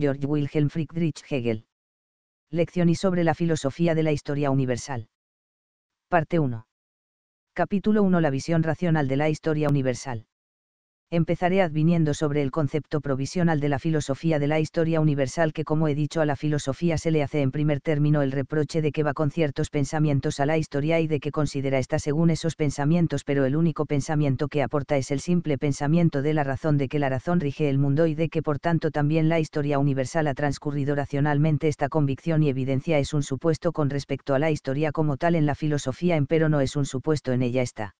George Wilhelm Friedrich Hegel. Lección y sobre la filosofía de la historia universal. Parte 1. Capítulo 1 La visión racional de la historia universal empezaré adviniendo sobre el concepto provisional de la filosofía de la historia universal que como he dicho a la filosofía se le hace en primer término el reproche de que va con ciertos pensamientos a la historia y de que considera esta según esos pensamientos pero el único pensamiento que aporta es el simple pensamiento de la razón de que la razón rige el mundo y de que por tanto también la historia universal ha transcurrido racionalmente esta convicción y evidencia es un supuesto con respecto a la historia como tal en la filosofía pero no es un supuesto en ella está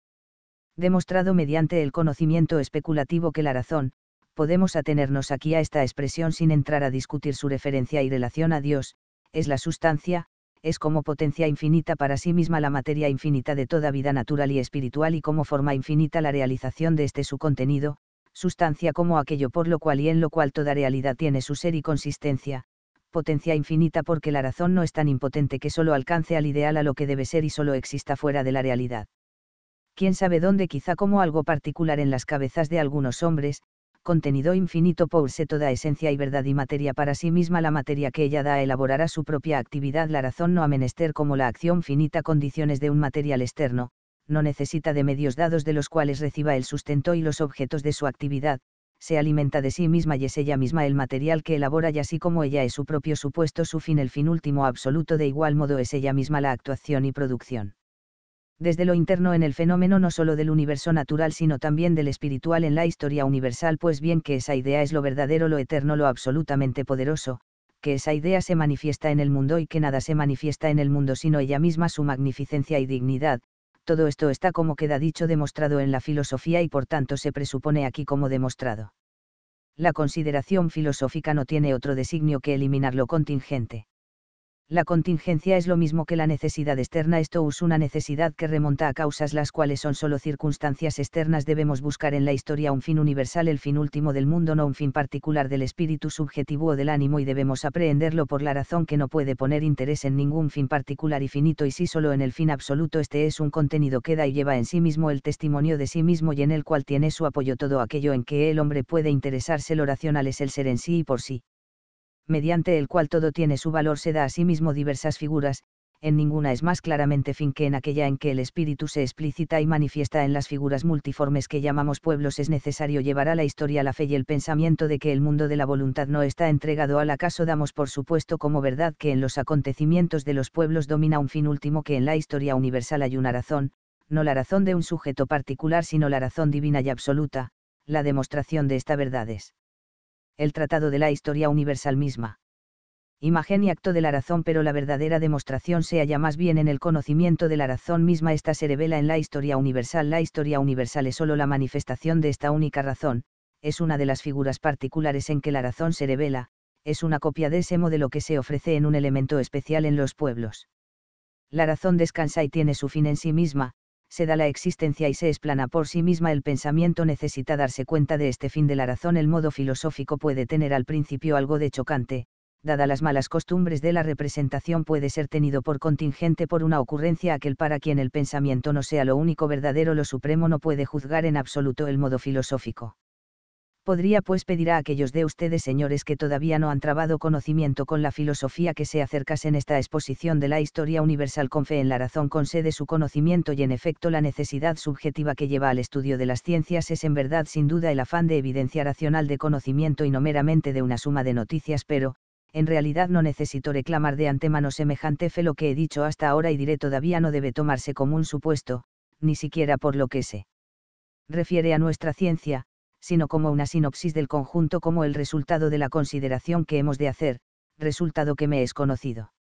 demostrado mediante el conocimiento especulativo que la razón, podemos atenernos aquí a esta expresión sin entrar a discutir su referencia y relación a Dios, es la sustancia, es como potencia infinita para sí misma la materia infinita de toda vida natural y espiritual y como forma infinita la realización de este su contenido, sustancia como aquello por lo cual y en lo cual toda realidad tiene su ser y consistencia, potencia infinita porque la razón no es tan impotente que solo alcance al ideal a lo que debe ser y solo exista fuera de la realidad quién sabe dónde quizá como algo particular en las cabezas de algunos hombres, contenido infinito se toda esencia y verdad y materia para sí misma la materia que ella da elaborará su propia actividad la razón no a menester como la acción finita condiciones de un material externo, no necesita de medios dados de los cuales reciba el sustento y los objetos de su actividad, se alimenta de sí misma y es ella misma el material que elabora y así como ella es su propio supuesto su fin el fin último absoluto de igual modo es ella misma la actuación y producción desde lo interno en el fenómeno no solo del universo natural sino también del espiritual en la historia universal, pues bien que esa idea es lo verdadero, lo eterno, lo absolutamente poderoso, que esa idea se manifiesta en el mundo y que nada se manifiesta en el mundo sino ella misma, su magnificencia y dignidad, todo esto está como queda dicho demostrado en la filosofía y por tanto se presupone aquí como demostrado. La consideración filosófica no tiene otro designio que eliminar lo contingente la contingencia es lo mismo que la necesidad externa, esto es una necesidad que remonta a causas las cuales son solo circunstancias externas, debemos buscar en la historia un fin universal, el fin último del mundo, no un fin particular del espíritu subjetivo o del ánimo y debemos aprehenderlo por la razón que no puede poner interés en ningún fin particular y finito y sí solo en el fin absoluto, este es un contenido que da y lleva en sí mismo el testimonio de sí mismo y en el cual tiene su apoyo todo aquello en que el hombre puede interesarse, lo racional es el ser en sí y por sí mediante el cual todo tiene su valor, se da a sí mismo diversas figuras, en ninguna es más claramente fin que en aquella en que el espíritu se explícita y manifiesta en las figuras multiformes que llamamos pueblos es necesario llevar a la historia la fe y el pensamiento de que el mundo de la voluntad no está entregado al acaso damos por supuesto como verdad que en los acontecimientos de los pueblos domina un fin último que en la historia universal hay una razón, no la razón de un sujeto particular sino la razón divina y absoluta, la demostración de esta verdad es el tratado de la historia universal misma. Imagen y acto de la razón, pero la verdadera demostración se halla más bien en el conocimiento de la razón misma. Esta se revela en la historia universal. La historia universal es solo la manifestación de esta única razón, es una de las figuras particulares en que la razón se revela, es una copia de ese que se ofrece en un elemento especial en los pueblos. La razón descansa y tiene su fin en sí misma, se da la existencia y se explana por sí misma el pensamiento necesita darse cuenta de este fin de la razón el modo filosófico puede tener al principio algo de chocante, dada las malas costumbres de la representación puede ser tenido por contingente por una ocurrencia aquel para quien el pensamiento no sea lo único verdadero lo supremo no puede juzgar en absoluto el modo filosófico podría pues pedir a aquellos de ustedes señores que todavía no han trabado conocimiento con la filosofía que se acercasen esta exposición de la historia universal con fe en la razón con sede su conocimiento y en efecto la necesidad subjetiva que lleva al estudio de las ciencias es en verdad sin duda el afán de evidencia racional de conocimiento y no meramente de una suma de noticias pero, en realidad no necesito reclamar de antemano semejante fe lo que he dicho hasta ahora y diré todavía no debe tomarse como un supuesto, ni siquiera por lo que se refiere a nuestra ciencia, sino como una sinopsis del conjunto como el resultado de la consideración que hemos de hacer, resultado que me es conocido.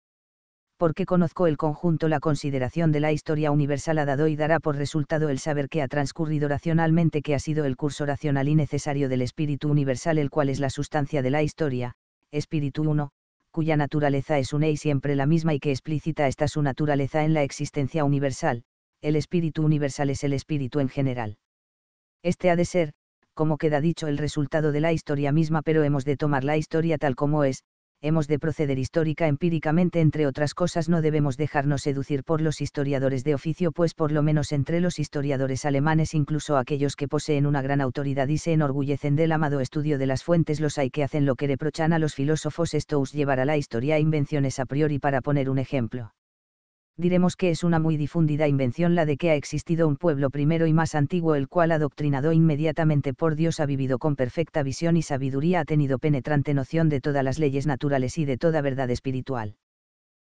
Porque conozco el conjunto, la consideración de la historia universal ha dado y dará por resultado el saber que ha transcurrido racionalmente, que ha sido el curso racional y necesario del espíritu universal, el cual es la sustancia de la historia, espíritu uno, cuya naturaleza es una y siempre la misma y que explícita está su naturaleza en la existencia universal, el espíritu universal es el espíritu en general. Este ha de ser, como queda dicho el resultado de la historia misma, pero hemos de tomar la historia tal como es, hemos de proceder histórica empíricamente, entre otras cosas no debemos dejarnos seducir por los historiadores de oficio, pues por lo menos entre los historiadores alemanes, incluso aquellos que poseen una gran autoridad y se enorgullecen del amado estudio de las fuentes, los hay que hacen lo que reprochan a los filósofos esto llevar a la historia a invenciones a priori para poner un ejemplo diremos que es una muy difundida invención la de que ha existido un pueblo primero y más antiguo el cual adoctrinado inmediatamente por Dios ha vivido con perfecta visión y sabiduría ha tenido penetrante noción de todas las leyes naturales y de toda verdad espiritual.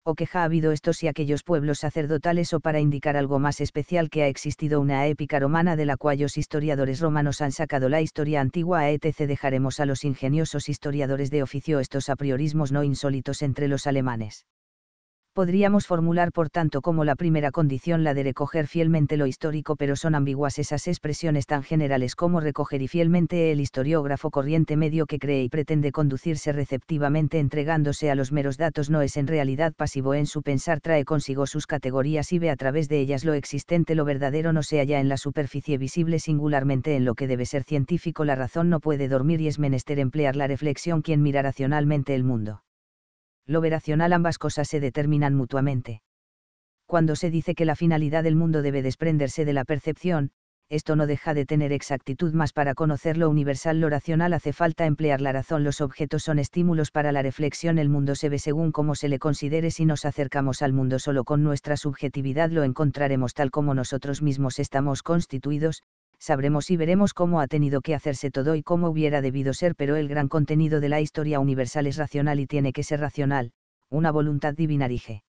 O que ha habido estos y aquellos pueblos sacerdotales o para indicar algo más especial que ha existido una épica romana de la los historiadores romanos han sacado la historia antigua a etc. Dejaremos a los ingeniosos historiadores de oficio estos apriorismos no insólitos entre los alemanes podríamos formular por tanto como la primera condición la de recoger fielmente lo histórico, pero son ambiguas esas expresiones tan generales como recoger y fielmente el historiógrafo corriente medio que cree y pretende conducirse receptivamente entregándose a los meros datos no es en realidad pasivo en su pensar, trae consigo sus categorías y ve a través de ellas lo existente, lo verdadero no se halla en la superficie visible, singularmente en lo que debe ser científico, la razón no puede dormir y es menester emplear la reflexión quien mira racionalmente el mundo lo veracional ambas cosas se determinan mutuamente. Cuando se dice que la finalidad del mundo debe desprenderse de la percepción, esto no deja de tener exactitud más para conocer lo universal lo racional hace falta emplear la razón los objetos son estímulos para la reflexión el mundo se ve según cómo se le considere si nos acercamos al mundo solo con nuestra subjetividad lo encontraremos tal como nosotros mismos estamos constituidos, sabremos y veremos cómo ha tenido que hacerse todo y cómo hubiera debido ser, pero el gran contenido de la historia universal es racional y tiene que ser racional, una voluntad divina rige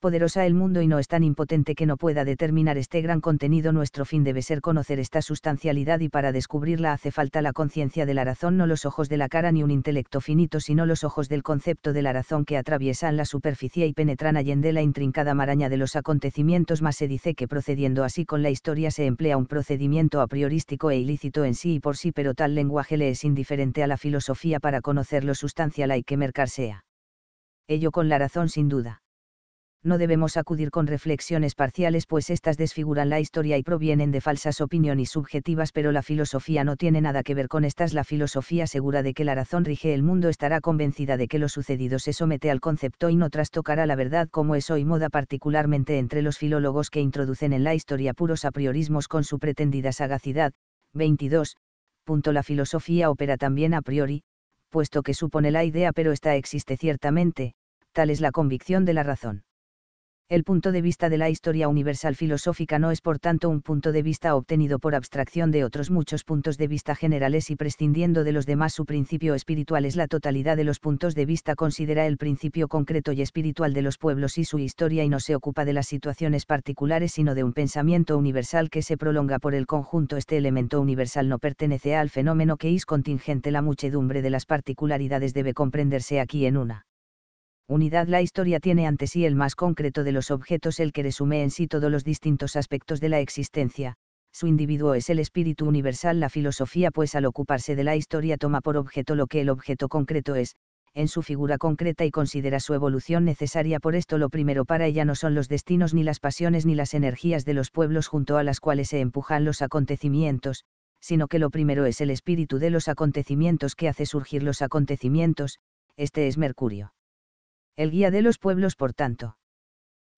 poderosa el mundo y no es tan impotente que no pueda determinar este gran contenido. Nuestro fin debe ser conocer esta sustancialidad y para descubrirla hace falta la conciencia de la razón, no los ojos de la cara ni un intelecto finito, sino los ojos del concepto de la razón que atraviesan la superficie y penetran allende la intrincada maraña de los acontecimientos. Más se dice que procediendo así con la historia se emplea un procedimiento a priorístico e ilícito en sí y por sí, pero tal lenguaje le es indiferente a la filosofía para conocer lo sustancial hay que mercarse a ello con la razón sin duda no debemos acudir con reflexiones parciales pues éstas desfiguran la historia y provienen de falsas opiniones subjetivas pero la filosofía no tiene nada que ver con estas la filosofía segura de que la razón rige el mundo estará convencida de que lo sucedido se somete al concepto y no trastocará la verdad como es hoy moda particularmente entre los filólogos que introducen en la historia puros priorismos con su pretendida sagacidad 22. la filosofía opera también a priori, puesto que supone la idea pero esta existe ciertamente, tal es la convicción de la razón. El punto de vista de la historia universal filosófica no es por tanto un punto de vista obtenido por abstracción de otros muchos puntos de vista generales y prescindiendo de los demás su principio espiritual es la totalidad de los puntos de vista considera el principio concreto y espiritual de los pueblos y su historia y no se ocupa de las situaciones particulares sino de un pensamiento universal que se prolonga por el conjunto este elemento universal no pertenece al fenómeno que es contingente la muchedumbre de las particularidades debe comprenderse aquí en una unidad la historia tiene ante sí el más concreto de los objetos el que resume en sí todos los distintos aspectos de la existencia, su individuo es el espíritu universal la filosofía pues al ocuparse de la historia toma por objeto lo que el objeto concreto es, en su figura concreta y considera su evolución necesaria por esto lo primero para ella no son los destinos ni las pasiones ni las energías de los pueblos junto a las cuales se empujan los acontecimientos, sino que lo primero es el espíritu de los acontecimientos que hace surgir los acontecimientos, este es Mercurio el guía de los pueblos por tanto.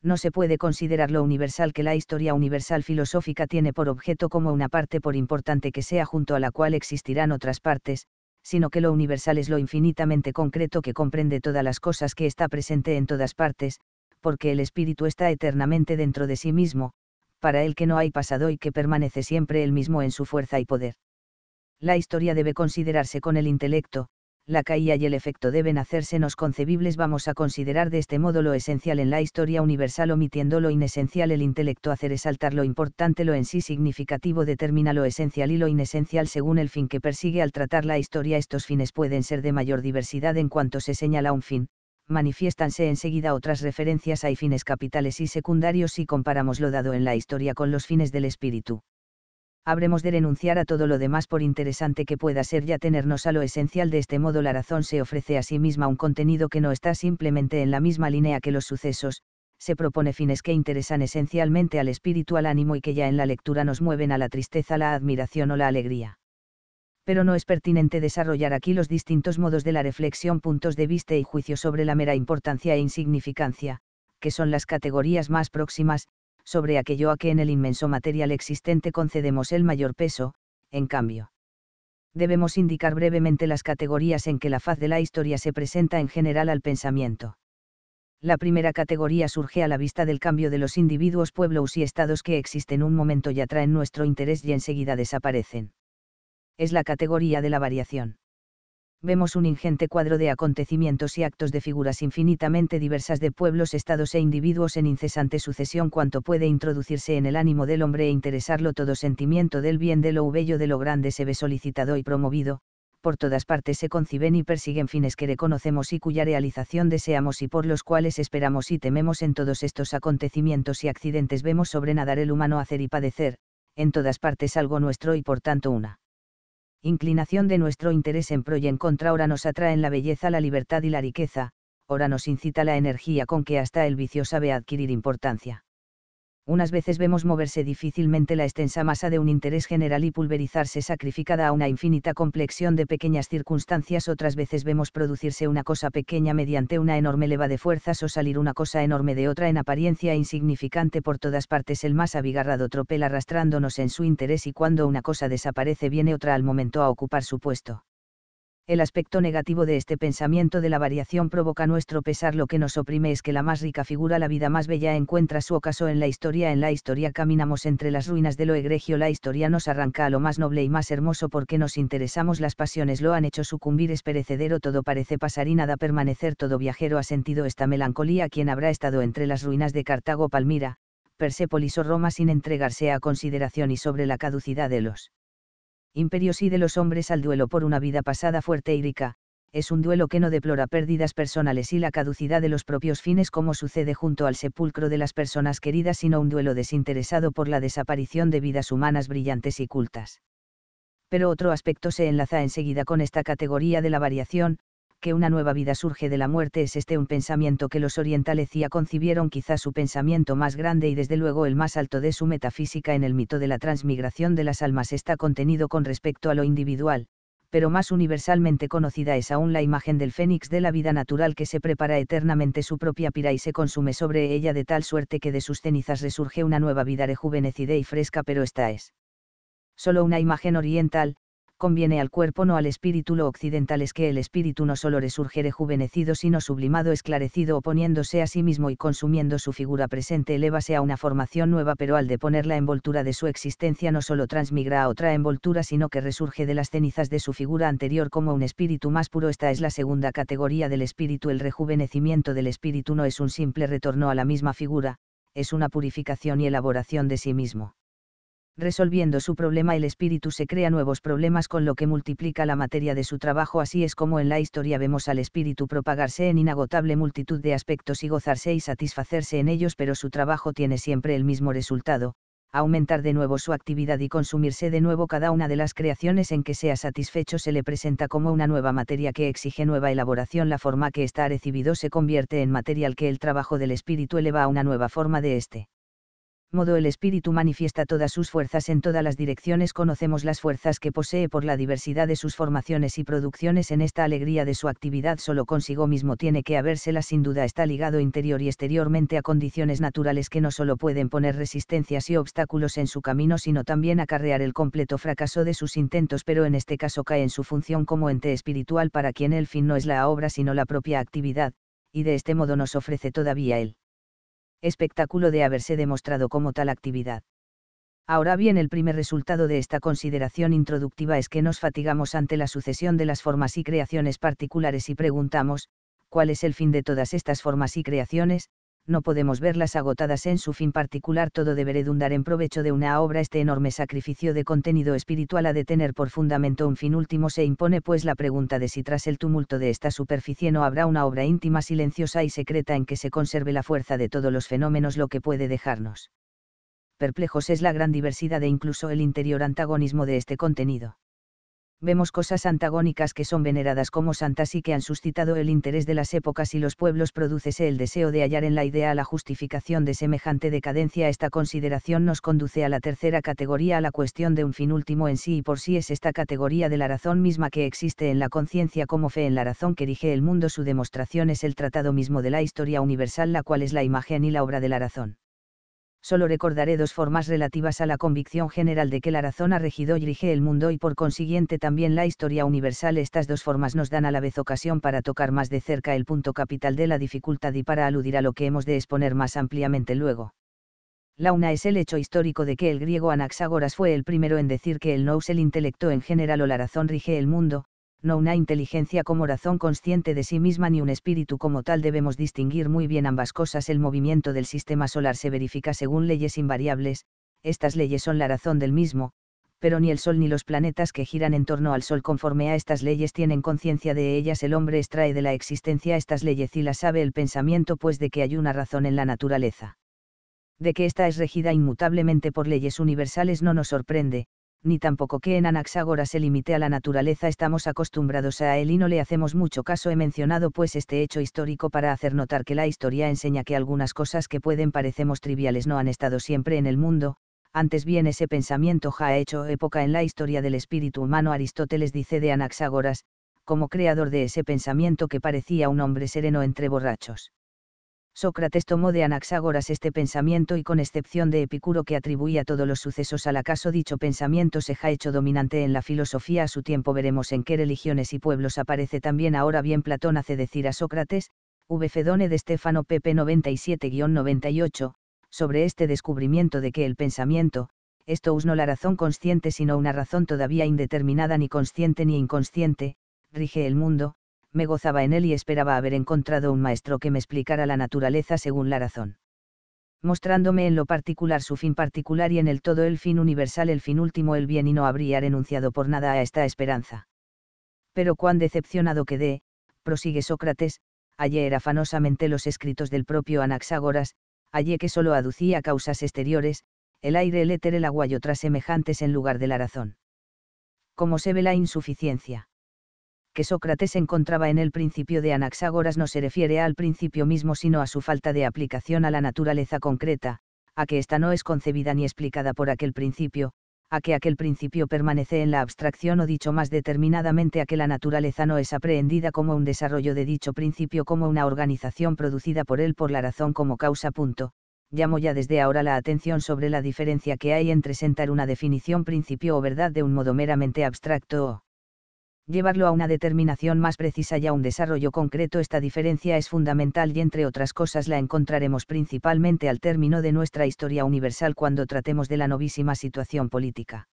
No se puede considerar lo universal que la historia universal filosófica tiene por objeto como una parte por importante que sea junto a la cual existirán otras partes, sino que lo universal es lo infinitamente concreto que comprende todas las cosas que está presente en todas partes, porque el espíritu está eternamente dentro de sí mismo, para el que no hay pasado y que permanece siempre el mismo en su fuerza y poder. La historia debe considerarse con el intelecto, la caída y el efecto deben hacérsenos concebibles. Vamos a considerar de este modo lo esencial en la historia universal, omitiendo lo inesencial. El intelecto hace resaltar lo importante, lo en sí significativo determina lo esencial y lo inesencial según el fin que persigue al tratar la historia. Estos fines pueden ser de mayor diversidad en cuanto se señala un fin, manifiéstanse enseguida otras referencias. Hay fines capitales y secundarios si comparamos lo dado en la historia con los fines del espíritu habremos de renunciar a todo lo demás por interesante que pueda ser ya tenernos a lo esencial. De este modo la razón se ofrece a sí misma un contenido que no está simplemente en la misma línea que los sucesos, se propone fines que interesan esencialmente al espíritu, al ánimo y que ya en la lectura nos mueven a la tristeza, la admiración o la alegría. Pero no es pertinente desarrollar aquí los distintos modos de la reflexión, puntos de vista y juicio sobre la mera importancia e insignificancia, que son las categorías más próximas, sobre aquello a que en el inmenso material existente concedemos el mayor peso, en cambio. Debemos indicar brevemente las categorías en que la faz de la historia se presenta en general al pensamiento. La primera categoría surge a la vista del cambio de los individuos, pueblos y estados que existen un momento y atraen nuestro interés y enseguida desaparecen. Es la categoría de la variación vemos un ingente cuadro de acontecimientos y actos de figuras infinitamente diversas de pueblos, estados e individuos en incesante sucesión cuanto puede introducirse en el ánimo del hombre e interesarlo todo sentimiento del bien de lo bello de lo grande se ve solicitado y promovido, por todas partes se conciben y persiguen fines que reconocemos y cuya realización deseamos y por los cuales esperamos y tememos en todos estos acontecimientos y accidentes vemos sobrenadar el humano hacer y padecer, en todas partes algo nuestro y por tanto una inclinación de nuestro interés en pro y en contra, ora nos atraen la belleza, la libertad y la riqueza, ora nos incita la energía con que hasta el vicio sabe adquirir importancia unas veces vemos moverse difícilmente la extensa masa de un interés general y pulverizarse sacrificada a una infinita complexión de pequeñas circunstancias, otras veces vemos producirse una cosa pequeña mediante una enorme leva de fuerzas o salir una cosa enorme de otra en apariencia insignificante por todas partes el más abigarrado tropel arrastrándonos en su interés y cuando una cosa desaparece viene otra al momento a ocupar su puesto. El aspecto negativo de este pensamiento de la variación provoca nuestro pesar. Lo que nos oprime es que la más rica figura, la vida más bella, encuentra su ocaso en la historia. En la historia caminamos entre las ruinas de lo egregio. La historia nos arranca a lo más noble y más hermoso porque nos interesamos. Las pasiones lo han hecho sucumbir. Es perecedero, todo parece pasar y nada permanecer. Todo viajero ha sentido esta melancolía. Quien habrá estado entre las ruinas de Cartago, Palmira, Persépolis o Roma sin entregarse a consideración y sobre la caducidad de los Imperios y de los hombres al duelo por una vida pasada fuerte y rica, es un duelo que no deplora pérdidas personales y la caducidad de los propios fines como sucede junto al sepulcro de las personas queridas, sino un duelo desinteresado por la desaparición de vidas humanas brillantes y cultas. Pero otro aspecto se enlaza enseguida con esta categoría de la variación, que una nueva vida surge de la muerte es este un pensamiento que los orientales ya concibieron quizás su pensamiento más grande y desde luego el más alto de su metafísica en el mito de la transmigración de las almas está contenido con respecto a lo individual, pero más universalmente conocida es aún la imagen del fénix de la vida natural que se prepara eternamente su propia pira y se consume sobre ella de tal suerte que de sus cenizas resurge una nueva vida rejuvenecida y fresca pero esta es solo una imagen oriental, conviene al cuerpo no al espíritu lo occidental es que el espíritu no solo resurge rejuvenecido sino sublimado esclarecido oponiéndose a sí mismo y consumiendo su figura presente elévase a una formación nueva pero al deponer la envoltura de su existencia no solo transmigra a otra envoltura sino que resurge de las cenizas de su figura anterior como un espíritu más puro esta es la segunda categoría del espíritu el rejuvenecimiento del espíritu no es un simple retorno a la misma figura, es una purificación y elaboración de sí mismo Resolviendo su problema el espíritu se crea nuevos problemas con lo que multiplica la materia de su trabajo, así es como en la historia vemos al espíritu propagarse en inagotable multitud de aspectos y gozarse y satisfacerse en ellos, pero su trabajo tiene siempre el mismo resultado, aumentar de nuevo su actividad y consumirse de nuevo cada una de las creaciones en que sea satisfecho se le presenta como una nueva materia que exige nueva elaboración. La forma que está recibido se convierte en material que el trabajo del espíritu eleva a una nueva forma de éste modo el espíritu manifiesta todas sus fuerzas en todas las direcciones, conocemos las fuerzas que posee por la diversidad de sus formaciones y producciones en esta alegría de su actividad solo consigo mismo tiene que habérsela sin duda está ligado interior y exteriormente a condiciones naturales que no solo pueden poner resistencias y obstáculos en su camino sino también acarrear el completo fracaso de sus intentos pero en este caso cae en su función como ente espiritual para quien el fin no es la obra sino la propia actividad, y de este modo nos ofrece todavía él espectáculo de haberse demostrado como tal actividad. Ahora bien, el primer resultado de esta consideración introductiva es que nos fatigamos ante la sucesión de las formas y creaciones particulares y preguntamos, ¿cuál es el fin de todas estas formas y creaciones? no podemos verlas agotadas en su fin particular, todo debe redundar en provecho de una obra. Este enorme sacrificio de contenido espiritual ha de tener por fundamento un fin último. Se impone pues la pregunta de si tras el tumulto de esta superficie no habrá una obra íntima, silenciosa y secreta en que se conserve la fuerza de todos los fenómenos, lo que puede dejarnos perplejos es la gran diversidad e incluso el interior antagonismo de este contenido vemos cosas antagónicas que son veneradas como santas y que han suscitado el interés de las épocas y los pueblos producese el deseo de hallar en la idea la justificación de semejante decadencia. Esta consideración nos conduce a la tercera categoría, a la cuestión de un fin último en sí y por sí es esta categoría de la razón misma que existe en la conciencia como fe en la razón que dirige el mundo. Su demostración es el tratado mismo de la historia universal, la cual es la imagen y la obra de la razón solo recordaré dos formas relativas a la convicción general de que la razón ha regido y rige el mundo y por consiguiente también la historia universal. Estas dos formas nos dan a la vez ocasión para tocar más de cerca el punto capital de la dificultad y para aludir a lo que hemos de exponer más ampliamente luego. La una es el hecho histórico de que el griego Anaxágoras fue el primero en decir que el nous el intelecto en general o la razón rige el mundo, no una inteligencia como razón consciente de sí misma ni un espíritu como tal debemos distinguir muy bien ambas cosas. El movimiento del sistema solar se verifica según leyes invariables, estas leyes son la razón del mismo, pero ni el Sol ni los planetas que giran en torno al Sol conforme a estas leyes tienen conciencia de ellas. El hombre extrae de la existencia estas leyes y las sabe el pensamiento pues de que hay una razón en la naturaleza. De que ésta es regida inmutablemente por leyes universales no nos sorprende, ni tampoco que en Anaxágoras se limite a la naturaleza estamos acostumbrados a él y no le hacemos mucho caso. He mencionado pues este hecho histórico para hacer notar que la historia enseña que algunas cosas que pueden parecemos triviales no han estado siempre en el mundo, antes bien ese pensamiento ha hecho época en la historia del espíritu humano. Aristóteles dice de Anaxágoras, como creador de ese pensamiento que parecía un hombre sereno entre borrachos. Sócrates tomó de Anaxágoras este pensamiento y con excepción de Epicuro que atribuía todos los sucesos al acaso dicho pensamiento se ha hecho dominante en la filosofía a su tiempo veremos en qué religiones y pueblos aparece también ahora bien Platón hace decir a Sócrates, V. Fedone de Stefano pp 97-98, sobre este descubrimiento de que el pensamiento, esto es no la razón consciente sino una razón todavía indeterminada ni consciente ni inconsciente, rige el mundo, me gozaba en él y esperaba haber encontrado un maestro que me explicara la naturaleza según la razón. Mostrándome en lo particular su fin particular y en el todo el fin universal el fin último el bien y no habría renunciado por nada a esta esperanza. Pero cuán decepcionado quedé, prosigue Sócrates, hallé afanosamente los escritos del propio Anaxágoras, hallé que solo aducía causas exteriores, el aire, el éter, el agua y otras semejantes en lugar de la razón. Como se ve la insuficiencia que Sócrates encontraba en el principio de Anaxágoras no se refiere al principio mismo sino a su falta de aplicación a la naturaleza concreta, a que ésta no es concebida ni explicada por aquel principio, a que aquel principio permanece en la abstracción o dicho más determinadamente a que la naturaleza no es aprehendida como un desarrollo de dicho principio como una organización producida por él por la razón como causa. Punto. Llamo ya desde ahora la atención sobre la diferencia que hay entre sentar una definición principio o verdad de un modo meramente abstracto o llevarlo a una determinación más precisa y a un desarrollo concreto. Esta diferencia es fundamental y entre otras cosas la encontraremos principalmente al término de nuestra historia universal cuando tratemos de la novísima situación política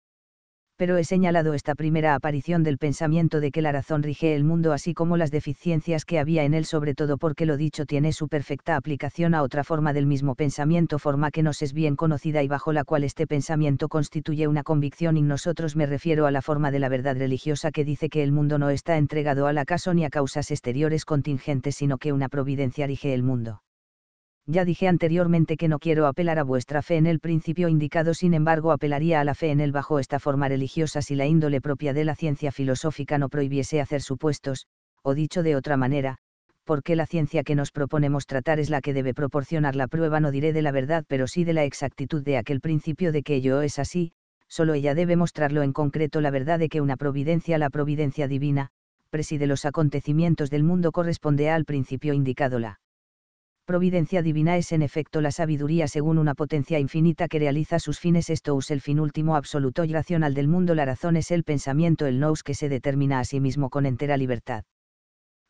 pero he señalado esta primera aparición del pensamiento de que la razón rige el mundo así como las deficiencias que había en él sobre todo porque lo dicho tiene su perfecta aplicación a otra forma del mismo pensamiento forma que nos es bien conocida y bajo la cual este pensamiento constituye una convicción y nosotros me refiero a la forma de la verdad religiosa que dice que el mundo no está entregado al acaso ni a causas exteriores contingentes sino que una providencia rige el mundo. Ya dije anteriormente que no quiero apelar a vuestra fe en el principio indicado, sin embargo apelaría a la fe en él bajo esta forma religiosa si la índole propia de la ciencia filosófica no prohibiese hacer supuestos, o dicho de otra manera, porque la ciencia que nos proponemos tratar es la que debe proporcionar la prueba no diré de la verdad pero sí de la exactitud de aquel principio de que ello es así, solo ella debe mostrarlo en concreto la verdad de que una providencia, la providencia divina, preside los acontecimientos del mundo corresponde al principio indicado la providencia divina es en efecto la sabiduría según una potencia infinita que realiza sus fines. Esto es el fin último absoluto y racional del mundo. La razón es el pensamiento, el nous que se determina a sí mismo con entera libertad.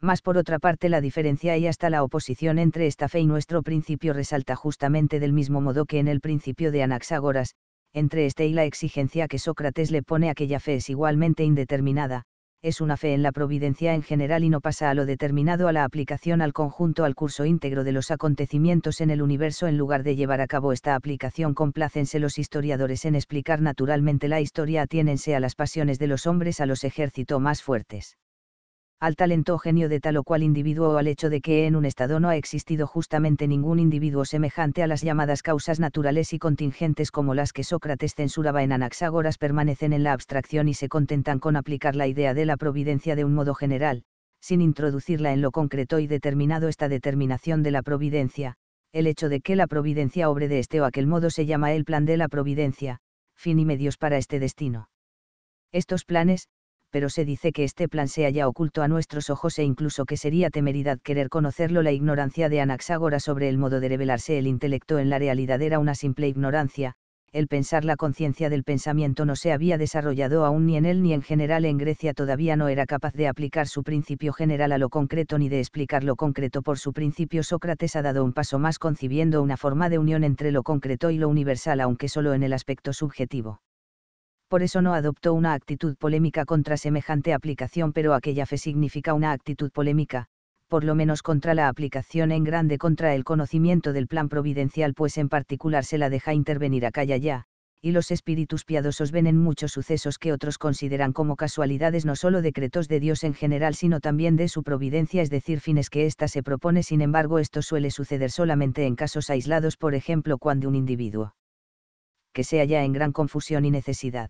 Más por otra parte, la diferencia y hasta la oposición entre esta fe y nuestro principio resalta justamente del mismo modo que en el principio de Anaxágoras, entre este y la exigencia que Sócrates le pone a aquella fe es igualmente indeterminada, es una fe en la providencia en general y no pasa a lo determinado a la aplicación al conjunto al curso íntegro de los acontecimientos en el universo en lugar de llevar a cabo esta aplicación complácense los historiadores en explicar naturalmente la historia atiénense a las pasiones de los hombres a los ejércitos más fuertes al talento o genio de tal o cual individuo o al hecho de que en un estado no ha existido justamente ningún individuo semejante a las llamadas causas naturales y contingentes como las que Sócrates censuraba en Anaxágoras permanecen en la abstracción y se contentan con aplicar la idea de la providencia de un modo general, sin introducirla en lo concreto y determinado esta determinación de la providencia, el hecho de que la providencia obre de este o aquel modo se llama el plan de la providencia, fin y medios para este destino. Estos planes, pero se dice que este plan se halla oculto a nuestros ojos e incluso que sería temeridad querer conocerlo. La ignorancia de Anaxágora sobre el modo de revelarse el intelecto en la realidad era una simple ignorancia, el pensar la conciencia del pensamiento no se había desarrollado aún ni en él ni en general en Grecia todavía no era capaz de aplicar su principio general a lo concreto ni de explicar lo concreto por su principio Sócrates ha dado un paso más concibiendo una forma de unión entre lo concreto y lo universal aunque solo en el aspecto subjetivo por eso no adoptó una actitud polémica contra semejante aplicación, pero aquella fe significa una actitud polémica, por lo menos contra la aplicación en grande contra el conocimiento del plan providencial, pues en particular se la deja intervenir acá y allá, y los espíritus piadosos ven en muchos sucesos que otros consideran como casualidades no solo decretos de Dios en general, sino también de su providencia, es decir, fines que ésta se propone, sin embargo esto suele suceder solamente en casos aislados, por ejemplo, cuando un individuo que sea ya en gran confusión y necesidad.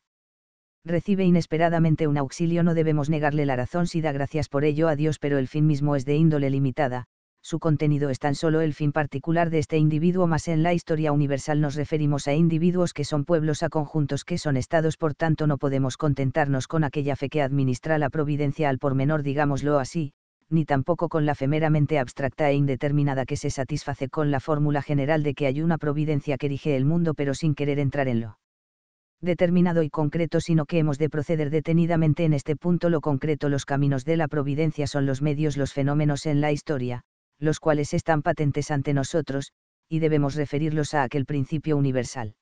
Recibe inesperadamente un auxilio, no debemos negarle la razón si da gracias por ello a Dios, pero el fin mismo es de índole limitada, su contenido es tan solo el fin particular de este individuo, más en la historia universal nos referimos a individuos que son pueblos, a conjuntos que son estados, por tanto no podemos contentarnos con aquella fe que administra la providencia al por menor digámoslo así, ni tampoco con la efemeramente abstracta e indeterminada que se satisface con la fórmula general de que hay una providencia que rige el mundo pero sin querer entrar en lo determinado y concreto, sino que hemos de proceder detenidamente en este punto lo concreto. Los caminos de la providencia son los medios, los fenómenos en la historia, los cuales están patentes ante nosotros, y debemos referirlos a aquel principio universal.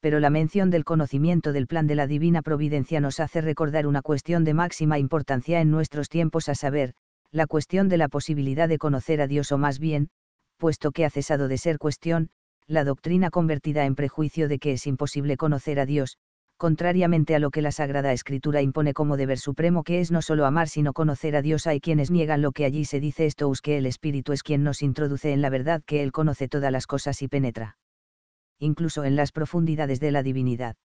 Pero la mención del conocimiento del plan de la divina providencia nos hace recordar una cuestión de máxima importancia en nuestros tiempos, a saber, la cuestión de la posibilidad de conocer a Dios o más bien, puesto que ha cesado de ser cuestión, la doctrina convertida en prejuicio de que es imposible conocer a Dios, contrariamente a lo que la Sagrada Escritura impone como deber supremo que es no solo amar sino conocer a Dios, hay quienes niegan lo que allí se dice esto es que el Espíritu es quien nos introduce en la verdad que Él conoce todas las cosas y penetra incluso en las profundidades de la divinidad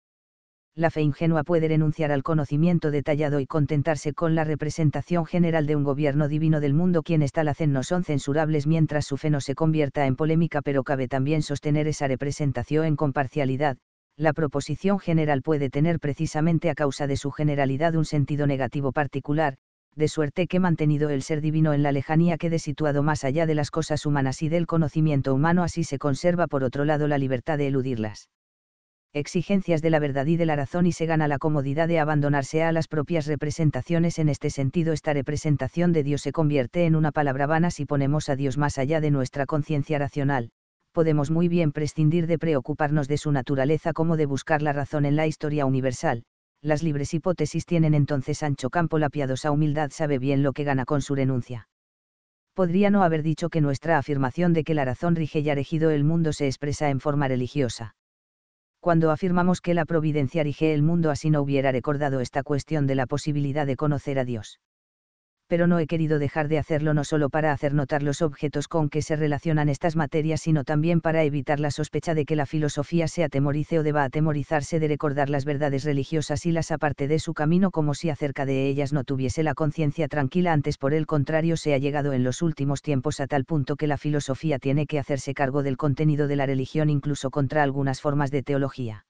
la fe ingenua puede renunciar al conocimiento detallado y contentarse con la representación general de un gobierno divino del mundo quienes tal hacen no son censurables mientras su fe no se convierta en polémica pero cabe también sostener esa representación en comparcialidad, la proposición general puede tener precisamente a causa de su generalidad un sentido negativo particular, de suerte que mantenido el ser divino en la lejanía quede situado más allá de las cosas humanas y del conocimiento humano así se conserva por otro lado la libertad de eludirlas exigencias de la verdad y de la razón y se gana la comodidad de abandonarse a las propias representaciones. En este sentido, esta representación de Dios se convierte en una palabra vana si ponemos a Dios más allá de nuestra conciencia racional. Podemos muy bien prescindir de preocuparnos de su naturaleza como de buscar la razón en la historia universal. Las libres hipótesis tienen entonces ancho campo. La piadosa humildad sabe bien lo que gana con su renuncia podría no haber dicho que nuestra afirmación de que la razón rige y ha regido el mundo se expresa en forma religiosa cuando afirmamos que la providencia rige el mundo así no hubiera recordado esta cuestión de la posibilidad de conocer a Dios pero no he querido dejar de hacerlo no solo para hacer notar los objetos con que se relacionan estas materias, sino también para evitar la sospecha de que la filosofía se atemorice o deba atemorizarse de recordar las verdades religiosas y las aparte de su camino como si acerca de ellas no tuviese la conciencia tranquila, antes por el contrario se ha llegado en los últimos tiempos a tal punto que la filosofía tiene que hacerse cargo del contenido de la religión incluso contra algunas formas de teología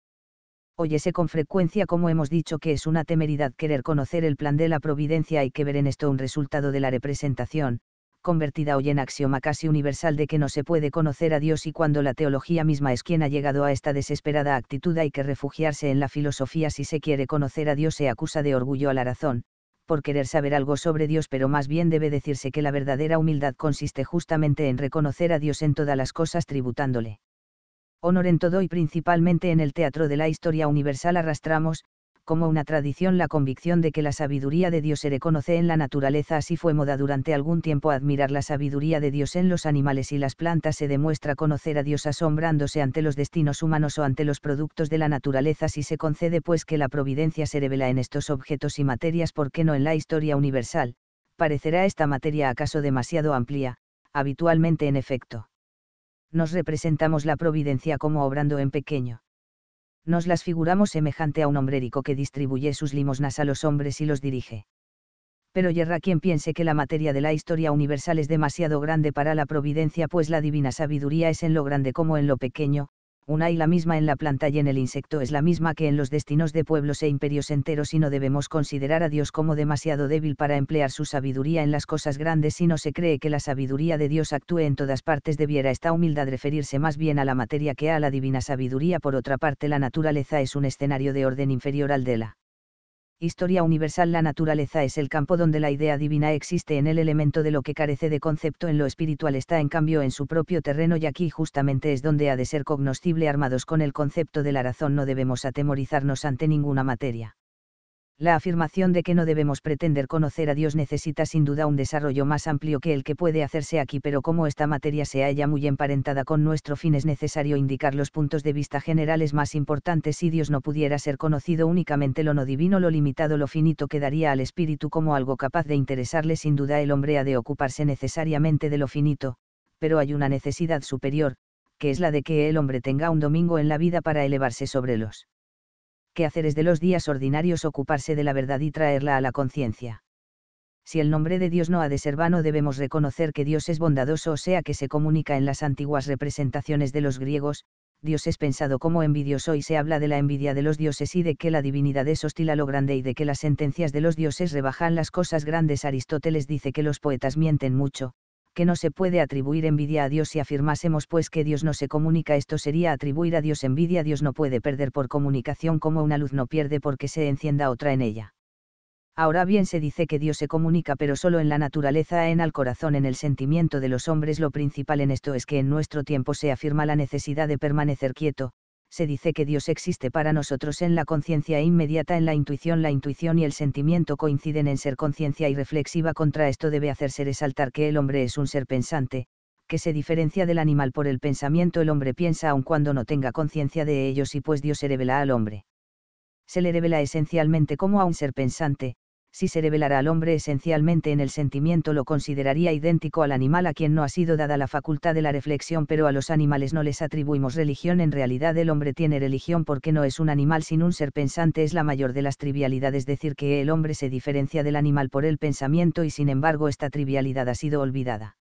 óyese con frecuencia como hemos dicho que es una temeridad querer conocer el plan de la providencia y que ver en esto un resultado de la representación, convertida hoy en axioma casi universal de que no se puede conocer a Dios y cuando la teología misma es quien ha llegado a esta desesperada actitud hay que refugiarse en la filosofía si se quiere conocer a Dios se acusa de orgullo a la razón, por querer saber algo sobre Dios pero más bien debe decirse que la verdadera humildad consiste justamente en reconocer a Dios en todas las cosas tributándole honor en todo y principalmente en el teatro de la historia universal arrastramos, como una tradición la convicción de que la sabiduría de Dios se reconoce en la naturaleza. Así fue moda durante algún tiempo admirar la sabiduría de Dios en los animales y las plantas. Se demuestra conocer a Dios asombrándose ante los destinos humanos o ante los productos de la naturaleza. Si se concede pues que la providencia se revela en estos objetos y materias, ¿por qué no en la historia universal? Parecerá esta materia acaso demasiado amplia, habitualmente en efecto nos representamos la providencia como obrando en pequeño. Nos las figuramos semejante a un hombrérico que distribuye sus limosnas a los hombres y los dirige. Pero yerra quien piense que la materia de la historia universal es demasiado grande para la providencia, pues la divina sabiduría es en lo grande como en lo pequeño, una y la misma en la planta y en el insecto es la misma que en los destinos de pueblos e imperios enteros y no debemos considerar a Dios como demasiado débil para emplear su sabiduría en las cosas grandes si no se cree que la sabiduría de Dios actúe en todas partes debiera esta humildad referirse más bien a la materia que a la divina sabiduría por otra parte la naturaleza es un escenario de orden inferior al de la Historia universal La naturaleza es el campo donde la idea divina existe en el elemento de lo que carece de concepto en lo espiritual está en cambio en su propio terreno y aquí justamente es donde ha de ser cognoscible armados con el concepto de la razón no debemos atemorizarnos ante ninguna materia la afirmación de que no debemos pretender conocer a Dios necesita sin duda un desarrollo más amplio que el que puede hacerse aquí, pero como esta materia se halla muy emparentada con nuestro fin es necesario indicar los puntos de vista generales más importantes si Dios no pudiera ser conocido únicamente lo no divino, lo limitado, lo finito quedaría al espíritu como algo capaz de interesarle sin duda el hombre ha de ocuparse necesariamente de lo finito, pero hay una necesidad superior, que es la de que el hombre tenga un domingo en la vida para elevarse sobre los hacer es de los días ordinarios ocuparse de la verdad y traerla a la conciencia. Si el nombre de Dios no ha de ser vano debemos reconocer que Dios es bondadoso, o sea que se comunica en las antiguas representaciones de los griegos, Dios es pensado como envidioso y se habla de la envidia de los dioses y de que la divinidad es hostil a lo grande y de que las sentencias de los dioses rebajan las cosas grandes. Aristóteles dice que los poetas mienten mucho, que no se puede atribuir envidia a Dios si afirmásemos pues que Dios no se comunica. Esto sería atribuir a Dios envidia. Dios no puede perder por comunicación como una luz no pierde porque se encienda otra en ella. Ahora bien se dice que Dios se comunica pero solo en la naturaleza, en el corazón, en el sentimiento de los hombres. Lo principal en esto es que en nuestro tiempo se afirma la necesidad de permanecer quieto, se dice que Dios existe para nosotros en la conciencia inmediata, en la intuición. La intuición y el sentimiento coinciden en ser conciencia y reflexiva. Contra esto debe hacerse resaltar que el hombre es un ser pensante, que se diferencia del animal por el pensamiento. El hombre piensa aun cuando no tenga conciencia de ellos y pues Dios se revela al hombre. Se le revela esencialmente como a un ser pensante, si se revelara al hombre esencialmente en el sentimiento lo consideraría idéntico al animal a quien no ha sido dada la facultad de la reflexión pero a los animales no les atribuimos religión en realidad el hombre tiene religión porque no es un animal sin un ser pensante es la mayor de las trivialidades decir que el hombre se diferencia del animal por el pensamiento y sin embargo esta trivialidad ha sido olvidada.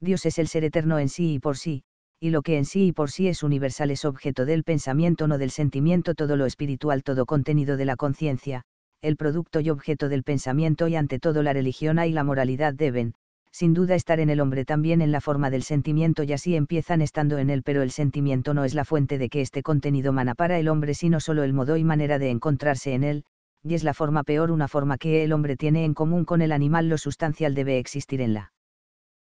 Dios es el ser eterno en sí y por sí, y lo que en sí y por sí es universal es objeto del pensamiento no del sentimiento todo lo espiritual todo contenido de la conciencia, el producto y objeto del pensamiento y ante todo la religión y la moralidad deben, sin duda estar en el hombre también en la forma del sentimiento y así empiezan estando en él, pero el sentimiento no es la fuente de que este contenido mana para el hombre, sino solo el modo y manera de encontrarse en él, y es la forma peor, una forma que el hombre tiene en común con el animal, lo sustancial debe existir en la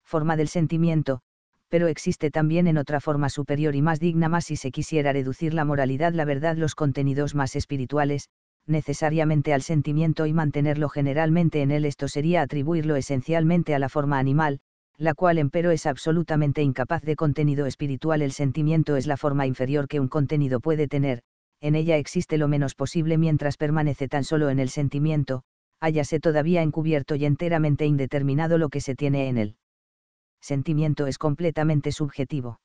forma del sentimiento, pero existe también en otra forma superior y más digna más si se quisiera reducir la moralidad, la verdad, los contenidos más espirituales, necesariamente al sentimiento y mantenerlo generalmente en él esto sería atribuirlo esencialmente a la forma animal, la cual empero es absolutamente incapaz de contenido espiritual. El sentimiento es la forma inferior que un contenido puede tener, en ella existe lo menos posible mientras permanece tan solo en el sentimiento, hállase todavía encubierto y enteramente indeterminado lo que se tiene en él. Sentimiento es completamente subjetivo.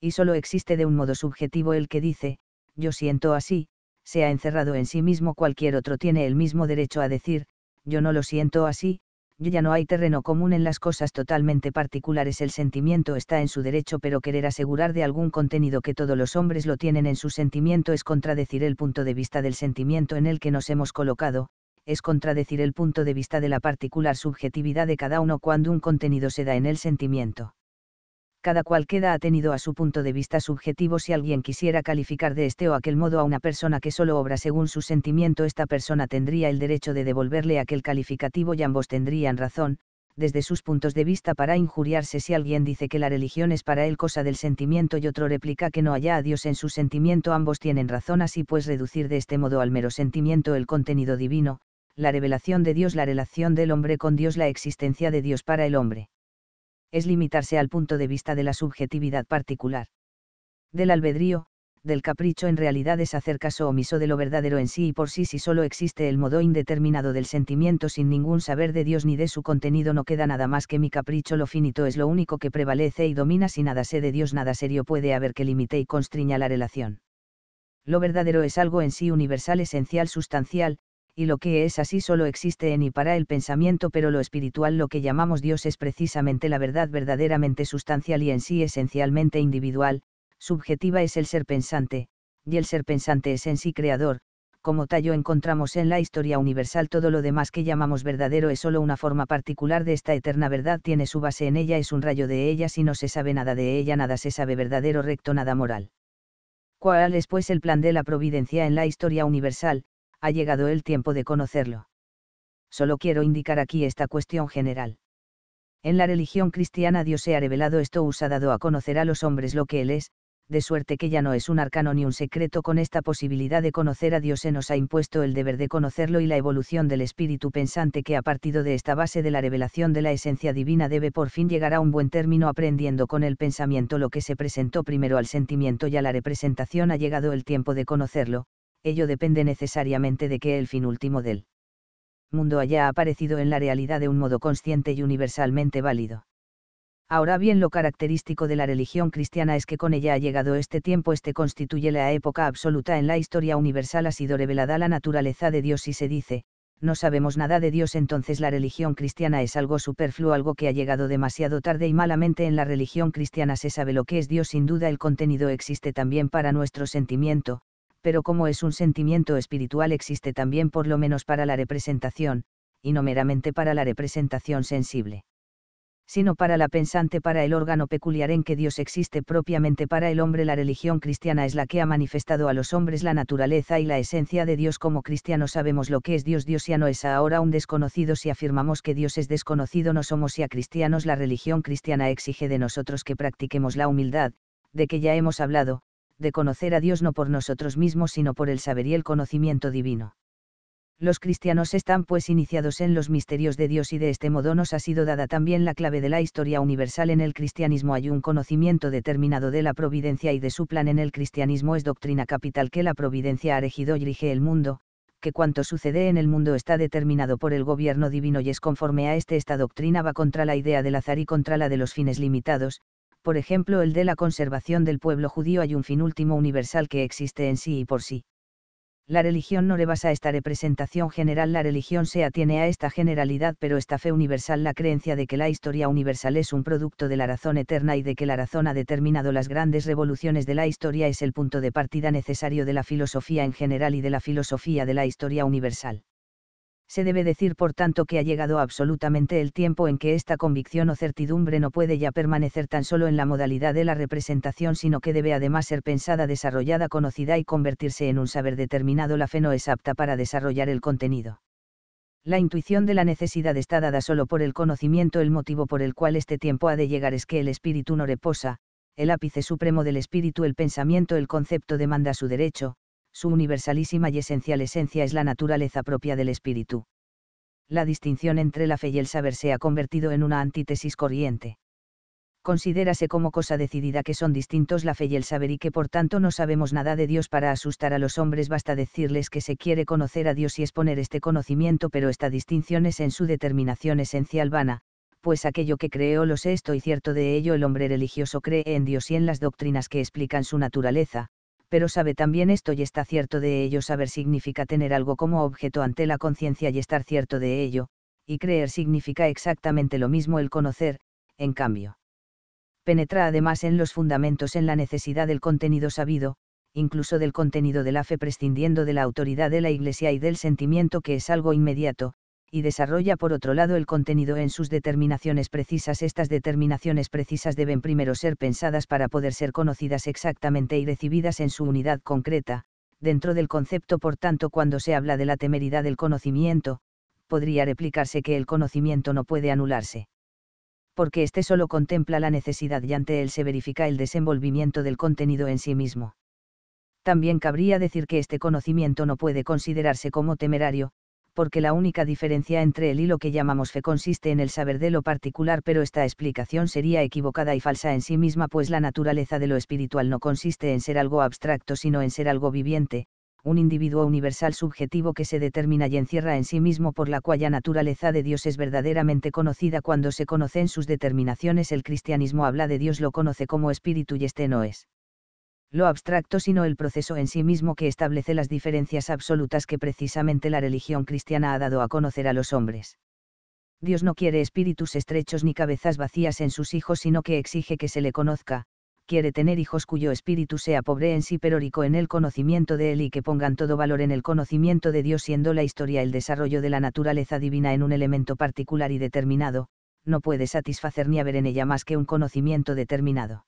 Y solo existe de un modo subjetivo el que dice, yo siento así, se ha encerrado en sí mismo cualquier otro tiene el mismo derecho a decir, yo no lo siento así, ya no hay terreno común en las cosas totalmente particulares, el sentimiento está en su derecho, pero querer asegurar de algún contenido que todos los hombres lo tienen en su sentimiento es contradecir el punto de vista del sentimiento en el que nos hemos colocado, es contradecir el punto de vista de la particular subjetividad de cada uno cuando un contenido se da en el sentimiento cada cual queda tenido a su punto de vista subjetivo si alguien quisiera calificar de este o aquel modo a una persona que solo obra según su sentimiento, esta persona tendría el derecho de devolverle aquel calificativo y ambos tendrían razón, desde sus puntos de vista para injuriarse si alguien dice que la religión es para él cosa del sentimiento y otro replica que no haya a Dios en su sentimiento, ambos tienen razón así pues reducir de este modo al mero sentimiento el contenido divino, la revelación de Dios, la relación del hombre con Dios, la existencia de Dios para el hombre es limitarse al punto de vista de la subjetividad particular. Del albedrío, del capricho en realidad es hacer caso omiso de lo verdadero en sí y por sí si solo existe el modo indeterminado del sentimiento sin ningún saber de Dios ni de su contenido no queda nada más que mi capricho lo finito es lo único que prevalece y domina si nada sé de Dios nada serio puede haber que limite y constriña la relación. Lo verdadero es algo en sí universal esencial sustancial, y lo que es así solo existe en y para el pensamiento, pero lo espiritual, lo que llamamos Dios, es precisamente la verdad verdaderamente sustancial y en sí esencialmente individual, subjetiva es el ser pensante, y el ser pensante es en sí creador, como tallo encontramos en la historia universal todo lo demás que llamamos verdadero es solo una forma particular de esta eterna verdad, tiene su base en ella, es un rayo de ella, si no se sabe nada de ella, nada se sabe verdadero, recto, nada moral. ¿Cuál es pues el plan de la providencia en la historia universal? ha llegado el tiempo de conocerlo. Solo quiero indicar aquí esta cuestión general. En la religión cristiana Dios se ha revelado esto usa dado a conocer a los hombres lo que Él es, de suerte que ya no es un arcano ni un secreto con esta posibilidad de conocer a Dios se nos ha impuesto el deber de conocerlo y la evolución del espíritu pensante que a partido de esta base de la revelación de la esencia divina debe por fin llegar a un buen término aprendiendo con el pensamiento lo que se presentó primero al sentimiento y a la representación ha llegado el tiempo de conocerlo, ello depende necesariamente de que el fin último del mundo haya aparecido en la realidad de un modo consciente y universalmente válido. Ahora bien, lo característico de la religión cristiana es que con ella ha llegado este tiempo, este constituye la época absoluta en la historia universal, ha sido revelada la naturaleza de Dios y se dice, no sabemos nada de Dios, entonces la religión cristiana es algo superfluo, algo que ha llegado demasiado tarde y malamente en la religión cristiana se sabe lo que es Dios, sin duda el contenido existe también para nuestro sentimiento, pero como es un sentimiento espiritual existe también por lo menos para la representación, y no meramente para la representación sensible sino para la pensante, para el órgano peculiar en que Dios existe propiamente para el hombre. La religión cristiana es la que ha manifestado a los hombres la naturaleza y la esencia de Dios. Como cristianos sabemos lo que es Dios, Dios ya no es ahora un desconocido. Si afirmamos que Dios es desconocido, no somos ya cristianos. La religión cristiana exige de nosotros que practiquemos la humildad, de que ya hemos hablado, de conocer a Dios no por nosotros mismos sino por el saber y el conocimiento divino. Los cristianos están pues iniciados en los misterios de Dios y de este modo nos ha sido dada también la clave de la historia universal. En el cristianismo hay un conocimiento determinado de la providencia y de su plan. En el cristianismo es doctrina capital que la providencia ha regido y rige el mundo, que cuanto sucede en el mundo está determinado por el gobierno divino y es conforme a este esta doctrina va contra la idea del azar y contra la de los fines limitados, por ejemplo el de la conservación del pueblo judío hay un fin último universal que existe en sí y por sí. La religión no rebasa esta representación general, la religión se atiene a esta generalidad, pero esta fe universal, la creencia de que la historia universal es un producto de la razón eterna y de que la razón ha determinado las grandes revoluciones de la historia, es el punto de partida necesario de la filosofía en general y de la filosofía de la historia universal. Se debe decir por tanto que ha llegado absolutamente el tiempo en que esta convicción o certidumbre no puede ya permanecer tan solo en la modalidad de la representación, sino que debe además ser pensada, desarrollada, conocida y convertirse en un saber determinado. La fe no es apta para desarrollar el contenido. La intuición de la necesidad está dada solo por el conocimiento. El motivo por el cual este tiempo ha de llegar es que el espíritu no reposa, el ápice supremo del espíritu, el pensamiento, el concepto demanda su derecho, su universalísima y esencial esencia es la naturaleza propia del espíritu. La distinción entre la fe y el saber se ha convertido en una antítesis corriente. Considérase como cosa decidida que son distintos la fe y el saber y que por tanto no sabemos nada de Dios para asustar a los hombres basta decirles que se quiere conocer a Dios y exponer este conocimiento pero esta distinción es en su determinación esencial vana, pues aquello que creo lo sé estoy cierto de ello el hombre religioso cree en Dios y en las doctrinas que explican su naturaleza, pero sabe también esto y está cierto de ello. Saber significa tener algo como objeto ante la conciencia y estar cierto de ello, y creer significa exactamente lo mismo el conocer, en cambio. Penetra además en los fundamentos en la necesidad del contenido sabido, incluso del contenido de la fe prescindiendo de la autoridad de la Iglesia y del sentimiento que es algo inmediato, y desarrolla por otro lado el contenido en sus determinaciones precisas. Estas determinaciones precisas deben primero ser pensadas para poder ser conocidas exactamente y recibidas en su unidad concreta, dentro del concepto por tanto cuando se habla de la temeridad del conocimiento, podría replicarse que el conocimiento no puede anularse porque este solo contempla la necesidad y ante él se verifica el desenvolvimiento del contenido en sí mismo. También cabría decir que este conocimiento no puede considerarse como temerario, porque la única diferencia entre el lo que llamamos fe consiste en el saber de lo particular, pero esta explicación sería equivocada y falsa en sí misma, pues la naturaleza de lo espiritual no consiste en ser algo abstracto, sino en ser algo viviente, un individuo universal subjetivo que se determina y encierra en sí mismo por la cuya naturaleza de Dios es verdaderamente conocida cuando se conocen sus determinaciones. El cristianismo habla de Dios, lo conoce como espíritu y este no es lo abstracto sino el proceso en sí mismo que establece las diferencias absolutas que precisamente la religión cristiana ha dado a conocer a los hombres. Dios no quiere espíritus estrechos ni cabezas vacías en sus hijos, sino que exige que se le conozca, quiere tener hijos cuyo espíritu sea pobre en sí pero rico en el conocimiento de Él y que pongan todo valor en el conocimiento de Dios siendo la historia el desarrollo de la naturaleza divina en un elemento particular y determinado, no puede satisfacer ni haber en ella más que un conocimiento determinado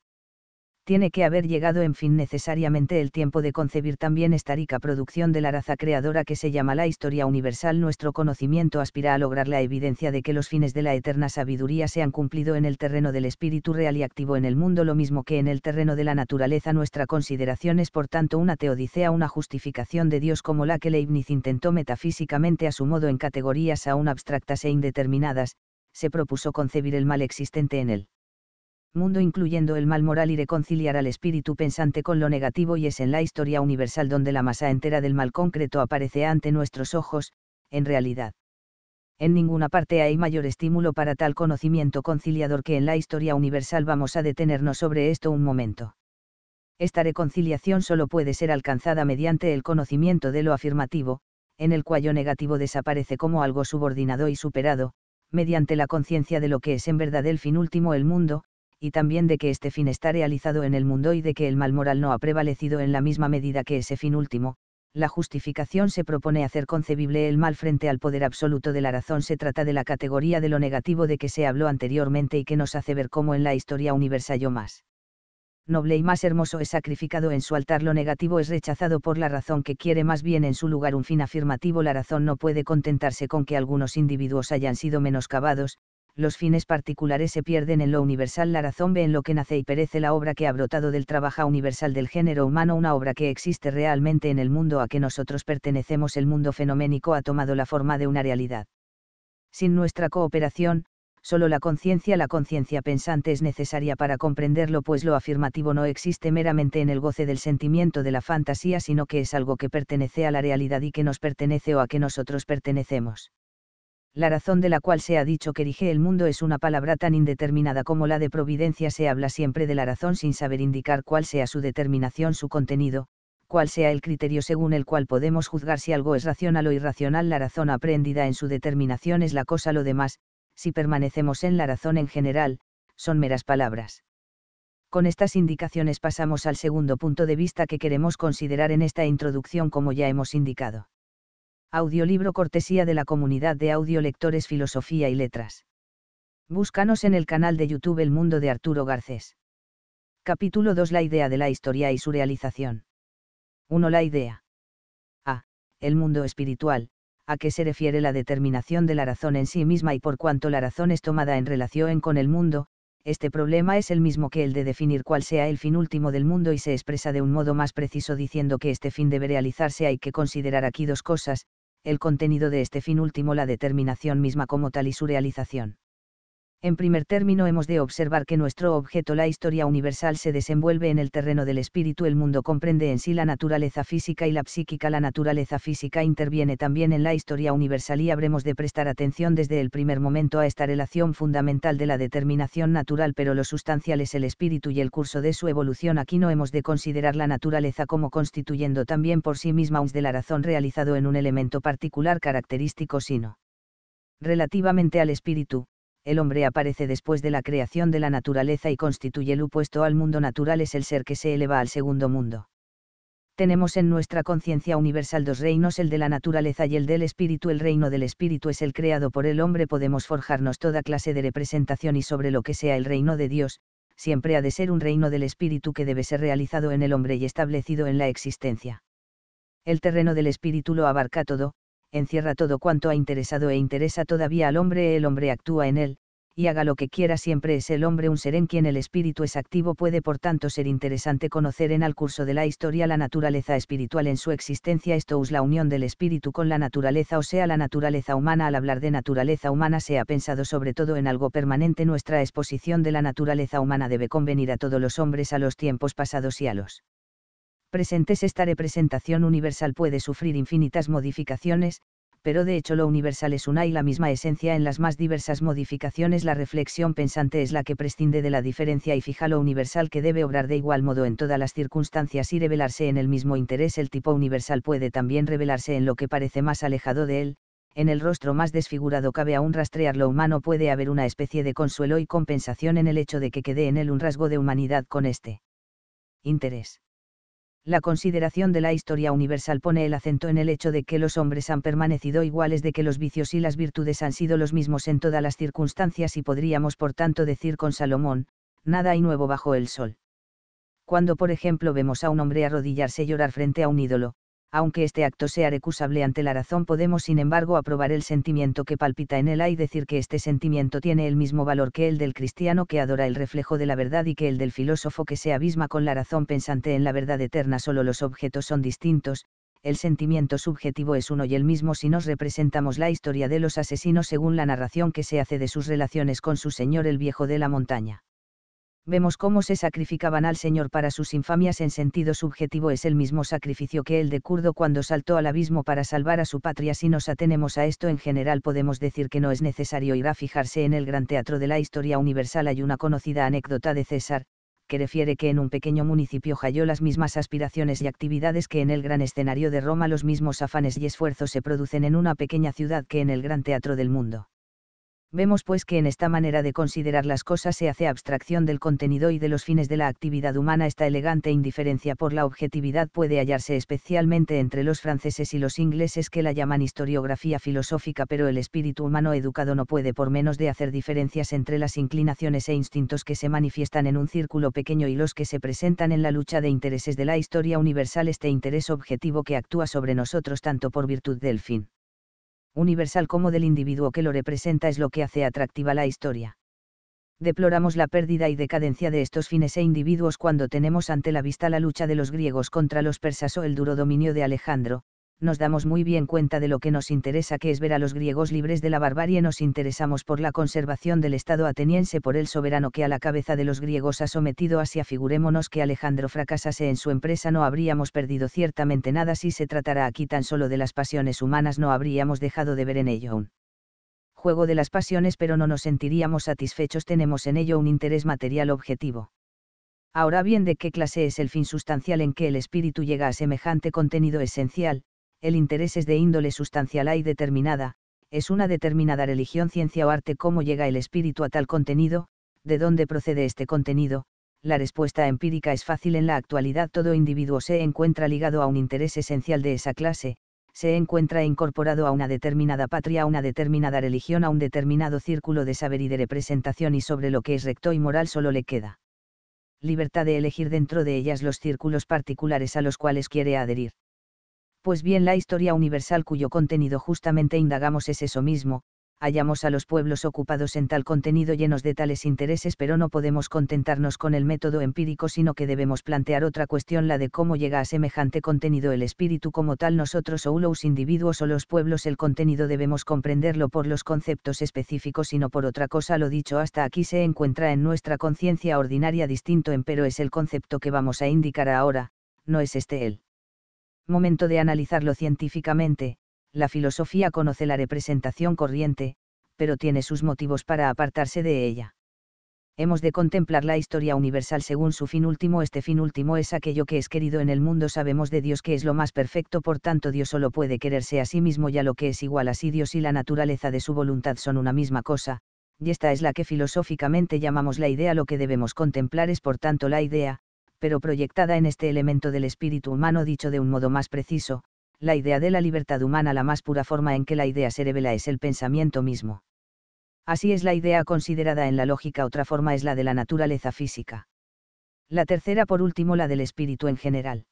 tiene que haber llegado en fin necesariamente el tiempo de concebir también esta rica producción de la raza creadora que se llama la historia universal. Nuestro conocimiento aspira a lograr la evidencia de que los fines de la eterna sabiduría se han cumplido en el terreno del espíritu real y activo en el mundo, lo mismo que en el terreno de la naturaleza. Nuestra consideración es por tanto una teodicea, una justificación de Dios como la que Leibniz intentó metafísicamente a su modo en categorías aún abstractas e indeterminadas, se propuso concebir el mal existente en él mundo incluyendo el mal moral y reconciliar al espíritu pensante con lo negativo y es en la historia universal donde la masa entera del mal concreto aparece ante nuestros ojos, en realidad. En ninguna parte hay mayor estímulo para tal conocimiento conciliador que en la historia universal vamos a detenernos sobre esto un momento. Esta reconciliación solo puede ser alcanzada mediante el conocimiento de lo afirmativo, en el cual lo negativo desaparece como algo subordinado y superado, mediante la conciencia de lo que es en verdad el fin último el mundo, y también de que este fin está realizado en el mundo y de que el mal moral no ha prevalecido en la misma medida que ese fin último, la justificación se propone hacer concebible el mal frente al poder absoluto de la razón. Se trata de la categoría de lo negativo de que se habló anteriormente y que nos hace ver cómo en la historia universal yo más noble y más hermoso es sacrificado en su altar, lo negativo es rechazado por la razón que quiere más bien en su lugar un fin afirmativo. La razón no puede contentarse con que algunos individuos hayan sido menoscabados, los fines particulares se pierden en lo universal. La razón ve en lo que nace y perece la obra que ha brotado del trabajo universal del género humano, una obra que existe realmente en el mundo a que nosotros pertenecemos. El mundo fenoménico ha tomado la forma de una realidad. Sin nuestra cooperación, solo la conciencia, la conciencia pensante es necesaria para comprenderlo, pues lo afirmativo no existe meramente en el goce del sentimiento de la fantasía, sino que es algo que pertenece a la realidad y que nos pertenece o a que nosotros pertenecemos la razón de la cual se ha dicho que erige el mundo es una palabra tan indeterminada como la de providencia se habla siempre de la razón sin saber indicar cuál sea su determinación, su contenido, cuál sea el criterio según el cual podemos juzgar si algo es racional o irracional, la razón aprendida en su determinación es la cosa, lo demás, si permanecemos en la razón en general, son meras palabras. Con estas indicaciones pasamos al segundo punto de vista que queremos considerar en esta introducción como ya hemos indicado. Audiolibro cortesía de la comunidad de audiolectores Filosofía y Letras. Búscanos en el canal de YouTube El Mundo de Arturo Garcés. Capítulo 2 La idea de la historia y su realización. 1. La idea. A. El mundo espiritual. ¿A qué se refiere la determinación de la razón en sí misma y por cuanto la razón es tomada en relación con el mundo? Este problema es el mismo que el de definir cuál sea el fin último del mundo y se expresa de un modo más preciso diciendo que este fin debe realizarse. Hay que considerar aquí dos cosas, el contenido de este fin último la determinación misma como tal y su realización. En primer término hemos de observar que nuestro objeto la historia universal se desenvuelve en el terreno del espíritu el mundo comprende en sí la naturaleza física y la psíquica la naturaleza física interviene también en la historia universal y habremos de prestar atención desde el primer momento a esta relación fundamental de la determinación natural pero lo sustancial es el espíritu y el curso de su evolución aquí no hemos de considerar la naturaleza como constituyendo también por sí misma un de la razón realizado en un elemento particular característico sino relativamente al espíritu, el hombre aparece después de la creación de la naturaleza y constituye el opuesto al mundo natural es el ser que se eleva al segundo mundo. Tenemos en nuestra conciencia universal dos reinos, el de la naturaleza y el del espíritu. El reino del espíritu es el creado por el hombre, podemos forjarnos toda clase de representación y sobre lo que sea el reino de Dios, siempre ha de ser un reino del espíritu que debe ser realizado en el hombre y establecido en la existencia. El terreno del espíritu lo abarca todo, encierra todo cuanto ha interesado e interesa todavía al hombre, el hombre actúa en él, y haga lo que quiera siempre es el hombre un ser en quien el espíritu es activo puede por tanto ser interesante conocer en el curso de la historia la naturaleza espiritual en su existencia esto es la unión del espíritu con la naturaleza o sea la naturaleza humana al hablar de naturaleza humana se ha pensado sobre todo en algo permanente nuestra exposición de la naturaleza humana debe convenir a todos los hombres a los tiempos pasados y a los presentes esta representación universal puede sufrir infinitas modificaciones, pero de hecho lo universal es una y la misma esencia en las más diversas modificaciones. La reflexión pensante es la que prescinde de la diferencia y fija lo universal que debe obrar de igual modo en todas las circunstancias y revelarse en el mismo interés. El tipo universal puede también revelarse en lo que parece más alejado de él, en el rostro más desfigurado cabe aún rastrear lo humano. Puede haber una especie de consuelo y compensación en el hecho de que quede en él un rasgo de humanidad con este interés la consideración de la historia universal pone el acento en el hecho de que los hombres han permanecido iguales, de que los vicios y las virtudes han sido los mismos en todas las circunstancias y podríamos por tanto decir con Salomón, nada hay nuevo bajo el sol. Cuando por ejemplo vemos a un hombre arrodillarse y llorar frente a un ídolo, aunque este acto sea recusable ante la razón, podemos sin embargo aprobar el sentimiento que palpita en él y decir que este sentimiento tiene el mismo valor que el del cristiano que adora el reflejo de la verdad y que el del filósofo que se abisma con la razón pensante en la verdad eterna. Solo los objetos son distintos, el sentimiento subjetivo es uno y el mismo si nos representamos la historia de los asesinos según la narración que se hace de sus relaciones con su señor el viejo de la montaña vemos cómo se sacrificaban al Señor para sus infamias en sentido subjetivo es el mismo sacrificio que el de Curdo cuando saltó al abismo para salvar a su patria. Si nos atenemos a esto en general podemos decir que no es necesario ir a fijarse en el gran teatro de la historia universal. Hay una conocida anécdota de César, que refiere que en un pequeño municipio halló las mismas aspiraciones y actividades que en el gran escenario de Roma los mismos afanes y esfuerzos se producen en una pequeña ciudad que en el gran teatro del mundo Vemos pues que en esta manera de considerar las cosas se hace abstracción del contenido y de los fines de la actividad humana. Esta elegante indiferencia por la objetividad puede hallarse especialmente entre los franceses y los ingleses que la llaman historiografía filosófica, pero el espíritu humano educado no puede por menos de hacer diferencias entre las inclinaciones e instintos que se manifiestan en un círculo pequeño y los que se presentan en la lucha de intereses de la historia universal. Este interés objetivo que actúa sobre nosotros tanto por virtud del fin universal como del individuo que lo representa es lo que hace atractiva la historia. Deploramos la pérdida y decadencia de estos fines e individuos cuando tenemos ante la vista la lucha de los griegos contra los persas o el duro dominio de Alejandro, nos damos muy bien cuenta de lo que nos interesa que es ver a los griegos libres de la barbarie, nos interesamos por la conservación del Estado ateniense, por el soberano que a la cabeza de los griegos ha sometido así Figurémonos que Alejandro fracasase en su empresa, no habríamos perdido ciertamente nada si se tratara aquí tan solo de las pasiones humanas, no habríamos dejado de ver en ello un juego de las pasiones, pero no nos sentiríamos satisfechos, tenemos en ello un interés material objetivo. Ahora bien, ¿de qué clase es el fin sustancial en que el espíritu llega a semejante contenido esencial? el interés es de índole sustancial y determinada, es una determinada religión, ciencia o arte cómo llega el espíritu a tal contenido, de dónde procede este contenido, la respuesta empírica es fácil en la actualidad todo individuo se encuentra ligado a un interés esencial de esa clase, se encuentra incorporado a una determinada patria, a una determinada religión, a un determinado círculo de saber y de representación y sobre lo que es recto y moral solo le queda libertad de elegir dentro de ellas los círculos particulares a los cuales quiere adherir. Pues bien, la historia universal cuyo contenido justamente indagamos es eso mismo, hallamos a los pueblos ocupados en tal contenido llenos de tales intereses, pero no podemos contentarnos con el método empírico, sino que debemos plantear otra cuestión, la de cómo llega a semejante contenido el espíritu como tal nosotros o los individuos o los pueblos el contenido debemos comprenderlo por los conceptos específicos y no por otra cosa, lo dicho hasta aquí se encuentra en nuestra conciencia ordinaria distinto, pero es el concepto que vamos a indicar ahora, no es este el momento de analizarlo científicamente, la filosofía conoce la representación corriente, pero tiene sus motivos para apartarse de ella. Hemos de contemplar la historia universal según su fin último. Este fin último es aquello que es querido en el mundo. Sabemos de Dios que es lo más perfecto, por tanto Dios solo puede quererse a sí mismo ya lo que es igual a sí. Dios y la naturaleza de su voluntad son una misma cosa, y esta es la que filosóficamente llamamos la idea. Lo que debemos contemplar es por tanto la idea, pero proyectada en este elemento del espíritu humano dicho de un modo más preciso, la idea de la libertad humana la más pura forma en que la idea se revela es el pensamiento mismo. Así es la idea considerada en la lógica, otra forma es la de la naturaleza física. La tercera por último la del espíritu en general.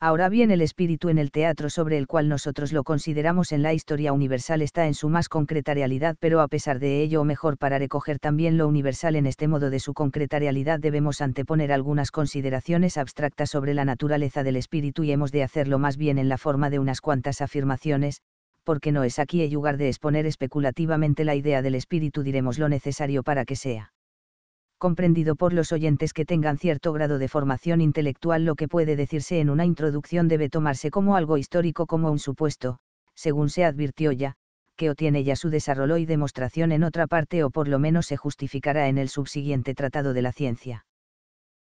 Ahora bien, el espíritu en el teatro sobre el cual nosotros lo consideramos en la historia universal está en su más concreta realidad, pero a pesar de ello, o mejor, para recoger también lo universal en este modo de su concreta realidad, debemos anteponer algunas consideraciones abstractas sobre la naturaleza del espíritu y hemos de hacerlo más bien en la forma de unas cuantas afirmaciones, porque no es aquí el lugar de exponer especulativamente la idea del espíritu, diremos lo necesario para que sea comprendido por los oyentes que tengan cierto grado de formación intelectual lo que puede decirse en una introducción debe tomarse como algo histórico como un supuesto, según se advirtió ya, que o tiene ya su desarrollo y demostración en otra parte o por lo menos se justificará en el subsiguiente tratado de la ciencia.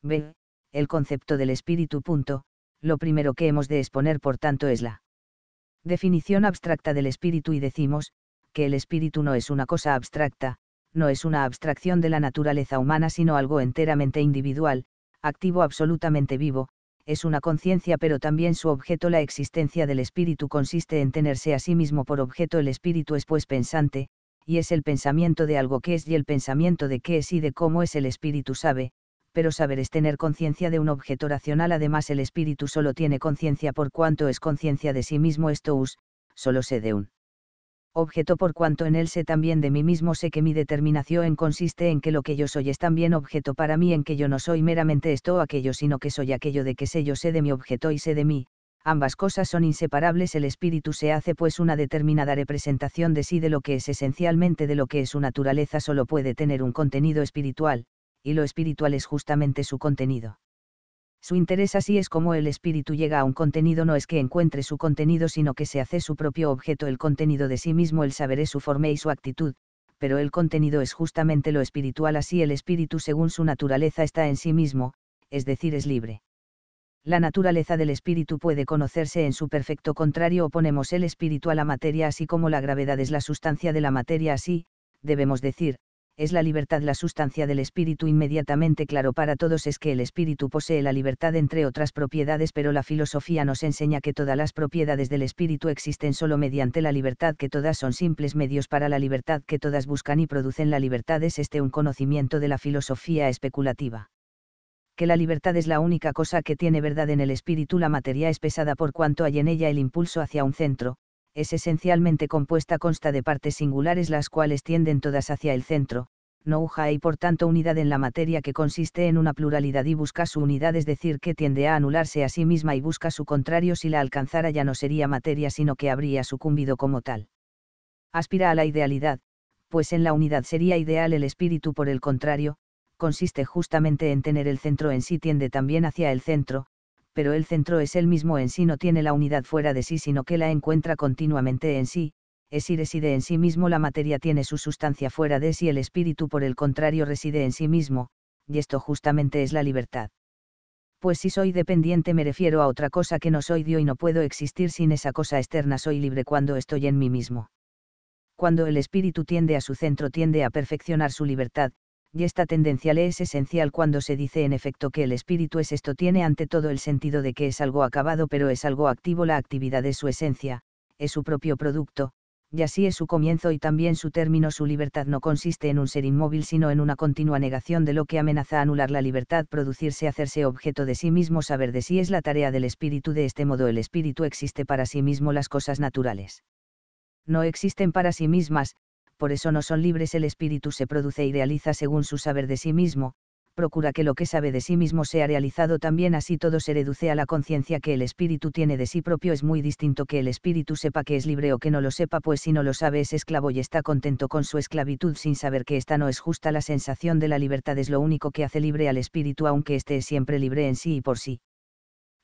B. El concepto del espíritu. Punto. Lo primero que hemos de exponer por tanto es la definición abstracta del espíritu y decimos, que el espíritu no es una cosa abstracta, no es una abstracción de la naturaleza humana sino algo enteramente individual, activo absolutamente vivo, es una conciencia pero también su objeto la existencia del espíritu consiste en tenerse a sí mismo por objeto el espíritu es pues pensante, y es el pensamiento de algo que es y el pensamiento de qué es y de cómo es el espíritu sabe, pero saber es tener conciencia de un objeto racional además el espíritu solo tiene conciencia por cuanto es conciencia de sí mismo esto us, solo se de un objeto por cuanto en él sé también de mí mismo sé que mi determinación consiste en que lo que yo soy es también objeto para mí en que yo no soy meramente esto o aquello sino que soy aquello de que sé yo sé de mi objeto y sé de mí, ambas cosas son inseparables el espíritu se hace pues una determinada representación de sí de lo que es esencialmente de lo que es su naturaleza solo puede tener un contenido espiritual, y lo espiritual es justamente su contenido. Su interés así es como el espíritu llega a un contenido no es que encuentre su contenido sino que se hace su propio objeto el contenido de sí mismo el saber es su forma y su actitud, pero el contenido es justamente lo espiritual así el espíritu según su naturaleza está en sí mismo, es decir es libre. La naturaleza del espíritu puede conocerse en su perfecto contrario oponemos el espíritu a la materia así como la gravedad es la sustancia de la materia así, debemos decir, es la libertad la sustancia del espíritu inmediatamente claro para todos es que el espíritu posee la libertad entre otras propiedades pero la filosofía nos enseña que todas las propiedades del espíritu existen solo mediante la libertad que todas son simples medios para la libertad que todas buscan y producen la libertad es este un conocimiento de la filosofía especulativa. Que la libertad es la única cosa que tiene verdad en el espíritu la materia es pesada por cuanto hay en ella el impulso hacia un centro, es esencialmente compuesta consta de partes singulares las cuales tienden todas hacia el centro, no uja y por tanto unidad en la materia que consiste en una pluralidad y busca su unidad es decir que tiende a anularse a sí misma y busca su contrario si la alcanzara ya no sería materia sino que habría sucumbido como tal. Aspira a la idealidad, pues en la unidad sería ideal el espíritu por el contrario, consiste justamente en tener el centro en sí tiende también hacia el centro, pero el centro es el mismo en sí no tiene la unidad fuera de sí sino que la encuentra continuamente en sí, es y reside en sí mismo la materia tiene su sustancia fuera de sí el espíritu por el contrario reside en sí mismo, y esto justamente es la libertad. Pues si soy dependiente me refiero a otra cosa que no soy Dios y no puedo existir sin esa cosa externa soy libre cuando estoy en mí mismo. Cuando el espíritu tiende a su centro tiende a perfeccionar su libertad, y esta tendencia le es esencial cuando se dice en efecto que el espíritu es esto tiene ante todo el sentido de que es algo acabado pero es algo activo la actividad es su esencia, es su propio producto, y así es su comienzo y también su término su libertad no consiste en un ser inmóvil sino en una continua negación de lo que amenaza anular la libertad producirse hacerse objeto de sí mismo saber de sí es la tarea del espíritu de este modo el espíritu existe para sí mismo las cosas naturales no existen para sí mismas, por eso no son libres el espíritu se produce y realiza según su saber de sí mismo, procura que lo que sabe de sí mismo sea realizado también así todo se reduce a la conciencia que el espíritu tiene de sí propio es muy distinto que el espíritu sepa que es libre o que no lo sepa pues si no lo sabe es esclavo y está contento con su esclavitud sin saber que esta no es justa la sensación de la libertad es lo único que hace libre al espíritu aunque esté siempre libre en sí y por sí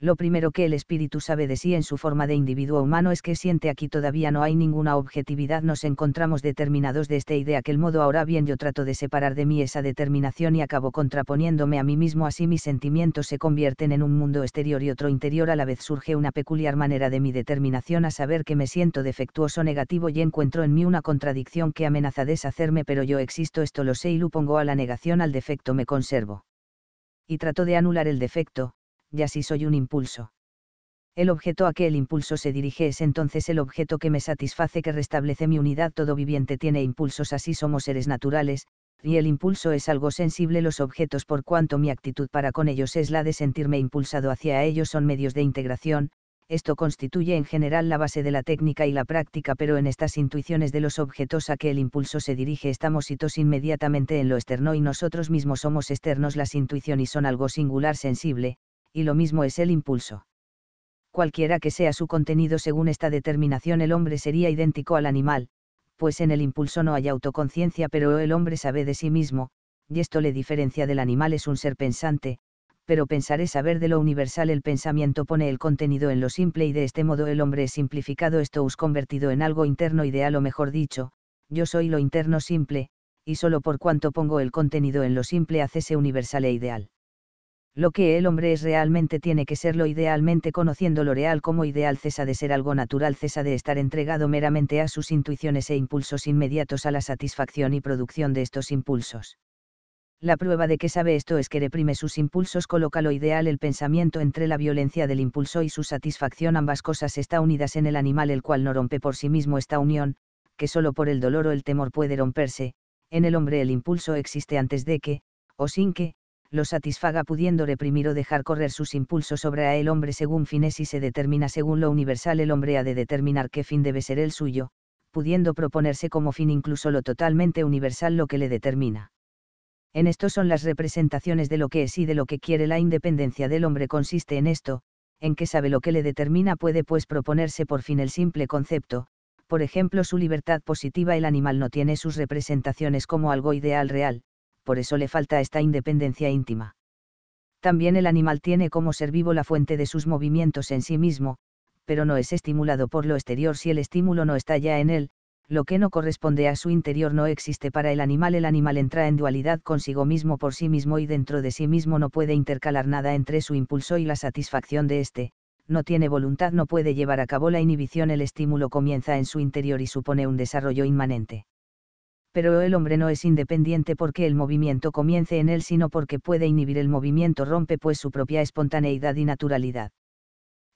lo primero que el espíritu sabe de sí en su forma de individuo humano es que siente aquí todavía no hay ninguna objetividad, nos encontramos determinados de esta y de aquel modo, ahora bien yo trato de separar de mí esa determinación y acabo contraponiéndome a mí mismo, así mis sentimientos se convierten en un mundo exterior y otro interior, a la vez surge una peculiar manera de mi determinación a saber que me siento defectuoso negativo y encuentro en mí una contradicción que amenaza deshacerme, pero yo existo, esto lo sé y lo pongo a la negación, al defecto me conservo. Y trato de anular el defecto, y así soy un impulso. El objeto a que el impulso se dirige es entonces el objeto que me satisface que restablece mi unidad. Todo viviente tiene impulsos, así somos seres naturales, y el impulso es algo sensible. Los objetos, por cuanto mi actitud para con ellos es la de sentirme impulsado hacia ellos, son medios de integración, esto constituye en general la base de la técnica y la práctica, pero en estas intuiciones de los objetos a que el impulso se dirige estamos hitos inmediatamente en lo externo y nosotros mismos somos externos. Las intuiciones son algo singular sensible, y lo mismo es el impulso. Cualquiera que sea su contenido según esta determinación el hombre sería idéntico al animal, pues en el impulso no hay autoconciencia pero el hombre sabe de sí mismo, y esto le diferencia del animal es un ser pensante, pero pensar es saber de lo universal el pensamiento pone el contenido en lo simple y de este modo el hombre es simplificado esto us convertido en algo interno ideal o mejor dicho, yo soy lo interno simple, y solo por cuanto pongo el contenido en lo simple hacese universal e ideal. Lo que el hombre es realmente tiene que serlo idealmente conociendo lo real como ideal cesa de ser algo natural, cesa de estar entregado meramente a sus intuiciones e impulsos inmediatos a la satisfacción y producción de estos impulsos. La prueba de que sabe esto es que reprime sus impulsos, coloca lo ideal el pensamiento entre la violencia del impulso y su satisfacción, ambas cosas están unidas en el animal el cual no rompe por sí mismo esta unión, que solo por el dolor o el temor puede romperse, en el hombre el impulso existe antes de que, o sin que, lo satisfaga pudiendo reprimir o dejar correr sus impulsos sobre a el hombre según fines y se determina según lo universal el hombre ha de determinar qué fin debe ser el suyo, pudiendo proponerse como fin incluso lo totalmente universal lo que le determina. En esto son las representaciones de lo que es y de lo que quiere la independencia del hombre consiste en esto, en que sabe lo que le determina puede pues proponerse por fin el simple concepto, por ejemplo su libertad positiva el animal no tiene sus representaciones como algo ideal real, por eso le falta esta independencia íntima. También el animal tiene como ser vivo la fuente de sus movimientos en sí mismo, pero no es estimulado por lo exterior si el estímulo no está ya en él, lo que no corresponde a su interior no existe para el animal. El animal entra en dualidad consigo mismo por sí mismo y dentro de sí mismo no puede intercalar nada entre su impulso y la satisfacción de éste, no tiene voluntad, no puede llevar a cabo la inhibición, el estímulo comienza en su interior y supone un desarrollo inmanente pero el hombre no es independiente porque el movimiento comience en él, sino porque puede inhibir el movimiento, rompe pues su propia espontaneidad y naturalidad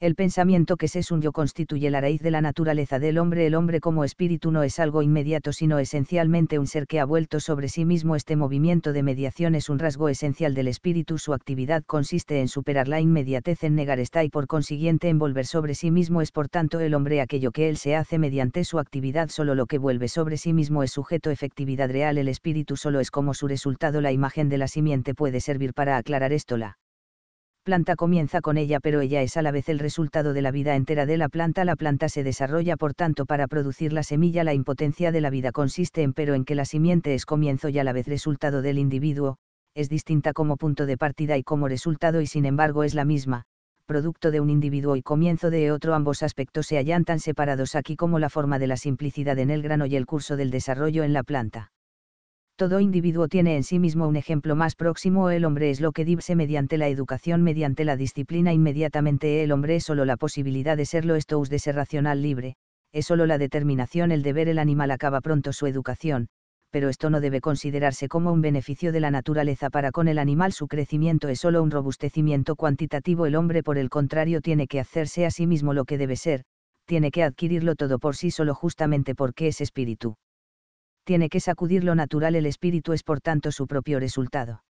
el pensamiento que se yo constituye la raíz de la naturaleza del hombre. El hombre como espíritu no es algo inmediato, sino esencialmente un ser que ha vuelto sobre sí mismo. Este movimiento de mediación es un rasgo esencial del espíritu. Su actividad consiste en superar la inmediatez, en negar está y por consiguiente en volver sobre sí mismo. Es por tanto el hombre aquello que él se hace mediante su actividad. Solo lo que vuelve sobre sí mismo es sujeto efectividad real. El espíritu solo es como su resultado. La imagen de la simiente puede servir para aclarar esto. La planta comienza con ella pero ella es a la vez el resultado de la vida entera de la planta. La planta se desarrolla por tanto para producir la semilla. La impotencia de la vida consiste en pero en que la simiente es comienzo y a la vez resultado del individuo, es distinta como punto de partida y como resultado y sin embargo es la misma, producto de un individuo y comienzo de otro. Ambos aspectos se hallan tan separados aquí como la forma de la simplicidad en el grano y el curso del desarrollo en la planta todo individuo tiene en sí mismo un ejemplo más próximo el hombre es lo que dice mediante la educación, mediante la disciplina inmediatamente el hombre es solo la posibilidad de serlo esto es de ser racional libre, es solo la determinación el deber el animal acaba pronto su educación, pero esto no debe considerarse como un beneficio de la naturaleza para con el animal su crecimiento es solo un robustecimiento cuantitativo el hombre por el contrario tiene que hacerse a sí mismo lo que debe ser, tiene que adquirirlo todo por sí solo justamente porque es espíritu tiene que sacudir lo natural, el espíritu es por tanto su propio resultado.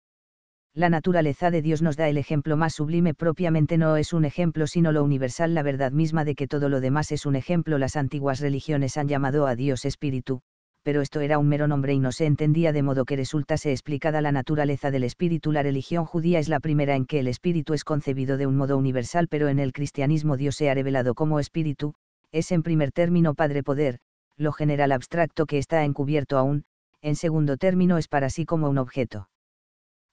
La naturaleza de Dios nos da el ejemplo más sublime propiamente no es un ejemplo sino lo universal, la verdad misma de que todo lo demás es un ejemplo. Las antiguas religiones han llamado a Dios espíritu, pero esto era un mero nombre y no se entendía de modo que resultase explicada la naturaleza del espíritu. La religión judía es la primera en que el espíritu es concebido de un modo universal, pero en el cristianismo Dios se ha revelado como espíritu, es en primer término Padre Poder, lo general abstracto que está encubierto aún, en segundo término es para sí como un objeto.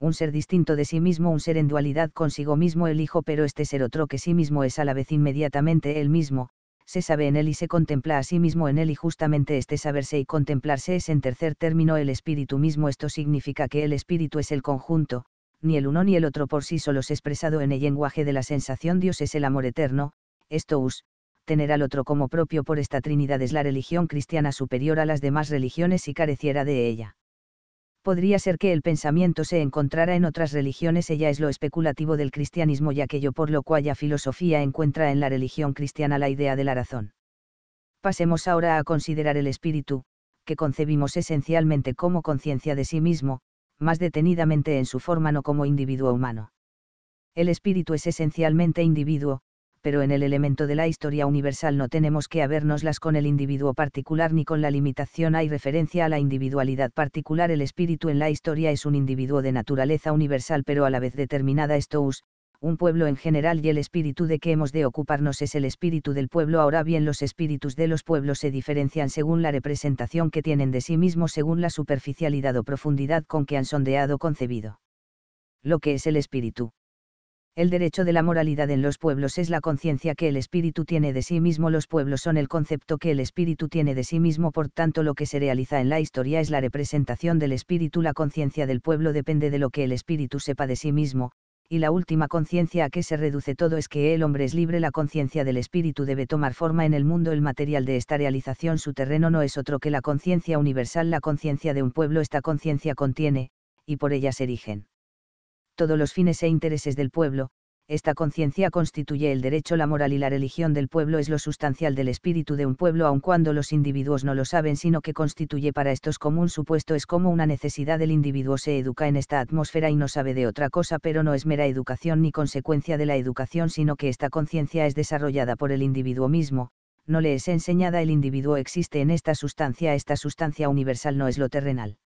Un ser distinto de sí mismo, un ser en dualidad consigo mismo el hijo, pero este ser otro que sí mismo es a la vez inmediatamente él mismo, se sabe en él y se contempla a sí mismo en él y justamente este saberse y contemplarse es en tercer término el espíritu mismo. Esto significa que el espíritu es el conjunto, ni el uno ni el otro por sí solos expresado en el lenguaje de la sensación Dios es el amor eterno, esto us, tener al otro como propio por esta Trinidad es la religión cristiana superior a las demás religiones y careciera de ella. Podría ser que el pensamiento se encontrara en otras religiones, ella es lo especulativo del cristianismo y aquello por lo cual ya filosofía encuentra en la religión cristiana la idea de la razón. Pasemos ahora a considerar el espíritu, que concebimos esencialmente como conciencia de sí mismo, más detenidamente en su forma no como individuo humano. El espíritu es esencialmente individuo, pero en el elemento de la historia universal no tenemos que habérnoslas con el individuo particular ni con la limitación hay referencia a la individualidad particular. El espíritu en la historia es un individuo de naturaleza universal pero a la vez determinada esto un pueblo en general y el espíritu de que hemos de ocuparnos es el espíritu del pueblo. Ahora bien, los espíritus de los pueblos se diferencian según la representación que tienen de sí mismos, según la superficialidad o profundidad con que han sondeado concebido. Lo que es el espíritu. El derecho de la moralidad en los pueblos es la conciencia que el espíritu tiene de sí mismo. Los pueblos son el concepto que el espíritu tiene de sí mismo. Por tanto, lo que se realiza en la historia es la representación del espíritu. La conciencia del pueblo depende de lo que el espíritu sepa de sí mismo, y la última conciencia a que se reduce todo es que el hombre es libre. La conciencia del espíritu debe tomar forma en el mundo. El material de esta realización, su terreno no es otro que la conciencia universal, la conciencia de un pueblo. Esta conciencia contiene, y por ella se erigen todos los fines e intereses del pueblo, esta conciencia constituye el derecho, la moral y la religión del pueblo es lo sustancial del espíritu de un pueblo aun cuando los individuos no lo saben, sino que constituye para estos como un supuesto, es como una necesidad del individuo se educa en esta atmósfera y no sabe de otra cosa, pero no es mera educación ni consecuencia de la educación, sino que esta conciencia es desarrollada por el individuo mismo, no le es enseñada, el individuo existe en esta sustancia, esta sustancia universal no es lo terrenal.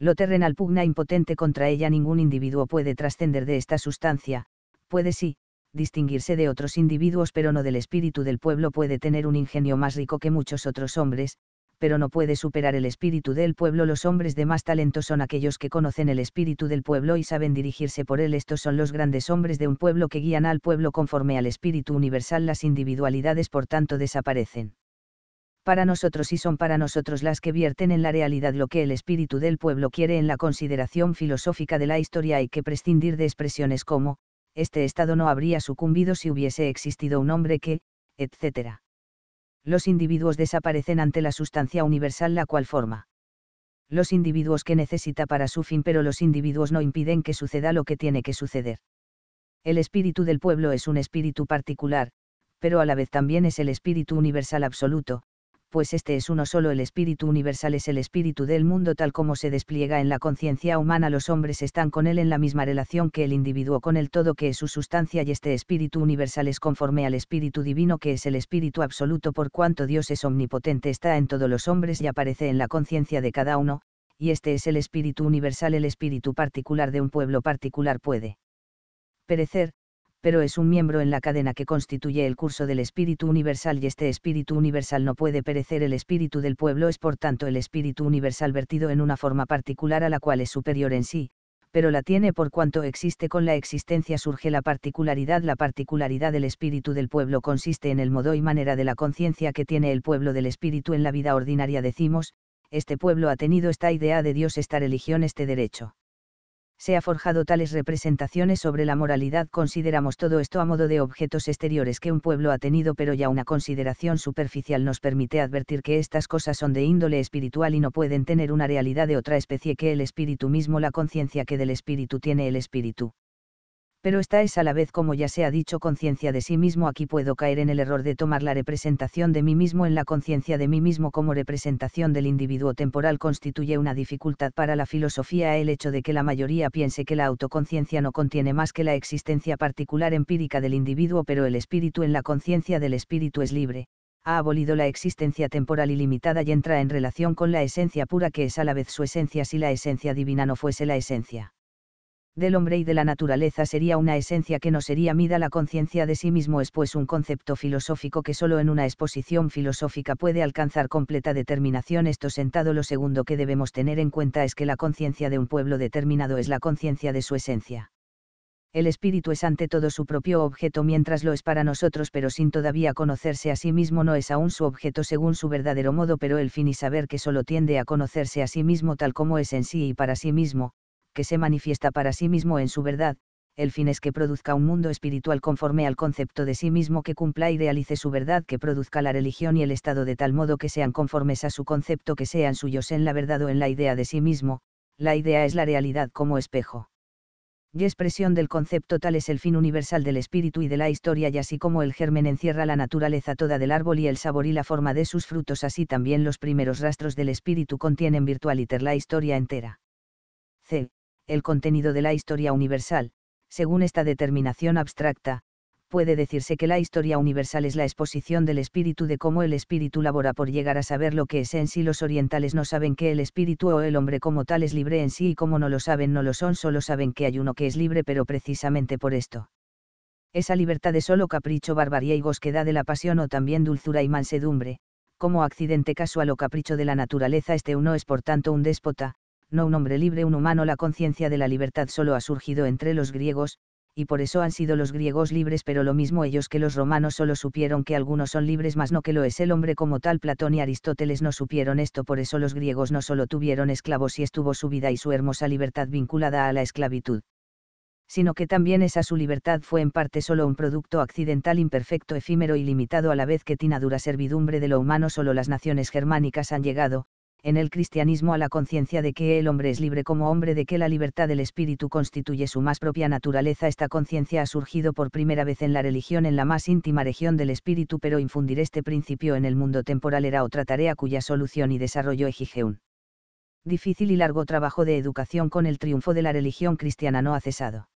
Lo terrenal pugna impotente contra ella ningún individuo puede trascender de esta sustancia, puede sí, distinguirse de otros individuos pero no del espíritu del pueblo puede tener un ingenio más rico que muchos otros hombres, pero no puede superar el espíritu del pueblo. Los hombres de más talento son aquellos que conocen el espíritu del pueblo y saben dirigirse por él. Estos son los grandes hombres de un pueblo que guían al pueblo conforme al espíritu universal. Las individualidades por tanto desaparecen para nosotros y son para nosotros las que vierten en la realidad lo que el espíritu del pueblo quiere en la consideración filosófica de la historia hay que prescindir de expresiones como, este Estado no habría sucumbido si hubiese existido un hombre que, etc. Los individuos desaparecen ante la sustancia universal la cual forma. Los individuos que necesita para su fin pero los individuos no impiden que suceda lo que tiene que suceder. El espíritu del pueblo es un espíritu particular, pero a la vez también es el espíritu universal absoluto, pues este es uno solo el espíritu universal es el espíritu del mundo tal como se despliega en la conciencia humana los hombres están con él en la misma relación que el individuo con el todo que es su sustancia y este espíritu universal es conforme al espíritu divino que es el espíritu absoluto por cuanto Dios es omnipotente está en todos los hombres y aparece en la conciencia de cada uno, y este es el espíritu universal el espíritu particular de un pueblo particular puede perecer, pero es un miembro en la cadena que constituye el curso del espíritu universal y este espíritu universal no puede perecer. El espíritu del pueblo es por tanto el espíritu universal vertido en una forma particular a la cual es superior en sí, pero la tiene por cuanto existe con la existencia surge la particularidad. La particularidad del espíritu del pueblo consiste en el modo y manera de la conciencia que tiene el pueblo del espíritu en la vida ordinaria. Decimos, este pueblo ha tenido esta idea de Dios, esta religión, este derecho se ha forjado tales representaciones sobre la moralidad consideramos todo esto a modo de objetos exteriores que un pueblo ha tenido pero ya una consideración superficial nos permite advertir que estas cosas son de índole espiritual y no pueden tener una realidad de otra especie que el espíritu mismo la conciencia que del espíritu tiene el espíritu pero esta es a la vez como ya se ha dicho conciencia de sí mismo. Aquí puedo caer en el error de tomar la representación de mí mismo en la conciencia de mí mismo como representación del individuo temporal constituye una dificultad para la filosofía el hecho de que la mayoría piense que la autoconciencia no contiene más que la existencia particular empírica del individuo, pero el espíritu en la conciencia del espíritu es libre, ha abolido la existencia temporal ilimitada y entra en relación con la esencia pura que es a la vez su esencia si la esencia divina no fuese la esencia del hombre y de la naturaleza sería una esencia que no sería mida la conciencia de sí mismo es pues un concepto filosófico que solo en una exposición filosófica puede alcanzar completa determinación esto sentado lo segundo que debemos tener en cuenta es que la conciencia de un pueblo determinado es la conciencia de su esencia. El espíritu es ante todo su propio objeto mientras lo es para nosotros pero sin todavía conocerse a sí mismo no es aún su objeto según su verdadero modo pero el fin y saber que solo tiende a conocerse a sí mismo tal como es en sí y para sí mismo, que se manifiesta para sí mismo en su verdad, el fin es que produzca un mundo espiritual conforme al concepto de sí mismo que cumpla y realice su verdad, que produzca la religión y el Estado de tal modo que sean conformes a su concepto, que sean suyos en la verdad o en la idea de sí mismo, la idea es la realidad como espejo. Y expresión del concepto tal es el fin universal del espíritu y de la historia y así como el germen encierra la naturaleza toda del árbol y el sabor y la forma de sus frutos, así también los primeros rastros del espíritu contienen virtualiter la historia entera. C el contenido de la historia universal, según esta determinación abstracta, puede decirse que la historia universal es la exposición del espíritu de cómo el espíritu labora por llegar a saber lo que es en sí. Los orientales no saben que el espíritu o el hombre como tal es libre en sí y como no lo saben no lo son, solo saben que hay uno que es libre pero precisamente por esto. Esa libertad de solo capricho, barbarie y gosquedad de la pasión o también dulzura y mansedumbre, como accidente casual o capricho de la naturaleza este uno es por tanto un déspota, no un hombre libre, un humano. La conciencia de la libertad solo ha surgido entre los griegos, y por eso han sido los griegos libres, pero lo mismo ellos que los romanos solo supieron que algunos son libres, más no que lo es el hombre como tal. Platón y Aristóteles no supieron esto, por eso los griegos no solo tuvieron esclavos y estuvo su vida y su hermosa libertad vinculada a la esclavitud, sino que también esa su libertad fue en parte solo un producto accidental, imperfecto, efímero y limitado a la vez que dura servidumbre de lo humano solo las naciones germánicas han llegado, en el cristianismo a la conciencia de que el hombre es libre como hombre, de que la libertad del espíritu constituye su más propia naturaleza. Esta conciencia ha surgido por primera vez en la religión en la más íntima región del espíritu, pero infundir este principio en el mundo temporal era otra tarea cuya solución y desarrollo exige un difícil y largo trabajo de educación con el triunfo de la religión cristiana no ha cesado.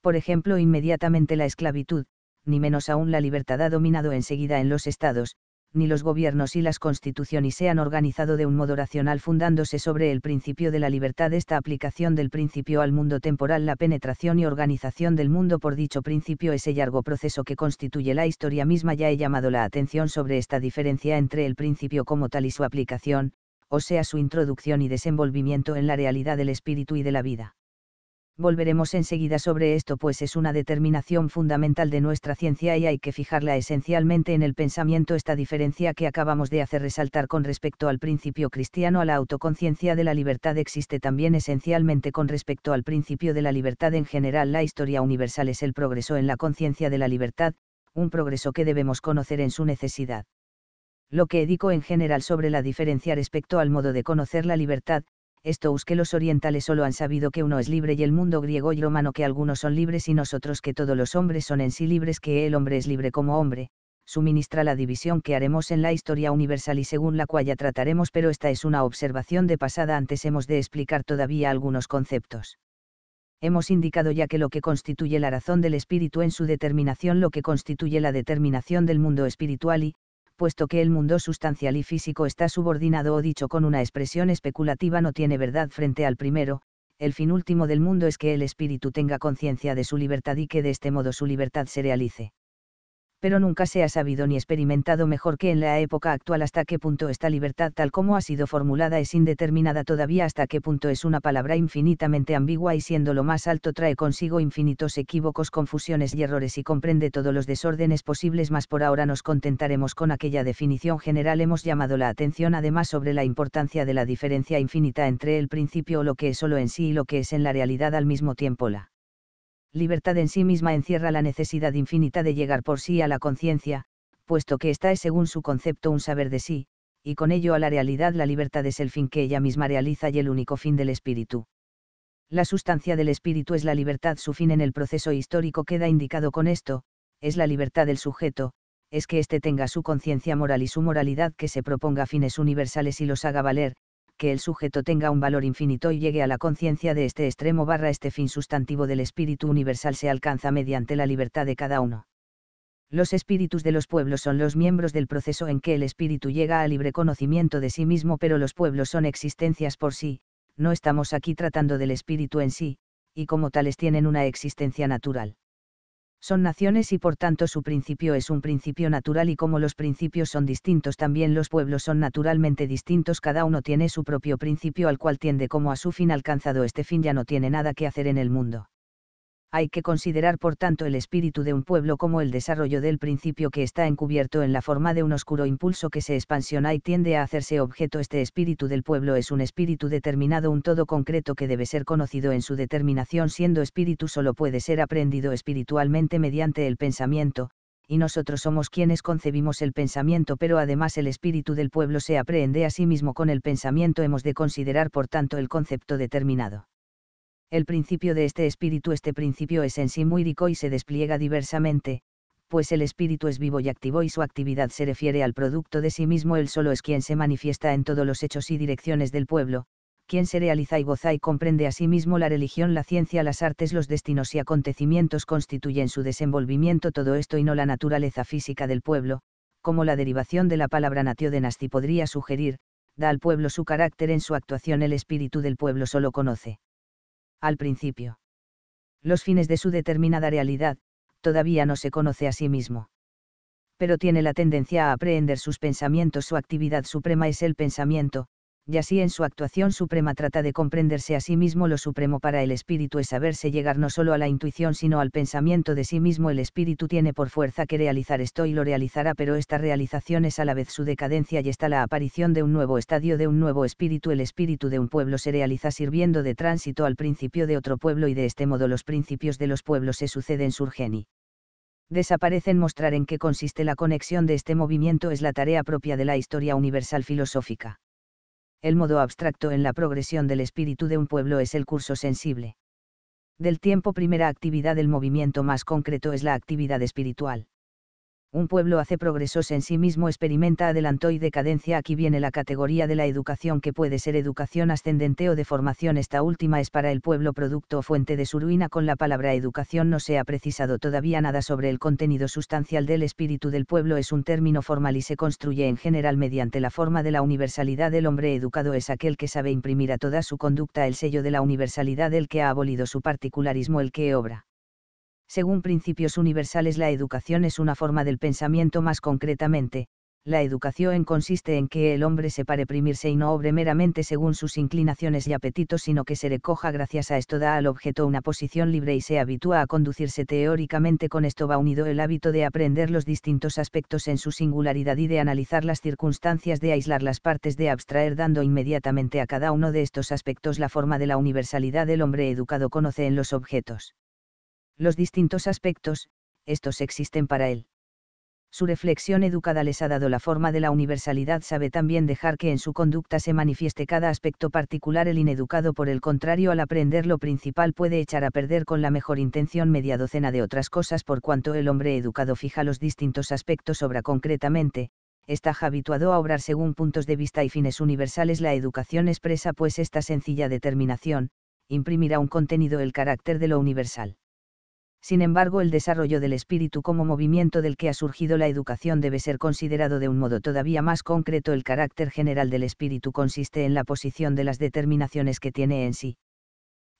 Por ejemplo, inmediatamente la esclavitud, ni menos aún la libertad ha dominado enseguida en los estados, ni los gobiernos y las constituciones se han organizado de un modo racional fundándose sobre el principio de la libertad. Esta aplicación del principio al mundo temporal, la penetración y organización del mundo por dicho principio, ese largo proceso que constituye la historia misma, ya he llamado la atención sobre esta diferencia entre el principio como tal y su aplicación, o sea su introducción y desenvolvimiento en la realidad del espíritu y de la vida. Volveremos enseguida sobre esto pues es una determinación fundamental de nuestra ciencia y hay que fijarla esencialmente en el pensamiento esta diferencia que acabamos de hacer resaltar con respecto al principio cristiano a la autoconciencia de la libertad existe también esencialmente con respecto al principio de la libertad en general la historia universal es el progreso en la conciencia de la libertad, un progreso que debemos conocer en su necesidad. Lo que edico en general sobre la diferencia respecto al modo de conocer la libertad, estos que los orientales solo han sabido que uno es libre y el mundo griego y romano que algunos son libres y nosotros que todos los hombres son en sí libres que el hombre es libre como hombre, suministra la división que haremos en la historia universal y según la cual ya trataremos pero esta es una observación de pasada antes hemos de explicar todavía algunos conceptos. Hemos indicado ya que lo que constituye la razón del espíritu en su determinación lo que constituye la determinación del mundo espiritual y, puesto que el mundo sustancial y físico está subordinado o dicho con una expresión especulativa no tiene verdad frente al primero, el fin último del mundo es que el espíritu tenga conciencia de su libertad y que de este modo su libertad se realice pero nunca se ha sabido ni experimentado mejor que en la época actual hasta qué punto esta libertad tal como ha sido formulada es indeterminada todavía, hasta qué punto es una palabra infinitamente ambigua y siendo lo más alto trae consigo infinitos equívocos, confusiones y errores y comprende todos los desórdenes posibles, más por ahora nos contentaremos con aquella definición general. Hemos llamado la atención además sobre la importancia de la diferencia infinita entre el principio o lo que es solo en sí y lo que es en la realidad al mismo tiempo la libertad en sí misma encierra la necesidad infinita de llegar por sí a la conciencia, puesto que ésta es según su concepto un saber de sí, y con ello a la realidad la libertad es el fin que ella misma realiza y el único fin del espíritu. La sustancia del espíritu es la libertad, su fin en el proceso histórico queda indicado con esto, es la libertad del sujeto, es que éste tenga su conciencia moral y su moralidad que se proponga fines universales y los haga valer, que el sujeto tenga un valor infinito y llegue a la conciencia de este extremo barra este fin sustantivo del espíritu universal se alcanza mediante la libertad de cada uno. Los espíritus de los pueblos son los miembros del proceso en que el espíritu llega a libre conocimiento de sí mismo, pero los pueblos son existencias por sí, no estamos aquí tratando del espíritu en sí, y como tales tienen una existencia natural son naciones y por tanto su principio es un principio natural y como los principios son distintos también los pueblos son naturalmente distintos, cada uno tiene su propio principio al cual tiende como a su fin alcanzado este fin ya no tiene nada que hacer en el mundo hay que considerar por tanto el espíritu de un pueblo como el desarrollo del principio que está encubierto en la forma de un oscuro impulso que se expansiona y tiende a hacerse objeto. Este espíritu del pueblo es un espíritu determinado, un todo concreto que debe ser conocido en su determinación, siendo espíritu solo puede ser aprendido espiritualmente mediante el pensamiento, y nosotros somos quienes concebimos el pensamiento, pero además el espíritu del pueblo se aprehende a sí mismo con el pensamiento. Hemos de considerar por tanto el concepto determinado. El principio de este espíritu Este principio es en sí muy rico y se despliega diversamente, pues el espíritu es vivo y activo y su actividad se refiere al producto de sí mismo, él solo es quien se manifiesta en todos los hechos y direcciones del pueblo, quien se realiza y goza y comprende a sí mismo la religión, la ciencia, las artes, los destinos y acontecimientos constituyen su desenvolvimiento todo esto y no la naturaleza física del pueblo, como la derivación de la palabra natio de nasti podría sugerir, da al pueblo su carácter en su actuación el espíritu del pueblo solo conoce al principio. Los fines de su determinada realidad, todavía no se conoce a sí mismo. Pero tiene la tendencia a aprehender sus pensamientos. Su actividad suprema es el pensamiento, y así en su actuación suprema trata de comprenderse a sí mismo. Lo supremo para el espíritu es saberse llegar no solo a la intuición sino al pensamiento de sí mismo. El espíritu tiene por fuerza que realizar esto y lo realizará, pero esta realización es a la vez su decadencia y está la aparición de un nuevo estadio, de un nuevo espíritu. El espíritu de un pueblo se realiza sirviendo de tránsito al principio de otro pueblo y de este modo los principios de los pueblos se suceden, surgen y desaparecen mostrar en qué consiste la conexión de este movimiento es la tarea propia de la historia universal filosófica el modo abstracto en la progresión del espíritu de un pueblo es el curso sensible. Del tiempo primera actividad del movimiento más concreto es la actividad espiritual un pueblo hace progresos en sí mismo experimenta adelanto y decadencia. Aquí viene la categoría de la educación que puede ser educación ascendente o de formación. Esta última es para el pueblo producto o fuente de su ruina. Con la palabra educación no se ha precisado todavía nada sobre el contenido sustancial del espíritu del pueblo. Es un término formal y se construye en general mediante la forma de la universalidad. El hombre educado es aquel que sabe imprimir a toda su conducta el sello de la universalidad, el que ha abolido su particularismo, el que obra según principios universales la educación es una forma del pensamiento más concretamente, la educación consiste en que el hombre pare primirse y no obre meramente según sus inclinaciones y apetitos, sino que se recoja gracias a esto da al objeto una posición libre y se habitúa a conducirse teóricamente. Con esto va unido el hábito de aprender los distintos aspectos en su singularidad y de analizar las circunstancias, de aislar las partes, de abstraer, dando inmediatamente a cada uno de estos aspectos la forma de la universalidad. El hombre educado conoce en los objetos los distintos aspectos, estos existen para él. Su reflexión educada les ha dado la forma de la universalidad, sabe también dejar que en su conducta se manifieste cada aspecto particular. El ineducado, por el contrario, al aprender lo principal puede echar a perder con la mejor intención media docena de otras cosas, por cuanto el hombre educado fija los distintos aspectos, obra concretamente, está habituado a obrar según puntos de vista y fines universales. La educación expresa pues esta sencilla determinación, imprimirá un contenido el carácter de lo universal sin embargo el desarrollo del espíritu como movimiento del que ha surgido la educación debe ser considerado de un modo todavía más concreto. El carácter general del espíritu consiste en la posición de las determinaciones que tiene en sí.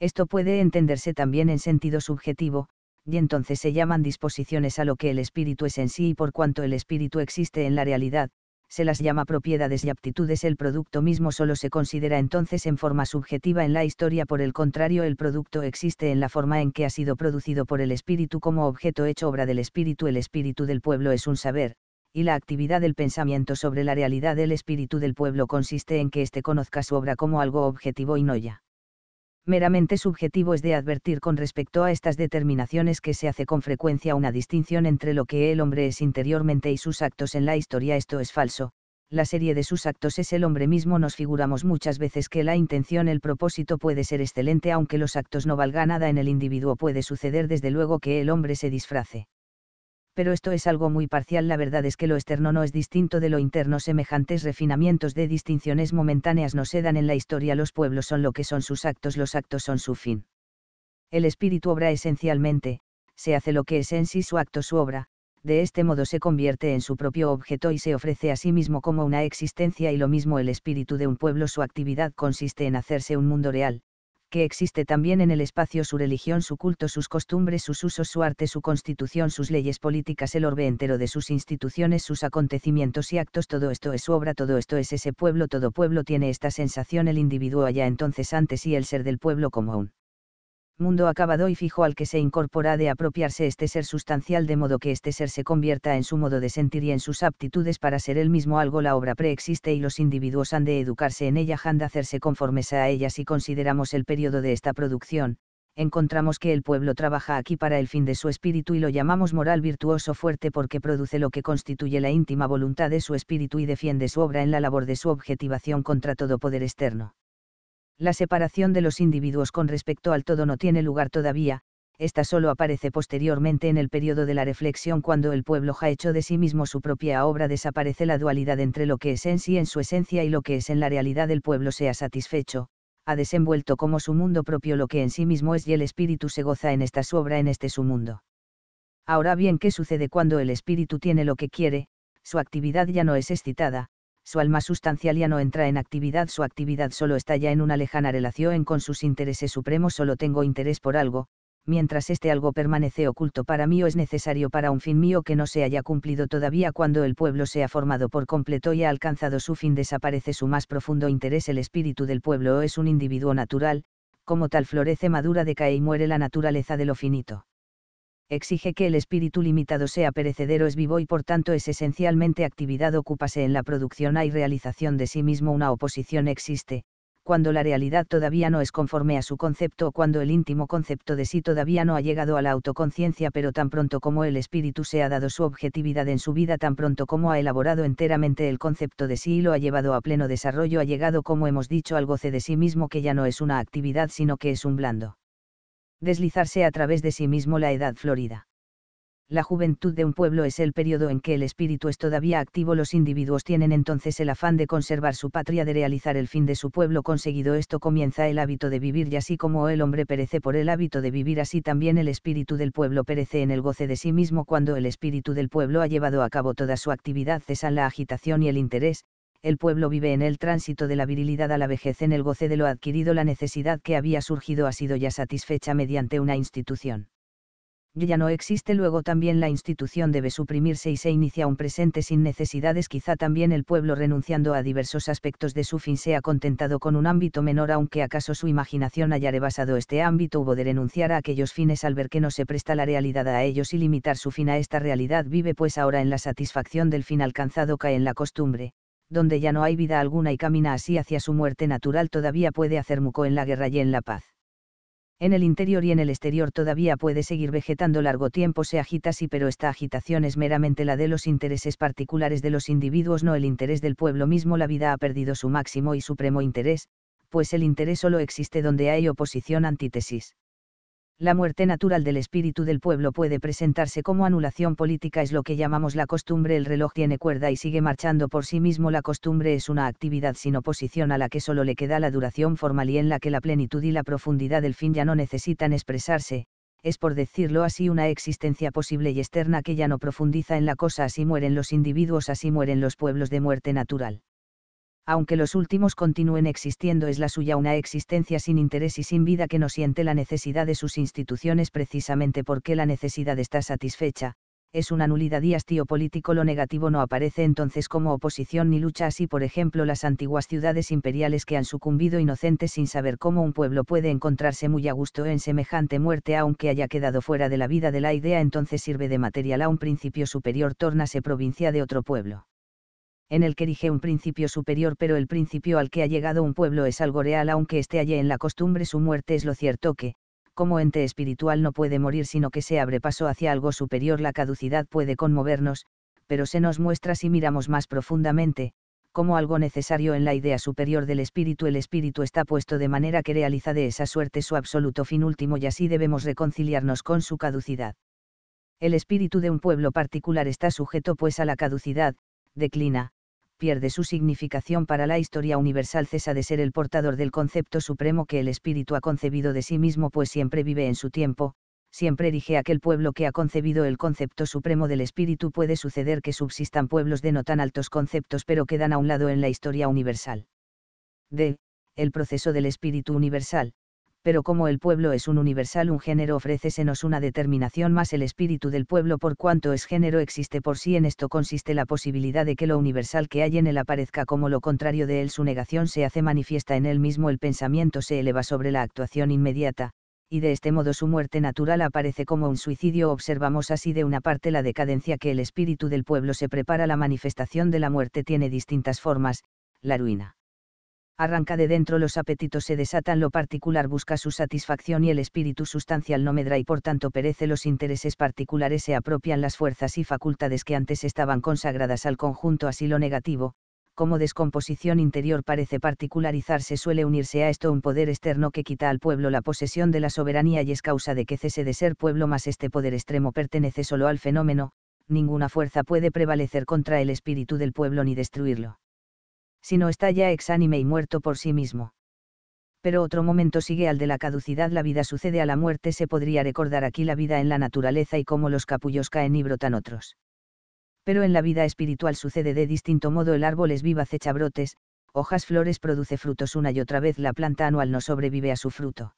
Esto puede entenderse también en sentido subjetivo, y entonces se llaman disposiciones a lo que el espíritu es en sí y por cuanto el espíritu existe en la realidad, se las llama propiedades y aptitudes. El producto mismo solo se considera entonces en forma subjetiva en la historia, por el contrario, el producto existe en la forma en que ha sido producido por el espíritu como objeto hecho obra del espíritu. El espíritu del pueblo es un saber, y la actividad del pensamiento sobre la realidad del espíritu del pueblo consiste en que éste conozca su obra como algo objetivo y no ya meramente subjetivo es de advertir con respecto a estas determinaciones que se hace con frecuencia una distinción entre lo que el hombre es interiormente y sus actos en la historia. Esto es falso, la serie de sus actos es el hombre mismo. Nos figuramos muchas veces que la intención, el propósito puede ser excelente aunque los actos no valga nada en el individuo. Puede suceder desde luego que el hombre se disfrace pero esto es algo muy parcial. La verdad es que lo externo no es distinto de lo interno. Semejantes refinamientos de distinciones momentáneas no se dan en la historia. Los pueblos son lo que son sus actos, los actos son su fin. El espíritu obra esencialmente, se hace lo que es en sí su acto, su obra, de este modo se convierte en su propio objeto y se ofrece a sí mismo como una existencia y lo mismo el espíritu de un pueblo. Su actividad consiste en hacerse un mundo real, que existe también en el espacio su religión, su culto, sus costumbres, sus usos, su arte, su constitución, sus leyes políticas, el orbe entero de sus instituciones, sus acontecimientos y actos, todo esto es su obra, todo esto es ese pueblo, todo pueblo tiene esta sensación, el individuo allá entonces antes y el ser del pueblo como un mundo acabado y fijo al que se incorpora de apropiarse este ser sustancial de modo que este ser se convierta en su modo de sentir y en sus aptitudes para ser el mismo algo la obra preexiste y los individuos han de educarse en ella han de hacerse conformes a ella si consideramos el periodo de esta producción, encontramos que el pueblo trabaja aquí para el fin de su espíritu y lo llamamos moral virtuoso fuerte porque produce lo que constituye la íntima voluntad de su espíritu y defiende su obra en la labor de su objetivación contra todo poder externo la separación de los individuos con respecto al todo no tiene lugar todavía, esta solo aparece posteriormente en el periodo de la reflexión cuando el pueblo ha hecho de sí mismo su propia obra desaparece la dualidad entre lo que es en sí en su esencia y lo que es en la realidad el pueblo sea satisfecho, ha desenvuelto como su mundo propio lo que en sí mismo es y el espíritu se goza en esta su obra en este su mundo. Ahora bien, ¿qué sucede cuando el espíritu tiene lo que quiere? Su actividad ya no es excitada, su alma sustancial ya no entra en actividad, su actividad solo está ya en una lejana relación con sus intereses supremos, solo tengo interés por algo, mientras este algo permanece oculto para mí o es necesario para un fin mío que no se haya cumplido todavía cuando el pueblo se ha formado por completo y ha alcanzado su fin desaparece su más profundo interés el espíritu del pueblo es un individuo natural, como tal florece madura decae y muere la naturaleza de lo finito exige que el espíritu limitado sea perecedero, es vivo y por tanto es esencialmente actividad, ocúpase en la producción y realización de sí mismo. Una oposición existe, cuando la realidad todavía no es conforme a su concepto cuando el íntimo concepto de sí todavía no ha llegado a la autoconciencia, pero tan pronto como el espíritu se ha dado su objetividad en su vida, tan pronto como ha elaborado enteramente el concepto de sí y lo ha llevado a pleno desarrollo, ha llegado, como hemos dicho, al goce de sí mismo que ya no es una actividad, sino que es un blando deslizarse a través de sí mismo la edad florida. La juventud de un pueblo es el periodo en que el espíritu es todavía activo, los individuos tienen entonces el afán de conservar su patria, de realizar el fin de su pueblo conseguido, esto comienza el hábito de vivir y así como el hombre perece por el hábito de vivir, así también el espíritu del pueblo perece en el goce de sí mismo cuando el espíritu del pueblo ha llevado a cabo toda su actividad, cesan la agitación y el interés, el pueblo vive en el tránsito de la virilidad a la vejez, en el goce de lo adquirido, la necesidad que había surgido ha sido ya satisfecha mediante una institución. Ya no existe luego también la institución debe suprimirse y se inicia un presente sin necesidades, quizá también el pueblo renunciando a diversos aspectos de su fin sea contentado con un ámbito menor, aunque acaso su imaginación haya rebasado este ámbito, hubo de renunciar a aquellos fines al ver que no se presta la realidad a ellos y limitar su fin a esta realidad vive pues ahora en la satisfacción del fin alcanzado cae en la costumbre, donde ya no hay vida alguna y camina así hacia su muerte natural todavía puede hacer muco en la guerra y en la paz. En el interior y en el exterior todavía puede seguir vegetando largo tiempo se agita sí pero esta agitación es meramente la de los intereses particulares de los individuos no el interés del pueblo mismo la vida ha perdido su máximo y supremo interés, pues el interés solo existe donde hay oposición antítesis la muerte natural del espíritu del pueblo puede presentarse como anulación política es lo que llamamos la costumbre, el reloj tiene cuerda y sigue marchando por sí mismo, la costumbre es una actividad sin oposición a la que solo le queda la duración formal y en la que la plenitud y la profundidad del fin ya no necesitan expresarse, es por decirlo así una existencia posible y externa que ya no profundiza en la cosa, así mueren los individuos, así mueren los pueblos de muerte natural aunque los últimos continúen existiendo, es la suya una existencia sin interés y sin vida que no siente la necesidad de sus instituciones precisamente porque la necesidad está satisfecha, es una nulidad y hastío político lo negativo no aparece entonces como oposición ni lucha así por ejemplo las antiguas ciudades imperiales que han sucumbido inocentes sin saber cómo un pueblo puede encontrarse muy a gusto en semejante muerte aunque haya quedado fuera de la vida de la idea entonces sirve de material a un principio superior tórnase provincia de otro pueblo en el que rige un principio superior, pero el principio al que ha llegado un pueblo es algo real, aunque esté allí en la costumbre su muerte es lo cierto que, como ente espiritual no puede morir sino que se abre paso hacia algo superior, la caducidad puede conmovernos, pero se nos muestra si miramos más profundamente, como algo necesario en la idea superior del espíritu, el espíritu está puesto de manera que realiza de esa suerte su absoluto fin último y así debemos reconciliarnos con su caducidad. El espíritu de un pueblo particular está sujeto pues a la caducidad, declina, pierde su significación para la historia universal, cesa de ser el portador del concepto supremo que el espíritu ha concebido de sí mismo, pues siempre vive en su tiempo, siempre erige aquel pueblo que ha concebido el concepto supremo del espíritu. Puede suceder que subsistan pueblos de no tan altos conceptos, pero quedan a un lado en la historia universal. D. El proceso del espíritu universal pero como el pueblo es un universal un género ofrécesenos una determinación más el espíritu del pueblo por cuanto es género existe por sí en esto consiste la posibilidad de que lo universal que hay en él aparezca como lo contrario de él su negación se hace manifiesta en él mismo el pensamiento se eleva sobre la actuación inmediata, y de este modo su muerte natural aparece como un suicidio observamos así de una parte la decadencia que el espíritu del pueblo se prepara la manifestación de la muerte tiene distintas formas, la ruina arranca de dentro los apetitos se desatan, lo particular busca su satisfacción y el espíritu sustancial no medra y por tanto perece los intereses particulares se apropian las fuerzas y facultades que antes estaban consagradas al conjunto, así lo negativo, como descomposición interior parece particularizarse suele unirse a esto un poder externo que quita al pueblo la posesión de la soberanía y es causa de que cese de ser pueblo más este poder extremo pertenece solo al fenómeno, ninguna fuerza puede prevalecer contra el espíritu del pueblo ni destruirlo si no está ya exánime y muerto por sí mismo. Pero otro momento sigue al de la caducidad, la vida sucede a la muerte, se podría recordar aquí la vida en la naturaleza y cómo los capullos caen y brotan otros. Pero en la vida espiritual sucede de distinto modo, el árbol es viva, cecha brotes, hojas, flores, produce frutos una y otra vez, la planta anual no sobrevive a su fruto.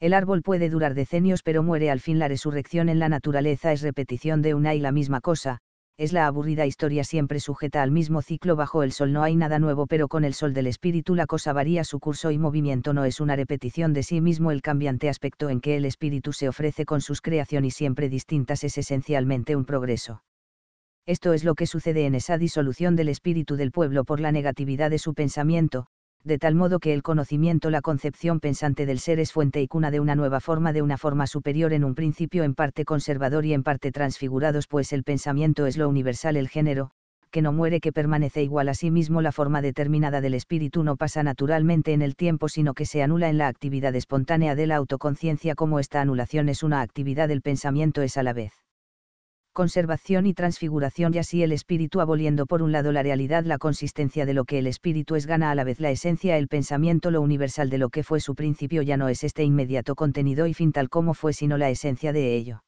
El árbol puede durar decenios pero muere al fin la resurrección en la naturaleza es repetición de una y la misma cosa, es la aburrida historia siempre sujeta al mismo ciclo bajo el sol no hay nada nuevo pero con el sol del espíritu la cosa varía su curso y movimiento no es una repetición de sí mismo el cambiante aspecto en que el espíritu se ofrece con sus creaciones siempre distintas es esencialmente un progreso. Esto es lo que sucede en esa disolución del espíritu del pueblo por la negatividad de su pensamiento, de tal modo que el conocimiento, la concepción pensante del ser es fuente y cuna de una nueva forma, de una forma superior en un principio en parte conservador y en parte transfigurados, pues el pensamiento es lo universal, el género, que no muere, que permanece igual a sí mismo, la forma determinada del espíritu no pasa naturalmente en el tiempo, sino que se anula en la actividad espontánea de la autoconciencia, como esta anulación es una actividad, del pensamiento es a la vez conservación y transfiguración y así el espíritu aboliendo por un lado la realidad, la consistencia de lo que el espíritu es, gana a la vez la esencia, el pensamiento, lo universal de lo que fue su principio ya no es este inmediato contenido y fin tal como fue, sino la esencia de ello.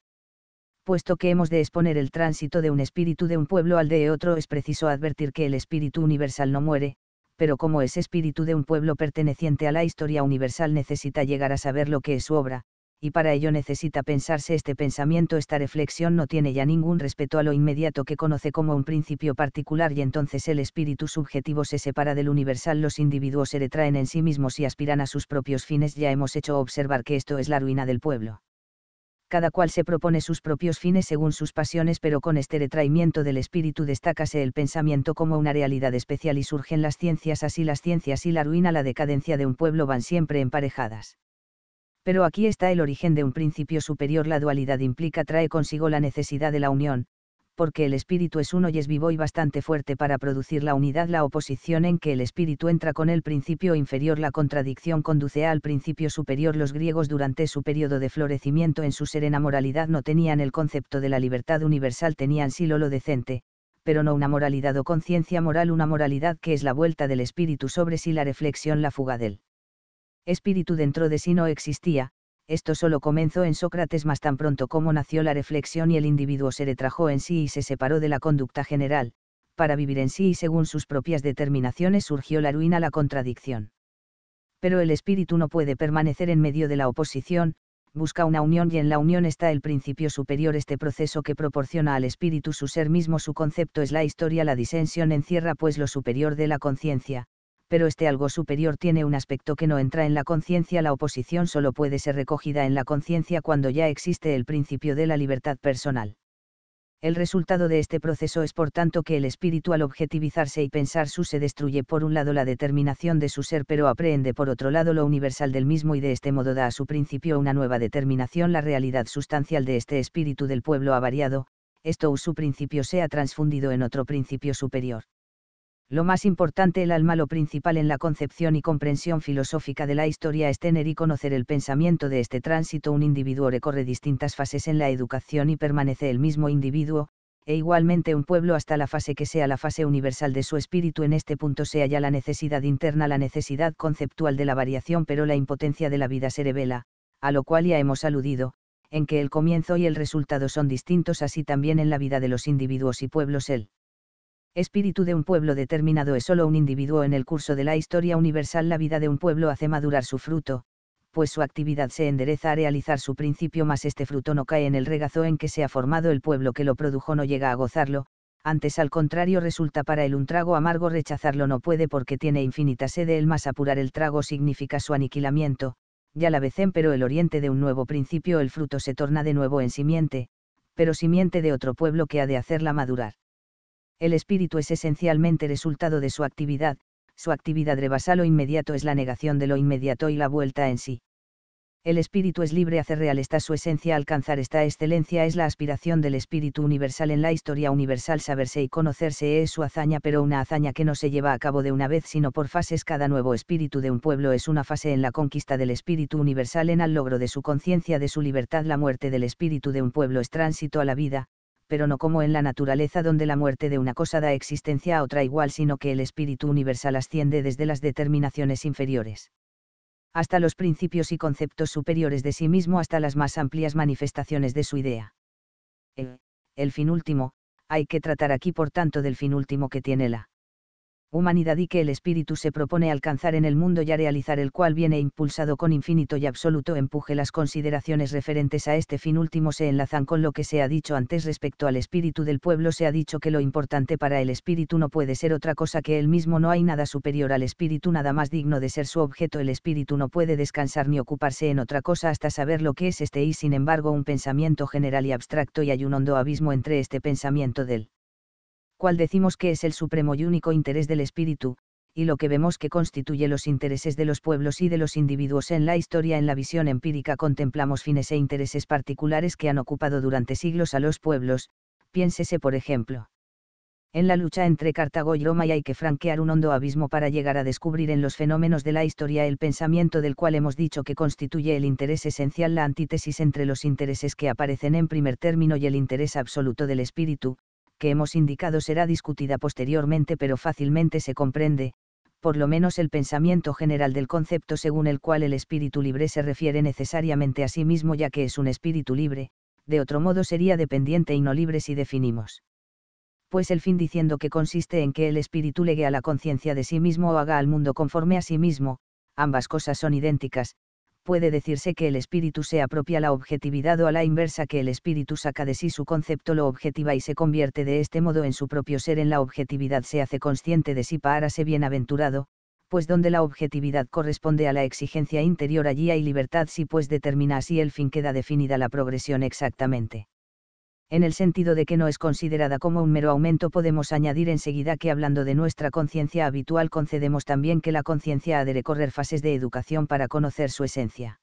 Puesto que hemos de exponer el tránsito de un espíritu de un pueblo al de otro, es preciso advertir que el espíritu universal no muere, pero como es espíritu de un pueblo perteneciente a la historia universal necesita llegar a saber lo que es su obra, y para ello necesita pensarse este pensamiento. Esta reflexión no tiene ya ningún respeto a lo inmediato que conoce como un principio particular y entonces el espíritu subjetivo se separa del universal. Los individuos se retraen en sí mismos y aspiran a sus propios fines. Ya hemos hecho observar que esto es la ruina del pueblo. Cada cual se propone sus propios fines según sus pasiones, pero con este retraimiento del espíritu destácase el pensamiento como una realidad especial y surgen las ciencias. Así las ciencias y la ruina, la decadencia de un pueblo van siempre emparejadas pero aquí está el origen de un principio superior. La dualidad implica trae consigo la necesidad de la unión, porque el espíritu es uno y es vivo y bastante fuerte para producir la unidad. La oposición en que el espíritu entra con el principio inferior, la contradicción conduce al principio superior. Los griegos durante su periodo de florecimiento en su serena moralidad no tenían el concepto de la libertad universal, tenían sí lo decente, pero no una moralidad o conciencia moral, una moralidad que es la vuelta del espíritu sobre sí, la reflexión, la fuga del espíritu dentro de sí no existía, esto solo comenzó en Sócrates más tan pronto como nació la reflexión y el individuo se retrajo en sí y se separó de la conducta general, para vivir en sí y según sus propias determinaciones surgió la ruina, la contradicción. Pero el espíritu no puede permanecer en medio de la oposición, busca una unión y en la unión está el principio superior. Este proceso que proporciona al espíritu su ser mismo, su concepto es la historia, la disensión encierra pues lo superior de la conciencia, pero este algo superior tiene un aspecto que no entra en la conciencia. La oposición solo puede ser recogida en la conciencia cuando ya existe el principio de la libertad personal. El resultado de este proceso es por tanto que el espíritu al objetivizarse y pensar su se destruye por un lado la determinación de su ser pero aprehende por otro lado lo universal del mismo y de este modo da a su principio una nueva determinación la realidad sustancial de este espíritu del pueblo ha variado, esto su principio se ha transfundido en otro principio superior. Lo más importante el alma, lo principal en la concepción y comprensión filosófica de la historia es tener y conocer el pensamiento de este tránsito. Un individuo recorre distintas fases en la educación y permanece el mismo individuo, e igualmente un pueblo hasta la fase que sea la fase universal de su espíritu. En este punto se halla la necesidad interna, la necesidad conceptual de la variación, pero la impotencia de la vida se revela, a lo cual ya hemos aludido, en que el comienzo y el resultado son distintos, así también en la vida de los individuos y pueblos el espíritu de un pueblo determinado es solo un individuo en el curso de la historia universal. La vida de un pueblo hace madurar su fruto, pues su actividad se endereza a realizar su principio más este fruto no cae en el regazo en que se ha formado el pueblo que lo produjo no llega a gozarlo, antes al contrario resulta para él un trago amargo rechazarlo no puede porque tiene infinita sede el más apurar el trago significa su aniquilamiento, ya la en pero el oriente de un nuevo principio el fruto se torna de nuevo en simiente, pero simiente de otro pueblo que ha de hacerla madurar. El espíritu es esencialmente resultado de su actividad, su actividad rebasa lo inmediato es la negación de lo inmediato y la vuelta en sí. El espíritu es libre, hacer real está su esencia, alcanzar esta excelencia es la aspiración del espíritu universal en la historia universal, saberse y conocerse es su hazaña, pero una hazaña que no se lleva a cabo de una vez, sino por fases. Cada nuevo espíritu de un pueblo es una fase en la conquista del espíritu universal, en el logro de su conciencia, de su libertad. La muerte del espíritu de un pueblo es tránsito a la vida, pero no como en la naturaleza donde la muerte de una cosa da existencia a otra igual, sino que el espíritu universal asciende desde las determinaciones inferiores hasta los principios y conceptos superiores de sí mismo hasta las más amplias manifestaciones de su idea. El, el fin último, hay que tratar aquí por tanto del fin último que tiene la humanidad y que el espíritu se propone alcanzar en el mundo y a realizar el cual viene impulsado con infinito y absoluto empuje. Las consideraciones referentes a este fin último se enlazan con lo que se ha dicho antes respecto al espíritu del pueblo. Se ha dicho que lo importante para el espíritu no puede ser otra cosa que él mismo. No hay nada superior al espíritu, nada más digno de ser su objeto. El espíritu no puede descansar ni ocuparse en otra cosa hasta saber lo que es este y sin embargo un pensamiento general y abstracto y hay un hondo abismo entre este pensamiento del cual decimos que es el supremo y único interés del espíritu, y lo que vemos que constituye los intereses de los pueblos y de los individuos en la historia en la visión empírica contemplamos fines e intereses particulares que han ocupado durante siglos a los pueblos, piénsese por ejemplo. En la lucha entre Cartago y Roma y hay que franquear un hondo abismo para llegar a descubrir en los fenómenos de la historia el pensamiento del cual hemos dicho que constituye el interés esencial la antítesis entre los intereses que aparecen en primer término y el interés absoluto del espíritu, que hemos indicado será discutida posteriormente pero fácilmente se comprende, por lo menos el pensamiento general del concepto según el cual el espíritu libre se refiere necesariamente a sí mismo ya que es un espíritu libre, de otro modo sería dependiente y no libre si definimos. Pues el fin diciendo que consiste en que el espíritu legue a la conciencia de sí mismo o haga al mundo conforme a sí mismo, ambas cosas son idénticas, puede decirse que el espíritu se apropia la objetividad o a la inversa que el espíritu saca de sí su concepto lo objetiva y se convierte de este modo en su propio ser en la objetividad se hace consciente de sí para ser bienaventurado, pues donde la objetividad corresponde a la exigencia interior allí hay libertad si pues determina así el fin queda definida la progresión exactamente en el sentido de que no es considerada como un mero aumento, podemos añadir enseguida que hablando de nuestra conciencia habitual concedemos también que la conciencia ha de recorrer fases de educación para conocer su esencia.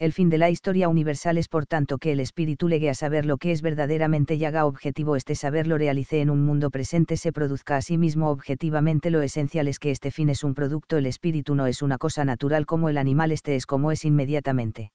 El fin de la historia universal es por tanto que el espíritu legue a saber lo que es verdaderamente y haga objetivo este saber lo realice en un mundo presente se produzca a sí mismo objetivamente lo esencial es que este fin es un producto el espíritu no es una cosa natural como el animal este es como es inmediatamente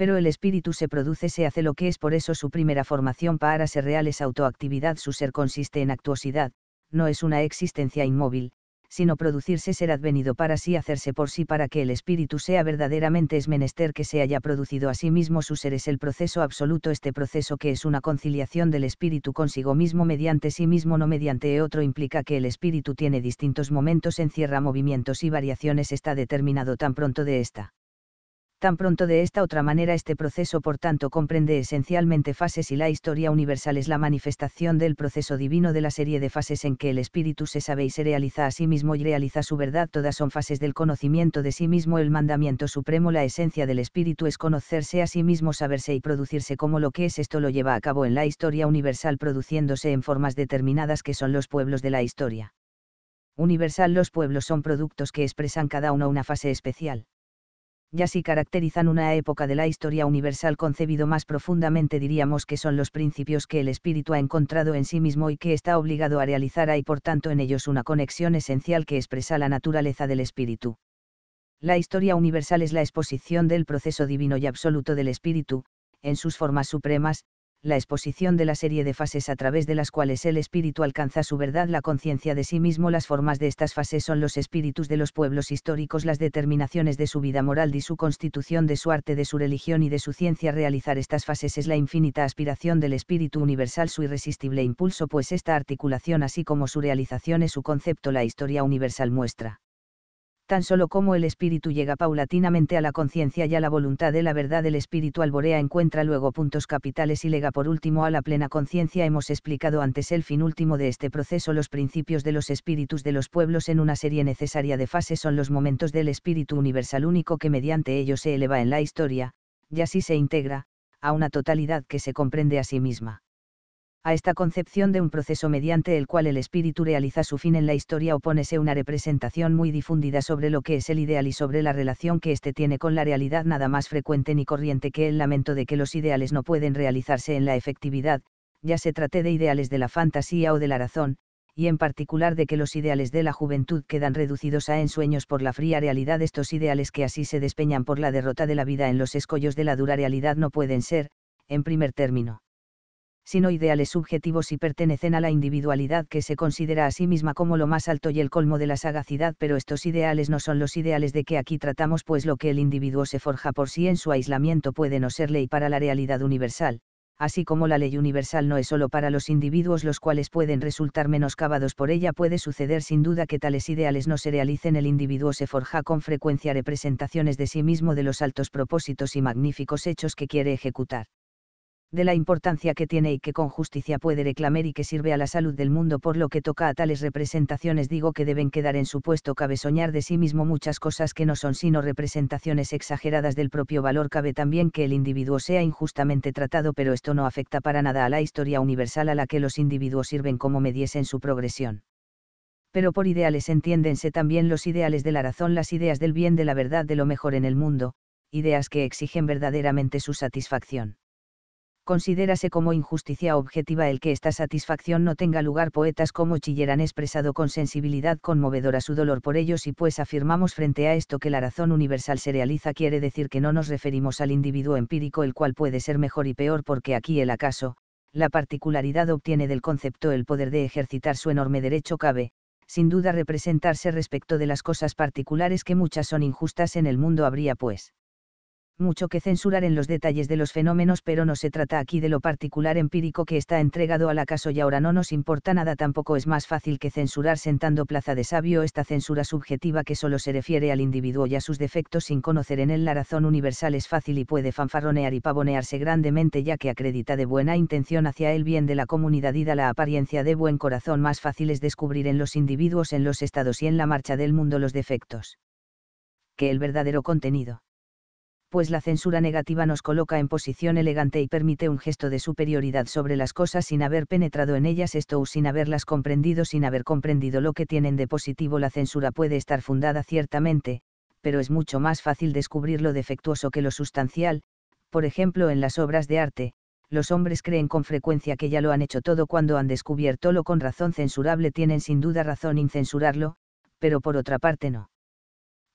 pero el espíritu se produce se hace lo que es por eso su primera formación para ser real es autoactividad su ser consiste en actuosidad, no es una existencia inmóvil, sino producirse ser advenido para sí hacerse por sí para que el espíritu sea verdaderamente es menester que se haya producido a sí mismo su ser es el proceso absoluto este proceso que es una conciliación del espíritu consigo mismo mediante sí mismo no mediante otro implica que el espíritu tiene distintos momentos encierra movimientos y variaciones está determinado tan pronto de esta Tan pronto de esta otra manera este proceso por tanto comprende esencialmente fases y la historia universal es la manifestación del proceso divino de la serie de fases en que el espíritu se sabe y se realiza a sí mismo y realiza su verdad. Todas son fases del conocimiento de sí mismo. El mandamiento supremo, la esencia del espíritu es conocerse a sí mismo, saberse y producirse como lo que es. Esto lo lleva a cabo en la historia universal produciéndose en formas determinadas que son los pueblos de la historia. Universal los pueblos son productos que expresan cada uno una fase especial ya si caracterizan una época de la historia universal concebido más profundamente diríamos que son los principios que el espíritu ha encontrado en sí mismo y que está obligado a realizar hay por tanto en ellos una conexión esencial que expresa la naturaleza del espíritu. La historia universal es la exposición del proceso divino y absoluto del espíritu, en sus formas supremas, la exposición de la serie de fases a través de las cuales el espíritu alcanza su verdad, la conciencia de sí mismo, las formas de estas fases son los espíritus de los pueblos históricos, las determinaciones de su vida moral y su constitución, de su arte, de su religión y de su ciencia. Realizar estas fases es la infinita aspiración del espíritu universal, su irresistible impulso, pues esta articulación así como su realización es su concepto, la historia universal muestra tan solo como el espíritu llega paulatinamente a la conciencia y a la voluntad de la verdad el espíritu alborea encuentra luego puntos capitales y lega por último a la plena conciencia hemos explicado antes el fin último de este proceso los principios de los espíritus de los pueblos en una serie necesaria de fases son los momentos del espíritu universal único que mediante ellos se eleva en la historia, y así se integra, a una totalidad que se comprende a sí misma a esta concepción de un proceso mediante el cual el espíritu realiza su fin en la historia opónese una representación muy difundida sobre lo que es el ideal y sobre la relación que éste tiene con la realidad nada más frecuente ni corriente que el lamento de que los ideales no pueden realizarse en la efectividad, ya se trate de ideales de la fantasía o de la razón, y en particular de que los ideales de la juventud quedan reducidos a ensueños por la fría realidad estos ideales que así se despeñan por la derrota de la vida en los escollos de la dura realidad no pueden ser, en primer término sino ideales subjetivos y pertenecen a la individualidad que se considera a sí misma como lo más alto y el colmo de la sagacidad, pero estos ideales no son los ideales de que aquí tratamos, pues lo que el individuo se forja por sí en su aislamiento puede no ser ley para la realidad universal, así como la ley universal no es solo para los individuos los cuales pueden resultar menoscabados por ella, puede suceder sin duda que tales ideales no se realicen, el individuo se forja con frecuencia representaciones de sí mismo de los altos propósitos y magníficos hechos que quiere ejecutar de la importancia que tiene y que con justicia puede reclamar y que sirve a la salud del mundo por lo que toca a tales representaciones digo que deben quedar en su puesto cabe soñar de sí mismo muchas cosas que no son sino representaciones exageradas del propio valor cabe también que el individuo sea injustamente tratado pero esto no afecta para nada a la historia universal a la que los individuos sirven como medies su progresión pero por ideales entiéndense también los ideales de la razón, las ideas del bien, de la verdad, de lo mejor en el mundo, ideas que exigen verdaderamente su satisfacción considérase como injusticia objetiva el que esta satisfacción no tenga lugar. Poetas como Chiller han expresado con sensibilidad conmovedora su dolor por ellos y pues afirmamos frente a esto que la razón universal se realiza quiere decir que no nos referimos al individuo empírico el cual puede ser mejor y peor porque aquí el acaso, la particularidad obtiene del concepto el poder de ejercitar su enorme derecho cabe, sin duda representarse respecto de las cosas particulares que muchas son injustas en el mundo habría pues mucho que censurar en los detalles de los fenómenos, pero no se trata aquí de lo particular empírico que está entregado al acaso y ahora no nos importa nada, tampoco es más fácil que censurar sentando plaza de sabio esta censura subjetiva que solo se refiere al individuo y a sus defectos sin conocer en él la razón universal es fácil y puede fanfarronear y pavonearse grandemente ya que acredita de buena intención hacia el bien de la comunidad y da la apariencia de buen corazón más fácil es descubrir en los individuos, en los estados y en la marcha del mundo los defectos que el verdadero contenido pues la censura negativa nos coloca en posición elegante y permite un gesto de superioridad sobre las cosas sin haber penetrado en ellas esto o sin haberlas comprendido, sin haber comprendido lo que tienen de positivo. La censura puede estar fundada ciertamente, pero es mucho más fácil descubrir lo defectuoso que lo sustancial, por ejemplo en las obras de arte, los hombres creen con frecuencia que ya lo han hecho todo cuando han descubierto lo con razón censurable tienen sin duda razón incensurarlo, pero por otra parte no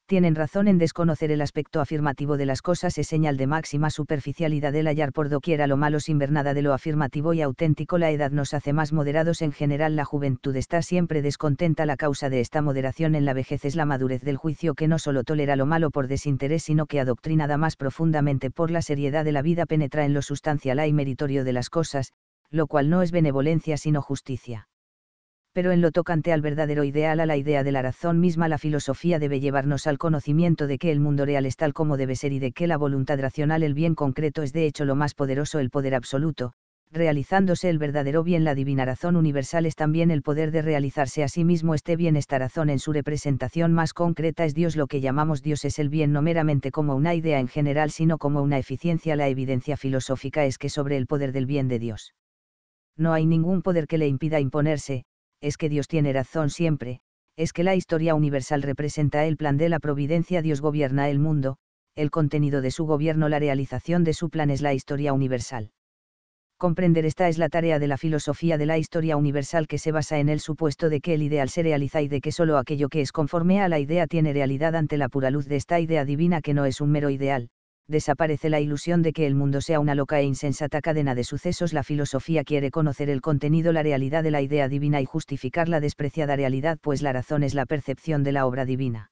tienen razón en desconocer el aspecto afirmativo de las cosas es señal de máxima superficialidad el hallar por doquiera lo malo sin ver nada de lo afirmativo y auténtico la edad nos hace más moderados en general la juventud está siempre descontenta la causa de esta moderación en la vejez es la madurez del juicio que no solo tolera lo malo por desinterés sino que adoctrinada más profundamente por la seriedad de la vida penetra en lo sustancial y meritorio de las cosas, lo cual no es benevolencia sino justicia pero en lo tocante al verdadero ideal, a la idea de la razón misma, la filosofía debe llevarnos al conocimiento de que el mundo real es tal como debe ser y de que la voluntad racional, el bien concreto, es de hecho lo más poderoso, el poder absoluto, realizándose el verdadero bien, la divina razón universal es también el poder de realizarse a sí mismo este bien, esta razón en su representación más concreta es Dios, lo que llamamos Dios es el bien no meramente como una idea en general, sino como una eficiencia, la evidencia filosófica es que sobre el poder del bien de Dios. No hay ningún poder que le impida imponerse, es que Dios tiene razón siempre, es que la historia universal representa el plan de la providencia Dios gobierna el mundo, el contenido de su gobierno la realización de su plan es la historia universal. Comprender esta es la tarea de la filosofía de la historia universal que se basa en el supuesto de que el ideal se realiza y de que solo aquello que es conforme a la idea tiene realidad ante la pura luz de esta idea divina que no es un mero ideal, desaparece la ilusión de que el mundo sea una loca e insensata cadena de sucesos. La filosofía quiere conocer el contenido, la realidad de la idea divina y justificar la despreciada realidad, pues la razón es la percepción de la obra divina.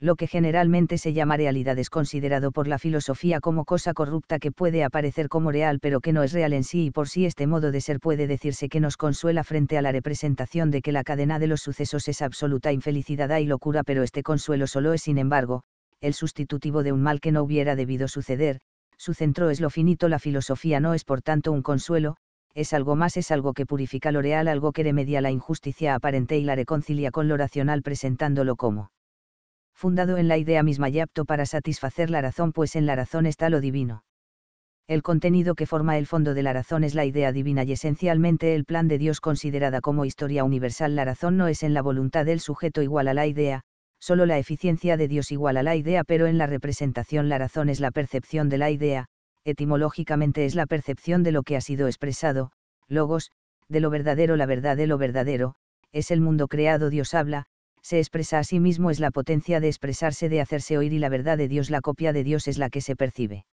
Lo que generalmente se llama realidad es considerado por la filosofía como cosa corrupta que puede aparecer como real pero que no es real en sí y por sí este modo de ser puede decirse que nos consuela frente a la representación de que la cadena de los sucesos es absoluta infelicidad y locura pero este consuelo solo es sin embargo, el sustitutivo de un mal que no hubiera debido suceder, su centro es lo finito, la filosofía no es por tanto un consuelo, es algo más, es algo que purifica lo real, algo que remedia la injusticia aparente y la reconcilia con lo racional presentándolo como fundado en la idea misma y apto para satisfacer la razón, pues en la razón está lo divino. El contenido que forma el fondo de la razón es la idea divina y esencialmente el plan de Dios considerada como historia universal. La razón no es en la voluntad del sujeto igual a la idea, solo la eficiencia de Dios igual a la idea, pero en la representación la razón es la percepción de la idea, etimológicamente es la percepción de lo que ha sido expresado, logos, de lo verdadero, la verdad de lo verdadero, es el mundo creado, Dios habla, se expresa a sí mismo es la potencia de expresarse, de hacerse oír y la verdad de Dios, la copia de Dios es la que se percibe.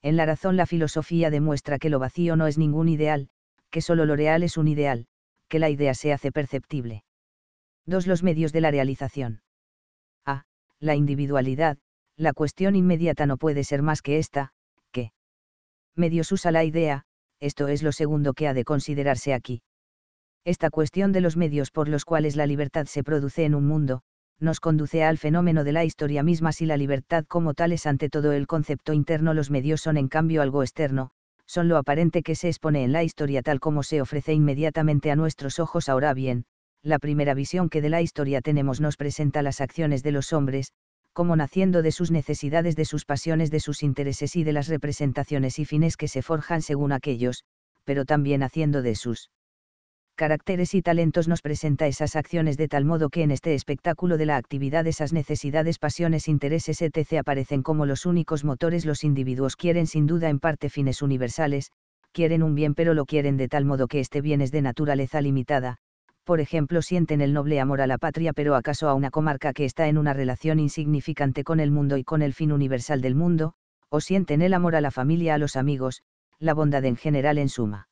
En la razón la filosofía demuestra que lo vacío no es ningún ideal, que solo lo real es un ideal, que la idea se hace perceptible. 2. Los medios de la realización la individualidad, la cuestión inmediata no puede ser más que esta, que medios usa la idea, esto es lo segundo que ha de considerarse aquí. Esta cuestión de los medios por los cuales la libertad se produce en un mundo, nos conduce al fenómeno de la historia misma si la libertad como tal es ante todo el concepto interno, los medios son en cambio algo externo, son lo aparente que se expone en la historia tal como se ofrece inmediatamente a nuestros ojos. Ahora bien, la primera visión que de la historia tenemos nos presenta las acciones de los hombres, como naciendo de sus necesidades, de sus pasiones, de sus intereses y de las representaciones y fines que se forjan según aquellos, pero también haciendo de sus caracteres y talentos nos presenta esas acciones de tal modo que en este espectáculo de la actividad esas necesidades, pasiones, intereses, etc. aparecen como los únicos motores. Los individuos quieren sin duda en parte fines universales, quieren un bien pero lo quieren de tal modo que este bien es de naturaleza limitada, por ejemplo, sienten el noble amor a la patria, pero acaso a una comarca que está en una relación insignificante con el mundo y con el fin universal del mundo, o sienten el amor a la familia, a los amigos, la bondad en general en suma.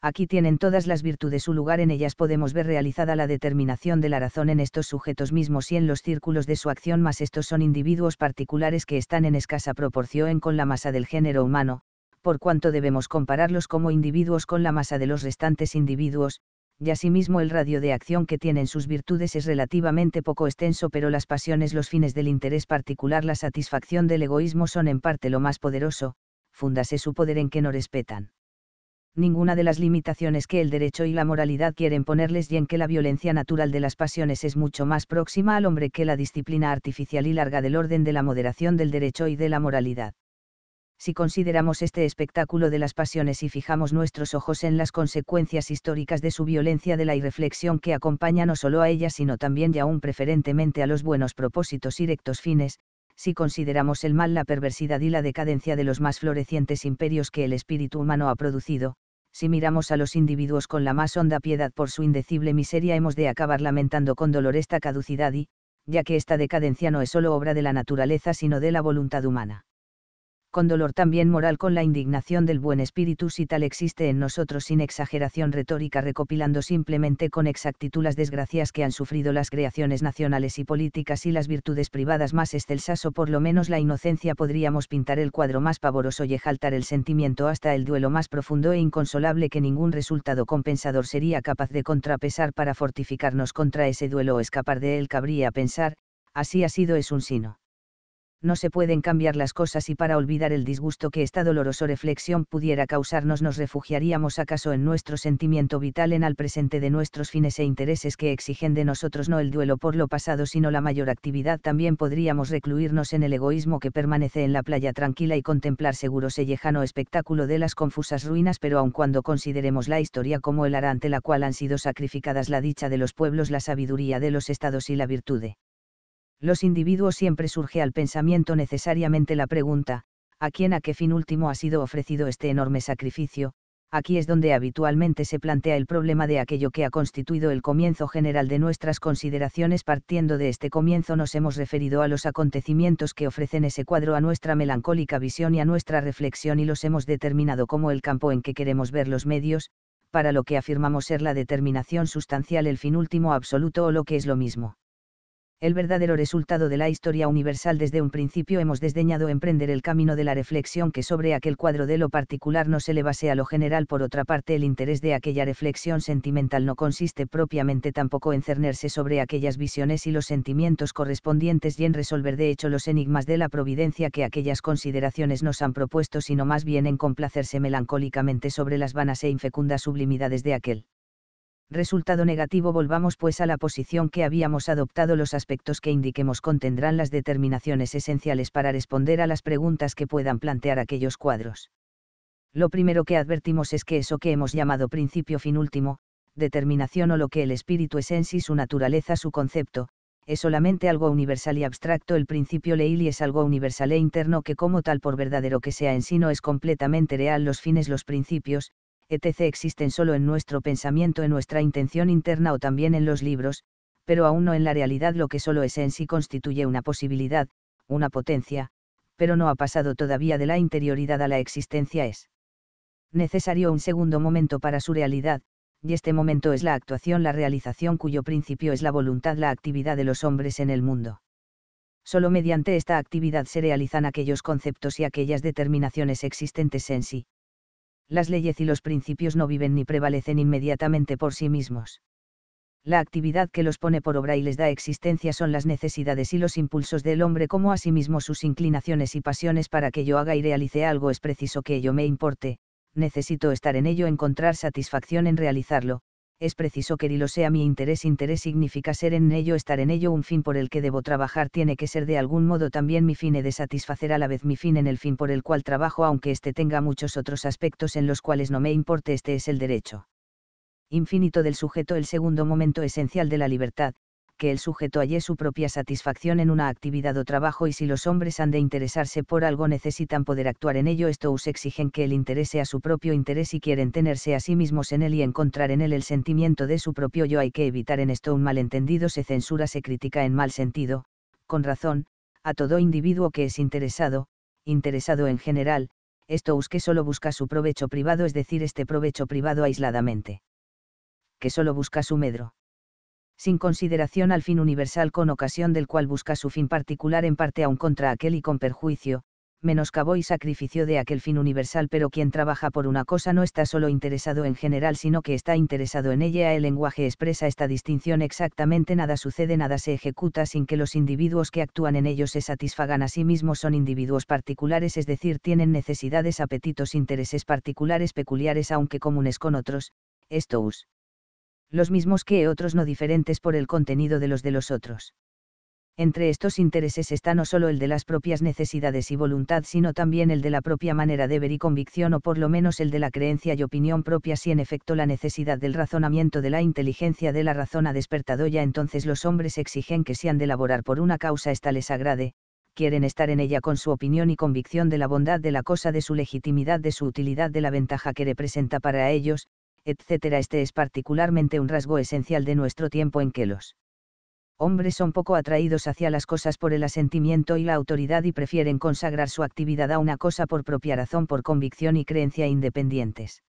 Aquí tienen todas las virtudes su lugar, en ellas podemos ver realizada la determinación de la razón en estos sujetos mismos y en los círculos de su acción, más estos son individuos particulares que están en escasa proporción con la masa del género humano, por cuanto debemos compararlos como individuos con la masa de los restantes individuos, y asimismo el radio de acción que tienen sus virtudes es relativamente poco extenso, pero las pasiones, los fines del interés particular, la satisfacción del egoísmo son en parte lo más poderoso, fúndase su poder en que no respetan. Ninguna de las limitaciones que el derecho y la moralidad quieren ponerles y en que la violencia natural de las pasiones es mucho más próxima al hombre que la disciplina artificial y larga del orden de la moderación del derecho y de la moralidad si consideramos este espectáculo de las pasiones y fijamos nuestros ojos en las consecuencias históricas de su violencia de la irreflexión que acompaña no solo a ella sino también y aún preferentemente a los buenos propósitos y rectos fines, si consideramos el mal la perversidad y la decadencia de los más florecientes imperios que el espíritu humano ha producido, si miramos a los individuos con la más honda piedad por su indecible miseria hemos de acabar lamentando con dolor esta caducidad y, ya que esta decadencia no es solo obra de la naturaleza sino de la voluntad humana con dolor también moral con la indignación del buen espíritu si tal existe en nosotros sin exageración retórica recopilando simplemente con exactitud las desgracias que han sufrido las creaciones nacionales y políticas y las virtudes privadas más excelsas o por lo menos la inocencia podríamos pintar el cuadro más pavoroso y ejaltar el sentimiento hasta el duelo más profundo e inconsolable que ningún resultado compensador sería capaz de contrapesar para fortificarnos contra ese duelo o escapar de él cabría pensar, así ha sido es un sino no se pueden cambiar las cosas y para olvidar el disgusto que esta dolorosa reflexión pudiera causarnos nos refugiaríamos acaso en nuestro sentimiento vital en al presente de nuestros fines e intereses que exigen de nosotros no el duelo por lo pasado sino la mayor actividad también podríamos recluirnos en el egoísmo que permanece en la playa tranquila y contemplar seguro ese lejano espectáculo de las confusas ruinas pero aun cuando consideremos la historia como el ara ante la cual han sido sacrificadas la dicha de los pueblos la sabiduría de los estados y la virtud los individuos siempre surge al pensamiento necesariamente la pregunta, ¿a quién a qué fin último ha sido ofrecido este enorme sacrificio? Aquí es donde habitualmente se plantea el problema de aquello que ha constituido el comienzo general de nuestras consideraciones. Partiendo de este comienzo nos hemos referido a los acontecimientos que ofrecen ese cuadro a nuestra melancólica visión y a nuestra reflexión y los hemos determinado como el campo en que queremos ver los medios, para lo que afirmamos ser la determinación sustancial el fin último absoluto o lo que es lo mismo el verdadero resultado de la historia universal desde un principio hemos desdeñado emprender el camino de la reflexión que sobre aquel cuadro de lo particular no se elevase a lo general por otra parte el interés de aquella reflexión sentimental no consiste propiamente tampoco en cernerse sobre aquellas visiones y los sentimientos correspondientes y en resolver de hecho los enigmas de la providencia que aquellas consideraciones nos han propuesto sino más bien en complacerse melancólicamente sobre las vanas e infecundas sublimidades de aquel Resultado negativo volvamos pues a la posición que habíamos adoptado los aspectos que indiquemos contendrán las determinaciones esenciales para responder a las preguntas que puedan plantear aquellos cuadros. Lo primero que advertimos es que eso que hemos llamado principio fin último, determinación o lo que el espíritu es en sí su naturaleza su concepto, es solamente algo universal y abstracto el principio y es algo universal e interno que como tal por verdadero que sea en sí no es completamente real los fines los principios, etc. existen solo en nuestro pensamiento, en nuestra intención interna o también en los libros, pero aún no en la realidad lo que solo es en sí constituye una posibilidad, una potencia, pero no ha pasado todavía de la interioridad a la existencia es necesario un segundo momento para su realidad, y este momento es la actuación, la realización cuyo principio es la voluntad, la actividad de los hombres en el mundo. Solo mediante esta actividad se realizan aquellos conceptos y aquellas determinaciones existentes en sí las leyes y los principios no viven ni prevalecen inmediatamente por sí mismos. La actividad que los pone por obra y les da existencia son las necesidades y los impulsos del hombre como asimismo sus inclinaciones y pasiones para que yo haga y realice algo es preciso que ello me importe, necesito estar en ello, encontrar satisfacción en realizarlo, es preciso que lo sea mi interés. Interés significa ser en ello, estar en ello, un fin por el que debo trabajar tiene que ser de algún modo también mi fin he de satisfacer a la vez mi fin en el fin por el cual trabajo, aunque este tenga muchos otros aspectos en los cuales no me importe, este es el derecho infinito del sujeto. El segundo momento esencial de la libertad, que el sujeto halle su propia satisfacción en una actividad o trabajo y si los hombres han de interesarse por algo necesitan poder actuar en ello, estos exigen que el interese a su propio interés y quieren tenerse a sí mismos en él y encontrar en él el sentimiento de su propio yo. Hay que evitar en esto un malentendido, se censura, se critica en mal sentido, con razón, a todo individuo que es interesado, interesado en general, us que solo busca su provecho privado, es decir, este provecho privado aisladamente. Que solo busca su medro sin consideración al fin universal con ocasión del cual busca su fin particular en parte aún contra aquel y con perjuicio, menoscabó y sacrificio de aquel fin universal, pero quien trabaja por una cosa no está solo interesado en general, sino que está interesado en ella. El lenguaje expresa esta distinción exactamente, nada sucede, nada se ejecuta sin que los individuos que actúan en ellos se satisfagan a sí mismos, son individuos particulares, es decir, tienen necesidades, apetitos, intereses particulares, peculiares, aunque comunes con otros, esto es los mismos que otros no diferentes por el contenido de los de los otros. Entre estos intereses está no solo el de las propias necesidades y voluntad, sino también el de la propia manera de ver y convicción, o por lo menos el de la creencia y opinión propia, si en efecto la necesidad del razonamiento de la inteligencia de la razón ha despertado ya, entonces los hombres exigen que si han de laborar por una causa esta les agrade, quieren estar en ella con su opinión y convicción de la bondad de la cosa, de su legitimidad, de su utilidad, de la ventaja que representa para ellos, etc. Este es particularmente un rasgo esencial de nuestro tiempo en que los hombres son poco atraídos hacia las cosas por el asentimiento y la autoridad y prefieren consagrar su actividad a una cosa por propia razón, por convicción y creencia independientes.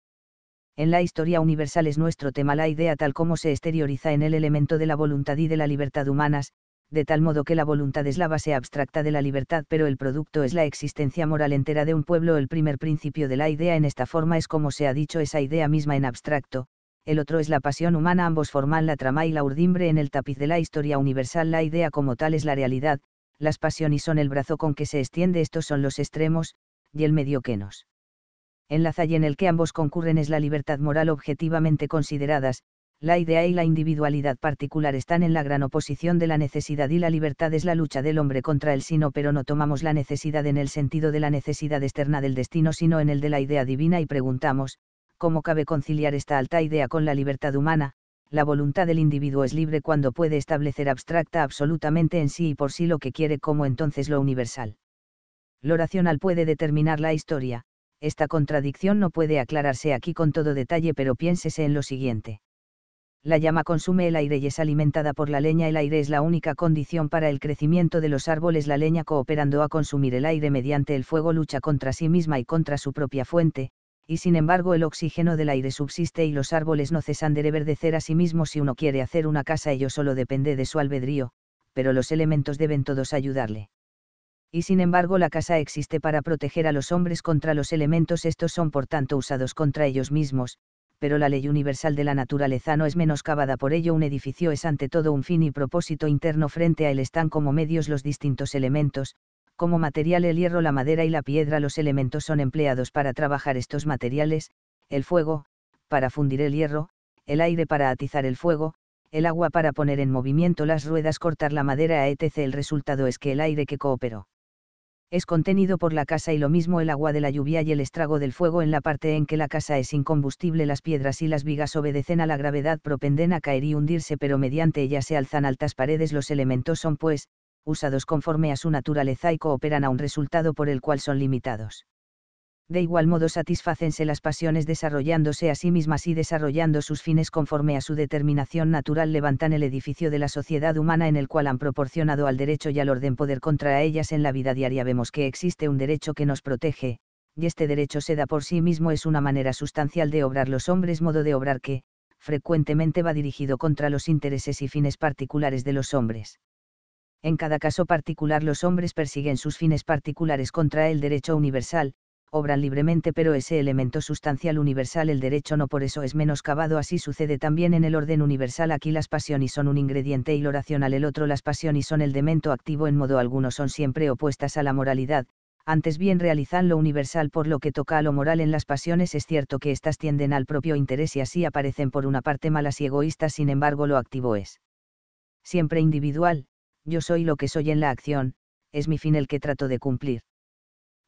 En la historia universal es nuestro tema la idea tal como se exterioriza en el elemento de la voluntad y de la libertad humanas, de tal modo que la voluntad es la base abstracta de la libertad, pero el producto es la existencia moral entera de un pueblo. El primer principio de la idea en esta forma es como se ha dicho esa idea misma en abstracto, el otro es la pasión humana, ambos forman la trama y la urdimbre en el tapiz de la historia universal, la idea como tal es la realidad, las pasiones son el brazo con que se extiende, estos son los extremos, y el medio que nos enlaza y en el que ambos concurren es la libertad moral objetivamente consideradas, la idea y la individualidad particular están en la gran oposición de la necesidad y la libertad es la lucha del hombre contra el sino, pero no tomamos la necesidad en el sentido de la necesidad externa del destino, sino en el de la idea divina y preguntamos, ¿cómo cabe conciliar esta alta idea con la libertad humana? La voluntad del individuo es libre cuando puede establecer abstracta absolutamente en sí y por sí lo que quiere como entonces lo universal. Lo racional puede determinar la historia, esta contradicción no puede aclararse aquí con todo detalle, pero piénsese en lo siguiente la llama consume el aire y es alimentada por la leña. El aire es la única condición para el crecimiento de los árboles. La leña cooperando a consumir el aire mediante el fuego lucha contra sí misma y contra su propia fuente, y sin embargo el oxígeno del aire subsiste y los árboles no cesan de reverdecer a sí mismos. Si uno quiere hacer una casa ello solo depende de su albedrío, pero los elementos deben todos ayudarle. Y sin embargo la casa existe para proteger a los hombres contra los elementos, estos son por tanto usados contra ellos mismos, pero la ley universal de la naturaleza no es menoscabada por ello un edificio es ante todo un fin y propósito interno frente a él están como medios los distintos elementos, como material el hierro, la madera y la piedra los elementos son empleados para trabajar estos materiales, el fuego, para fundir el hierro, el aire para atizar el fuego, el agua para poner en movimiento las ruedas, cortar la madera, etc. El resultado es que el aire que cooperó es contenido por la casa y lo mismo el agua de la lluvia y el estrago del fuego en la parte en que la casa es incombustible las piedras y las vigas obedecen a la gravedad propenden a caer y hundirse pero mediante ellas se alzan altas paredes los elementos son pues, usados conforme a su naturaleza y cooperan a un resultado por el cual son limitados de igual modo satisfácense las pasiones desarrollándose a sí mismas y desarrollando sus fines conforme a su determinación natural levantan el edificio de la sociedad humana en el cual han proporcionado al derecho y al orden poder contra ellas en la vida diaria vemos que existe un derecho que nos protege, y este derecho se da por sí mismo es una manera sustancial de obrar los hombres modo de obrar que, frecuentemente va dirigido contra los intereses y fines particulares de los hombres. En cada caso particular los hombres persiguen sus fines particulares contra el derecho universal, obran libremente pero ese elemento sustancial universal el derecho no por eso es menos menoscabado así sucede también en el orden universal aquí las pasiones son un ingrediente y lo racional el otro las pasiones son el demento activo en modo alguno son siempre opuestas a la moralidad, antes bien realizan lo universal por lo que toca a lo moral en las pasiones es cierto que éstas tienden al propio interés y así aparecen por una parte malas y egoístas sin embargo lo activo es siempre individual, yo soy lo que soy en la acción, es mi fin el que trato de cumplir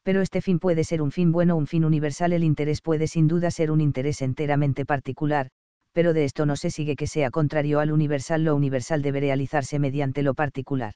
pero este fin puede ser un fin bueno, un fin universal, el interés puede sin duda ser un interés enteramente particular, pero de esto no se sigue que sea contrario al universal, lo universal debe realizarse mediante lo particular.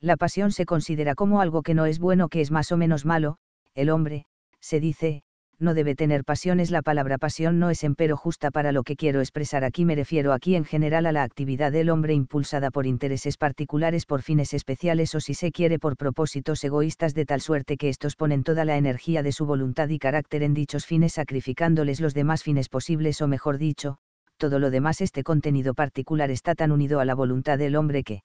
La pasión se considera como algo que no es bueno, que es más o menos malo, el hombre, se dice, no debe tener pasiones. La palabra pasión no es empero justa para lo que quiero expresar aquí. Me refiero aquí en general a la actividad del hombre impulsada por intereses particulares, por fines especiales o si se quiere por propósitos egoístas de tal suerte que estos ponen toda la energía de su voluntad y carácter en dichos fines sacrificándoles los demás fines posibles o mejor dicho, todo lo demás este contenido particular está tan unido a la voluntad del hombre que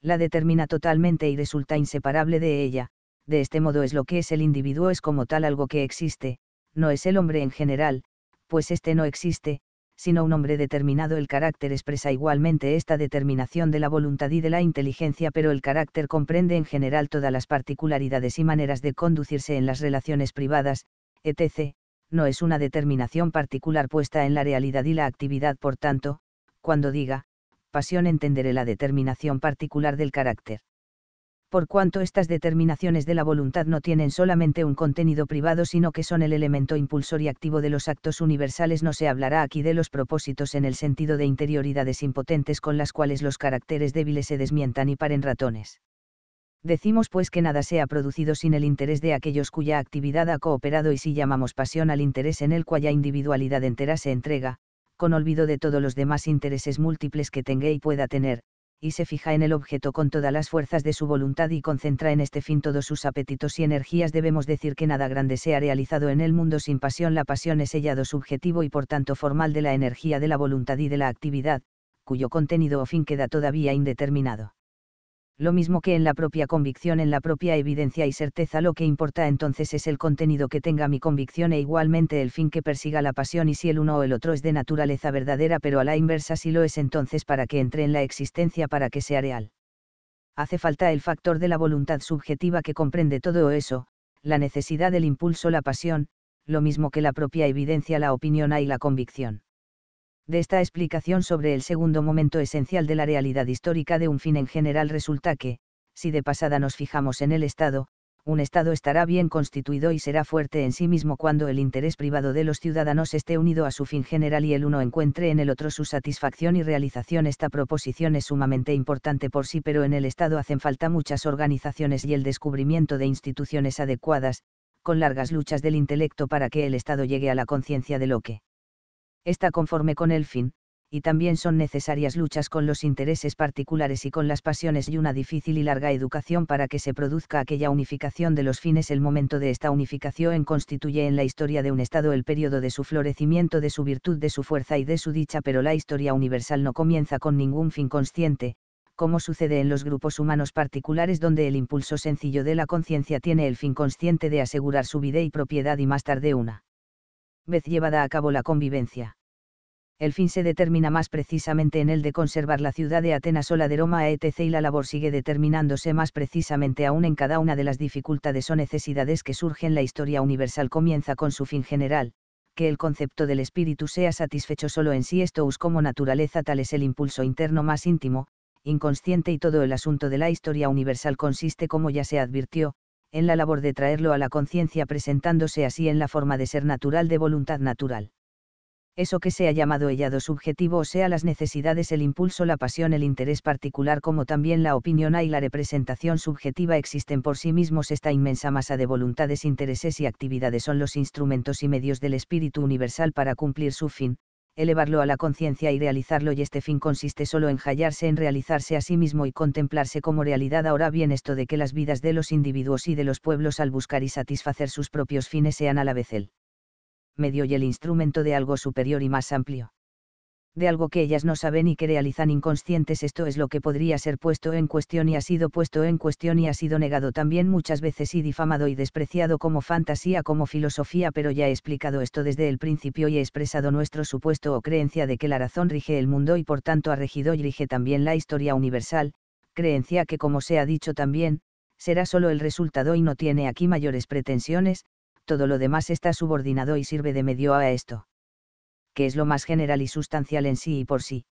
la determina totalmente y resulta inseparable de ella, de este modo es lo que es el individuo es como tal algo que existe, no es el hombre en general, pues este no existe, sino un hombre determinado el carácter expresa igualmente esta determinación de la voluntad y de la inteligencia, pero el carácter comprende en general todas las particularidades y maneras de conducirse en las relaciones privadas, etc., no es una determinación particular puesta en la realidad y la actividad, por tanto, cuando diga, pasión entenderé la determinación particular del carácter por cuanto estas determinaciones de la voluntad no tienen solamente un contenido privado sino que son el elemento impulsor y activo de los actos universales, no se hablará aquí de los propósitos en el sentido de interioridades impotentes con las cuales los caracteres débiles se desmientan y paren ratones. Decimos pues que nada se ha producido sin el interés de aquellos cuya actividad ha cooperado y si llamamos pasión al interés en el cuya individualidad entera se entrega, con olvido de todos los demás intereses múltiples que tenga y pueda tener, y se fija en el objeto con todas las fuerzas de su voluntad y concentra en este fin todos sus apetitos y energías. Debemos decir que nada grande se ha realizado en el mundo sin pasión. La pasión es sellado subjetivo y por tanto formal de la energía de la voluntad y de la actividad, cuyo contenido o fin queda todavía indeterminado lo mismo que en la propia convicción, en la propia evidencia y certeza, lo que importa entonces es el contenido que tenga mi convicción e igualmente el fin que persiga la pasión y si el uno o el otro es de naturaleza verdadera pero a la inversa si lo es entonces para que entre en la existencia para que sea real. Hace falta el factor de la voluntad subjetiva que comprende todo eso, la necesidad del impulso, la pasión, lo mismo que la propia evidencia, la opinión y la convicción de esta explicación sobre el segundo momento esencial de la realidad histórica de un fin en general resulta que, si de pasada nos fijamos en el Estado, un Estado estará bien constituido y será fuerte en sí mismo cuando el interés privado de los ciudadanos esté unido a su fin general y el uno encuentre en el otro su satisfacción y realización. Esta proposición es sumamente importante por sí, pero en el Estado hacen falta muchas organizaciones y el descubrimiento de instituciones adecuadas, con largas luchas del intelecto para que el Estado llegue a la conciencia de lo que está conforme con el fin, y también son necesarias luchas con los intereses particulares y con las pasiones y una difícil y larga educación para que se produzca aquella unificación de los fines. El momento de esta unificación constituye en la historia de un Estado el periodo de su florecimiento, de su virtud, de su fuerza y de su dicha, pero la historia universal no comienza con ningún fin consciente, como sucede en los grupos humanos particulares donde el impulso sencillo de la conciencia tiene el fin consciente de asegurar su vida y propiedad y más tarde una vez llevada a cabo la convivencia el fin se determina más precisamente en el de conservar la ciudad de Atenas o la de Roma etc. y la labor sigue determinándose más precisamente aún en cada una de las dificultades o necesidades que surgen. La historia universal comienza con su fin general, que el concepto del espíritu sea satisfecho solo en sí esto estos como naturaleza tal es el impulso interno más íntimo, inconsciente y todo el asunto de la historia universal consiste como ya se advirtió, en la labor de traerlo a la conciencia presentándose así en la forma de ser natural de voluntad natural eso que se ha llamado hallado subjetivo, o sea, las necesidades, el impulso, la pasión, el interés particular, como también la opinión y la representación subjetiva existen por sí mismos. Esta inmensa masa de voluntades, intereses y actividades son los instrumentos y medios del espíritu universal para cumplir su fin, elevarlo a la conciencia y realizarlo y este fin consiste solo en hallarse en realizarse a sí mismo y contemplarse como realidad. Ahora bien, esto de que las vidas de los individuos y de los pueblos al buscar y satisfacer sus propios fines sean a la vez el medio y el instrumento de algo superior y más amplio. De algo que ellas no saben y que realizan inconscientes esto es lo que podría ser puesto en cuestión y ha sido puesto en cuestión y ha sido negado también muchas veces y difamado y despreciado como fantasía, como filosofía, pero ya he explicado esto desde el principio y he expresado nuestro supuesto o creencia de que la razón rige el mundo y por tanto ha regido y rige también la historia universal, creencia que como se ha dicho también, será solo el resultado y no tiene aquí mayores pretensiones, todo lo demás está subordinado y sirve de medio a esto. Que es lo más general y sustancial en sí y por sí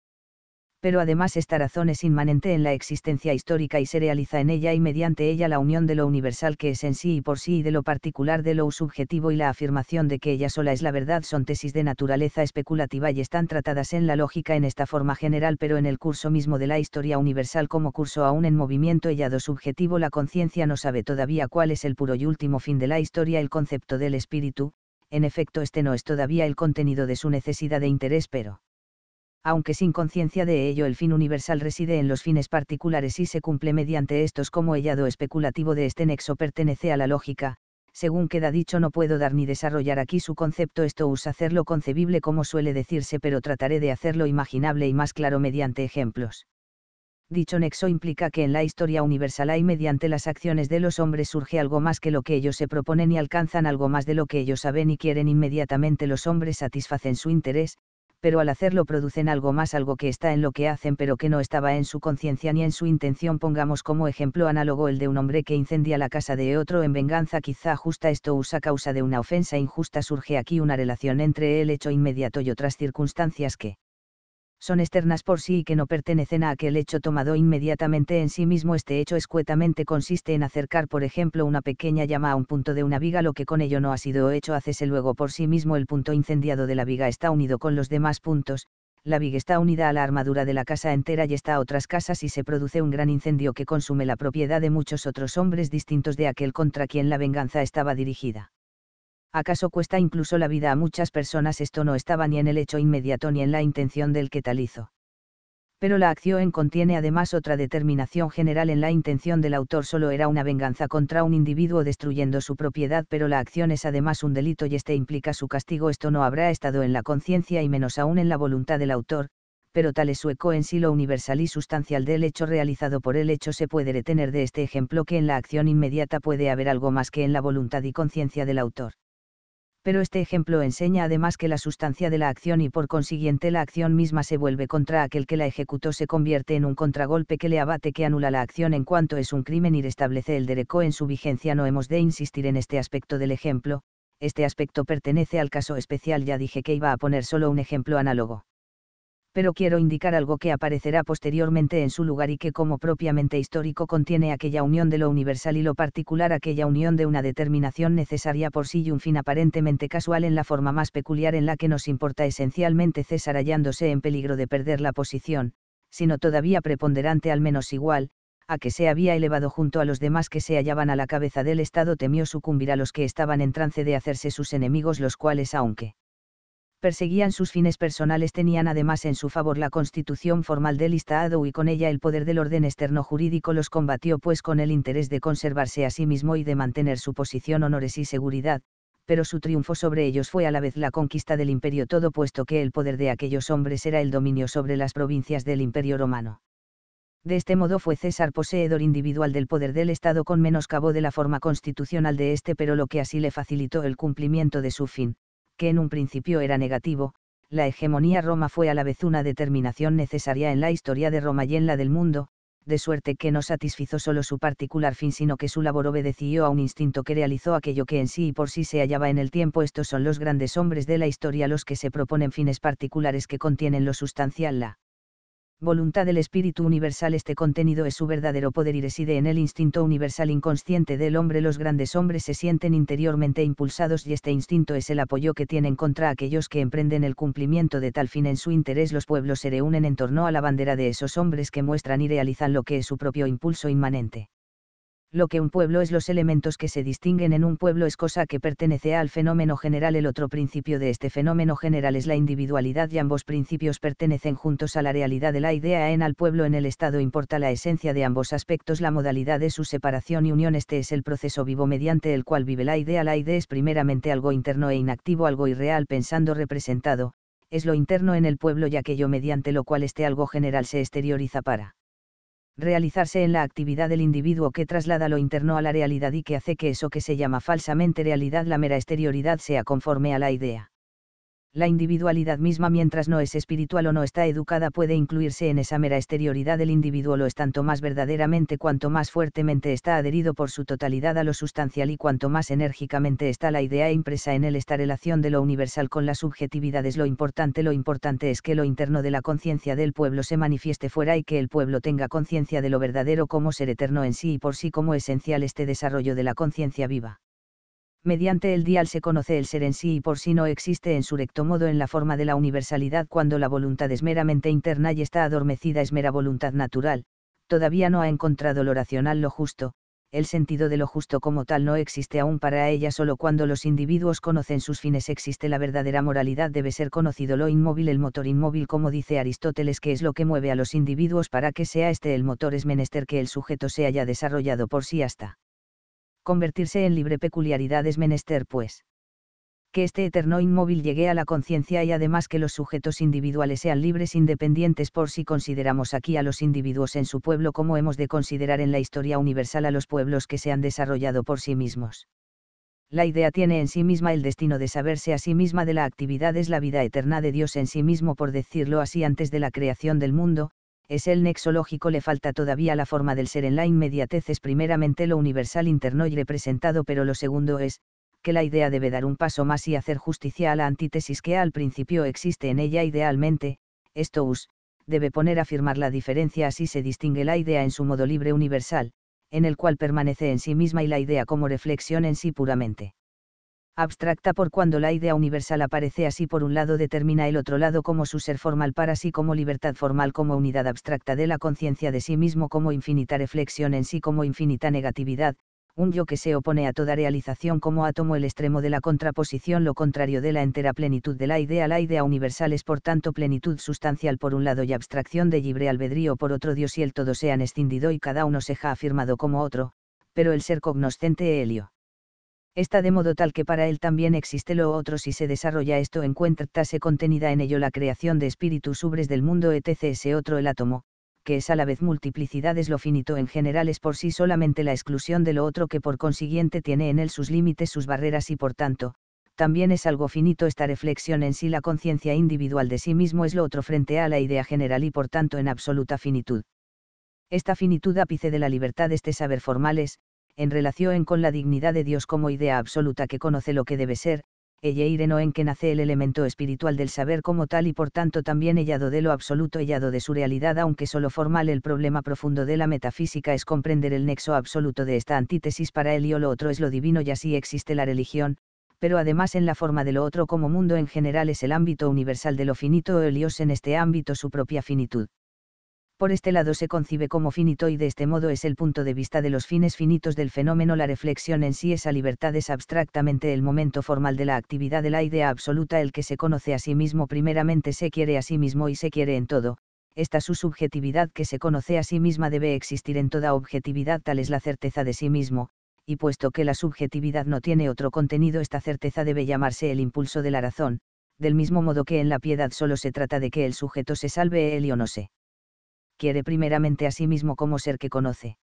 pero además esta razón es inmanente en la existencia histórica y se realiza en ella y mediante ella la unión de lo universal que es en sí y por sí y de lo particular de lo subjetivo y la afirmación de que ella sola es la verdad son tesis de naturaleza especulativa y están tratadas en la lógica en esta forma general pero en el curso mismo de la historia universal como curso aún en movimiento hallado subjetivo la conciencia no sabe todavía cuál es el puro y último fin de la historia el concepto del espíritu, en efecto este no es todavía el contenido de su necesidad de interés pero aunque sin conciencia de ello el fin universal reside en los fines particulares y se cumple mediante estos como hellado especulativo de este nexo pertenece a la lógica, según queda dicho no puedo dar ni desarrollar aquí su concepto esto usa hacerlo concebible como suele decirse pero trataré de hacerlo imaginable y más claro mediante ejemplos. Dicho nexo implica que en la historia universal hay mediante las acciones de los hombres surge algo más que lo que ellos se proponen y alcanzan algo más de lo que ellos saben y quieren inmediatamente los hombres satisfacen su interés, pero al hacerlo producen algo más, algo que está en lo que hacen pero que no estaba en su conciencia ni en su intención. Pongamos como ejemplo análogo el de un hombre que incendia la casa de otro en venganza quizá justa. Esto usa causa de una ofensa injusta. Surge aquí una relación entre el hecho inmediato y otras circunstancias que son externas por sí y que no pertenecen a aquel hecho tomado inmediatamente en sí mismo. Este hecho escuetamente consiste en acercar, por ejemplo, una pequeña llama a un punto de una viga, lo que con ello no ha sido hecho, hacese luego por sí mismo el punto incendiado de la viga está unido con los demás puntos, la viga está unida a la armadura de la casa entera y está a otras casas y se produce un gran incendio que consume la propiedad de muchos otros hombres distintos de aquel contra quien la venganza estaba dirigida acaso cuesta incluso la vida a muchas personas esto no estaba ni en el hecho inmediato ni en la intención del que tal hizo. Pero la acción contiene además otra determinación general en la intención del autor solo era una venganza contra un individuo destruyendo su propiedad pero la acción es además un delito y este implica su castigo esto no habrá estado en la conciencia y menos aún en la voluntad del autor, pero tal es su eco en sí lo universal y sustancial del hecho realizado por el hecho se puede retener de este ejemplo que en la acción inmediata puede haber algo más que en la voluntad y conciencia del autor pero este ejemplo enseña además que la sustancia de la acción y por consiguiente la acción misma se vuelve contra aquel que la ejecutó se convierte en un contragolpe que le abate que anula la acción en cuanto es un crimen y restablece el derecho en su vigencia no hemos de insistir en este aspecto del ejemplo, este aspecto pertenece al caso especial ya dije que iba a poner solo un ejemplo análogo pero quiero indicar algo que aparecerá posteriormente en su lugar y que como propiamente histórico contiene aquella unión de lo universal y lo particular, aquella unión de una determinación necesaria por sí y un fin aparentemente casual en la forma más peculiar en la que nos importa esencialmente César hallándose en peligro de perder la posición, sino todavía preponderante al menos igual, a que se había elevado junto a los demás que se hallaban a la cabeza del Estado temió sucumbir a los que estaban en trance de hacerse sus enemigos los cuales aunque perseguían sus fines personales tenían además en su favor la constitución formal del Estado y con ella el poder del orden externo jurídico los combatió pues con el interés de conservarse a sí mismo y de mantener su posición honores y seguridad, pero su triunfo sobre ellos fue a la vez la conquista del imperio todo puesto que el poder de aquellos hombres era el dominio sobre las provincias del imperio romano. De este modo fue César poseedor individual del poder del Estado con menos cabo de la forma constitucional de este pero lo que así le facilitó el cumplimiento de su fin, que en un principio era negativo, la hegemonía Roma fue a la vez una determinación necesaria en la historia de Roma y en la del mundo, de suerte que no satisfizo solo su particular fin, sino que su labor obedeció a un instinto que realizó aquello que en sí y por sí se hallaba en el tiempo. Estos son los grandes hombres de la historia los que se proponen fines particulares que contienen lo sustancial, la voluntad del espíritu universal. Este contenido es su verdadero poder y reside en el instinto universal inconsciente del hombre. Los grandes hombres se sienten interiormente impulsados y este instinto es el apoyo que tienen contra aquellos que emprenden el cumplimiento de tal fin en su interés. Los pueblos se reúnen en torno a la bandera de esos hombres que muestran y realizan lo que es su propio impulso inmanente lo que un pueblo es los elementos que se distinguen en un pueblo es cosa que pertenece al fenómeno general. El otro principio de este fenómeno general es la individualidad y ambos principios pertenecen juntos a la realidad de la idea en al pueblo en el estado importa la esencia de ambos aspectos, la modalidad de su separación y unión. Este es el proceso vivo mediante el cual vive la idea. La idea es primeramente algo interno e inactivo, algo irreal pensando representado, es lo interno en el pueblo y aquello mediante lo cual este algo general se exterioriza para realizarse en la actividad del individuo que traslada lo interno a la realidad y que hace que eso que se llama falsamente realidad la mera exterioridad sea conforme a la idea la individualidad misma mientras no es espiritual o no está educada puede incluirse en esa mera exterioridad del individuo lo es tanto más verdaderamente cuanto más fuertemente está adherido por su totalidad a lo sustancial y cuanto más enérgicamente está la idea impresa en él esta relación de lo universal con la subjetividad es lo importante lo importante es que lo interno de la conciencia del pueblo se manifieste fuera y que el pueblo tenga conciencia de lo verdadero como ser eterno en sí y por sí como esencial este desarrollo de la conciencia viva mediante el dial se conoce el ser en sí y por sí no existe en su recto modo en la forma de la universalidad cuando la voluntad es meramente interna y está adormecida es mera voluntad natural, todavía no ha encontrado lo racional lo justo, el sentido de lo justo como tal no existe aún para ella solo cuando los individuos conocen sus fines existe la verdadera moralidad debe ser conocido lo inmóvil el motor inmóvil como dice Aristóteles que es lo que mueve a los individuos para que sea este el motor es menester que el sujeto se haya desarrollado por sí hasta convertirse en libre peculiaridad es menester, pues. Que este eterno inmóvil llegue a la conciencia y además que los sujetos individuales sean libres independientes por si consideramos aquí a los individuos en su pueblo como hemos de considerar en la historia universal a los pueblos que se han desarrollado por sí mismos. La idea tiene en sí misma el destino de saberse a sí misma de la actividad es la vida eterna de Dios en sí mismo por decirlo así antes de la creación del mundo, es el nexo lógico le falta todavía la forma del ser en la inmediatez es primeramente lo universal interno y representado pero lo segundo es, que la idea debe dar un paso más y hacer justicia a la antítesis que al principio existe en ella idealmente, esto us, debe poner a firmar la diferencia así se distingue la idea en su modo libre universal, en el cual permanece en sí misma y la idea como reflexión en sí puramente abstracta por cuando la idea universal aparece así por un lado determina el otro lado como su ser formal para sí como libertad formal como unidad abstracta de la conciencia de sí mismo como infinita reflexión en sí como infinita negatividad, un yo que se opone a toda realización como átomo el extremo de la contraposición lo contrario de la entera plenitud de la idea la idea universal es por tanto plenitud sustancial por un lado y abstracción de libre albedrío por otro Dios y el todo se han escindido y cada uno se ha afirmado como otro, pero el ser cognoscente helio está de modo tal que para él también existe lo otro si se desarrolla esto tase contenida en ello la creación de espíritus subres del mundo etc. Ese otro el átomo, que es a la vez multiplicidad es lo finito en general es por sí solamente la exclusión de lo otro que por consiguiente tiene en él sus límites, sus barreras y por tanto, también es algo finito esta reflexión en sí la conciencia individual de sí mismo es lo otro frente a la idea general y por tanto en absoluta finitud. Esta finitud ápice de la libertad este saber formal es, en relación con la dignidad de Dios como idea absoluta que conoce lo que debe ser, ella en que nace el elemento espiritual del saber como tal y por tanto también hellado de lo absoluto hellado de su realidad aunque solo formal el problema profundo de la metafísica es comprender el nexo absoluto de esta antítesis para él y o lo otro es lo divino y así existe la religión, pero además en la forma de lo otro como mundo en general es el ámbito universal de lo finito o Dios en este ámbito su propia finitud por este lado se concibe como finito y de este modo es el punto de vista de los fines finitos del fenómeno. La reflexión en sí esa libertad es abstractamente el momento formal de la actividad de la idea absoluta el que se conoce a sí mismo primeramente se quiere a sí mismo y se quiere en todo, esta su subjetividad que se conoce a sí misma debe existir en toda objetividad tal es la certeza de sí mismo, y puesto que la subjetividad no tiene otro contenido esta certeza debe llamarse el impulso de la razón, del mismo modo que en la piedad solo se trata de que el sujeto se salve él y o no se quiere primeramente a sí mismo como ser que conoce.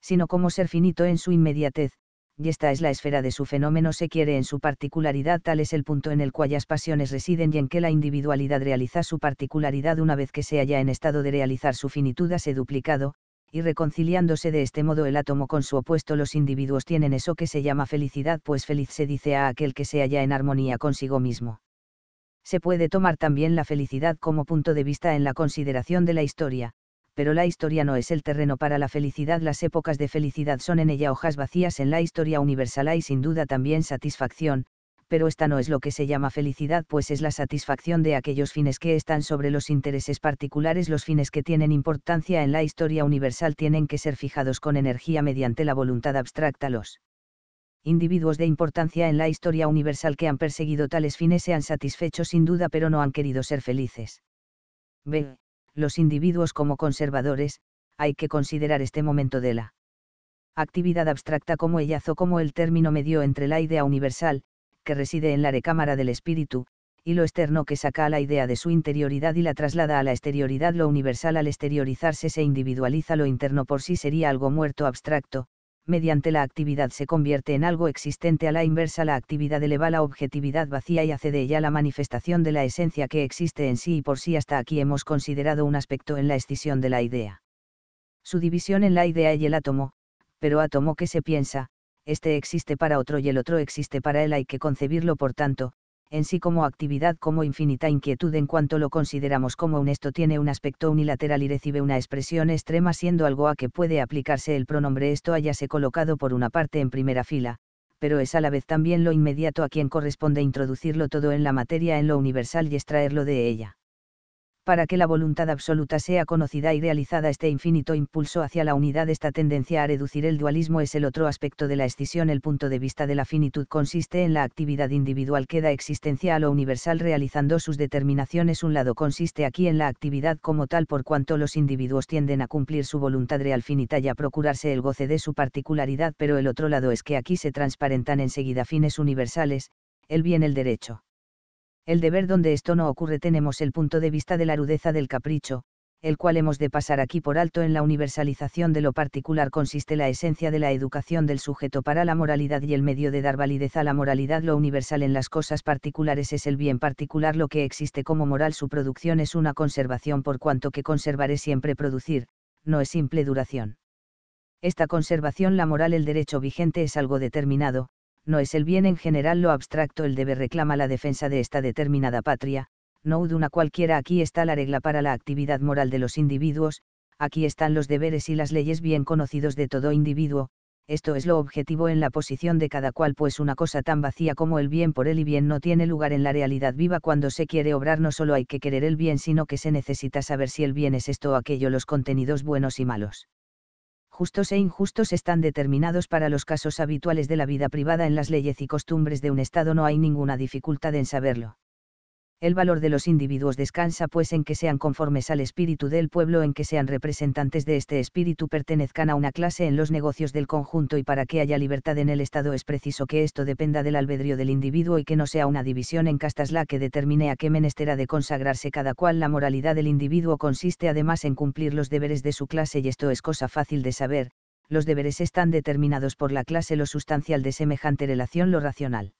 Sino como ser finito en su inmediatez, y esta es la esfera de su fenómeno se quiere en su particularidad tal es el punto en el cual las pasiones residen y en que la individualidad realiza su particularidad una vez que se halla en estado de realizar su finitud se duplicado, y reconciliándose de este modo el átomo con su opuesto los individuos tienen eso que se llama felicidad pues feliz se dice a aquel que se halla en armonía consigo mismo se puede tomar también la felicidad como punto de vista en la consideración de la historia, pero la historia no es el terreno para la felicidad, las épocas de felicidad son en ella hojas vacías en la historia universal hay sin duda también satisfacción, pero esta no es lo que se llama felicidad, pues es la satisfacción de aquellos fines que están sobre los intereses particulares, los fines que tienen importancia en la historia universal tienen que ser fijados con energía mediante la voluntad abstracta, los individuos de importancia en la historia universal que han perseguido tales fines se han satisfecho sin duda pero no han querido ser felices. B. Los individuos como conservadores, hay que considerar este momento de la actividad abstracta como ellazo como el término medio entre la idea universal, que reside en la recámara del espíritu, y lo externo que saca a la idea de su interioridad y la traslada a la exterioridad. Lo universal al exteriorizarse se individualiza lo interno por sí sería algo muerto abstracto, mediante la actividad se convierte en algo existente a la inversa, la actividad eleva la objetividad vacía y hace de ella la manifestación de la esencia que existe en sí y por sí hasta aquí hemos considerado un aspecto en la escisión de la idea. Su división en la idea y el átomo, pero átomo que se piensa, este existe para otro y el otro existe para él hay que concebirlo por tanto, en sí como actividad como infinita inquietud en cuanto lo consideramos como un esto tiene un aspecto unilateral y recibe una expresión extrema siendo algo a que puede aplicarse el pronombre esto hayase colocado por una parte en primera fila, pero es a la vez también lo inmediato a quien corresponde introducirlo todo en la materia en lo universal y extraerlo de ella para que la voluntad absoluta sea conocida y realizada este infinito impulso hacia la unidad, esta tendencia a reducir el dualismo es el otro aspecto de la escisión. El punto de vista de la finitud consiste en la actividad individual que da existencia a lo universal realizando sus determinaciones. Un lado consiste aquí en la actividad como tal por cuanto los individuos tienden a cumplir su voluntad real finita y a procurarse el goce de su particularidad, pero el otro lado es que aquí se transparentan enseguida fines universales, el bien, el derecho el deber donde esto no ocurre tenemos el punto de vista de la rudeza del capricho, el cual hemos de pasar aquí por alto en la universalización de lo particular consiste la esencia de la educación del sujeto para la moralidad y el medio de dar validez a la moralidad lo universal en las cosas particulares es el bien particular lo que existe como moral su producción es una conservación por cuanto que conservaré siempre producir, no es simple duración. Esta conservación la moral el derecho vigente es algo determinado, no es el bien en general lo abstracto el deber reclama la defensa de esta determinada patria, no una cualquiera aquí está la regla para la actividad moral de los individuos, aquí están los deberes y las leyes bien conocidos de todo individuo, esto es lo objetivo en la posición de cada cual, pues una cosa tan vacía como el bien por él y bien no tiene lugar en la realidad viva cuando se quiere obrar, no solo hay que querer el bien, sino que se necesita saber si el bien es esto o aquello, los contenidos buenos y malos justos e injustos están determinados para los casos habituales de la vida privada en las leyes y costumbres de un Estado no hay ninguna dificultad en saberlo el valor de los individuos descansa pues en que sean conformes al espíritu del pueblo, en que sean representantes de este espíritu, pertenezcan a una clase en los negocios del conjunto y para que haya libertad en el Estado es preciso que esto dependa del albedrío del individuo y que no sea una división en castas la que determine a qué menester de consagrarse cada cual. La moralidad del individuo consiste además en cumplir los deberes de su clase y esto es cosa fácil de saber, los deberes están determinados por la clase, lo sustancial de semejante relación, lo racional.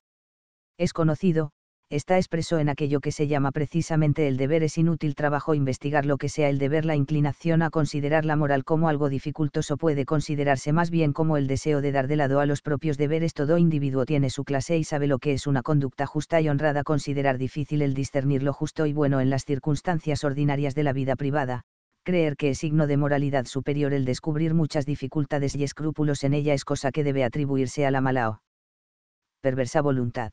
Es conocido, está expreso en aquello que se llama precisamente el deber. Es inútil trabajo investigar lo que sea el deber. La inclinación a considerar la moral como algo dificultoso puede considerarse más bien como el deseo de dar de lado a los propios deberes. Todo individuo tiene su clase y sabe lo que es una conducta justa y honrada. Considerar difícil el discernir lo justo y bueno en las circunstancias ordinarias de la vida privada. Creer que es signo de moralidad superior el descubrir muchas dificultades y escrúpulos en ella es cosa que debe atribuirse a la mala o perversa voluntad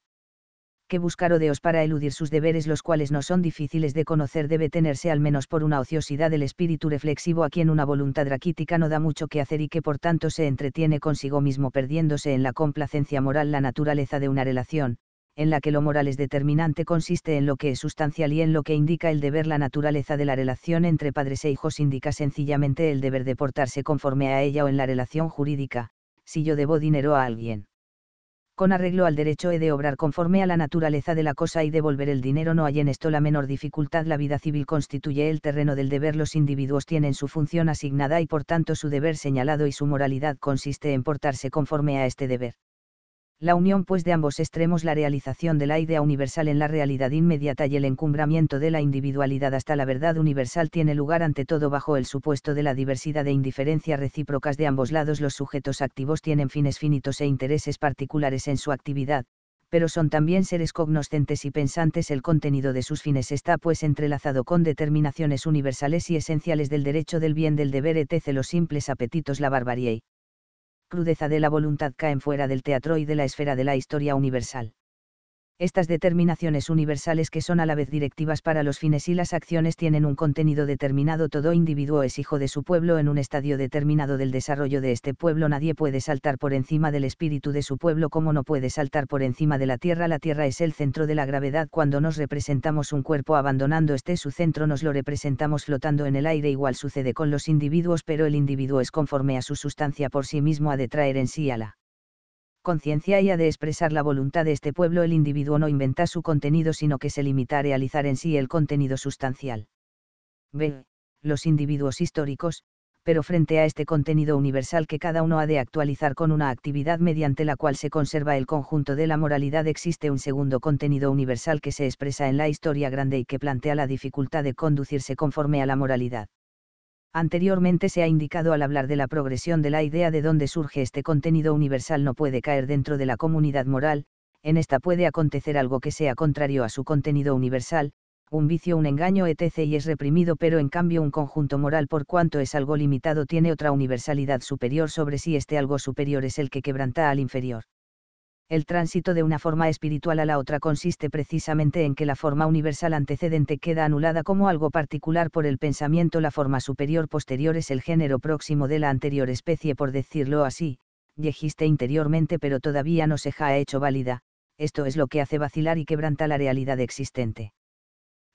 que buscar odeos para eludir sus deberes los cuales no son difíciles de conocer debe tenerse al menos por una ociosidad del espíritu reflexivo a quien una voluntad raquítica no da mucho que hacer y que por tanto se entretiene consigo mismo perdiéndose en la complacencia moral la naturaleza de una relación, en la que lo moral es determinante consiste en lo que es sustancial y en lo que indica el deber la naturaleza de la relación entre padres e hijos indica sencillamente el deber de portarse conforme a ella o en la relación jurídica, si yo debo dinero a alguien con arreglo al derecho he de obrar conforme a la naturaleza de la cosa y devolver el dinero no hay en esto la menor dificultad la vida civil constituye el terreno del deber los individuos tienen su función asignada y por tanto su deber señalado y su moralidad consiste en portarse conforme a este deber la unión pues de ambos extremos, la realización de la idea universal en la realidad inmediata y el encumbramiento de la individualidad hasta la verdad universal tiene lugar ante todo bajo el supuesto de la diversidad e indiferencia recíprocas de ambos lados. Los sujetos activos tienen fines finitos e intereses particulares en su actividad, pero son también seres cognoscentes y pensantes. El contenido de sus fines está pues entrelazado con determinaciones universales y esenciales del derecho, del bien, del deber, etc. Los simples apetitos, la barbarie crudeza de la voluntad caen fuera del teatro y de la esfera de la historia universal. Estas determinaciones universales que son a la vez directivas para los fines y las acciones tienen un contenido determinado. Todo individuo es hijo de su pueblo en un estadio determinado del desarrollo de este pueblo. Nadie puede saltar por encima del espíritu de su pueblo como no puede saltar por encima de la tierra. La tierra es el centro de la gravedad. Cuando nos representamos un cuerpo abandonando este su centro nos lo representamos flotando en el aire. Igual sucede con los individuos pero el individuo es conforme a su sustancia por sí mismo a traer en sí a la conciencia y ha de expresar la voluntad de este pueblo el individuo no inventa su contenido sino que se limita a realizar en sí el contenido sustancial. B. Los individuos históricos, pero frente a este contenido universal que cada uno ha de actualizar con una actividad mediante la cual se conserva el conjunto de la moralidad existe un segundo contenido universal que se expresa en la historia grande y que plantea la dificultad de conducirse conforme a la moralidad. Anteriormente se ha indicado al hablar de la progresión de la idea de dónde surge este contenido universal no puede caer dentro de la comunidad moral, en esta puede acontecer algo que sea contrario a su contenido universal, un vicio, un engaño, etc. y es reprimido, pero en cambio un conjunto moral por cuanto es algo limitado tiene otra universalidad superior sobre si este algo superior es el que quebranta al inferior. El tránsito de una forma espiritual a la otra consiste precisamente en que la forma universal antecedente queda anulada como algo particular por el pensamiento, la forma superior posterior es el género próximo de la anterior especie, por decirlo así, yejiste interiormente pero todavía no se ha hecho válida, esto es lo que hace vacilar y quebranta la realidad existente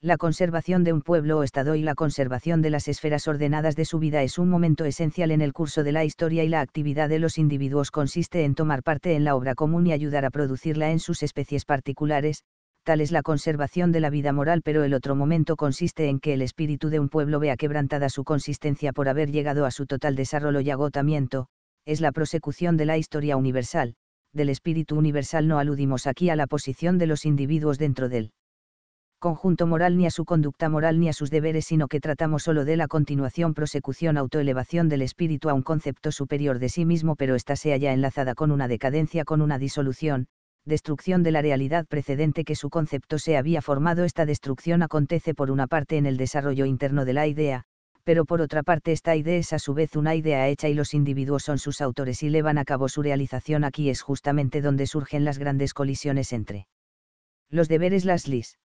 la conservación de un pueblo o estado y la conservación de las esferas ordenadas de su vida es un momento esencial en el curso de la historia y la actividad de los individuos consiste en tomar parte en la obra común y ayudar a producirla en sus especies particulares, tal es la conservación de la vida moral pero el otro momento consiste en que el espíritu de un pueblo vea quebrantada su consistencia por haber llegado a su total desarrollo y agotamiento, es la prosecución de la historia universal, del espíritu universal no aludimos aquí a la posición de los individuos dentro del conjunto moral ni a su conducta moral ni a sus deberes, sino que tratamos solo de la continuación, prosecución, autoelevación del espíritu a un concepto superior de sí mismo, pero ésta sea ya enlazada con una decadencia, con una disolución, destrucción de la realidad precedente que su concepto se había formado. Esta destrucción acontece por una parte en el desarrollo interno de la idea, pero por otra parte esta idea es a su vez una idea hecha y los individuos son sus autores y llevan a cabo su realización. Aquí es justamente donde surgen las grandes colisiones entre los deberes, las lis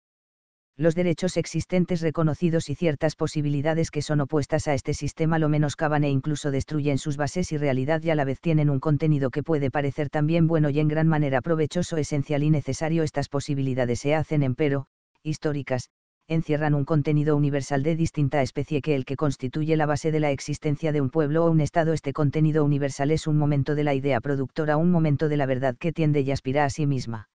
los derechos existentes reconocidos y ciertas posibilidades que son opuestas a este sistema lo menoscaban e incluso destruyen sus bases y realidad y a la vez tienen un contenido que puede parecer también bueno y en gran manera provechoso, esencial y necesario. Estas posibilidades se hacen, empero, históricas, encierran un contenido universal de distinta especie que el que constituye la base de la existencia de un pueblo o un Estado. Este contenido universal es un momento de la idea productora, un momento de la verdad que tiende y aspira a sí misma.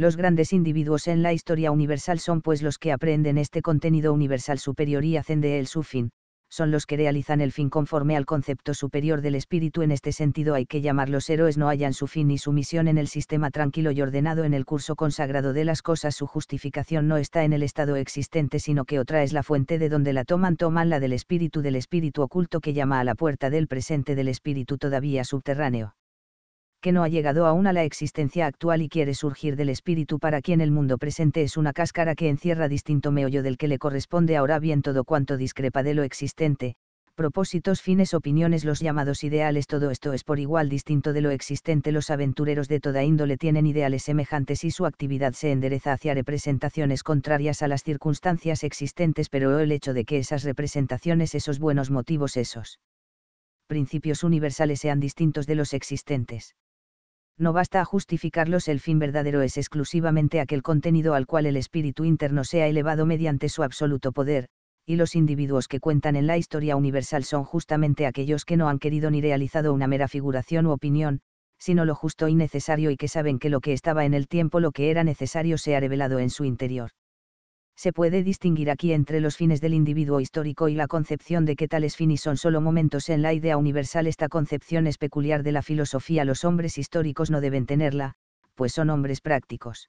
Los grandes individuos en la historia universal son pues los que aprenden este contenido universal superior y hacen de él su fin, son los que realizan el fin conforme al concepto superior del espíritu. En este sentido hay que llamarlos héroes, no hayan su fin ni su misión en el sistema tranquilo y ordenado en el curso consagrado de las cosas. Su justificación no está en el estado existente, sino que otra es la fuente de donde la toman, toman la del espíritu del espíritu oculto que llama a la puerta del presente del espíritu todavía subterráneo que no ha llegado aún a la existencia actual y quiere surgir del espíritu para quien el mundo presente es una cáscara que encierra distinto meollo del que le corresponde ahora bien todo cuanto discrepa de lo existente, propósitos, fines, opiniones, los llamados ideales, todo esto es por igual distinto de lo existente. Los aventureros de toda índole tienen ideales semejantes y su actividad se endereza hacia representaciones contrarias a las circunstancias existentes, pero el hecho de que esas representaciones, esos buenos motivos, esos principios universales sean distintos de los existentes no basta a justificarlos, el fin verdadero es exclusivamente aquel contenido al cual el espíritu interno se ha elevado mediante su absoluto poder, y los individuos que cuentan en la historia universal son justamente aquellos que no han querido ni realizado una mera figuración u opinión, sino lo justo y necesario y que saben que lo que estaba en el tiempo, lo que era necesario, se ha revelado en su interior se puede distinguir aquí entre los fines del individuo histórico y la concepción de que tales fines son solo momentos en la idea universal. Esta concepción es peculiar de la filosofía. Los hombres históricos no deben tenerla, pues son hombres prácticos.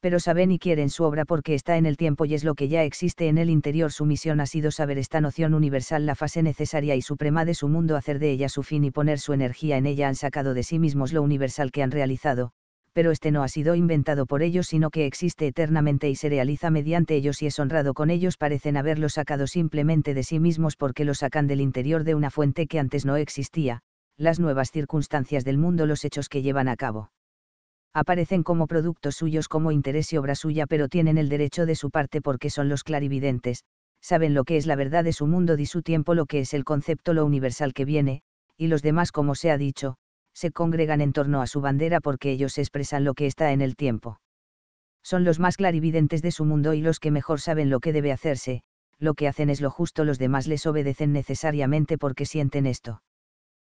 Pero saben y quieren su obra porque está en el tiempo y es lo que ya existe en el interior. Su misión ha sido saber esta noción universal, la fase necesaria y suprema de su mundo, hacer de ella su fin y poner su energía en ella. Han sacado de sí mismos lo universal que han realizado, pero este no ha sido inventado por ellos sino que existe eternamente y se realiza mediante ellos y es honrado con ellos parecen haberlo sacado simplemente de sí mismos porque lo sacan del interior de una fuente que antes no existía, las nuevas circunstancias del mundo los hechos que llevan a cabo. Aparecen como productos suyos como interés y obra suya pero tienen el derecho de su parte porque son los clarividentes, saben lo que es la verdad de su mundo y su tiempo lo que es el concepto lo universal que viene, y los demás como se ha dicho, se congregan en torno a su bandera porque ellos expresan lo que está en el tiempo. Son los más clarividentes de su mundo y los que mejor saben lo que debe hacerse, lo que hacen es lo justo, los demás les obedecen necesariamente porque sienten esto.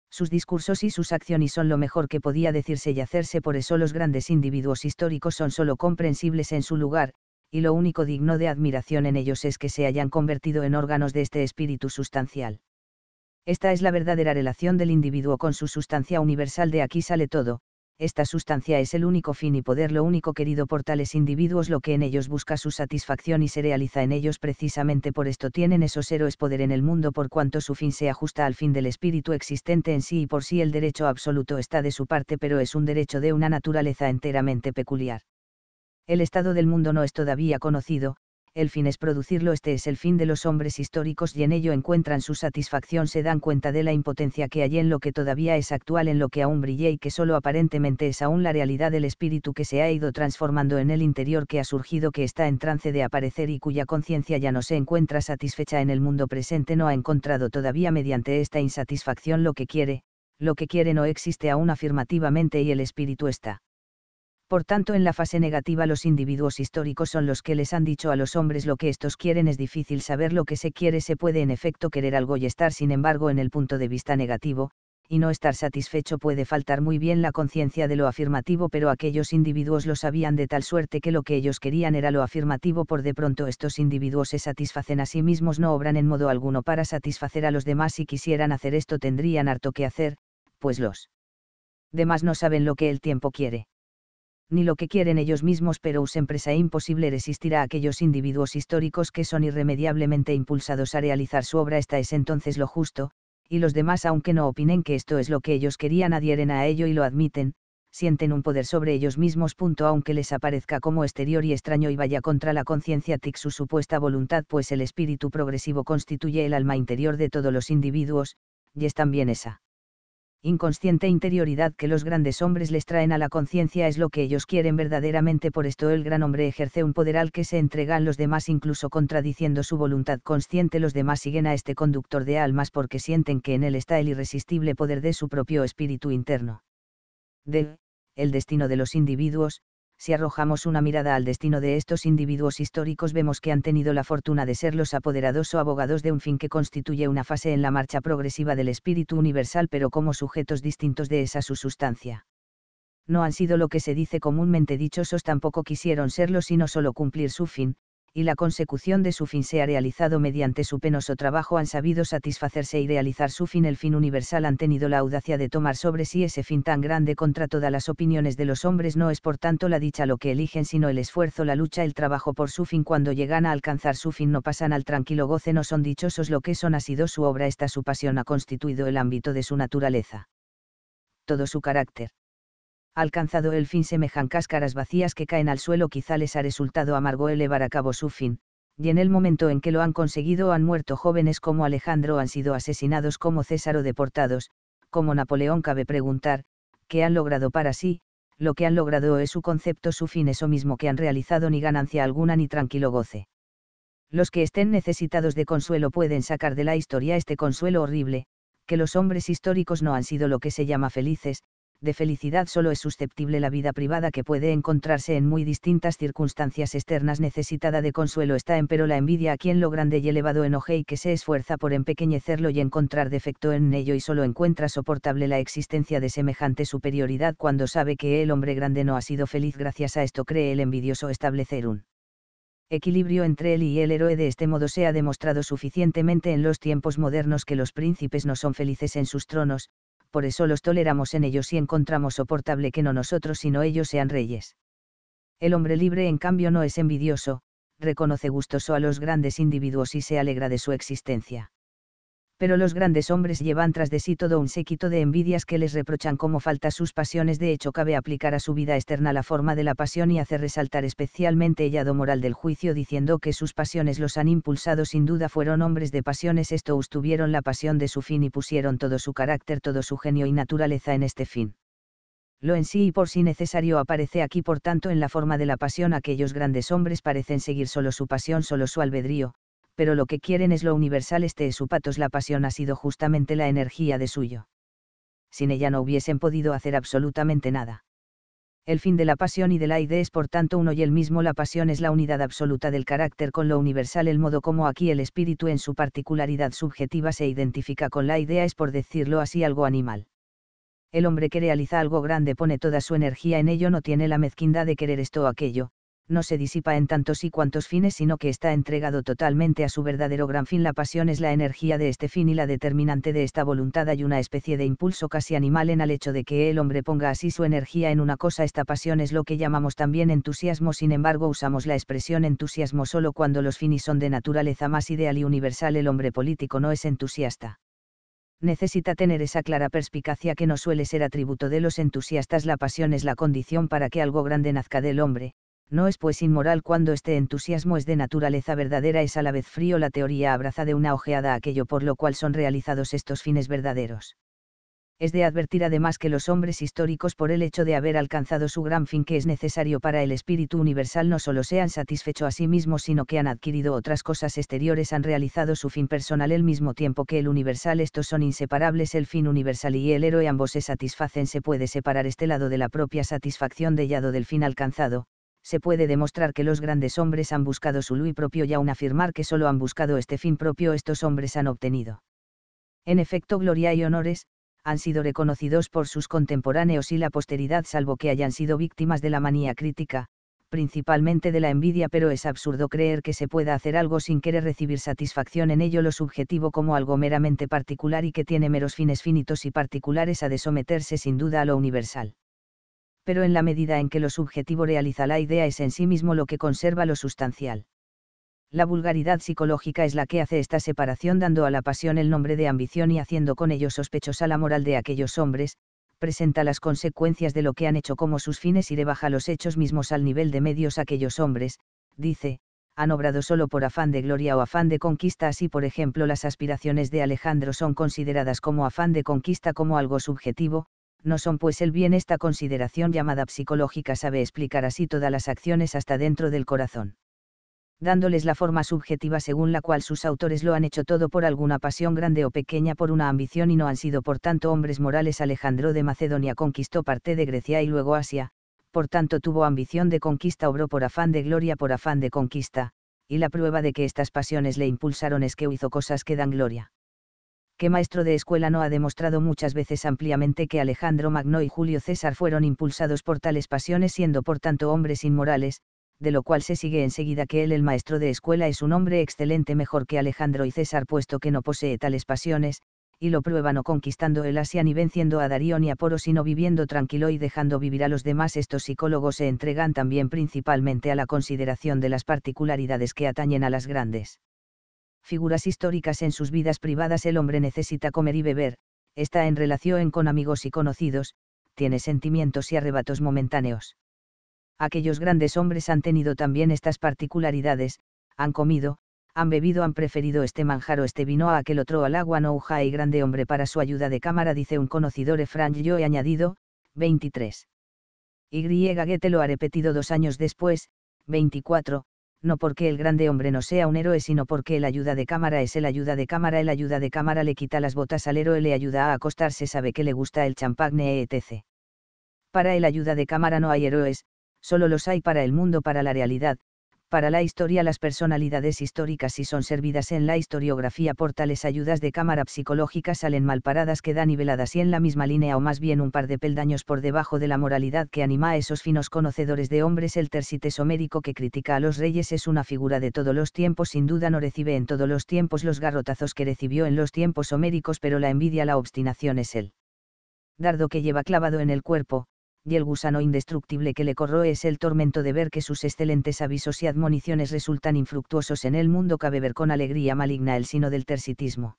Sus discursos y sus acciones son lo mejor que podía decirse y hacerse, por eso los grandes individuos históricos son solo comprensibles en su lugar, y lo único digno de admiración en ellos es que se hayan convertido en órganos de este espíritu sustancial. Esta es la verdadera relación del individuo con su sustancia universal, de aquí sale todo, esta sustancia es el único fin y poder, lo único querido por tales individuos, lo que en ellos busca su satisfacción y se realiza en ellos precisamente por esto tienen esos héroes poder en el mundo por cuanto su fin se ajusta al fin del espíritu existente en sí y por sí el derecho absoluto está de su parte, pero es un derecho de una naturaleza enteramente peculiar. El estado del mundo no es todavía conocido, el fin es producirlo, este es el fin de los hombres históricos y en ello encuentran su satisfacción, se dan cuenta de la impotencia que hay en lo que todavía es actual, en lo que aún brilla y que solo aparentemente es aún la realidad del espíritu que se ha ido transformando en el interior que ha surgido, que está en trance de aparecer y cuya conciencia ya no se encuentra satisfecha en el mundo presente, no ha encontrado todavía mediante esta insatisfacción lo que quiere, lo que quiere no existe aún afirmativamente y el espíritu está por tanto, en la fase negativa los individuos históricos son los que les han dicho a los hombres lo que estos quieren. Es difícil saber lo que se quiere. Se puede en efecto querer algo y estar, sin embargo, en el punto de vista negativo, y no estar satisfecho puede faltar muy bien la conciencia de lo afirmativo, pero aquellos individuos lo sabían de tal suerte que lo que ellos querían era lo afirmativo. Por de pronto estos individuos se satisfacen a sí mismos, no obran en modo alguno para satisfacer a los demás. Si quisieran hacer esto tendrían harto que hacer, pues los demás no saben lo que el tiempo quiere ni lo que quieren ellos mismos, pero siempre empresa e imposible resistir a aquellos individuos históricos que son irremediablemente impulsados a realizar su obra. Esta es entonces lo justo, y los demás, aunque no opinen que esto es lo que ellos querían, adhieren a ello y lo admiten, sienten un poder sobre ellos mismos. Punto, aunque les aparezca como exterior y extraño y vaya contra la conciencia tic su supuesta voluntad, pues el espíritu progresivo constituye el alma interior de todos los individuos, y es también esa inconsciente interioridad que los grandes hombres les traen a la conciencia es lo que ellos quieren verdaderamente, por esto el gran hombre ejerce un poder al que se entregan los demás incluso contradiciendo su voluntad consciente, los demás siguen a este conductor de almas porque sienten que en él está el irresistible poder de su propio espíritu interno. de El destino de los individuos, si arrojamos una mirada al destino de estos individuos históricos vemos que han tenido la fortuna de ser los apoderados o abogados de un fin que constituye una fase en la marcha progresiva del espíritu universal pero como sujetos distintos de esa su sustancia. No han sido lo que se dice comúnmente dichosos tampoco quisieron serlo sino solo cumplir su fin, y la consecución de su fin se ha realizado mediante su penoso trabajo han sabido satisfacerse y realizar su fin. El fin universal han tenido la audacia de tomar sobre sí ese fin tan grande contra todas las opiniones de los hombres. No es por tanto la dicha lo que eligen, sino el esfuerzo, la lucha, el trabajo por su fin. Cuando llegan a alcanzar su fin no pasan al tranquilo goce, no son dichosos lo que son. Ha sido su obra, esta su pasión ha constituido el ámbito de su naturaleza. Todo su carácter alcanzado el fin semejan cáscaras vacías que caen al suelo quizá les ha resultado amargo elevar a cabo su fin, y en el momento en que lo han conseguido han muerto jóvenes como Alejandro han sido asesinados como César o deportados, como Napoleón cabe preguntar, ¿qué han logrado para sí? Lo que han logrado es su concepto, su fin, eso mismo que han realizado ni ganancia alguna ni tranquilo goce. Los que estén necesitados de consuelo pueden sacar de la historia este consuelo horrible, que los hombres históricos no han sido lo que se llama felices, de felicidad solo es susceptible la vida privada que puede encontrarse en muy distintas circunstancias externas necesitada de consuelo está en pero la envidia a quien lo grande y elevado enoje y que se esfuerza por empequeñecerlo y encontrar defecto en ello y solo encuentra soportable la existencia de semejante superioridad cuando sabe que el hombre grande no ha sido feliz gracias a esto cree el envidioso establecer un equilibrio entre él y el héroe de este modo se ha demostrado suficientemente en los tiempos modernos que los príncipes no son felices en sus tronos, por eso los toleramos en ellos y encontramos soportable que no nosotros sino ellos sean reyes. El hombre libre en cambio no es envidioso, reconoce gustoso a los grandes individuos y se alegra de su existencia pero los grandes hombres llevan tras de sí todo un séquito de envidias que les reprochan como falta sus pasiones. De hecho, cabe aplicar a su vida externa la forma de la pasión y hacer resaltar especialmente el yado moral del juicio diciendo que sus pasiones los han impulsado. Sin duda fueron hombres de pasiones, esto tuvieron la pasión de su fin y pusieron todo su carácter, todo su genio y naturaleza en este fin. Lo en sí y por sí necesario aparece aquí por tanto en la forma de la pasión aquellos grandes hombres parecen seguir solo su pasión, solo su albedrío, pero lo que quieren es lo universal este es su patos la pasión ha sido justamente la energía de suyo. Sin ella no hubiesen podido hacer absolutamente nada. El fin de la pasión y de la idea es por tanto uno y el mismo la pasión es la unidad absoluta del carácter con lo universal el modo como aquí el espíritu en su particularidad subjetiva se identifica con la idea es por decirlo así algo animal. El hombre que realiza algo grande pone toda su energía en ello no tiene la mezquindad de querer esto o aquello, no se disipa en tantos y cuantos fines, sino que está entregado totalmente a su verdadero gran fin. La pasión es la energía de este fin y la determinante de esta voluntad. Hay una especie de impulso casi animal en el hecho de que el hombre ponga así su energía en una cosa. Esta pasión es lo que llamamos también entusiasmo. Sin embargo, usamos la expresión entusiasmo solo cuando los finis son de naturaleza más ideal y universal. El hombre político no es entusiasta necesita tener esa clara perspicacia que no suele ser atributo de los entusiastas. La pasión es la condición para que algo grande nazca del hombre, no es pues inmoral cuando este entusiasmo es de naturaleza verdadera es a la vez frío la teoría abraza de una ojeada aquello por lo cual son realizados estos fines verdaderos. Es de advertir además que los hombres históricos por el hecho de haber alcanzado su gran fin que es necesario para el espíritu universal no solo se han satisfecho a sí mismos sino que han adquirido otras cosas exteriores han realizado su fin personal el mismo tiempo que el universal estos son inseparables el fin universal y el héroe ambos se satisfacen se puede separar este lado de la propia satisfacción de lado del fin alcanzado, se puede demostrar que los grandes hombres han buscado su lui propio y aún afirmar que solo han buscado este fin propio estos hombres han obtenido. En efecto, gloria y honores, han sido reconocidos por sus contemporáneos y la posteridad salvo que hayan sido víctimas de la manía crítica, principalmente de la envidia, pero es absurdo creer que se pueda hacer algo sin querer recibir satisfacción en ello lo subjetivo como algo meramente particular y que tiene meros fines finitos y particulares a de someterse sin duda a lo universal pero en la medida en que lo subjetivo realiza la idea es en sí mismo lo que conserva lo sustancial. La vulgaridad psicológica es la que hace esta separación dando a la pasión el nombre de ambición y haciendo con ello sospechosa la moral de aquellos hombres, presenta las consecuencias de lo que han hecho como sus fines y rebaja los hechos mismos al nivel de medios aquellos hombres, dice, han obrado solo por afán de gloria o afán de conquista, así por ejemplo las aspiraciones de Alejandro son consideradas como afán de conquista como algo subjetivo, no son pues el bien esta consideración llamada psicológica sabe explicar así todas las acciones hasta dentro del corazón. Dándoles la forma subjetiva según la cual sus autores lo han hecho todo por alguna pasión grande o pequeña por una ambición y no han sido por tanto hombres morales Alejandro de Macedonia conquistó parte de Grecia y luego Asia, por tanto tuvo ambición de conquista obró por afán de gloria por afán de conquista, y la prueba de que estas pasiones le impulsaron es que hizo cosas que dan gloria que maestro de escuela no ha demostrado muchas veces ampliamente que Alejandro Magno y Julio César fueron impulsados por tales pasiones siendo por tanto hombres inmorales, de lo cual se sigue enseguida que él el maestro de escuela es un hombre excelente mejor que Alejandro y César puesto que no posee tales pasiones, y lo prueba no conquistando el Asia ni venciendo a Darío ni a Poro sino viviendo tranquilo y dejando vivir a los demás estos psicólogos se entregan también principalmente a la consideración de las particularidades que atañen a las grandes figuras históricas en sus vidas privadas el hombre necesita comer y beber, está en relación con amigos y conocidos, tiene sentimientos y arrebatos momentáneos. Aquellos grandes hombres han tenido también estas particularidades, han comido, han bebido, han preferido este manjar o este vino a aquel otro al agua no y grande hombre para su ayuda de cámara, dice un conocidor Efran yo he añadido, 23. Y Gaguete lo ha repetido dos años después, 24, no porque el grande hombre no sea un héroe, sino porque el ayuda de cámara es el ayuda de cámara. El ayuda de cámara le quita las botas al héroe, le ayuda a acostarse, sabe que le gusta el champagne, etc. Para el ayuda de cámara no hay héroes, solo los hay para el mundo, para la realidad, para la historia las personalidades históricas si son servidas en la historiografía por tales ayudas de cámara psicológica salen mal paradas dan niveladas y en la misma línea o más bien un par de peldaños por debajo de la moralidad que anima a esos finos conocedores de hombres el tercite homérico que critica a los reyes es una figura de todos los tiempos sin duda no recibe en todos los tiempos los garrotazos que recibió en los tiempos homéricos pero la envidia la obstinación es el dardo que lleva clavado en el cuerpo, y el gusano indestructible que le corroe es el tormento de ver que sus excelentes avisos y admoniciones resultan infructuosos en el mundo cabe ver con alegría maligna el sino del tersitismo.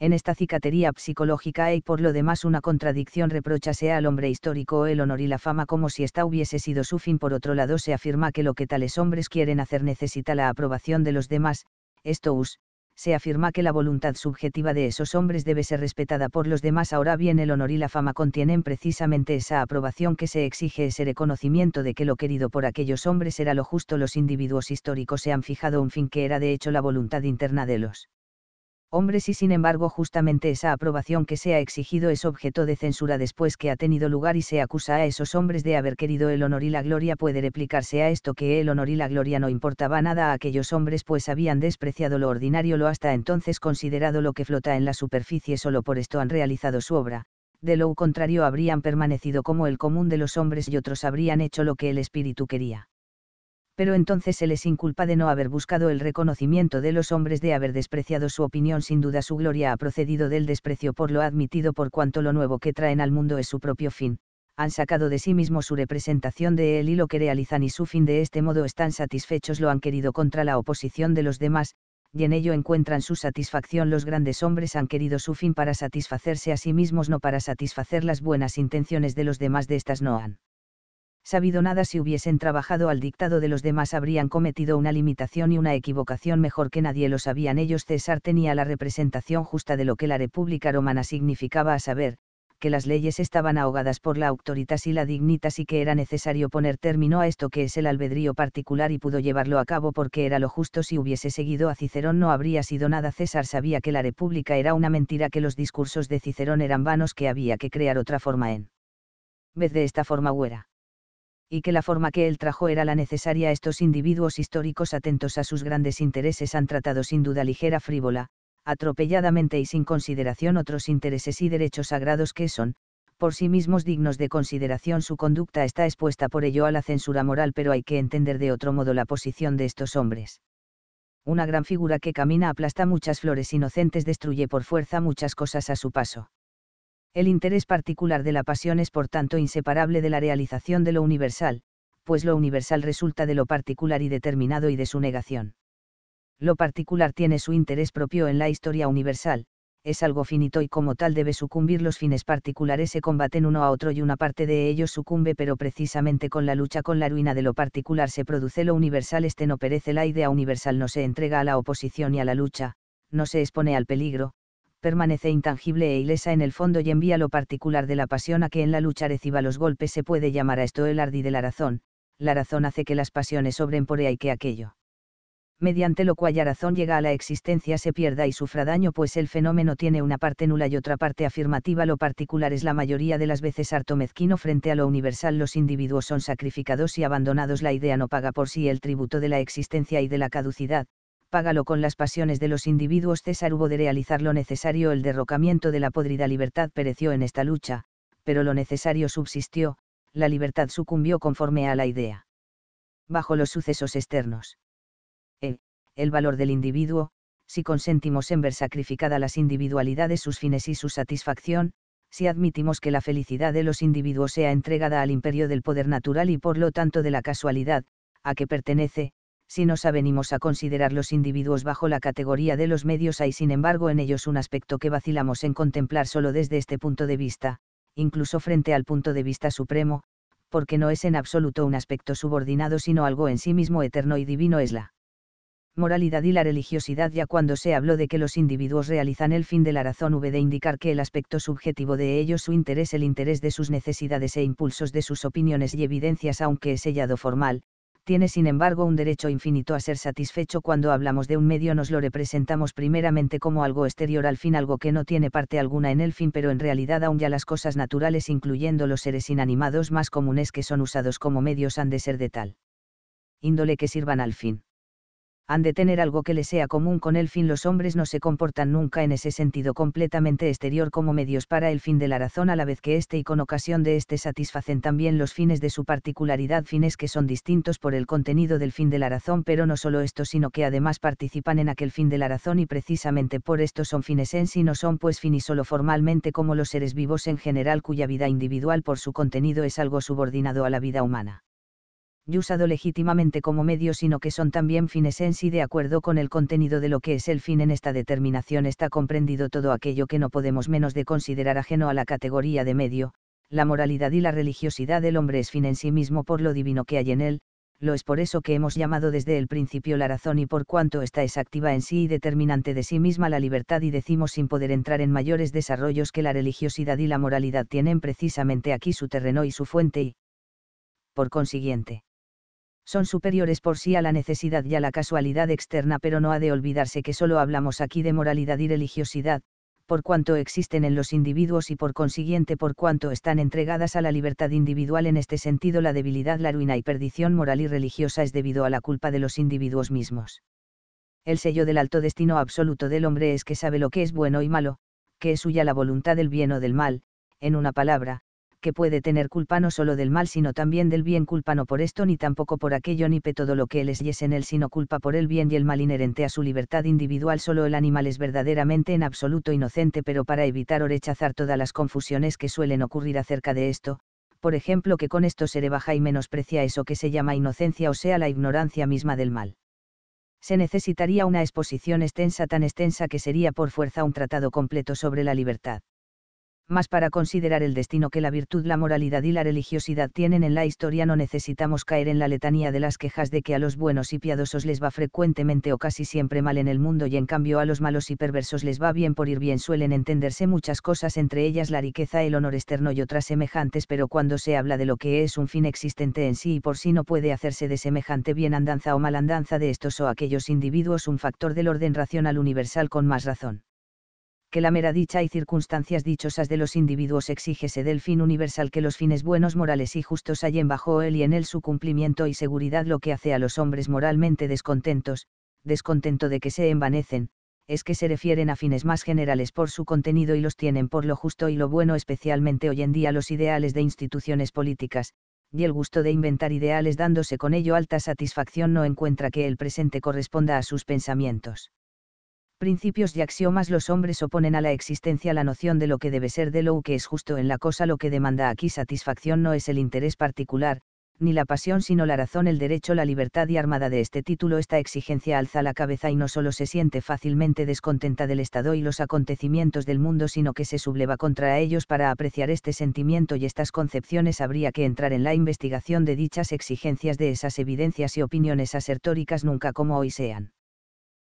En esta cicatería psicológica hay por lo demás una contradicción reprocha al hombre histórico el honor y la fama como si ésta hubiese sido su fin por otro lado se afirma que lo que tales hombres quieren hacer necesita la aprobación de los demás, esto us, se afirma que la voluntad subjetiva de esos hombres debe ser respetada por los demás. Ahora bien, el honor y la fama contienen precisamente esa aprobación que se exige, ese reconocimiento de que lo querido por aquellos hombres era lo justo. Los individuos históricos se han fijado un fin que era de hecho la voluntad interna de los hombres y sin embargo justamente esa aprobación que se ha exigido es objeto de censura después que ha tenido lugar y se acusa a esos hombres de haber querido el honor y la gloria puede replicarse a esto que el honor y la gloria no importaba nada a aquellos hombres pues habían despreciado lo ordinario lo hasta entonces considerado lo que flota en la superficie solo por esto han realizado su obra, de lo contrario habrían permanecido como el común de los hombres y otros habrían hecho lo que el espíritu quería pero entonces se les inculpa de no haber buscado el reconocimiento de los hombres, de haber despreciado su opinión. Sin duda su gloria ha procedido del desprecio por lo admitido por cuanto lo nuevo que traen al mundo es su propio fin. Han sacado de sí mismo su representación de él y lo que realizan y su fin de este modo están satisfechos, lo han querido contra la oposición de los demás, y en ello encuentran su satisfacción. Los grandes hombres han querido su fin para satisfacerse a sí mismos, no para satisfacer las buenas intenciones de los demás, de estas no han sabido nada si hubiesen trabajado al dictado de los demás habrían cometido una limitación y una equivocación mejor que nadie lo sabían ellos César tenía la representación justa de lo que la República Romana significaba a saber, que las leyes estaban ahogadas por la autoritas y la dignitas y que era necesario poner término a esto que es el albedrío particular y pudo llevarlo a cabo porque era lo justo si hubiese seguido a Cicerón no habría sido nada César sabía que la República era una mentira que los discursos de Cicerón eran vanos que había que crear otra forma en vez de esta forma huera y que la forma que él trajo era la necesaria. Estos individuos históricos atentos a sus grandes intereses han tratado sin duda ligera, frívola, atropelladamente y sin consideración otros intereses y derechos sagrados que son, por sí mismos dignos de consideración. Su conducta está expuesta por ello a la censura moral, pero hay que entender de otro modo la posición de estos hombres. Una gran figura que camina aplasta muchas flores inocentes, destruye por fuerza muchas cosas a su paso el interés particular de la pasión es por tanto inseparable de la realización de lo universal, pues lo universal resulta de lo particular y determinado y de su negación. Lo particular tiene su interés propio en la historia universal, es algo finito y como tal debe sucumbir los fines particulares se combaten uno a otro y una parte de ellos sucumbe pero precisamente con la lucha con la ruina de lo particular se produce lo universal este no perece la idea universal no se entrega a la oposición y a la lucha, no se expone al peligro, permanece intangible e ilesa en el fondo y envía lo particular de la pasión a que en la lucha reciba los golpes se puede llamar a esto el ardi de la razón, la razón hace que las pasiones sobren por y que aquello mediante lo cual la razón llega a la existencia se pierda y sufra daño, pues el fenómeno tiene una parte nula y otra parte afirmativa. Lo particular es la mayoría de las veces harto mezquino frente a lo universal. Los individuos son sacrificados y abandonados. La idea no paga por sí el tributo de la existencia y de la caducidad, págalo con las pasiones de los individuos. César hubo de realizar lo necesario, el derrocamiento de la podrida libertad pereció en esta lucha, pero lo necesario subsistió, la libertad sucumbió conforme a la idea. Bajo los sucesos externos. E. El valor del individuo, si consentimos en ver sacrificada las individualidades, sus fines y su satisfacción, si admitimos que la felicidad de los individuos sea entregada al imperio del poder natural y por lo tanto de la casualidad, a que pertenece, si nos avenimos a considerar los individuos bajo la categoría de los medios hay sin embargo en ellos un aspecto que vacilamos en contemplar solo desde este punto de vista, incluso frente al punto de vista supremo, porque no es en absoluto un aspecto subordinado sino algo en sí mismo eterno y divino es la moralidad y la religiosidad ya cuando se habló de que los individuos realizan el fin de la razón v de indicar que el aspecto subjetivo de ellos su interés el interés de sus necesidades e impulsos de sus opiniones y evidencias aunque es sellado formal, tiene sin embargo un derecho infinito a ser satisfecho cuando hablamos de un medio nos lo representamos primeramente como algo exterior al fin algo que no tiene parte alguna en el fin pero en realidad aún ya las cosas naturales incluyendo los seres inanimados más comunes que son usados como medios han de ser de tal índole que sirvan al fin han de tener algo que le sea común con el fin los hombres no se comportan nunca en ese sentido completamente exterior como medios para el fin de la razón a la vez que éste y con ocasión de éste satisfacen también los fines de su particularidad fines que son distintos por el contenido del fin de la razón pero no solo esto sino que además participan en aquel fin de la razón y precisamente por esto son fines en sí no son pues fin y solo formalmente como los seres vivos en general cuya vida individual por su contenido es algo subordinado a la vida humana y usado legítimamente como medio, sino que son también fines en sí de acuerdo con el contenido de lo que es el fin. En esta determinación está comprendido todo aquello que no podemos menos de considerar ajeno a la categoría de medio, la moralidad y la religiosidad del hombre es fin en sí mismo por lo divino que hay en él, lo es por eso que hemos llamado desde el principio la razón y por cuanto esta es activa en sí y determinante de sí misma la libertad y decimos sin poder entrar en mayores desarrollos que la religiosidad y la moralidad tienen precisamente aquí su terreno y su fuente y, por consiguiente, son superiores por sí a la necesidad y a la casualidad externa, pero no ha de olvidarse que solo hablamos aquí de moralidad y religiosidad, por cuanto existen en los individuos y por consiguiente por cuanto están entregadas a la libertad individual. En este sentido, la debilidad, la ruina y perdición moral y religiosa es debido a la culpa de los individuos mismos. El sello del alto destino absoluto del hombre es que sabe lo que es bueno y malo, que es suya la voluntad del bien o del mal, en una palabra, que puede tener culpa no solo del mal sino también del bien culpa no por esto ni tampoco por aquello ni pe todo lo que él es y es en él sino culpa por el bien y el mal inherente a su libertad individual solo el animal es verdaderamente en absoluto inocente pero para evitar o rechazar todas las confusiones que suelen ocurrir acerca de esto, por ejemplo que con esto se rebaja y menosprecia eso que se llama inocencia o sea la ignorancia misma del mal se necesitaría una exposición extensa tan extensa que sería por fuerza un tratado completo sobre la libertad mas para considerar el destino que la virtud, la moralidad y la religiosidad tienen en la historia no necesitamos caer en la letanía de las quejas de que a los buenos y piadosos les va frecuentemente o casi siempre mal en el mundo y en cambio a los malos y perversos les va bien por ir bien. Suelen entenderse muchas cosas, entre ellas la riqueza, el honor externo y otras semejantes, pero cuando se habla de lo que es un fin existente en sí y por sí no puede hacerse de semejante bien andanza o mal andanza de estos o aquellos individuos un factor del orden racional universal con más razón que la mera dicha y circunstancias dichosas de los individuos exigese del fin universal que los fines buenos morales y justos hallen bajo él y en él su cumplimiento y seguridad lo que hace a los hombres moralmente descontentos, descontento de que se envanecen, es que se refieren a fines más generales por su contenido y los tienen por lo justo y lo bueno especialmente hoy en día los ideales de instituciones políticas, y el gusto de inventar ideales dándose con ello alta satisfacción no encuentra que el presente corresponda a sus pensamientos principios y axiomas los hombres oponen a la existencia la noción de lo que debe ser de lo que es justo en la cosa lo que demanda aquí satisfacción no es el interés particular, ni la pasión sino la razón el derecho la libertad y armada de este título esta exigencia alza la cabeza y no solo se siente fácilmente descontenta del estado y los acontecimientos del mundo sino que se subleva contra ellos para apreciar este sentimiento y estas concepciones habría que entrar en la investigación de dichas exigencias de esas evidencias y opiniones asertóricas nunca como hoy sean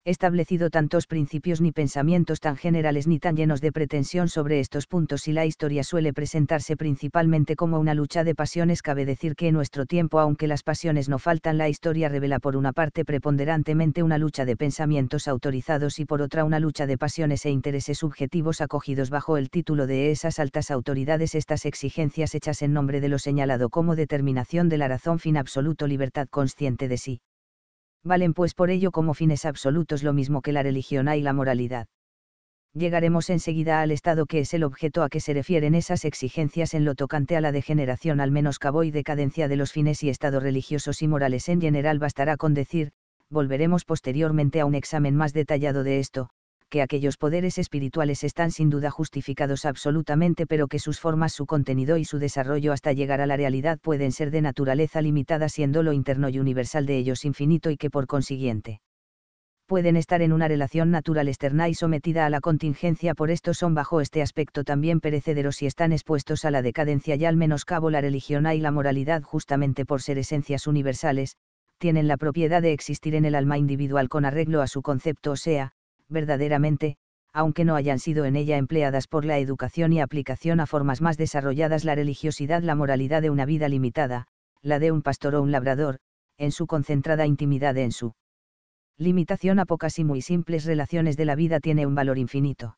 establecido tantos principios ni pensamientos tan generales ni tan llenos de pretensión sobre estos puntos y la historia suele presentarse principalmente como una lucha de pasiones, cabe decir que en nuestro tiempo, aunque las pasiones no faltan, la historia revela por una parte preponderantemente una lucha de pensamientos autorizados y por otra una lucha de pasiones e intereses subjetivos acogidos bajo el título de esas altas autoridades, estas exigencias hechas en nombre de lo señalado como determinación de la razón fin absoluto libertad consciente de sí. Valen pues por ello como fines absolutos lo mismo que la religión y la moralidad. Llegaremos enseguida al estado que es el objeto a que se refieren esas exigencias en lo tocante a la degeneración al menos cabo y decadencia de los fines y estados religiosos y morales en general bastará con decir, volveremos posteriormente a un examen más detallado de esto, que aquellos poderes espirituales están sin duda justificados absolutamente pero que sus formas, su contenido y su desarrollo hasta llegar a la realidad pueden ser de naturaleza limitada siendo lo interno y universal de ellos infinito y que por consiguiente pueden estar en una relación natural externa y sometida a la contingencia por esto son bajo este aspecto también perecederos y están expuestos a la decadencia y al menos cabo la religión y la moralidad justamente por ser esencias universales, tienen la propiedad de existir en el alma individual con arreglo a su concepto o sea, verdaderamente, aunque no hayan sido en ella empleadas por la educación y aplicación a formas más desarrolladas la religiosidad, la moralidad de una vida limitada, la de un pastor o un labrador, en su concentrada intimidad en su limitación a pocas y muy simples relaciones de la vida tiene un valor infinito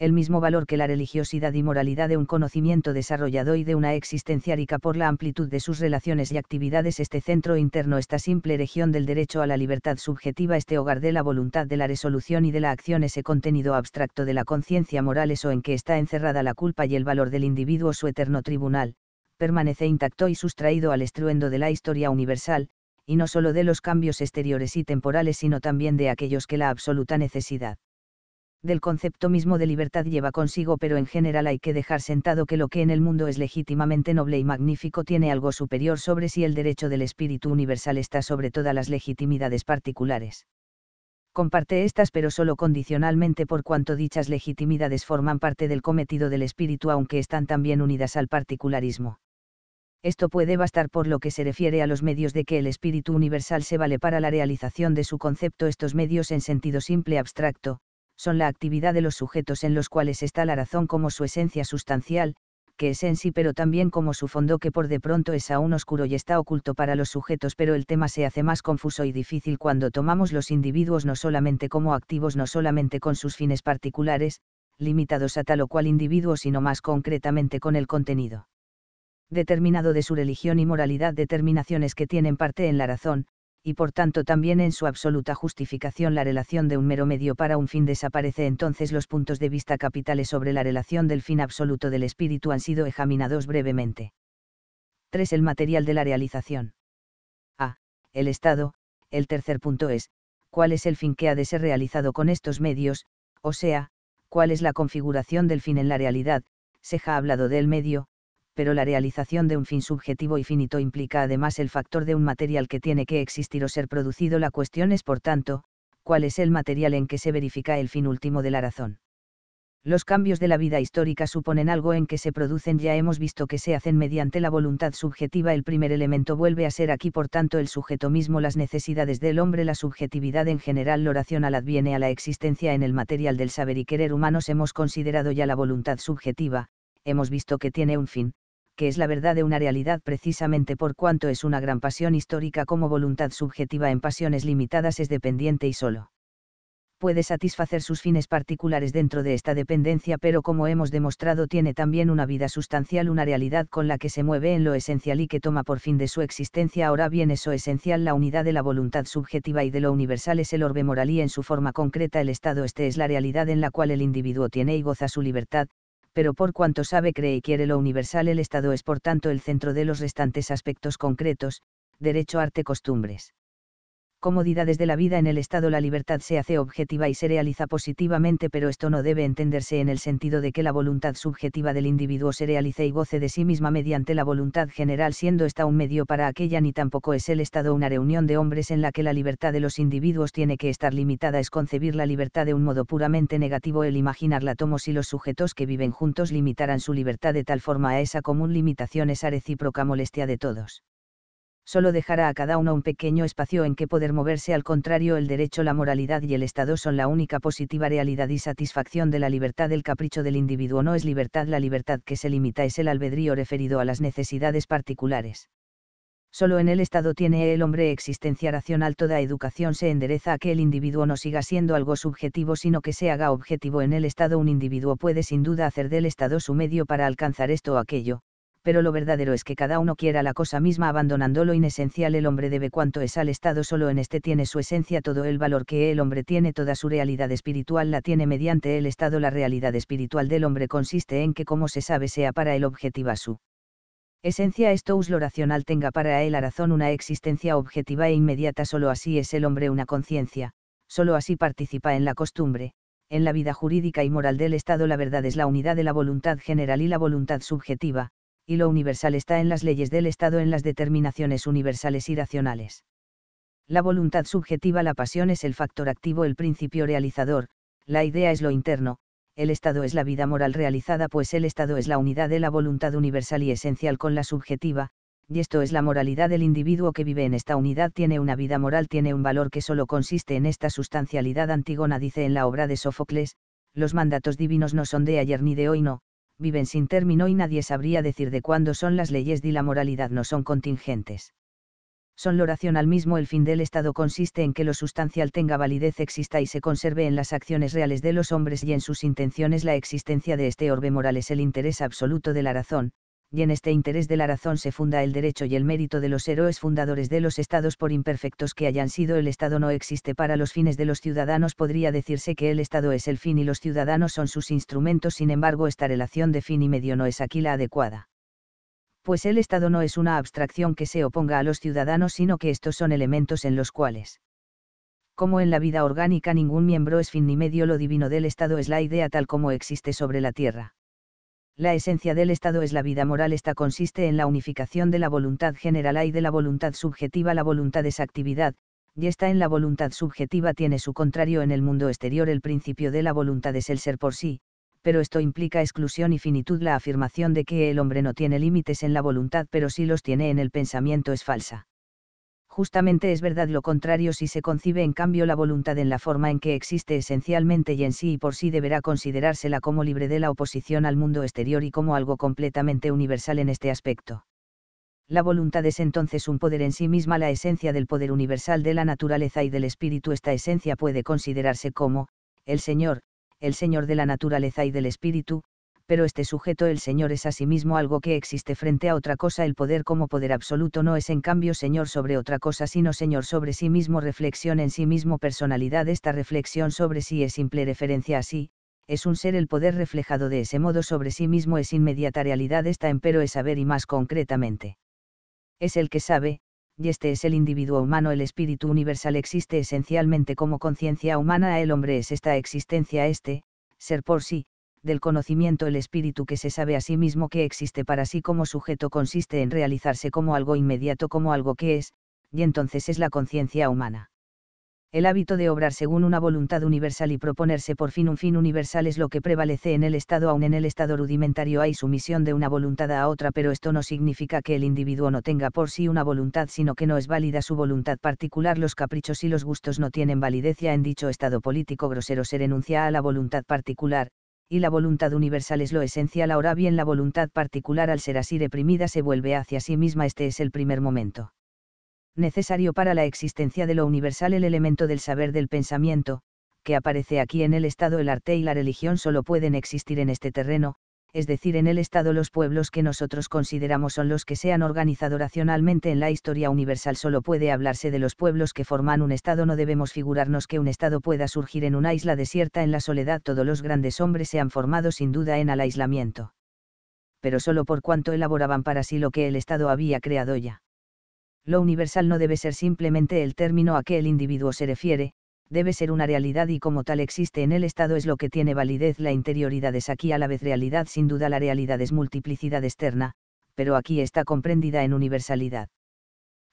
el mismo valor que la religiosidad y moralidad de un conocimiento desarrollado y de una existencia rica por la amplitud de sus relaciones y actividades. Este centro interno, esta simple región del derecho a la libertad subjetiva, este hogar de la voluntad de la resolución y de la acción, ese contenido abstracto de la conciencia moral, eso en que está encerrada la culpa y el valor del individuo, su eterno tribunal, permanece intacto y sustraído al estruendo de la historia universal, y no solo de los cambios exteriores y temporales, sino también de aquellos que la absoluta necesidad del concepto mismo de libertad lleva consigo, pero en general hay que dejar sentado que lo que en el mundo es legítimamente noble y magnífico tiene algo superior sobre si el derecho del espíritu universal está sobre todas las legitimidades particulares. Comparte estas pero solo condicionalmente por cuanto dichas legitimidades forman parte del cometido del espíritu aunque están también unidas al particularismo. Esto puede bastar por lo que se refiere a los medios de que el espíritu universal se vale para la realización de su concepto estos medios en sentido simple abstracto, son la actividad de los sujetos en los cuales está la razón como su esencia sustancial, que es en sí pero también como su fondo que por de pronto es aún oscuro y está oculto para los sujetos pero el tema se hace más confuso y difícil cuando tomamos los individuos no solamente como activos no solamente con sus fines particulares, limitados a tal o cual individuo sino más concretamente con el contenido determinado de su religión y moralidad determinaciones que tienen parte en la razón, y por tanto también en su absoluta justificación la relación de un mero medio para un fin desaparece entonces los puntos de vista capitales sobre la relación del fin absoluto del espíritu han sido examinados brevemente. 3. El material de la realización. A. El estado, el tercer punto es, cuál es el fin que ha de ser realizado con estos medios, o sea, cuál es la configuración del fin en la realidad, se ha hablado del medio, pero la realización de un fin subjetivo y finito implica además el factor de un material que tiene que existir o ser producido. La cuestión es, por tanto, cuál es el material en que se verifica el fin último de la razón. Los cambios de la vida histórica suponen algo en que se producen, ya hemos visto que se hacen mediante la voluntad subjetiva, el primer elemento vuelve a ser aquí, por tanto, el sujeto mismo, las necesidades del hombre, la subjetividad en general, oración racional adviene a la existencia en el material del saber y querer humanos, hemos considerado ya la voluntad subjetiva, hemos visto que tiene un fin, que es la verdad de una realidad precisamente por cuanto es una gran pasión histórica como voluntad subjetiva en pasiones limitadas es dependiente y solo puede satisfacer sus fines particulares dentro de esta dependencia, pero como hemos demostrado tiene también una vida sustancial, una realidad con la que se mueve en lo esencial y que toma por fin de su existencia. Ahora bien, eso esencial, la unidad de la voluntad subjetiva y de lo universal es el orbe moral y en su forma concreta el estado este es la realidad en la cual el individuo tiene y goza su libertad, pero por cuanto sabe, cree y quiere lo universal, el Estado es por tanto el centro de los restantes aspectos concretos, derecho, arte, costumbres comodidades de la vida en el Estado la libertad se hace objetiva y se realiza positivamente, pero esto no debe entenderse en el sentido de que la voluntad subjetiva del individuo se realice y goce de sí misma mediante la voluntad general, siendo esta un medio para aquella, ni tampoco es el Estado una reunión de hombres en la que la libertad de los individuos tiene que estar limitada, es concebir la libertad de un modo puramente negativo, el imaginarla como si los sujetos que viven juntos limitaran su libertad de tal forma a esa común limitación, esa recíproca molestia de todos solo dejará a cada uno un pequeño espacio en que poder moverse. Al contrario, el derecho, la moralidad y el Estado son la única positiva realidad y satisfacción de la libertad. El capricho del individuo no es libertad, la libertad que se limita es el albedrío referido a las necesidades particulares. Solo en el Estado tiene el hombre existencia racional. Toda educación se endereza a que el individuo no siga siendo algo subjetivo, sino que se haga objetivo en el Estado. Un individuo puede sin duda hacer del Estado su medio para alcanzar esto o aquello, pero lo verdadero es que cada uno quiera la cosa misma abandonando lo inesencial el hombre debe cuanto es al Estado solo en este tiene su esencia todo el valor que el hombre tiene toda su realidad espiritual la tiene mediante el Estado la realidad espiritual del hombre consiste en que como se sabe sea para el objetiva su esencia esto us lo racional tenga para él a razón una existencia objetiva e inmediata solo así es el hombre una conciencia, solo así participa en la costumbre, en la vida jurídica y moral del Estado la verdad es la unidad de la voluntad general y la voluntad subjetiva, y lo universal está en las leyes del Estado, en las determinaciones universales y racionales. La voluntad subjetiva, la pasión es el factor activo, el principio realizador, la idea es lo interno, el Estado es la vida moral realizada, pues el Estado es la unidad de la voluntad universal y esencial con la subjetiva, y esto es la moralidad del individuo que vive en esta unidad, tiene una vida moral, tiene un valor que solo consiste en esta sustancialidad. Antígona dice en la obra de Sófocles, los mandatos divinos no son de ayer ni de hoy, no, viven sin término y nadie sabría decir de cuándo son las leyes y la moralidad no son contingentes. Son lo al mismo el fin del Estado consiste en que lo sustancial tenga validez exista y se conserve en las acciones reales de los hombres y en sus intenciones la existencia de este orbe moral es el interés absoluto de la razón, y en este interés de la razón se funda el derecho y el mérito de los héroes fundadores de los estados por imperfectos que hayan sido el estado no existe para los fines de los ciudadanos podría decirse que el estado es el fin y los ciudadanos son sus instrumentos sin embargo esta relación de fin y medio no es aquí la adecuada pues el Estado no es una abstracción que se oponga a los ciudadanos, sino que estos son elementos en los cuales. Como en la vida orgánica ningún miembro es fin ni medio, lo divino del Estado es la idea tal como existe sobre la tierra la esencia del Estado es la vida moral. Esta consiste en la unificación de la voluntad general y de la voluntad subjetiva. La voluntad es actividad, y está en la voluntad subjetiva tiene su contrario en el mundo exterior. El principio de la voluntad es el ser por sí, pero esto implica exclusión y finitud. La afirmación de que el hombre no tiene límites en la voluntad pero sí los tiene en el pensamiento es falsa justamente es verdad lo contrario si se concibe en cambio la voluntad en la forma en que existe esencialmente y en sí y por sí deberá considerársela como libre de la oposición al mundo exterior y como algo completamente universal en este aspecto. La voluntad es entonces un poder en sí misma, la esencia del poder universal de la naturaleza y del espíritu. Esta esencia puede considerarse como, el Señor, el Señor de la naturaleza y del espíritu, pero este sujeto el Señor es asimismo sí algo que existe frente a otra cosa. El poder como poder absoluto no es en cambio Señor sobre otra cosa, sino Señor sobre sí mismo, reflexión en sí mismo, personalidad. Esta reflexión sobre sí es simple referencia a sí, es un ser el poder reflejado de ese modo sobre sí mismo es inmediata realidad. Esta empero es saber y más concretamente. Es el que sabe, y este es el individuo humano, el espíritu universal existe esencialmente como conciencia humana, el hombre es esta existencia, este, ser por sí, del conocimiento el espíritu que se sabe a sí mismo que existe para sí como sujeto consiste en realizarse como algo inmediato, como algo que es, y entonces es la conciencia humana. El hábito de obrar según una voluntad universal y proponerse por fin un fin universal es lo que prevalece en el Estado, aun en el Estado rudimentario hay sumisión de una voluntad a otra, pero esto no significa que el individuo no tenga por sí una voluntad, sino que no es válida su voluntad particular, los caprichos y los gustos no tienen validez ya en dicho Estado político grosero se renuncia a la voluntad particular, y la voluntad universal es lo esencial, ahora bien la voluntad particular al ser así reprimida se vuelve hacia sí misma, este es el primer momento. Necesario para la existencia de lo universal el elemento del saber del pensamiento, que aparece aquí en el Estado el arte y la religión solo pueden existir en este terreno, es decir, en el Estado los pueblos que nosotros consideramos son los que se han organizado racionalmente en la historia universal. Solo puede hablarse de los pueblos que forman un Estado. No debemos figurarnos que un Estado pueda surgir en una isla desierta en la soledad. Todos los grandes hombres se han formado sin duda en el aislamiento. Pero solo por cuanto elaboraban para sí lo que el Estado había creado ya. Lo universal no debe ser simplemente el término a que el individuo se refiere, debe ser una realidad y como tal existe en el Estado es lo que tiene validez. La interioridad es aquí a la vez realidad, sin duda la realidad es multiplicidad externa, pero aquí está comprendida en universalidad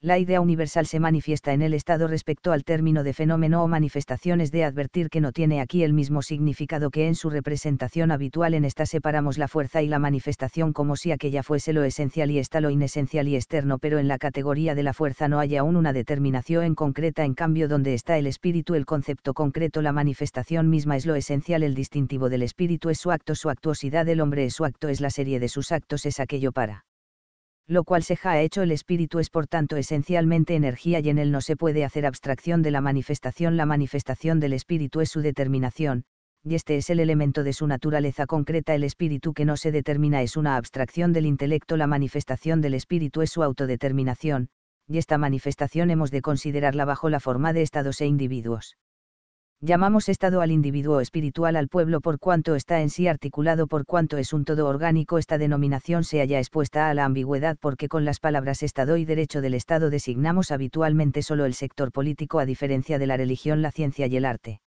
la idea universal se manifiesta en el estado respecto al término de fenómeno o manifestaciones de advertir que no tiene aquí el mismo significado que en su representación habitual en esta separamos la fuerza y la manifestación como si aquella fuese lo esencial y está lo inesencial y externo pero en la categoría de la fuerza no hay aún una determinación en concreta en cambio donde está el espíritu el concepto concreto la manifestación misma es lo esencial el distintivo del espíritu es su acto su actuosidad el hombre es su acto es la serie de sus actos es aquello para lo cual se ha hecho el espíritu es por tanto esencialmente energía y en él no se puede hacer abstracción de la manifestación. La manifestación del espíritu es su determinación, y este es el elemento de su naturaleza concreta. El espíritu que no se determina es una abstracción del intelecto. La manifestación del espíritu es su autodeterminación, y esta manifestación hemos de considerarla bajo la forma de estados e individuos llamamos estado al individuo espiritual al pueblo por cuanto está en sí articulado por cuanto es un todo orgánico esta denominación se halla expuesta a la ambigüedad porque con las palabras estado y derecho del estado designamos habitualmente solo el sector político a diferencia de la religión la ciencia y el arte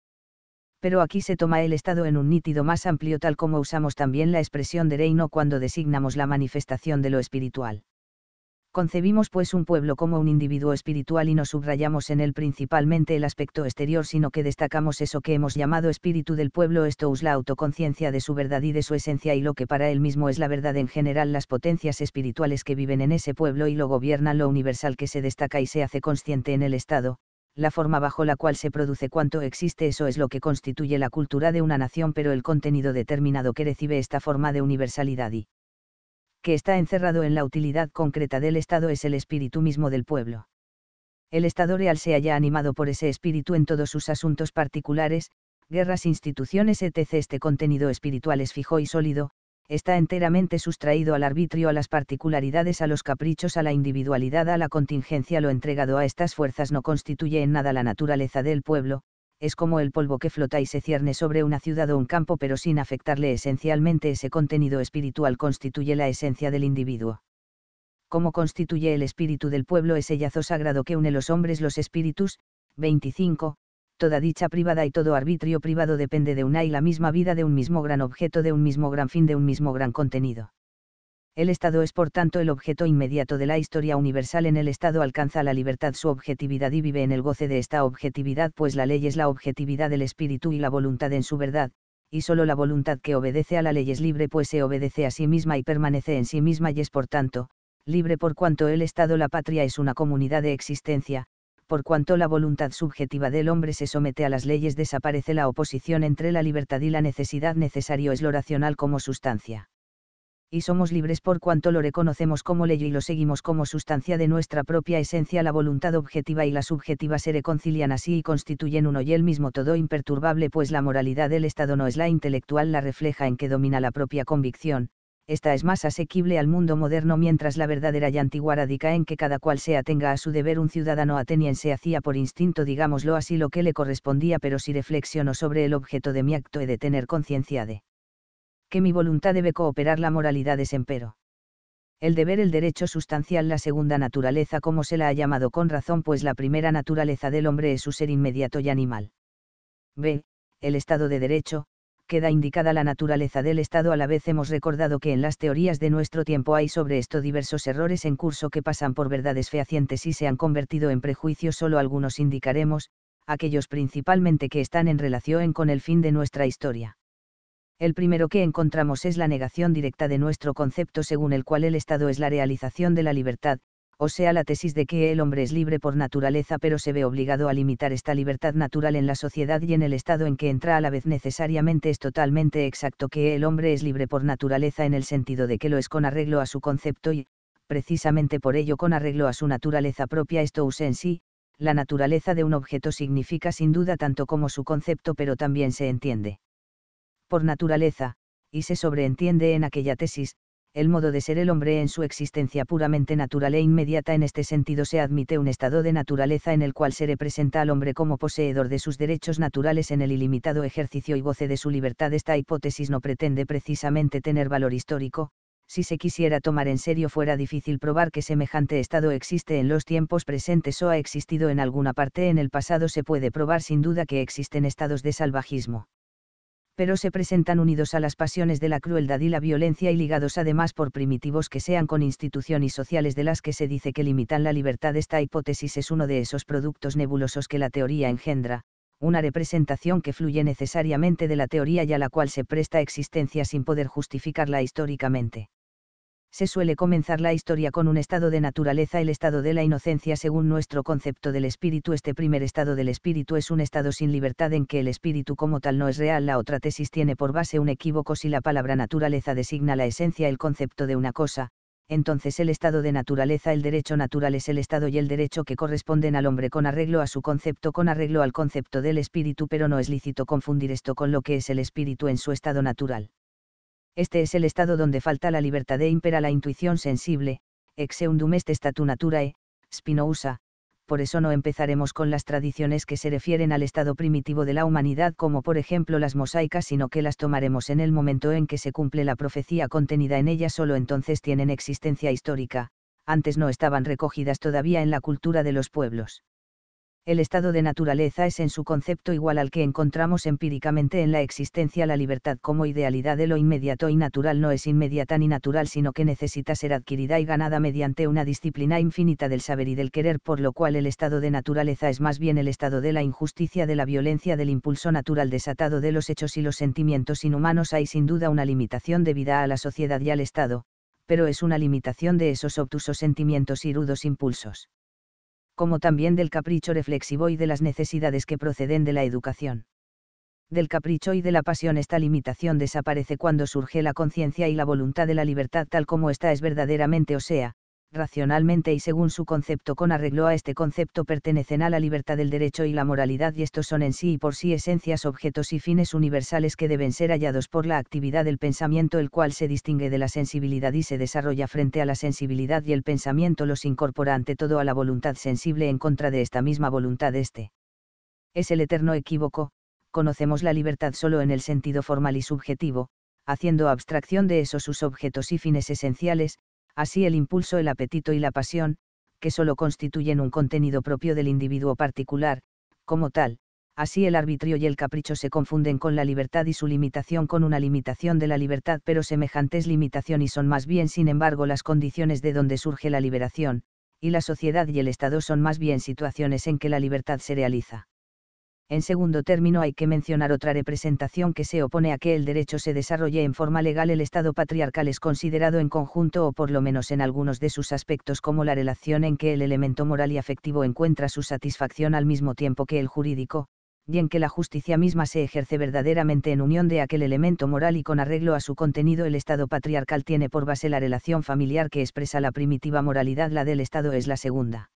pero aquí se toma el estado en un nítido más amplio tal como usamos también la expresión de reino cuando designamos la manifestación de lo espiritual Concebimos pues un pueblo como un individuo espiritual y no subrayamos en él principalmente el aspecto exterior, sino que destacamos eso que hemos llamado espíritu del pueblo, esto es la autoconciencia de su verdad y de su esencia y lo que para él mismo es la verdad en general, las potencias espirituales que viven en ese pueblo y lo gobiernan, lo universal que se destaca y se hace consciente en el Estado, la forma bajo la cual se produce cuanto existe, eso es lo que constituye la cultura de una nación, pero el contenido determinado que recibe esta forma de universalidad y que está encerrado en la utilidad concreta del Estado es el espíritu mismo del pueblo. El Estado real se halla animado por ese espíritu en todos sus asuntos particulares, guerras, instituciones, etc. Este contenido espiritual es fijo y sólido, está enteramente sustraído al arbitrio, a las particularidades, a los caprichos, a la individualidad, a la contingencia. Lo entregado a estas fuerzas no constituye en nada la naturaleza del pueblo, es como el polvo que flota y se cierne sobre una ciudad o un campo pero sin afectarle esencialmente ese contenido espiritual constituye la esencia del individuo. Como constituye el espíritu del pueblo ese yazo sagrado que une los hombres los espíritus, 25, toda dicha privada y todo arbitrio privado depende de una y la misma vida de un mismo gran objeto de un mismo gran fin de un mismo gran contenido. El Estado es por tanto el objeto inmediato de la historia universal. En el Estado alcanza la libertad su objetividad y vive en el goce de esta objetividad, pues la ley es la objetividad del espíritu y la voluntad en su verdad, y solo la voluntad que obedece a la ley es libre, pues se obedece a sí misma y permanece en sí misma y es por tanto, libre por cuanto el Estado la patria es una comunidad de existencia, por cuanto la voluntad subjetiva del hombre se somete a las leyes desaparece la oposición entre la libertad y la necesidad necesario es lo racional como sustancia y somos libres por cuanto lo reconocemos como ley y lo seguimos como sustancia de nuestra propia esencia. La voluntad objetiva y la subjetiva se reconcilian así y constituyen uno y el mismo todo imperturbable, pues la moralidad del Estado no es la intelectual, la refleja en que domina la propia convicción, esta es más asequible al mundo moderno mientras la verdadera y antigua radica en que cada cual se atenga a su deber un ciudadano ateniense hacía por instinto digámoslo así lo que le correspondía pero si reflexiono sobre el objeto de mi acto he de tener conciencia de que mi voluntad debe cooperar la moralidad es empero. El deber, el derecho sustancial, la segunda naturaleza, como se la ha llamado con razón, pues la primera naturaleza del hombre es su ser inmediato y animal. B. El Estado de Derecho, queda indicada la naturaleza del Estado a la vez hemos recordado que en las teorías de nuestro tiempo hay sobre esto diversos errores en curso que pasan por verdades fehacientes y se han convertido en prejuicios solo algunos indicaremos, aquellos principalmente que están en relación con el fin de nuestra historia. El primero que encontramos es la negación directa de nuestro concepto según el cual el Estado es la realización de la libertad, o sea la tesis de que el hombre es libre por naturaleza pero se ve obligado a limitar esta libertad natural en la sociedad y en el Estado en que entra a la vez necesariamente es totalmente exacto que el hombre es libre por naturaleza en el sentido de que lo es con arreglo a su concepto y, precisamente por ello con arreglo a su naturaleza propia esto usa en sí, la naturaleza de un objeto significa sin duda tanto como su concepto pero también se entiende por naturaleza, y se sobreentiende en aquella tesis, el modo de ser el hombre en su existencia puramente natural e inmediata. En este sentido se admite un estado de naturaleza en el cual se representa al hombre como poseedor de sus derechos naturales en el ilimitado ejercicio y goce de su libertad. Esta hipótesis no pretende precisamente tener valor histórico, si se quisiera tomar en serio fuera difícil probar que semejante estado existe en los tiempos presentes o ha existido en alguna parte en el pasado se puede probar sin duda que existen estados de salvajismo pero se presentan unidos a las pasiones de la crueldad y la violencia y ligados además por primitivos que sean con instituciones sociales de las que se dice que limitan la libertad. Esta hipótesis es uno de esos productos nebulosos que la teoría engendra, una representación que fluye necesariamente de la teoría y a la cual se presta existencia sin poder justificarla históricamente se suele comenzar la historia con un estado de naturaleza, el estado de la inocencia según nuestro concepto del espíritu. Este primer estado del espíritu es un estado sin libertad en que el espíritu como tal no es real. La otra tesis tiene por base un equívoco si la palabra naturaleza designa la esencia, el concepto de una cosa, entonces el estado de naturaleza, el derecho natural es el estado y el derecho que corresponden al hombre con arreglo a su concepto, con arreglo al concepto del espíritu, pero no es lícito confundir esto con lo que es el espíritu en su estado natural este es el estado donde falta la libertad e impera la intuición sensible, exeundum est statu naturae, Spinoza, por eso no empezaremos con las tradiciones que se refieren al estado primitivo de la humanidad como por ejemplo las mosaicas, sino que las tomaremos en el momento en que se cumple la profecía contenida en ellas, solo entonces tienen existencia histórica, antes no estaban recogidas todavía en la cultura de los pueblos el estado de naturaleza es en su concepto igual al que encontramos empíricamente en la existencia. La libertad como idealidad de lo inmediato y natural no es inmediata ni natural, sino que necesita ser adquirida y ganada mediante una disciplina infinita del saber y del querer, por lo cual el estado de naturaleza es más bien el estado de la injusticia, de la violencia, del impulso natural desatado de los hechos y los sentimientos inhumanos. Hay sin duda una limitación debida a la sociedad y al Estado, pero es una limitación de esos obtusos sentimientos y rudos impulsos como también del capricho reflexivo y de las necesidades que proceden de la educación. Del capricho y de la pasión esta limitación desaparece cuando surge la conciencia y la voluntad de la libertad tal como ésta es verdaderamente, o sea, racionalmente y según su concepto con arreglo a este concepto pertenecen a la libertad del derecho y la moralidad y estos son en sí y por sí esencias, objetos y fines universales que deben ser hallados por la actividad del pensamiento el cual se distingue de la sensibilidad y se desarrolla frente a la sensibilidad y el pensamiento los incorpora ante todo a la voluntad sensible en contra de esta misma voluntad este. Es el eterno equívoco, conocemos la libertad solo en el sentido formal y subjetivo, haciendo abstracción de esos sus objetos y fines esenciales, así el impulso, el apetito y la pasión, que solo constituyen un contenido propio del individuo particular, como tal, así el arbitrio y el capricho se confunden con la libertad y su limitación con una limitación de la libertad, pero semejantes limitaciones son más bien, sin embargo, las condiciones de donde surge la liberación, y la sociedad y el Estado son más bien situaciones en que la libertad se realiza. En segundo término hay que mencionar otra representación que se opone a que el derecho se desarrolle en forma legal. El Estado patriarcal es considerado en conjunto o por lo menos en algunos de sus aspectos como la relación en que el elemento moral y afectivo encuentra su satisfacción al mismo tiempo que el jurídico, y en que la justicia misma se ejerce verdaderamente en unión de aquel elemento moral y con arreglo a su contenido el Estado patriarcal tiene por base la relación familiar que expresa la primitiva moralidad, la del Estado es la segunda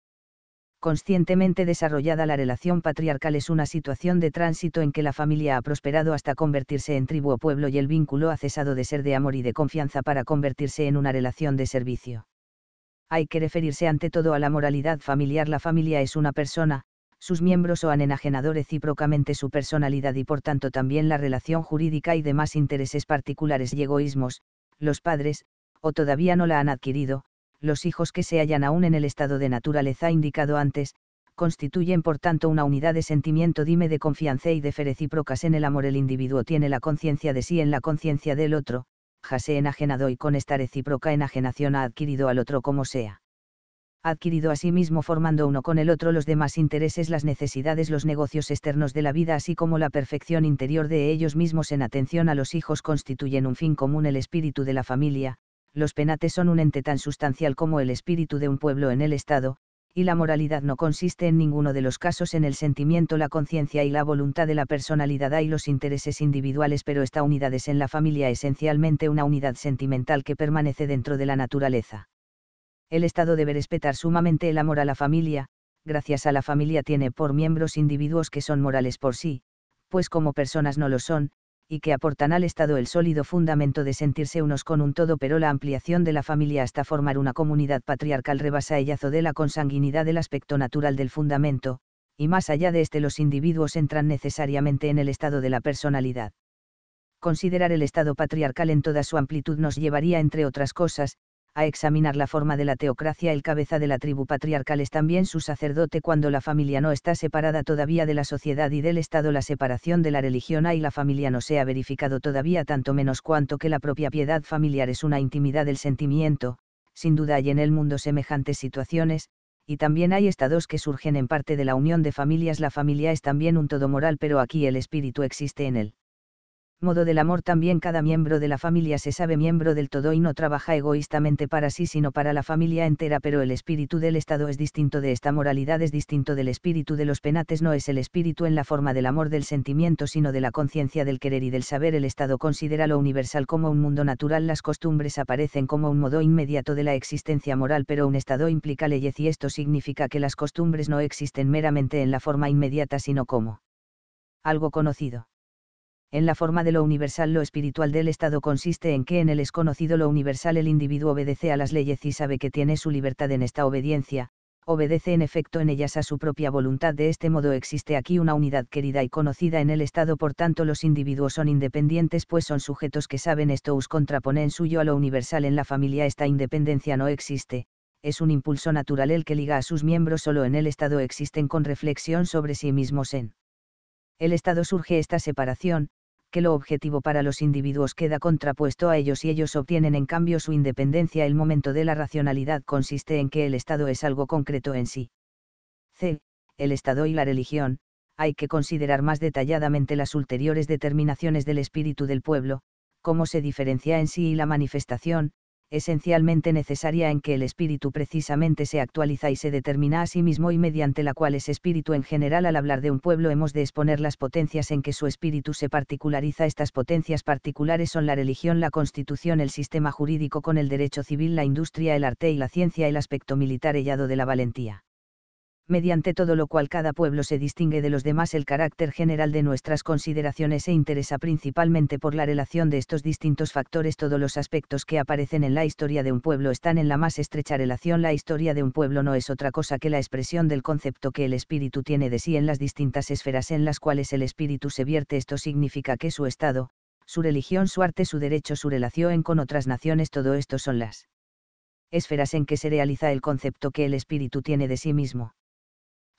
conscientemente desarrollada la relación patriarcal es una situación de tránsito en que la familia ha prosperado hasta convertirse en tribu o pueblo y el vínculo ha cesado de ser de amor y de confianza para convertirse en una relación de servicio. Hay que referirse ante todo a la moralidad familiar. La familia es una persona, sus miembros o han enajenado recíprocamente su personalidad y por tanto también la relación jurídica y demás intereses particulares y egoísmos, los padres, o todavía no la han adquirido, los hijos que se hallan aún en el estado de naturaleza indicado antes, constituyen por tanto una unidad de sentimiento dime de confianza y de fe recíprocas en el amor el individuo tiene la conciencia de sí en la conciencia del otro, jase enajenado y con esta recíproca enajenación ha adquirido al otro como sea. adquirido a sí mismo formando uno con el otro los demás intereses, las necesidades, los negocios externos de la vida, así como la perfección interior de ellos mismos en atención a los hijos constituyen un fin común el espíritu de la familia, los penates son un ente tan sustancial como el espíritu de un pueblo en el Estado, y la moralidad no consiste en ninguno de los casos en el sentimiento, la conciencia y la voluntad de la personalidad hay los intereses individuales, pero esta unidad es en la familia esencialmente una unidad sentimental que permanece dentro de la naturaleza. El Estado debe respetar sumamente el amor a la familia, gracias a la familia tiene por miembros individuos que son morales por sí, pues como personas no lo son, y que aportan al Estado el sólido fundamento de sentirse unos con un todo, pero la ampliación de la familia hasta formar una comunidad patriarcal rebasa yazo de la consanguinidad del aspecto natural del fundamento, y más allá de este los individuos entran necesariamente en el estado de la personalidad. Considerar el estado patriarcal en toda su amplitud nos llevaría, entre otras cosas, a examinar la forma de la teocracia el cabeza de la tribu patriarcal es también su sacerdote cuando la familia no está separada todavía de la sociedad y del Estado la separación de la religión y la familia no se ha verificado todavía tanto menos cuanto que la propia piedad familiar es una intimidad del sentimiento, sin duda hay en el mundo semejantes situaciones, y también hay estados que surgen en parte de la unión de familias la familia es también un todo moral pero aquí el espíritu existe en él modo del amor también cada miembro de la familia se sabe miembro del todo y no trabaja egoístamente para sí sino para la familia entera pero el espíritu del Estado es distinto de esta moralidad es distinto del espíritu de los penates no es el espíritu en la forma del amor del sentimiento sino de la conciencia del querer y del saber el Estado considera lo universal como un mundo natural las costumbres aparecen como un modo inmediato de la existencia moral pero un Estado implica leyes y esto significa que las costumbres no existen meramente en la forma inmediata sino como algo conocido en la forma de lo universal lo espiritual del Estado consiste en que en el conocido lo universal el individuo obedece a las leyes y sabe que tiene su libertad en esta obediencia, obedece en efecto en ellas a su propia voluntad. De este modo existe aquí una unidad querida y conocida en el Estado, por tanto los individuos son independientes pues son sujetos que saben esto us contraponen suyo a lo universal en la familia esta independencia no existe, es un impulso natural el que liga a sus miembros solo en el Estado existen con reflexión sobre sí mismos en el Estado surge esta separación, que lo objetivo para los individuos queda contrapuesto a ellos y ellos obtienen en cambio su independencia. El momento de la racionalidad consiste en que el Estado es algo concreto en sí. C. El Estado y la religión. Hay que considerar más detalladamente las ulteriores determinaciones del espíritu del pueblo, cómo se diferencia en sí y la manifestación, esencialmente necesaria en que el espíritu precisamente se actualiza y se determina a sí mismo y mediante la cual es espíritu en general al hablar de un pueblo hemos de exponer las potencias en que su espíritu se particulariza. Estas potencias particulares son la religión, la constitución, el sistema jurídico con el derecho civil, la industria, el arte y la ciencia, el aspecto militar hallado de la valentía mediante todo lo cual cada pueblo se distingue de los demás. El carácter general de nuestras consideraciones se interesa principalmente por la relación de estos distintos factores. Todos los aspectos que aparecen en la historia de un pueblo están en la más estrecha relación. La historia de un pueblo no es otra cosa que la expresión del concepto que el espíritu tiene de sí en las distintas esferas en las cuales el espíritu se vierte. Esto significa que su estado, su religión, su arte, su derecho, su relación con otras naciones, todo esto son las esferas en que se realiza el concepto que el espíritu tiene de sí mismo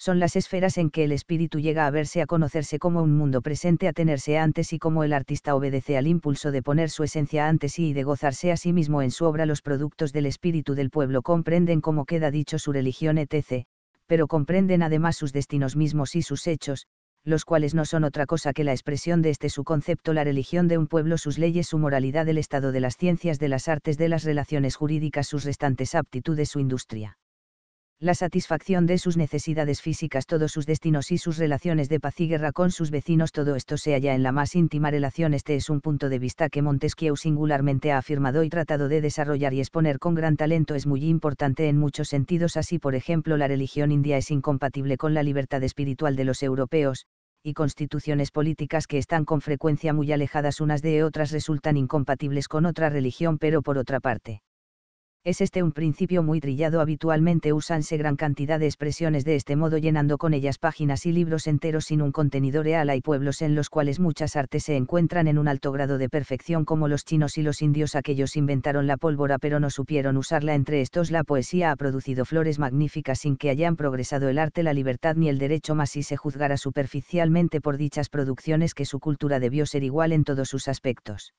son las esferas en que el espíritu llega a verse, a conocerse como un mundo presente, a tenerse antes y como el artista obedece al impulso de poner su esencia antes y de gozarse a sí mismo en su obra. Los productos del espíritu del pueblo comprenden cómo queda dicho su religión etc., pero comprenden además sus destinos mismos y sus hechos, los cuales no son otra cosa que la expresión de este su concepto, la religión de un pueblo, sus leyes, su moralidad, el estado de las ciencias, de las artes, de las relaciones jurídicas, sus restantes aptitudes, su industria la satisfacción de sus necesidades físicas, todos sus destinos y sus relaciones de paz y guerra con sus vecinos, todo esto se halla en la más íntima relación. Este es un punto de vista que Montesquieu singularmente ha afirmado y tratado de desarrollar y exponer con gran talento. Es muy importante en muchos sentidos, así por ejemplo la religión india es incompatible con la libertad espiritual de los europeos, y constituciones políticas que están con frecuencia muy alejadas unas de otras resultan incompatibles con otra religión, pero por otra parte es este un principio muy trillado, habitualmente usanse gran cantidad de expresiones de este modo llenando con ellas páginas y libros enteros sin un contenido real. Hay pueblos en los cuales muchas artes se encuentran en un alto grado de perfección como los chinos y los indios, aquellos inventaron la pólvora pero no supieron usarla. Entre estos la poesía ha producido flores magníficas sin que hayan progresado el arte, la libertad ni el derecho, más si se juzgara superficialmente por dichas producciones que su cultura debió ser igual en todos sus aspectos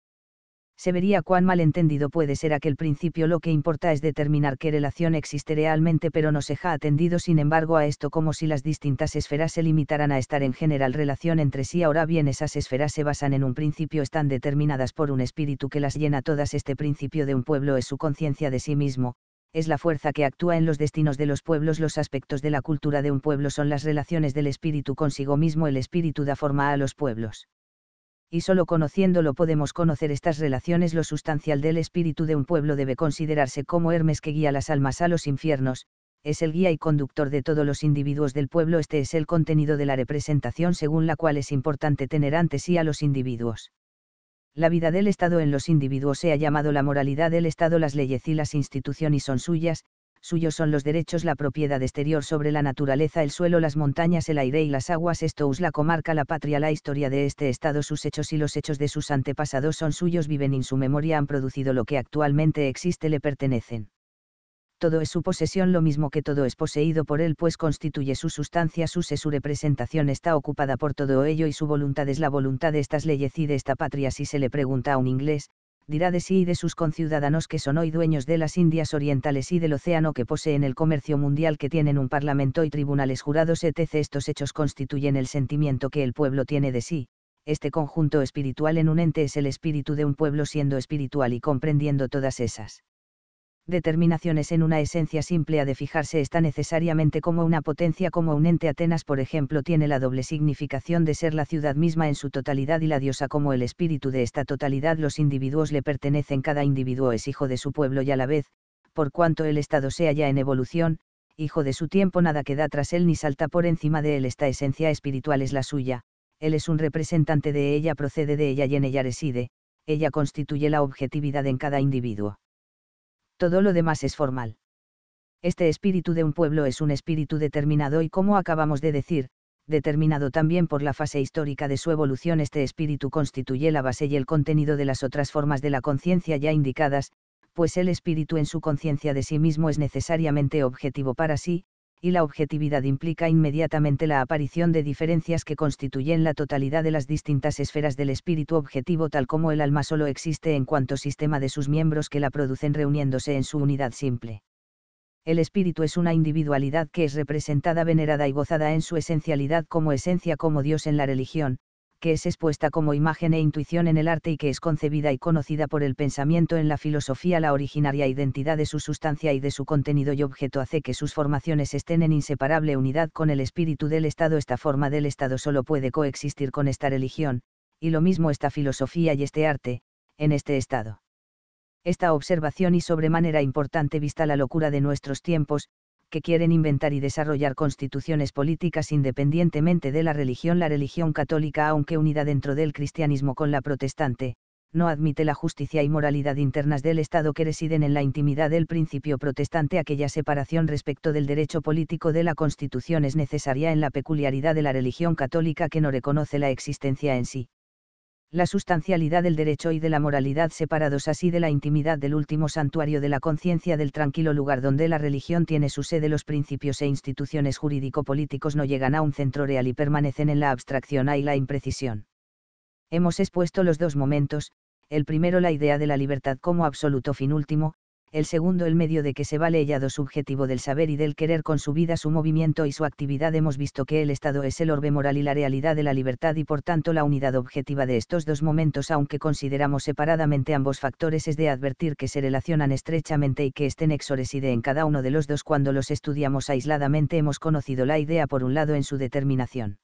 se vería cuán malentendido puede ser aquel principio. Lo que importa es determinar qué relación existe realmente, pero no se ha atendido sin embargo a esto como si las distintas esferas se limitaran a estar en general relación entre sí. Ahora bien, esas esferas se basan en un principio, están determinadas por un espíritu que las llena todas. Este principio de un pueblo es su conciencia de sí mismo, es la fuerza que actúa en los destinos de los pueblos. Los aspectos de la cultura de un pueblo son las relaciones del espíritu consigo mismo. El espíritu da forma a los pueblos y solo conociéndolo podemos conocer estas relaciones. Lo sustancial del espíritu de un pueblo debe considerarse como Hermes que guía las almas a los infiernos, es el guía y conductor de todos los individuos del pueblo. Este es el contenido de la representación según la cual es importante tener ante sí a los individuos. La vida del Estado en los individuos se ha llamado la moralidad del Estado, las leyes y las instituciones son suyas, suyos son los derechos, la propiedad exterior sobre la naturaleza, el suelo, las montañas, el aire y las aguas, esto es la comarca, la patria, la historia de este estado, sus hechos y los hechos de sus antepasados son suyos, viven en su memoria, han producido lo que actualmente existe, le pertenecen. Todo es su posesión lo mismo que todo es poseído por él, pues constituye su sustancia, su se su representación está ocupada por todo ello y su voluntad es la voluntad de estas leyes y de esta patria. Si se le pregunta a un inglés, dirá de sí y de sus conciudadanos que son hoy dueños de las Indias Orientales y del océano que poseen el comercio mundial que tienen un parlamento y tribunales jurados etc. Estos hechos constituyen el sentimiento que el pueblo tiene de sí. Este conjunto espiritual en un ente es el espíritu de un pueblo siendo espiritual y comprendiendo todas esas determinaciones en una esencia simple ha de fijarse está necesariamente como una potencia como un ente Atenas por ejemplo tiene la doble significación de ser la ciudad misma en su totalidad y la diosa como el espíritu de esta totalidad los individuos le pertenecen cada individuo es hijo de su pueblo y a la vez, por cuanto el Estado sea ya en evolución, hijo de su tiempo nada queda tras él ni salta por encima de él esta esencia espiritual es la suya, él es un representante de ella procede de ella y en ella reside, ella constituye la objetividad en cada individuo todo lo demás es formal. Este espíritu de un pueblo es un espíritu determinado y como acabamos de decir, determinado también por la fase histórica de su evolución, este espíritu constituye la base y el contenido de las otras formas de la conciencia ya indicadas, pues el espíritu en su conciencia de sí mismo es necesariamente objetivo para sí, y la objetividad implica inmediatamente la aparición de diferencias que constituyen la totalidad de las distintas esferas del espíritu objetivo tal como el alma solo existe en cuanto sistema de sus miembros que la producen reuniéndose en su unidad simple. El espíritu es una individualidad que es representada, venerada y gozada en su esencialidad como esencia como Dios en la religión, que es expuesta como imagen e intuición en el arte y que es concebida y conocida por el pensamiento en la filosofía, la originaria identidad de su sustancia y de su contenido y objeto hace que sus formaciones estén en inseparable unidad con el espíritu del Estado. Esta forma del Estado solo puede coexistir con esta religión, y lo mismo esta filosofía y este arte, en este Estado. Esta observación y sobremanera importante vista la locura de nuestros tiempos, que quieren inventar y desarrollar constituciones políticas independientemente de la religión. La religión católica, aunque unida dentro del cristianismo con la protestante, no admite la justicia y moralidad internas del Estado que residen en la intimidad del principio protestante. Aquella separación respecto del derecho político de la Constitución es necesaria en la peculiaridad de la religión católica que no reconoce la existencia en sí la sustancialidad del derecho y de la moralidad separados así de la intimidad del último santuario de la conciencia del tranquilo lugar donde la religión tiene su sede los principios e instituciones jurídico-políticos no llegan a un centro real y permanecen en la abstracción y la imprecisión. Hemos expuesto los dos momentos, el primero la idea de la libertad como absoluto fin último, el segundo el medio de que se vale hallado subjetivo del saber y del querer con su vida, su movimiento y su actividad. Hemos visto que el Estado es el orbe moral y la realidad de la libertad y por tanto la unidad objetiva de estos dos momentos, aunque consideramos separadamente ambos factores, es de advertir que se relacionan estrechamente y que este nexo de en cada uno de los dos. Cuando los estudiamos aisladamente hemos conocido la idea por un lado en su determinación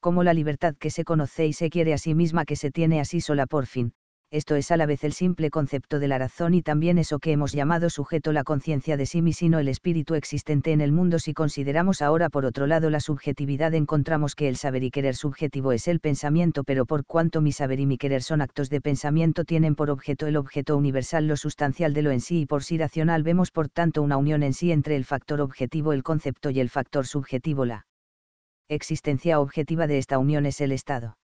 como la libertad que se conoce y se quiere a sí misma que se tiene así sola por fin, esto es a la vez el simple concepto de la razón y también eso que hemos llamado sujeto la conciencia de sí sino el espíritu existente en el mundo. Si consideramos ahora por otro lado la subjetividad, encontramos que el saber y querer subjetivo es el pensamiento, pero por cuanto mi saber y mi querer son actos de pensamiento, tienen por objeto el objeto universal, lo sustancial de lo en sí y por sí racional. Vemos por tanto una unión en sí entre el factor objetivo, el concepto y el factor subjetivo, la existencia objetiva de esta unión es el estado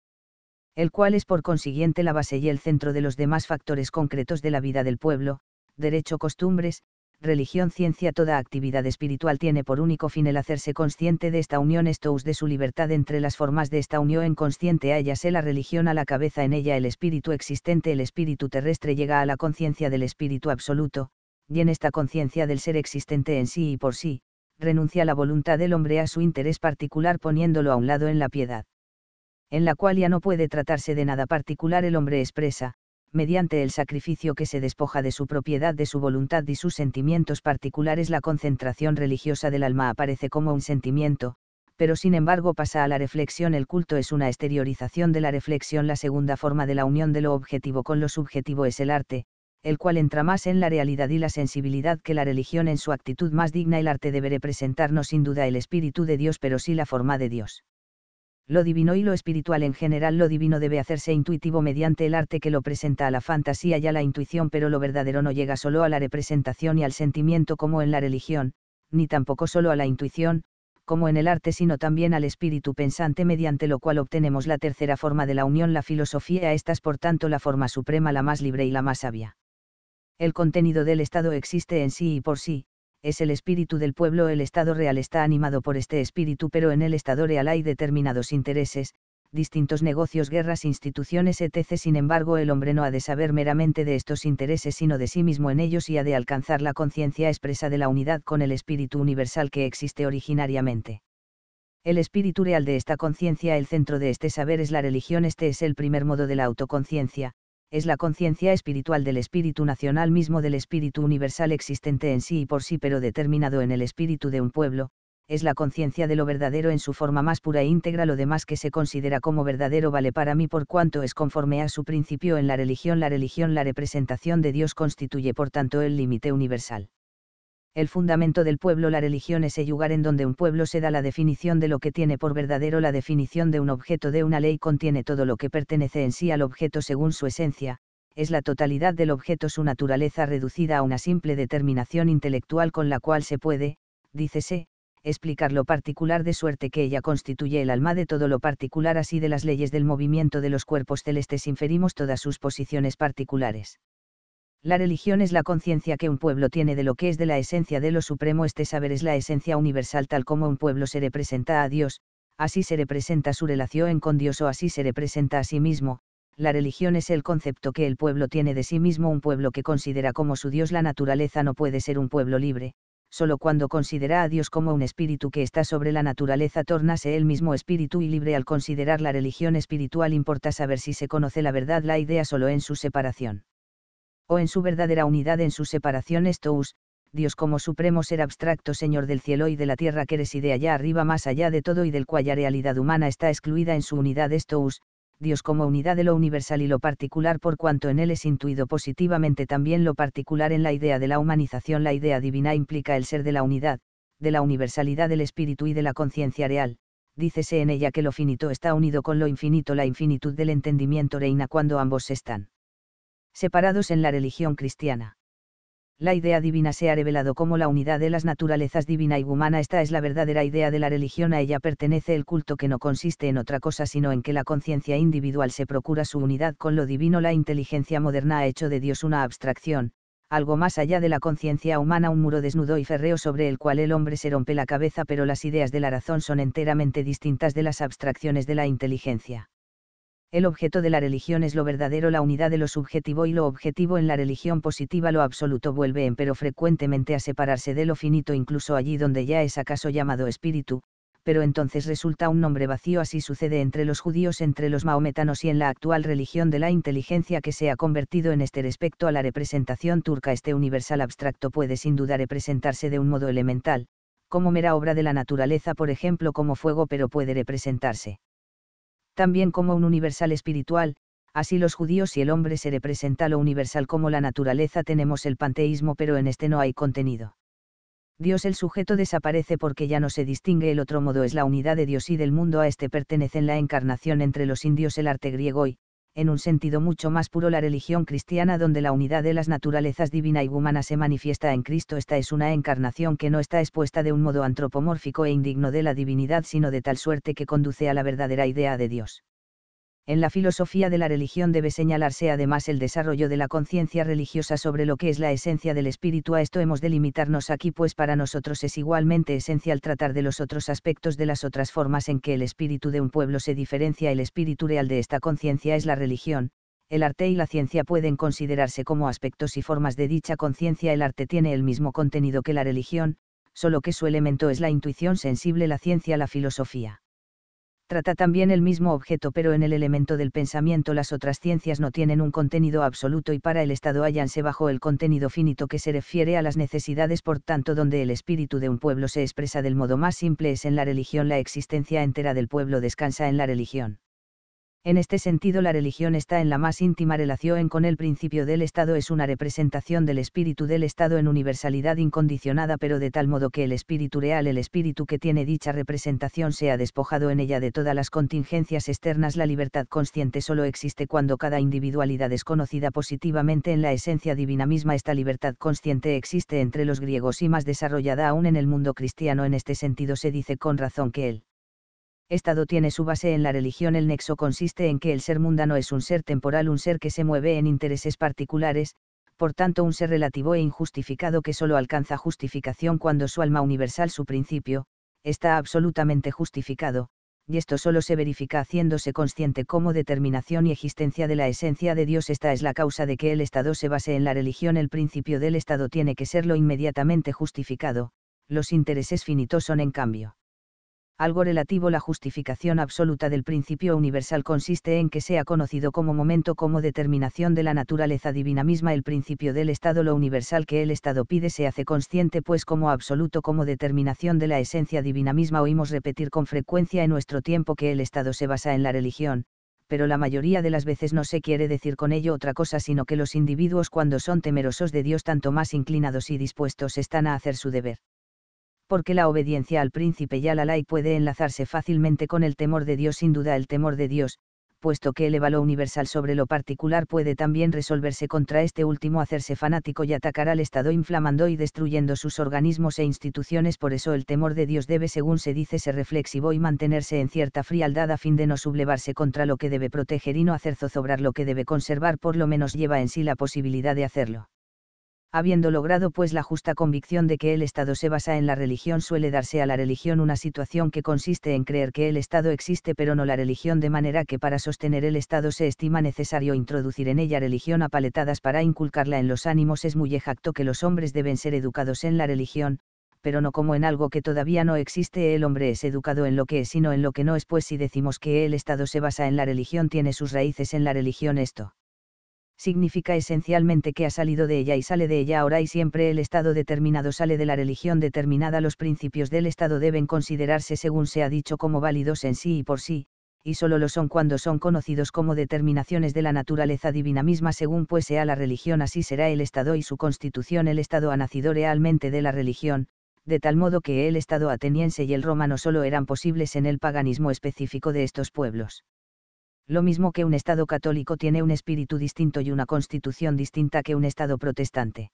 el cual es por consiguiente la base y el centro de los demás factores concretos de la vida del pueblo, derecho, costumbres, religión, ciencia, toda actividad espiritual tiene por único fin el hacerse consciente de esta unión, esto de su libertad entre las formas de esta unión consciente, hállase la religión a la cabeza, en ella el espíritu existente, el espíritu terrestre llega a la conciencia del espíritu absoluto, y en esta conciencia del ser existente en sí y por sí, renuncia la voluntad del hombre a su interés particular poniéndolo a un lado en la piedad en la cual ya no puede tratarse de nada particular el hombre expresa, mediante el sacrificio que se despoja de su propiedad, de su voluntad y sus sentimientos particulares, la concentración religiosa del alma aparece como un sentimiento, pero sin embargo pasa a la reflexión, el culto es una exteriorización de la reflexión, la segunda forma de la unión de lo objetivo con lo subjetivo es el arte, el cual entra más en la realidad y la sensibilidad que la religión en su actitud más digna, el arte debe representarnos sin duda el espíritu de Dios, pero sí la forma de Dios lo divino y lo espiritual en general lo divino debe hacerse intuitivo mediante el arte que lo presenta a la fantasía y a la intuición, pero lo verdadero no llega solo a la representación y al sentimiento como en la religión, ni tampoco solo a la intuición, como en el arte, sino también al espíritu pensante mediante lo cual obtenemos la tercera forma de la unión, la filosofía, esta es por tanto la forma suprema, la más libre y la más sabia. El contenido del estado existe en sí y por sí, es el espíritu del pueblo. El Estado real está animado por este espíritu, pero en el Estado real hay determinados intereses, distintos negocios, guerras, instituciones, etc. Sin embargo, el hombre no ha de saber meramente de estos intereses, sino de sí mismo en ellos y ha de alcanzar la conciencia expresa de la unidad con el espíritu universal que existe originariamente. El espíritu real de esta conciencia, el centro de este saber es la religión, este es el primer modo de la autoconciencia, es la conciencia espiritual del espíritu nacional mismo del espíritu universal existente en sí y por sí pero determinado en el espíritu de un pueblo, es la conciencia de lo verdadero en su forma más pura e íntegra lo demás que se considera como verdadero vale para mí por cuanto es conforme a su principio en la religión la religión la representación de Dios constituye por tanto el límite universal el fundamento del pueblo la religión es el lugar en donde un pueblo se da la definición de lo que tiene por verdadero la definición de un objeto de una ley contiene todo lo que pertenece en sí al objeto según su esencia, es la totalidad del objeto su naturaleza reducida a una simple determinación intelectual con la cual se puede, dícese, explicar lo particular de suerte que ella constituye el alma de todo lo particular así de las leyes del movimiento de los cuerpos celestes inferimos todas sus posiciones particulares. La religión es la conciencia que un pueblo tiene de lo que es de la esencia de lo supremo. Este saber es la esencia universal tal como un pueblo se representa a Dios, así se representa su relación con Dios o así se representa a sí mismo. La religión es el concepto que el pueblo tiene de sí mismo. Un pueblo que considera como su Dios la naturaleza no puede ser un pueblo libre, solo cuando considera a Dios como un espíritu que está sobre la naturaleza, tornase él mismo espíritu y libre al considerar la religión espiritual importa saber si se conoce la verdad, la idea solo en su separación o en su verdadera unidad en su separación, estous, Dios como supremo ser abstracto Señor del cielo y de la tierra que reside allá arriba más allá de todo y del cual la realidad humana está excluida en su unidad estous, Dios como unidad de lo universal y lo particular por cuanto en él es intuido positivamente también lo particular en la idea de la humanización la idea divina implica el ser de la unidad, de la universalidad del espíritu y de la conciencia real, dícese en ella que lo finito está unido con lo infinito la infinitud del entendimiento reina cuando ambos están separados en la religión cristiana. La idea divina se ha revelado como la unidad de las naturalezas divina y humana. Esta es la verdadera idea de la religión. A ella pertenece el culto que no consiste en otra cosa sino en que la conciencia individual se procura su unidad con lo divino. La inteligencia moderna ha hecho de Dios una abstracción, algo más allá de la conciencia humana, un muro desnudo y ferreo sobre el cual el hombre se rompe la cabeza, pero las ideas de la razón son enteramente distintas de las abstracciones de la inteligencia el objeto de la religión es lo verdadero, la unidad de lo subjetivo y lo objetivo en la religión positiva lo absoluto vuelve pero frecuentemente a separarse de lo finito incluso allí donde ya es acaso llamado espíritu, pero entonces resulta un nombre vacío así sucede entre los judíos, entre los maometanos y en la actual religión de la inteligencia que se ha convertido en este respecto a la representación turca este universal abstracto puede sin duda representarse de un modo elemental, como mera obra de la naturaleza por ejemplo como fuego pero puede representarse también como un universal espiritual, así los judíos y el hombre se representa lo universal como la naturaleza tenemos el panteísmo pero en este no hay contenido. Dios el sujeto desaparece porque ya no se distingue el otro modo es la unidad de Dios y del mundo a este pertenecen la encarnación entre los indios el arte griego y, en un sentido mucho más puro la religión cristiana donde la unidad de las naturalezas divina y humana se manifiesta en Cristo. Esta es una encarnación que no está expuesta de un modo antropomórfico e indigno de la divinidad, sino de tal suerte que conduce a la verdadera idea de Dios. En la filosofía de la religión debe señalarse además el desarrollo de la conciencia religiosa sobre lo que es la esencia del espíritu. A esto hemos de limitarnos aquí, pues para nosotros es igualmente esencial tratar de los otros aspectos de las otras formas en que el espíritu de un pueblo se diferencia. El espíritu real de esta conciencia es la religión. El arte y la ciencia pueden considerarse como aspectos y formas de dicha conciencia. El arte tiene el mismo contenido que la religión, solo que su elemento es la intuición sensible, la ciencia, la filosofía trata también el mismo objeto pero en el elemento del pensamiento las otras ciencias no tienen un contenido absoluto y para el Estado hallanse bajo el contenido finito que se refiere a las necesidades por tanto donde el espíritu de un pueblo se expresa del modo más simple es en la religión la existencia entera del pueblo descansa en la religión. En este sentido la religión está en la más íntima relación con el principio del Estado es una representación del espíritu del Estado en universalidad incondicionada pero de tal modo que el espíritu real, el espíritu que tiene dicha representación sea despojado en ella de todas las contingencias externas. La libertad consciente solo existe cuando cada individualidad es conocida positivamente en la esencia divina misma. Esta libertad consciente existe entre los griegos y más desarrollada aún en el mundo cristiano. En este sentido se dice con razón que el Estado tiene su base en la religión. El nexo consiste en que el ser mundano es un ser temporal, un ser que se mueve en intereses particulares, por tanto un ser relativo e injustificado que solo alcanza justificación cuando su alma universal, su principio, está absolutamente justificado, y esto solo se verifica haciéndose consciente como determinación y existencia de la esencia de Dios. Esta es la causa de que el Estado se base en la religión. El principio del Estado tiene que serlo inmediatamente justificado, los intereses finitos son en cambio algo relativo la justificación absoluta del principio universal consiste en que sea conocido como momento como determinación de la naturaleza divina misma el principio del estado lo universal que el estado pide se hace consciente pues como absoluto como determinación de la esencia divina misma oímos repetir con frecuencia en nuestro tiempo que el estado se basa en la religión, pero la mayoría de las veces no se quiere decir con ello otra cosa sino que los individuos cuando son temerosos de Dios tanto más inclinados y dispuestos están a hacer su deber porque la obediencia al príncipe y a la ley puede enlazarse fácilmente con el temor de Dios. Sin duda el temor de Dios, puesto que eleva lo universal sobre lo particular, puede también resolverse contra este último, hacerse fanático y atacar al Estado inflamando y destruyendo sus organismos e instituciones. Por eso el temor de Dios debe, según se dice, ser reflexivo y mantenerse en cierta frialdad a fin de no sublevarse contra lo que debe proteger y no hacer zozobrar lo que debe conservar, por lo menos lleva en sí la posibilidad de hacerlo habiendo logrado pues la justa convicción de que el Estado se basa en la religión, suele darse a la religión una situación que consiste en creer que el Estado existe pero no la religión, de manera que para sostener el Estado se estima necesario introducir en ella religión apaletadas para inculcarla en los ánimos. Es muy exacto que los hombres deben ser educados en la religión, pero no como en algo que todavía no existe. El hombre es educado en lo que es, sino en lo que no es, pues si decimos que el Estado se basa en la religión, tiene sus raíces en la religión esto significa esencialmente que ha salido de ella y sale de ella ahora y siempre el Estado determinado sale de la religión determinada. Los principios del Estado deben considerarse, según se ha dicho, como válidos en sí y por sí, y solo lo son cuando son conocidos como determinaciones de la naturaleza divina misma. Según pues sea la religión, así será el Estado y su constitución. El Estado ha nacido realmente de la religión, de tal modo que el Estado ateniense y el romano solo eran posibles en el paganismo específico de estos pueblos lo mismo que un Estado católico tiene un espíritu distinto y una constitución distinta que un Estado protestante.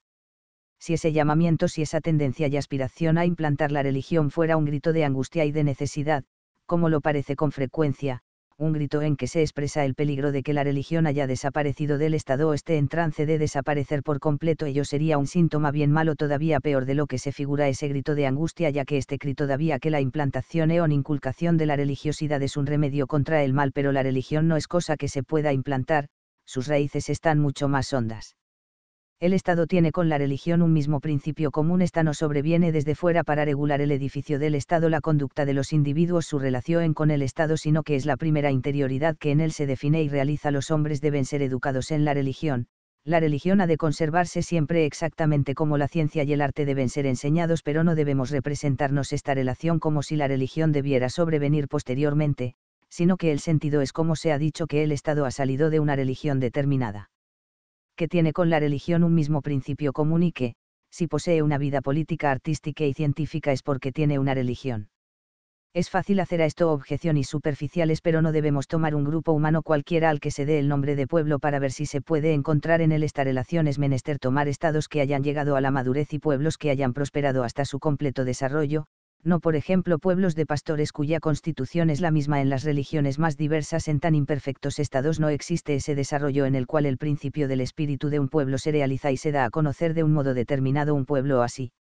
Si ese llamamiento, si esa tendencia y aspiración a implantar la religión fuera un grito de angustia y de necesidad, como lo parece con frecuencia, un grito en que se expresa el peligro de que la religión haya desaparecido del Estado o esté en trance de desaparecer por completo, ello sería un síntoma bien malo todavía peor de lo que se figura ese grito de angustia, ya que este grito todavía que la implantación e inculcación de la religiosidad es un remedio contra el mal, pero la religión no es cosa que se pueda implantar, sus raíces están mucho más hondas el Estado tiene con la religión un mismo principio común. Esta no sobreviene desde fuera para regular el edificio del Estado, la conducta de los individuos, su relación con el Estado, sino que es la primera interioridad que en él se define y realiza. Los hombres deben ser educados en la religión. La religión ha de conservarse siempre exactamente como la ciencia y el arte deben ser enseñados, pero no debemos representarnos esta relación como si la religión debiera sobrevenir posteriormente, sino que el sentido es como se ha dicho que el Estado ha salido de una religión determinada que tiene con la religión un mismo principio común y que, si posee una vida política, artística y científica es porque tiene una religión. Es fácil hacer a esto objeciones superficiales, pero no debemos tomar un grupo humano cualquiera al que se dé el nombre de pueblo para ver si se puede encontrar en él esta relación. Es menester tomar estados que hayan llegado a la madurez y pueblos que hayan prosperado hasta su completo desarrollo, no por ejemplo pueblos de pastores cuya constitución es la misma en las religiones más diversas en tan imperfectos estados no existe ese desarrollo en el cual el principio del espíritu de un pueblo se realiza y se da a conocer de un modo determinado un pueblo así.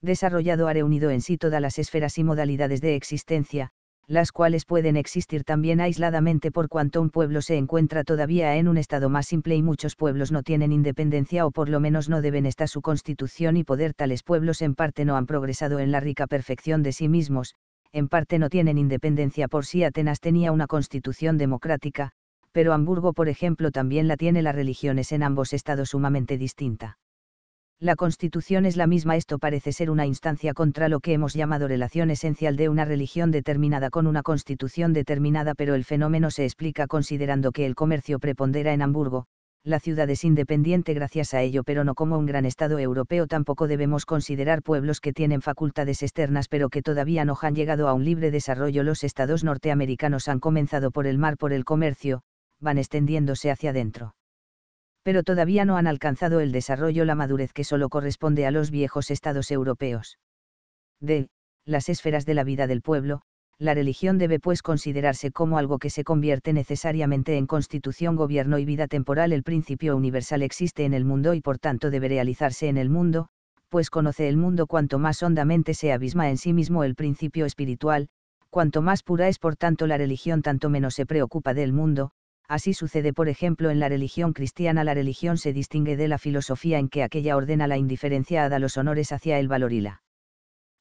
Desarrollado ha reunido en sí todas las esferas y modalidades de existencia, las cuales pueden existir también aisladamente por cuanto un pueblo se encuentra todavía en un estado más simple y muchos pueblos no tienen independencia o por lo menos no deben estar su constitución y poder tales pueblos en parte no han progresado en la rica perfección de sí mismos, en parte no tienen independencia por sí Atenas tenía una constitución democrática, pero Hamburgo por ejemplo también la tiene las religiones en ambos estados sumamente distinta la constitución es la misma. Esto parece ser una instancia contra lo que hemos llamado relación esencial de una religión determinada con una constitución determinada, pero el fenómeno se explica considerando que el comercio prepondera en Hamburgo, la ciudad es independiente gracias a ello, pero no como un gran Estado europeo tampoco debemos considerar pueblos que tienen facultades externas pero que todavía no han llegado a un libre desarrollo. Los Estados norteamericanos han comenzado por el mar por el comercio, van extendiéndose hacia adentro pero todavía no han alcanzado el desarrollo la madurez que solo corresponde a los viejos estados europeos. D. Las esferas de la vida del pueblo, la religión debe pues considerarse como algo que se convierte necesariamente en constitución, gobierno y vida temporal. El principio universal existe en el mundo y por tanto debe realizarse en el mundo, pues conoce el mundo cuanto más hondamente se abisma en sí mismo el principio espiritual, cuanto más pura es por tanto la religión tanto menos se preocupa del mundo, Así sucede, por ejemplo, en la religión cristiana. La religión se distingue de la filosofía en que aquella ordena la indiferenciada los honores hacia el valor y la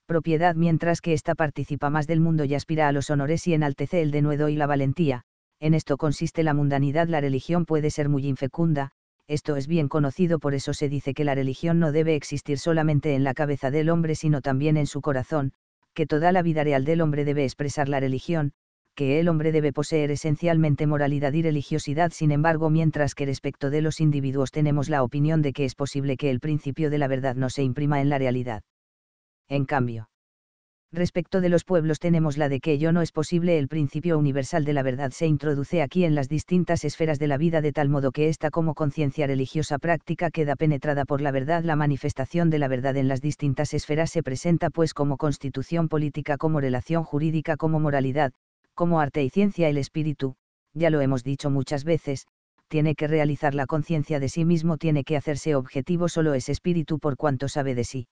propiedad, mientras que ésta participa más del mundo y aspira a los honores y enaltece el denuedo y la valentía. En esto consiste la mundanidad. La religión puede ser muy infecunda, esto es bien conocido, por eso se dice que la religión no debe existir solamente en la cabeza del hombre, sino también en su corazón, que toda la vida real del hombre debe expresar la religión, que el hombre debe poseer esencialmente moralidad y religiosidad, sin embargo, mientras que respecto de los individuos tenemos la opinión de que es posible que el principio de la verdad no se imprima en la realidad. En cambio, respecto de los pueblos tenemos la de que ello no es posible, el principio universal de la verdad se introduce aquí en las distintas esferas de la vida de tal modo que esta como conciencia religiosa práctica queda penetrada por la verdad, la manifestación de la verdad en las distintas esferas se presenta pues como constitución política, como relación jurídica, como moralidad, como arte y ciencia el espíritu, ya lo hemos dicho muchas veces, tiene que realizar la conciencia de sí mismo, tiene que hacerse objetivo, solo es espíritu por cuanto sabe de sí.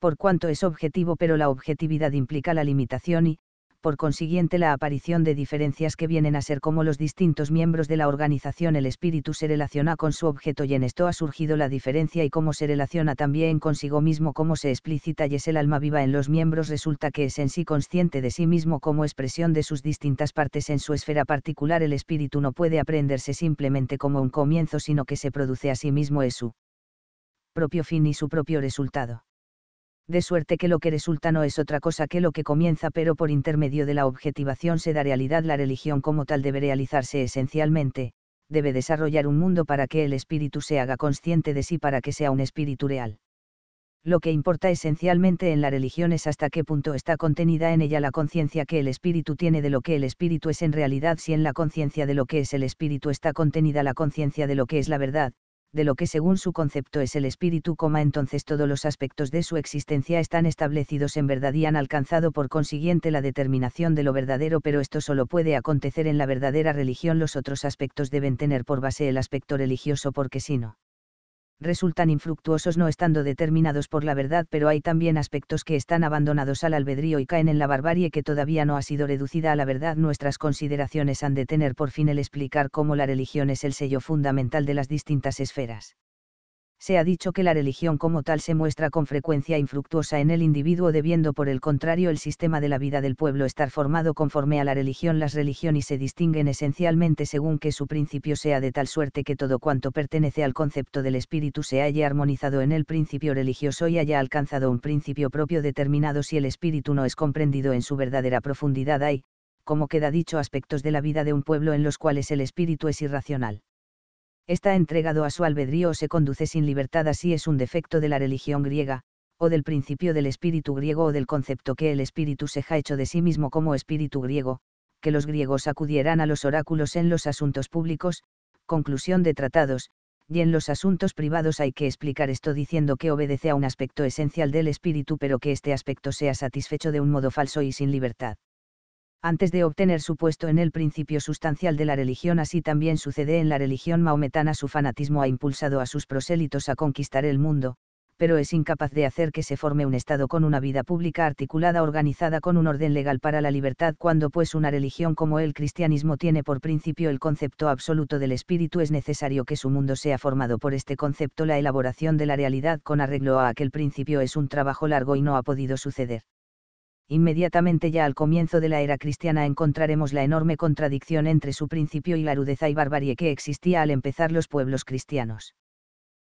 Por cuanto es objetivo, pero la objetividad implica la limitación y, por consiguiente la aparición de diferencias que vienen a ser como los distintos miembros de la organización el espíritu se relaciona con su objeto y en esto ha surgido la diferencia y cómo se relaciona también consigo mismo cómo se explícita y es el alma viva en los miembros resulta que es en sí consciente de sí mismo como expresión de sus distintas partes en su esfera particular el espíritu no puede aprenderse simplemente como un comienzo sino que se produce a sí mismo es su propio fin y su propio resultado de suerte que lo que resulta no es otra cosa que lo que comienza, pero por intermedio de la objetivación se da realidad la religión como tal debe realizarse esencialmente, debe desarrollar un mundo para que el espíritu se haga consciente de sí para que sea un espíritu real. Lo que importa esencialmente en la religión es hasta qué punto está contenida en ella la conciencia que el espíritu tiene de lo que el espíritu es en realidad si en la conciencia de lo que es el espíritu está contenida la conciencia de lo que es la verdad, de lo que según su concepto es el espíritu, entonces todos los aspectos de su existencia están establecidos en verdad y han alcanzado por consiguiente la determinación de lo verdadero, pero esto solo puede acontecer en la verdadera religión, los otros aspectos deben tener por base el aspecto religioso porque si no, resultan infructuosos no estando determinados por la verdad, pero hay también aspectos que están abandonados al albedrío y caen en la barbarie que todavía no ha sido reducida a la verdad. Nuestras consideraciones han de tener por fin el explicar cómo la religión es el sello fundamental de las distintas esferas se ha dicho que la religión como tal se muestra con frecuencia infructuosa en el individuo debiendo por el contrario el sistema de la vida del pueblo estar formado conforme a la religión. Las religiones se distinguen esencialmente según que su principio sea de tal suerte que todo cuanto pertenece al concepto del espíritu se haya armonizado en el principio religioso y haya alcanzado un principio propio determinado si el espíritu no es comprendido en su verdadera profundidad hay, como queda dicho, aspectos de la vida de un pueblo en los cuales el espíritu es irracional está entregado a su albedrío o se conduce sin libertad así es un defecto de la religión griega, o del principio del espíritu griego o del concepto que el espíritu se ha hecho de sí mismo como espíritu griego, que los griegos acudieran a los oráculos en los asuntos públicos, conclusión de tratados, y en los asuntos privados hay que explicar esto diciendo que obedece a un aspecto esencial del espíritu pero que este aspecto sea satisfecho de un modo falso y sin libertad antes de obtener su puesto en el principio sustancial de la religión. Así también sucede en la religión maometana. Su fanatismo ha impulsado a sus prosélitos a conquistar el mundo, pero es incapaz de hacer que se forme un Estado con una vida pública articulada organizada con un orden legal para la libertad cuando pues una religión como el cristianismo tiene por principio el concepto absoluto del espíritu es necesario que su mundo sea formado por este concepto la elaboración de la realidad con arreglo a aquel principio es un trabajo largo y no ha podido suceder inmediatamente ya al comienzo de la era cristiana encontraremos la enorme contradicción entre su principio y la rudeza y barbarie que existía al empezar los pueblos cristianos.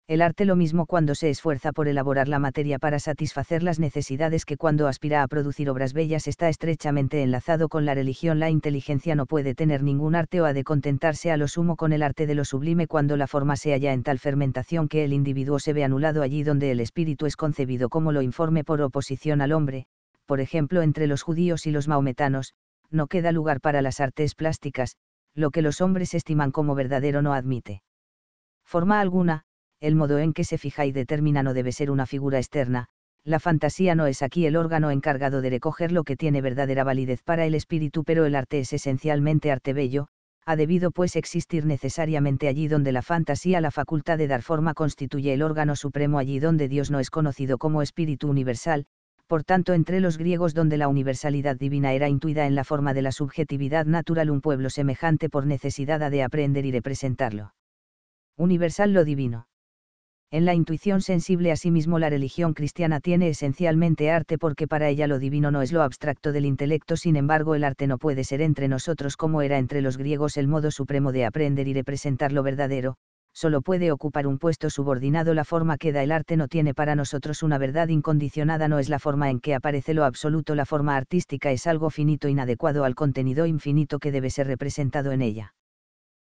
El arte lo mismo cuando se esfuerza por elaborar la materia para satisfacer las necesidades que cuando aspira a producir obras bellas está estrechamente enlazado con la religión. La inteligencia no puede tener ningún arte o ha de contentarse a lo sumo con el arte de lo sublime cuando la forma se halla en tal fermentación que el individuo se ve anulado allí donde el espíritu es concebido como lo informe por oposición al hombre, por ejemplo entre los judíos y los maometanos, no queda lugar para las artes plásticas, lo que los hombres estiman como verdadero no admite. Forma alguna, el modo en que se fija y determina no debe ser una figura externa, la fantasía no es aquí el órgano encargado de recoger lo que tiene verdadera validez para el espíritu, pero el arte es esencialmente arte bello, ha debido pues existir necesariamente allí donde la fantasía, la facultad de dar forma constituye el órgano supremo, allí donde Dios no es conocido como espíritu universal, por tanto entre los griegos donde la universalidad divina era intuida en la forma de la subjetividad natural un pueblo semejante por necesidad ha de aprender y representarlo. Universal lo divino. En la intuición sensible asimismo la religión cristiana tiene esencialmente arte porque para ella lo divino no es lo abstracto del intelecto, sin embargo el arte no puede ser entre nosotros como era entre los griegos el modo supremo de aprender y representar lo verdadero, solo puede ocupar un puesto subordinado. La forma que da el arte no tiene para nosotros una verdad incondicionada, no es la forma en que aparece lo absoluto, la forma artística es algo finito inadecuado al contenido infinito que debe ser representado en ella.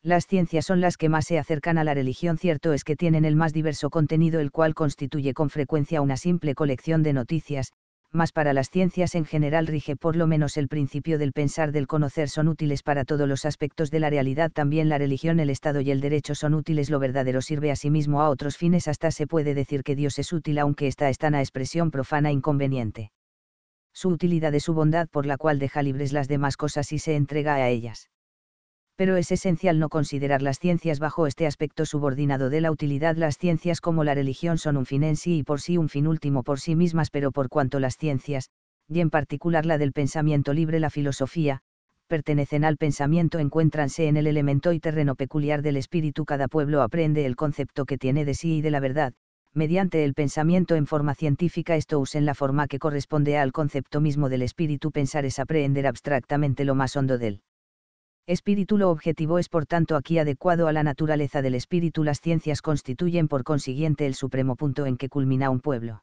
Las ciencias son las que más se acercan a la religión, cierto es que tienen el más diverso contenido, el cual constituye con frecuencia una simple colección de noticias, mas para las ciencias en general rige por lo menos el principio del pensar del conocer son útiles para todos los aspectos de la realidad también la religión el Estado y el derecho son útiles lo verdadero sirve a sí mismo a otros fines hasta se puede decir que Dios es útil aunque esta es tan a expresión profana e inconveniente. Su utilidad es su bondad por la cual deja libres las demás cosas y se entrega a ellas pero es esencial no considerar las ciencias bajo este aspecto subordinado de la utilidad. Las ciencias como la religión son un fin en sí y por sí un fin último por sí mismas, pero por cuanto las ciencias, y en particular la del pensamiento libre, la filosofía, pertenecen al pensamiento, encuéntranse en el elemento y terreno peculiar del espíritu. Cada pueblo aprende el concepto que tiene de sí y de la verdad, mediante el pensamiento en forma científica esto usa en la forma que corresponde al concepto mismo del espíritu pensar es aprender abstractamente lo más hondo del Espíritu lo objetivo es por tanto aquí adecuado a la naturaleza del espíritu. Las ciencias constituyen por consiguiente el supremo punto en que culmina un pueblo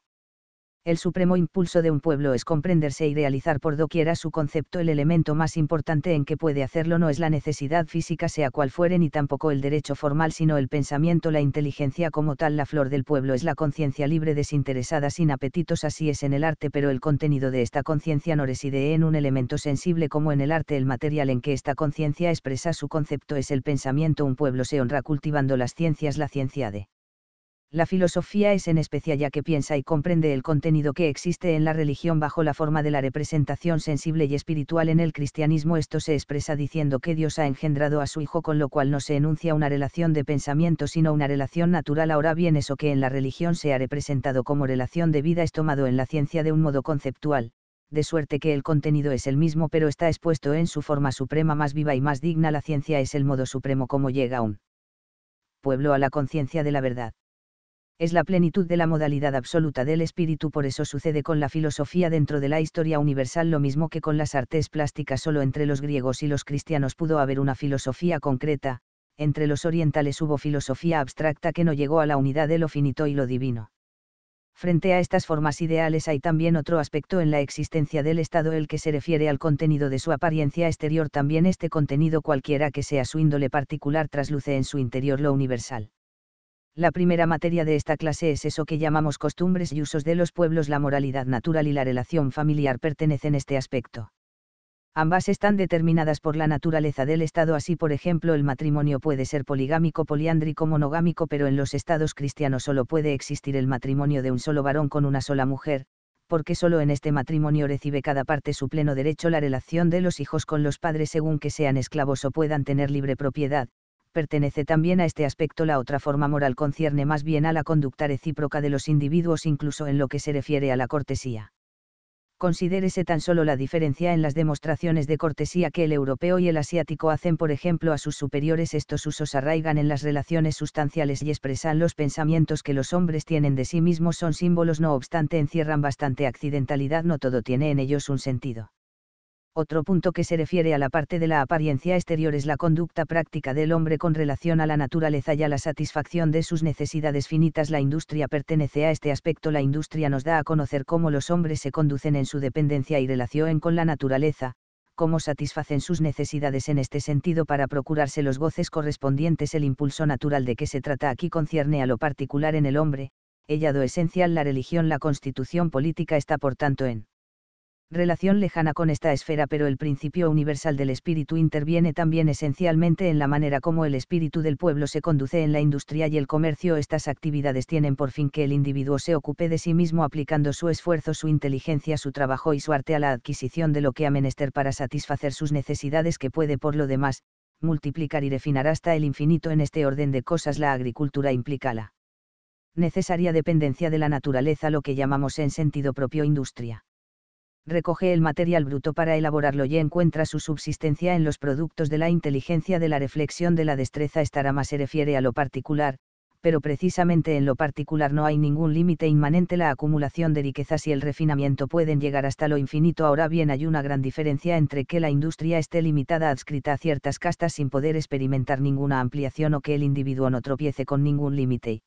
el supremo impulso de un pueblo es comprenderse y realizar por doquiera su concepto. El elemento más importante en que puede hacerlo no es la necesidad física sea cual fuere ni tampoco el derecho formal, sino el pensamiento, la inteligencia como tal. La flor del pueblo es la conciencia libre, desinteresada, sin apetitos, así es en el arte, pero el contenido de esta conciencia no reside en un elemento sensible como en el arte. El material en que esta conciencia expresa su concepto es el pensamiento. Un pueblo se honra cultivando las ciencias, la ciencia de la filosofía es en especial ya que piensa y comprende el contenido que existe en la religión bajo la forma de la representación sensible y espiritual en el cristianismo. Esto se expresa diciendo que Dios ha engendrado a su Hijo con lo cual no se enuncia una relación de pensamiento sino una relación natural. Ahora bien, eso que en la religión se ha representado como relación de vida es tomado en la ciencia de un modo conceptual, de suerte que el contenido es el mismo pero está expuesto en su forma suprema más viva y más digna. La ciencia es el modo supremo como llega un pueblo a la conciencia de la verdad es la plenitud de la modalidad absoluta del espíritu. Por eso sucede con la filosofía dentro de la historia universal lo mismo que con las artes plásticas. Solo entre los griegos y los cristianos pudo haber una filosofía concreta, entre los orientales hubo filosofía abstracta que no llegó a la unidad de lo finito y lo divino. Frente a estas formas ideales hay también otro aspecto en la existencia del Estado el que se refiere al contenido de su apariencia exterior también este contenido cualquiera que sea su índole particular trasluce en su interior lo universal la primera materia de esta clase es eso que llamamos costumbres y usos de los pueblos. La moralidad natural y la relación familiar pertenecen a este aspecto. Ambas están determinadas por la naturaleza del Estado, así por ejemplo el matrimonio puede ser poligámico, poliándrico, monogámico, pero en los Estados cristianos solo puede existir el matrimonio de un solo varón con una sola mujer, porque solo en este matrimonio recibe cada parte su pleno derecho la relación de los hijos con los padres según que sean esclavos o puedan tener libre propiedad, pertenece también a este aspecto la otra forma moral concierne más bien a la conducta recíproca de los individuos incluso en lo que se refiere a la cortesía. Considérese tan solo la diferencia en las demostraciones de cortesía que el europeo y el asiático hacen por ejemplo a sus superiores estos usos arraigan en las relaciones sustanciales y expresan los pensamientos que los hombres tienen de sí mismos son símbolos no obstante encierran bastante accidentalidad no todo tiene en ellos un sentido otro punto que se refiere a la parte de la apariencia exterior es la conducta práctica del hombre con relación a la naturaleza y a la satisfacción de sus necesidades finitas. La industria pertenece a este aspecto. La industria nos da a conocer cómo los hombres se conducen en su dependencia y relación con la naturaleza, cómo satisfacen sus necesidades en este sentido para procurarse los goces correspondientes. El impulso natural de que se trata aquí concierne a lo particular en el hombre, ella do esencial la religión. La constitución política está por tanto en relación lejana con esta esfera, pero el principio universal del espíritu interviene también esencialmente en la manera como el espíritu del pueblo se conduce en la industria y el comercio. Estas actividades tienen por fin que el individuo se ocupe de sí mismo aplicando su esfuerzo, su inteligencia, su trabajo y su arte a la adquisición de lo que ha menester para satisfacer sus necesidades que puede por lo demás, multiplicar y refinar hasta el infinito en este orden de cosas la agricultura implica la necesaria dependencia de la naturaleza lo que llamamos en sentido propio industria recoge el material bruto para elaborarlo y encuentra su subsistencia en los productos de la inteligencia de la reflexión de la destreza más se refiere a lo particular, pero precisamente en lo particular no hay ningún límite inmanente la acumulación de riquezas y el refinamiento pueden llegar hasta lo infinito ahora bien hay una gran diferencia entre que la industria esté limitada adscrita a ciertas castas sin poder experimentar ninguna ampliación o que el individuo no tropiece con ningún límite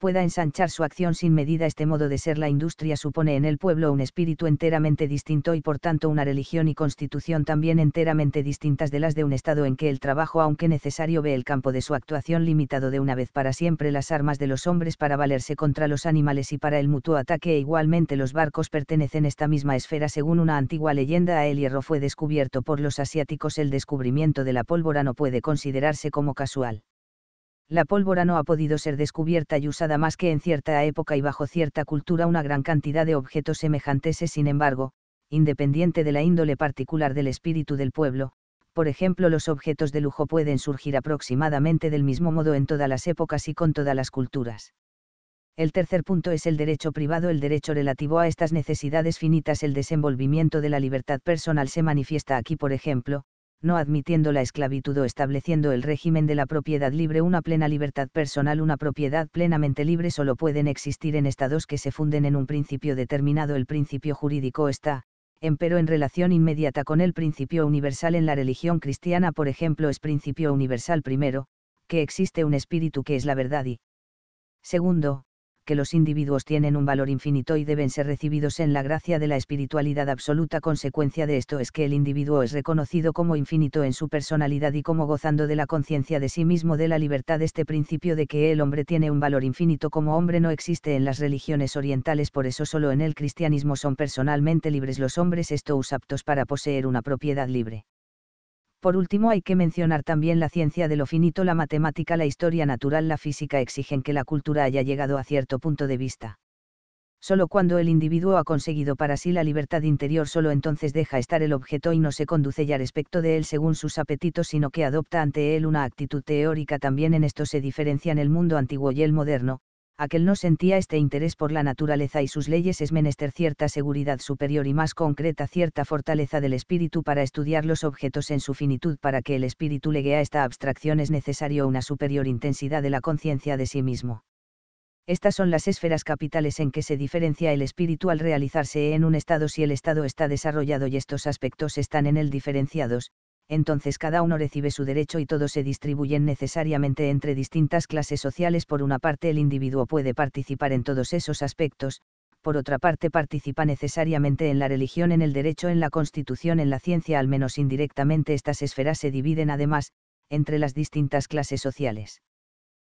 pueda ensanchar su acción sin medida. Este modo de ser la industria supone en el pueblo un espíritu enteramente distinto y por tanto una religión y constitución también enteramente distintas de las de un Estado en que el trabajo, aunque necesario, ve el campo de su actuación limitado de una vez para siempre las armas de los hombres para valerse contra los animales y para el mutuo ataque. E igualmente los barcos pertenecen a esta misma esfera. Según una antigua leyenda, el hierro fue descubierto por los asiáticos. El descubrimiento de la pólvora no puede considerarse como casual la pólvora no ha podido ser descubierta y usada más que en cierta época y bajo cierta cultura una gran cantidad de objetos semejantes es sin embargo, independiente de la índole particular del espíritu del pueblo, por ejemplo los objetos de lujo pueden surgir aproximadamente del mismo modo en todas las épocas y con todas las culturas. El tercer punto es el derecho privado. El derecho relativo a estas necesidades finitas, el desenvolvimiento de la libertad personal se manifiesta aquí, por ejemplo, no admitiendo la esclavitud o estableciendo el régimen de la propiedad libre, una plena libertad personal, una propiedad plenamente libre, solo pueden existir en estados que se funden en un principio determinado. El principio jurídico está, empero en relación inmediata con el principio universal en la religión cristiana, por ejemplo, es principio universal primero, que existe un espíritu que es la verdad y segundo, que los individuos tienen un valor infinito y deben ser recibidos en la gracia de la espiritualidad absoluta. Consecuencia de esto es que el individuo es reconocido como infinito en su personalidad y como gozando de la conciencia de sí mismo de la libertad. Este principio de que el hombre tiene un valor infinito como hombre no existe en las religiones orientales, por eso solo en el cristianismo son personalmente libres los hombres, esto aptos para poseer una propiedad libre. Por último hay que mencionar también la ciencia de lo finito, la matemática, la historia natural, la física exigen que la cultura haya llegado a cierto punto de vista. Solo cuando el individuo ha conseguido para sí la libertad interior, solo entonces deja estar el objeto y no se conduce ya respecto de él según sus apetitos, sino que adopta ante él una actitud teórica. También en esto se diferencian el mundo antiguo y el moderno, aquel no sentía este interés por la naturaleza y sus leyes es menester cierta seguridad superior y más concreta cierta fortaleza del espíritu para estudiar los objetos en su finitud para que el espíritu legue a esta abstracción es necesario una superior intensidad de la conciencia de sí mismo. Estas son las esferas capitales en que se diferencia el espíritu al realizarse en un estado si el estado está desarrollado y estos aspectos están en él diferenciados, entonces cada uno recibe su derecho y todos se distribuyen necesariamente entre distintas clases sociales. Por una parte, el individuo puede participar en todos esos aspectos, por otra parte, participa necesariamente en la religión, en el derecho, en la constitución, en la ciencia, al menos indirectamente estas esferas se dividen además, entre las distintas clases sociales.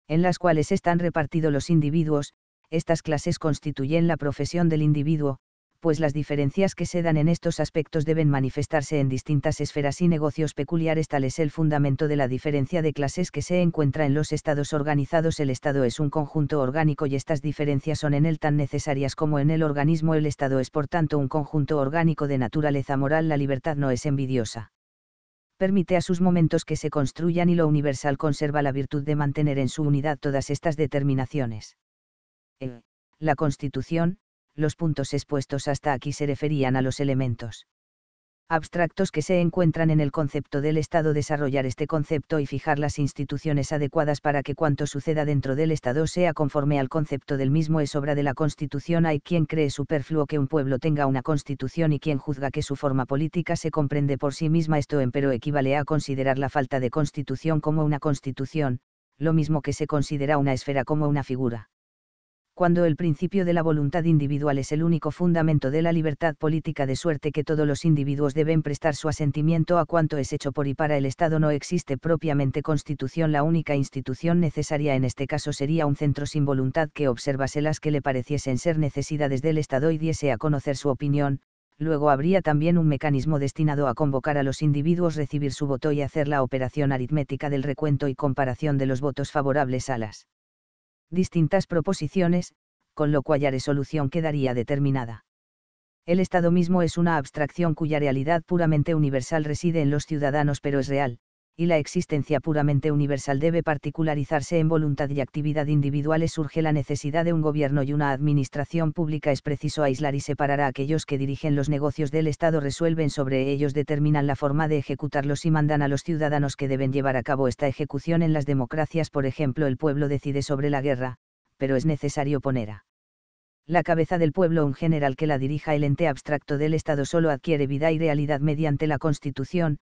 En las cuales están repartidos los individuos, estas clases constituyen la profesión del individuo, pues las diferencias que se dan en estos aspectos deben manifestarse en distintas esferas y negocios peculiares. Tal es el fundamento de la diferencia de clases que se encuentra en los estados organizados. El estado es un conjunto orgánico y estas diferencias son en él tan necesarias como en el organismo. El estado es por tanto un conjunto orgánico de naturaleza moral. La libertad no es envidiosa. Permite a sus momentos que se construyan y lo universal conserva la virtud de mantener en su unidad todas estas determinaciones. E. la Constitución, los puntos expuestos hasta aquí se referían a los elementos abstractos que se encuentran en el concepto del Estado, desarrollar este concepto y fijar las instituciones adecuadas para que cuanto suceda dentro del Estado sea conforme al concepto del mismo es obra de la Constitución. Hay quien cree superfluo que un pueblo tenga una Constitución y quien juzga que su forma política se comprende por sí misma. Esto empero pero equivale a considerar la falta de Constitución como una Constitución, lo mismo que se considera una esfera como una figura cuando el principio de la voluntad individual es el único fundamento de la libertad política de suerte que todos los individuos deben prestar su asentimiento a cuanto es hecho por y para el Estado no existe propiamente constitución la única institución necesaria en este caso sería un centro sin voluntad que observase las que le pareciesen ser necesidades del Estado y diese a conocer su opinión, luego habría también un mecanismo destinado a convocar a los individuos recibir su voto y hacer la operación aritmética del recuento y comparación de los votos favorables a las distintas proposiciones, con lo cual la resolución quedaría determinada. El Estado mismo es una abstracción cuya realidad puramente universal reside en los ciudadanos pero es real, y la existencia puramente universal debe particularizarse en voluntad y actividad individuales surge la necesidad de un gobierno y una administración pública es preciso aislar y separar a aquellos que dirigen los negocios del Estado resuelven sobre ellos determinan la forma de ejecutarlos y mandan a los ciudadanos que deben llevar a cabo esta ejecución en las democracias por ejemplo el pueblo decide sobre la guerra, pero es necesario poner a la cabeza del pueblo un general que la dirija el ente abstracto del Estado solo adquiere vida y realidad mediante la Constitución,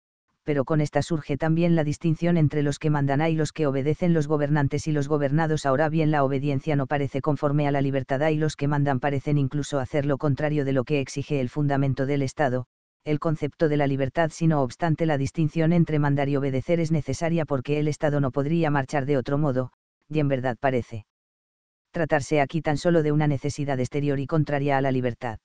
pero con esta surge también la distinción entre los que mandan a y los que obedecen los gobernantes y los gobernados. Ahora bien, la obediencia no parece conforme a la libertad y los que mandan parecen incluso hacer lo contrario de lo que exige el fundamento del Estado, el concepto de la libertad. Si no obstante, la distinción entre mandar y obedecer es necesaria porque el Estado no podría marchar de otro modo, y en verdad parece tratarse aquí tan solo de una necesidad exterior y contraria a la libertad.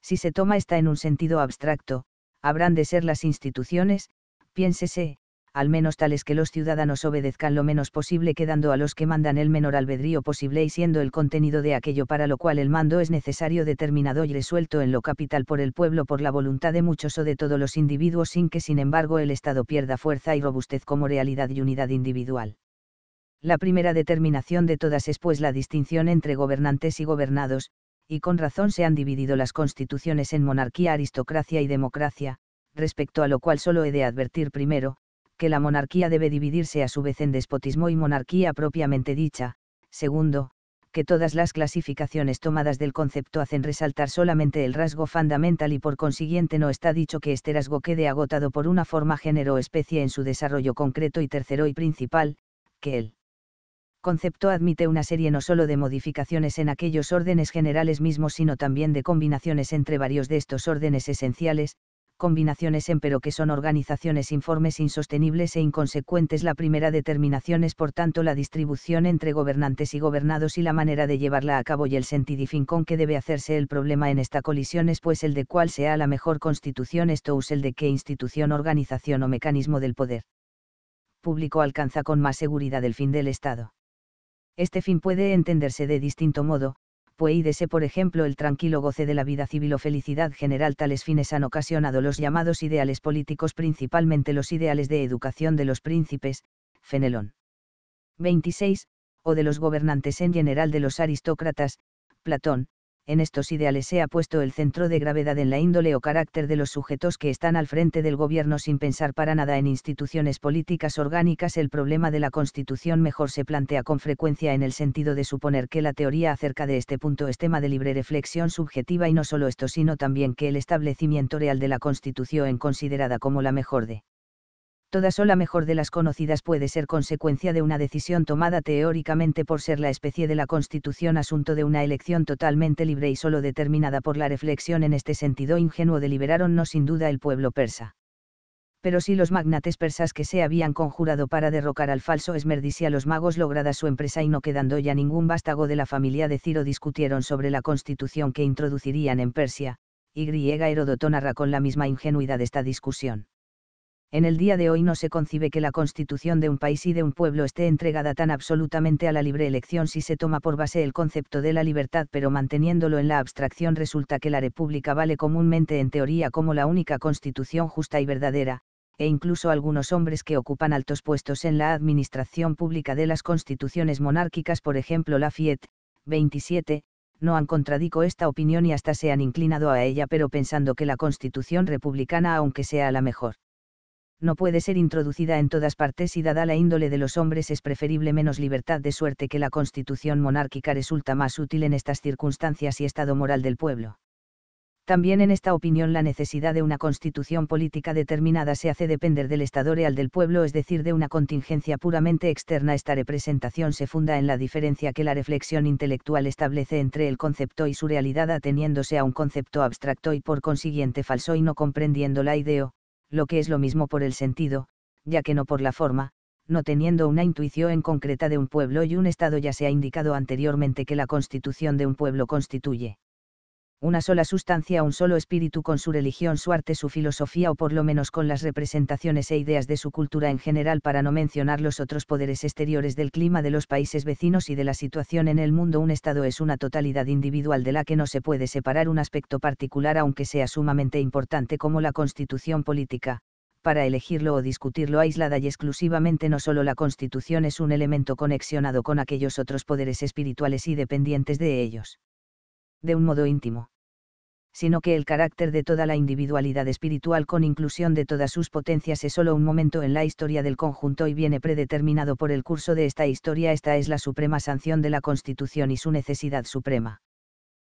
Si se toma esta en un sentido abstracto, habrán de ser las instituciones, piénsese, al menos tales que los ciudadanos obedezcan lo menos posible quedando a los que mandan el menor albedrío posible y siendo el contenido de aquello para lo cual el mando es necesario determinado y resuelto en lo capital por el pueblo por la voluntad de muchos o de todos los individuos sin que sin embargo el Estado pierda fuerza y robustez como realidad y unidad individual. La primera determinación de todas es pues la distinción entre gobernantes y gobernados, y con razón se han dividido las constituciones en monarquía, aristocracia y democracia, respecto a lo cual solo he de advertir primero, que la monarquía debe dividirse a su vez en despotismo y monarquía propiamente dicha, segundo, que todas las clasificaciones tomadas del concepto hacen resaltar solamente el rasgo fundamental y por consiguiente no está dicho que este rasgo quede agotado por una forma género o especie en su desarrollo concreto y tercero y principal, que el concepto admite una serie no solo de modificaciones en aquellos órdenes generales mismos, sino también de combinaciones entre varios de estos órdenes esenciales, combinaciones en pero que son organizaciones informes insostenibles e inconsecuentes. La primera determinación es por tanto la distribución entre gobernantes y gobernados y la manera de llevarla a cabo y el sentido y fin con que debe hacerse el problema en esta colisión es pues el de cuál sea la mejor constitución, esto es el de qué institución, organización o mecanismo del poder público alcanza con más seguridad el fin del Estado. Este fin puede entenderse de distinto modo, pueídese por ejemplo el tranquilo goce de la vida civil o felicidad general. Tales fines han ocasionado los llamados ideales políticos, principalmente los ideales de educación de los príncipes, Fenelón. 26, o de los gobernantes en general de los aristócratas, Platón, en estos ideales se ha puesto el centro de gravedad en la índole o carácter de los sujetos que están al frente del gobierno sin pensar para nada en instituciones políticas orgánicas. El problema de la constitución mejor se plantea con frecuencia en el sentido de suponer que la teoría acerca de este punto es tema de libre reflexión subjetiva y no solo esto sino también que el establecimiento real de la constitución considerada como la mejor de Toda sola mejor de las conocidas puede ser consecuencia de una decisión tomada teóricamente por ser la especie de la constitución asunto de una elección totalmente libre y solo determinada por la reflexión en este sentido ingenuo deliberaron no sin duda el pueblo persa. Pero si los magnates persas que se habían conjurado para derrocar al falso Esmerdis y a los magos lograda su empresa y no quedando ya ningún vástago de la familia de Ciro discutieron sobre la constitución que introducirían en Persia, y griega Herodotón narra con la misma ingenuidad esta discusión en el día de hoy no se concibe que la constitución de un país y de un pueblo esté entregada tan absolutamente a la libre elección si se toma por base el concepto de la libertad pero manteniéndolo en la abstracción resulta que la república vale comúnmente en teoría como la única constitución justa y verdadera, e incluso algunos hombres que ocupan altos puestos en la administración pública de las constituciones monárquicas por ejemplo la fiet 27, no han contradico esta opinión y hasta se han inclinado a ella pero pensando que la constitución republicana aunque sea la mejor no puede ser introducida en todas partes y dada la índole de los hombres es preferible menos libertad de suerte que la constitución monárquica resulta más útil en estas circunstancias y estado moral del pueblo. También en esta opinión la necesidad de una constitución política determinada se hace depender del estado real del pueblo, es decir, de una contingencia puramente externa. Esta representación se funda en la diferencia que la reflexión intelectual establece entre el concepto y su realidad ateniéndose a un concepto abstracto y por consiguiente falso y no comprendiendo la idea lo que es lo mismo por el sentido, ya que no por la forma, no teniendo una intuición en concreta de un pueblo y un Estado ya se ha indicado anteriormente que la constitución de un pueblo constituye una sola sustancia, un solo espíritu con su religión, su arte, su filosofía o por lo menos con las representaciones e ideas de su cultura en general para no mencionar los otros poderes exteriores del clima de los países vecinos y de la situación en el mundo. Un Estado es una totalidad individual de la que no se puede separar un aspecto particular aunque sea sumamente importante como la constitución política. Para elegirlo o discutirlo aislada y exclusivamente no solo la constitución es un elemento conexionado con aquellos otros poderes espirituales y dependientes de ellos de un modo íntimo sino que el carácter de toda la individualidad espiritual con inclusión de todas sus potencias es solo un momento en la historia del conjunto y viene predeterminado por el curso de esta historia. Esta es la suprema sanción de la Constitución y su necesidad suprema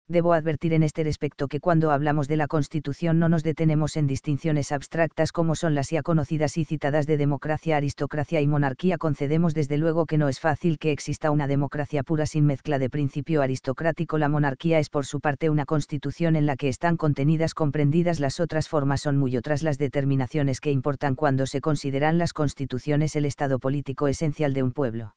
debo advertir en este respecto que cuando hablamos de la Constitución no nos detenemos en distinciones abstractas como son las ya conocidas y citadas de democracia, aristocracia y monarquía. Concedemos desde luego que no es fácil que exista una democracia pura sin mezcla de principio aristocrático. La monarquía es por su parte una Constitución en la que están contenidas comprendidas las otras formas son muy otras las determinaciones que importan cuando se consideran las constituciones el estado político esencial de un pueblo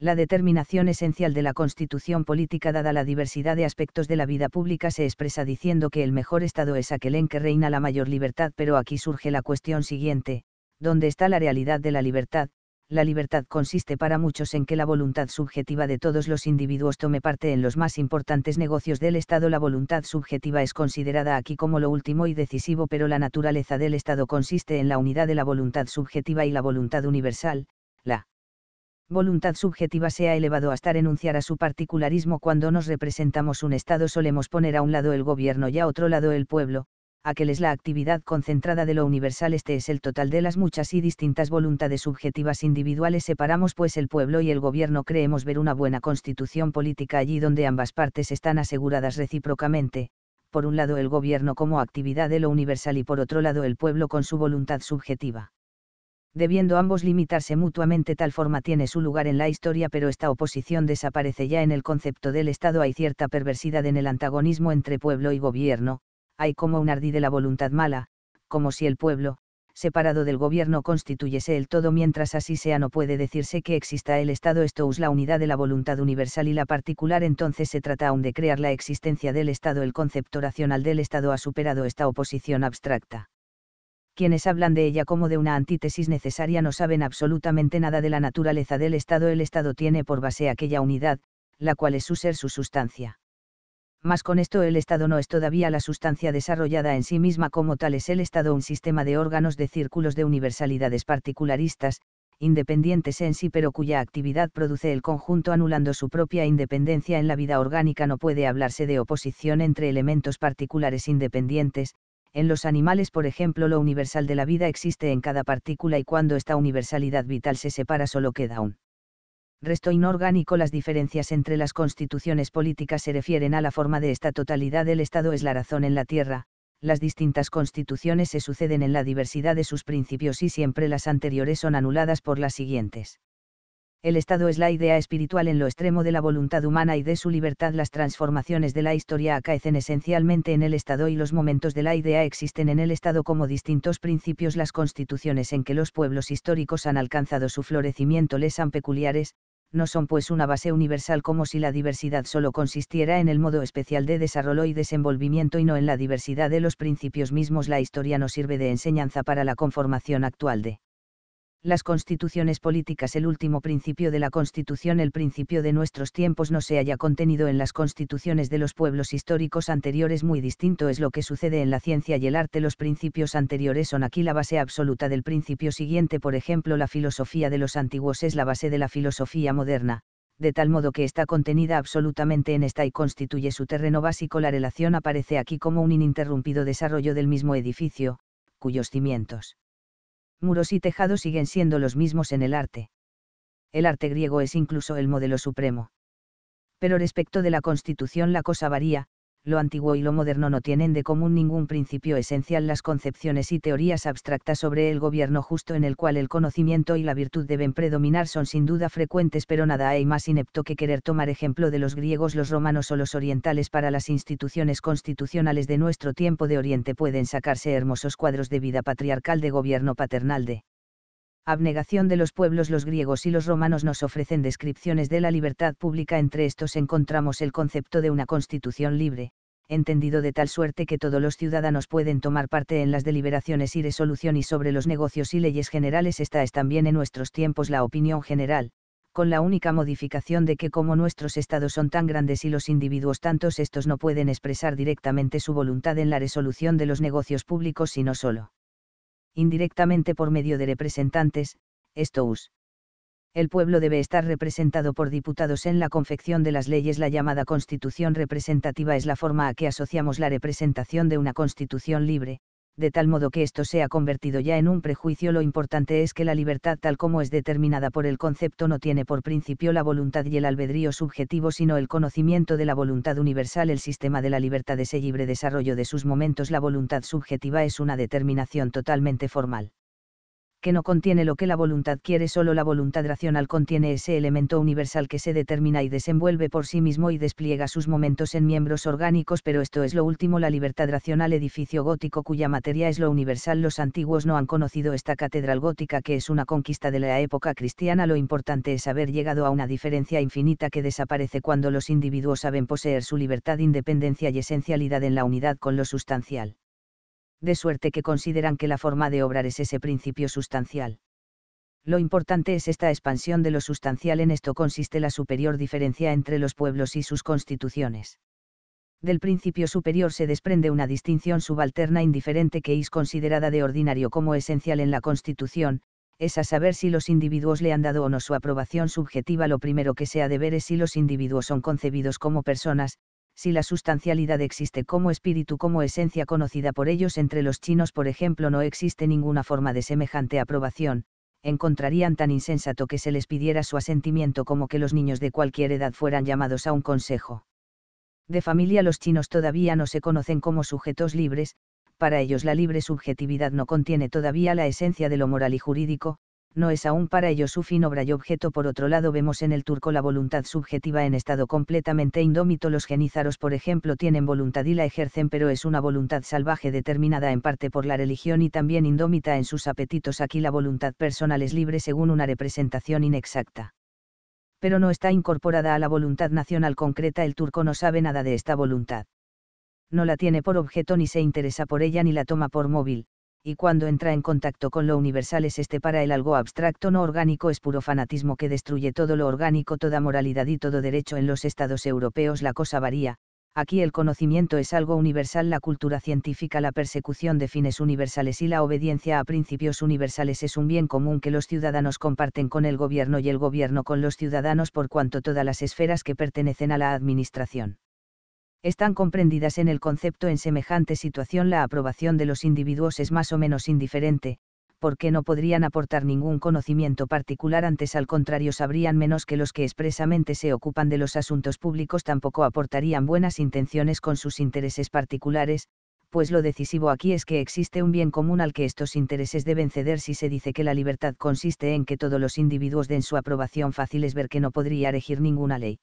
la determinación esencial de la constitución política dada la diversidad de aspectos de la vida pública se expresa diciendo que el mejor Estado es aquel en que reina la mayor libertad, pero aquí surge la cuestión siguiente, ¿dónde está la realidad de la libertad? La libertad consiste para muchos en que la voluntad subjetiva de todos los individuos tome parte en los más importantes negocios del Estado. La voluntad subjetiva es considerada aquí como lo último y decisivo, pero la naturaleza del Estado consiste en la unidad de la voluntad subjetiva y la voluntad universal, la voluntad subjetiva se ha elevado hasta renunciar a su particularismo cuando nos representamos un Estado solemos poner a un lado el gobierno y a otro lado el pueblo, aquel es la actividad concentrada de lo universal este es el total de las muchas y distintas voluntades subjetivas individuales separamos pues el pueblo y el gobierno creemos ver una buena constitución política allí donde ambas partes están aseguradas recíprocamente, por un lado el gobierno como actividad de lo universal y por otro lado el pueblo con su voluntad subjetiva debiendo ambos limitarse mutuamente tal forma tiene su lugar en la historia pero esta oposición desaparece ya en el concepto del Estado hay cierta perversidad en el antagonismo entre pueblo y gobierno, hay como un ardid de la voluntad mala, como si el pueblo, separado del gobierno constituyese el todo mientras así sea no puede decirse que exista el Estado esto es la unidad de la voluntad universal y la particular entonces se trata aún de crear la existencia del Estado el concepto racional del Estado ha superado esta oposición abstracta quienes hablan de ella como de una antítesis necesaria no saben absolutamente nada de la naturaleza del Estado. El Estado tiene por base aquella unidad, la cual es su ser, su sustancia. Mas con esto el Estado no es todavía la sustancia desarrollada en sí misma como tal es el Estado un sistema de órganos de círculos de universalidades particularistas, independientes en sí pero cuya actividad produce el conjunto anulando su propia independencia en la vida orgánica no puede hablarse de oposición entre elementos particulares independientes, en los animales, por ejemplo, lo universal de la vida existe en cada partícula y cuando esta universalidad vital se separa solo queda un resto inorgánico. Las diferencias entre las constituciones políticas se refieren a la forma de esta totalidad. El Estado es la razón en la Tierra, las distintas constituciones se suceden en la diversidad de sus principios y siempre las anteriores son anuladas por las siguientes el Estado es la idea espiritual en lo extremo de la voluntad humana y de su libertad. Las transformaciones de la historia acaecen esencialmente en el Estado y los momentos de la idea existen en el Estado como distintos principios. Las constituciones en que los pueblos históricos han alcanzado su florecimiento les son peculiares, no son pues una base universal como si la diversidad solo consistiera en el modo especial de desarrollo y desenvolvimiento y no en la diversidad de los principios mismos. La historia no sirve de enseñanza para la conformación actual de las constituciones políticas el último principio de la constitución el principio de nuestros tiempos no se haya contenido en las constituciones de los pueblos históricos anteriores muy distinto es lo que sucede en la ciencia y el arte los principios anteriores son aquí la base absoluta del principio siguiente por ejemplo la filosofía de los antiguos es la base de la filosofía moderna, de tal modo que está contenida absolutamente en esta y constituye su terreno básico la relación aparece aquí como un ininterrumpido desarrollo del mismo edificio, cuyos cimientos muros y tejados siguen siendo los mismos en el arte. El arte griego es incluso el modelo supremo. Pero respecto de la constitución la cosa varía, lo antiguo y lo moderno no tienen de común ningún principio esencial las concepciones y teorías abstractas sobre el gobierno justo en el cual el conocimiento y la virtud deben predominar son sin duda frecuentes pero nada hay más inepto que querer tomar ejemplo de los griegos, los romanos o los orientales para las instituciones constitucionales de nuestro tiempo de Oriente pueden sacarse hermosos cuadros de vida patriarcal de gobierno paternal de abnegación de los pueblos los griegos y los romanos nos ofrecen descripciones de la libertad pública. Entre estos encontramos el concepto de una constitución libre, entendido de tal suerte que todos los ciudadanos pueden tomar parte en las deliberaciones y resolución y sobre los negocios y leyes generales. Esta es también en nuestros tiempos la opinión general, con la única modificación de que como nuestros estados son tan grandes y los individuos tantos, estos no pueden expresar directamente su voluntad en la resolución de los negocios públicos, sino solo indirectamente por medio de representantes, esto us. El pueblo debe estar representado por diputados en la confección de las leyes. La llamada constitución representativa es la forma a que asociamos la representación de una constitución libre, de tal modo que esto se ha convertido ya en un prejuicio. Lo importante es que la libertad tal como es determinada por el concepto no tiene por principio la voluntad y el albedrío subjetivo, sino el conocimiento de la voluntad universal. El sistema de la libertad de libre desarrollo de sus momentos. La voluntad subjetiva es una determinación totalmente formal que no contiene lo que la voluntad quiere, solo la voluntad racional contiene ese elemento universal que se determina y desenvuelve por sí mismo y despliega sus momentos en miembros orgánicos, pero esto es lo último, la libertad racional, edificio gótico cuya materia es lo universal. Los antiguos no han conocido esta catedral gótica que es una conquista de la época cristiana, lo importante es haber llegado a una diferencia infinita que desaparece cuando los individuos saben poseer su libertad, independencia y esencialidad en la unidad con lo sustancial de suerte que consideran que la forma de obrar es ese principio sustancial. Lo importante es esta expansión de lo sustancial, en esto consiste la superior diferencia entre los pueblos y sus constituciones. Del principio superior se desprende una distinción subalterna indiferente que es considerada de ordinario como esencial en la Constitución, es a saber si los individuos le han dado o no su aprobación subjetiva. Lo primero que sea ha de ver es si los individuos son concebidos como personas, si la sustancialidad existe como espíritu, como esencia conocida por ellos entre los chinos, por ejemplo, no existe ninguna forma de semejante aprobación, encontrarían tan insensato que se les pidiera su asentimiento como que los niños de cualquier edad fueran llamados a un consejo. De familia los chinos todavía no se conocen como sujetos libres, para ellos la libre subjetividad no contiene todavía la esencia de lo moral y jurídico, no es aún para ellos su fin obra y objeto. Por otro lado, vemos en el turco la voluntad subjetiva en estado completamente indómito. Los genízaros, por ejemplo, tienen voluntad y la ejercen, pero es una voluntad salvaje determinada en parte por la religión y también indómita en sus apetitos. Aquí la voluntad personal es libre según una representación inexacta. Pero no está incorporada a la voluntad nacional concreta. El turco no sabe nada de esta voluntad. No la tiene por objeto ni se interesa por ella ni la toma por móvil y cuando entra en contacto con lo universal es este para el algo abstracto no orgánico es puro fanatismo que destruye todo lo orgánico, toda moralidad y todo derecho en los estados europeos la cosa varía, aquí el conocimiento es algo universal, la cultura científica, la persecución de fines universales y la obediencia a principios universales es un bien común que los ciudadanos comparten con el gobierno y el gobierno con los ciudadanos por cuanto todas las esferas que pertenecen a la administración están comprendidas en el concepto en semejante situación la aprobación de los individuos es más o menos indiferente, porque no podrían aportar ningún conocimiento particular antes al contrario sabrían menos que los que expresamente se ocupan de los asuntos públicos tampoco aportarían buenas intenciones con sus intereses particulares, pues lo decisivo aquí es que existe un bien común al que estos intereses deben ceder si se dice que la libertad consiste en que todos los individuos den su aprobación fácil es ver que no podría regir ninguna ley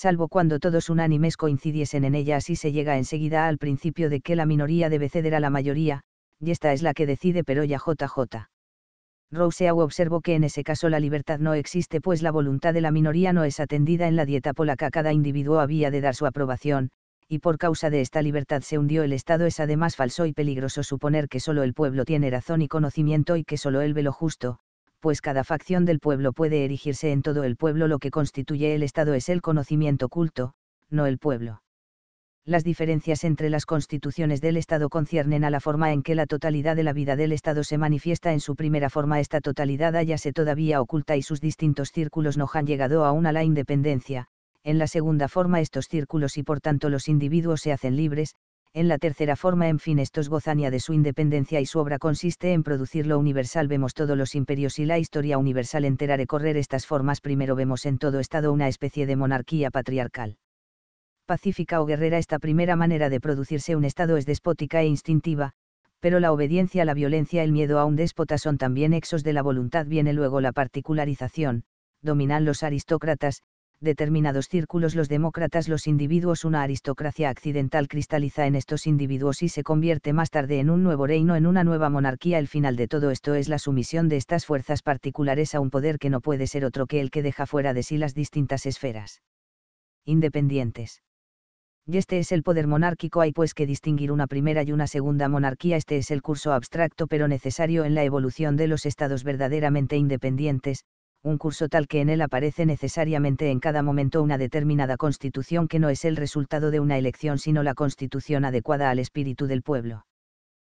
salvo cuando todos unánimes coincidiesen en ella. Así se llega enseguida al principio de que la minoría debe ceder a la mayoría, y esta es la que decide pero ya JJ. Rousseau observó que en ese caso la libertad no existe pues la voluntad de la minoría no es atendida en la dieta polaca cada individuo había de dar su aprobación, y por causa de esta libertad se hundió el Estado es además falso y peligroso suponer que solo el pueblo tiene razón y conocimiento y que solo él ve lo justo, pues cada facción del pueblo puede erigirse en todo el pueblo. Lo que constituye el Estado es el conocimiento culto, no el pueblo. Las diferencias entre las constituciones del Estado conciernen a la forma en que la totalidad de la vida del Estado se manifiesta en su primera forma. Esta totalidad hallase todavía oculta y sus distintos círculos no han llegado aún a la independencia. En la segunda forma estos círculos y por tanto los individuos se hacen libres, en la tercera forma, en fin, estos gozania de su independencia y su obra consiste en producir lo universal. Vemos todos los imperios y la historia universal entera recorrer estas formas. Primero vemos en todo estado una especie de monarquía patriarcal. Pacífica o guerrera, esta primera manera de producirse un estado es despótica e instintiva, pero la obediencia, la violencia, el miedo a un déspota son también exos de la voluntad. Viene luego la particularización, dominan los aristócratas, determinados círculos los demócratas los individuos una aristocracia accidental cristaliza en estos individuos y se convierte más tarde en un nuevo reino en una nueva monarquía el final de todo esto es la sumisión de estas fuerzas particulares a un poder que no puede ser otro que el que deja fuera de sí las distintas esferas independientes y este es el poder monárquico hay pues que distinguir una primera y una segunda monarquía este es el curso abstracto pero necesario en la evolución de los estados verdaderamente independientes un curso tal que en él aparece necesariamente en cada momento una determinada constitución que no es el resultado de una elección sino la constitución adecuada al espíritu del pueblo.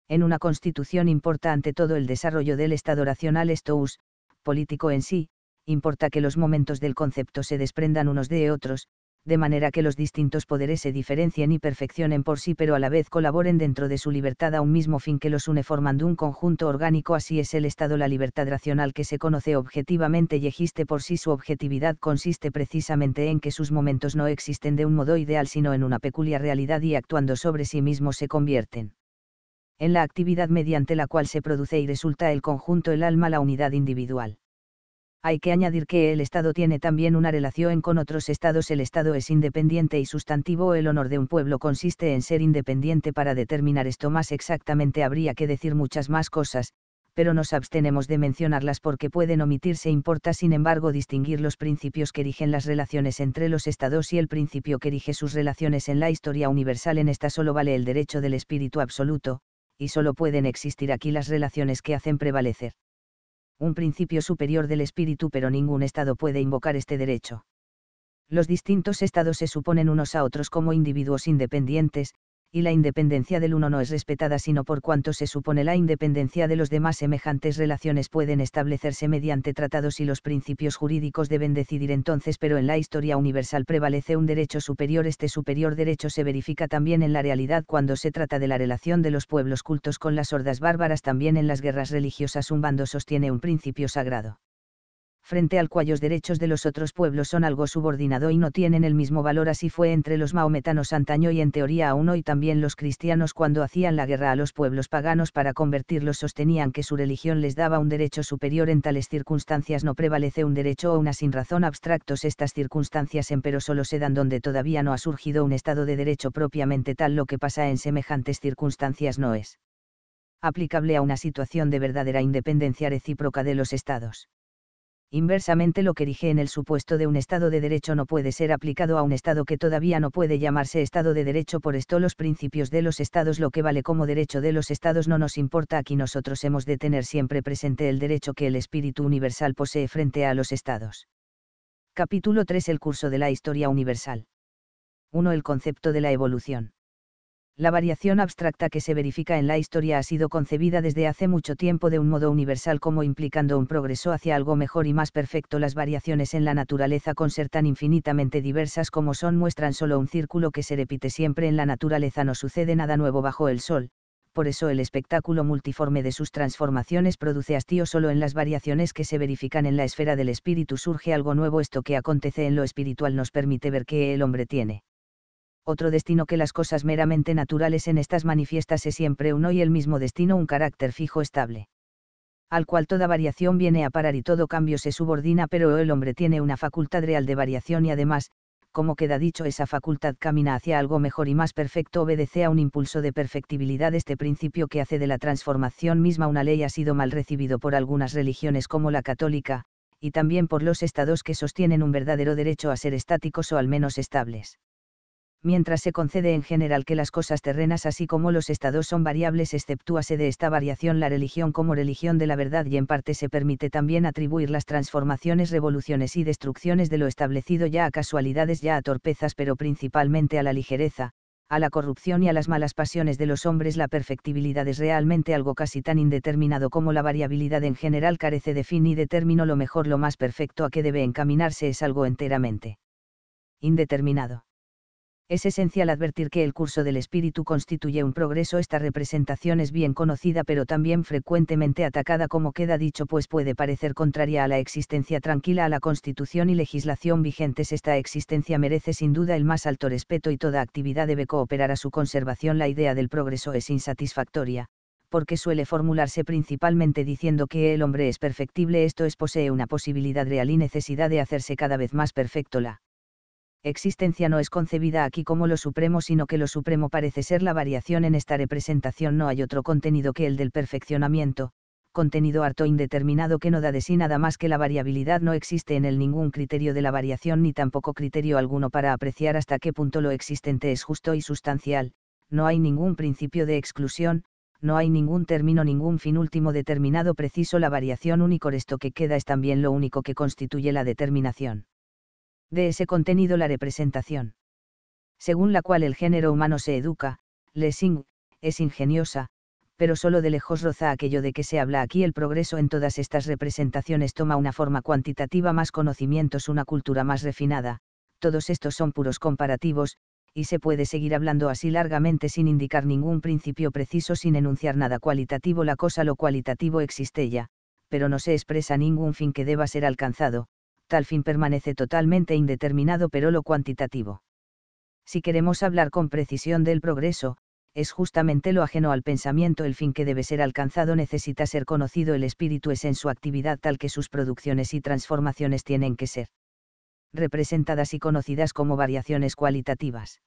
En una constitución importa ante todo el desarrollo del Estado racional estous, político en sí, importa que los momentos del concepto se desprendan unos de otros, de manera que los distintos poderes se diferencien y perfeccionen por sí pero a la vez colaboren dentro de su libertad a un mismo fin que los une formando un conjunto orgánico así es el estado la libertad racional que se conoce objetivamente y existe por sí su objetividad consiste precisamente en que sus momentos no existen de un modo ideal sino en una peculiar realidad y actuando sobre sí mismos se convierten en la actividad mediante la cual se produce y resulta el conjunto el alma la unidad individual hay que añadir que el Estado tiene también una relación con otros estados. El Estado es independiente y sustantivo. El honor de un pueblo consiste en ser independiente. Para determinar esto más exactamente habría que decir muchas más cosas, pero nos abstenemos de mencionarlas porque pueden omitirse. Importa, sin embargo, distinguir los principios que rigen las relaciones entre los estados y el principio que rige sus relaciones en la historia universal. En esta solo vale el derecho del espíritu absoluto, y solo pueden existir aquí las relaciones que hacen prevalecer un principio superior del espíritu, pero ningún Estado puede invocar este derecho. Los distintos Estados se suponen unos a otros como individuos independientes, y la independencia del uno no es respetada sino por cuanto se supone la independencia de los demás. Semejantes relaciones pueden establecerse mediante tratados y los principios jurídicos deben decidir entonces, pero en la historia universal prevalece un derecho superior. Este superior derecho se verifica también en la realidad cuando se trata de la relación de los pueblos cultos con las hordas bárbaras, también en las guerras religiosas un bando sostiene un principio sagrado frente al cual los derechos de los otros pueblos son algo subordinado y no tienen el mismo valor así fue entre los maometanos antaño y en teoría aún hoy también los cristianos cuando hacían la guerra a los pueblos paganos para convertirlos sostenían que su religión les daba un derecho superior en tales circunstancias no prevalece un derecho o una sin razón abstractos estas circunstancias pero solo se dan donde todavía no ha surgido un estado de derecho propiamente tal lo que pasa en semejantes circunstancias no es aplicable a una situación de verdadera independencia recíproca de los estados inversamente lo que dije en el supuesto de un Estado de Derecho no puede ser aplicado a un Estado que todavía no puede llamarse Estado de Derecho. Por esto los principios de los Estados, lo que vale como derecho de los Estados no nos importa. Aquí nosotros hemos de tener siempre presente el derecho que el espíritu universal posee frente a los Estados. Capítulo 3 El curso de la historia universal. 1. El concepto de la evolución la variación abstracta que se verifica en la historia ha sido concebida desde hace mucho tiempo de un modo universal como implicando un progreso hacia algo mejor y más perfecto. Las variaciones en la naturaleza con ser tan infinitamente diversas como son muestran solo un círculo que se repite siempre en la naturaleza. No sucede nada nuevo bajo el sol, por eso el espectáculo multiforme de sus transformaciones produce hastío solo en las variaciones que se verifican en la esfera del espíritu surge algo nuevo esto que acontece en lo espiritual nos permite ver qué el hombre tiene otro destino que las cosas meramente naturales en estas manifiestas es siempre uno y el mismo destino un carácter fijo estable. Al cual toda variación viene a parar y todo cambio se subordina, pero el hombre tiene una facultad real de variación y además, como queda dicho, esa facultad camina hacia algo mejor y más perfecto, obedece a un impulso de perfectibilidad. Este principio que hace de la transformación misma una ley ha sido mal recibido por algunas religiones como la católica, y también por los estados que sostienen un verdadero derecho a ser estáticos o al menos estables mientras se concede en general que las cosas terrenas así como los estados son variables exceptúase de esta variación la religión como religión de la verdad y en parte se permite también atribuir las transformaciones, revoluciones y destrucciones de lo establecido ya a casualidades, ya a torpezas, pero principalmente a la ligereza, a la corrupción y a las malas pasiones de los hombres. La perfectibilidad es realmente algo casi tan indeterminado como la variabilidad en general carece de fin y de término. Lo mejor, lo más perfecto a que debe encaminarse es algo enteramente indeterminado es esencial advertir que el curso del espíritu constituye un progreso. Esta representación es bien conocida pero también frecuentemente atacada como queda dicho pues puede parecer contraria a la existencia tranquila a la constitución y legislación vigentes. Esta existencia merece sin duda el más alto respeto y toda actividad debe cooperar a su conservación. La idea del progreso es insatisfactoria, porque suele formularse principalmente diciendo que el hombre es perfectible, esto es posee una posibilidad real y necesidad de hacerse cada vez más perfecto la existencia no es concebida aquí como lo supremo, sino que lo supremo parece ser la variación en esta representación. No hay otro contenido que el del perfeccionamiento, contenido harto indeterminado que no da de sí nada más que la variabilidad. No existe en él ningún criterio de la variación ni tampoco criterio alguno para apreciar hasta qué punto lo existente es justo y sustancial. No hay ningún principio de exclusión, no hay ningún término, ningún fin último determinado preciso. La variación único resto que queda es también lo único que constituye la determinación de ese contenido la representación. Según la cual el género humano se educa, Lessing, es ingeniosa, pero solo de lejos roza aquello de que se habla aquí el progreso en todas estas representaciones toma una forma cuantitativa más conocimientos, una cultura más refinada, todos estos son puros comparativos, y se puede seguir hablando así largamente sin indicar ningún principio preciso, sin enunciar nada cualitativo, la cosa lo cualitativo existe ya, pero no se expresa ningún fin que deba ser alcanzado, tal fin permanece totalmente indeterminado pero lo cuantitativo. Si queremos hablar con precisión del progreso, es justamente lo ajeno al pensamiento el fin que debe ser alcanzado necesita ser conocido el espíritu es en su actividad tal que sus producciones y transformaciones tienen que ser representadas y conocidas como variaciones cualitativas.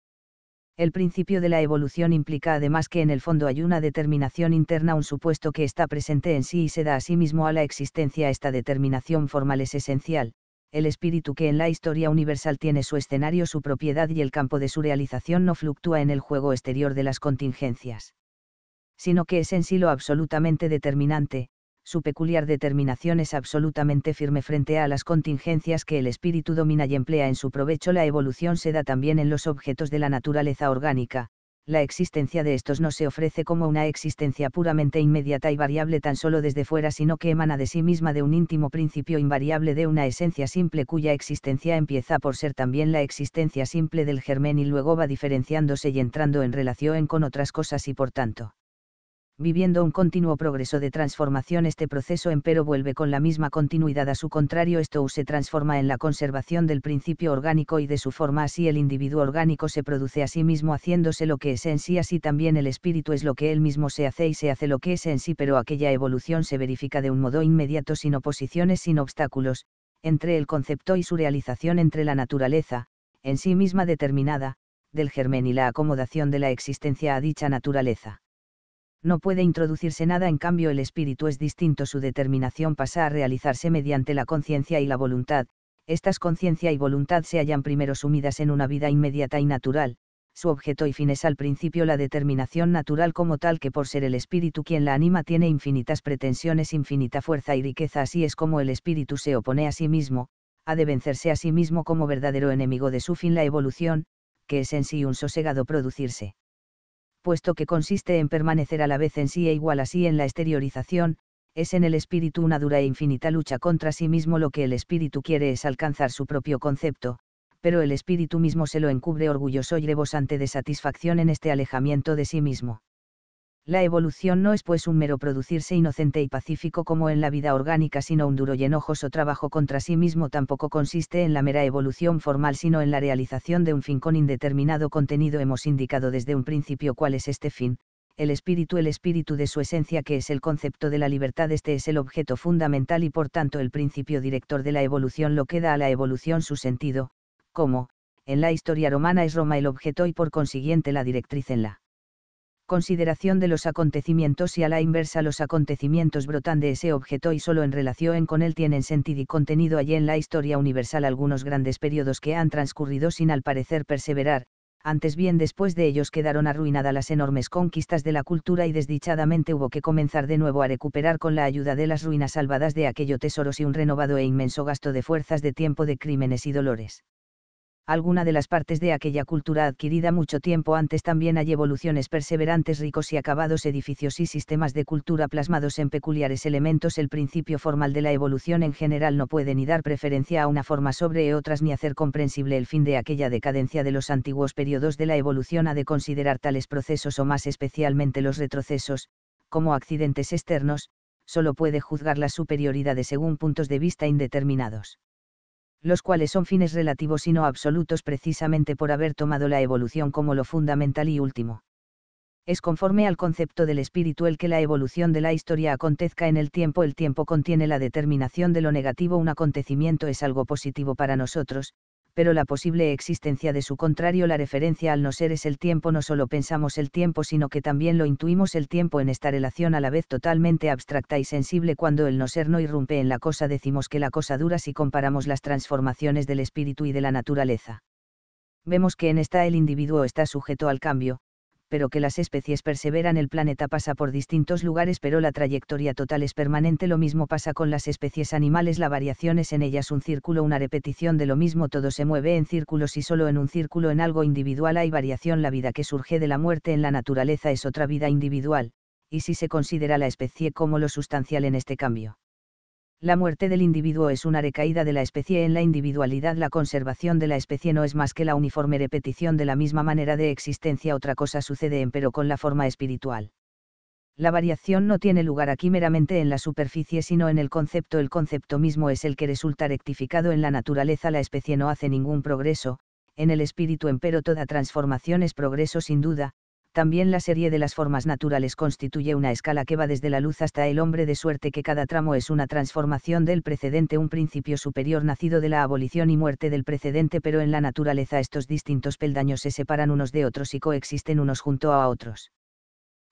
El principio de la evolución implica además que en el fondo hay una determinación interna, un supuesto que está presente en sí y se da a sí mismo a la existencia. Esta determinación formal es esencial, el espíritu que en la historia universal tiene su escenario, su propiedad y el campo de su realización no fluctúa en el juego exterior de las contingencias. Sino que es en sí lo absolutamente determinante, su peculiar determinación es absolutamente firme frente a las contingencias que el espíritu domina y emplea en su provecho. La evolución se da también en los objetos de la naturaleza orgánica, la existencia de estos no se ofrece como una existencia puramente inmediata y variable tan solo desde fuera, sino que emana de sí misma de un íntimo principio invariable de una esencia simple cuya existencia empieza por ser también la existencia simple del germen y luego va diferenciándose y entrando en relación con otras cosas y por tanto viviendo un continuo progreso de transformación este proceso empero vuelve con la misma continuidad a su contrario esto se transforma en la conservación del principio orgánico y de su forma así el individuo orgánico se produce a sí mismo haciéndose lo que es en sí así también el espíritu es lo que él mismo se hace y se hace lo que es en sí pero aquella evolución se verifica de un modo inmediato sin oposiciones sin obstáculos, entre el concepto y su realización entre la naturaleza, en sí misma determinada, del germen y la acomodación de la existencia a dicha naturaleza no puede introducirse nada, en cambio el espíritu es distinto, su determinación pasa a realizarse mediante la conciencia y la voluntad, estas conciencia y voluntad se hallan primero sumidas en una vida inmediata y natural, su objeto y fin es al principio la determinación natural como tal que por ser el espíritu quien la anima tiene infinitas pretensiones, infinita fuerza y riqueza, así es como el espíritu se opone a sí mismo, ha de vencerse a sí mismo como verdadero enemigo de su fin la evolución, que es en sí un sosegado producirse puesto que consiste en permanecer a la vez en sí e igual a sí en la exteriorización, es en el espíritu una dura e infinita lucha contra sí mismo lo que el espíritu quiere es alcanzar su propio concepto, pero el espíritu mismo se lo encubre orgulloso y rebosante de satisfacción en este alejamiento de sí mismo. La evolución no es pues un mero producirse inocente y pacífico como en la vida orgánica, sino un duro y enojoso trabajo contra sí mismo. Tampoco consiste en la mera evolución formal, sino en la realización de un fin con indeterminado contenido. Hemos indicado desde un principio cuál es este fin, el espíritu, el espíritu de su esencia que es el concepto de la libertad, este es el objeto fundamental y por tanto el principio director de la evolución, lo que da a la evolución su sentido, como, en la historia romana es Roma el objeto y por consiguiente la directriz en la consideración de los acontecimientos y a la inversa los acontecimientos brotan de ese objeto y solo en relación con él tienen sentido y contenido allí en la historia universal algunos grandes periodos que han transcurrido sin al parecer perseverar, antes bien después de ellos quedaron arruinadas las enormes conquistas de la cultura y desdichadamente hubo que comenzar de nuevo a recuperar con la ayuda de las ruinas salvadas de aquello tesoros y un renovado e inmenso gasto de fuerzas de tiempo de crímenes y dolores alguna de las partes de aquella cultura adquirida mucho tiempo antes también hay evoluciones perseverantes ricos y acabados edificios y sistemas de cultura plasmados en peculiares elementos el principio formal de la evolución en general no puede ni dar preferencia a una forma sobre otras ni hacer comprensible el fin de aquella decadencia de los antiguos periodos de la evolución ha de considerar tales procesos o más especialmente los retrocesos, como accidentes externos, solo puede juzgar la superioridad de según puntos de vista indeterminados los cuales son fines relativos y no absolutos precisamente por haber tomado la evolución como lo fundamental y último. Es conforme al concepto del espíritu el que la evolución de la historia acontezca en el tiempo. El tiempo contiene la determinación de lo negativo. Un acontecimiento es algo positivo para nosotros, pero la posible existencia de su contrario la referencia al no ser es el tiempo no solo pensamos el tiempo sino que también lo intuimos el tiempo en esta relación a la vez totalmente abstracta y sensible cuando el no ser no irrumpe en la cosa decimos que la cosa dura si comparamos las transformaciones del espíritu y de la naturaleza. Vemos que en esta el individuo está sujeto al cambio, pero que las especies perseveran el planeta pasa por distintos lugares pero la trayectoria total es permanente lo mismo pasa con las especies animales la variación es en ellas un círculo una repetición de lo mismo todo se mueve en círculos y solo en un círculo en algo individual hay variación la vida que surge de la muerte en la naturaleza es otra vida individual, y si se considera la especie como lo sustancial en este cambio la muerte del individuo es una recaída de la especie en la individualidad, la conservación de la especie no es más que la uniforme repetición de la misma manera de existencia, otra cosa sucede pero con la forma espiritual. La variación no tiene lugar aquí meramente en la superficie sino en el concepto, el concepto mismo es el que resulta rectificado en la naturaleza, la especie no hace ningún progreso, en el espíritu empero toda transformación es progreso sin duda, también la serie de las formas naturales constituye una escala que va desde la luz hasta el hombre de suerte que cada tramo es una transformación del precedente, un principio superior nacido de la abolición y muerte del precedente, pero en la naturaleza estos distintos peldaños se separan unos de otros y coexisten unos junto a otros.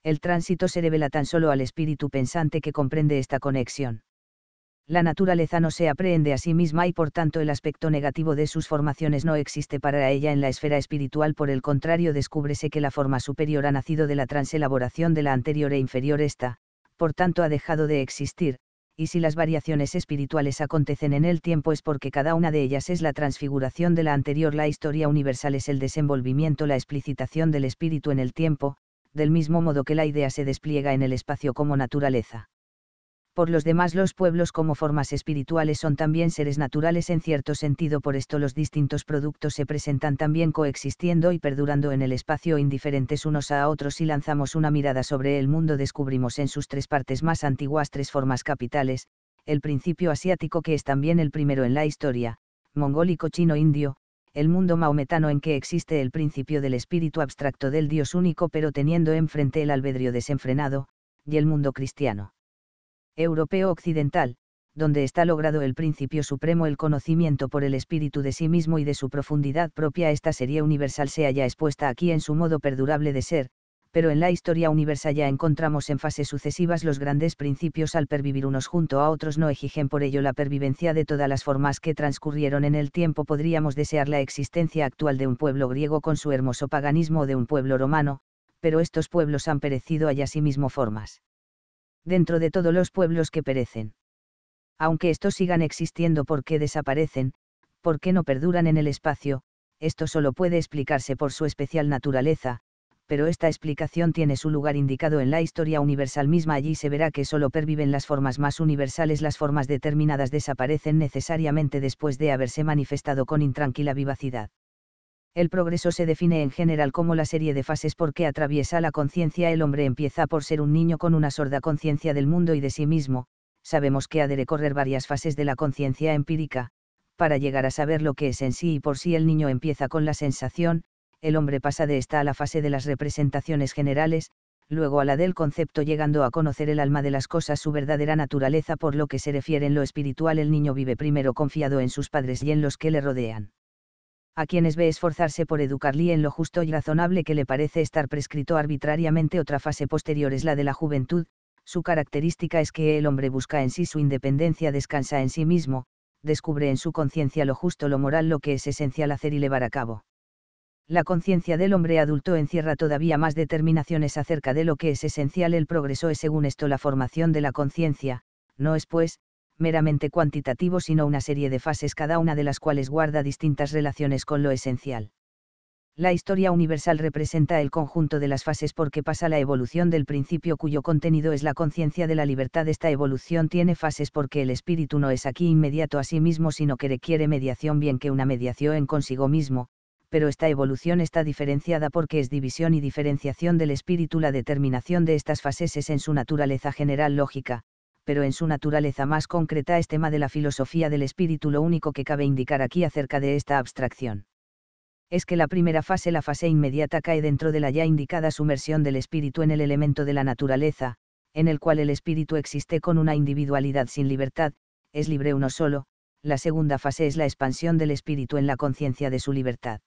El tránsito se revela tan solo al espíritu pensante que comprende esta conexión la naturaleza no se aprehende a sí misma y por tanto el aspecto negativo de sus formaciones no existe para ella en la esfera espiritual, por el contrario descúbrese que la forma superior ha nacido de la transelaboración de la anterior e inferior esta, por tanto ha dejado de existir, y si las variaciones espirituales acontecen en el tiempo es porque cada una de ellas es la transfiguración de la anterior, la historia universal es el desenvolvimiento, la explicitación del espíritu en el tiempo, del mismo modo que la idea se despliega en el espacio como naturaleza. Por los demás los pueblos como formas espirituales son también seres naturales en cierto sentido, por esto los distintos productos se presentan también coexistiendo y perdurando en el espacio indiferentes unos a otros si lanzamos una mirada sobre el mundo descubrimos en sus tres partes más antiguas tres formas capitales, el principio asiático que es también el primero en la historia, mongólico chino indio, el mundo maometano en que existe el principio del espíritu abstracto del Dios único pero teniendo enfrente el albedrío desenfrenado, y el mundo cristiano europeo occidental, donde está logrado el principio supremo el conocimiento por el espíritu de sí mismo y de su profundidad propia, esta serie universal se haya expuesta aquí en su modo perdurable de ser, pero en la historia universal ya encontramos en fases sucesivas los grandes principios al pervivir unos junto a otros no exigen por ello la pervivencia de todas las formas que transcurrieron en el tiempo podríamos desear la existencia actual de un pueblo griego con su hermoso paganismo o de un pueblo romano, pero estos pueblos han perecido allá sí mismo formas dentro de todos los pueblos que perecen. Aunque estos sigan existiendo porque desaparecen, porque no perduran en el espacio, esto solo puede explicarse por su especial naturaleza, pero esta explicación tiene su lugar indicado en la historia universal misma. Allí se verá que solo perviven las formas más universales, las formas determinadas desaparecen necesariamente después de haberse manifestado con intranquila vivacidad. El progreso se define en general como la serie de fases por que atraviesa la conciencia. El hombre empieza por ser un niño con una sorda conciencia del mundo y de sí mismo, sabemos que ha de recorrer varias fases de la conciencia empírica, para llegar a saber lo que es en sí y por sí el niño empieza con la sensación, el hombre pasa de esta a la fase de las representaciones generales, luego a la del concepto llegando a conocer el alma de las cosas, su verdadera naturaleza por lo que se refiere en lo espiritual el niño vive primero confiado en sus padres y en los que le rodean a quienes ve esforzarse por educarle en lo justo y razonable que le parece estar prescrito arbitrariamente otra fase posterior es la de la juventud, su característica es que el hombre busca en sí su independencia, descansa en sí mismo, descubre en su conciencia lo justo, lo moral, lo que es esencial hacer y llevar a cabo. La conciencia del hombre adulto encierra todavía más determinaciones acerca de lo que es esencial. El progreso es según esto la formación de la conciencia, no es pues, meramente cuantitativo sino una serie de fases cada una de las cuales guarda distintas relaciones con lo esencial. La historia universal representa el conjunto de las fases porque pasa la evolución del principio cuyo contenido es la conciencia de la libertad. Esta evolución tiene fases porque el espíritu no es aquí inmediato a sí mismo sino que requiere mediación bien que una mediación en consigo mismo, pero esta evolución está diferenciada porque es división y diferenciación del espíritu. La determinación de estas fases es en su naturaleza general lógica, pero en su naturaleza más concreta es tema de la filosofía del espíritu. Lo único que cabe indicar aquí acerca de esta abstracción es que la primera fase, la fase inmediata, cae dentro de la ya indicada sumersión del espíritu en el elemento de la naturaleza, en el cual el espíritu existe con una individualidad sin libertad, es libre uno solo, la segunda fase es la expansión del espíritu en la conciencia de su libertad.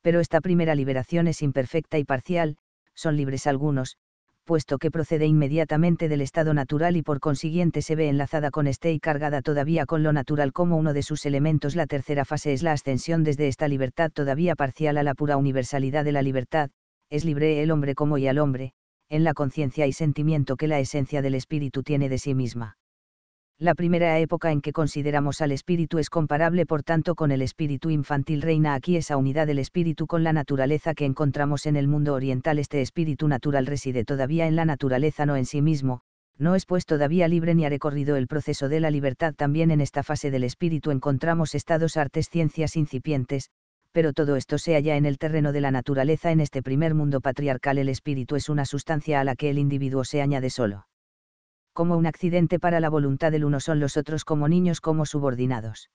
Pero esta primera liberación es imperfecta y parcial, son libres algunos, puesto que procede inmediatamente del estado natural y por consiguiente se ve enlazada con este y cargada todavía con lo natural como uno de sus elementos. La tercera fase es la ascensión desde esta libertad todavía parcial a la pura universalidad de la libertad, es libre el hombre como y al hombre, en la conciencia y sentimiento que la esencia del espíritu tiene de sí misma la primera época en que consideramos al espíritu es comparable por tanto con el espíritu infantil. Reina aquí esa unidad del espíritu con la naturaleza que encontramos en el mundo oriental. Este espíritu natural reside todavía en la naturaleza, no en sí mismo, no es pues todavía libre ni ha recorrido el proceso de la libertad. También en esta fase del espíritu encontramos estados, artes, ciencias incipientes, pero todo esto se halla en el terreno de la naturaleza. En este primer mundo patriarcal el espíritu es una sustancia a la que el individuo se añade solo como un accidente para la voluntad del uno son los otros como niños como subordinados.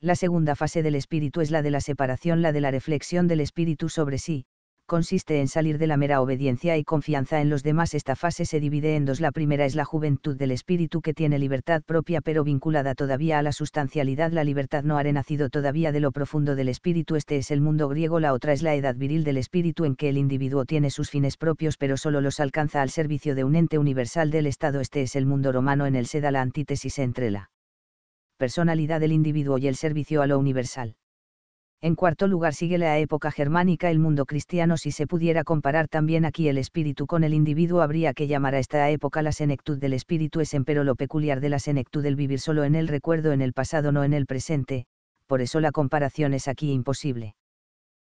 La segunda fase del espíritu es la de la separación, la de la reflexión del espíritu sobre sí, consiste en salir de la mera obediencia y confianza en los demás. Esta fase se divide en dos. La primera es la juventud del espíritu que tiene libertad propia pero vinculada todavía a la sustancialidad. La libertad no ha renacido todavía de lo profundo del espíritu. Este es el mundo griego. La otra es la edad viril del espíritu en que el individuo tiene sus fines propios pero solo los alcanza al servicio de un ente universal del Estado. Este es el mundo romano en el da la antítesis entre la personalidad del individuo y el servicio a lo universal en cuarto lugar sigue la época germánica, el mundo cristiano. Si se pudiera comparar también aquí el espíritu con el individuo, habría que llamar a esta época la senectud del espíritu. Es empero lo peculiar de la senectud el vivir solo en el recuerdo, en el pasado, no en el presente, por eso la comparación es aquí imposible.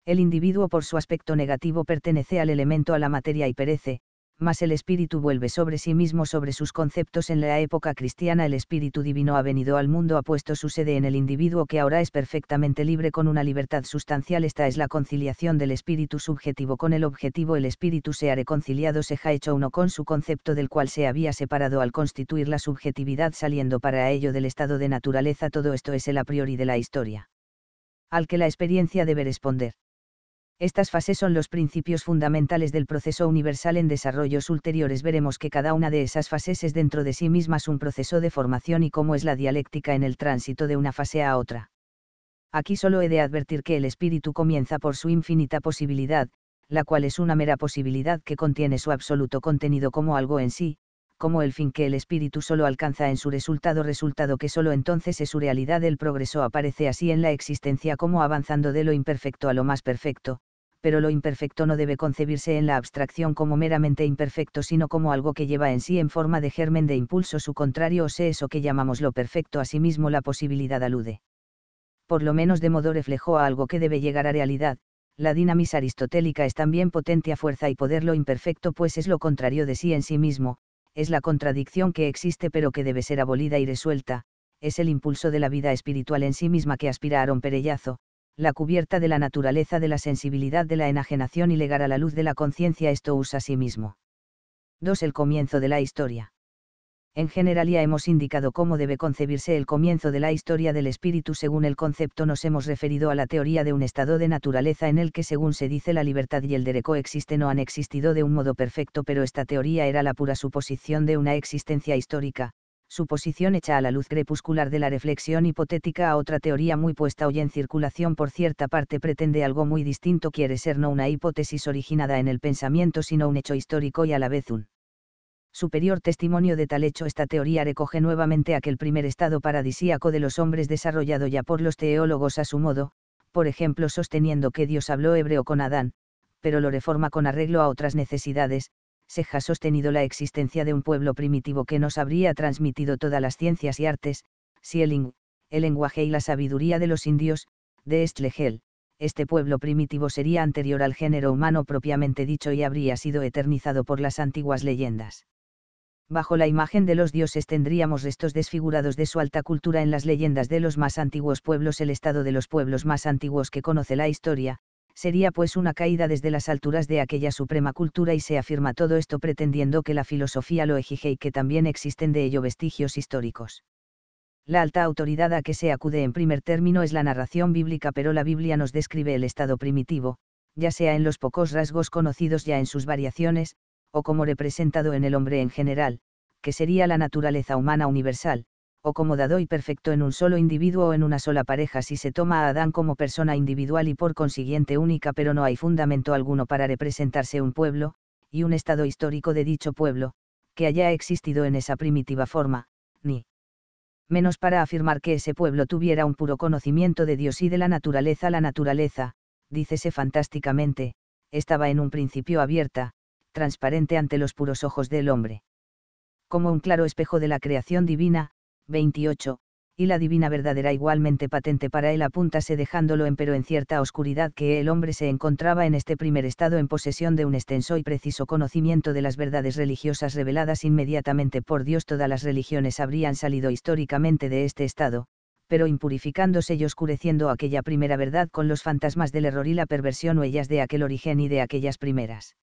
El individuo por su aspecto negativo pertenece al elemento a la materia y perece, mas el espíritu vuelve sobre sí mismo sobre sus conceptos. En la época cristiana el espíritu divino ha venido al mundo, ha puesto su sede en el individuo que ahora es perfectamente libre con una libertad sustancial. Esta es la conciliación del espíritu subjetivo con el objetivo. El espíritu se ha reconciliado, se ha hecho uno con su concepto del cual se había separado al constituir la subjetividad saliendo para ello del estado de naturaleza. Todo esto es el a priori de la historia. Al que la experiencia debe responder. Estas fases son los principios fundamentales del proceso universal en desarrollos ulteriores. Veremos que cada una de esas fases es dentro de sí mismas un proceso de formación y cómo es la dialéctica en el tránsito de una fase a otra. Aquí solo he de advertir que el espíritu comienza por su infinita posibilidad, la cual es una mera posibilidad que contiene su absoluto contenido como algo en sí, como el fin que el espíritu solo alcanza en su resultado, resultado que solo entonces es su realidad. El progreso aparece así en la existencia como avanzando de lo imperfecto a lo más perfecto, pero lo imperfecto no debe concebirse en la abstracción como meramente imperfecto, sino como algo que lleva en sí en forma de germen de impulso su contrario o sea eso que llamamos lo perfecto, a sí mismo la posibilidad alude. Por lo menos de modo reflejó a algo que debe llegar a realidad, la dinamis aristotélica es también potente a fuerza y poder lo imperfecto pues es lo contrario de sí en sí mismo, es la contradicción que existe pero que debe ser abolida y resuelta, es el impulso de la vida espiritual en sí misma que aspira a romper la cubierta de la naturaleza de la sensibilidad de la enajenación y legar a la luz de la conciencia esto usa a sí mismo. 2. El comienzo de la historia. En general ya hemos indicado cómo debe concebirse el comienzo de la historia del espíritu según el concepto nos hemos referido a la teoría de un estado de naturaleza en el que según se dice la libertad y el derecho existen o han existido de un modo perfecto pero esta teoría era la pura suposición de una existencia histórica, su posición hecha a la luz crepuscular de la reflexión hipotética a otra teoría muy puesta hoy en circulación por cierta parte pretende algo muy distinto quiere ser no una hipótesis originada en el pensamiento sino un hecho histórico y a la vez un superior testimonio de tal hecho esta teoría recoge nuevamente aquel primer estado paradisíaco de los hombres desarrollado ya por los teólogos a su modo, por ejemplo sosteniendo que Dios habló hebreo con Adán, pero lo reforma con arreglo a otras necesidades, se ha sostenido la existencia de un pueblo primitivo que nos habría transmitido todas las ciencias y artes, si el lenguaje y la sabiduría de los indios, de Estlegel. Este pueblo primitivo sería anterior al género humano propiamente dicho y habría sido eternizado por las antiguas leyendas. Bajo la imagen de los dioses tendríamos restos desfigurados de su alta cultura en las leyendas de los más antiguos pueblos. El estado de los pueblos más antiguos que conoce la historia, sería pues una caída desde las alturas de aquella suprema cultura y se afirma todo esto pretendiendo que la filosofía lo exige y que también existen de ello vestigios históricos. La alta autoridad a que se acude en primer término es la narración bíblica, pero la Biblia nos describe el estado primitivo, ya sea en los pocos rasgos conocidos ya en sus variaciones, o como representado en el hombre en general, que sería la naturaleza humana universal, acomodado y perfecto en un solo individuo o en una sola pareja si se toma a Adán como persona individual y por consiguiente única, pero no hay fundamento alguno para representarse un pueblo, y un estado histórico de dicho pueblo, que haya existido en esa primitiva forma, ni menos para afirmar que ese pueblo tuviera un puro conocimiento de Dios y de la naturaleza. La naturaleza, dícese fantásticamente, estaba en un principio abierta, transparente ante los puros ojos del hombre. Como un claro espejo de la creación divina, 28, y la divina verdadera igualmente patente para él apúntase dejándolo en pero en cierta oscuridad que el hombre se encontraba en este primer estado en posesión de un extenso y preciso conocimiento de las verdades religiosas reveladas inmediatamente por Dios todas las religiones habrían salido históricamente de este estado, pero impurificándose y oscureciendo aquella primera verdad con los fantasmas del error y la perversión huellas de aquel origen y de aquellas primeras.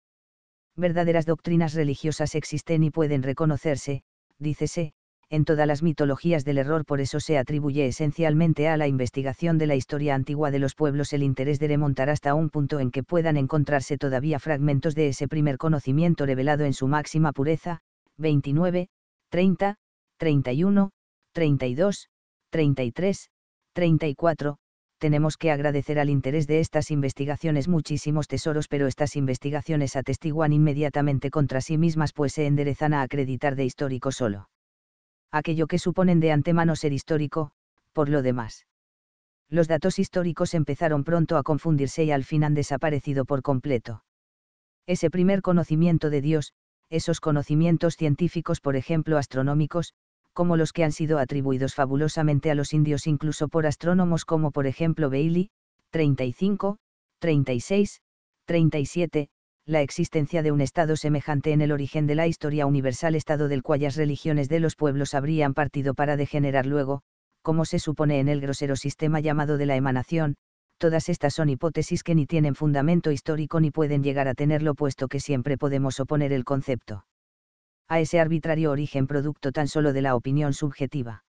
Verdaderas doctrinas religiosas existen y pueden reconocerse, dícese, en todas las mitologías del error por eso se atribuye esencialmente a la investigación de la historia antigua de los pueblos el interés de remontar hasta un punto en que puedan encontrarse todavía fragmentos de ese primer conocimiento revelado en su máxima pureza, 29, 30, 31, 32, 33, 34, tenemos que agradecer al interés de estas investigaciones muchísimos tesoros, pero estas investigaciones atestiguan inmediatamente contra sí mismas pues se enderezan a acreditar de histórico solo aquello que suponen de antemano ser histórico, por lo demás. Los datos históricos empezaron pronto a confundirse y al fin han desaparecido por completo. Ese primer conocimiento de Dios, esos conocimientos científicos, por ejemplo, astronómicos, como los que han sido atribuidos fabulosamente a los indios incluso por astrónomos como por ejemplo Bailey, 35, 36, 37, la existencia de un Estado semejante en el origen de la historia universal Estado del cual las religiones de los pueblos habrían partido para degenerar luego, como se supone en el grosero sistema llamado de la emanación, todas estas son hipótesis que ni tienen fundamento histórico ni pueden llegar a tenerlo puesto que siempre podemos oponer el concepto a ese arbitrario origen producto tan solo de la opinión subjetiva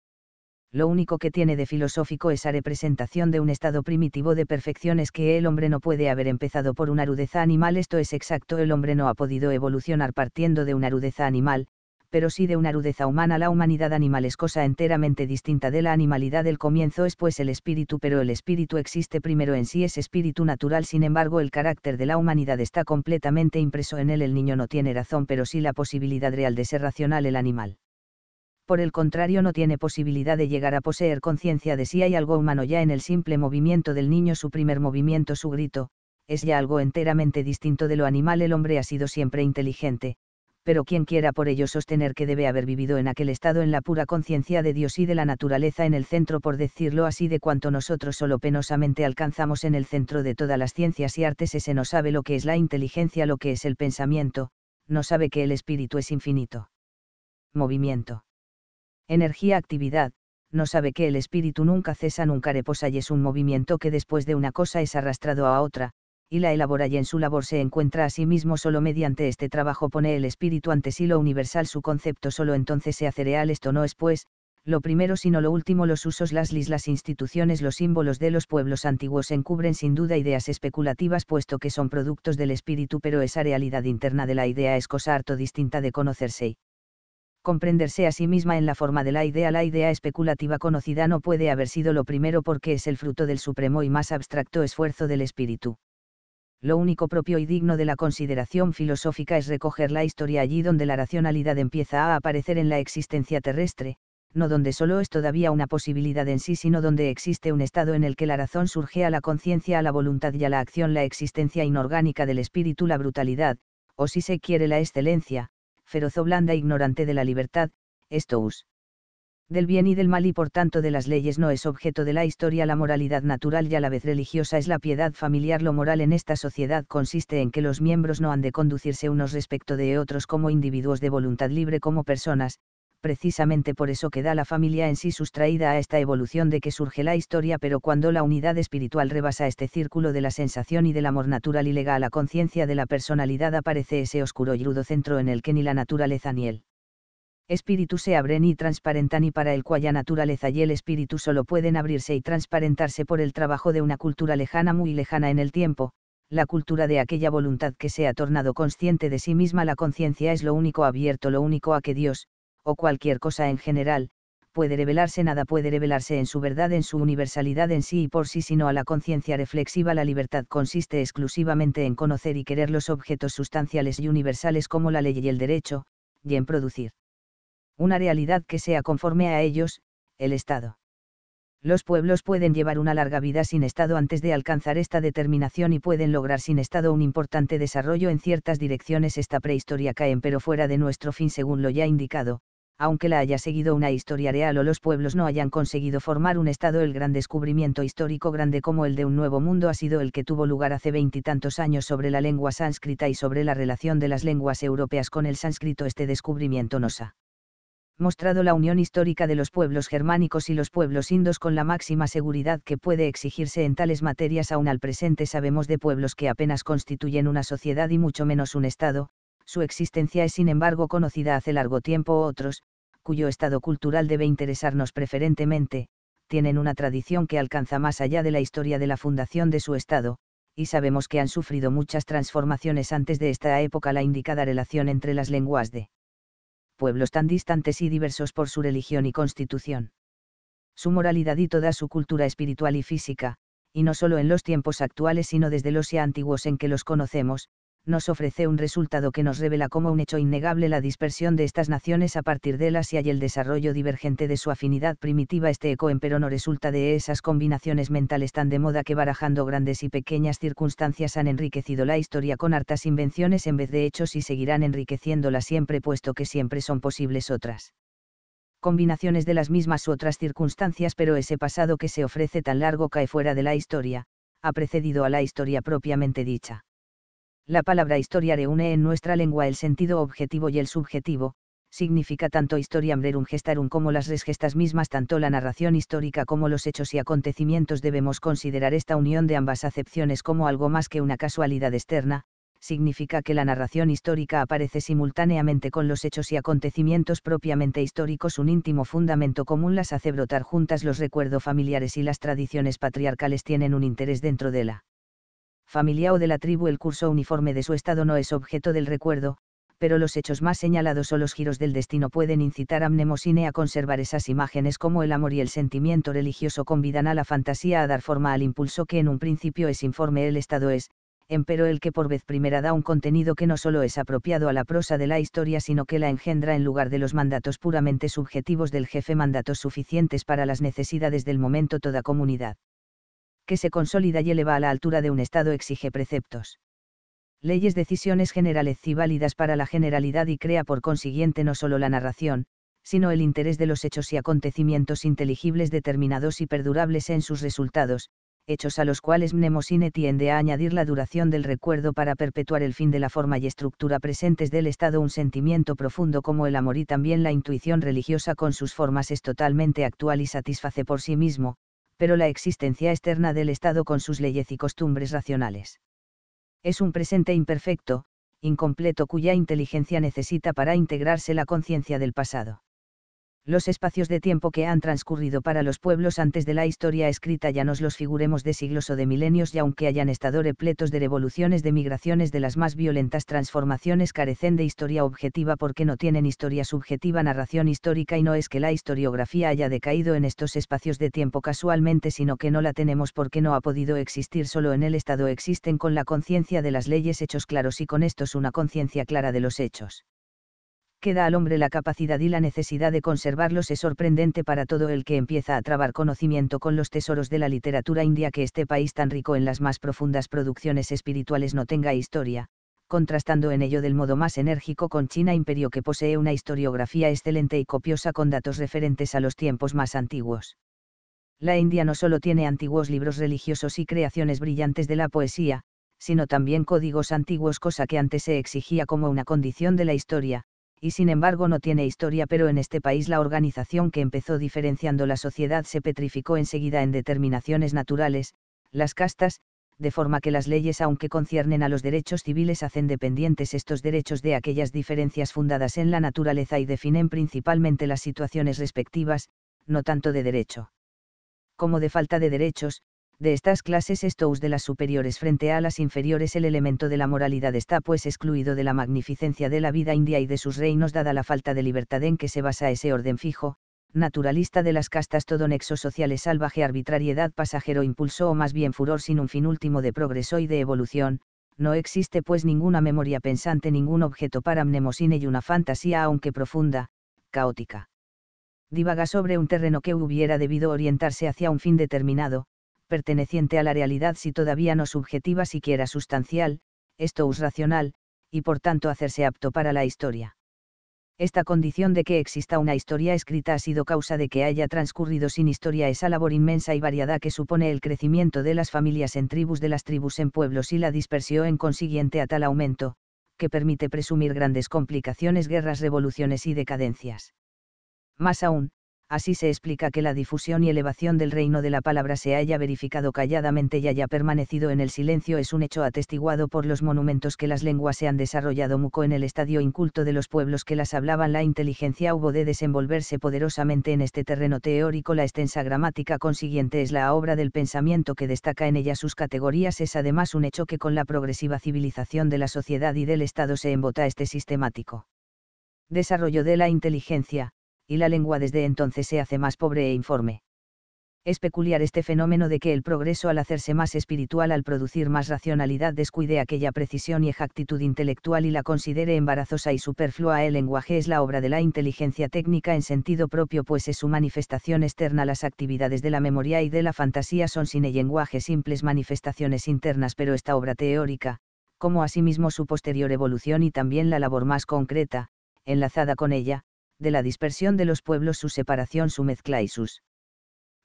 lo único que tiene de filosófico esa representación de un estado primitivo de perfección es que el hombre no puede haber empezado por una rudeza animal, esto es exacto, el hombre no ha podido evolucionar partiendo de una rudeza animal, pero sí de una rudeza humana. La humanidad animal es cosa enteramente distinta de la animalidad. El comienzo es pues el espíritu, pero el espíritu existe primero en sí, es espíritu natural. Sin embargo, el carácter de la humanidad está completamente impreso en él. El niño no tiene razón, pero sí la posibilidad real de ser racional el animal por el contrario no tiene posibilidad de llegar a poseer conciencia de si hay algo humano ya en el simple movimiento del niño, su primer movimiento, su grito, es ya algo enteramente distinto de lo animal. El hombre ha sido siempre inteligente, pero quien quiera por ello sostener que debe haber vivido en aquel estado en la pura conciencia de Dios y de la naturaleza en el centro, por decirlo así, de cuanto nosotros solo penosamente alcanzamos en el centro de todas las ciencias y artes, ese no sabe lo que es la inteligencia, lo que es el pensamiento, no sabe que el espíritu es infinito. Movimiento energía-actividad, no sabe que el espíritu nunca cesa, nunca reposa y es un movimiento que después de una cosa es arrastrado a otra, y la elabora y en su labor se encuentra a sí mismo solo mediante este trabajo pone el espíritu ante sí lo universal su concepto solo entonces se hace real esto no es pues, lo primero sino lo último los usos las lis las instituciones los símbolos de los pueblos antiguos encubren sin duda ideas especulativas puesto que son productos del espíritu pero esa realidad interna de la idea es cosa harto distinta de conocerse y comprenderse a sí misma en la forma de la idea. La idea especulativa conocida no puede haber sido lo primero porque es el fruto del supremo y más abstracto esfuerzo del espíritu. Lo único propio y digno de la consideración filosófica es recoger la historia allí donde la racionalidad empieza a aparecer en la existencia terrestre, no donde solo es todavía una posibilidad en sí, sino donde existe un estado en el que la razón surge a la conciencia, a la voluntad y a la acción, la existencia inorgánica del espíritu, la brutalidad, o si se quiere la excelencia, feroz o blanda ignorante de la libertad, esto es del bien y del mal y por tanto de las leyes no es objeto de la historia. La moralidad natural y a la vez religiosa es la piedad familiar. Lo moral en esta sociedad consiste en que los miembros no han de conducirse unos respecto de otros como individuos de voluntad libre como personas, precisamente por eso queda la familia en sí sustraída a esta evolución de que surge la historia, pero cuando la unidad espiritual rebasa este círculo de la sensación y del amor natural y lega a la conciencia de la personalidad aparece ese oscuro y rudo centro en el que ni la naturaleza ni el espíritu se abren y transparentan y para el cual ya naturaleza y el espíritu solo pueden abrirse y transparentarse por el trabajo de una cultura lejana muy lejana en el tiempo, la cultura de aquella voluntad que se ha tornado consciente de sí misma la conciencia es lo único abierto, lo único a que Dios, o cualquier cosa en general, puede revelarse nada puede revelarse en su verdad en su universalidad en sí y por sí sino a la conciencia reflexiva la libertad consiste exclusivamente en conocer y querer los objetos sustanciales y universales como la ley y el derecho, y en producir una realidad que sea conforme a ellos, el Estado. Los pueblos pueden llevar una larga vida sin Estado antes de alcanzar esta determinación y pueden lograr sin Estado un importante desarrollo en ciertas direcciones. Esta prehistoria caen pero fuera de nuestro fin según lo ya indicado, aunque la haya seguido una historia real o los pueblos no hayan conseguido formar un Estado, el gran descubrimiento histórico grande como el de un nuevo mundo ha sido el que tuvo lugar hace veintitantos años sobre la lengua sánscrita y sobre la relación de las lenguas europeas con el sánscrito. Este descubrimiento nos ha mostrado la unión histórica de los pueblos germánicos y los pueblos indos con la máxima seguridad que puede exigirse en tales materias. Aún al presente sabemos de pueblos que apenas constituyen una sociedad y mucho menos un Estado, su existencia es sin embargo conocida hace largo tiempo otros, cuyo estado cultural debe interesarnos preferentemente, tienen una tradición que alcanza más allá de la historia de la fundación de su estado, y sabemos que han sufrido muchas transformaciones antes de esta época la indicada relación entre las lenguas de pueblos tan distantes y diversos por su religión y constitución. Su moralidad y toda su cultura espiritual y física, y no solo en los tiempos actuales sino desde los ya antiguos en que los conocemos, nos ofrece un resultado que nos revela como un hecho innegable la dispersión de estas naciones a partir de las y el desarrollo divergente de su afinidad primitiva. Este eco pero no resulta de esas combinaciones mentales tan de moda que barajando grandes y pequeñas circunstancias han enriquecido la historia con hartas invenciones en vez de hechos y seguirán enriqueciéndola siempre puesto que siempre son posibles otras combinaciones de las mismas u otras circunstancias, pero ese pasado que se ofrece tan largo cae fuera de la historia, ha precedido a la historia propiamente dicha. La palabra historia reúne en nuestra lengua el sentido objetivo y el subjetivo, significa tanto historiam rerum gestarum como las res gestas mismas, tanto la narración histórica como los hechos y acontecimientos debemos considerar esta unión de ambas acepciones como algo más que una casualidad externa, significa que la narración histórica aparece simultáneamente con los hechos y acontecimientos propiamente históricos, un íntimo fundamento común las hace brotar juntas los recuerdos familiares y las tradiciones patriarcales tienen un interés dentro de la familia o de la tribu el curso uniforme de su estado no es objeto del recuerdo, pero los hechos más señalados o los giros del destino pueden incitar a Mnemosine a conservar esas imágenes como el amor y el sentimiento religioso convidan a la fantasía a dar forma al impulso que en un principio es informe el estado es, empero el que por vez primera da un contenido que no solo es apropiado a la prosa de la historia, sino que la engendra en lugar de los mandatos puramente subjetivos del jefe, mandatos suficientes para las necesidades del momento toda comunidad que se consolida y eleva a la altura de un Estado exige preceptos. Leyes, decisiones generales y válidas para la generalidad y crea por consiguiente no solo la narración, sino el interés de los hechos y acontecimientos inteligibles determinados y perdurables en sus resultados, hechos a los cuales Mnemosine tiende a añadir la duración del recuerdo para perpetuar el fin de la forma y estructura presentes del Estado. Un sentimiento profundo como el amor y también la intuición religiosa con sus formas es totalmente actual y satisface por sí mismo, pero la existencia externa del Estado con sus leyes y costumbres racionales. Es un presente imperfecto, incompleto cuya inteligencia necesita para integrarse la conciencia del pasado los espacios de tiempo que han transcurrido para los pueblos antes de la historia escrita ya nos los figuremos de siglos o de milenios y aunque hayan estado repletos de revoluciones, de migraciones, de las más violentas transformaciones, carecen de historia objetiva porque no tienen historia subjetiva, narración histórica y no es que la historiografía haya decaído en estos espacios de tiempo casualmente, sino que no la tenemos porque no ha podido existir solo en el Estado, existen con la conciencia de las leyes hechos claros y con estos una conciencia clara de los hechos que da al hombre la capacidad y la necesidad de conservarlos es sorprendente para todo el que empieza a trabar conocimiento con los tesoros de la literatura india que este país tan rico en las más profundas producciones espirituales no tenga historia, contrastando en ello del modo más enérgico con China imperio que posee una historiografía excelente y copiosa con datos referentes a los tiempos más antiguos. La India no solo tiene antiguos libros religiosos y creaciones brillantes de la poesía, sino también códigos antiguos cosa que antes se exigía como una condición de la historia, y sin embargo no tiene historia, pero en este país la organización que empezó diferenciando la sociedad se petrificó enseguida en determinaciones naturales, las castas, de forma que las leyes, aunque conciernen a los derechos civiles, hacen dependientes estos derechos de aquellas diferencias fundadas en la naturaleza y definen principalmente las situaciones respectivas, no tanto de derecho como de falta de derechos, de estas clases estos de las superiores frente a las inferiores el elemento de la moralidad está pues excluido de la magnificencia de la vida india y de sus reinos dada la falta de libertad en que se basa ese orden fijo, naturalista de las castas todo nexo social es salvaje arbitrariedad pasajero impulso o más bien furor sin un fin último de progreso y de evolución, no existe pues ninguna memoria pensante ningún objeto para mnemosine y una fantasía aunque profunda, caótica. Divaga sobre un terreno que hubiera debido orientarse hacia un fin determinado, perteneciente a la realidad si todavía no subjetiva siquiera sustancial, esto es racional, y por tanto hacerse apto para la historia. Esta condición de que exista una historia escrita ha sido causa de que haya transcurrido sin historia esa labor inmensa y variada que supone el crecimiento de las familias en tribus de las tribus en pueblos y la dispersión en consiguiente a tal aumento, que permite presumir grandes complicaciones, guerras, revoluciones y decadencias. Más aún, así se explica que la difusión y elevación del reino de la palabra se haya verificado calladamente y haya permanecido en el silencio es un hecho atestiguado por los monumentos que las lenguas se han desarrollado muco en el estadio inculto de los pueblos que las hablaban la inteligencia hubo de desenvolverse poderosamente en este terreno teórico la extensa gramática consiguiente es la obra del pensamiento que destaca en ella sus categorías es además un hecho que con la progresiva civilización de la sociedad y del Estado se embota este sistemático desarrollo de la inteligencia, y la lengua desde entonces se hace más pobre e informe. Es peculiar este fenómeno de que el progreso al hacerse más espiritual al producir más racionalidad descuide aquella precisión y exactitud intelectual y la considere embarazosa y superflua. El lenguaje es la obra de la inteligencia técnica en sentido propio pues es su manifestación externa. Las actividades de la memoria y de la fantasía son sin el lenguaje simples manifestaciones internas pero esta obra teórica, como asimismo su posterior evolución y también la labor más concreta, enlazada con ella, de la dispersión de los pueblos su separación, su mezcla y sus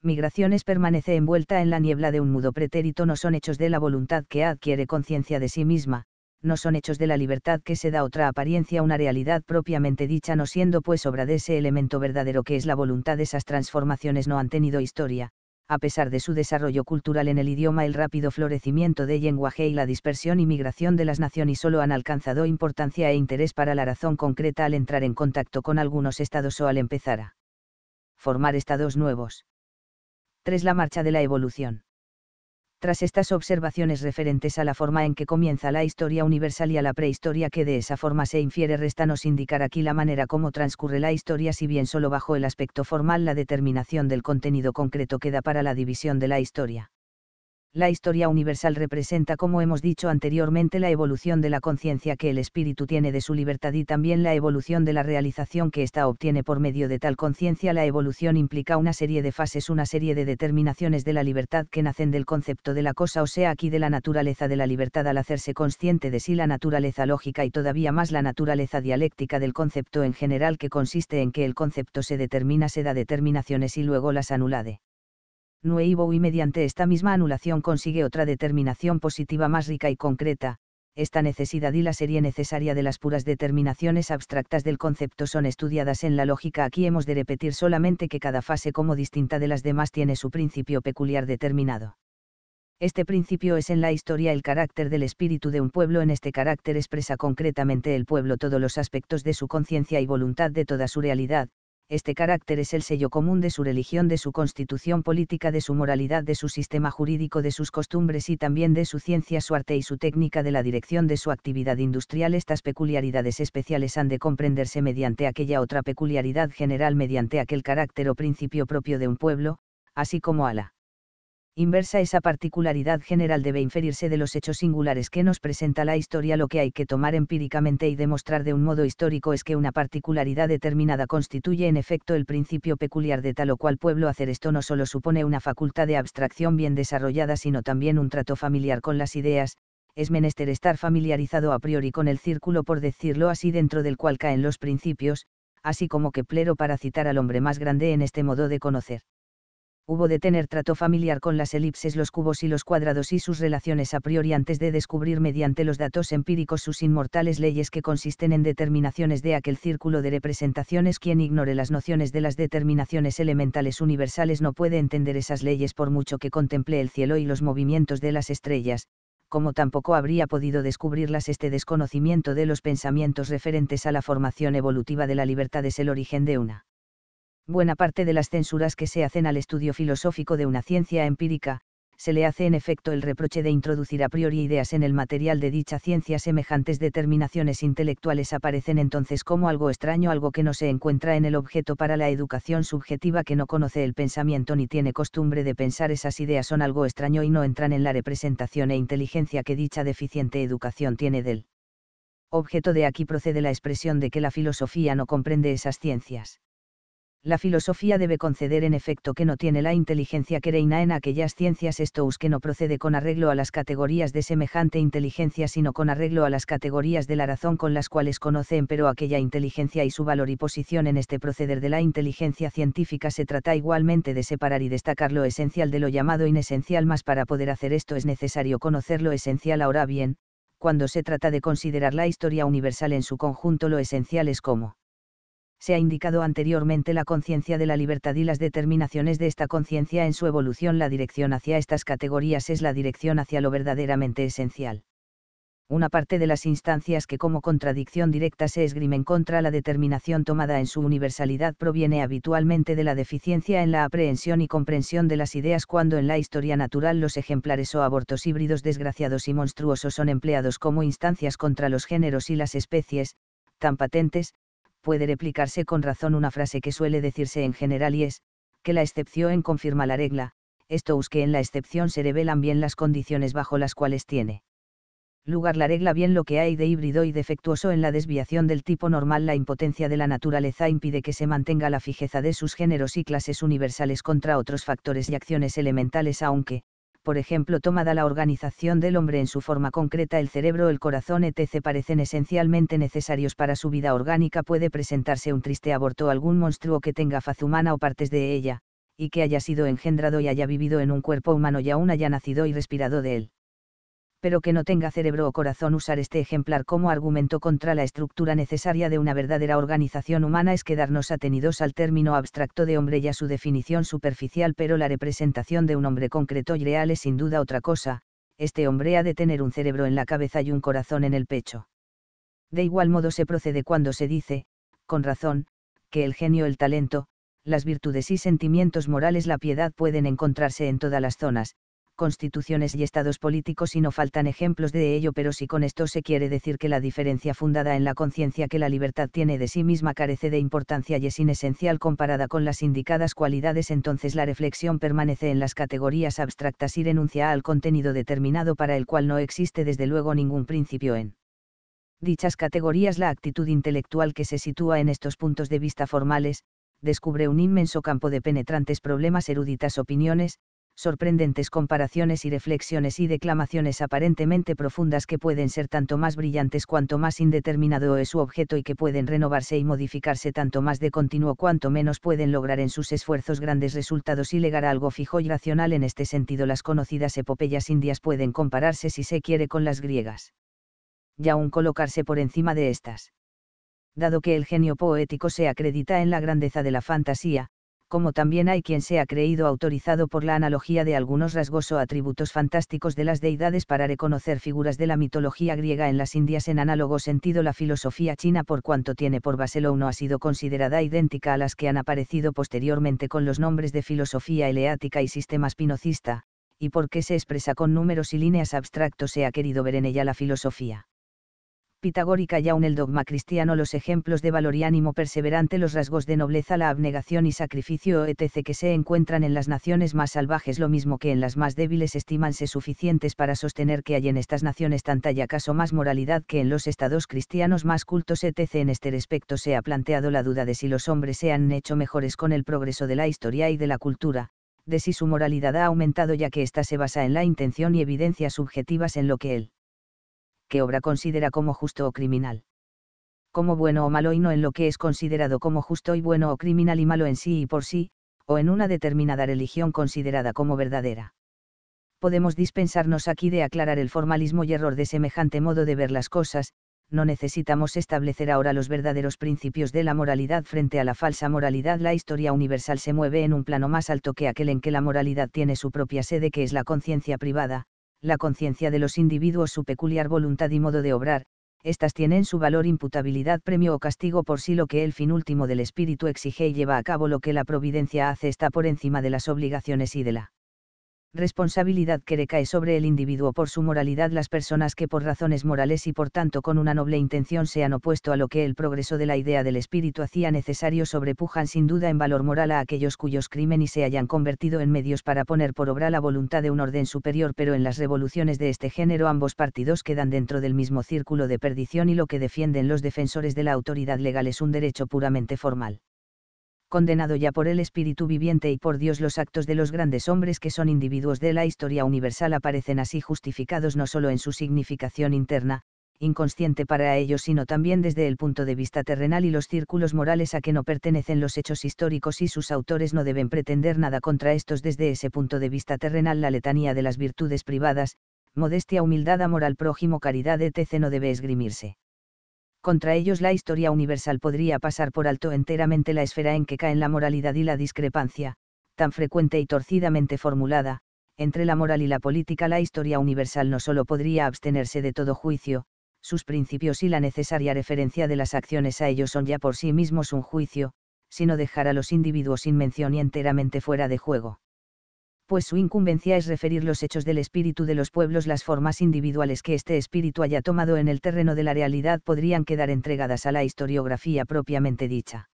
migraciones permanece envuelta en la niebla de un mudo pretérito, no son hechos de la voluntad que adquiere conciencia de sí misma, no son hechos de la libertad que se da otra apariencia, una realidad propiamente dicha, no siendo pues obra de ese elemento verdadero que es la voluntad, esas transformaciones no han tenido historia, a pesar de su desarrollo cultural en el idioma, el rápido florecimiento de lenguaje y la dispersión y migración de las naciones solo han alcanzado importancia e interés para la razón concreta al entrar en contacto con algunos estados o al empezar a formar estados nuevos. 3. La marcha de la evolución. Tras estas observaciones referentes a la forma en que comienza la historia universal y a la prehistoria que de esa forma se infiere, resta nos indicar aquí la manera como transcurre la historia, si bien solo bajo el aspecto formal la determinación del contenido concreto queda para la división de la historia la historia universal representa, como hemos dicho anteriormente, la evolución de la conciencia que el espíritu tiene de su libertad y también la evolución de la realización que ésta obtiene por medio de tal conciencia. La evolución implica una serie de fases, una serie de determinaciones de la libertad que nacen del concepto de la cosa, o sea, aquí de la naturaleza de la libertad al hacerse consciente de sí la naturaleza lógica y todavía más la naturaleza dialéctica del concepto en general que consiste en que el concepto se determina, se da determinaciones y luego las anulade nuevo y mediante esta misma anulación consigue otra determinación positiva más rica y concreta, esta necesidad y la serie necesaria de las puras determinaciones abstractas del concepto son estudiadas en la lógica. Aquí hemos de repetir solamente que cada fase como distinta de las demás tiene su principio peculiar determinado. Este principio es en la historia el carácter del espíritu de un pueblo, en este carácter expresa concretamente el pueblo todos los aspectos de su conciencia y voluntad de toda su realidad, este carácter es el sello común de su religión, de su constitución política, de su moralidad, de su sistema jurídico, de sus costumbres y también de su ciencia, su arte y su técnica de la dirección de su actividad industrial. Estas peculiaridades especiales han de comprenderse mediante aquella otra peculiaridad general, mediante aquel carácter o principio propio de un pueblo, así como a la inversa esa particularidad general debe inferirse de los hechos singulares que nos presenta la historia. Lo que hay que tomar empíricamente y demostrar de un modo histórico es que una particularidad determinada constituye en efecto el principio peculiar de tal o cual pueblo. Hacer esto no solo supone una facultad de abstracción bien desarrollada, sino también un trato familiar con las ideas, es menester estar familiarizado a priori con el círculo, por decirlo así, dentro del cual caen los principios, así como que plero para citar al hombre más grande en este modo de conocer hubo de tener trato familiar con las elipses, los cubos y los cuadrados y sus relaciones a priori antes de descubrir mediante los datos empíricos sus inmortales leyes que consisten en determinaciones de aquel círculo de representaciones. Quien ignore las nociones de las determinaciones elementales universales no puede entender esas leyes por mucho que contemple el cielo y los movimientos de las estrellas, como tampoco habría podido descubrirlas este desconocimiento de los pensamientos referentes a la formación evolutiva de la libertad es el origen de una buena parte de las censuras que se hacen al estudio filosófico de una ciencia empírica, se le hace en efecto el reproche de introducir a priori ideas en el material de dicha ciencia. Semejantes determinaciones intelectuales aparecen entonces como algo extraño, algo que no se encuentra en el objeto para la educación subjetiva que no conoce el pensamiento ni tiene costumbre de pensar. Esas ideas son algo extraño y no entran en la representación e inteligencia que dicha deficiente educación tiene del objeto. De aquí procede la expresión de que la filosofía no comprende esas ciencias la filosofía debe conceder en efecto que no tiene la inteligencia que reina en aquellas ciencias es que no procede con arreglo a las categorías de semejante inteligencia sino con arreglo a las categorías de la razón con las cuales conocen pero aquella inteligencia y su valor y posición en este proceder de la inteligencia científica se trata igualmente de separar y destacar lo esencial de lo llamado inesencial más para poder hacer esto es necesario conocer lo esencial ahora bien, cuando se trata de considerar la historia universal en su conjunto lo esencial es como se ha indicado anteriormente la conciencia de la libertad y las determinaciones de esta conciencia en su evolución. La dirección hacia estas categorías es la dirección hacia lo verdaderamente esencial. Una parte de las instancias que como contradicción directa se esgrimen contra la determinación tomada en su universalidad proviene habitualmente de la deficiencia en la aprehensión y comprensión de las ideas cuando en la historia natural los ejemplares o abortos híbridos desgraciados y monstruosos son empleados como instancias contra los géneros y las especies, tan patentes, puede replicarse con razón una frase que suele decirse en general y es, que la excepción confirma la regla, esto es que en la excepción se revelan bien las condiciones bajo las cuales tiene lugar la regla bien lo que hay de híbrido y defectuoso en la desviación del tipo normal la impotencia de la naturaleza impide que se mantenga la fijeza de sus géneros y clases universales contra otros factores y acciones elementales aunque, por ejemplo tomada la organización del hombre en su forma concreta, el cerebro, el corazón, etc., parecen esencialmente necesarios para su vida orgánica, puede presentarse un triste aborto o algún monstruo que tenga faz humana o partes de ella, y que haya sido engendrado y haya vivido en un cuerpo humano y aún haya nacido y respirado de él pero que no tenga cerebro o corazón usar este ejemplar como argumento contra la estructura necesaria de una verdadera organización humana es quedarnos atenidos al término abstracto de hombre y a su definición superficial, pero la representación de un hombre concreto y real es sin duda otra cosa, este hombre ha de tener un cerebro en la cabeza y un corazón en el pecho. De igual modo se procede cuando se dice, con razón, que el genio, el talento, las virtudes y sentimientos morales, la piedad pueden encontrarse en todas las zonas, constituciones y estados políticos y no faltan ejemplos de ello, pero si con esto se quiere decir que la diferencia fundada en la conciencia que la libertad tiene de sí misma carece de importancia y es inesencial comparada con las indicadas cualidades, entonces la reflexión permanece en las categorías abstractas y renuncia al contenido determinado para el cual no existe desde luego ningún principio en dichas categorías. La actitud intelectual que se sitúa en estos puntos de vista formales, descubre un inmenso campo de penetrantes problemas, eruditas opiniones, sorprendentes comparaciones y reflexiones y declamaciones aparentemente profundas que pueden ser tanto más brillantes cuanto más indeterminado es su objeto y que pueden renovarse y modificarse tanto más de continuo cuanto menos pueden lograr en sus esfuerzos grandes resultados y legar algo fijo y racional en este sentido las conocidas epopeyas indias pueden compararse si se quiere con las griegas. Y aún colocarse por encima de estas. Dado que el genio poético se acredita en la grandeza de la fantasía, como también hay quien se ha creído autorizado por la analogía de algunos rasgos o atributos fantásticos de las deidades para reconocer figuras de la mitología griega en las Indias en análogo sentido la filosofía china por cuanto tiene por base lo uno ha sido considerada idéntica a las que han aparecido posteriormente con los nombres de filosofía eleática y sistema espinocista, y porque se expresa con números y líneas abstractos se ha querido ver en ella la filosofía pitagórica y aún el dogma cristiano los ejemplos de valor y ánimo perseverante, los rasgos de nobleza, la abnegación y sacrificio etc. que se encuentran en las naciones más salvajes, lo mismo que en las más débiles, estimanse suficientes para sostener que hay en estas naciones tanta y acaso más moralidad que en los estados cristianos más cultos etc. En este respecto se ha planteado la duda de si los hombres se han hecho mejores con el progreso de la historia y de la cultura, de si su moralidad ha aumentado ya que ésta se basa en la intención y evidencias subjetivas en lo que él qué obra considera como justo o criminal. Como bueno o malo y no en lo que es considerado como justo y bueno o criminal y malo en sí y por sí, o en una determinada religión considerada como verdadera. Podemos dispensarnos aquí de aclarar el formalismo y error de semejante modo de ver las cosas, no necesitamos establecer ahora los verdaderos principios de la moralidad frente a la falsa moralidad. La historia universal se mueve en un plano más alto que aquel en que la moralidad tiene su propia sede, que es la conciencia privada, la conciencia de los individuos, su peculiar voluntad y modo de obrar, estas tienen su valor imputabilidad, premio o castigo por sí lo que el fin último del espíritu exige y lleva a cabo lo que la providencia hace está por encima de las obligaciones y de la responsabilidad que recae sobre el individuo por su moralidad las personas que por razones morales y por tanto con una noble intención se han opuesto a lo que el progreso de la idea del espíritu hacía necesario sobrepujan sin duda en valor moral a aquellos cuyos crímenes se hayan convertido en medios para poner por obra la voluntad de un orden superior pero en las revoluciones de este género ambos partidos quedan dentro del mismo círculo de perdición y lo que defienden los defensores de la autoridad legal es un derecho puramente formal condenado ya por el Espíritu viviente y por Dios los actos de los grandes hombres que son individuos de la historia universal aparecen así justificados no solo en su significación interna, inconsciente para ellos, sino también desde el punto de vista terrenal y los círculos morales a que no pertenecen los hechos históricos y sus autores no deben pretender nada contra estos desde ese punto de vista terrenal. La letanía de las virtudes privadas, modestia, humildad, amor al prójimo, caridad, etc. no debe esgrimirse. Contra ellos la historia universal podría pasar por alto enteramente la esfera en que caen la moralidad y la discrepancia, tan frecuente y torcidamente formulada, entre la moral y la política la historia universal no solo podría abstenerse de todo juicio, sus principios y la necesaria referencia de las acciones a ellos son ya por sí mismos un juicio, sino dejar a los individuos sin mención y enteramente fuera de juego pues su incumbencia es referir los hechos del espíritu de los pueblos, las formas individuales que este espíritu haya tomado en el terreno de la realidad podrían quedar entregadas a la historiografía propiamente dicha.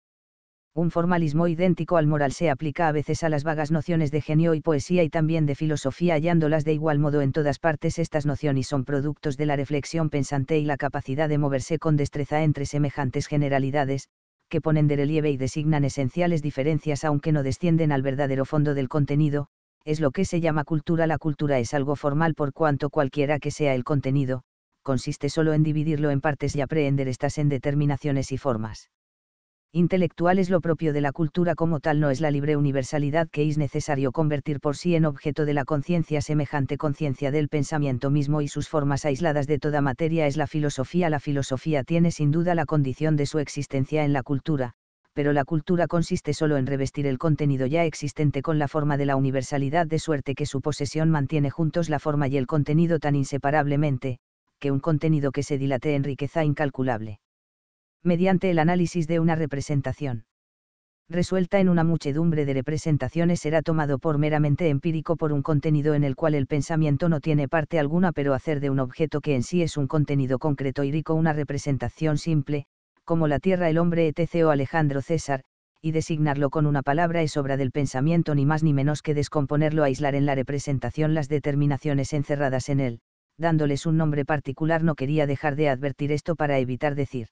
Un formalismo idéntico al moral se aplica a veces a las vagas nociones de genio y poesía y también de filosofía hallándolas de igual modo en todas partes estas nociones son productos de la reflexión pensante y la capacidad de moverse con destreza entre semejantes generalidades, que ponen de relieve y designan esenciales diferencias aunque no descienden al verdadero fondo del contenido, es lo que se llama cultura. La cultura es algo formal por cuanto cualquiera que sea el contenido, consiste solo en dividirlo en partes y aprender estas en determinaciones y formas. Intelectual es lo propio de la cultura como tal no es la libre universalidad que es necesario convertir por sí en objeto de la conciencia semejante conciencia del pensamiento mismo y sus formas aisladas de toda materia es la filosofía. La filosofía tiene sin duda la condición de su existencia en la cultura, pero la cultura consiste solo en revestir el contenido ya existente con la forma de la universalidad de suerte que su posesión mantiene juntos la forma y el contenido tan inseparablemente, que un contenido que se dilate en riqueza incalculable. Mediante el análisis de una representación resuelta en una muchedumbre de representaciones será tomado por meramente empírico por un contenido en el cual el pensamiento no tiene parte alguna pero hacer de un objeto que en sí es un contenido concreto y rico una representación simple, como la tierra el hombre etc. o Alejandro César, y designarlo con una palabra es obra del pensamiento ni más ni menos que descomponerlo, aislar en la representación las determinaciones encerradas en él, dándoles un nombre particular no quería dejar de advertir esto para evitar decir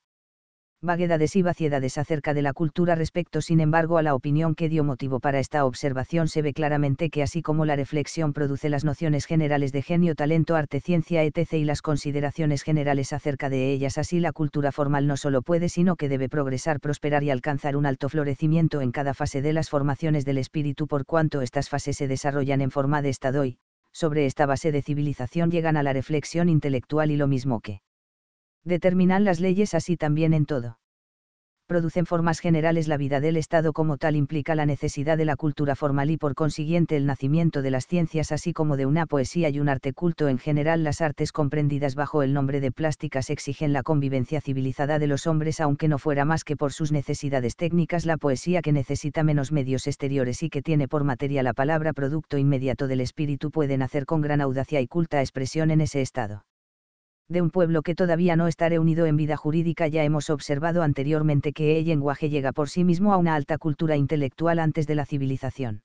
vaguedades y vaciedades acerca de la cultura respecto sin embargo a la opinión que dio motivo para esta observación se ve claramente que así como la reflexión produce las nociones generales de genio, talento, arte, ciencia, etc. y las consideraciones generales acerca de ellas, así la cultura formal no solo puede sino que debe progresar, prosperar y alcanzar un alto florecimiento en cada fase de las formaciones del espíritu por cuanto estas fases se desarrollan en forma de estado y, sobre esta base de civilización llegan a la reflexión intelectual y lo mismo que determinan las leyes así también en todo. Producen formas generales la vida del Estado como tal implica la necesidad de la cultura formal y por consiguiente el nacimiento de las ciencias así como de una poesía y un arte culto en general las artes comprendidas bajo el nombre de plásticas exigen la convivencia civilizada de los hombres aunque no fuera más que por sus necesidades técnicas la poesía que necesita menos medios exteriores y que tiene por materia la palabra producto inmediato del espíritu puede nacer con gran audacia y culta expresión en ese estado de un pueblo que todavía no está reunido en vida jurídica ya hemos observado anteriormente que el lenguaje llega por sí mismo a una alta cultura intelectual antes de la civilización.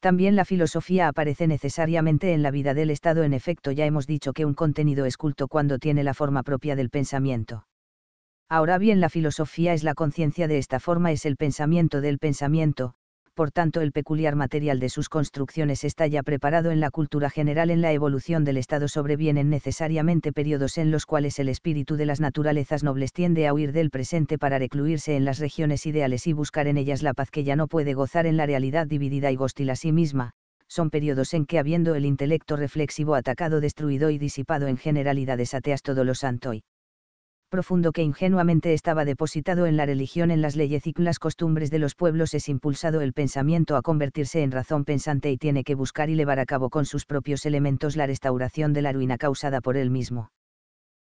También la filosofía aparece necesariamente en la vida del Estado en efecto ya hemos dicho que un contenido es culto cuando tiene la forma propia del pensamiento. Ahora bien la filosofía es la conciencia de esta forma es el pensamiento del pensamiento, por tanto el peculiar material de sus construcciones está ya preparado en la cultura general en la evolución del Estado sobrevienen necesariamente periodos en los cuales el espíritu de las naturalezas nobles tiende a huir del presente para recluirse en las regiones ideales y buscar en ellas la paz que ya no puede gozar en la realidad dividida y hostil a sí misma, son periodos en que habiendo el intelecto reflexivo atacado destruido y disipado en generalidades ateas todo lo santo y profundo que ingenuamente estaba depositado en la religión, en las leyes y las costumbres de los pueblos, es impulsado el pensamiento a convertirse en razón pensante y tiene que buscar y llevar a cabo con sus propios elementos la restauración de la ruina causada por él mismo.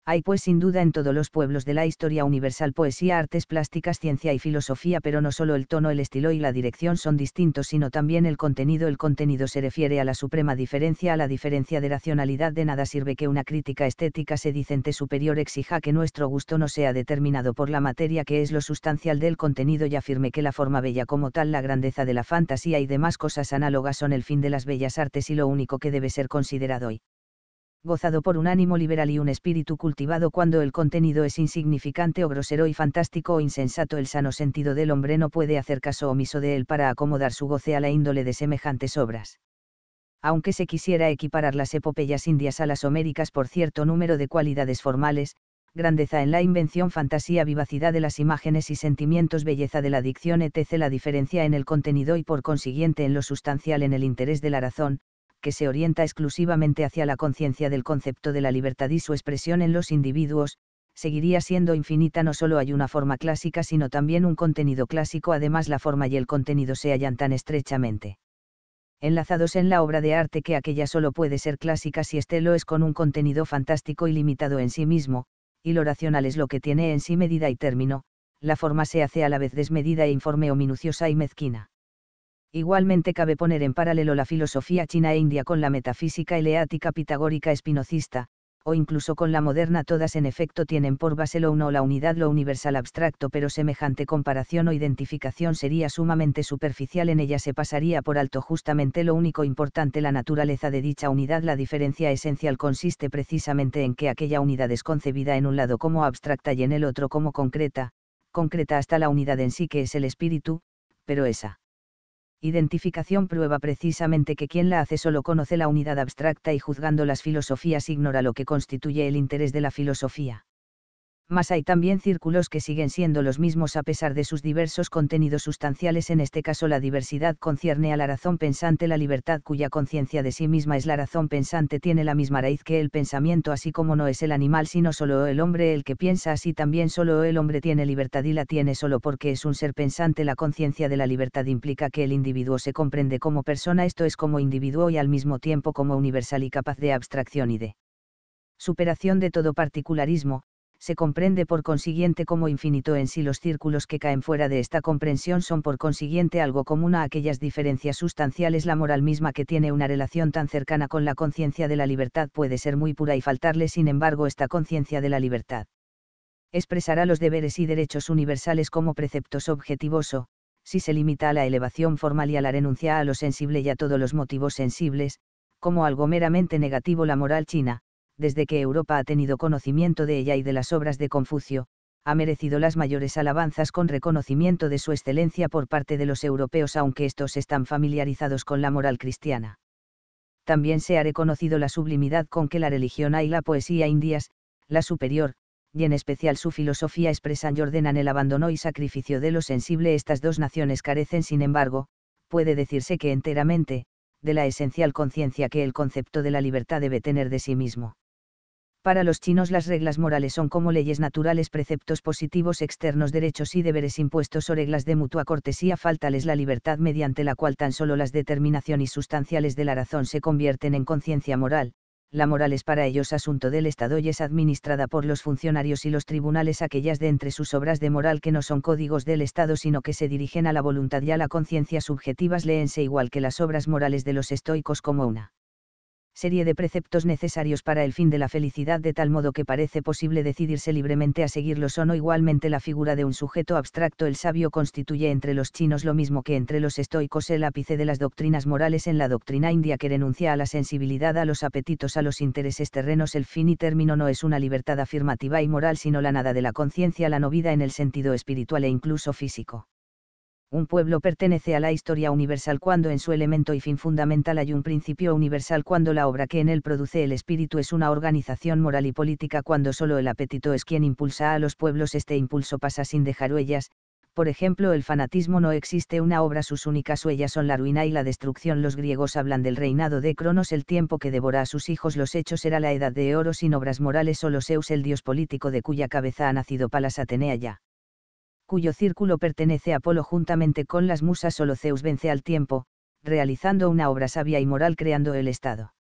Hay pues sin duda en todos los pueblos de la historia universal poesía, artes plásticas, ciencia y filosofía, pero no solo el tono, el estilo y la dirección son distintos, sino también el contenido. El contenido se refiere a la suprema diferencia, a la diferencia de racionalidad. De nada sirve que una crítica estética sedicente superior exija que nuestro gusto no sea determinado por la materia que es lo sustancial del contenido y afirme que la forma bella como tal, la grandeza de la fantasía y demás cosas análogas son el fin de las bellas artes y lo único que debe ser considerado hoy gozado por un ánimo liberal y un espíritu cultivado cuando el contenido es insignificante o grosero y fantástico o insensato el sano sentido del hombre no puede hacer caso omiso de él para acomodar su goce a la índole de semejantes obras. Aunque se quisiera equiparar las epopeyas indias a las homéricas por cierto número de cualidades formales, grandeza en la invención, fantasía, vivacidad de las imágenes y sentimientos, belleza de la dicción, etc. La diferencia en el contenido y por consiguiente en lo sustancial en el interés de la razón, que se orienta exclusivamente hacia la conciencia del concepto de la libertad y su expresión en los individuos, seguiría siendo infinita no solo hay una forma clásica sino también un contenido clásico además la forma y el contenido se hallan tan estrechamente enlazados en la obra de arte que aquella solo puede ser clásica si este lo es con un contenido fantástico y limitado en sí mismo, y lo racional es lo que tiene en sí medida y término, la forma se hace a la vez desmedida e informe o minuciosa y mezquina. Igualmente cabe poner en paralelo la filosofía china e india con la metafísica eleática pitagórica espinocista, o incluso con la moderna todas en efecto tienen por base lo uno o la unidad lo universal abstracto pero semejante comparación o identificación sería sumamente superficial en ella se pasaría por alto justamente lo único importante la naturaleza de dicha unidad la diferencia esencial consiste precisamente en que aquella unidad es concebida en un lado como abstracta y en el otro como concreta, concreta hasta la unidad en sí que es el espíritu, pero esa identificación prueba precisamente que quien la hace solo conoce la unidad abstracta y juzgando las filosofías ignora lo que constituye el interés de la filosofía mas hay también círculos que siguen siendo los mismos a pesar de sus diversos contenidos sustanciales. En este caso la diversidad concierne a la razón pensante, la libertad cuya conciencia de sí misma es la razón pensante tiene la misma raíz que el pensamiento, así como no es el animal sino solo el hombre el que piensa, así también solo el hombre tiene libertad y la tiene solo porque es un ser pensante. La conciencia de la libertad implica que el individuo se comprende como persona, esto es como individuo y al mismo tiempo como universal y capaz de abstracción y de superación de todo particularismo, se comprende por consiguiente como infinito en sí. Los círculos que caen fuera de esta comprensión son por consiguiente algo común a aquellas diferencias sustanciales. La moral misma que tiene una relación tan cercana con la conciencia de la libertad puede ser muy pura y faltarle, sin embargo, esta conciencia de la libertad. Expresará los deberes y derechos universales como preceptos objetivos o, si se limita a la elevación formal y a la renuncia a lo sensible y a todos los motivos sensibles, como algo meramente negativo la moral china, desde que Europa ha tenido conocimiento de ella y de las obras de Confucio, ha merecido las mayores alabanzas con reconocimiento de su excelencia por parte de los europeos aunque estos están familiarizados con la moral cristiana. También se ha reconocido la sublimidad con que la religión y la poesía indias, la superior, y en especial su filosofía expresan y ordenan el abandono y sacrificio de lo sensible. Estas dos naciones carecen, sin embargo, puede decirse que enteramente, de la esencial conciencia que el concepto de la libertad debe tener de sí mismo. Para los chinos las reglas morales son como leyes naturales, preceptos positivos externos, derechos y deberes impuestos o reglas de mutua cortesía. Faltales la libertad mediante la cual tan solo las determinaciones sustanciales de la razón se convierten en conciencia moral. La moral es para ellos asunto del Estado y es administrada por los funcionarios y los tribunales aquellas de entre sus obras de moral que no son códigos del Estado sino que se dirigen a la voluntad y a la conciencia subjetivas léense igual que las obras morales de los estoicos como una serie de preceptos necesarios para el fin de la felicidad de tal modo que parece posible decidirse libremente a seguirlos o no igualmente la figura de un sujeto abstracto el sabio constituye entre los chinos lo mismo que entre los estoicos el ápice de las doctrinas morales en la doctrina india que renuncia a la sensibilidad a los apetitos a los intereses terrenos el fin y término no es una libertad afirmativa y moral sino la nada de la conciencia la no vida en el sentido espiritual e incluso físico. Un pueblo pertenece a la historia universal cuando en su elemento y fin fundamental hay un principio universal cuando la obra que en él produce el espíritu es una organización moral y política cuando solo el apetito es quien impulsa a los pueblos este impulso pasa sin dejar huellas, por ejemplo el fanatismo no existe una obra sus únicas huellas son la ruina y la destrucción los griegos hablan del reinado de Cronos el tiempo que devora a sus hijos los hechos era la edad de oro sin obras morales solo Zeus el dios político de cuya cabeza ha nacido Palas Atenea ya cuyo círculo pertenece a Apolo juntamente con las musas, solo Zeus vence al tiempo, realizando una obra sabia y moral creando el Estado.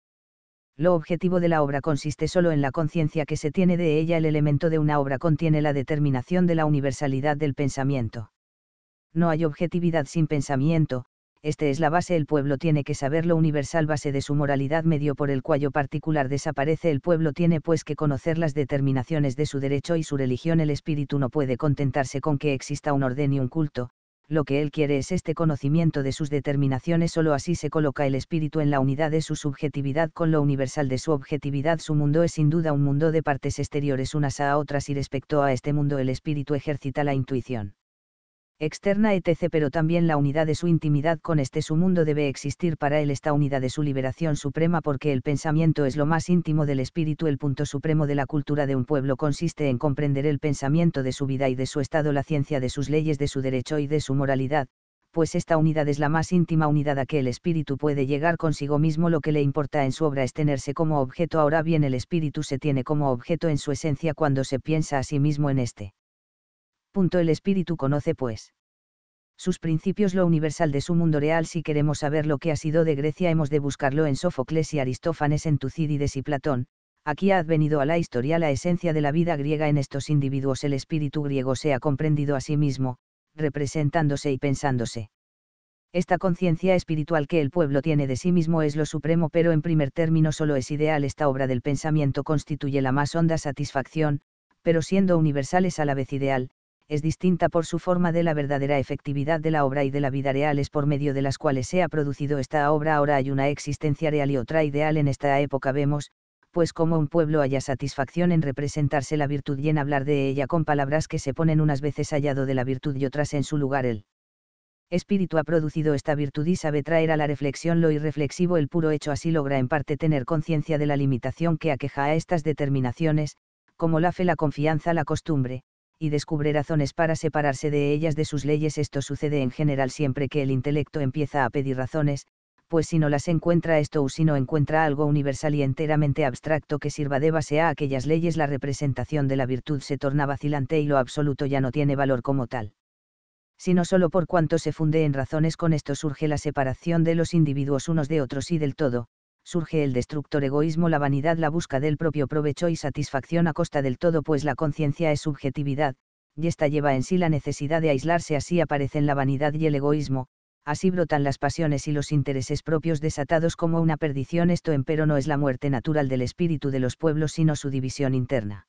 Lo objetivo de la obra consiste solo en la conciencia que se tiene de ella, el elemento de una obra contiene la determinación de la universalidad del pensamiento. No hay objetividad sin pensamiento, esta es la base el pueblo tiene que saber lo universal base de su moralidad medio por el cuello particular desaparece el pueblo tiene pues que conocer las determinaciones de su derecho y su religión el espíritu no puede contentarse con que exista un orden y un culto, lo que él quiere es este conocimiento de sus determinaciones solo así se coloca el espíritu en la unidad de su subjetividad con lo universal de su objetividad su mundo es sin duda un mundo de partes exteriores unas a otras y respecto a este mundo el espíritu ejercita la intuición externa etc. Pero también la unidad de su intimidad con este su mundo debe existir para él esta unidad de su liberación suprema porque el pensamiento es lo más íntimo del espíritu. El punto supremo de la cultura de un pueblo consiste en comprender el pensamiento de su vida y de su estado, la ciencia de sus leyes, de su derecho y de su moralidad, pues esta unidad es la más íntima unidad a que el espíritu puede llegar consigo mismo. Lo que le importa en su obra es tenerse como objeto. Ahora bien, el espíritu se tiene como objeto en su esencia cuando se piensa a sí mismo en este el espíritu conoce pues sus principios lo universal de su mundo real si queremos saber lo que ha sido de Grecia hemos de buscarlo en Sófocles y Aristófanes en Tucídides y Platón, aquí ha advenido a la historia la esencia de la vida griega en estos individuos el espíritu griego se ha comprendido a sí mismo, representándose y pensándose. Esta conciencia espiritual que el pueblo tiene de sí mismo es lo supremo pero en primer término solo es ideal esta obra del pensamiento constituye la más honda satisfacción, pero siendo universal es a la vez ideal, es distinta por su forma de la verdadera efectividad de la obra y de la vida reales por medio de las cuales se ha producido esta obra. Ahora hay una existencia real y otra ideal en esta época vemos, pues como un pueblo haya satisfacción en representarse la virtud y en hablar de ella con palabras que se ponen unas veces hallado de la virtud y otras en su lugar el espíritu ha producido esta virtud y sabe traer a la reflexión lo irreflexivo el puro hecho así logra en parte tener conciencia de la limitación que aqueja a estas determinaciones, como la fe, la confianza, la costumbre, y descubre razones para separarse de ellas de sus leyes. Esto sucede en general siempre que el intelecto empieza a pedir razones, pues si no las encuentra esto o si no encuentra algo universal y enteramente abstracto que sirva de base a aquellas leyes, la representación de la virtud se torna vacilante y lo absoluto ya no tiene valor como tal. Sino solo por cuanto se funde en razones con esto surge la separación de los individuos unos de otros y del todo, surge el destructor egoísmo, la vanidad, la busca del propio provecho y satisfacción a costa del todo, pues la conciencia es subjetividad, y ésta lleva en sí la necesidad de aislarse, así aparecen la vanidad y el egoísmo, así brotan las pasiones y los intereses propios desatados como una perdición, esto empero no es la muerte natural del espíritu de los pueblos, sino su división interna.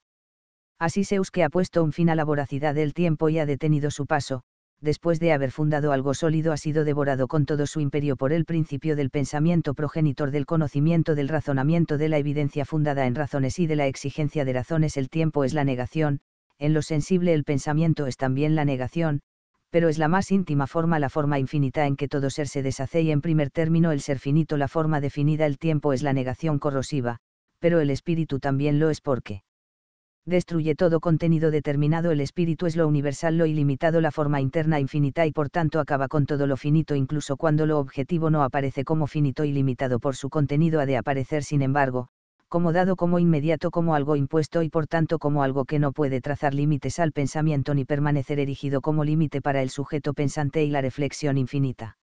Así Zeus que ha puesto un fin a la voracidad del tiempo y ha detenido su paso, después de haber fundado algo sólido ha sido devorado con todo su imperio por el principio del pensamiento progenitor del conocimiento del razonamiento de la evidencia fundada en razones y de la exigencia de razones el tiempo es la negación, en lo sensible el pensamiento es también la negación, pero es la más íntima forma la forma infinita en que todo ser se deshace y en primer término el ser finito la forma definida el tiempo es la negación corrosiva, pero el espíritu también lo es porque destruye todo contenido determinado, el espíritu es lo universal, lo ilimitado, la forma interna infinita y por tanto acaba con todo lo finito, incluso cuando lo objetivo no aparece como finito y limitado por su contenido, ha de aparecer sin embargo, como dado como inmediato, como algo impuesto y por tanto como algo que no puede trazar límites al pensamiento ni permanecer erigido como límite para el sujeto pensante y la reflexión infinita.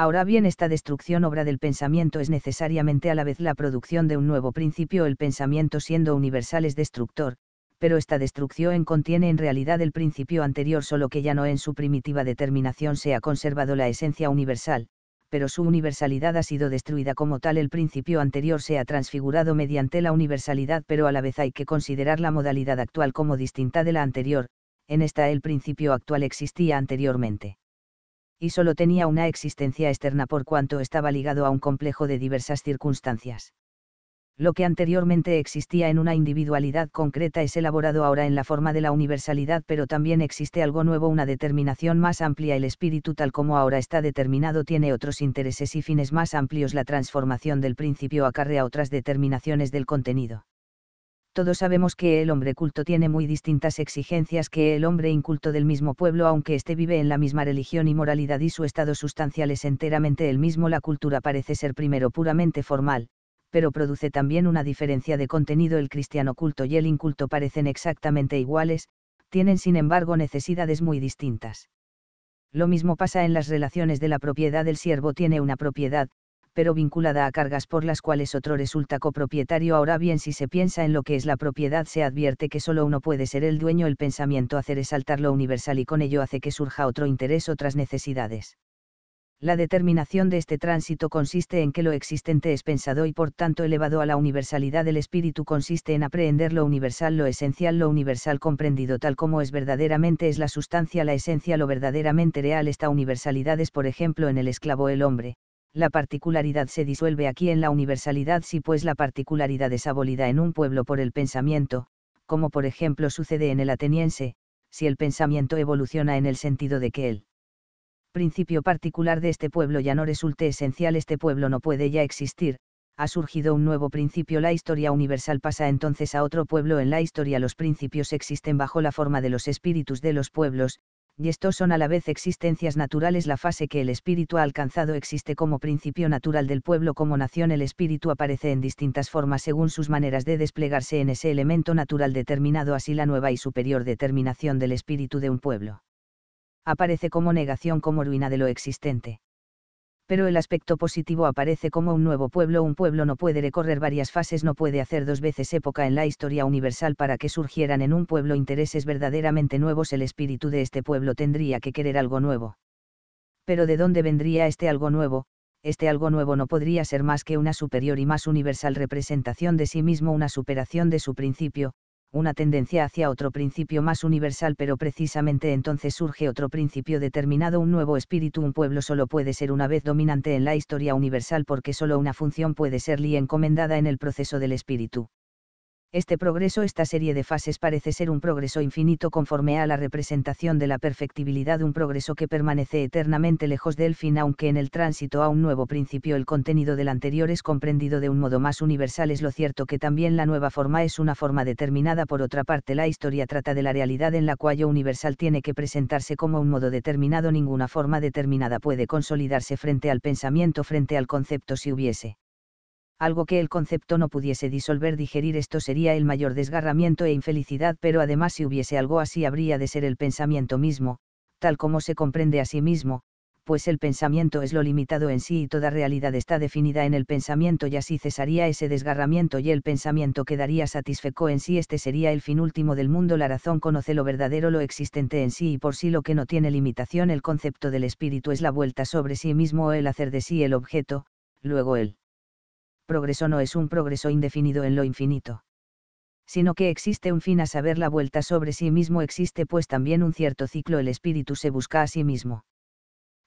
Ahora bien, esta destrucción obra del pensamiento es necesariamente a la vez la producción de un nuevo principio, el pensamiento siendo universal es destructor, pero esta destrucción contiene en realidad el principio anterior, solo que ya no en su primitiva determinación se ha conservado la esencia universal, pero su universalidad ha sido destruida como tal el principio anterior se ha transfigurado mediante la universalidad, pero a la vez hay que considerar la modalidad actual como distinta de la anterior, en esta el principio actual existía anteriormente y solo tenía una existencia externa por cuanto estaba ligado a un complejo de diversas circunstancias. Lo que anteriormente existía en una individualidad concreta es elaborado ahora en la forma de la universalidad, pero también existe algo nuevo, una determinación más amplia. El espíritu tal como ahora está determinado tiene otros intereses y fines más amplios. La transformación del principio acarrea otras determinaciones del contenido. Todos sabemos que el hombre culto tiene muy distintas exigencias que el hombre inculto del mismo pueblo, aunque éste vive en la misma religión y moralidad y su estado sustancial es enteramente el mismo. La cultura parece ser primero puramente formal, pero produce también una diferencia de contenido. El cristiano culto y el inculto parecen exactamente iguales, tienen sin embargo necesidades muy distintas. Lo mismo pasa en las relaciones de la propiedad. El siervo tiene una propiedad, pero vinculada a cargas por las cuales otro resulta copropietario. Ahora bien, si se piensa en lo que es la propiedad, se advierte que solo uno puede ser el dueño. El pensamiento hace resaltar lo universal y con ello hace que surja otro interés, otras necesidades. La determinación de este tránsito consiste en que lo existente es pensado y por tanto elevado a la universalidad. del espíritu consiste en aprehender lo universal, lo esencial, lo universal comprendido tal como es verdaderamente es la sustancia, la esencia, lo verdaderamente real. Esta universalidad es, por ejemplo, en el esclavo el hombre, la particularidad se disuelve aquí en la universalidad si pues la particularidad es abolida en un pueblo por el pensamiento, como por ejemplo sucede en el ateniense, si el pensamiento evoluciona en el sentido de que el principio particular de este pueblo ya no resulte esencial, este pueblo no puede ya existir, ha surgido un nuevo principio, la historia universal pasa entonces a otro pueblo, en la historia los principios existen bajo la forma de los espíritus de los pueblos, y estos son a la vez existencias naturales. La fase que el espíritu ha alcanzado existe como principio natural del pueblo como nación. El espíritu aparece en distintas formas según sus maneras de desplegarse en ese elemento natural determinado, así la nueva y superior determinación del espíritu de un pueblo. Aparece como negación, como ruina de lo existente pero el aspecto positivo aparece como un nuevo pueblo. Un pueblo no puede recorrer varias fases, no puede hacer dos veces época en la historia universal para que surgieran en un pueblo intereses verdaderamente nuevos. El espíritu de este pueblo tendría que querer algo nuevo. Pero ¿de dónde vendría este algo nuevo? Este algo nuevo no podría ser más que una superior y más universal representación de sí mismo, una superación de su principio, una tendencia hacia otro principio más universal, pero precisamente entonces surge otro principio determinado, un nuevo espíritu, un pueblo solo puede ser una vez dominante en la historia universal porque solo una función puede serle encomendada en el proceso del espíritu. Este progreso, esta serie de fases parece ser un progreso infinito conforme a la representación de la perfectibilidad, un progreso que permanece eternamente lejos del fin, aunque en el tránsito a un nuevo principio el contenido del anterior es comprendido de un modo más universal. Es lo cierto que también la nueva forma es una forma determinada. Por otra parte, la historia trata de la realidad en la cual universal tiene que presentarse como un modo determinado. Ninguna forma determinada puede consolidarse frente al pensamiento, frente al concepto si hubiese algo que el concepto no pudiese disolver, digerir esto sería el mayor desgarramiento e infelicidad, pero además si hubiese algo así habría de ser el pensamiento mismo, tal como se comprende a sí mismo, pues el pensamiento es lo limitado en sí y toda realidad está definida en el pensamiento y así cesaría ese desgarramiento y el pensamiento quedaría satisfecho en sí este sería el fin último del mundo la razón conoce lo verdadero lo existente en sí y por sí lo que no tiene limitación el concepto del espíritu es la vuelta sobre sí mismo o el hacer de sí el objeto, luego el progreso no es un progreso indefinido en lo infinito. Sino que existe un fin a saber la vuelta sobre sí mismo existe pues también un cierto ciclo el espíritu se busca a sí mismo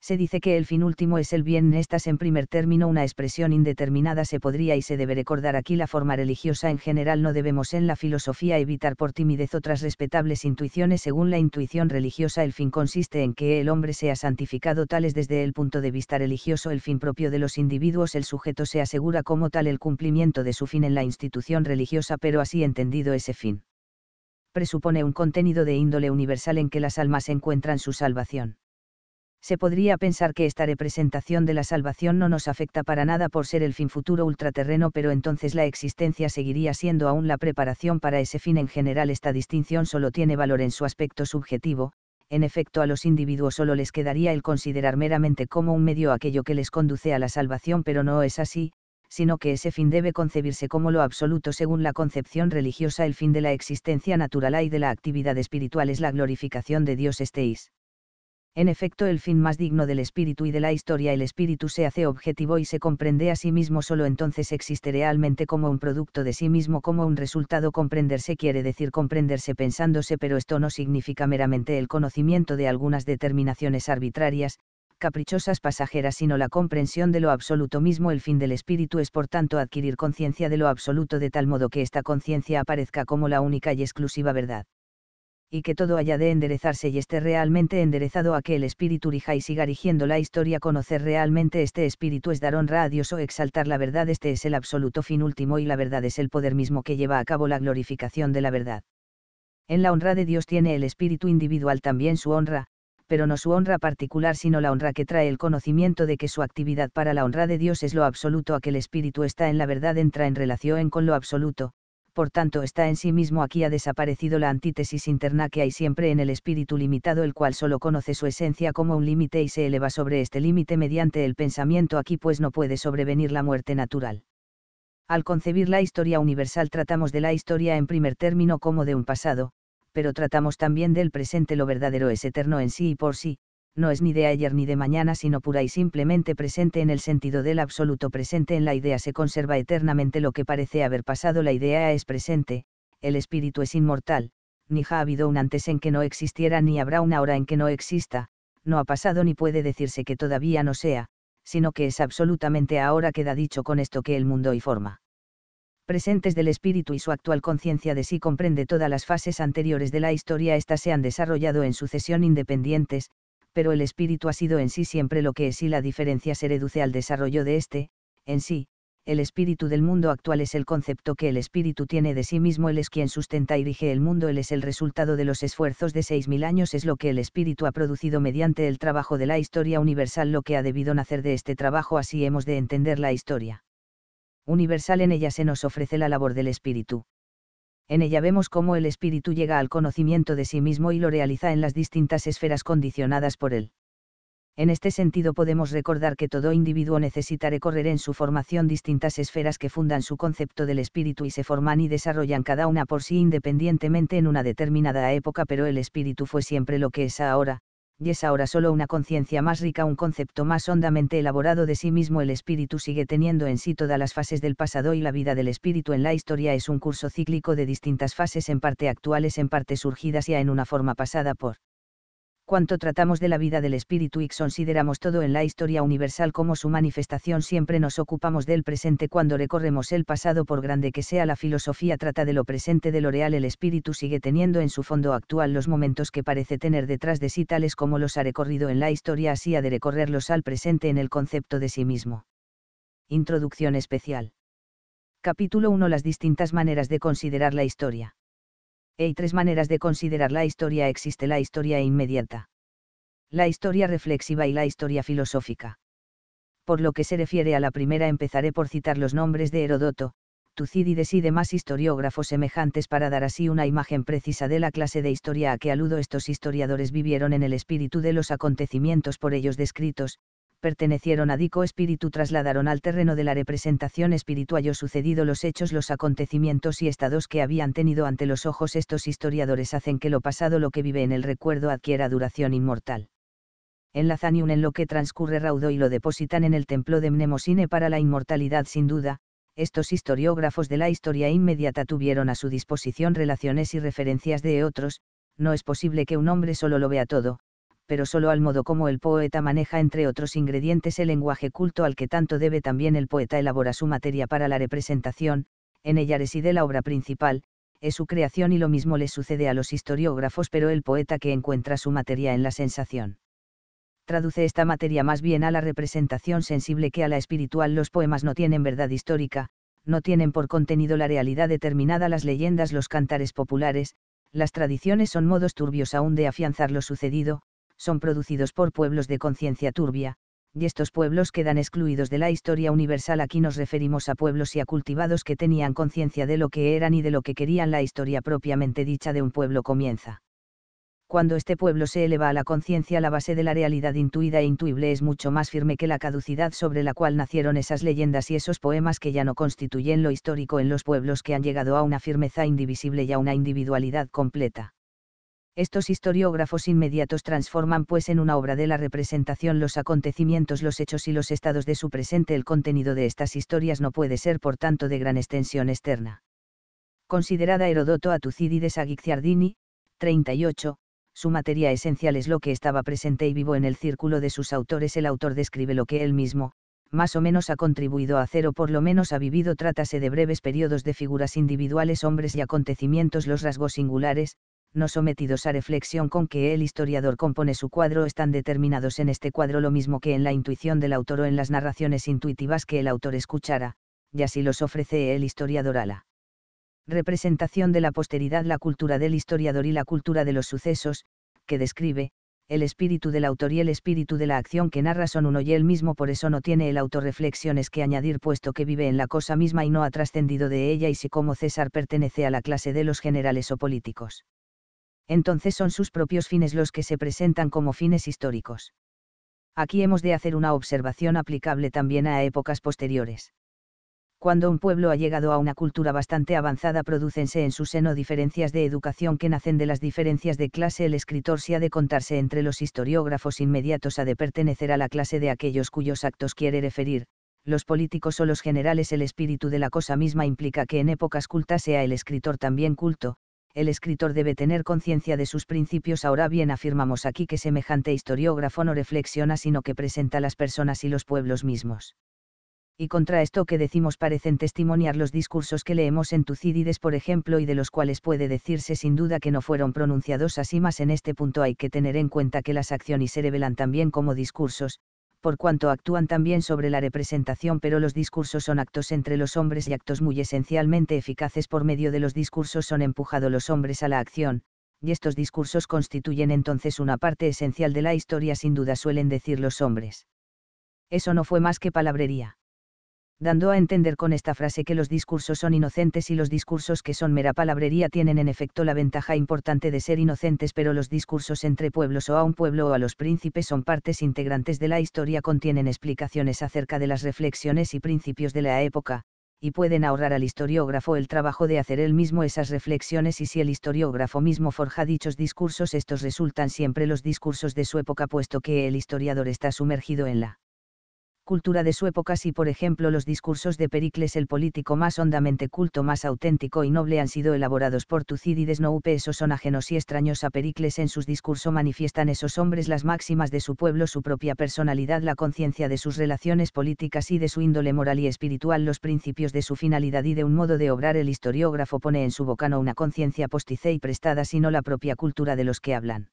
se dice que el fin último es el bien. Estas en primer término una expresión indeterminada se podría y se debe recordar aquí la forma religiosa en general no debemos en la filosofía evitar por timidez otras respetables intuiciones. Según la intuición religiosa el fin consiste en que el hombre sea santificado tales desde el punto de vista religioso el fin propio de los individuos el sujeto se asegura como tal el cumplimiento de su fin en la institución religiosa pero así entendido ese fin. Presupone un contenido de índole universal en que las almas encuentran su salvación se podría pensar que esta representación de la salvación no nos afecta para nada por ser el fin futuro ultraterreno, pero entonces la existencia seguiría siendo aún la preparación para ese fin. En general, esta distinción solo tiene valor en su aspecto subjetivo, en efecto a los individuos solo les quedaría el considerar meramente como un medio aquello que les conduce a la salvación, pero no es así, sino que ese fin debe concebirse como lo absoluto según la concepción religiosa, el fin de la existencia natural y de la actividad espiritual es la glorificación de Dios estéis en efecto el fin más digno del espíritu y de la historia el espíritu se hace objetivo y se comprende a sí mismo solo entonces existe realmente como un producto de sí mismo como un resultado comprenderse quiere decir comprenderse pensándose pero esto no significa meramente el conocimiento de algunas determinaciones arbitrarias, caprichosas pasajeras sino la comprensión de lo absoluto mismo el fin del espíritu es por tanto adquirir conciencia de lo absoluto de tal modo que esta conciencia aparezca como la única y exclusiva verdad y que todo haya de enderezarse y esté realmente enderezado a que el espíritu rija y siga rigiendo la historia. Conocer realmente este espíritu es dar honra a Dios o exaltar la verdad. Este es el absoluto fin último y la verdad es el poder mismo que lleva a cabo la glorificación de la verdad. En la honra de Dios tiene el espíritu individual también su honra, pero no su honra particular sino la honra que trae el conocimiento de que su actividad para la honra de Dios es lo absoluto a que el espíritu está en la verdad entra en relación con lo absoluto, por tanto está en sí mismo aquí ha desaparecido la antítesis interna que hay siempre en el espíritu limitado el cual solo conoce su esencia como un límite y se eleva sobre este límite mediante el pensamiento aquí pues no puede sobrevenir la muerte natural. Al concebir la historia universal tratamos de la historia en primer término como de un pasado, pero tratamos también del presente lo verdadero es eterno en sí y por sí, no es ni de ayer ni de mañana, sino pura y simplemente presente en el sentido del absoluto presente. En la idea se conserva eternamente lo que parece haber pasado, la idea es presente, el espíritu es inmortal, ni ha habido un antes en que no existiera, ni habrá una hora en que no exista, no ha pasado ni puede decirse que todavía no sea, sino que es absolutamente ahora queda dicho con esto que el mundo y forma presentes del espíritu y su actual conciencia de sí comprende todas las fases anteriores de la historia, estas se han desarrollado en sucesión independientes, pero el espíritu ha sido en sí siempre lo que es y la diferencia se reduce al desarrollo de éste, en sí, el espíritu del mundo actual es el concepto que el espíritu tiene de sí mismo, él es quien sustenta y rige el mundo, él es el resultado de los esfuerzos de 6.000 años, es lo que el espíritu ha producido mediante el trabajo de la historia universal, lo que ha debido nacer de este trabajo, así hemos de entender la historia universal, en ella se nos ofrece la labor del espíritu en ella vemos cómo el espíritu llega al conocimiento de sí mismo y lo realiza en las distintas esferas condicionadas por él. En este sentido podemos recordar que todo individuo necesita recorrer en su formación distintas esferas que fundan su concepto del espíritu y se forman y desarrollan cada una por sí independientemente en una determinada época, pero el espíritu fue siempre lo que es ahora, y es ahora solo una conciencia más rica, un concepto más hondamente elaborado de sí mismo. El espíritu sigue teniendo en sí todas las fases del pasado y la vida del espíritu en la historia es un curso cíclico de distintas fases, en parte actuales, en parte surgidas ya en una forma pasada por cuanto tratamos de la vida del espíritu y consideramos todo en la historia universal como su manifestación, siempre nos ocupamos del presente cuando recorremos el pasado, por grande que sea la filosofía trata de lo presente de lo real, el espíritu sigue teniendo en su fondo actual los momentos que parece tener detrás de sí, tales como los ha recorrido en la historia, así ha de recorrerlos al presente en el concepto de sí mismo. Introducción especial. Capítulo 1 Las distintas maneras de considerar la historia. Hay tres maneras de considerar la historia. Existe la historia inmediata, la historia reflexiva y la historia filosófica. Por lo que se refiere a la primera empezaré por citar los nombres de Heródoto, Tucídides y demás historiógrafos semejantes para dar así una imagen precisa de la clase de historia a que aludo estos historiadores vivieron en el espíritu de los acontecimientos por ellos descritos, pertenecieron a Dico Espíritu trasladaron al terreno de la representación espiritual o sucedido los hechos, los acontecimientos y estados que habían tenido ante los ojos estos historiadores hacen que lo pasado, lo que vive en el recuerdo, adquiera duración inmortal. Enlazan y unen lo que transcurre raudo y lo depositan en el templo de Mnemosine para la inmortalidad sin duda, estos historiógrafos de la historia inmediata tuvieron a su disposición relaciones y referencias de otros, no es posible que un hombre solo lo vea todo, pero solo al modo como el poeta maneja entre otros ingredientes el lenguaje culto al que tanto debe también el poeta elabora su materia para la representación, en ella reside la obra principal, es su creación y lo mismo le sucede a los historiógrafos pero el poeta que encuentra su materia en la sensación. Traduce esta materia más bien a la representación sensible que a la espiritual. Los poemas no tienen verdad histórica, no tienen por contenido la realidad determinada, las leyendas, los cantares populares, las tradiciones son modos turbios aún de afianzar lo sucedido, son producidos por pueblos de conciencia turbia, y estos pueblos quedan excluidos de la historia universal. Aquí nos referimos a pueblos y a cultivados que tenían conciencia de lo que eran y de lo que querían. La historia propiamente dicha de un pueblo comienza. Cuando este pueblo se eleva a la conciencia, la base de la realidad intuida e intuible es mucho más firme que la caducidad sobre la cual nacieron esas leyendas y esos poemas que ya no constituyen lo histórico en los pueblos que han llegado a una firmeza indivisible y a una individualidad completa estos historiógrafos inmediatos transforman pues en una obra de la representación los acontecimientos, los hechos y los estados de su presente. El contenido de estas historias no puede ser, por tanto, de gran extensión externa. Considerada Herodoto a Tucídides Guicciardini, 38, su materia esencial es lo que estaba presente y vivo en el círculo de sus autores. El autor describe lo que él mismo, más o menos ha contribuido a hacer o por lo menos ha vivido. Trátase de breves periodos de figuras individuales, hombres y acontecimientos. Los rasgos singulares, no sometidos a reflexión con que el historiador compone su cuadro están determinados en este cuadro lo mismo que en la intuición del autor o en las narraciones intuitivas que el autor escuchara, y así los ofrece el historiador a la representación de la posteridad la cultura del historiador y la cultura de los sucesos, que describe, el espíritu del autor y el espíritu de la acción que narra son uno y el mismo, por eso no tiene el autor reflexiones que añadir puesto que vive en la cosa misma y no ha trascendido de ella y si como César pertenece a la clase de los generales o políticos entonces son sus propios fines los que se presentan como fines históricos. Aquí hemos de hacer una observación aplicable también a épocas posteriores. Cuando un pueblo ha llegado a una cultura bastante avanzada, producense en su seno diferencias de educación que nacen de las diferencias de clase. El escritor, si ha de contarse entre los historiógrafos inmediatos, ha de pertenecer a la clase de aquellos cuyos actos quiere referir, los políticos o los generales el espíritu de la cosa misma implica que en épocas cultas sea el escritor también culto, el escritor debe tener conciencia de sus principios. Ahora bien, afirmamos aquí que semejante historiógrafo no reflexiona sino que presenta las personas y los pueblos mismos. Y contra esto que decimos parecen testimoniar los discursos que leemos en Tucídides, por ejemplo, y de los cuales puede decirse sin duda que no fueron pronunciados así, más en este punto hay que tener en cuenta que las acciones se revelan también como discursos, por cuanto actúan también sobre la representación, pero los discursos son actos entre los hombres y actos muy esencialmente eficaces por medio de los discursos son empujados los hombres a la acción, y estos discursos constituyen entonces una parte esencial de la historia sin duda suelen decir los hombres. Eso no fue más que palabrería dando a entender con esta frase que los discursos son inocentes y los discursos que son mera palabrería tienen en efecto la ventaja importante de ser inocentes, pero los discursos entre pueblos o a un pueblo o a los príncipes son partes integrantes de la historia, contienen explicaciones acerca de las reflexiones y principios de la época, y pueden ahorrar al historiógrafo el trabajo de hacer él mismo esas reflexiones y si el historiógrafo mismo forja dichos discursos, estos resultan siempre los discursos de su época, puesto que el historiador está sumergido en la cultura de su época si por ejemplo los discursos de Pericles el político más hondamente culto, más auténtico y noble han sido elaborados por Tucídides no upe esos son ajenos y extraños a Pericles en sus discursos manifiestan esos hombres las máximas de su pueblo, su propia personalidad, la conciencia de sus relaciones políticas y de su índole moral y espiritual, los principios de su finalidad y de un modo de obrar el historiógrafo pone en su bocano una conciencia postice y prestada sino la propia cultura de los que hablan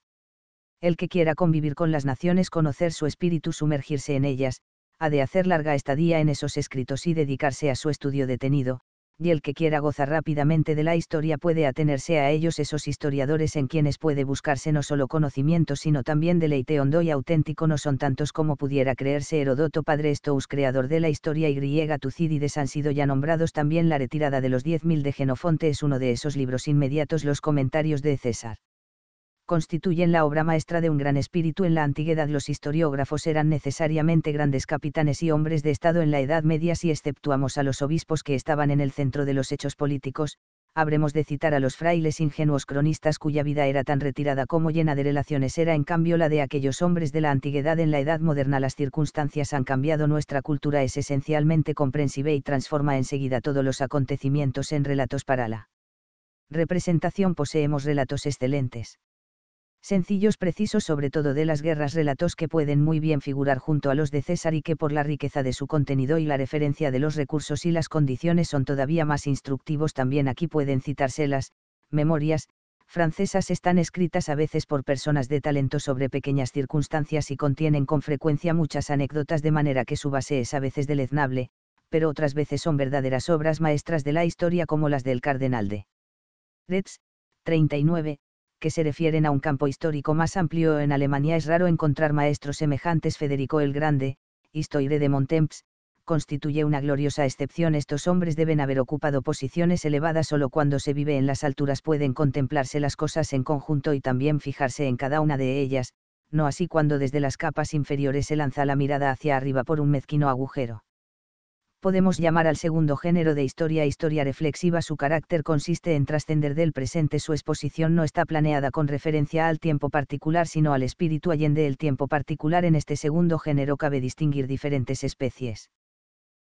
el que quiera convivir con las naciones, conocer su espíritu, sumergirse en ellas, ha de hacer larga estadía en esos escritos y dedicarse a su estudio detenido, y el que quiera gozar rápidamente de la historia puede atenerse a ellos esos historiadores en quienes puede buscarse no solo conocimiento sino también deleite hondo y auténtico no son tantos como pudiera creerse Herodoto padre Estous creador de la historia y griega Tucídides han sido ya nombrados también la retirada de los 10.000 de Genofonte es uno de esos libros inmediatos los comentarios de César constituyen la obra maestra de un gran espíritu en la antigüedad. Los historiógrafos eran necesariamente grandes capitanes y hombres de Estado en la Edad Media si exceptuamos a los obispos que estaban en el centro de los hechos políticos, habremos de citar a los frailes ingenuos cronistas cuya vida era tan retirada como llena de relaciones era en cambio la de aquellos hombres de la antigüedad en la Edad Moderna. Las circunstancias han cambiado, nuestra cultura es esencialmente comprensible y transforma enseguida todos los acontecimientos en relatos para la representación poseemos relatos excelentes sencillos precisos sobre todo de las guerras relatos que pueden muy bien figurar junto a los de César y que por la riqueza de su contenido y la referencia de los recursos y las condiciones son todavía más instructivos también aquí pueden citarse las memorias francesas están escritas a veces por personas de talento sobre pequeñas circunstancias y contienen con frecuencia muchas anécdotas de manera que su base es a veces deleznable, pero otras veces son verdaderas obras maestras de la historia como las del cardenal de Retz, 39, que se refieren a un campo histórico más amplio en Alemania es raro encontrar maestros semejantes. Federico el Grande, Histoire de Montemps, constituye una gloriosa excepción. Estos hombres deben haber ocupado posiciones elevadas solo cuando se vive en las alturas pueden contemplarse las cosas en conjunto y también fijarse en cada una de ellas, no así cuando desde las capas inferiores se lanza la mirada hacia arriba por un mezquino agujero podemos llamar al segundo género de historia historia reflexiva. Su carácter consiste en trascender del presente. Su exposición no está planeada con referencia al tiempo particular, sino al espíritu allende el tiempo particular. En este segundo género cabe distinguir diferentes especies.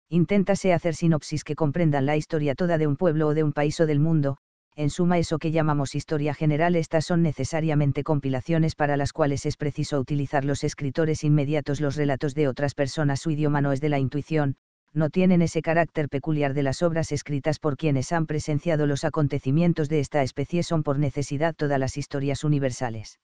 Inténtase hacer sinopsis que comprendan la historia toda de un pueblo o de un país o del mundo, en suma eso que llamamos historia general, estas son necesariamente compilaciones para las cuales es preciso utilizar los escritores inmediatos los relatos de otras personas, su idioma no es de la intuición, no tienen ese carácter peculiar de las obras escritas por quienes han presenciado los acontecimientos de esta especie son por necesidad todas las historias universales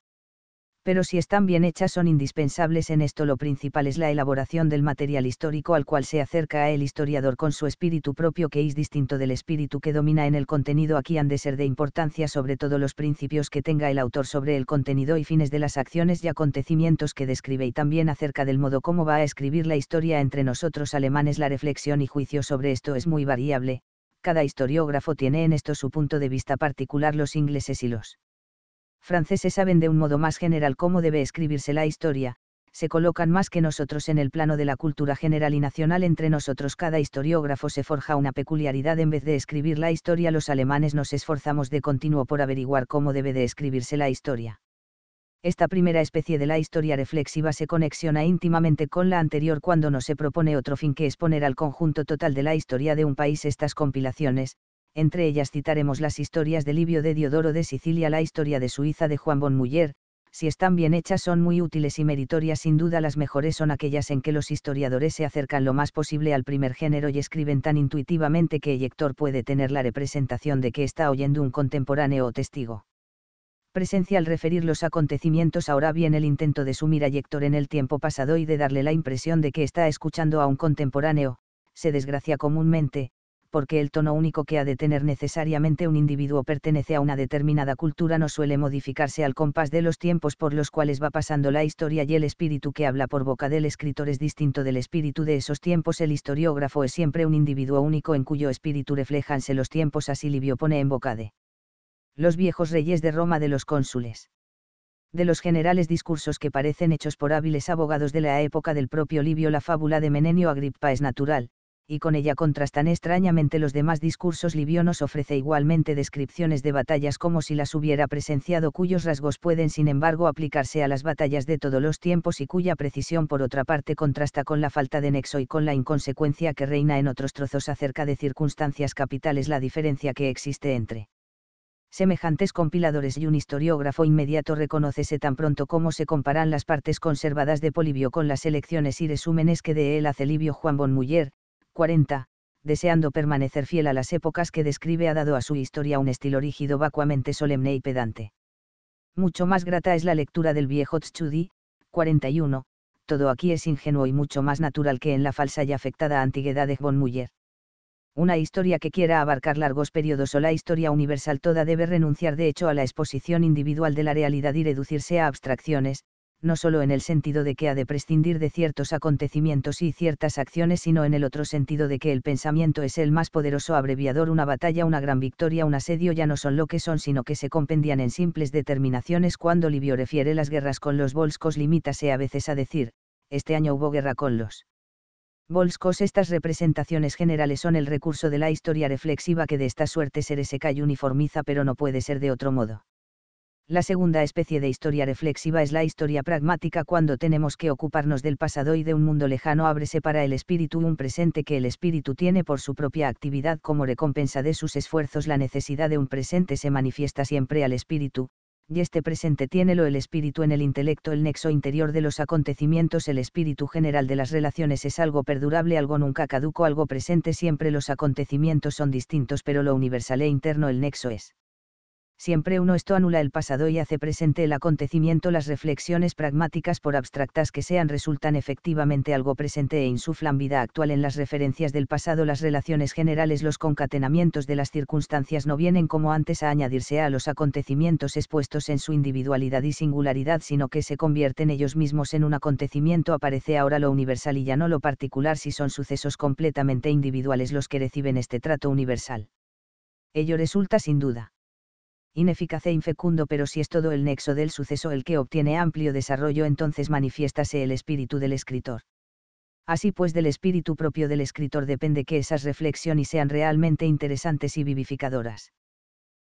pero si están bien hechas son indispensables en esto. Lo principal es la elaboración del material histórico al cual se acerca el historiador con su espíritu propio que es distinto del espíritu que domina en el contenido. Aquí han de ser de importancia sobre todo los principios que tenga el autor sobre el contenido y fines de las acciones y acontecimientos que describe y también acerca del modo cómo va a escribir la historia entre nosotros alemanes. La reflexión y juicio sobre esto es muy variable. Cada historiógrafo tiene en esto su punto de vista particular los ingleses y los franceses saben de un modo más general cómo debe escribirse la historia, se colocan más que nosotros en el plano de la cultura general y nacional entre nosotros cada historiógrafo se forja una peculiaridad en vez de escribir la historia los alemanes nos esforzamos de continuo por averiguar cómo debe de escribirse la historia. Esta primera especie de la historia reflexiva se conexiona íntimamente con la anterior cuando no se propone otro fin que exponer al conjunto total de la historia de un país estas compilaciones, entre ellas citaremos las historias de Livio de Diodoro de Sicilia, la historia de Suiza de Juan von si están bien hechas son muy útiles y meritorias, sin duda las mejores son aquellas en que los historiadores se acercan lo más posible al primer género y escriben tan intuitivamente que el puede tener la representación de que está oyendo un contemporáneo o testigo. Presencia al referir los acontecimientos ahora bien el intento de sumir a lector en el tiempo pasado y de darle la impresión de que está escuchando a un contemporáneo, se desgracia comúnmente, porque el tono único que ha de tener necesariamente un individuo pertenece a una determinada cultura no suele modificarse al compás de los tiempos por los cuales va pasando la historia y el espíritu que habla por boca del escritor es distinto del espíritu de esos tiempos. El historiógrafo es siempre un individuo único en cuyo espíritu reflejanse los tiempos, así Livio pone en boca de los viejos reyes de Roma de los cónsules de los generales discursos que parecen hechos por hábiles abogados de la época del propio Livio la fábula de Menenio Agrippa es natural, y con ella contrastan extrañamente los demás discursos. Livio nos ofrece igualmente descripciones de batallas como si las hubiera presenciado cuyos rasgos pueden sin embargo aplicarse a las batallas de todos los tiempos y cuya precisión por otra parte contrasta con la falta de nexo y con la inconsecuencia que reina en otros trozos acerca de circunstancias capitales la diferencia que existe entre semejantes compiladores y un historiógrafo inmediato reconócese tan pronto como se comparan las partes conservadas de Polibio con las elecciones y resúmenes que de él hace Livio Juan Bonmuller, 40, deseando permanecer fiel a las épocas que describe ha dado a su historia un estilo rígido vacuamente solemne y pedante. Mucho más grata es la lectura del viejo Tschudi, 41, todo aquí es ingenuo y mucho más natural que en la falsa y afectada antigüedad de von Muller. Una historia que quiera abarcar largos periodos o la historia universal toda debe renunciar de hecho a la exposición individual de la realidad y reducirse a abstracciones, no solo en el sentido de que ha de prescindir de ciertos acontecimientos y ciertas acciones, sino en el otro sentido de que el pensamiento es el más poderoso abreviador, una batalla, una gran victoria, un asedio ya no son lo que son, sino que se compendian en simples determinaciones. Cuando Livio refiere las guerras con los volscos, limítase a veces a decir, este año hubo guerra con los volscos. Estas representaciones generales son el recurso de la historia reflexiva que de esta suerte se y uniformiza, pero no puede ser de otro modo la segunda especie de historia reflexiva es la historia pragmática cuando tenemos que ocuparnos del pasado y de un mundo lejano ábrese para el espíritu un presente que el espíritu tiene por su propia actividad como recompensa de sus esfuerzos la necesidad de un presente se manifiesta siempre al espíritu, y este presente tiene lo el espíritu en el intelecto, el nexo interior de los acontecimientos, el espíritu general de las relaciones es algo perdurable, algo nunca caduco, algo presente, siempre los acontecimientos son distintos, pero lo universal e interno, el nexo es siempre uno esto anula el pasado y hace presente el acontecimiento. Las reflexiones pragmáticas por abstractas que sean resultan efectivamente algo presente e insuflan vida actual en las referencias del pasado. Las relaciones generales, los concatenamientos de las circunstancias no vienen como antes a añadirse a los acontecimientos expuestos en su individualidad y singularidad, sino que se convierten ellos mismos en un acontecimiento. Aparece ahora lo universal y ya no lo particular si son sucesos completamente individuales los que reciben este trato universal. Ello resulta sin duda ineficaz e infecundo, pero si es todo el nexo del suceso el que obtiene amplio desarrollo, entonces manifiestase el espíritu del escritor. Así pues, del espíritu propio del escritor depende que esas reflexiones sean realmente interesantes y vivificadoras.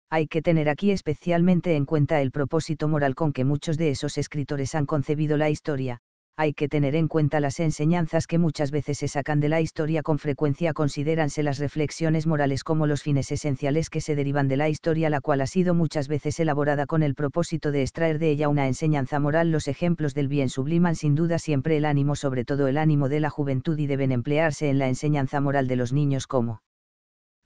Hay que tener aquí especialmente en cuenta el propósito moral con que muchos de esos escritores han concebido la historia, hay que tener en cuenta las enseñanzas que muchas veces se sacan de la historia. Con frecuencia consideranse las reflexiones morales como los fines esenciales que se derivan de la historia, la cual ha sido muchas veces elaborada con el propósito de extraer de ella una enseñanza moral. Los ejemplos del bien subliman sin duda siempre el ánimo, sobre todo el ánimo de la juventud, y deben emplearse en la enseñanza moral de los niños como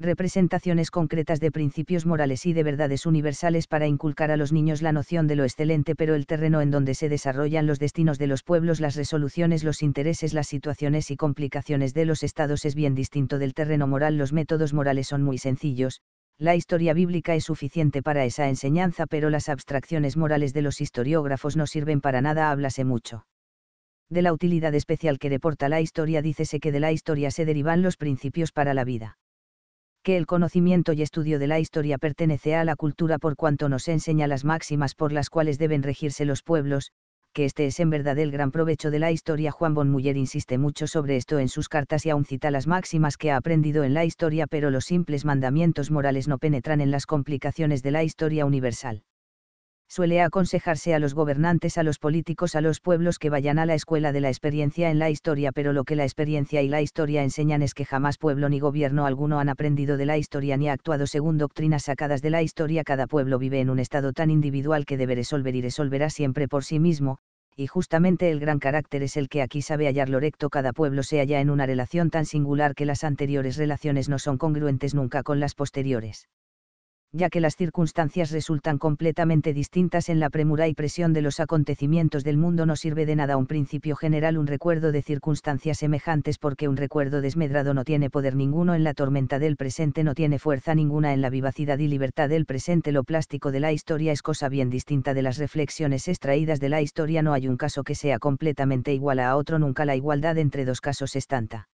representaciones concretas de principios morales y de verdades universales para inculcar a los niños la noción de lo excelente, pero el terreno en donde se desarrollan los destinos de los pueblos, las resoluciones, los intereses, las situaciones y complicaciones de los estados es bien distinto del terreno moral. Los métodos morales son muy sencillos, la historia bíblica es suficiente para esa enseñanza, pero las abstracciones morales de los historiógrafos no sirven para nada, háblase mucho de la utilidad especial que reporta la historia, dícese que de la historia se derivan los principios para la vida que el conocimiento y estudio de la historia pertenece a la cultura por cuanto nos enseña las máximas por las cuales deben regirse los pueblos, que este es en verdad el gran provecho de la historia. Juan Bonmuller insiste mucho sobre esto en sus cartas y aún cita las máximas que ha aprendido en la historia, pero los simples mandamientos morales no penetran en las complicaciones de la historia universal suele aconsejarse a los gobernantes, a los políticos, a los pueblos que vayan a la escuela de la experiencia en la historia, pero lo que la experiencia y la historia enseñan es que jamás pueblo ni gobierno alguno han aprendido de la historia ni ha actuado según doctrinas sacadas de la historia. Cada pueblo vive en un estado tan individual que debe resolver y resolverá siempre por sí mismo, y justamente el gran carácter es el que aquí sabe hallar recto Cada pueblo se halla en una relación tan singular que las anteriores relaciones no son congruentes nunca con las posteriores ya que las circunstancias resultan completamente distintas en la premura y presión de los acontecimientos del mundo no sirve de nada un principio general un recuerdo de circunstancias semejantes porque un recuerdo desmedrado no tiene poder ninguno en la tormenta del presente no tiene fuerza ninguna en la vivacidad y libertad del presente lo plástico de la historia es cosa bien distinta de las reflexiones extraídas de la historia no hay un caso que sea completamente igual a otro nunca la igualdad entre dos casos es tanta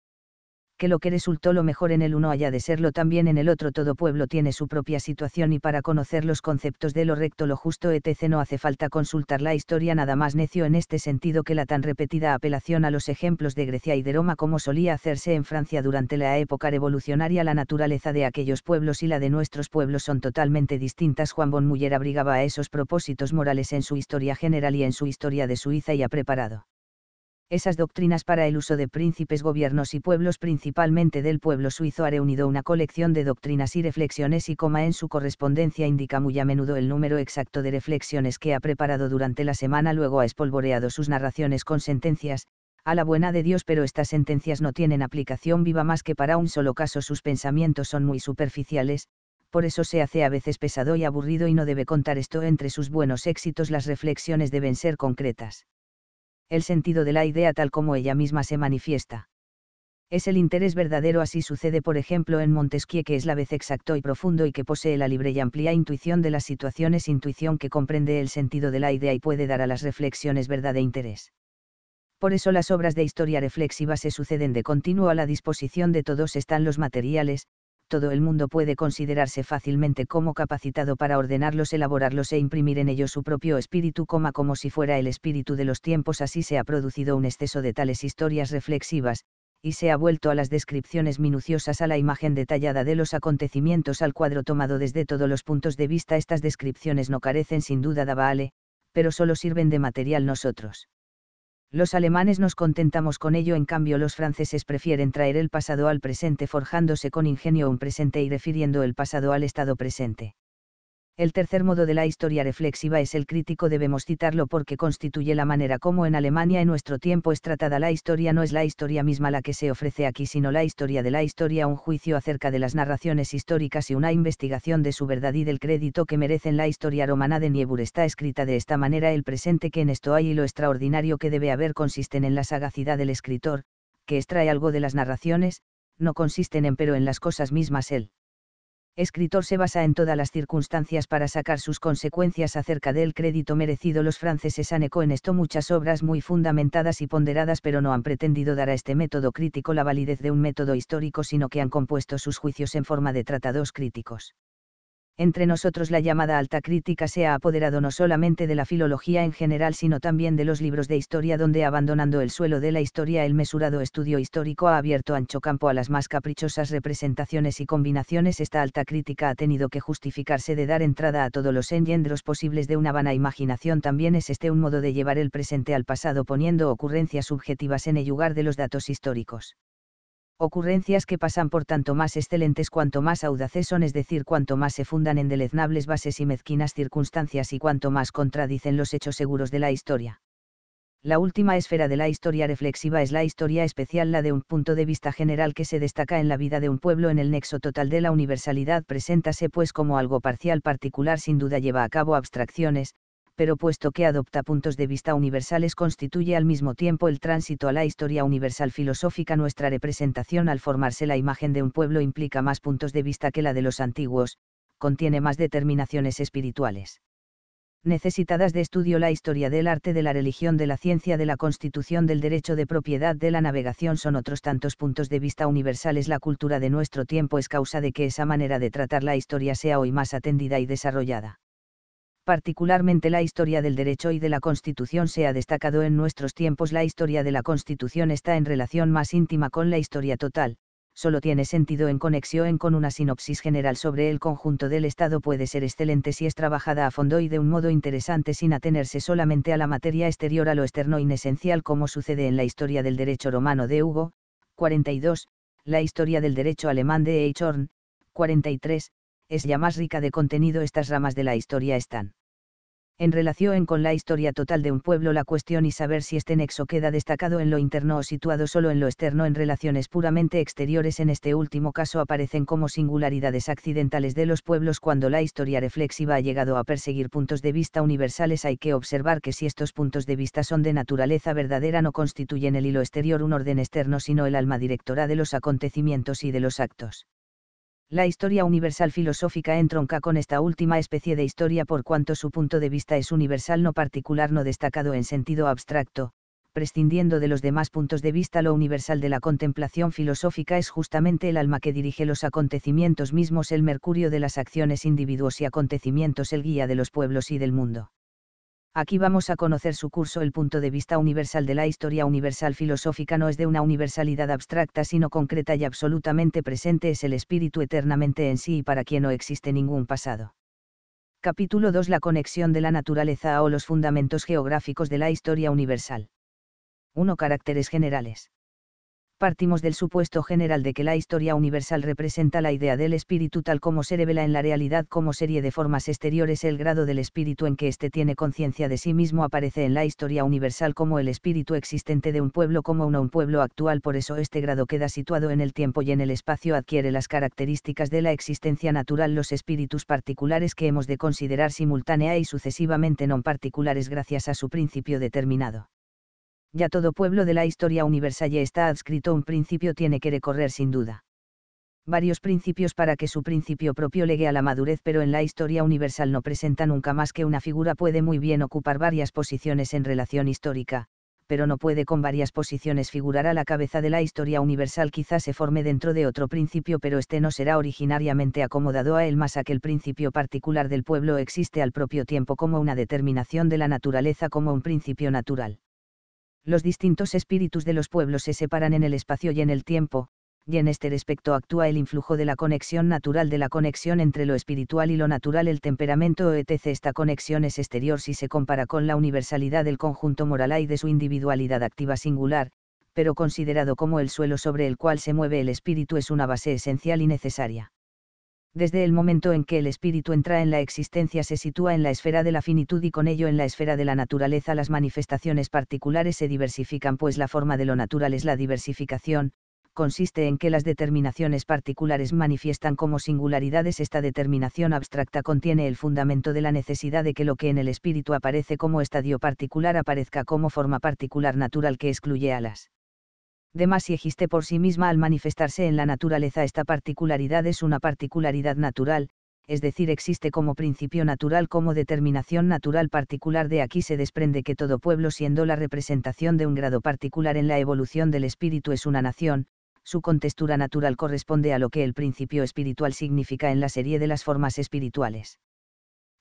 que lo que resultó lo mejor en el uno haya de serlo también en el otro. Todo pueblo tiene su propia situación y para conocer los conceptos de lo recto, lo justo, etc. No hace falta consultar la historia nada más necio en este sentido que la tan repetida apelación a los ejemplos de Grecia y de Roma como solía hacerse en Francia durante la época revolucionaria. La naturaleza de aquellos pueblos y la de nuestros pueblos son totalmente distintas. Juan von Muller abrigaba a esos propósitos morales en su historia general y en su historia de Suiza y ha preparado esas doctrinas para el uso de príncipes, gobiernos y pueblos, principalmente del pueblo suizo. ha reunido una colección de doctrinas y reflexiones y coma en su correspondencia indica muy a menudo el número exacto de reflexiones que ha preparado durante la semana. Luego ha espolvoreado sus narraciones con sentencias, a la buena de Dios, pero estas sentencias no tienen aplicación viva más que para un solo caso. Sus pensamientos son muy superficiales, por eso se hace a veces pesado y aburrido y no debe contar esto entre sus buenos éxitos. Las reflexiones deben ser concretas el sentido de la idea tal como ella misma se manifiesta. Es el interés verdadero así sucede por ejemplo en Montesquieu que es la vez exacto y profundo y que posee la libre y amplia intuición de las situaciones, intuición que comprende el sentido de la idea y puede dar a las reflexiones verdad e interés. Por eso las obras de historia reflexiva se suceden de continuo a la disposición de todos están los materiales, todo el mundo puede considerarse fácilmente como capacitado para ordenarlos, elaborarlos e imprimir en ellos su propio espíritu, como si fuera el espíritu de los tiempos. Así se ha producido un exceso de tales historias reflexivas, y se ha vuelto a las descripciones minuciosas, a la imagen detallada de los acontecimientos, al cuadro tomado desde todos los puntos de vista. Estas descripciones no carecen sin duda de vale, pero solo sirven de material nosotros. Los alemanes nos contentamos con ello, en cambio los franceses prefieren traer el pasado al presente forjándose con ingenio un presente y refiriendo el pasado al estado presente. El tercer modo de la historia reflexiva es el crítico, debemos citarlo porque constituye la manera como en Alemania en nuestro tiempo es tratada la historia, no es la historia misma la que se ofrece aquí, sino la historia de la historia, un juicio acerca de las narraciones históricas y una investigación de su verdad y del crédito que merecen la historia romana de Niebuhr está escrita de esta manera, el presente que en esto hay y lo extraordinario que debe haber consisten en la sagacidad del escritor, que extrae algo de las narraciones, no consisten en pero en las cosas mismas él escritor se basa en todas las circunstancias para sacar sus consecuencias acerca del crédito merecido. Los franceses han eco en esto muchas obras muy fundamentadas y ponderadas, pero no han pretendido dar a este método crítico la validez de un método histórico, sino que han compuesto sus juicios en forma de tratados críticos entre nosotros la llamada alta crítica se ha apoderado no solamente de la filología en general, sino también de los libros de historia, donde abandonando el suelo de la historia, el mesurado estudio histórico ha abierto ancho campo a las más caprichosas representaciones y combinaciones. Esta alta crítica ha tenido que justificarse de dar entrada a todos los engendros posibles de una vana imaginación. También es este un modo de llevar el presente al pasado poniendo ocurrencias subjetivas en el lugar de los datos históricos ocurrencias que pasan por tanto más excelentes cuanto más audaces son, es decir, cuanto más se fundan en deleznables bases y mezquinas circunstancias y cuanto más contradicen los hechos seguros de la historia. La última esfera de la historia reflexiva es la historia especial, la de un punto de vista general que se destaca en la vida de un pueblo en el nexo total de la universalidad, preséntase pues como algo parcial particular, sin duda lleva a cabo abstracciones, pero puesto que adopta puntos de vista universales constituye al mismo tiempo el tránsito a la historia universal filosófica. Nuestra representación al formarse la imagen de un pueblo implica más puntos de vista que la de los antiguos, contiene más determinaciones espirituales. Necesitadas de estudio la historia del arte, de la religión, de la ciencia, de la constitución, del derecho de propiedad, de la navegación son otros tantos puntos de vista universales. La cultura de nuestro tiempo es causa de que esa manera de tratar la historia sea hoy más atendida y desarrollada particularmente la historia del derecho y de la Constitución se ha destacado en nuestros tiempos, la historia de la Constitución está en relación más íntima con la historia total, solo tiene sentido en conexión con una sinopsis general sobre el conjunto del Estado puede ser excelente si es trabajada a fondo y de un modo interesante sin atenerse solamente a la materia exterior, a lo externo inesencial como sucede en la historia del derecho romano de Hugo, 42, la historia del derecho alemán de Eichhorn, 43, es ya más rica de contenido estas ramas de la historia están. En relación con la historia total de un pueblo la cuestión y saber si este nexo queda destacado en lo interno o situado solo en lo externo en relaciones puramente exteriores en este último caso aparecen como singularidades accidentales de los pueblos cuando la historia reflexiva ha llegado a perseguir puntos de vista universales hay que observar que si estos puntos de vista son de naturaleza verdadera no constituyen el hilo exterior un orden externo sino el alma directora de los acontecimientos y de los actos la historia universal filosófica entronca con esta última especie de historia por cuanto su punto de vista es universal no particular no destacado en sentido abstracto, prescindiendo de los demás puntos de vista lo universal de la contemplación filosófica es justamente el alma que dirige los acontecimientos mismos, el mercurio de las acciones individuos y acontecimientos, el guía de los pueblos y del mundo. Aquí vamos a conocer su curso. El punto de vista universal de la historia universal filosófica no es de una universalidad abstracta, sino concreta y absolutamente presente es el espíritu eternamente en sí y para quien no existe ningún pasado. Capítulo 2 La conexión de la naturaleza o los fundamentos geográficos de la historia universal. 1. Caracteres generales partimos del supuesto general de que la historia universal representa la idea del espíritu tal como se revela en la realidad como serie de formas exteriores. El grado del espíritu en que éste tiene conciencia de sí mismo aparece en la historia universal como el espíritu existente de un pueblo como uno un pueblo actual. Por eso este grado queda situado en el tiempo y en el espacio adquiere las características de la existencia natural. Los espíritus particulares que hemos de considerar simultánea y sucesivamente no particulares gracias a su principio determinado ya todo pueblo de la historia universal ya está adscrito un principio tiene que recorrer sin duda. Varios principios para que su principio propio legue a la madurez, pero en la historia universal no presenta nunca más que una figura puede muy bien ocupar varias posiciones en relación histórica, pero no puede con varias posiciones figurar a la cabeza de la historia universal quizás se forme dentro de otro principio pero este no será originariamente acomodado a él más que el principio particular del pueblo existe al propio tiempo como una determinación de la naturaleza como un principio natural los distintos espíritus de los pueblos se separan en el espacio y en el tiempo, y en este respecto actúa el influjo de la conexión natural de la conexión entre lo espiritual y lo natural el temperamento o etc. Esta conexión es exterior si se compara con la universalidad del conjunto moral y de su individualidad activa singular, pero considerado como el suelo sobre el cual se mueve el espíritu es una base esencial y necesaria desde el momento en que el espíritu entra en la existencia se sitúa en la esfera de la finitud y con ello en la esfera de la naturaleza las manifestaciones particulares se diversifican pues la forma de lo natural es la diversificación, consiste en que las determinaciones particulares manifiestan como singularidades esta determinación abstracta contiene el fundamento de la necesidad de que lo que en el espíritu aparece como estadio particular aparezca como forma particular natural que excluye a las más si existe por sí misma al manifestarse en la naturaleza esta particularidad es una particularidad natural, es decir, existe como principio natural, como determinación natural particular. De aquí se desprende que todo pueblo, siendo la representación de un grado particular en la evolución del espíritu, es una nación, su contextura natural corresponde a lo que el principio espiritual significa en la serie de las formas espirituales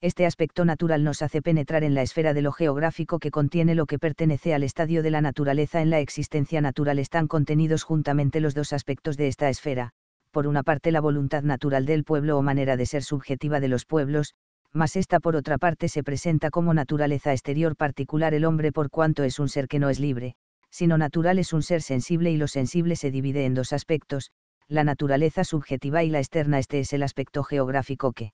este aspecto natural nos hace penetrar en la esfera de lo geográfico que contiene lo que pertenece al estadio de la naturaleza. En la existencia natural están contenidos juntamente los dos aspectos de esta esfera, por una parte la voluntad natural del pueblo o manera de ser subjetiva de los pueblos, mas esta por otra parte se presenta como naturaleza exterior particular el hombre por cuanto es un ser que no es libre, sino natural es un ser sensible y lo sensible se divide en dos aspectos, la naturaleza subjetiva y la externa este es el aspecto geográfico que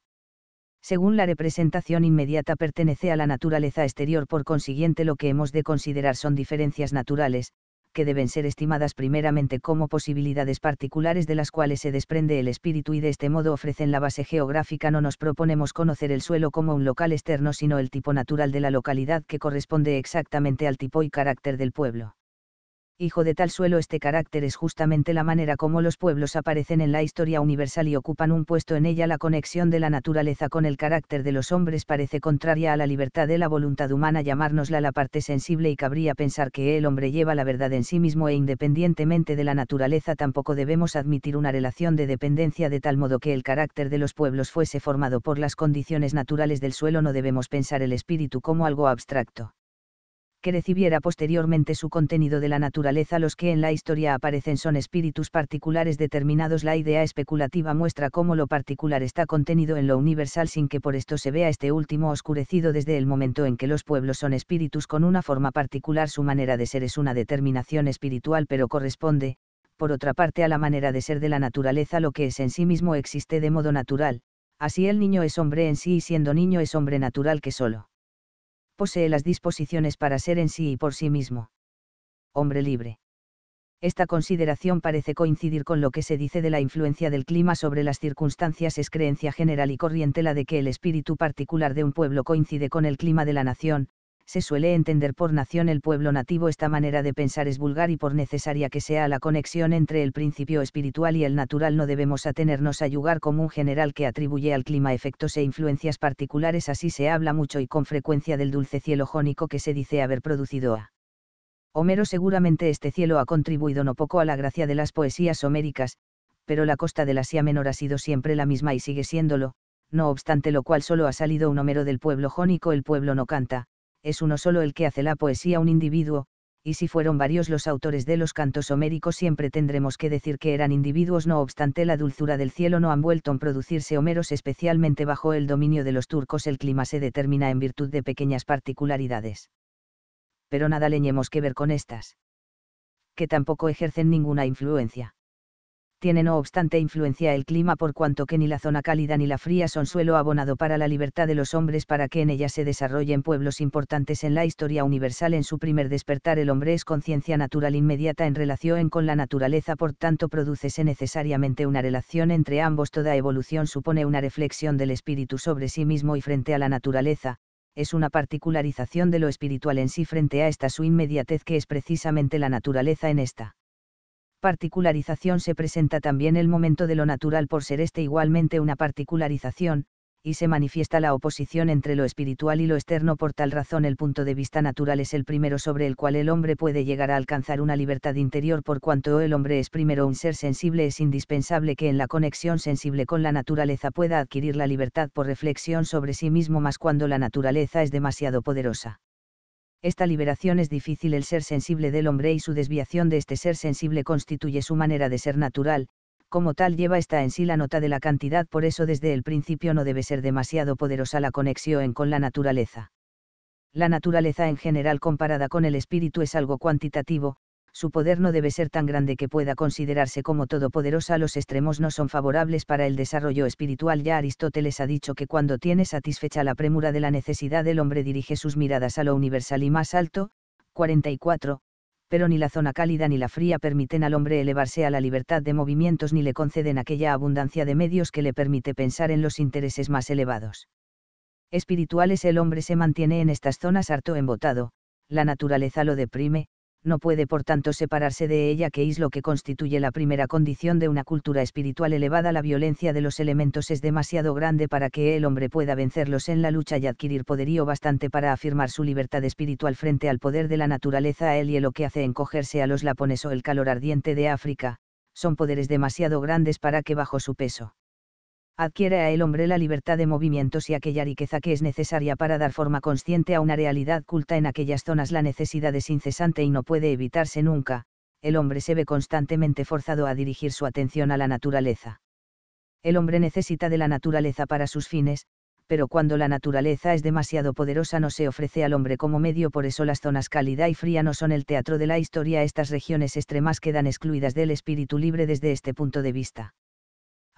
según la representación inmediata pertenece a la naturaleza exterior, por consiguiente lo que hemos de considerar son diferencias naturales, que deben ser estimadas primeramente como posibilidades particulares de las cuales se desprende el espíritu y de este modo ofrecen la base geográfica. No nos proponemos conocer el suelo como un local externo, sino el tipo natural de la localidad que corresponde exactamente al tipo y carácter del pueblo hijo de tal suelo este carácter es justamente la manera como los pueblos aparecen en la historia universal y ocupan un puesto en ella la conexión de la naturaleza con el carácter de los hombres parece contraria a la libertad de la voluntad humana llamárnosla la parte sensible y cabría pensar que el hombre lleva la verdad en sí mismo e independientemente de la naturaleza tampoco debemos admitir una relación de dependencia de tal modo que el carácter de los pueblos fuese formado por las condiciones naturales del suelo no debemos pensar el espíritu como algo abstracto que recibiera posteriormente su contenido de la naturaleza los que en la historia aparecen son espíritus particulares determinados. La idea especulativa muestra cómo lo particular está contenido en lo universal sin que por esto se vea este último oscurecido desde el momento en que los pueblos son espíritus con una forma particular. Su manera de ser es una determinación espiritual pero corresponde, por otra parte, a la manera de ser de la naturaleza lo que es en sí mismo existe de modo natural. Así el niño es hombre en sí y siendo niño es hombre natural que solo posee las disposiciones para ser en sí y por sí mismo. Hombre libre. Esta consideración parece coincidir con lo que se dice de la influencia del clima sobre las circunstancias. Es creencia general y corriente la de que el espíritu particular de un pueblo coincide con el clima de la nación, se suele entender por nación el pueblo nativo. Esta manera de pensar es vulgar y por necesaria que sea la conexión entre el principio espiritual y el natural no debemos atenernos a yugar como un general que atribuye al clima efectos e influencias particulares. Así se habla mucho y con frecuencia del dulce cielo jónico que se dice haber producido a Homero seguramente este cielo ha contribuido no poco a la gracia de las poesías homéricas, pero la costa del Asia Menor ha sido siempre la misma y sigue siéndolo, no obstante lo cual solo ha salido un Homero del pueblo jónico, el pueblo no canta, es uno solo el que hace la poesía un individuo, y si fueron varios los autores de los cantos homéricos siempre tendremos que decir que eran individuos, no obstante la dulzura del cielo no han vuelto a producirse homeros, especialmente bajo el dominio de los turcos el clima se determina en virtud de pequeñas particularidades. Pero nada leñemos que ver con estas. Que tampoco ejercen ninguna influencia tiene no obstante influencia el clima por cuanto que ni la zona cálida ni la fría son suelo abonado para la libertad de los hombres para que en ella se desarrollen pueblos importantes en la historia universal. En su primer despertar el hombre es conciencia natural inmediata en relación con la naturaleza, por tanto producese necesariamente una relación entre ambos. Toda evolución supone una reflexión del espíritu sobre sí mismo y frente a la naturaleza, es una particularización de lo espiritual en sí frente a esta su inmediatez que es precisamente la naturaleza en esta particularización se presenta también el momento de lo natural por ser este igualmente una particularización, y se manifiesta la oposición entre lo espiritual y lo externo por tal razón el punto de vista natural es el primero sobre el cual el hombre puede llegar a alcanzar una libertad interior por cuanto el hombre es primero un ser sensible es indispensable que en la conexión sensible con la naturaleza pueda adquirir la libertad por reflexión sobre sí mismo más cuando la naturaleza es demasiado poderosa. Esta liberación es difícil el ser sensible del hombre y su desviación de este ser sensible constituye su manera de ser natural, como tal lleva esta en sí la nota de la cantidad, por eso desde el principio no debe ser demasiado poderosa la conexión con la naturaleza. La naturaleza en general comparada con el espíritu es algo cuantitativo, su poder no debe ser tan grande que pueda considerarse como todopoderosa. Los extremos no son favorables para el desarrollo espiritual. Ya Aristóteles ha dicho que cuando tiene satisfecha la premura de la necesidad, el hombre dirige sus miradas a lo universal y más alto. 44. Pero ni la zona cálida ni la fría permiten al hombre elevarse a la libertad de movimientos ni le conceden aquella abundancia de medios que le permite pensar en los intereses más elevados. Espirituales el hombre se mantiene en estas zonas harto embotado, la naturaleza lo deprime, no puede por tanto separarse de ella que es lo que constituye la primera condición de una cultura espiritual elevada. La violencia de los elementos es demasiado grande para que el hombre pueda vencerlos en la lucha y adquirir poderío bastante para afirmar su libertad espiritual frente al poder de la naturaleza. él El lo que hace encogerse a los lapones o el calor ardiente de África, son poderes demasiado grandes para que bajo su peso adquiere a el hombre la libertad de movimientos y aquella riqueza que es necesaria para dar forma consciente a una realidad culta en aquellas zonas. La necesidad es incesante y no puede evitarse nunca, el hombre se ve constantemente forzado a dirigir su atención a la naturaleza. El hombre necesita de la naturaleza para sus fines, pero cuando la naturaleza es demasiado poderosa no se ofrece al hombre como medio, por eso las zonas cálida y fría no son el teatro de la historia, estas regiones extremas quedan excluidas del espíritu libre desde este punto de vista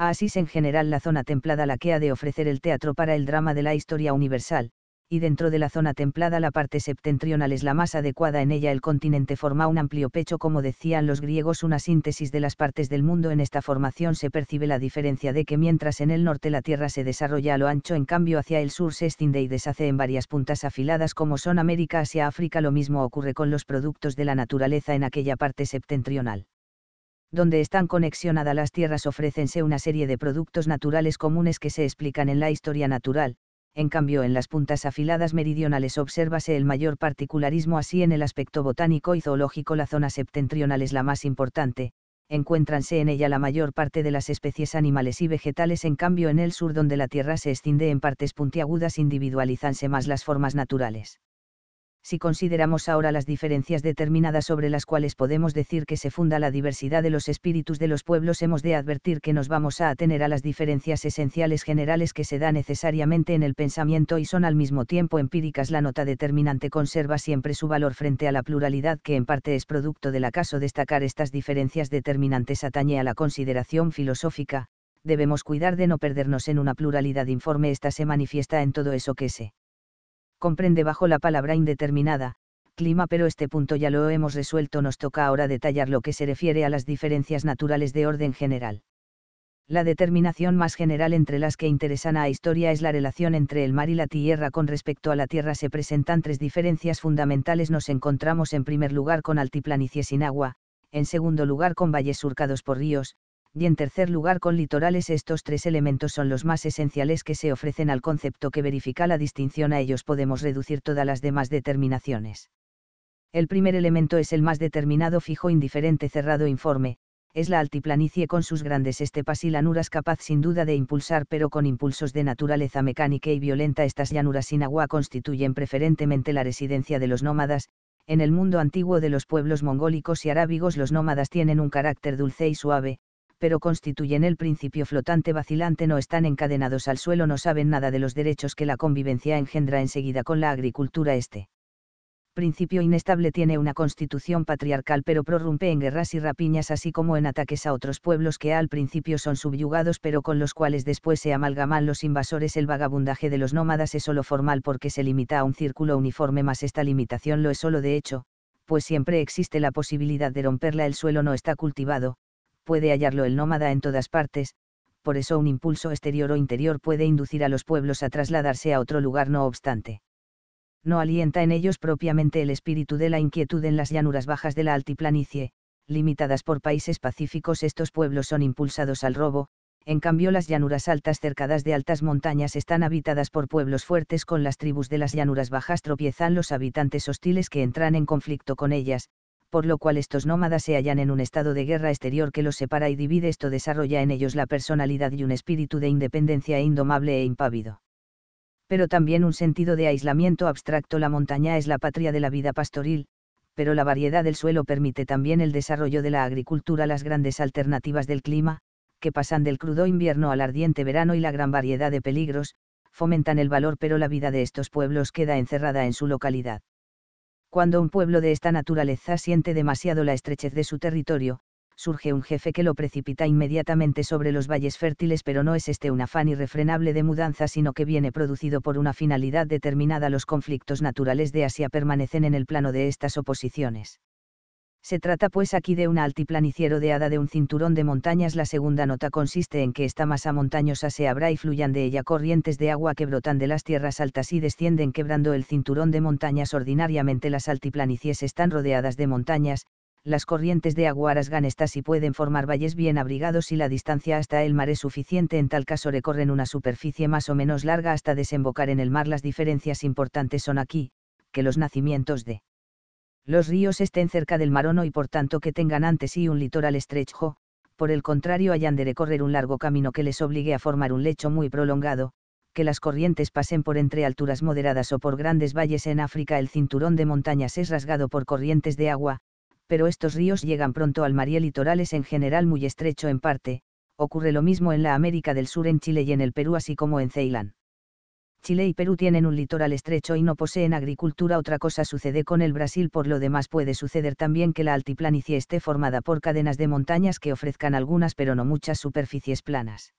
a así en general la zona templada la que ha de ofrecer el teatro para el drama de la historia universal, y dentro de la zona templada la parte septentrional es la más adecuada en ella el continente forma un amplio pecho como decían los griegos una síntesis de las partes del mundo en esta formación se percibe la diferencia de que mientras en el norte la tierra se desarrolla a lo ancho en cambio hacia el sur se extiende y deshace en varias puntas afiladas como son América Asia África lo mismo ocurre con los productos de la naturaleza en aquella parte septentrional donde están conexionadas las tierras ofrecense una serie de productos naturales comunes que se explican en la historia natural, en cambio en las puntas afiladas meridionales obsérvase el mayor particularismo así en el aspecto botánico y zoológico la zona septentrional es la más importante, encuéntranse en ella la mayor parte de las especies animales y vegetales en cambio en el sur donde la tierra se escinde en partes puntiagudas individualizanse más las formas naturales si consideramos ahora las diferencias determinadas sobre las cuales podemos decir que se funda la diversidad de los espíritus de los pueblos, hemos de advertir que nos vamos a atener a las diferencias esenciales generales que se da necesariamente en el pensamiento y son al mismo tiempo empíricas. La nota determinante conserva siempre su valor frente a la pluralidad que en parte es producto del acaso. Destacar estas diferencias determinantes atañe a la consideración filosófica, debemos cuidar de no perdernos en una pluralidad informe. Esta se manifiesta en todo eso que se comprende bajo la palabra indeterminada, clima, pero este punto ya lo hemos resuelto, nos toca ahora detallar lo que se refiere a las diferencias naturales de orden general. La determinación más general entre las que interesan a historia es la relación entre el mar y la tierra. Con respecto a la tierra se presentan tres diferencias fundamentales. Nos encontramos en primer lugar con altiplanicie sin agua, en segundo lugar con valles surcados por ríos, y en tercer lugar con litorales. Estos tres elementos son los más esenciales que se ofrecen al concepto que verifica la distinción. A ellos podemos reducir todas las demás determinaciones. El primer elemento es el más determinado fijo indiferente cerrado informe, es la altiplanicie con sus grandes estepas y lanuras capaz sin duda de impulsar pero con impulsos de naturaleza mecánica y violenta estas llanuras sin agua constituyen preferentemente la residencia de los nómadas, en el mundo antiguo de los pueblos mongólicos y arábigos los nómadas tienen un carácter dulce y suave, pero constituyen el principio flotante vacilante, no están encadenados al suelo, no saben nada de los derechos que la convivencia engendra enseguida con la agricultura este. Principio inestable tiene una constitución patriarcal pero prorrumpe en guerras y rapiñas así como en ataques a otros pueblos que al principio son subyugados pero con los cuales después se amalgaman los invasores. El vagabundaje de los nómadas es solo formal porque se limita a un círculo uniforme más esta limitación lo es solo de hecho, pues siempre existe la posibilidad de romperla el suelo no está cultivado, puede hallarlo el nómada en todas partes, por eso un impulso exterior o interior puede inducir a los pueblos a trasladarse a otro lugar no obstante. No alienta en ellos propiamente el espíritu de la inquietud en las llanuras bajas de la altiplanicie, limitadas por países pacíficos estos pueblos son impulsados al robo, en cambio las llanuras altas cercadas de altas montañas están habitadas por pueblos fuertes con las tribus de las llanuras bajas tropiezan los habitantes hostiles que entran en conflicto con ellas, por lo cual estos nómadas se hallan en un estado de guerra exterior que los separa y divide. Esto desarrolla en ellos la personalidad y un espíritu de independencia e indomable e impávido. Pero también un sentido de aislamiento abstracto. La montaña es la patria de la vida pastoril, pero la variedad del suelo permite también el desarrollo de la agricultura, las grandes alternativas del clima, que pasan del crudo invierno al ardiente verano y la gran variedad de peligros, fomentan el valor, pero la vida de estos pueblos queda encerrada en su localidad. Cuando un pueblo de esta naturaleza siente demasiado la estrechez de su territorio, surge un jefe que lo precipita inmediatamente sobre los valles fértiles, pero no es este un afán irrefrenable de mudanza, sino que viene producido por una finalidad determinada. Los conflictos naturales de Asia permanecen en el plano de estas oposiciones. Se trata pues aquí de una altiplanicie rodeada de un cinturón de montañas. La segunda nota consiste en que esta masa montañosa se abra y fluyan de ella corrientes de agua que brotan de las tierras altas y descienden quebrando el cinturón de montañas. Ordinariamente las altiplanicies están rodeadas de montañas, las corrientes de agua rasgan estas y pueden formar valles bien abrigados y la distancia hasta el mar es suficiente. En tal caso recorren una superficie más o menos larga hasta desembocar en el mar. Las diferencias importantes son aquí, que los nacimientos de los ríos estén cerca del marono y por tanto que tengan antes sí un litoral estrecho, por el contrario hayan de recorrer un largo camino que les obligue a formar un lecho muy prolongado, que las corrientes pasen por entre alturas moderadas o por grandes valles en África el cinturón de montañas es rasgado por corrientes de agua, pero estos ríos llegan pronto al mar y el litoral es en general muy estrecho en parte, ocurre lo mismo en la América del Sur en Chile y en el Perú así como en Ceilán. Chile y Perú tienen un litoral estrecho y no poseen agricultura. Otra cosa sucede con el Brasil, por lo demás puede suceder también que la altiplanicie esté formada por cadenas de montañas que ofrezcan algunas pero no muchas superficies planas.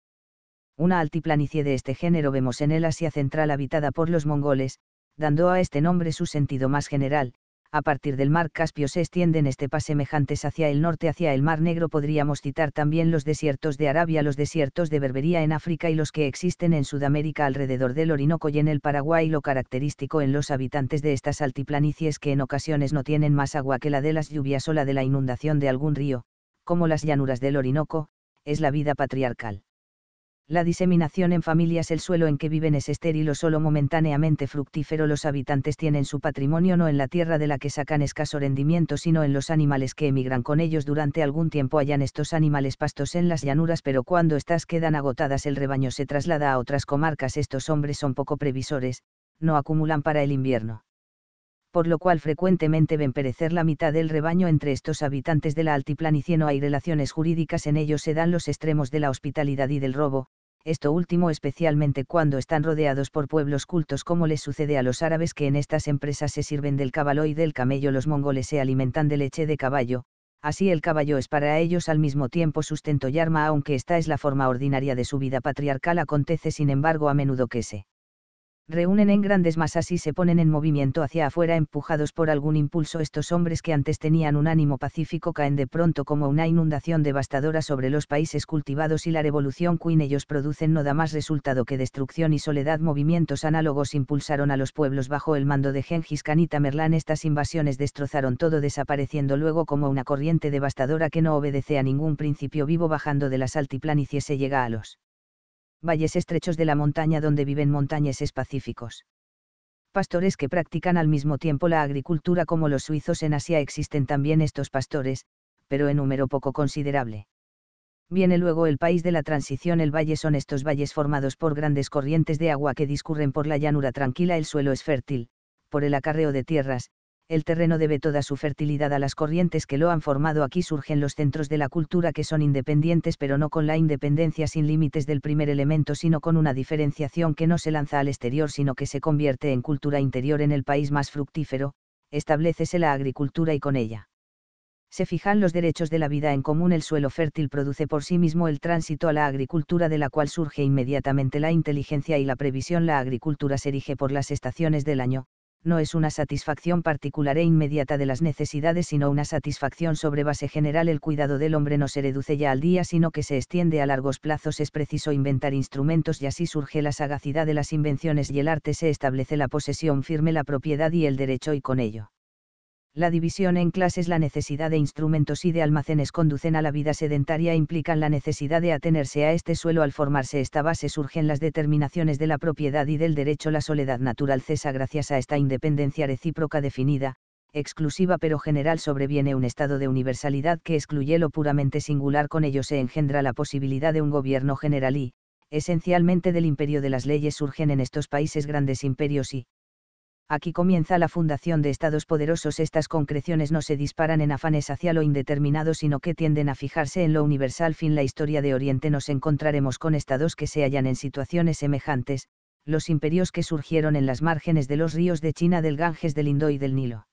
Una altiplanicie de este género vemos en el Asia Central habitada por los mongoles, dando a este nombre su sentido más general, a partir del mar Caspio se extienden estepas semejantes hacia el norte hacia el mar Negro podríamos citar también los desiertos de Arabia, los desiertos de Berbería en África y los que existen en Sudamérica alrededor del Orinoco y en el Paraguay lo característico en los habitantes de estas altiplanicies que en ocasiones no tienen más agua que la de las lluvias o la de la inundación de algún río, como las llanuras del Orinoco, es la vida patriarcal la diseminación en familias el suelo en que viven es estéril o solo momentáneamente fructífero los habitantes tienen su patrimonio no en la tierra de la que sacan escaso rendimiento sino en los animales que emigran con ellos durante algún tiempo hallan estos animales pastos en las llanuras pero cuando estas quedan agotadas el rebaño se traslada a otras comarcas estos hombres son poco previsores, no acumulan para el invierno. Por lo cual frecuentemente ven perecer la mitad del rebaño entre estos habitantes de la altiplanicie no hay relaciones jurídicas en ellos se dan los extremos de la hospitalidad y del robo, esto último especialmente cuando están rodeados por pueblos cultos como les sucede a los árabes que en estas empresas se sirven del caballo y del camello los mongoles se alimentan de leche de caballo, así el caballo es para ellos al mismo tiempo sustento y arma aunque esta es la forma ordinaria de su vida patriarcal acontece sin embargo a menudo que se reúnen en grandes masas y se ponen en movimiento hacia afuera empujados por algún impulso. Estos hombres que antes tenían un ánimo pacífico caen de pronto como una inundación devastadora sobre los países cultivados y la revolución queen ellos producen no da más resultado que destrucción y soledad. Movimientos análogos impulsaron a los pueblos bajo el mando de Gengis Khan y Estas invasiones destrozaron todo desapareciendo luego como una corriente devastadora que no obedece a ningún principio vivo bajando de las altiplanicies se llega a los valles estrechos de la montaña donde viven montañeses pacíficos. Pastores que practican al mismo tiempo la agricultura como los suizos en Asia existen también estos pastores, pero en número poco considerable. Viene luego el país de la transición. El valle son estos valles formados por grandes corrientes de agua que discurren por la llanura tranquila. El suelo es fértil, por el acarreo de tierras, el terreno debe toda su fertilidad a las corrientes que lo han formado. Aquí surgen los centros de la cultura que son independientes pero no con la independencia sin límites del primer elemento, sino con una diferenciación que no se lanza al exterior, sino que se convierte en cultura interior en el país más fructífero, establecese la agricultura y con ella. Se fijan los derechos de la vida en común, el suelo fértil produce por sí mismo el tránsito a la agricultura de la cual surge inmediatamente la inteligencia y la previsión, la agricultura se erige por las estaciones del año, no es una satisfacción particular e inmediata de las necesidades, sino una satisfacción sobre base general. El cuidado del hombre no se reduce ya al día, sino que se extiende a largos plazos. Es preciso inventar instrumentos y así surge la sagacidad de las invenciones y el arte se establece la posesión firme, la propiedad y el derecho y con ello la división en clases, la necesidad de instrumentos y de almacenes conducen a la vida sedentaria e implican la necesidad de atenerse a este suelo. Al formarse esta base surgen las determinaciones de la propiedad y del derecho. La soledad natural cesa gracias a esta independencia recíproca definida, exclusiva pero general sobreviene un estado de universalidad que excluye lo puramente singular, con ello se engendra la posibilidad de un gobierno general y, esencialmente del imperio de las leyes surgen en estos países grandes imperios y, aquí comienza la fundación de estados poderosos. Estas concreciones no se disparan en afanes hacia lo indeterminado, sino que tienden a fijarse en lo universal. Fin la historia de Oriente nos encontraremos con estados que se hallan en situaciones semejantes, los imperios que surgieron en las márgenes de los ríos de China, del Ganges, del Indo y del Nilo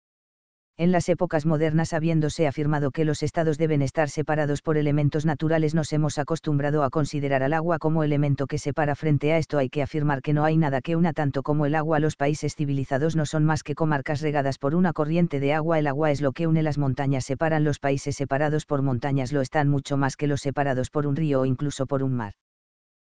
en las épocas modernas habiéndose afirmado que los estados deben estar separados por elementos naturales nos hemos acostumbrado a considerar al agua como elemento que separa frente a esto hay que afirmar que no hay nada que una tanto como el agua los países civilizados no son más que comarcas regadas por una corriente de agua el agua es lo que une las montañas separan los países separados por montañas lo están mucho más que los separados por un río o incluso por un mar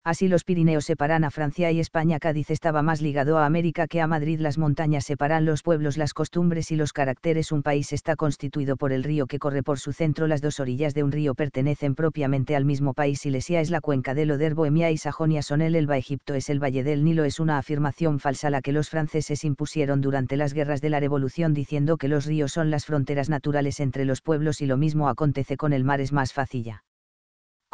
así los Pirineos separan a Francia y España, Cádiz estaba más ligado a América que a Madrid, las montañas separan los pueblos, las costumbres y los caracteres, un país está constituido por el río que corre por su centro, las dos orillas de un río pertenecen propiamente al mismo país, Silesia es la cuenca del Oder, Bohemia y Sajonia son el Elba, Egipto es el Valle del Nilo, es una afirmación falsa la que los franceses impusieron durante las guerras de la Revolución diciendo que los ríos son las fronteras naturales entre los pueblos y lo mismo acontece con el mar, es más fácil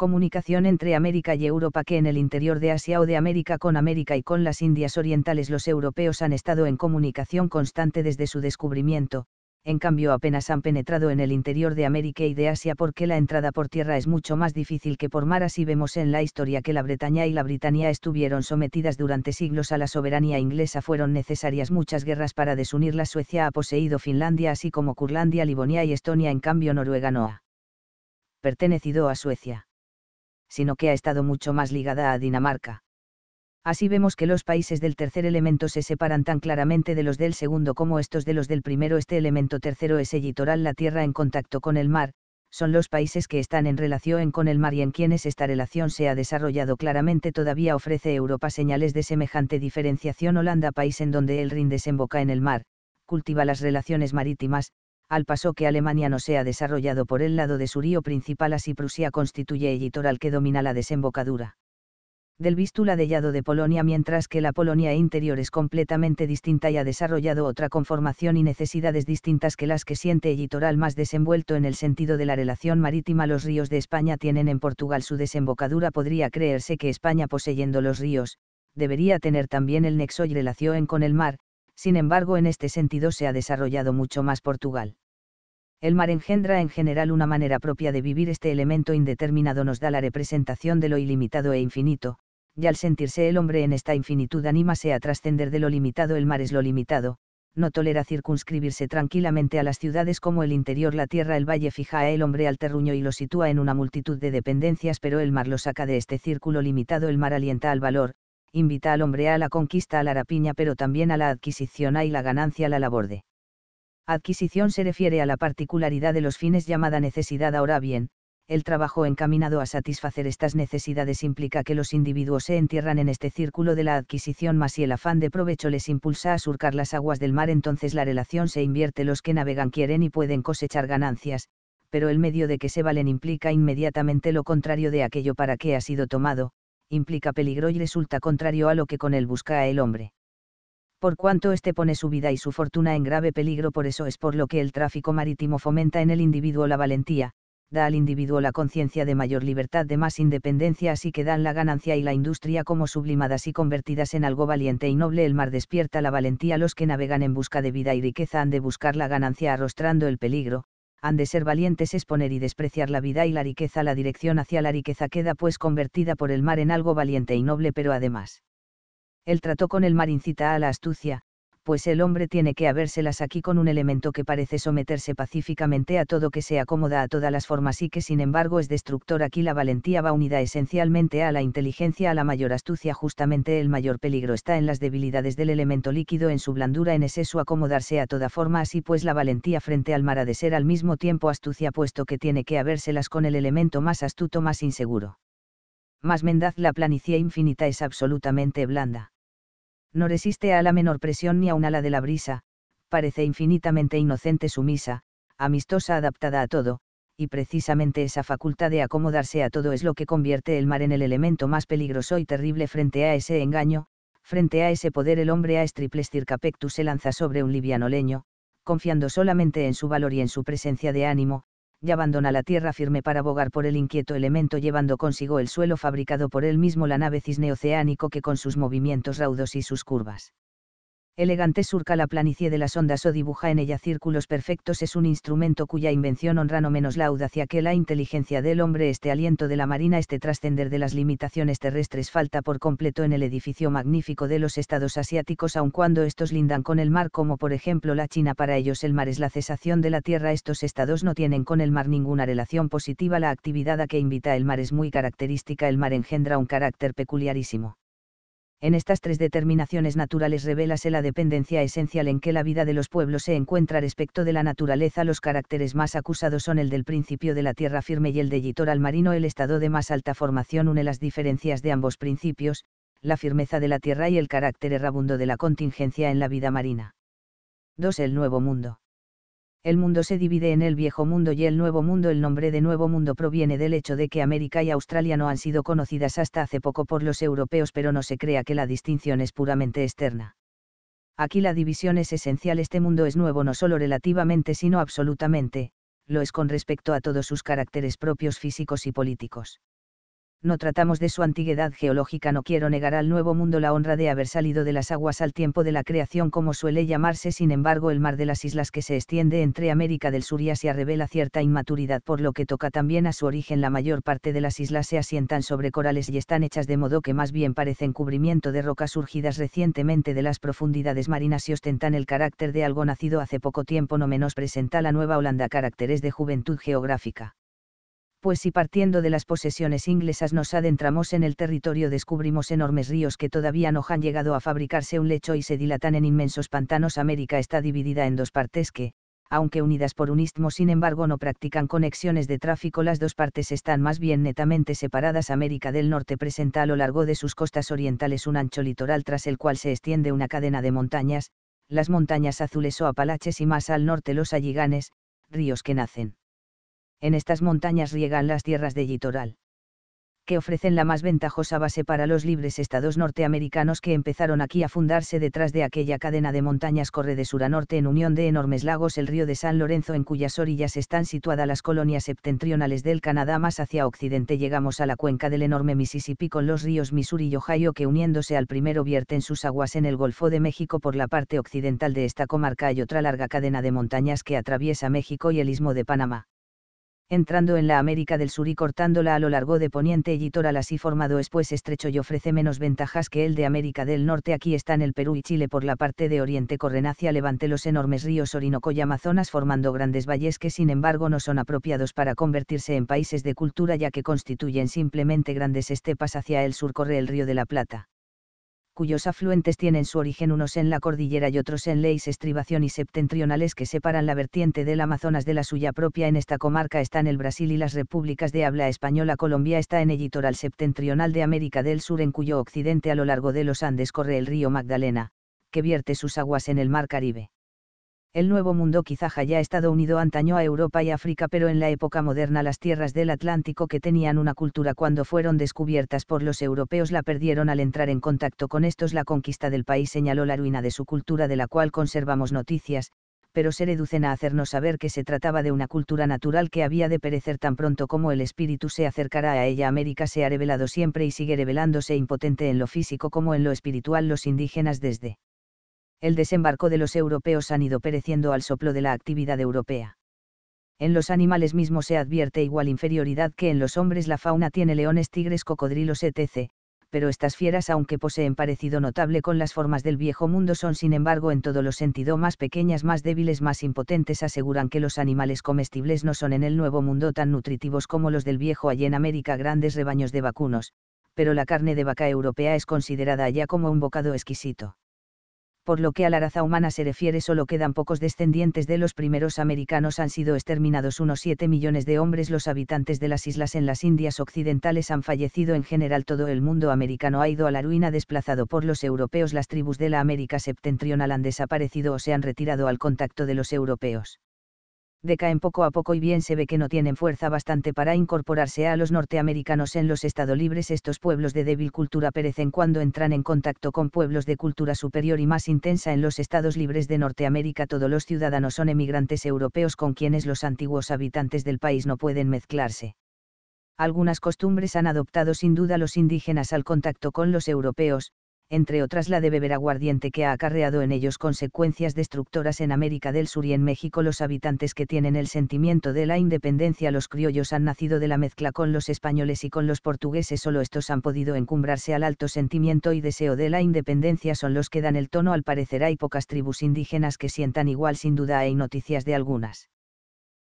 comunicación entre América y Europa que en el interior de Asia o de América con América y con las Indias Orientales los europeos han estado en comunicación constante desde su descubrimiento, en cambio apenas han penetrado en el interior de América y de Asia porque la entrada por tierra es mucho más difícil que por mar así vemos en la historia que la Bretaña y la Britania estuvieron sometidas durante siglos a la soberanía inglesa fueron necesarias muchas guerras para la Suecia ha poseído Finlandia así como Curlandia, Livonia y Estonia en cambio Noruega no ha pertenecido a Suecia sino que ha estado mucho más ligada a Dinamarca. Así vemos que los países del tercer elemento se separan tan claramente de los del segundo como estos de los del primero. Este elemento tercero es el litoral, la tierra en contacto con el mar, son los países que están en relación con el mar y en quienes esta relación se ha desarrollado claramente. Todavía ofrece Europa señales de semejante diferenciación. Holanda, país en donde el Rin desemboca en el mar, cultiva las relaciones marítimas, al paso que Alemania no sea ha desarrollado por el lado de su río principal así Prusia constituye el litoral que domina la desembocadura del Vístula de yado de Polonia mientras que la Polonia interior es completamente distinta y ha desarrollado otra conformación y necesidades distintas que las que siente el litoral más desenvuelto en el sentido de la relación marítima los ríos de España tienen en Portugal su desembocadura podría creerse que España poseyendo los ríos, debería tener también el nexo y relación con el mar, sin embargo en este sentido se ha desarrollado mucho más Portugal. El mar engendra en general una manera propia de vivir este elemento indeterminado nos da la representación de lo ilimitado e infinito, y al sentirse el hombre en esta infinitud anima a trascender de lo limitado el mar es lo limitado, no tolera circunscribirse tranquilamente a las ciudades como el interior la tierra el valle fija a el hombre al terruño y lo sitúa en una multitud de dependencias pero el mar lo saca de este círculo limitado el mar alienta al valor, invita al hombre a la conquista a la rapiña pero también a la adquisición a y la ganancia a la labor de. Adquisición se refiere a la particularidad de los fines llamada necesidad ahora bien, el trabajo encaminado a satisfacer estas necesidades implica que los individuos se entierran en este círculo de la adquisición más si el afán de provecho les impulsa a surcar las aguas del mar entonces la relación se invierte los que navegan quieren y pueden cosechar ganancias, pero el medio de que se valen implica inmediatamente lo contrario de aquello para que ha sido tomado, implica peligro y resulta contrario a lo que con él busca el hombre. Por cuanto éste pone su vida y su fortuna en grave peligro, por eso es por lo que el tráfico marítimo fomenta en el individuo la valentía, da al individuo la conciencia de mayor libertad, de más independencia, así que dan la ganancia y la industria como sublimadas y convertidas en algo valiente y noble. El mar despierta la valentía. Los que navegan en busca de vida y riqueza han de buscar la ganancia arrostrando el peligro, han de ser valientes exponer y despreciar la vida y la riqueza. La dirección hacia la riqueza queda pues convertida por el mar en algo valiente y noble, pero además. El trato con el mar incita a la astucia, pues el hombre tiene que habérselas aquí con un elemento que parece someterse pacíficamente a todo que se acomoda a todas las formas y que sin embargo es destructor. Aquí la valentía va unida esencialmente a la inteligencia, a la mayor astucia. Justamente el mayor peligro está en las debilidades del elemento líquido, en su blandura, en ese su acomodarse a toda forma. Así pues, la valentía frente al mar ha de ser al mismo tiempo astucia, puesto que tiene que habérselas con el elemento más astuto, más inseguro. Más mendaz la planicie infinita es absolutamente blanda no resiste a la menor presión ni a un ala de la brisa, parece infinitamente inocente sumisa, amistosa adaptada a todo, y precisamente esa facultad de acomodarse a todo es lo que convierte el mar en el elemento más peligroso y terrible frente a ese engaño, frente a ese poder el hombre a estriples circapectus se lanza sobre un liviano leño, confiando solamente en su valor y en su presencia de ánimo, ya abandona la tierra firme para bogar por el inquieto elemento llevando consigo el suelo fabricado por él mismo la nave cisne oceánico que con sus movimientos raudos y sus curvas elegante surca la planicie de las ondas o dibuja en ella círculos perfectos es un instrumento cuya invención honra no menos la audacia que la inteligencia del hombre este aliento de la marina este trascender de las limitaciones terrestres falta por completo en el edificio magnífico de los estados asiáticos aun cuando estos lindan con el mar como por ejemplo la China para ellos el mar es la cesación de la tierra estos estados no tienen con el mar ninguna relación positiva la actividad a que invita el mar es muy característica el mar engendra un carácter peculiarísimo en estas tres determinaciones naturales revelase la dependencia esencial en que la vida de los pueblos se encuentra respecto de la naturaleza. Los caracteres más acusados son el del principio de la tierra firme y el de al marino. El estado de más alta formación une las diferencias de ambos principios, la firmeza de la tierra y el carácter errabundo de la contingencia en la vida marina. 2. El Nuevo Mundo. El mundo se divide en el viejo mundo y el nuevo mundo. El nombre de nuevo mundo proviene del hecho de que América y Australia no han sido conocidas hasta hace poco por los europeos, pero no se crea que la distinción es puramente externa. Aquí la división es esencial. Este mundo es nuevo no solo relativamente, sino absolutamente, lo es con respecto a todos sus caracteres propios físicos y políticos no tratamos de su antigüedad geológica. No quiero negar al Nuevo Mundo la honra de haber salido de las aguas al tiempo de la creación como suele llamarse. Sin embargo, el mar de las islas que se extiende entre América del Sur y Asia revela cierta inmaturidad por lo que toca también a su origen. La mayor parte de las islas se asientan sobre corales y están hechas de modo que más bien parecen cubrimiento de rocas surgidas recientemente de las profundidades marinas y ostentan el carácter de algo nacido hace poco tiempo. No menos presenta la Nueva Holanda caracteres de juventud geográfica pues si partiendo de las posesiones inglesas nos adentramos en el territorio descubrimos enormes ríos que todavía no han llegado a fabricarse un lecho y se dilatan en inmensos pantanos. América está dividida en dos partes que, aunque unidas por un istmo, sin embargo no practican conexiones de tráfico. Las dos partes están más bien netamente separadas. América del Norte presenta a lo largo de sus costas orientales un ancho litoral tras el cual se extiende una cadena de montañas, las montañas azules o apalaches y más al norte los alliganes, ríos que nacen en estas montañas riegan las tierras de litoral. Que ofrecen la más ventajosa base para los libres estados norteamericanos que empezaron aquí a fundarse detrás de aquella cadena de montañas corre de sur a norte en unión de enormes lagos el río de San Lorenzo en cuyas orillas están situadas las colonias septentrionales del Canadá más hacia occidente llegamos a la cuenca del enorme Mississippi con los ríos Missouri y Ohio que uniéndose al primero vierten sus aguas en el Golfo de México por la parte occidental de esta comarca hay otra larga cadena de montañas que atraviesa México y el istmo de Panamá entrando en la América del Sur y cortándola a lo largo de Poniente y Toral así formado después estrecho y ofrece menos ventajas que el de América del Norte aquí están el Perú y Chile por la parte de Oriente corren hacia Levante los enormes ríos Orinoco y Amazonas formando grandes valles que sin embargo no son apropiados para convertirse en países de cultura ya que constituyen simplemente grandes estepas hacia el sur corre el río de la Plata cuyos afluentes tienen su origen unos en la cordillera y otros en leyes estribación y septentrionales que separan la vertiente del Amazonas de la suya propia. En esta comarca están el Brasil y las repúblicas de habla española. Colombia está en el litoral septentrional de América del Sur, en cuyo occidente a lo largo de los Andes corre el río Magdalena, que vierte sus aguas en el mar Caribe. El Nuevo Mundo quizá haya estado unido antaño a Europa y África, pero en la época moderna las tierras del Atlántico que tenían una cultura cuando fueron descubiertas por los europeos la perdieron al entrar en contacto con estos. La conquista del país señaló la ruina de su cultura de la cual conservamos noticias, pero se reducen a hacernos saber que se trataba de una cultura natural que había de perecer tan pronto como el espíritu se acercará a ella. América se ha revelado siempre y sigue revelándose impotente en lo físico como en lo espiritual los indígenas desde el desembarco de los europeos han ido pereciendo al soplo de la actividad europea. En los animales mismos se advierte igual inferioridad que en los hombres la fauna tiene leones, tigres, cocodrilos, etc., pero estas fieras aunque poseen parecido notable con las formas del viejo mundo son sin embargo en todo lo sentido más pequeñas, más débiles, más impotentes, aseguran que los animales comestibles no son en el nuevo mundo tan nutritivos como los del viejo allí en América grandes rebaños de vacunos, pero la carne de vaca europea es considerada allá como un bocado exquisito. Por lo que a la raza humana se refiere, solo quedan pocos descendientes de los primeros americanos. Han sido exterminados unos 7 millones de hombres. Los habitantes de las islas en las Indias occidentales han fallecido. En general, todo el mundo americano ha ido a la ruina, desplazado por los europeos. Las tribus de la América septentrional han desaparecido o se han retirado al contacto de los europeos decaen poco a poco y bien se ve que no tienen fuerza bastante para incorporarse a los norteamericanos en los estados libres. Estos pueblos de débil cultura perecen cuando entran en contacto con pueblos de cultura superior y más intensa en los estados libres de Norteamérica. Todos los ciudadanos son emigrantes europeos con quienes los antiguos habitantes del país no pueden mezclarse. Algunas costumbres han adoptado sin duda los indígenas al contacto con los europeos, entre otras la de beber aguardiente que ha acarreado en ellos consecuencias destructoras en América del Sur y en México. Los habitantes que tienen el sentimiento de la independencia, los criollos han nacido de la mezcla con los españoles y con los portugueses, solo estos han podido encumbrarse al alto sentimiento y deseo de la independencia son los que dan el tono al parecer hay pocas tribus indígenas que sientan igual sin duda hay noticias de algunas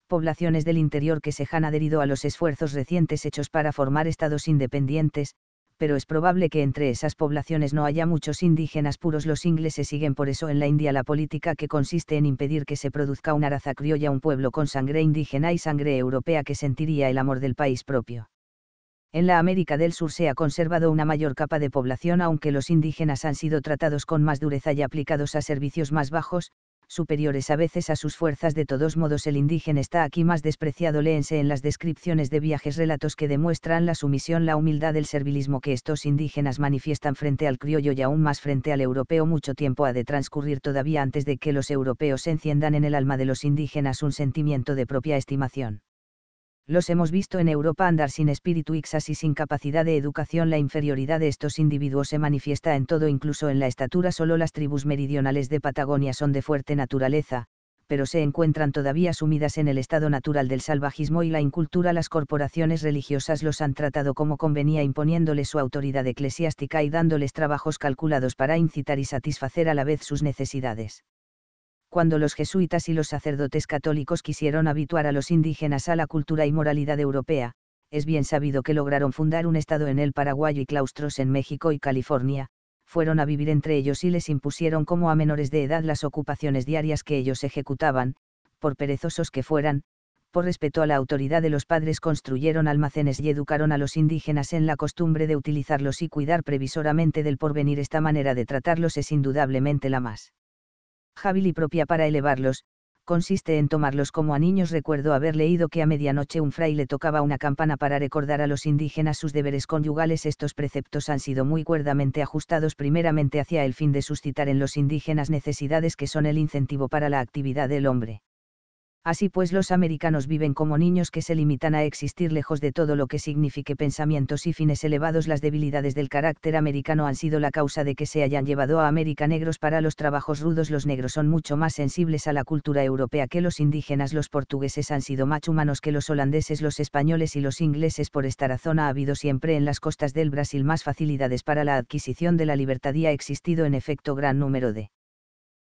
poblaciones del interior que se han adherido a los esfuerzos recientes hechos para formar estados independientes, pero es probable que entre esas poblaciones no haya muchos indígenas puros. Los ingleses siguen por eso en la India la política que consiste en impedir que se produzca una raza criolla, un pueblo con sangre indígena y sangre europea que sentiría el amor del país propio. En la América del Sur se ha conservado una mayor capa de población aunque los indígenas han sido tratados con más dureza y aplicados a servicios más bajos, superiores a veces a sus fuerzas. De todos modos, el indígena está aquí más despreciado. Léense en las descripciones de viajes relatos que demuestran la sumisión, la humildad, el servilismo que estos indígenas manifiestan frente al criollo y aún más frente al europeo. Mucho tiempo ha de transcurrir todavía antes de que los europeos enciendan en el alma de los indígenas un sentimiento de propia estimación los hemos visto en Europa andar sin espíritu ixas y sin capacidad de educación. La inferioridad de estos individuos se manifiesta en todo, incluso en la estatura. Solo las tribus meridionales de Patagonia son de fuerte naturaleza, pero se encuentran todavía sumidas en el estado natural del salvajismo y la incultura. Las corporaciones religiosas los han tratado como convenía, imponiéndoles su autoridad eclesiástica y dándoles trabajos calculados para incitar y satisfacer a la vez sus necesidades cuando los jesuitas y los sacerdotes católicos quisieron habituar a los indígenas a la cultura y moralidad europea, es bien sabido que lograron fundar un estado en el Paraguay y claustros en México y California, fueron a vivir entre ellos y les impusieron como a menores de edad las ocupaciones diarias que ellos ejecutaban, por perezosos que fueran, por respeto a la autoridad de los padres construyeron almacenes y educaron a los indígenas en la costumbre de utilizarlos y cuidar previsoramente del porvenir. Esta manera de tratarlos es indudablemente la más hábil y propia para elevarlos, consiste en tomarlos como a niños. Recuerdo haber leído que a medianoche un fraile tocaba una campana para recordar a los indígenas sus deberes conyugales. Estos preceptos han sido muy cuerdamente ajustados primeramente hacia el fin de suscitar en los indígenas necesidades que son el incentivo para la actividad del hombre. Así pues los americanos viven como niños que se limitan a existir lejos de todo lo que signifique pensamientos y fines elevados. Las debilidades del carácter americano han sido la causa de que se hayan llevado a América negros para los trabajos rudos. Los negros son mucho más sensibles a la cultura europea que los indígenas. Los portugueses han sido más humanos que los holandeses, los españoles y los ingleses. Por esta razón ha habido siempre en las costas del Brasil más facilidades para la adquisición de la libertad y ha existido en efecto gran número de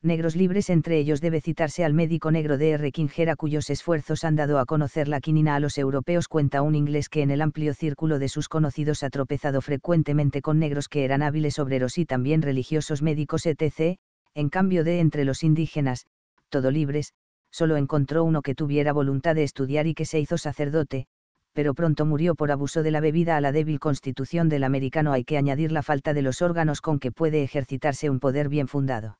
negros libres entre ellos debe citarse al médico negro de R. Quingera cuyos esfuerzos han dado a conocer la quinina a los europeos cuenta un inglés que en el amplio círculo de sus conocidos ha tropezado frecuentemente con negros que eran hábiles obreros y también religiosos médicos etc., en cambio de entre los indígenas, todo libres, solo encontró uno que tuviera voluntad de estudiar y que se hizo sacerdote, pero pronto murió por abuso de la bebida a la débil constitución del americano hay que añadir la falta de los órganos con que puede ejercitarse un poder bien fundado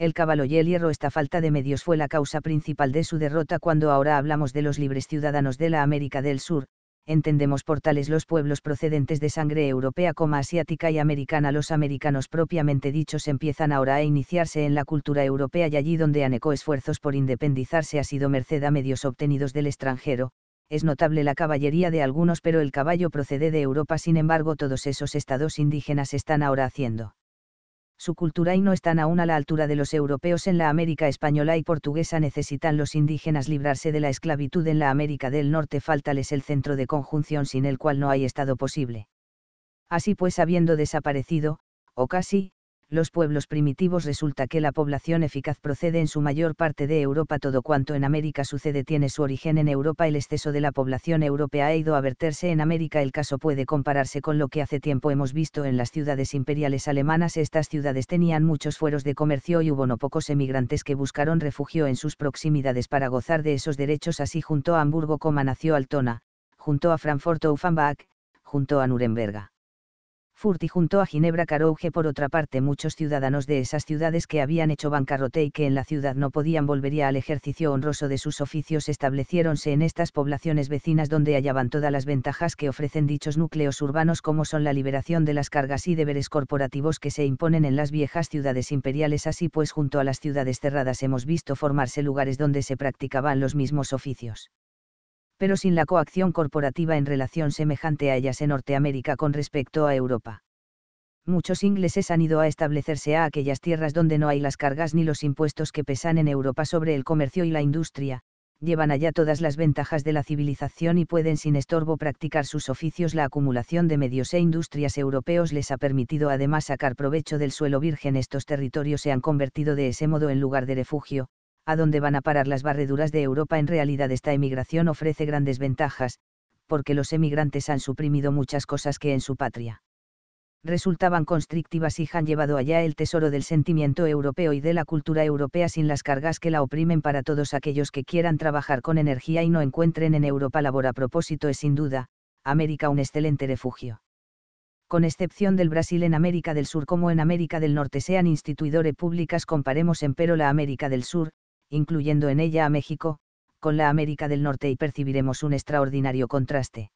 el caballo y el hierro. Esta falta de medios fue la causa principal de su derrota cuando ahora hablamos de los libres ciudadanos de la América del Sur, entendemos por tales los pueblos procedentes de sangre europea como asiática y americana. Los americanos propiamente dichos empiezan ahora a iniciarse en la cultura europea y allí donde anecó esfuerzos por independizarse ha sido merced a medios obtenidos del extranjero. Es notable la caballería de algunos, pero el caballo procede de Europa. Sin embargo, todos esos estados indígenas están ahora haciendo su cultura y no están aún a la altura de los europeos en la América española y portuguesa necesitan los indígenas librarse de la esclavitud en la América del Norte faltales el centro de conjunción sin el cual no hay Estado posible. Así pues habiendo desaparecido, o casi, los pueblos primitivos resulta que la población eficaz procede en su mayor parte de Europa. Todo cuanto en América sucede tiene su origen en Europa. El exceso de la población europea ha ido a verterse en América. El caso puede compararse con lo que hace tiempo hemos visto en las ciudades imperiales alemanas. Estas ciudades tenían muchos fueros de comercio y hubo no pocos emigrantes que buscaron refugio en sus proximidades para gozar de esos derechos. Así junto a Hamburgo, como nació Altona, junto a Frankfurt o Uffenbach, junto a Nuremberg Furti junto a Ginebra Carouge por otra parte muchos ciudadanos de esas ciudades que habían hecho bancarrota y que en la ciudad no podían volvería al ejercicio honroso de sus oficios estableciéronse en estas poblaciones vecinas donde hallaban todas las ventajas que ofrecen dichos núcleos urbanos como son la liberación de las cargas y deberes corporativos que se imponen en las viejas ciudades imperiales así pues junto a las ciudades cerradas hemos visto formarse lugares donde se practicaban los mismos oficios pero sin la coacción corporativa en relación semejante a ellas en Norteamérica con respecto a Europa. Muchos ingleses han ido a establecerse a aquellas tierras donde no hay las cargas ni los impuestos que pesan en Europa sobre el comercio y la industria, llevan allá todas las ventajas de la civilización y pueden sin estorbo practicar sus oficios. La acumulación de medios e industrias europeos les ha permitido además sacar provecho del suelo virgen. Estos territorios se han convertido de ese modo en lugar de refugio, a dónde van a parar las barreduras de Europa en realidad esta emigración ofrece grandes ventajas, porque los emigrantes han suprimido muchas cosas que en su patria resultaban constrictivas y han llevado allá el tesoro del sentimiento europeo y de la cultura europea sin las cargas que la oprimen para todos aquellos que quieran trabajar con energía y no encuentren en Europa labor a propósito es sin duda, América un excelente refugio. Con excepción del Brasil en América del Sur como en América del Norte sean instituidores públicas comparemos pero la América del Sur, incluyendo en ella a México, con la América del Norte y percibiremos un extraordinario contraste.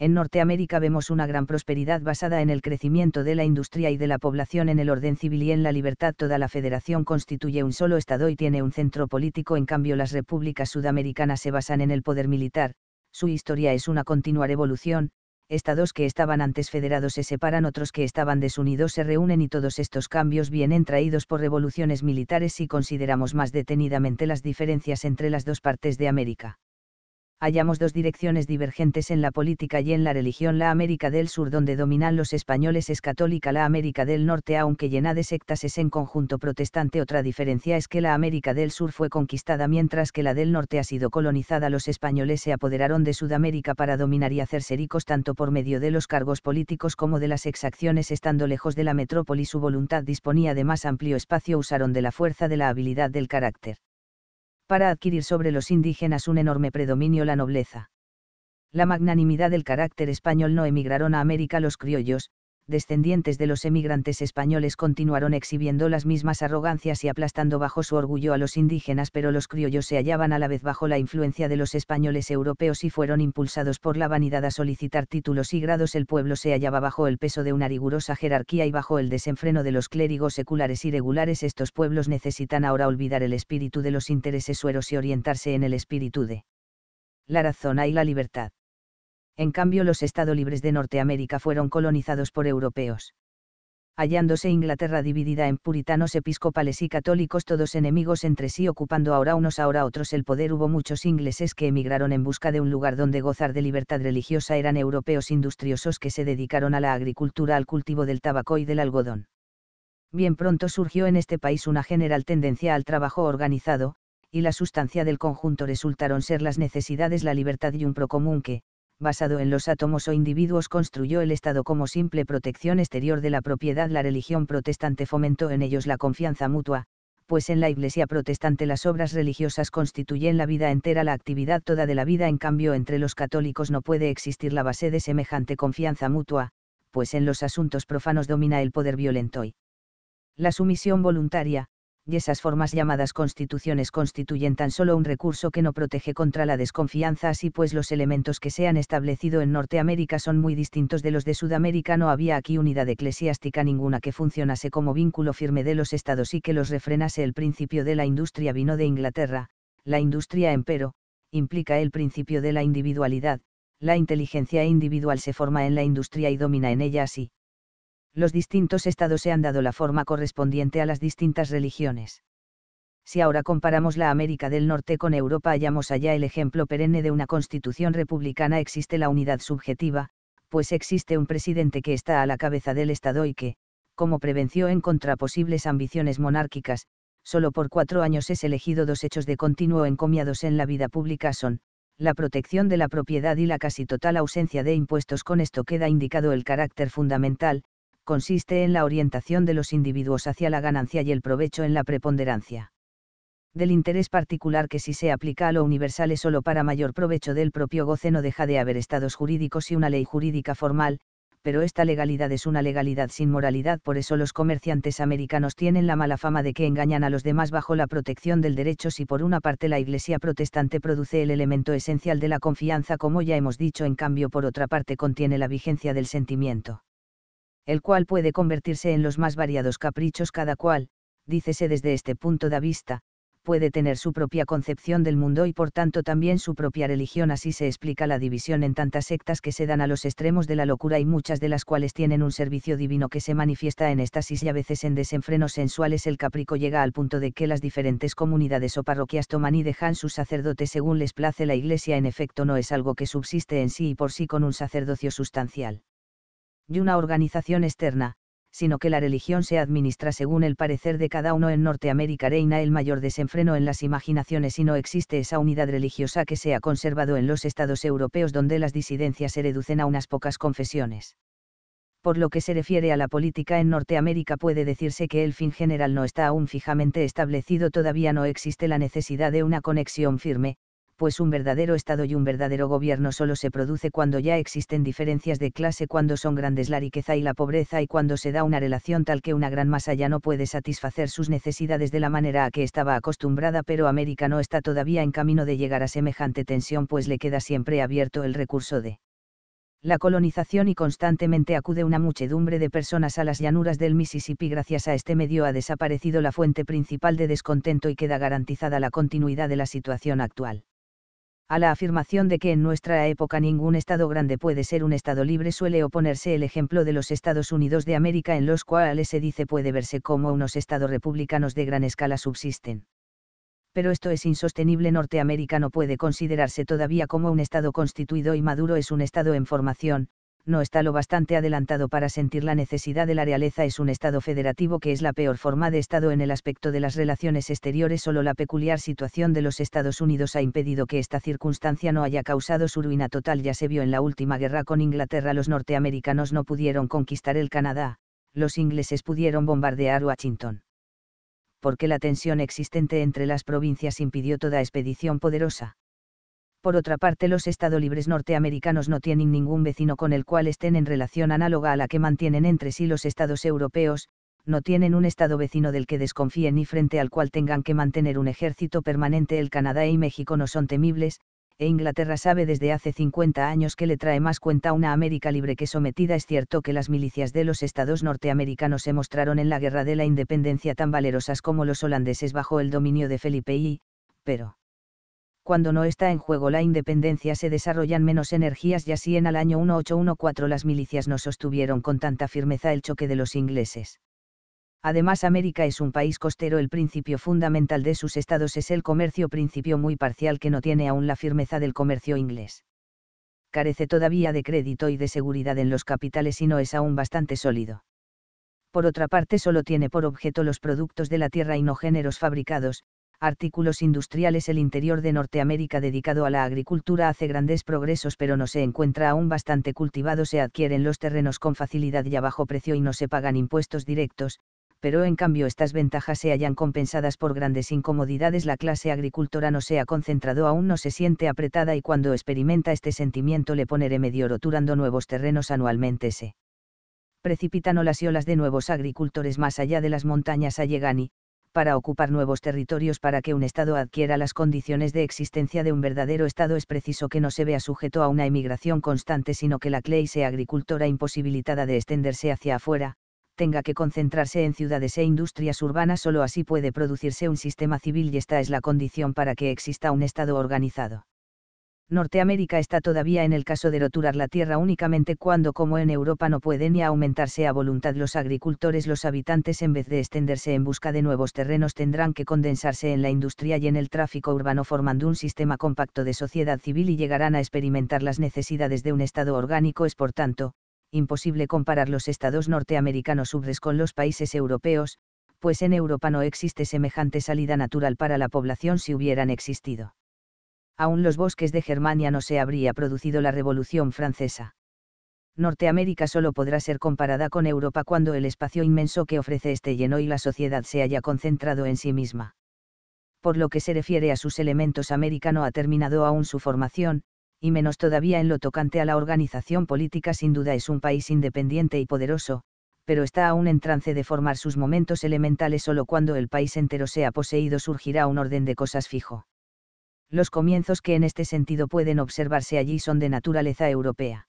En Norteamérica vemos una gran prosperidad basada en el crecimiento de la industria y de la población en el orden civil y en la libertad. Toda la federación constituye un solo Estado y tiene un centro político. En cambio, las repúblicas sudamericanas se basan en el poder militar, su historia es una continua revolución, estados que estaban antes federados se separan, otros que estaban desunidos se reúnen y todos estos cambios vienen traídos por revoluciones militares si consideramos más detenidamente las diferencias entre las dos partes de América hallamos dos direcciones divergentes en la política y en la religión. La América del Sur donde dominan los españoles es católica, la América del Norte aunque llena de sectas es en conjunto protestante. Otra diferencia es que la América del Sur fue conquistada mientras que la del Norte ha sido colonizada. Los españoles se apoderaron de Sudamérica para dominar y hacerse ricos tanto por medio de los cargos políticos como de las exacciones estando lejos de la metrópoli. Su voluntad disponía de más amplio espacio, usaron de la fuerza de la habilidad del carácter para adquirir sobre los indígenas un enorme predominio la nobleza. La magnanimidad del carácter español no emigraron a América los criollos, descendientes de los emigrantes españoles continuaron exhibiendo las mismas arrogancias y aplastando bajo su orgullo a los indígenas, pero los criollos se hallaban a la vez bajo la influencia de los españoles europeos y fueron impulsados por la vanidad a solicitar títulos y grados. El pueblo se hallaba bajo el peso de una rigurosa jerarquía y bajo el desenfreno de los clérigos seculares y regulares. Estos pueblos necesitan ahora olvidar el espíritu de los intereses sueros y orientarse en el espíritu de la razón y la libertad. En cambio los estados libres de Norteamérica fueron colonizados por europeos. Hallándose Inglaterra dividida en puritanos episcopales y católicos todos enemigos entre sí ocupando ahora unos ahora otros el poder hubo muchos ingleses que emigraron en busca de un lugar donde gozar de libertad religiosa eran europeos industriosos que se dedicaron a la agricultura al cultivo del tabaco y del algodón. Bien pronto surgió en este país una general tendencia al trabajo organizado, y la sustancia del conjunto resultaron ser las necesidades, la libertad y un procomún que, basado en los átomos o individuos, construyó el Estado como simple protección exterior de la propiedad. La religión protestante fomentó en ellos la confianza mutua, pues en la Iglesia protestante las obras religiosas constituyen la vida entera, la actividad toda de la vida, en cambio entre los católicos no puede existir la base de semejante confianza mutua, pues en los asuntos profanos domina el poder violento y la sumisión voluntaria, y esas formas llamadas constituciones constituyen tan solo un recurso que no protege contra la desconfianza, así pues los elementos que se han establecido en Norteamérica son muy distintos de los de Sudamérica. No había aquí unidad eclesiástica ninguna que funcionase como vínculo firme de los estados y que los refrenase. El principio de la industria vino de Inglaterra, la industria empero, implica el principio de la individualidad, la inteligencia individual se forma en la industria y domina en ella así los distintos estados se han dado la forma correspondiente a las distintas religiones. Si ahora comparamos la América del Norte con Europa hallamos allá el ejemplo perenne de una constitución republicana existe la unidad subjetiva, pues existe un presidente que está a la cabeza del Estado y que, como prevenció en contra posibles ambiciones monárquicas, solo por cuatro años es elegido dos hechos de continuo encomiados en la vida pública son, la protección de la propiedad y la casi total ausencia de impuestos. Con esto queda indicado el carácter fundamental, consiste en la orientación de los individuos hacia la ganancia y el provecho en la preponderancia. Del interés particular que si se aplica a lo universal es solo para mayor provecho del propio goce no deja de haber estados jurídicos y una ley jurídica formal, pero esta legalidad es una legalidad sin moralidad, por eso los comerciantes americanos tienen la mala fama de que engañan a los demás bajo la protección del derecho si por una parte la Iglesia protestante produce el elemento esencial de la confianza como ya hemos dicho, en cambio por otra parte contiene la vigencia del sentimiento el cual puede convertirse en los más variados caprichos cada cual, dícese desde este punto de vista, puede tener su propia concepción del mundo y por tanto también su propia religión. Así se explica la división en tantas sectas que se dan a los extremos de la locura y muchas de las cuales tienen un servicio divino que se manifiesta en éxtasis y a veces en desenfrenos sensuales. El caprico llega al punto de que las diferentes comunidades o parroquias toman y dejan sus sacerdotes según les place la iglesia. En efecto no es algo que subsiste en sí y por sí con un sacerdocio sustancial y una organización externa, sino que la religión se administra según el parecer de cada uno. En Norteamérica reina el mayor desenfreno en las imaginaciones y no existe esa unidad religiosa que se ha conservado en los estados europeos donde las disidencias se reducen a unas pocas confesiones. Por lo que se refiere a la política en Norteamérica puede decirse que el fin general no está aún fijamente establecido, todavía no existe la necesidad de una conexión firme, pues un verdadero Estado y un verdadero gobierno solo se produce cuando ya existen diferencias de clase, cuando son grandes la riqueza y la pobreza y cuando se da una relación tal que una gran masa ya no puede satisfacer sus necesidades de la manera a que estaba acostumbrada, pero América no está todavía en camino de llegar a semejante tensión, pues le queda siempre abierto el recurso de la colonización y constantemente acude una muchedumbre de personas a las llanuras del Mississippi. Gracias a este medio ha desaparecido la fuente principal de descontento y queda garantizada la continuidad de la situación actual a la afirmación de que en nuestra época ningún Estado grande puede ser un Estado libre suele oponerse el ejemplo de los Estados Unidos de América en los cuales se dice puede verse como unos Estados republicanos de gran escala subsisten. Pero esto es insostenible. Norteamérica no puede considerarse todavía como un Estado constituido y maduro es un Estado en formación, no está lo bastante adelantado para sentir la necesidad de la realeza es un Estado federativo que es la peor forma de Estado en el aspecto de las relaciones exteriores. Solo la peculiar situación de los Estados Unidos ha impedido que esta circunstancia no haya causado su ruina total. Ya se vio en la última guerra con Inglaterra. Los norteamericanos no pudieron conquistar el Canadá, los ingleses pudieron bombardear Washington. Porque la tensión existente entre las provincias impidió toda expedición poderosa por otra parte, los estados libres norteamericanos no tienen ningún vecino con el cual estén en relación análoga a la que mantienen entre sí los estados europeos, no tienen un estado vecino del que desconfíen ni frente al cual tengan que mantener un ejército permanente. El Canadá y México no son temibles, e Inglaterra sabe desde hace 50 años que le trae más cuenta una América libre que sometida. Es cierto que las milicias de los estados norteamericanos se mostraron en la Guerra de la Independencia tan valerosas como los holandeses bajo el dominio de Felipe I, pero cuando no está en juego la independencia se desarrollan menos energías y así en el año 1814 las milicias no sostuvieron con tanta firmeza el choque de los ingleses. Además América es un país costero, el principio fundamental de sus estados es el comercio, principio muy parcial que no tiene aún la firmeza del comercio inglés. Carece todavía de crédito y de seguridad en los capitales y no es aún bastante sólido. Por otra parte, solo tiene por objeto los productos de la tierra y no géneros fabricados, artículos industriales el interior de Norteamérica dedicado a la agricultura hace grandes progresos pero no se encuentra aún bastante cultivado, se adquieren los terrenos con facilidad y a bajo precio y no se pagan impuestos directos, pero en cambio estas ventajas se hayan compensadas por grandes incomodidades, la clase agricultora no se ha concentrado aún, no se siente apretada y cuando experimenta este sentimiento le pone remedio roturando nuevos terrenos anualmente se precipitan las olas de nuevos agricultores más allá de las montañas a para ocupar nuevos territorios para que un Estado adquiera las condiciones de existencia de un verdadero Estado es preciso que no se vea sujeto a una emigración constante sino que la clay sea agricultora imposibilitada de extenderse hacia afuera, tenga que concentrarse en ciudades e industrias urbanas, solo así puede producirse un sistema civil y esta es la condición para que exista un Estado organizado. Norteamérica está todavía en el caso de roturar la tierra únicamente cuando como en Europa no pueden ni aumentarse a voluntad los agricultores los habitantes en vez de extenderse en busca de nuevos terrenos tendrán que condensarse en la industria y en el tráfico urbano formando un sistema compacto de sociedad civil y llegarán a experimentar las necesidades de un estado orgánico es por tanto, imposible comparar los estados norteamericanos subres con los países europeos, pues en Europa no existe semejante salida natural para la población si hubieran existido aún los bosques de Germania no se habría producido la Revolución Francesa. Norteamérica solo podrá ser comparada con Europa cuando el espacio inmenso que ofrece este lleno y la sociedad se haya concentrado en sí misma. Por lo que se refiere a sus elementos, América no ha terminado aún su formación, y menos todavía en lo tocante a la organización política sin duda es un país independiente y poderoso, pero está aún en trance de formar sus momentos elementales solo cuando el país entero sea poseído surgirá un orden de cosas fijo los comienzos que en este sentido pueden observarse allí son de naturaleza europea.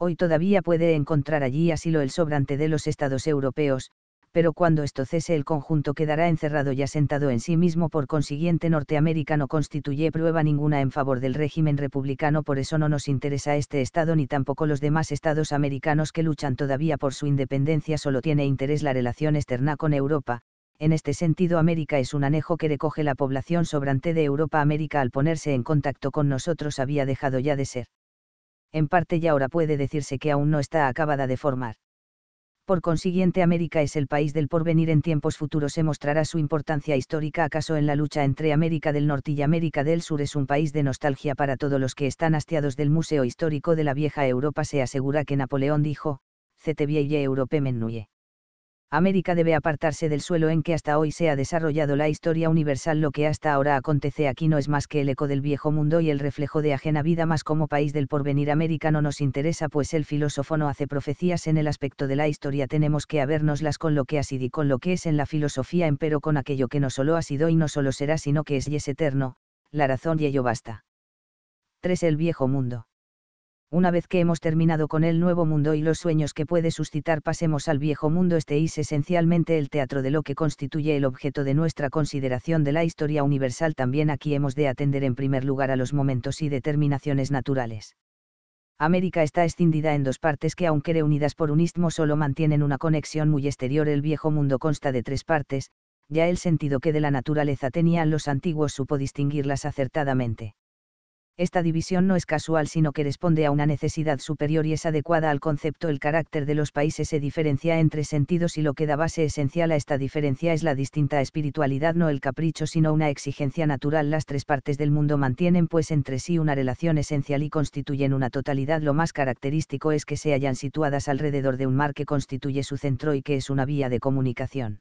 Hoy todavía puede encontrar allí asilo el sobrante de los estados europeos, pero cuando esto cese el conjunto quedará encerrado y asentado en sí mismo, por consiguiente Norteamérica no constituye prueba ninguna en favor del régimen republicano, por eso no nos interesa este estado ni tampoco los demás estados americanos que luchan todavía por su independencia, solo tiene interés la relación externa con Europa, en este sentido, América es un anejo que recoge la población sobrante de Europa. América al ponerse en contacto con nosotros había dejado ya de ser. En parte ya ahora puede decirse que aún no está acabada de formar. Por consiguiente, América es el país del porvenir en tiempos futuros se mostrará su importancia histórica acaso en la lucha entre América del Norte y América del Sur es un país de nostalgia para todos los que están hastiados del Museo Histórico de la Vieja Europa se asegura que Napoleón dijo, Cete vieille Europe mennuye América debe apartarse del suelo en que hasta hoy se ha desarrollado la historia universal. Lo que hasta ahora acontece aquí no es más que el eco del viejo mundo y el reflejo de ajena vida más como país del porvenir americano nos interesa pues el filósofo no hace profecías en el aspecto de la historia tenemos que habérnoslas con lo que ha sido y con lo que es en la filosofía empero con aquello que no solo ha sido y no solo será sino que es y es eterno, la razón y ello basta. 3. El viejo mundo una vez que hemos terminado con el nuevo mundo y los sueños que puede suscitar, pasemos al viejo mundo. Este es esencialmente el teatro de lo que constituye el objeto de nuestra consideración de la historia universal. También aquí hemos de atender en primer lugar a los momentos y determinaciones naturales. América está escindida en dos partes que, aunque reunidas por un istmo, solo mantienen una conexión muy exterior. El viejo mundo consta de tres partes, ya el sentido que de la naturaleza tenían los antiguos supo distinguirlas acertadamente esta división no es casual sino que responde a una necesidad superior y es adecuada al concepto. El carácter de los países se diferencia entre sentidos y lo que da base esencial a esta diferencia es la distinta espiritualidad, no el capricho sino una exigencia natural. Las tres partes del mundo mantienen pues entre sí una relación esencial y constituyen una totalidad. Lo más característico es que se hayan situadas alrededor de un mar que constituye su centro y que es una vía de comunicación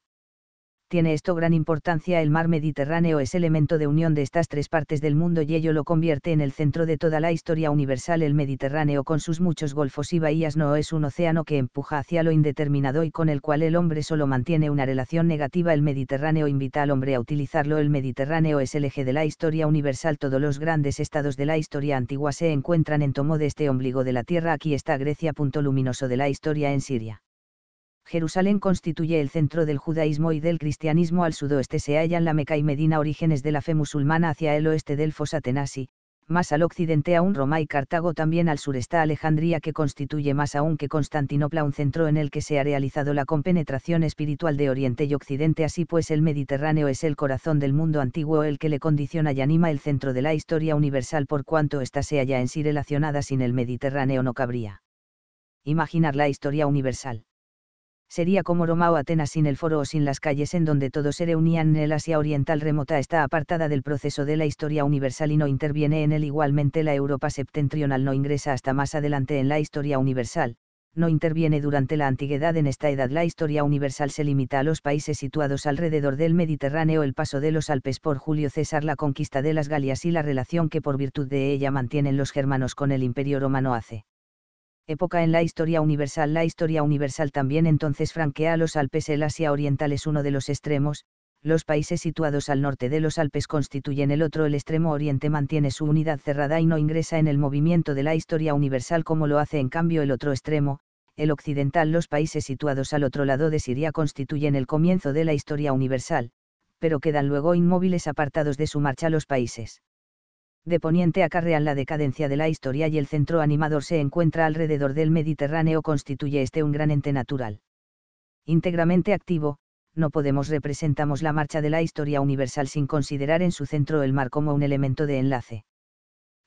tiene esto gran importancia, el mar Mediterráneo es elemento de unión de estas tres partes del mundo y ello lo convierte en el centro de toda la historia universal. El Mediterráneo con sus muchos golfos y bahías no es un océano que empuja hacia lo indeterminado y con el cual el hombre solo mantiene una relación negativa. El Mediterráneo invita al hombre a utilizarlo. El Mediterráneo es el eje de la historia universal. Todos los grandes estados de la historia antigua se encuentran en tomo de este ombligo de la tierra. Aquí está Grecia. Punto luminoso de la historia en Siria. Jerusalén constituye el centro del judaísmo y del cristianismo al sudoeste se hallan la Meca y Medina orígenes de la fe musulmana hacia el oeste Delfos Atenasi, más al occidente aún Roma y Cartago también al sur está Alejandría que constituye más aún que Constantinopla un centro en el que se ha realizado la compenetración espiritual de Oriente y Occidente así pues el Mediterráneo es el corazón del mundo antiguo el que le condiciona y anima el centro de la historia universal por cuanto ésta se halla en sí relacionada sin el Mediterráneo no cabría. Imaginar la historia universal sería como Roma o Atenas sin el foro o sin las calles en donde todos se reunían en el Asia Oriental remota está apartada del proceso de la historia universal y no interviene en él igualmente la Europa septentrional no ingresa hasta más adelante en la historia universal, no interviene durante la antigüedad en esta edad la historia universal se limita a los países situados alrededor del Mediterráneo el paso de los Alpes por Julio César la conquista de las Galias y la relación que por virtud de ella mantienen los germanos con el imperio romano hace época en la historia universal. La historia universal también entonces franquea a los Alpes. El Asia Oriental es uno de los extremos, los países situados al norte de los Alpes constituyen el otro. El extremo oriente mantiene su unidad cerrada y no ingresa en el movimiento de la historia universal como lo hace en cambio el otro extremo, el occidental. Los países situados al otro lado de Siria constituyen el comienzo de la historia universal, pero quedan luego inmóviles apartados de su marcha los países de poniente acarrean la decadencia de la historia y el centro animador se encuentra alrededor del Mediterráneo constituye este un gran ente natural. Íntegramente activo, no podemos representamos la marcha de la historia universal sin considerar en su centro el mar como un elemento de enlace.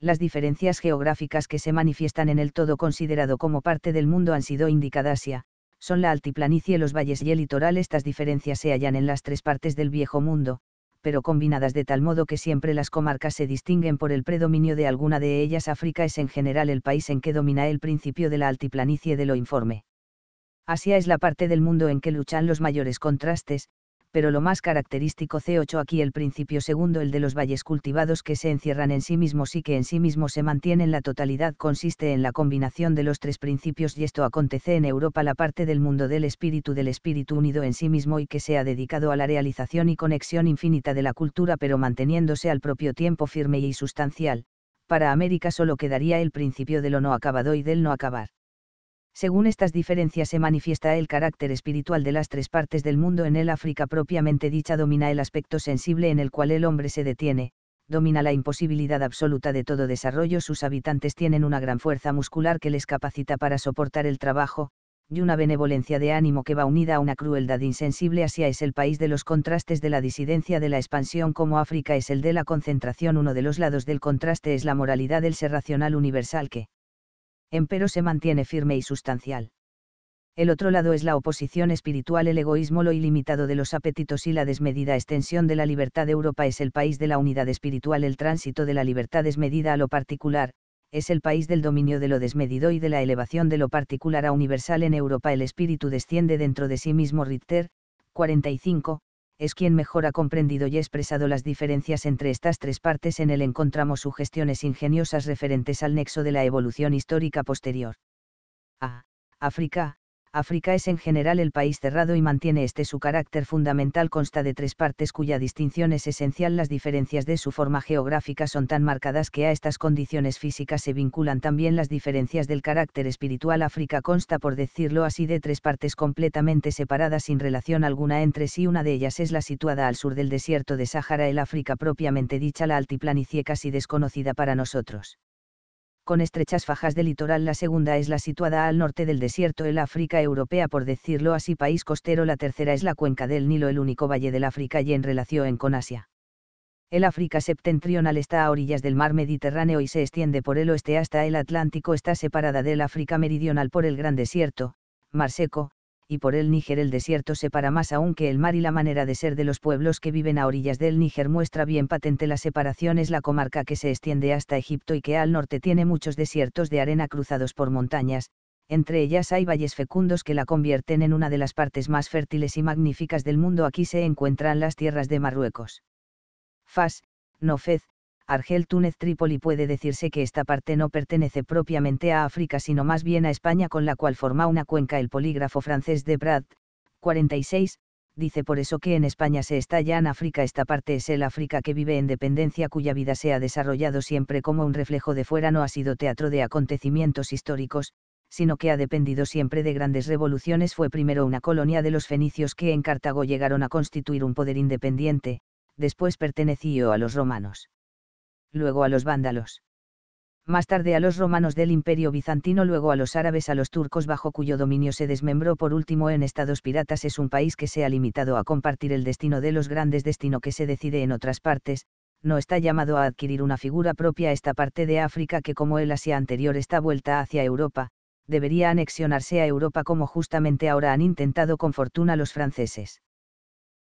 Las diferencias geográficas que se manifiestan en el todo considerado como parte del mundo han sido indicadas ya, son la altiplanicie, los valles y el litoral. Estas diferencias se hallan en las tres partes del viejo mundo, pero combinadas de tal modo que siempre las comarcas se distinguen por el predominio de alguna de ellas. África es en general el país en que domina el principio de la altiplanicie de lo informe. Asia es la parte del mundo en que luchan los mayores contrastes, pero lo más característico C8 aquí el principio segundo el de los valles cultivados que se encierran en sí mismos y que en sí mismos se mantienen la totalidad consiste en la combinación de los tres principios y esto acontece en Europa la parte del mundo del espíritu del espíritu unido en sí mismo y que se ha dedicado a la realización y conexión infinita de la cultura pero manteniéndose al propio tiempo firme y sustancial, para América solo quedaría el principio de lo no acabado y del no acabar. Según estas diferencias se manifiesta el carácter espiritual de las tres partes del mundo. En el África propiamente dicha domina el aspecto sensible en el cual el hombre se detiene, domina la imposibilidad absoluta de todo desarrollo. Sus habitantes tienen una gran fuerza muscular que les capacita para soportar el trabajo, y una benevolencia de ánimo que va unida a una crueldad insensible. Asia es el país de los contrastes de la disidencia de la expansión como África es el de la concentración. Uno de los lados del contraste es la moralidad del ser racional universal que, empero se mantiene firme y sustancial. El otro lado es la oposición espiritual, el egoísmo, lo ilimitado de los apetitos y la desmedida extensión de la libertad. Europa es el país de la unidad espiritual, el tránsito de la libertad desmedida a lo particular, es el país del dominio de lo desmedido y de la elevación de lo particular a universal. En Europa el espíritu desciende dentro de sí mismo Richter, 45, es quien mejor ha comprendido y expresado las diferencias entre estas tres partes. En el encontramos sugestiones ingeniosas referentes al nexo de la evolución histórica posterior. A. África, África es en general el país cerrado y mantiene este su carácter fundamental consta de tres partes cuya distinción es esencial las diferencias de su forma geográfica son tan marcadas que a estas condiciones físicas se vinculan también las diferencias del carácter espiritual África consta por decirlo así de tres partes completamente separadas sin relación alguna entre sí una de ellas es la situada al sur del desierto de Sahara el África propiamente dicha la altiplanicie casi desconocida para nosotros con estrechas fajas de litoral. La segunda es la situada al norte del desierto, el África europea, por decirlo así, país costero. La tercera es la cuenca del Nilo, el único valle del África y en relación con Asia. El África septentrional está a orillas del mar Mediterráneo y se extiende por el oeste hasta el Atlántico. Está separada del África meridional por el Gran Desierto, mar seco, y por el Níger el desierto separa más aún que el mar y la manera de ser de los pueblos que viven a orillas del Níger muestra bien patente la separación es la comarca que se extiende hasta Egipto y que al norte tiene muchos desiertos de arena cruzados por montañas, entre ellas hay valles fecundos que la convierten en una de las partes más fértiles y magníficas del mundo aquí se encuentran las tierras de Marruecos. Fas, Nofez, Argel Túnez Trípoli puede decirse que esta parte no pertenece propiamente a África sino más bien a España con la cual forma una cuenca el polígrafo francés de Brad, 46, dice por eso que en España se está ya en África esta parte es el África que vive en dependencia cuya vida se ha desarrollado siempre como un reflejo de fuera no ha sido teatro de acontecimientos históricos, sino que ha dependido siempre de grandes revoluciones fue primero una colonia de los fenicios que en Cartago llegaron a constituir un poder independiente, después perteneció a los romanos luego a los vándalos. Más tarde a los romanos del imperio bizantino, luego a los árabes, a los turcos bajo cuyo dominio se desmembró por último en estados piratas es un país que se ha limitado a compartir el destino de los grandes destino que se decide en otras partes, no está llamado a adquirir una figura propia esta parte de África que como el Asia anterior está vuelta hacia Europa, debería anexionarse a Europa como justamente ahora han intentado con fortuna los franceses.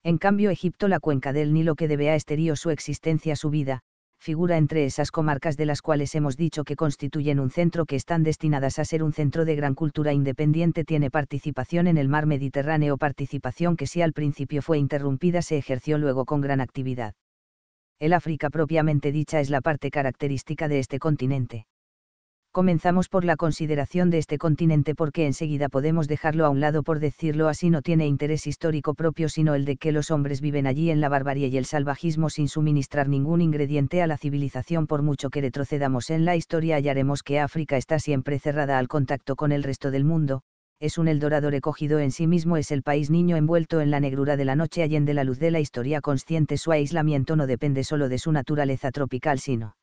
En cambio Egipto la cuenca del Nilo que debe a este su existencia su vida, figura entre esas comarcas de las cuales hemos dicho que constituyen un centro que están destinadas a ser un centro de gran cultura independiente tiene participación en el mar Mediterráneo, participación que si al principio fue interrumpida se ejerció luego con gran actividad. El África propiamente dicha es la parte característica de este continente. Comenzamos por la consideración de este continente porque enseguida podemos dejarlo a un lado por decirlo así no tiene interés histórico propio sino el de que los hombres viven allí en la barbarie y el salvajismo sin suministrar ningún ingrediente a la civilización por mucho que retrocedamos en la historia hallaremos que África está siempre cerrada al contacto con el resto del mundo, es un Eldorado recogido en sí mismo es el país niño envuelto en la negrura de la noche allende la luz de la historia consciente su aislamiento no depende solo de su naturaleza tropical sino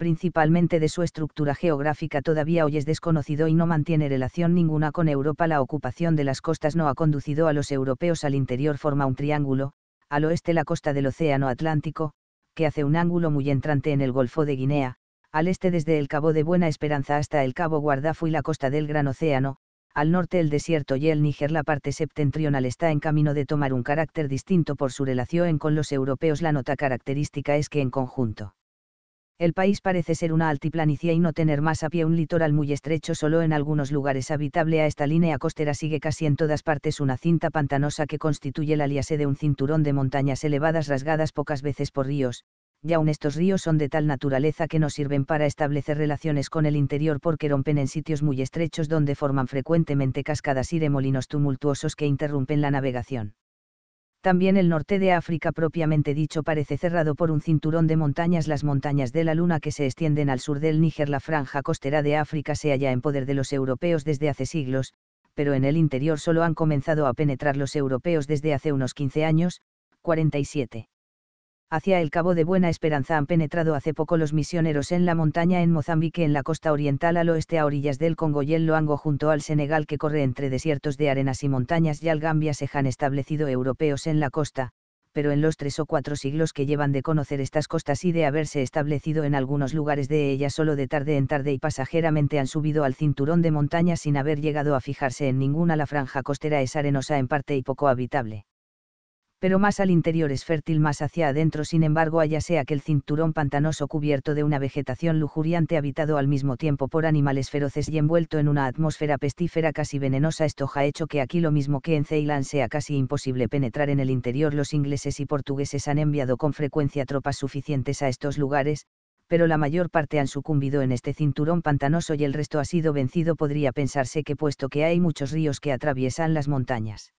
principalmente de su estructura geográfica todavía hoy es desconocido y no mantiene relación ninguna con Europa. La ocupación de las costas no ha conducido a los europeos al interior forma un triángulo, al oeste la costa del Océano Atlántico, que hace un ángulo muy entrante en el Golfo de Guinea, al este desde el Cabo de Buena Esperanza hasta el Cabo Guardafui y la costa del Gran Océano, al norte el desierto y el Níger la parte septentrional está en camino de tomar un carácter distinto por su relación con los europeos. La nota característica es que en conjunto el país parece ser una altiplanicia y no tener más a pie un litoral muy estrecho, solo en algunos lugares habitable a esta línea costera sigue casi en todas partes una cinta pantanosa que constituye la liase de un cinturón de montañas elevadas rasgadas pocas veces por ríos, y aun estos ríos son de tal naturaleza que no sirven para establecer relaciones con el interior porque rompen en sitios muy estrechos donde forman frecuentemente cascadas y remolinos tumultuosos que interrumpen la navegación también el norte de África propiamente dicho parece cerrado por un cinturón de montañas. Las montañas de la Luna que se extienden al sur del Níger, la franja costera de África se halla en poder de los europeos desde hace siglos, pero en el interior solo han comenzado a penetrar los europeos desde hace unos 15 años, 47 hacia el Cabo de Buena Esperanza han penetrado hace poco los misioneros en la montaña en Mozambique en la costa oriental al oeste a orillas del Congo y el Loango junto al Senegal que corre entre desiertos de arenas y montañas y al Gambia se han establecido europeos en la costa, pero en los tres o cuatro siglos que llevan de conocer estas costas y de haberse establecido en algunos lugares de ellas solo de tarde en tarde y pasajeramente han subido al cinturón de montañas sin haber llegado a fijarse en ninguna la franja costera es arenosa en parte y poco habitable pero más al interior es fértil más hacia adentro sin embargo allá sea que el cinturón pantanoso cubierto de una vegetación lujuriante habitado al mismo tiempo por animales feroces y envuelto en una atmósfera pestífera casi venenosa esto ha hecho que aquí lo mismo que en Ceilán sea casi imposible penetrar en el interior los ingleses y portugueses han enviado con frecuencia tropas suficientes a estos lugares, pero la mayor parte han sucumbido en este cinturón pantanoso y el resto ha sido vencido podría pensarse que puesto que hay muchos ríos que atraviesan las montañas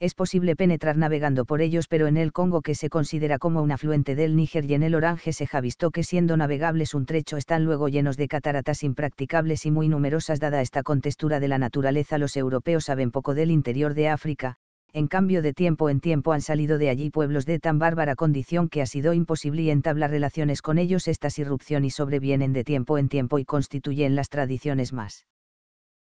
es posible penetrar navegando por ellos pero en el Congo que se considera como un afluente del Níger y en el Orange se javistó que siendo navegables un trecho están luego llenos de cataratas impracticables y muy numerosas dada esta contextura de la naturaleza los europeos saben poco del interior de África, en cambio de tiempo en tiempo han salido de allí pueblos de tan bárbara condición que ha sido imposible entablar relaciones con ellos estas irrupciones y sobrevienen de tiempo en tiempo y constituyen las tradiciones más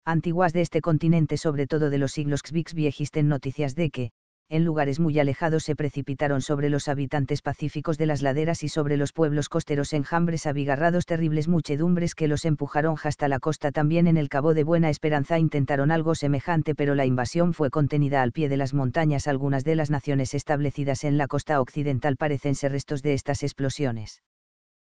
antiguas de este continente, sobre todo de los siglos Xvix existen noticias de que, en lugares muy alejados se precipitaron sobre los habitantes pacíficos de las laderas y sobre los pueblos costeros enjambres abigarrados terribles muchedumbres que los empujaron hasta la costa también en el Cabo de Buena Esperanza intentaron algo semejante pero la invasión fue contenida al pie de las montañas algunas de las naciones establecidas en la costa occidental parecen ser restos de estas explosiones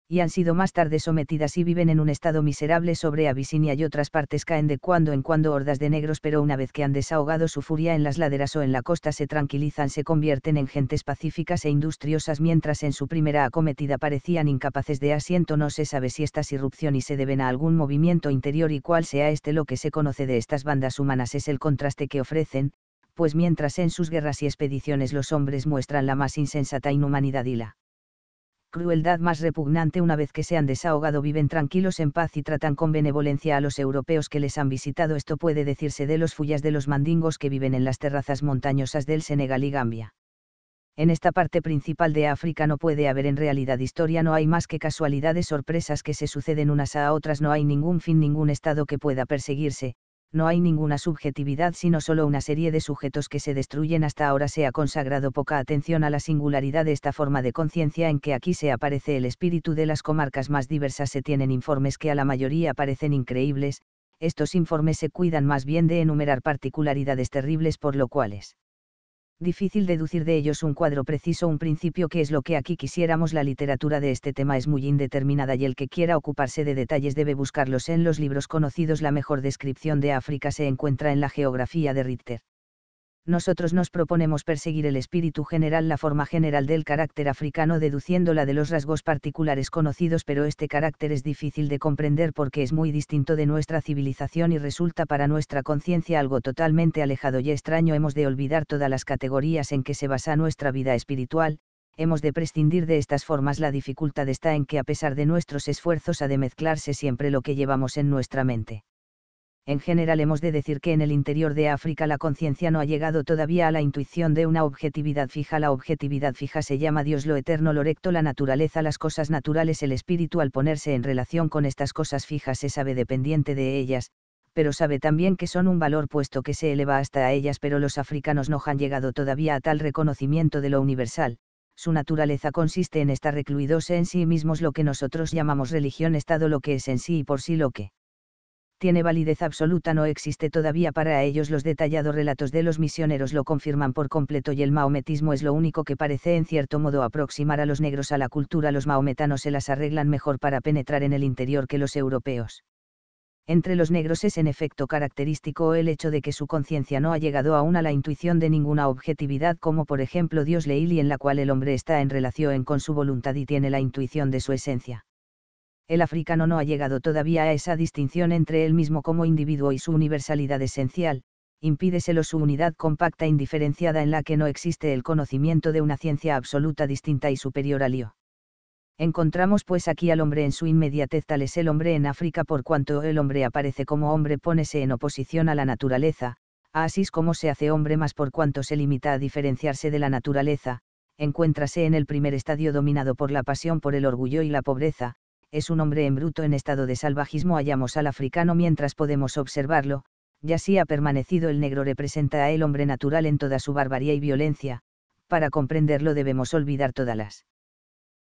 y han sido más tarde sometidas y viven en un estado miserable sobre Abisinia y otras partes caen de cuando en cuando hordas de negros pero una vez que han desahogado su furia en las laderas o en la costa se tranquilizan se convierten en gentes pacíficas e industriosas mientras en su primera acometida parecían incapaces de asiento no se sabe si estas irrupciones se deben a algún movimiento interior y cuál sea este lo que se conoce de estas bandas humanas es el contraste que ofrecen, pues mientras en sus guerras y expediciones los hombres muestran la más insensata inhumanidad y la crueldad más repugnante una vez que se han desahogado viven tranquilos en paz y tratan con benevolencia a los europeos que les han visitado. Esto puede decirse de los fullas de los mandingos que viven en las terrazas montañosas del Senegal y Gambia. En esta parte principal de África no puede haber en realidad historia, no hay más que casualidades sorpresas que se suceden unas a otras, no hay ningún fin, ningún estado que pueda perseguirse, no hay ninguna subjetividad sino solo una serie de sujetos que se destruyen hasta ahora se ha consagrado poca atención a la singularidad de esta forma de conciencia en que aquí se aparece el espíritu de las comarcas más diversas se tienen informes que a la mayoría parecen increíbles, estos informes se cuidan más bien de enumerar particularidades terribles por lo cuales difícil deducir de ellos un cuadro preciso, un principio que es lo que aquí quisiéramos. La literatura de este tema es muy indeterminada y el que quiera ocuparse de detalles debe buscarlos en los libros conocidos. La mejor descripción de África se encuentra en la geografía de Richter nosotros nos proponemos perseguir el espíritu general, la forma general del carácter africano, deduciéndola de los rasgos particulares conocidos, pero este carácter es difícil de comprender porque es muy distinto de nuestra civilización y resulta para nuestra conciencia algo totalmente alejado y extraño. Hemos de olvidar todas las categorías en que se basa nuestra vida espiritual, hemos de prescindir de estas formas. La dificultad está en que a pesar de nuestros esfuerzos ha de mezclarse siempre lo que llevamos en nuestra mente en general hemos de decir que en el interior de África la conciencia no ha llegado todavía a la intuición de una objetividad fija. La objetividad fija se llama Dios lo eterno, lo recto, la naturaleza, las cosas naturales, el espíritu al ponerse en relación con estas cosas fijas se sabe dependiente de ellas, pero sabe también que son un valor puesto que se eleva hasta a ellas, pero los africanos no han llegado todavía a tal reconocimiento de lo universal. Su naturaleza consiste en estar recluidos en sí mismos lo que nosotros llamamos religión, estado lo que es en sí y por sí lo que tiene validez absoluta no existe todavía para ellos. Los detallados relatos de los misioneros lo confirman por completo y el maometismo es lo único que parece en cierto modo aproximar a los negros a la cultura. Los maometanos se las arreglan mejor para penetrar en el interior que los europeos. Entre los negros es en efecto característico el hecho de que su conciencia no ha llegado aún a la intuición de ninguna objetividad como por ejemplo Dios Leili en la cual el hombre está en relación con su voluntad y tiene la intuición de su esencia el africano no ha llegado todavía a esa distinción entre él mismo como individuo y su universalidad esencial, impídeselo su unidad compacta indiferenciada en la que no existe el conocimiento de una ciencia absoluta distinta y superior al yo. Encontramos pues aquí al hombre en su inmediatez tal es el hombre en África por cuanto el hombre aparece como hombre pónese en oposición a la naturaleza, así es como se hace hombre más por cuanto se limita a diferenciarse de la naturaleza, encuéntrase en el primer estadio dominado por la pasión por el orgullo y la pobreza, es un hombre en bruto en estado de salvajismo hallamos al africano mientras podemos observarlo, y así ha permanecido el negro representa a el hombre natural en toda su barbarie y violencia, para comprenderlo debemos olvidar todas las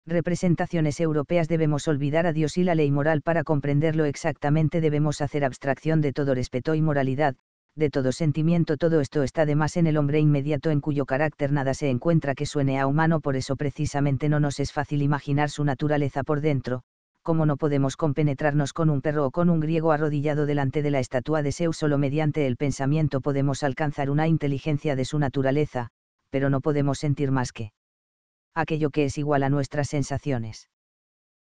representaciones europeas debemos olvidar a Dios y la ley moral para comprenderlo exactamente debemos hacer abstracción de todo respeto y moralidad, de todo sentimiento todo esto está de más en el hombre inmediato en cuyo carácter nada se encuentra que suene a humano por eso precisamente no nos es fácil imaginar su naturaleza por dentro, como no podemos compenetrarnos con un perro o con un griego arrodillado delante de la estatua de Zeus, solo mediante el pensamiento podemos alcanzar una inteligencia de su naturaleza, pero no podemos sentir más que aquello que es igual a nuestras sensaciones.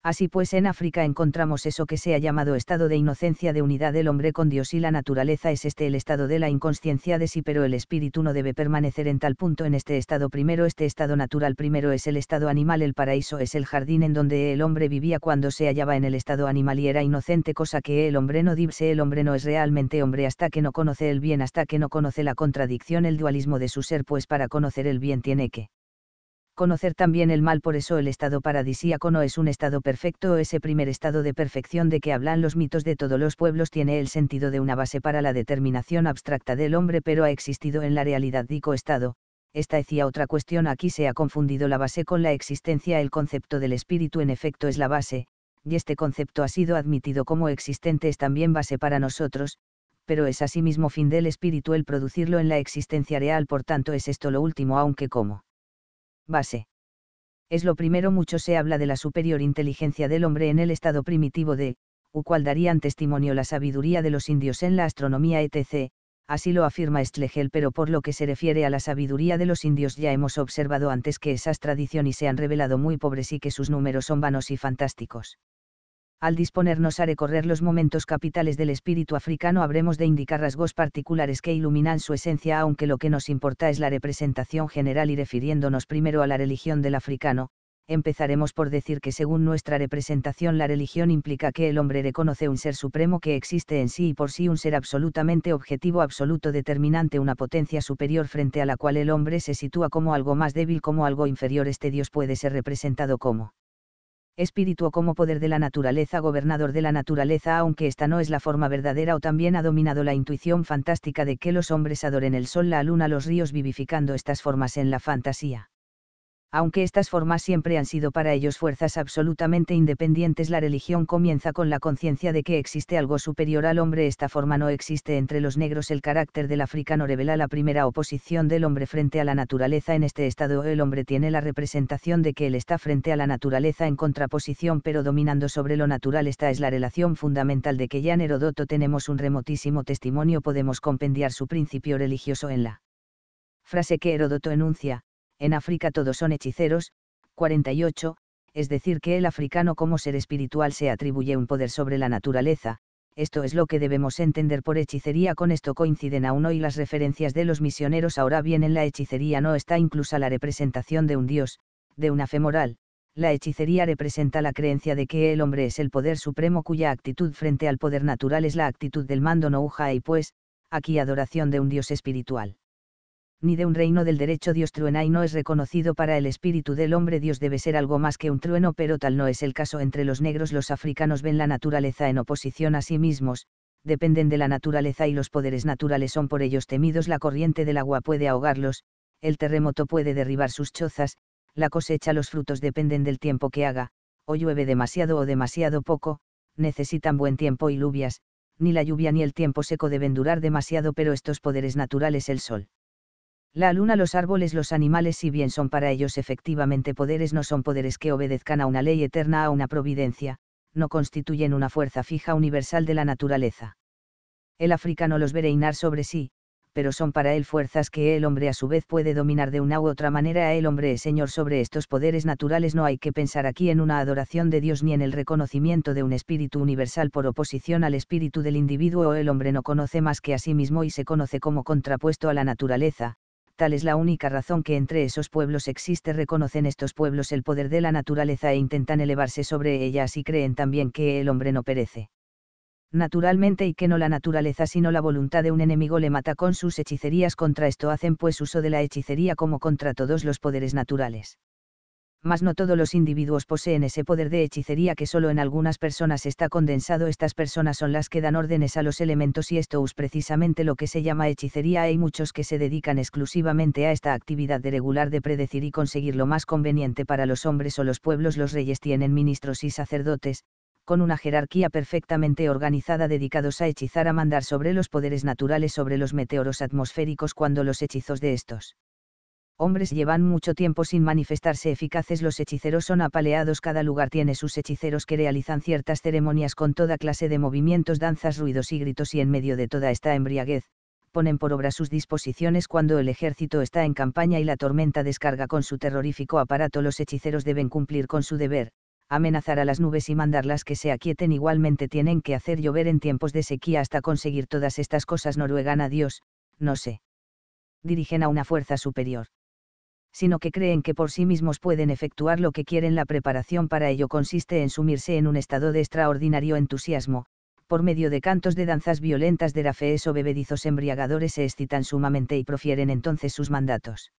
Así pues, en África encontramos eso que se ha llamado estado de inocencia de unidad del hombre con Dios y la naturaleza es este el estado de la inconsciencia de sí, pero el espíritu no debe permanecer en tal punto en este estado primero, este estado natural primero es el estado animal, el paraíso es el jardín en donde el hombre vivía cuando se hallaba en el estado animal y era inocente, cosa que el hombre no dice, el hombre no es realmente hombre hasta que no conoce el bien, hasta que no conoce la contradicción, el dualismo de su ser, pues para conocer el bien tiene que conocer también el mal por eso el estado paradisíaco no es un estado perfecto o ese primer estado de perfección de que hablan los mitos de todos los pueblos tiene el sentido de una base para la determinación abstracta del hombre pero ha existido en la realidad dico estado, esta decía otra cuestión aquí se ha confundido la base con la existencia el concepto del espíritu en efecto es la base, y este concepto ha sido admitido como existente es también base para nosotros, pero es asimismo fin del espíritu el producirlo en la existencia real por tanto es esto lo último aunque como base. Es lo primero mucho se habla de la superior inteligencia del hombre en el estado primitivo de, u cual darían testimonio la sabiduría de los indios en la astronomía etc., así lo afirma Schlegel, pero por lo que se refiere a la sabiduría de los indios ya hemos observado antes que esas tradiciones se han revelado muy pobres y que sus números son vanos y fantásticos al disponernos a recorrer los momentos capitales del espíritu africano habremos de indicar rasgos particulares que iluminan su esencia, aunque lo que nos importa es la representación general y refiriéndonos primero a la religión del africano, empezaremos por decir que según nuestra representación la religión implica que el hombre reconoce un ser supremo que existe en sí y por sí un ser absolutamente objetivo, absoluto, determinante, una potencia superior frente a la cual el hombre se sitúa como algo más débil, como algo inferior. Este Dios puede ser representado como espíritu o como poder de la naturaleza, gobernador de la naturaleza, aunque esta no es la forma verdadera o también ha dominado la intuición fantástica de que los hombres adoren el sol, la luna, los ríos, vivificando estas formas en la fantasía aunque estas formas siempre han sido para ellos fuerzas absolutamente independientes, la religión comienza con la conciencia de que existe algo superior al hombre. Esta forma no existe entre los negros. El carácter del africano revela la primera oposición del hombre frente a la naturaleza. En este estado el hombre tiene la representación de que él está frente a la naturaleza en contraposición pero dominando sobre lo natural. Esta es la relación fundamental de que ya en Herodoto tenemos un remotísimo testimonio. Podemos compendiar su principio religioso en la frase que Herodoto enuncia, en África todos son hechiceros, 48, es decir que el africano como ser espiritual se atribuye un poder sobre la naturaleza, esto es lo que debemos entender por hechicería con esto coinciden aún hoy las referencias de los misioneros ahora bien en la hechicería no está incluso la representación de un dios, de una fe moral, la hechicería representa la creencia de que el hombre es el poder supremo cuya actitud frente al poder natural es la actitud del mando no uja y pues, aquí adoración de un dios espiritual ni de un reino del derecho Dios truena y no es reconocido para el espíritu del hombre Dios debe ser algo más que un trueno, pero tal no es el caso entre los negros. Los africanos ven la naturaleza en oposición a sí mismos, dependen de la naturaleza y los poderes naturales son por ellos temidos. La corriente del agua puede ahogarlos, el terremoto puede derribar sus chozas, la cosecha los frutos dependen del tiempo que haga, o llueve demasiado o demasiado poco, necesitan buen tiempo y lluvias, ni la lluvia ni el tiempo seco deben durar demasiado, pero estos poderes naturales el sol la luna, los árboles, los animales, si bien son para ellos efectivamente poderes, no son poderes que obedezcan a una ley eterna, a una providencia, no constituyen una fuerza fija universal de la naturaleza. El africano los ve reinar sobre sí, pero son para él fuerzas que el hombre a su vez puede dominar de una u otra manera. El hombre es señor sobre estos poderes naturales. No hay que pensar aquí en una adoración de Dios ni en el reconocimiento de un espíritu universal por oposición al espíritu del individuo. El hombre no conoce más que a sí mismo y se conoce como contrapuesto a la naturaleza, tal es la única razón que entre esos pueblos existe. Reconocen estos pueblos el poder de la naturaleza e intentan elevarse sobre ellas y creen también que el hombre no perece. Naturalmente y que no la naturaleza sino la voluntad de un enemigo le mata con sus hechicerías contra esto hacen pues uso de la hechicería como contra todos los poderes naturales mas no todos los individuos poseen ese poder de hechicería que solo en algunas personas está condensado. Estas personas son las que dan órdenes a los elementos y esto es precisamente lo que se llama hechicería. Hay muchos que se dedican exclusivamente a esta actividad de regular de predecir y conseguir lo más conveniente para los hombres o los pueblos. Los reyes tienen ministros y sacerdotes, con una jerarquía perfectamente organizada dedicados a hechizar a mandar sobre los poderes naturales sobre los meteoros atmosféricos cuando los hechizos de estos hombres llevan mucho tiempo sin manifestarse eficaces, los hechiceros son apaleados, cada lugar tiene sus hechiceros que realizan ciertas ceremonias con toda clase de movimientos, danzas, ruidos y gritos y en medio de toda esta embriaguez, ponen por obra sus disposiciones cuando el ejército está en campaña y la tormenta descarga con su terrorífico aparato, los hechiceros deben cumplir con su deber, amenazar a las nubes y mandarlas que se aquieten igualmente tienen que hacer llover en tiempos de sequía hasta conseguir todas estas cosas noruegan a Dios, no sé. Dirigen a una fuerza superior sino que creen que por sí mismos pueden efectuar lo que quieren. La preparación para ello consiste en sumirse en un estado de extraordinario entusiasmo, por medio de cantos de danzas violentas de rafees o bebedizos embriagadores se excitan sumamente y profieren entonces sus mandatos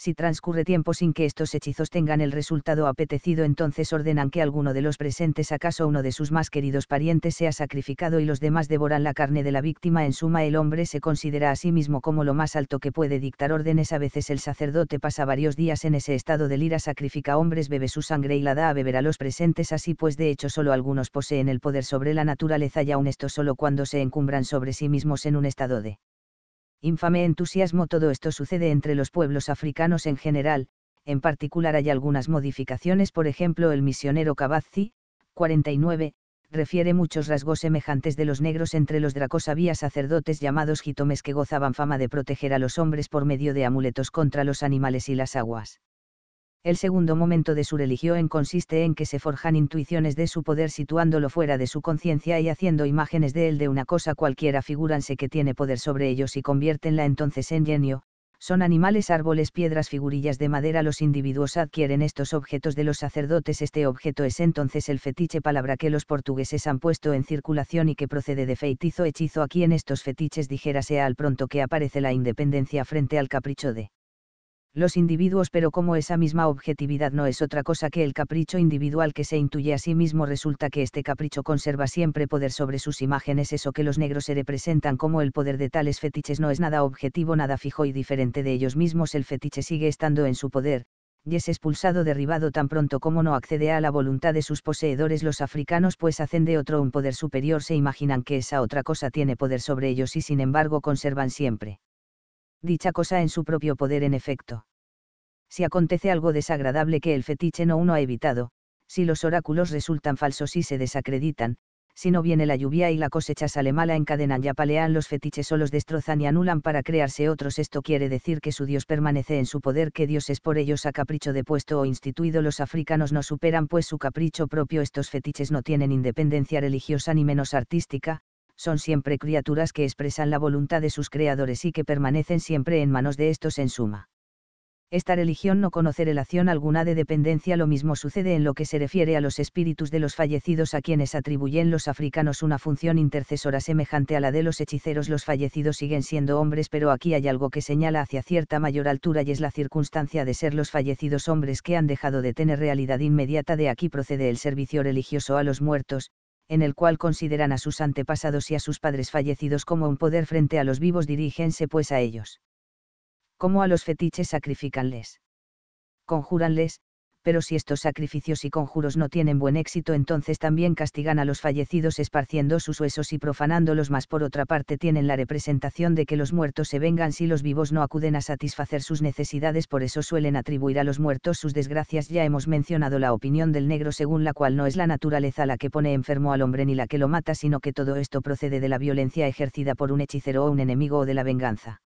si transcurre tiempo sin que estos hechizos tengan el resultado apetecido, entonces ordenan que alguno de los presentes, acaso uno de sus más queridos parientes, sea sacrificado y los demás devoran la carne de la víctima. En suma, el hombre se considera a sí mismo como lo más alto que puede dictar órdenes. A veces el sacerdote pasa varios días en ese estado de lira, sacrifica hombres, bebe su sangre y la da a beber a los presentes. Así pues, de hecho, solo algunos poseen el poder sobre la naturaleza y aún esto solo cuando se encumbran sobre sí mismos en un estado de infame entusiasmo todo esto sucede entre los pueblos africanos en general, en particular hay algunas modificaciones, por ejemplo el misionero Cabazzi, 49, refiere muchos rasgos semejantes de los negros entre los dracos había sacerdotes llamados jitomes que gozaban fama de proteger a los hombres por medio de amuletos contra los animales y las aguas. El segundo momento de su religión consiste en que se forjan intuiciones de su poder situándolo fuera de su conciencia y haciendo imágenes de él de una cosa cualquiera figúranse que tiene poder sobre ellos y conviértenla entonces en genio, son animales, árboles, piedras, figurillas de madera. Los individuos adquieren estos objetos de los sacerdotes. Este objeto es entonces el fetiche, palabra que los portugueses han puesto en circulación y que procede de feitizo, hechizo. Aquí en estos fetiches sea al pronto que aparece la independencia frente al capricho de los individuos, pero como esa misma objetividad no es otra cosa que el capricho individual que se intuye a sí mismo, resulta que este capricho conserva siempre poder sobre sus imágenes, eso que los negros se representan como el poder de tales fetiches no es nada objetivo, nada fijo y diferente de ellos mismos, el fetiche sigue estando en su poder, y es expulsado, derribado tan pronto como no accede a la voluntad de sus poseedores los africanos, pues hacen de otro un poder superior, se imaginan que esa otra cosa tiene poder sobre ellos y sin embargo conservan siempre dicha cosa en su propio poder en efecto. Si acontece algo desagradable que el fetiche no uno ha evitado, si los oráculos resultan falsos y se desacreditan, si no viene la lluvia y la cosecha sale mala, encadenan y apalean los fetiches o los destrozan y anulan para crearse otros. Esto quiere decir que su Dios permanece en su poder, que Dios es por ellos a capricho depuesto o instituido. Los africanos no superan pues su capricho propio. Estos fetiches no tienen independencia religiosa ni menos artística, son siempre criaturas que expresan la voluntad de sus creadores y que permanecen siempre en manos de estos en suma. Esta religión no conoce relación alguna de dependencia, lo mismo sucede en lo que se refiere a los espíritus de los fallecidos a quienes atribuyen los africanos una función intercesora semejante a la de los hechiceros. Los fallecidos siguen siendo hombres, pero aquí hay algo que señala hacia cierta mayor altura y es la circunstancia de ser los fallecidos hombres que han dejado de tener realidad inmediata. De aquí procede el servicio religioso a los muertos, en el cual consideran a sus antepasados y a sus padres fallecidos como un poder frente a los vivos, diríjense pues a ellos. Como a los fetiches sacrificanles. Conjúranles, pero si estos sacrificios y conjuros no tienen buen éxito entonces también castigan a los fallecidos esparciendo sus huesos y profanándolos más por otra parte tienen la representación de que los muertos se vengan si los vivos no acuden a satisfacer sus necesidades por eso suelen atribuir a los muertos sus desgracias ya hemos mencionado la opinión del negro según la cual no es la naturaleza la que pone enfermo al hombre ni la que lo mata sino que todo esto procede de la violencia ejercida por un hechicero o un enemigo o de la venganza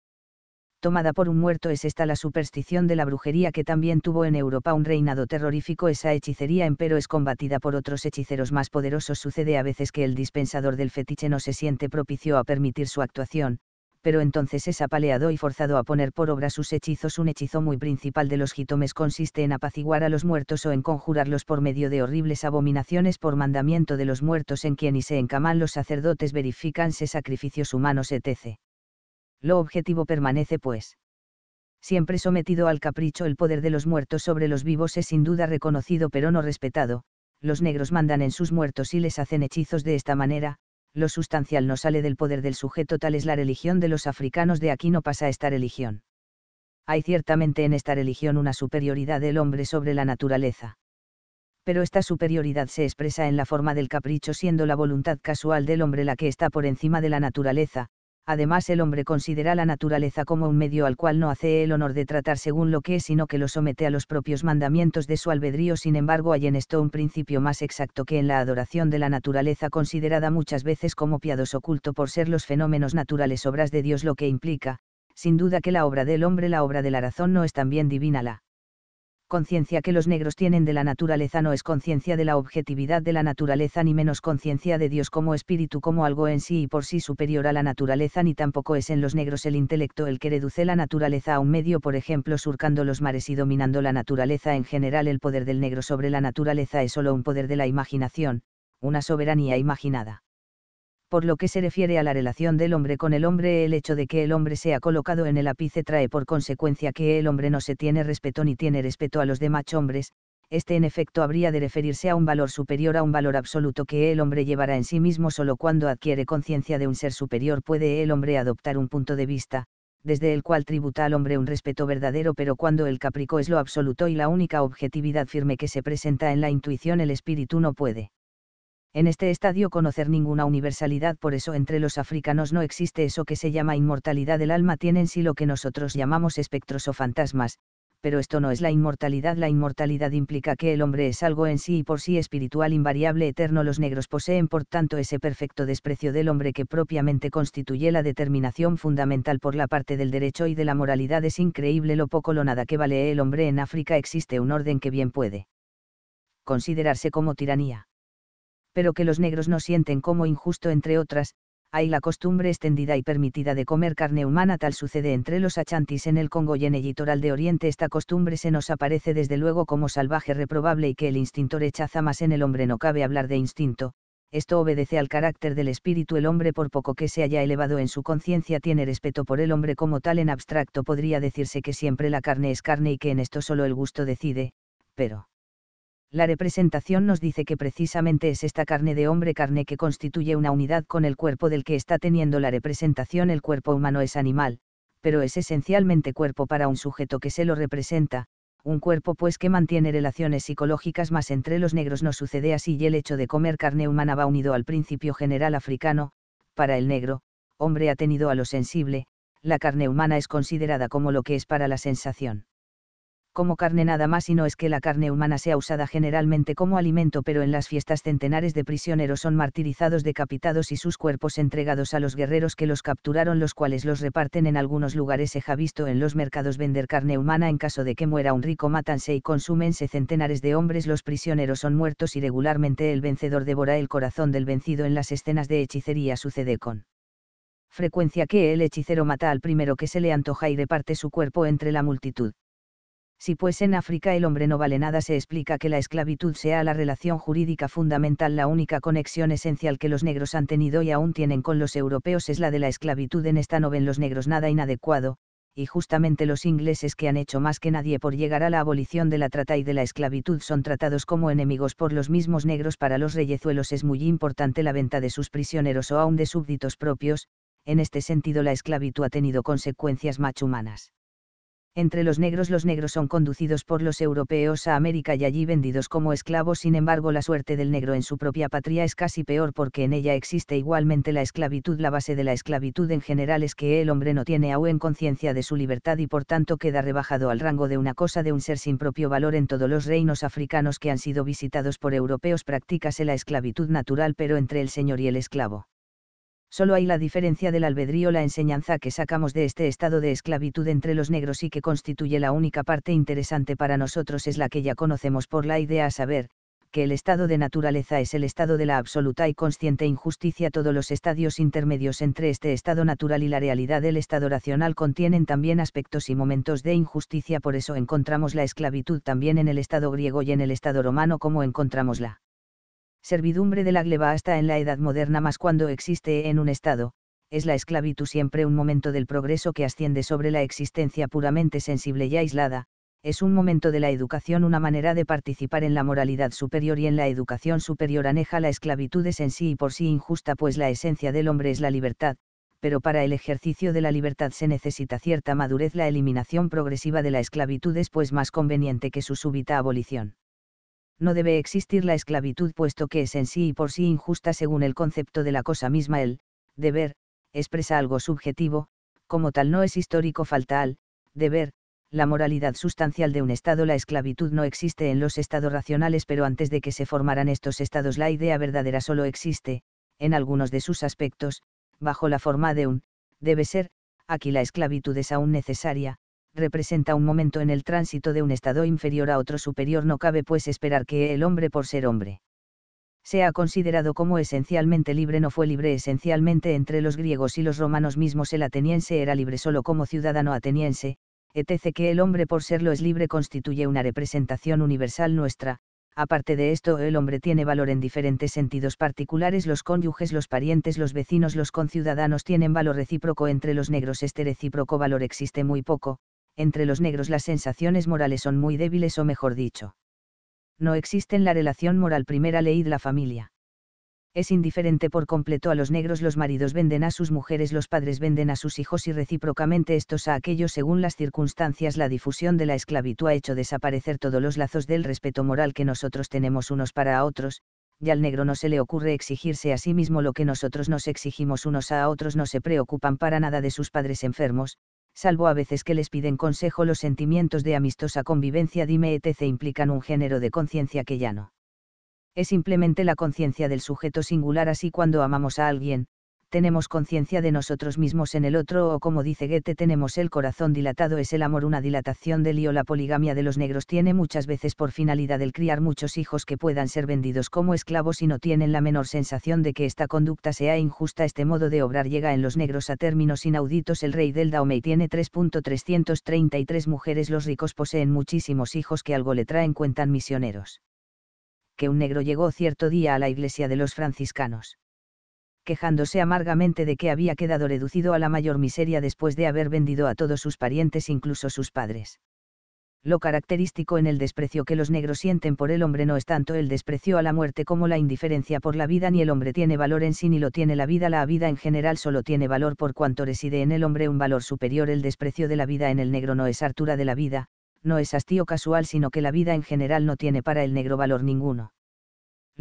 tomada por un muerto es esta la superstición de la brujería que también tuvo en Europa un reinado terrorífico esa hechicería empero es combatida por otros hechiceros más poderosos sucede a veces que el dispensador del fetiche no se siente propicio a permitir su actuación, pero entonces es apaleado y forzado a poner por obra sus hechizos un hechizo muy principal de los jitomes consiste en apaciguar a los muertos o en conjurarlos por medio de horribles abominaciones por mandamiento de los muertos en quien y se encaman los sacerdotes verificanse sacrificios humanos etc lo objetivo permanece pues. Siempre sometido al capricho el poder de los muertos sobre los vivos es sin duda reconocido pero no respetado, los negros mandan en sus muertos y les hacen hechizos de esta manera, lo sustancial no sale del poder del sujeto tal es la religión de los africanos de aquí no pasa esta religión. Hay ciertamente en esta religión una superioridad del hombre sobre la naturaleza. Pero esta superioridad se expresa en la forma del capricho siendo la voluntad casual del hombre la que está por encima de la naturaleza, además el hombre considera la naturaleza como un medio al cual no hace el honor de tratar según lo que es, sino que lo somete a los propios mandamientos de su albedrío. Sin embargo, hay en esto un principio más exacto que en la adoración de la naturaleza, considerada muchas veces como piadoso culto por ser los fenómenos naturales obras de Dios, lo que implica, sin duda, que la obra del hombre, la obra de la razón, no es también divina la conciencia que los negros tienen de la naturaleza no es conciencia de la objetividad de la naturaleza ni menos conciencia de Dios como espíritu como algo en sí y por sí superior a la naturaleza ni tampoco es en los negros el intelecto el que reduce la naturaleza a un medio por ejemplo surcando los mares y dominando la naturaleza en general el poder del negro sobre la naturaleza es sólo un poder de la imaginación, una soberanía imaginada por lo que se refiere a la relación del hombre con el hombre, el hecho de que el hombre sea colocado en el ápice trae por consecuencia que el hombre no se tiene respeto ni tiene respeto a los demás hombres, este en efecto habría de referirse a un valor superior a un valor absoluto que el hombre llevará en sí mismo solo cuando adquiere conciencia de un ser superior puede el hombre adoptar un punto de vista, desde el cual tributa al hombre un respeto verdadero, pero cuando el caprico es lo absoluto y la única objetividad firme que se presenta en la intuición, el espíritu no puede en este estadio conocer ninguna universalidad, por eso entre los africanos no existe eso que se llama inmortalidad del alma, tienen sí lo que nosotros llamamos espectros o fantasmas, pero esto no es la inmortalidad, la inmortalidad implica que el hombre es algo en sí y por sí espiritual invariable eterno, los negros poseen por tanto ese perfecto desprecio del hombre que propiamente constituye la determinación fundamental por la parte del derecho y de la moralidad, es increíble lo poco lo nada que vale el hombre en África, existe un orden que bien puede considerarse como tiranía pero que los negros no sienten como injusto entre otras, hay la costumbre extendida y permitida de comer carne humana tal sucede entre los achantis en el Congo y en el litoral de Oriente esta costumbre se nos aparece desde luego como salvaje reprobable y que el instinto rechaza más en el hombre no cabe hablar de instinto, esto obedece al carácter del espíritu el hombre por poco que se haya elevado en su conciencia tiene respeto por el hombre como tal en abstracto podría decirse que siempre la carne es carne y que en esto solo el gusto decide, pero la representación nos dice que precisamente es esta carne de hombre carne que constituye una unidad con el cuerpo del que está teniendo la representación. El cuerpo humano es animal, pero es esencialmente cuerpo para un sujeto que se lo representa, un cuerpo pues que mantiene relaciones psicológicas más entre los negros no sucede así y el hecho de comer carne humana va unido al principio general africano, para el negro, hombre ha tenido a lo sensible, la carne humana es considerada como lo que es para la sensación como carne nada más y no es que la carne humana sea usada generalmente como alimento, pero en las fiestas centenares de prisioneros son martirizados, decapitados y sus cuerpos entregados a los guerreros que los capturaron, los cuales los reparten en algunos lugares. Se ha visto en los mercados vender carne humana en caso de que muera un rico, mátanse y consúmense centenares de hombres. Los prisioneros son muertos y regularmente el vencedor devora el corazón del vencido. En las escenas de hechicería sucede con frecuencia que el hechicero mata al primero que se le antoja y reparte su cuerpo entre la multitud si pues en África el hombre no vale nada se explica que la esclavitud sea la relación jurídica fundamental, la única conexión esencial que los negros han tenido y aún tienen con los europeos es la de la esclavitud, en esta no ven los negros nada inadecuado, y justamente los ingleses que han hecho más que nadie por llegar a la abolición de la trata y de la esclavitud son tratados como enemigos por los mismos negros, para los reyezuelos es muy importante la venta de sus prisioneros o aún de súbditos propios, en este sentido la esclavitud ha tenido consecuencias machumanas. humanas entre los negros los negros son conducidos por los europeos a América y allí vendidos como esclavos, sin embargo la suerte del negro en su propia patria es casi peor porque en ella existe igualmente la esclavitud. La base de la esclavitud en general es que el hombre no tiene aún conciencia de su libertad y por tanto queda rebajado al rango de una cosa de un ser sin propio valor. En todos los reinos africanos que han sido visitados por europeos practícase la esclavitud natural pero entre el señor y el esclavo Solo hay la diferencia del albedrío, la enseñanza que sacamos de este estado de esclavitud entre los negros y que constituye la única parte interesante para nosotros es la que ya conocemos por la idea a saber, que el estado de naturaleza es el estado de la absoluta y consciente injusticia. Todos los estadios intermedios entre este estado natural y la realidad del estado racional contienen también aspectos y momentos de injusticia, por eso encontramos la esclavitud también en el estado griego y en el estado romano como encontramos la servidumbre de la gleba hasta en la edad moderna más cuando existe en un Estado, es la esclavitud siempre un momento del progreso que asciende sobre la existencia puramente sensible y aislada, es un momento de la educación una manera de participar en la moralidad superior y en la educación superior aneja la esclavitud es en sí y por sí injusta pues la esencia del hombre es la libertad, pero para el ejercicio de la libertad se necesita cierta madurez la eliminación progresiva de la esclavitud es pues más conveniente que su súbita abolición no debe existir la esclavitud puesto que es en sí y por sí injusta según el concepto de la cosa misma. El deber expresa algo subjetivo, como tal no es histórico falta al deber, la moralidad sustancial de un Estado. La esclavitud no existe en los estados racionales, pero antes de que se formaran estos estados la idea verdadera solo existe, en algunos de sus aspectos, bajo la forma de un, debe ser, aquí la esclavitud es aún necesaria, representa un momento en el tránsito de un estado inferior a otro superior, no cabe pues esperar que el hombre por ser hombre sea considerado como esencialmente libre, no fue libre esencialmente entre los griegos y los romanos mismos, el ateniense era libre solo como ciudadano ateniense, etc. que el hombre por serlo es libre constituye una representación universal nuestra, aparte de esto el hombre tiene valor en diferentes sentidos particulares, los cónyuges, los parientes, los vecinos, los conciudadanos tienen valor recíproco entre los negros, este recíproco valor existe muy poco, entre los negros las sensaciones morales son muy débiles o mejor dicho. No existen la relación moral primera ley la familia. Es indiferente por completo a los negros los maridos venden a sus mujeres los padres venden a sus hijos y recíprocamente estos a aquellos según las circunstancias la difusión de la esclavitud ha hecho desaparecer todos los lazos del respeto moral que nosotros tenemos unos para otros, y al negro no se le ocurre exigirse a sí mismo lo que nosotros nos exigimos unos a otros, no se preocupan para nada de sus padres enfermos, salvo a veces que les piden consejo los sentimientos de amistosa convivencia dime etc implican un género de conciencia que ya no. Es simplemente la conciencia del sujeto singular así cuando amamos a alguien, tenemos conciencia de nosotros mismos en el otro o como dice Goethe tenemos el corazón dilatado es el amor una dilatación del lío la poligamia de los negros tiene muchas veces por finalidad el criar muchos hijos que puedan ser vendidos como esclavos y no tienen la menor sensación de que esta conducta sea injusta este modo de obrar llega en los negros a términos inauditos el rey del Dahomey tiene 3.333 mujeres los ricos poseen muchísimos hijos que algo le traen cuentan misioneros que un negro llegó cierto día a la iglesia de los franciscanos quejándose amargamente de que había quedado reducido a la mayor miseria después de haber vendido a todos sus parientes, incluso sus padres. Lo característico en el desprecio que los negros sienten por el hombre no es tanto el desprecio a la muerte como la indiferencia por la vida, ni el hombre tiene valor en sí ni lo tiene la vida, la vida en general solo tiene valor por cuanto reside en el hombre un valor superior, el desprecio de la vida en el negro no es hartura de la vida, no es hastío casual, sino que la vida en general no tiene para el negro valor ninguno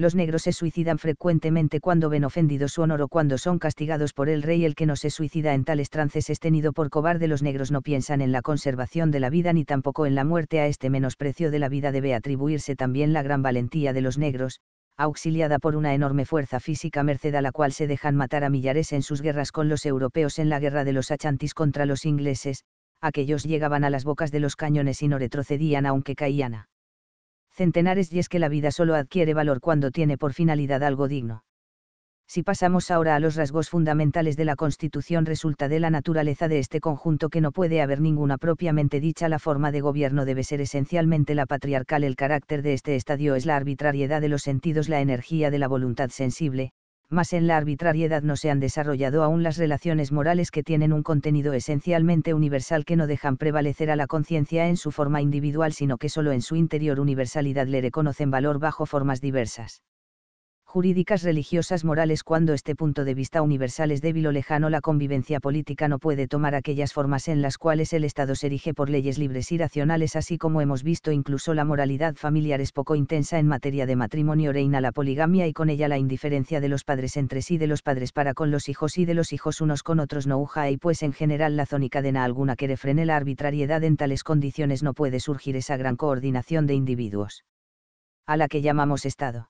los negros se suicidan frecuentemente cuando ven ofendido su honor o cuando son castigados por el rey. El que no se suicida en tales trances es tenido por cobarde. Los negros no piensan en la conservación de la vida ni tampoco en la muerte. A este menosprecio de la vida debe atribuirse también la gran valentía de los negros, auxiliada por una enorme fuerza física merced a la cual se dejan matar a millares en sus guerras con los europeos en la guerra de los achantis contra los ingleses, aquellos llegaban a las bocas de los cañones y no retrocedían aunque caían a centenares y es que la vida solo adquiere valor cuando tiene por finalidad algo digno. Si pasamos ahora a los rasgos fundamentales de la Constitución, resulta de la naturaleza de este conjunto que no puede haber ninguna propiamente dicha. La forma de gobierno debe ser esencialmente la patriarcal. El carácter de este estadio es la arbitrariedad de los sentidos, la energía de la voluntad sensible, más en la arbitrariedad no se han desarrollado aún las relaciones morales que tienen un contenido esencialmente universal que no dejan prevalecer a la conciencia en su forma individual, sino que solo en su interior universalidad le reconocen valor bajo formas diversas jurídicas religiosas morales cuando este punto de vista universal es débil o lejano la convivencia política no puede tomar aquellas formas en las cuales el Estado se erige por leyes libres y racionales así como hemos visto incluso la moralidad familiar es poco intensa en materia de matrimonio reina la poligamia y con ella la indiferencia de los padres entre sí de los padres para con los hijos y de los hijos unos con otros no uja y pues en general la zónica cadena alguna que refrene la arbitrariedad en tales condiciones no puede surgir esa gran coordinación de individuos a la que llamamos Estado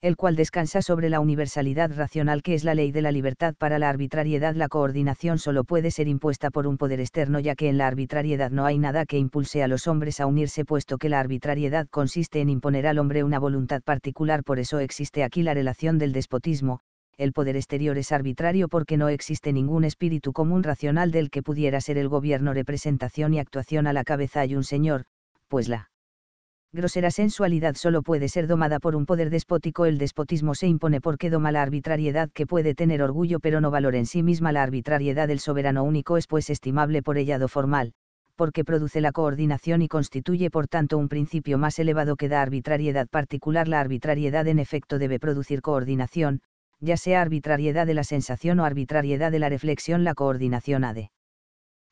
el cual descansa sobre la universalidad racional que es la ley de la libertad para la arbitrariedad. La coordinación solo puede ser impuesta por un poder externo ya que en la arbitrariedad no hay nada que impulse a los hombres a unirse puesto que la arbitrariedad consiste en imponer al hombre una voluntad particular. Por eso existe aquí la relación del despotismo, el poder exterior es arbitrario porque no existe ningún espíritu común racional del que pudiera ser el gobierno representación y actuación a la cabeza hay un señor, pues la grosera sensualidad solo puede ser domada por un poder despótico. El despotismo se impone porque doma la arbitrariedad que puede tener orgullo pero no valor en sí misma. La arbitrariedad del soberano único es pues estimable por ella do formal, porque produce la coordinación y constituye por tanto un principio más elevado que da arbitrariedad particular. La arbitrariedad en efecto debe producir coordinación, ya sea arbitrariedad de la sensación o arbitrariedad de la reflexión. La coordinación ha de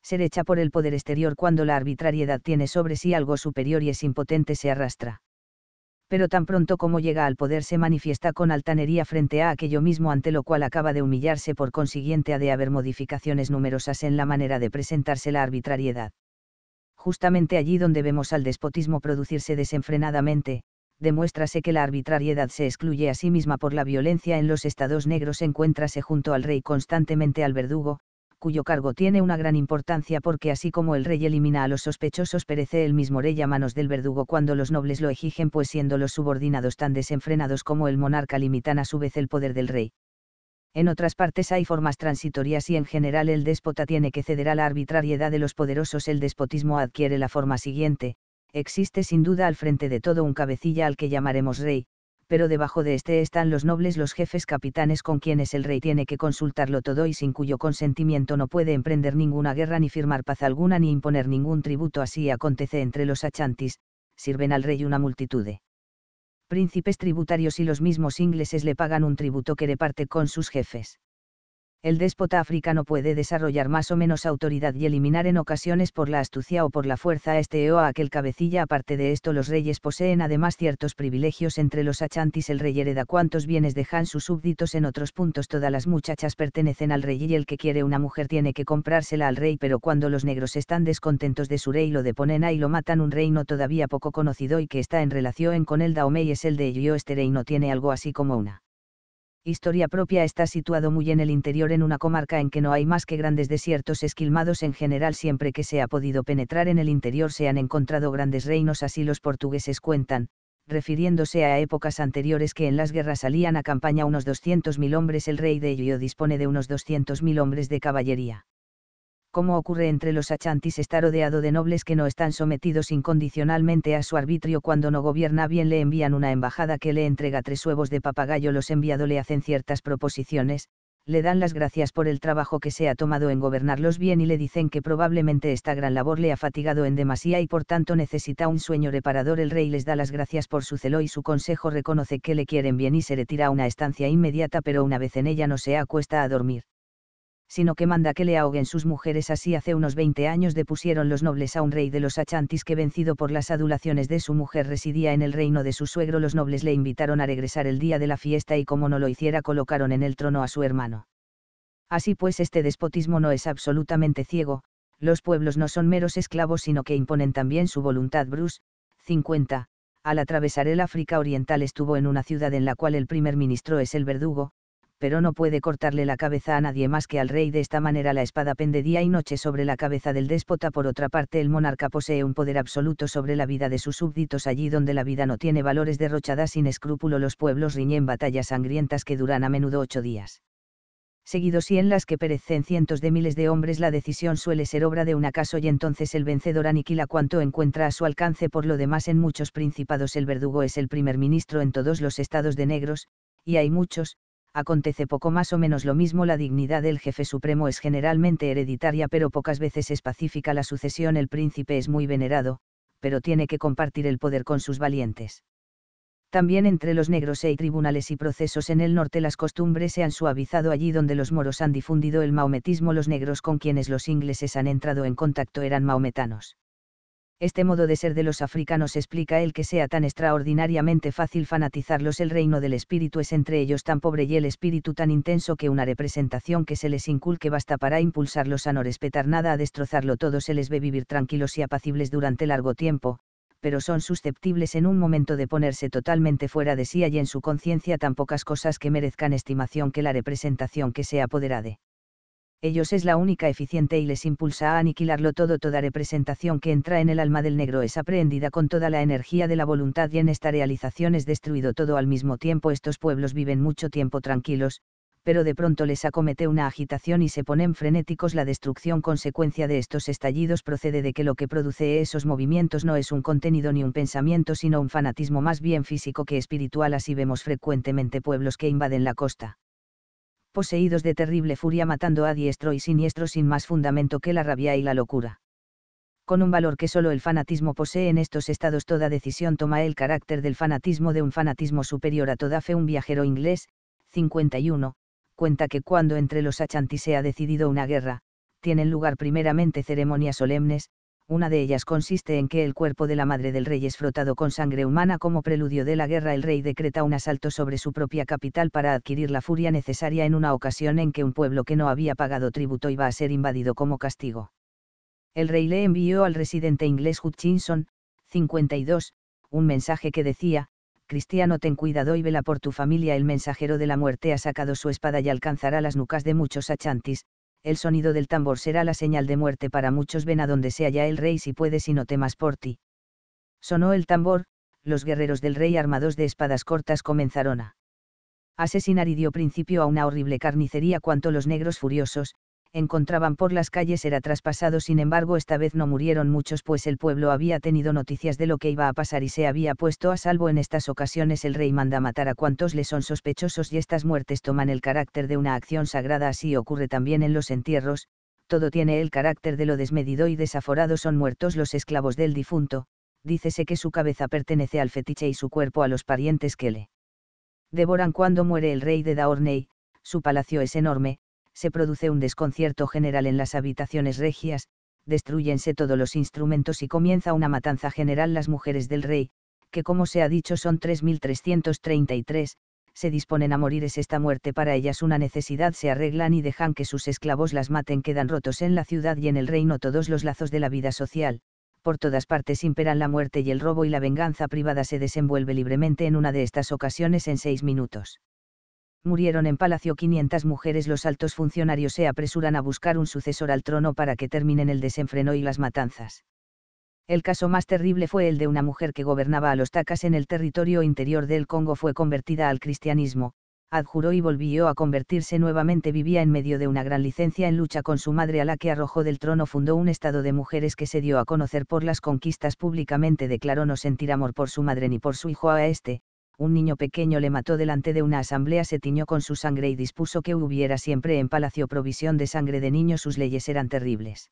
ser hecha por el poder exterior cuando la arbitrariedad tiene sobre sí algo superior y es impotente se arrastra. Pero tan pronto como llega al poder se manifiesta con altanería frente a aquello mismo ante lo cual acaba de humillarse por consiguiente ha de haber modificaciones numerosas en la manera de presentarse la arbitrariedad. Justamente allí donde vemos al despotismo producirse desenfrenadamente, demuéstrase que la arbitrariedad se excluye a sí misma por la violencia en los estados negros encuéntrase junto al rey constantemente al verdugo, cuyo cargo tiene una gran importancia porque así como el rey elimina a los sospechosos perece el mismo rey a manos del verdugo cuando los nobles lo exigen pues siendo los subordinados tan desenfrenados como el monarca limitan a su vez el poder del rey. En otras partes hay formas transitorias y en general el déspota tiene que ceder a la arbitrariedad de los poderosos el despotismo adquiere la forma siguiente, existe sin duda al frente de todo un cabecilla al que llamaremos rey, pero debajo de este están los nobles, los jefes capitanes con quienes el rey tiene que consultarlo todo y sin cuyo consentimiento no puede emprender ninguna guerra ni firmar paz alguna ni imponer ningún tributo. Así acontece entre los achantis, sirven al rey una multitud de príncipes tributarios y los mismos ingleses le pagan un tributo que reparte con sus jefes el déspota africano puede desarrollar más o menos autoridad y eliminar en ocasiones por la astucia o por la fuerza este o aquel cabecilla. Aparte de esto, los reyes poseen además ciertos privilegios entre los achantis. El rey hereda cuantos bienes dejan sus súbditos en otros puntos. Todas las muchachas pertenecen al rey y el que quiere una mujer tiene que comprársela al rey. Pero cuando los negros están descontentos de su rey, lo deponen ahí y lo matan. Un reino todavía poco conocido y que está en relación con el Daomey es el de yo Este reino tiene algo así como una Historia propia está situado muy en el interior en una comarca en que no hay más que grandes desiertos esquilmados en general siempre que se ha podido penetrar en el interior se han encontrado grandes reinos así los portugueses cuentan, refiriéndose a épocas anteriores que en las guerras salían a campaña unos 200.000 hombres el rey de ello dispone de unos 200.000 hombres de caballería como ocurre entre los achantis, estar rodeado de nobles que no están sometidos incondicionalmente a su arbitrio cuando no gobierna bien le envían una embajada que le entrega tres huevos de papagayo los enviado le hacen ciertas proposiciones, le dan las gracias por el trabajo que se ha tomado en gobernarlos bien y le dicen que probablemente esta gran labor le ha fatigado en demasía y por tanto necesita un sueño reparador. El rey les da las gracias por su celo y su consejo reconoce que le quieren bien y se retira a una estancia inmediata pero una vez en ella no se acuesta a dormir sino que manda que le ahoguen sus mujeres. Así hace unos 20 años depusieron los nobles a un rey de los achantis que vencido por las adulaciones de su mujer residía en el reino de su suegro. Los nobles le invitaron a regresar el día de la fiesta y como no lo hiciera colocaron en el trono a su hermano. Así pues este despotismo no es absolutamente ciego, los pueblos no son meros esclavos sino que imponen también su voluntad. Bruce, 50, al atravesar el África Oriental estuvo en una ciudad en la cual el primer ministro es el verdugo, pero no puede cortarle la cabeza a nadie más que al rey. De esta manera la espada pende día y noche sobre la cabeza del déspota. Por otra parte, el monarca posee un poder absoluto sobre la vida de sus súbditos. Allí donde la vida no tiene valores derrochadas sin escrúpulo, los pueblos riñen batallas sangrientas que duran a menudo ocho días. Seguidos y en las que perecen cientos de miles de hombres, la decisión suele ser obra de un acaso y entonces el vencedor aniquila cuanto encuentra a su alcance. Por lo demás, en muchos principados el verdugo es el primer ministro en todos los estados de negros, y hay muchos, acontece poco más o menos lo mismo. La dignidad del jefe supremo es generalmente hereditaria pero pocas veces es pacífica la sucesión. El príncipe es muy venerado, pero tiene que compartir el poder con sus valientes. También entre los negros hay tribunales y procesos en el norte las costumbres se han suavizado allí donde los moros han difundido el maometismo los negros con quienes los ingleses han entrado en contacto eran maometanos. Este modo de ser de los africanos explica el que sea tan extraordinariamente fácil fanatizarlos. El reino del espíritu es entre ellos tan pobre y el espíritu tan intenso que una representación que se les inculque basta para impulsarlos a no respetar nada, a destrozarlo todo. Se les ve vivir tranquilos y apacibles durante largo tiempo, pero son susceptibles en un momento de ponerse totalmente fuera de sí y en su conciencia tan pocas cosas que merezcan estimación que la representación que se apodera ellos es la única eficiente y les impulsa a aniquilarlo todo. Toda representación que entra en el alma del negro es aprehendida con toda la energía de la voluntad y en esta realización es destruido todo al mismo tiempo. Estos pueblos viven mucho tiempo tranquilos, pero de pronto les acomete una agitación y se ponen frenéticos. La destrucción consecuencia de estos estallidos procede de que lo que produce esos movimientos no es un contenido ni un pensamiento, sino un fanatismo más bien físico que espiritual. Así vemos frecuentemente pueblos que invaden la costa poseídos de terrible furia matando a diestro y siniestro sin más fundamento que la rabia y la locura. Con un valor que solo el fanatismo posee en estos estados toda decisión toma el carácter del fanatismo de un fanatismo superior a toda fe un viajero inglés, 51, cuenta que cuando entre los achantis se ha decidido una guerra, tienen lugar primeramente ceremonias solemnes, una de ellas consiste en que el cuerpo de la madre del rey es frotado con sangre humana como preludio de la guerra. El rey decreta un asalto sobre su propia capital para adquirir la furia necesaria en una ocasión en que un pueblo que no había pagado tributo iba a ser invadido como castigo. El rey le envió al residente inglés Hutchinson, 52, un mensaje que decía, Cristiano ten cuidado y vela por tu familia. El mensajero de la muerte ha sacado su espada y alcanzará las nucas de muchos achantis, el sonido del tambor será la señal de muerte para muchos ven a donde sea ya el rey si puedes y no temas por ti. Sonó el tambor, los guerreros del rey armados de espadas cortas comenzaron a asesinar y dio principio a una horrible carnicería cuanto los negros furiosos, encontraban por las calles era traspasado. Sin embargo, esta vez no murieron muchos, pues el pueblo había tenido noticias de lo que iba a pasar y se había puesto a salvo en estas ocasiones. El rey manda matar a cuantos le son sospechosos y estas muertes toman el carácter de una acción sagrada. Así ocurre también en los entierros, todo tiene el carácter de lo desmedido y desaforado. Son muertos los esclavos del difunto, dícese que su cabeza pertenece al fetiche y su cuerpo a los parientes que le devoran cuando muere el rey de Daorney, su palacio es enorme, se produce un desconcierto general en las habitaciones regias, destruyense todos los instrumentos y comienza una matanza general las mujeres del rey, que como se ha dicho son 3.333, se disponen a morir es esta muerte para ellas una necesidad, se arreglan y dejan que sus esclavos las maten, quedan rotos en la ciudad y en el reino todos los lazos de la vida social, por todas partes imperan la muerte y el robo y la venganza privada se desenvuelve libremente en una de estas ocasiones en seis minutos murieron en palacio 500 mujeres. Los altos funcionarios se apresuran a buscar un sucesor al trono para que terminen el desenfreno y las matanzas. El caso más terrible fue el de una mujer que gobernaba a los tacas en el territorio interior del Congo. Fue convertida al cristianismo, adjuró y volvió a convertirse nuevamente. Vivía en medio de una gran licencia en lucha con su madre a la que arrojó del trono. Fundó un estado de mujeres que se dio a conocer por las conquistas. Públicamente declaró no sentir amor por su madre ni por su hijo a este, un niño pequeño le mató delante de una asamblea, se tiñó con su sangre y dispuso que hubiera siempre en palacio provisión de sangre de niños, sus leyes eran terribles.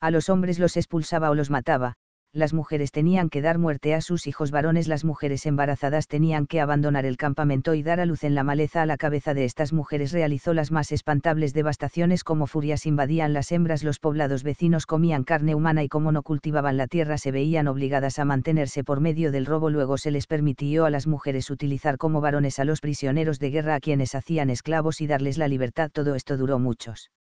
A los hombres los expulsaba o los mataba, las mujeres tenían que dar muerte a sus hijos varones, las mujeres embarazadas tenían que abandonar el campamento y dar a luz en la maleza a la cabeza de estas mujeres realizó las más espantables devastaciones como furias invadían las hembras, los poblados vecinos comían carne humana y como no cultivaban la tierra se veían obligadas a mantenerse por medio del robo, luego se les permitió a las mujeres utilizar como varones a los prisioneros de guerra a quienes hacían esclavos y darles la libertad, todo esto duró muchos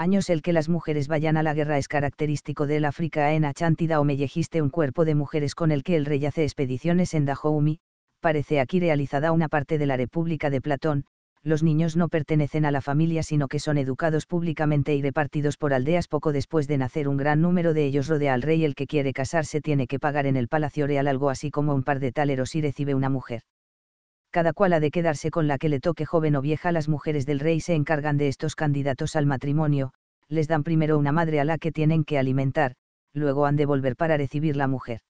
años el que las mujeres vayan a la guerra es característico del África en Achántida o Mellejiste un cuerpo de mujeres con el que el rey hace expediciones en Dahoumi, parece aquí realizada una parte de la República de Platón, los niños no pertenecen a la familia sino que son educados públicamente y repartidos por aldeas poco después de nacer un gran número de ellos rodea al rey el que quiere casarse tiene que pagar en el palacio real algo así como un par de taleros y recibe una mujer cada cual ha de quedarse con la que le toque joven o vieja. Las mujeres del rey se encargan de estos candidatos al matrimonio, les dan primero una madre a la que tienen que alimentar, luego han de volver para recibir la mujer.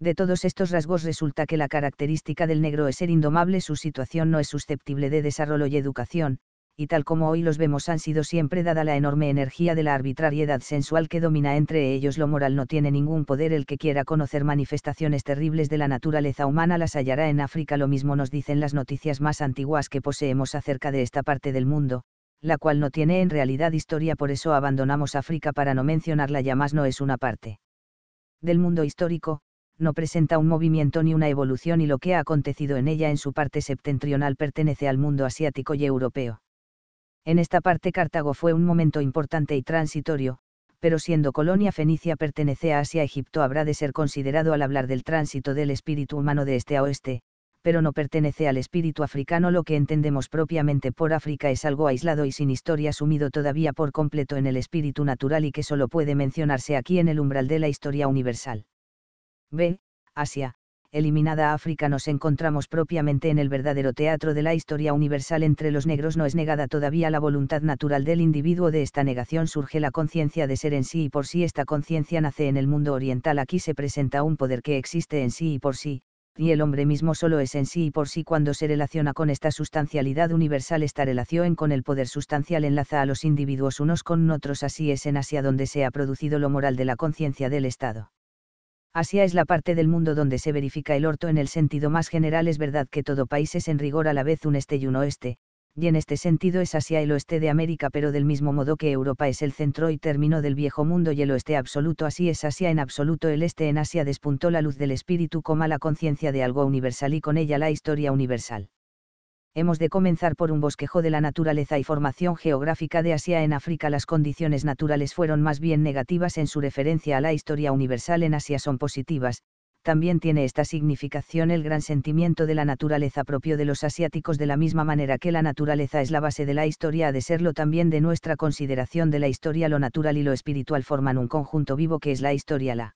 De todos estos rasgos resulta que la característica del negro es ser indomable, su situación no es susceptible de desarrollo y educación, y tal como hoy los vemos han sido siempre dada la enorme energía de la arbitrariedad sensual que domina entre ellos. Lo moral no tiene ningún poder. El que quiera conocer manifestaciones terribles de la naturaleza humana las hallará en África. Lo mismo nos dicen las noticias más antiguas que poseemos acerca de esta parte del mundo, la cual no tiene en realidad historia. Por eso abandonamos África para no mencionarla ya más no es una parte del mundo histórico, no presenta un movimiento ni una evolución y lo que ha acontecido en ella en su parte septentrional pertenece al mundo asiático y europeo en esta parte Cartago fue un momento importante y transitorio, pero siendo colonia fenicia pertenece a Asia Egipto habrá de ser considerado al hablar del tránsito del espíritu humano de este a oeste, pero no pertenece al espíritu africano lo que entendemos propiamente por África es algo aislado y sin historia sumido todavía por completo en el espíritu natural y que solo puede mencionarse aquí en el umbral de la historia universal. B. Asia, eliminada África nos encontramos propiamente en el verdadero teatro de la historia universal entre los negros no es negada todavía la voluntad natural del individuo de esta negación surge la conciencia de ser en sí y por sí esta conciencia nace en el mundo oriental aquí se presenta un poder que existe en sí y por sí, y el hombre mismo solo es en sí y por sí cuando se relaciona con esta sustancialidad universal esta relación con el poder sustancial enlaza a los individuos unos con otros así es en Asia donde se ha producido lo moral de la conciencia del Estado. Asia es la parte del mundo donde se verifica el orto en el sentido más general. Es verdad que todo país es en rigor a la vez un este y un oeste, y en este sentido es Asia el oeste de América, pero del mismo modo que Europa es el centro y término del viejo mundo y el oeste absoluto, así es Asia en absoluto. El este en Asia despuntó la luz del espíritu, como la conciencia de algo universal y con ella la historia universal hemos de comenzar por un bosquejo de la naturaleza y formación geográfica de Asia. En África las condiciones naturales fueron más bien negativas en su referencia a la historia universal, en Asia son positivas, también tiene esta significación el gran sentimiento de la naturaleza propio de los asiáticos de la misma manera que la naturaleza es la base de la historia, ha de serlo también de nuestra consideración de la historia, lo natural y lo espiritual forman un conjunto vivo que es la historia, la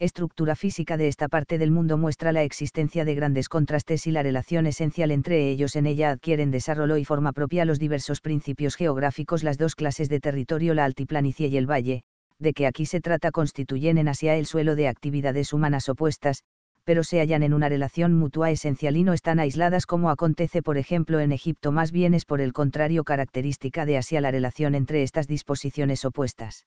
estructura física de esta parte del mundo muestra la existencia de grandes contrastes y la relación esencial entre ellos en ella adquieren desarrollo y forma propia los diversos principios geográficos las dos clases de territorio la altiplanicie y el valle, de que aquí se trata constituyen en Asia el suelo de actividades humanas opuestas, pero se hallan en una relación mutua esencial y no están aisladas como acontece por ejemplo en Egipto más bien es por el contrario característica de Asia la relación entre estas disposiciones opuestas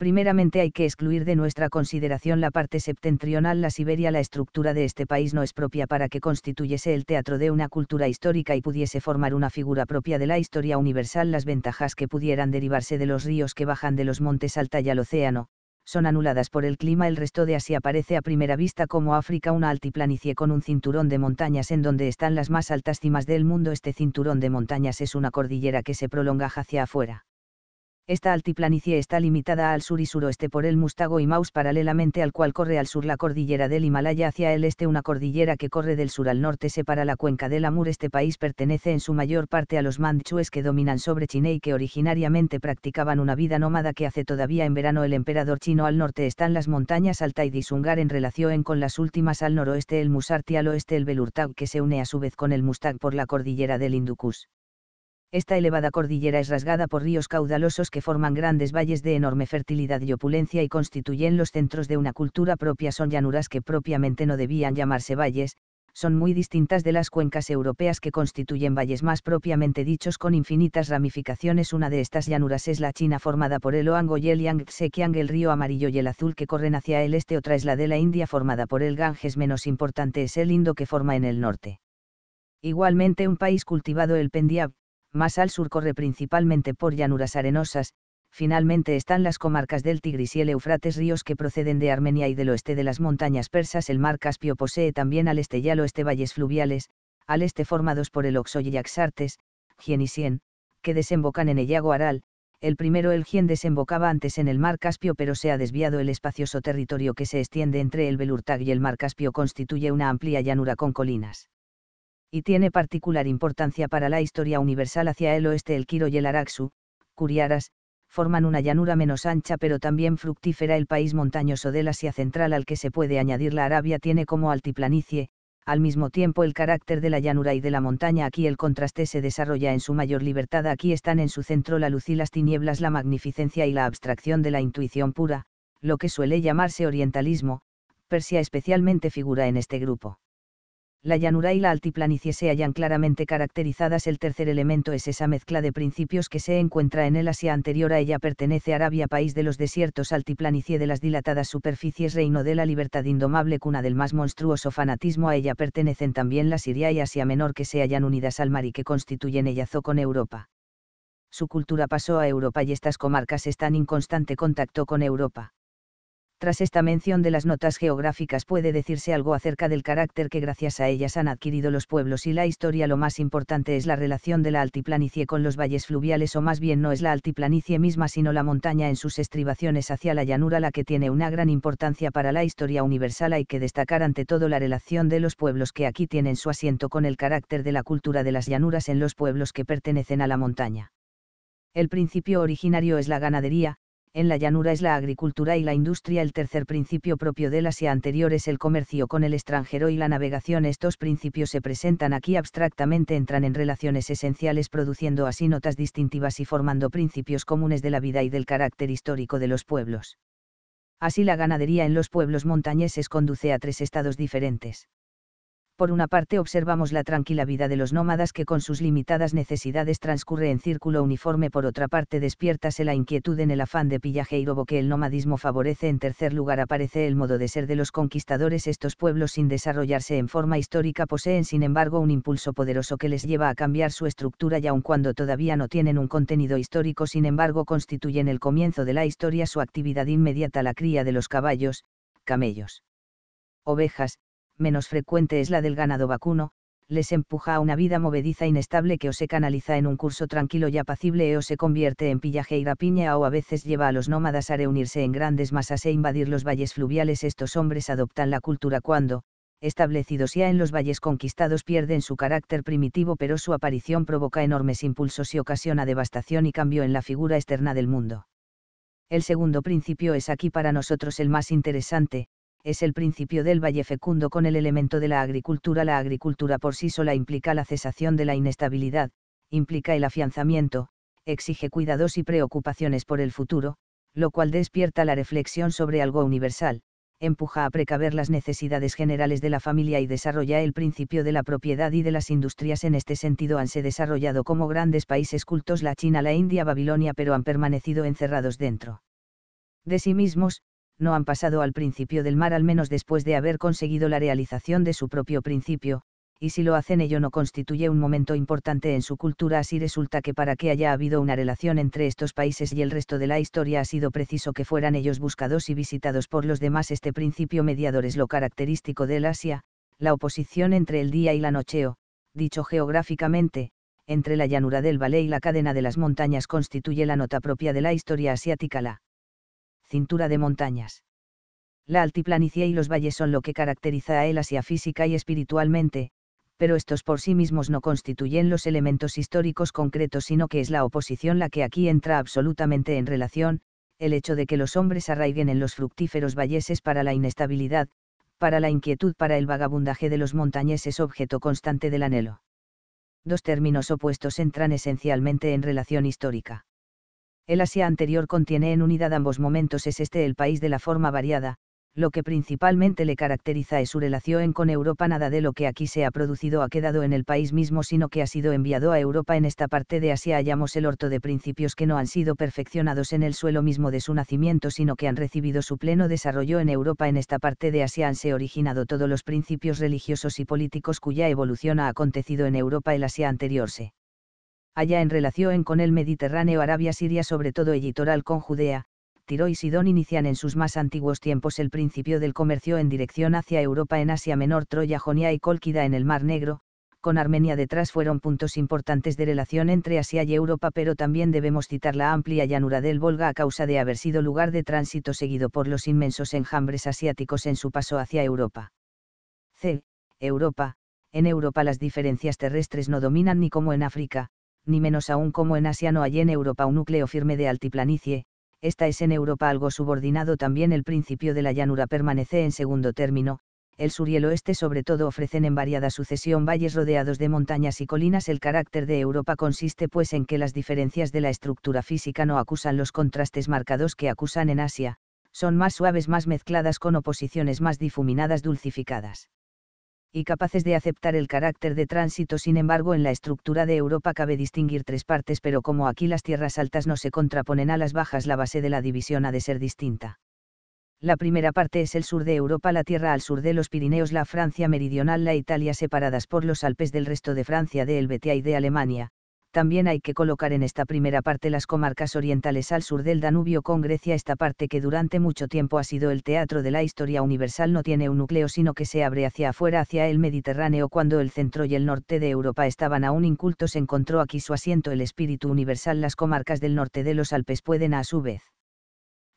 Primeramente hay que excluir de nuestra consideración la parte septentrional, la Siberia, la estructura de este país no es propia para que constituyese el teatro de una cultura histórica y pudiese formar una figura propia de la historia universal, las ventajas que pudieran derivarse de los ríos que bajan de los montes alta y al océano, son anuladas por el clima, el resto de Asia parece a primera vista como África una altiplanicie con un cinturón de montañas en donde están las más altas cimas del mundo, este cinturón de montañas es una cordillera que se prolonga hacia afuera esta altiplanicie está limitada al sur y suroeste por el Mustago y Maus paralelamente al cual corre al sur la cordillera del Himalaya hacia el este una cordillera que corre del sur al norte separa la cuenca del Amur. Este país pertenece en su mayor parte a los manchúes que dominan sobre China y que originariamente practicaban una vida nómada que hace todavía en verano el emperador chino. Al norte están las montañas Altai y Sungar en relación con las últimas al noroeste el Musarti al oeste el Belurtag que se une a su vez con el Mustag por la cordillera del Hindukush. Esta elevada cordillera es rasgada por ríos caudalosos que forman grandes valles de enorme fertilidad y opulencia y constituyen los centros de una cultura propia. Son llanuras que propiamente no debían llamarse valles, son muy distintas de las cuencas europeas que constituyen valles más propiamente dichos con infinitas ramificaciones. Una de estas llanuras es la China formada por el Oango y el Sekiang, el río amarillo y el azul que corren hacia el este. Otra es la de la India formada por el Ganges. Menos importante es el Indo que forma en el norte. Igualmente un país cultivado el Pendiab, más al sur corre principalmente por llanuras arenosas, finalmente están las comarcas del Tigris y el Eufrates ríos que proceden de Armenia y del oeste de las montañas persas. El mar Caspio posee también al este y al oeste valles fluviales, al este formados por el Oxo y Axartes, Gien y Sien, que desembocan en el lago Aral, el primero el Gien desembocaba antes en el mar Caspio pero se ha desviado el espacioso territorio que se extiende entre el Belurtag y el mar Caspio constituye una amplia llanura con colinas y tiene particular importancia para la historia universal hacia el oeste el Kiro y el Araxu, Curiaras, forman una llanura menos ancha pero también fructífera el país montañoso del Asia Central al que se puede añadir la Arabia tiene como altiplanicie, al mismo tiempo el carácter de la llanura y de la montaña aquí el contraste se desarrolla en su mayor libertad aquí están en su centro la luz y las tinieblas la magnificencia y la abstracción de la intuición pura, lo que suele llamarse orientalismo, Persia especialmente figura en este grupo la llanura y la altiplanicie se hallan claramente caracterizadas. El tercer elemento es esa mezcla de principios que se encuentra en el Asia anterior a ella pertenece Arabia, país de los desiertos, altiplanicie de las dilatadas superficies, reino de la libertad indomable, cuna del más monstruoso fanatismo. A ella pertenecen también la Siria y Asia Menor que se hallan unidas al mar y que constituyen ellazo con Europa. Su cultura pasó a Europa y estas comarcas están en constante contacto con Europa tras esta mención de las notas geográficas puede decirse algo acerca del carácter que gracias a ellas han adquirido los pueblos y la historia. Lo más importante es la relación de la altiplanicie con los valles fluviales o más bien no es la altiplanicie misma sino la montaña en sus estribaciones hacia la llanura la que tiene una gran importancia para la historia universal. Hay que destacar ante todo la relación de los pueblos que aquí tienen su asiento con el carácter de la cultura de las llanuras en los pueblos que pertenecen a la montaña. El principio originario es la ganadería, en la llanura es la agricultura y la industria el tercer principio propio de la Asia anterior es el comercio con el extranjero y la navegación estos principios se presentan aquí abstractamente entran en relaciones esenciales produciendo así notas distintivas y formando principios comunes de la vida y del carácter histórico de los pueblos. Así la ganadería en los pueblos montañeses conduce a tres estados diferentes. Por una parte observamos la tranquila vida de los nómadas que con sus limitadas necesidades transcurre en círculo uniforme, por otra parte despiértase la inquietud en el afán de pillaje y robo que el nomadismo favorece, en tercer lugar aparece el modo de ser de los conquistadores, estos pueblos sin desarrollarse en forma histórica poseen sin embargo un impulso poderoso que les lleva a cambiar su estructura y aun cuando todavía no tienen un contenido histórico, sin embargo constituyen el comienzo de la historia su actividad inmediata la cría de los caballos, camellos, ovejas, menos frecuente es la del ganado vacuno, les empuja a una vida movediza inestable que o se canaliza en un curso tranquilo y apacible e o se convierte en pillaje y rapiña o a veces lleva a los nómadas a reunirse en grandes masas e invadir los valles fluviales. Estos hombres adoptan la cultura cuando, establecidos ya en los valles conquistados, pierden su carácter primitivo pero su aparición provoca enormes impulsos y ocasiona devastación y cambio en la figura externa del mundo. El segundo principio es aquí para nosotros el más interesante, es el principio del valle fecundo con el elemento de la agricultura. La agricultura por sí sola implica la cesación de la inestabilidad, implica el afianzamiento, exige cuidados y preocupaciones por el futuro, lo cual despierta la reflexión sobre algo universal, empuja a precaver las necesidades generales de la familia y desarrolla el principio de la propiedad y de las industrias. En este sentido han se desarrollado como grandes países cultos la China, la India, Babilonia, pero han permanecido encerrados dentro de sí mismos, no han pasado al principio del mar al menos después de haber conseguido la realización de su propio principio, y si lo hacen ello no constituye un momento importante en su cultura, así resulta que para que haya habido una relación entre estos países y el resto de la historia ha sido preciso que fueran ellos buscados y visitados por los demás. Este principio mediador es lo característico del Asia, la oposición entre el día y la noche o, dicho geográficamente, entre la llanura del valle y la cadena de las montañas constituye la nota propia de la historia asiática. La cintura de montañas. La altiplanicie y los valles son lo que caracteriza a él física y espiritualmente, pero estos por sí mismos no constituyen los elementos históricos concretos, sino que es la oposición la que aquí entra absolutamente en relación, el hecho de que los hombres arraiguen en los fructíferos valleses para la inestabilidad, para la inquietud, para el vagabundaje de los montañeses objeto constante del anhelo. Dos términos opuestos entran esencialmente en relación histórica. El Asia anterior contiene en unidad ambos momentos es este el país de la forma variada, lo que principalmente le caracteriza es su relación con Europa. Nada de lo que aquí se ha producido ha quedado en el país mismo, sino que ha sido enviado a Europa. En esta parte de Asia hallamos el orto de principios que no han sido perfeccionados en el suelo mismo de su nacimiento, sino que han recibido su pleno desarrollo en Europa. En esta parte de Asia han se originado todos los principios religiosos y políticos cuya evolución ha acontecido en Europa. El Asia anterior se allá en relación con el Mediterráneo Arabia Siria sobre todo el litoral con Judea, Tiro y Sidón inician en sus más antiguos tiempos el principio del comercio en dirección hacia Europa en Asia Menor Troya Jonia y Cólquida en el Mar Negro, con Armenia detrás fueron puntos importantes de relación entre Asia y Europa, pero también debemos citar la amplia llanura del Volga a causa de haber sido lugar de tránsito seguido por los inmensos enjambres asiáticos en su paso hacia Europa. C. Europa. En Europa las diferencias terrestres no dominan ni como en África, ni menos aún como en Asia no hay en Europa un núcleo firme de altiplanicie, esta es en Europa algo subordinado también el principio de la llanura permanece en segundo término, el sur y el oeste sobre todo ofrecen en variada sucesión valles rodeados de montañas y colinas el carácter de Europa consiste pues en que las diferencias de la estructura física no acusan los contrastes marcados que acusan en Asia, son más suaves más mezcladas con oposiciones más difuminadas dulcificadas y capaces de aceptar el carácter de tránsito. Sin embargo, en la estructura de Europa cabe distinguir tres partes, pero como aquí las tierras altas no se contraponen a las bajas, la base de la división ha de ser distinta. La primera parte es el sur de Europa, la tierra al sur de los Pirineos, la Francia meridional, la Italia separadas por los Alpes del resto de Francia, de Helvetia y de Alemania, también hay que colocar en esta primera parte las comarcas orientales al sur del Danubio con Grecia. Esta parte que durante mucho tiempo ha sido el teatro de la historia universal no tiene un núcleo sino que se abre hacia afuera, hacia el Mediterráneo cuando el centro y el norte de Europa estaban aún incultos encontró aquí su asiento el espíritu universal. Las comarcas del norte de los Alpes pueden a su vez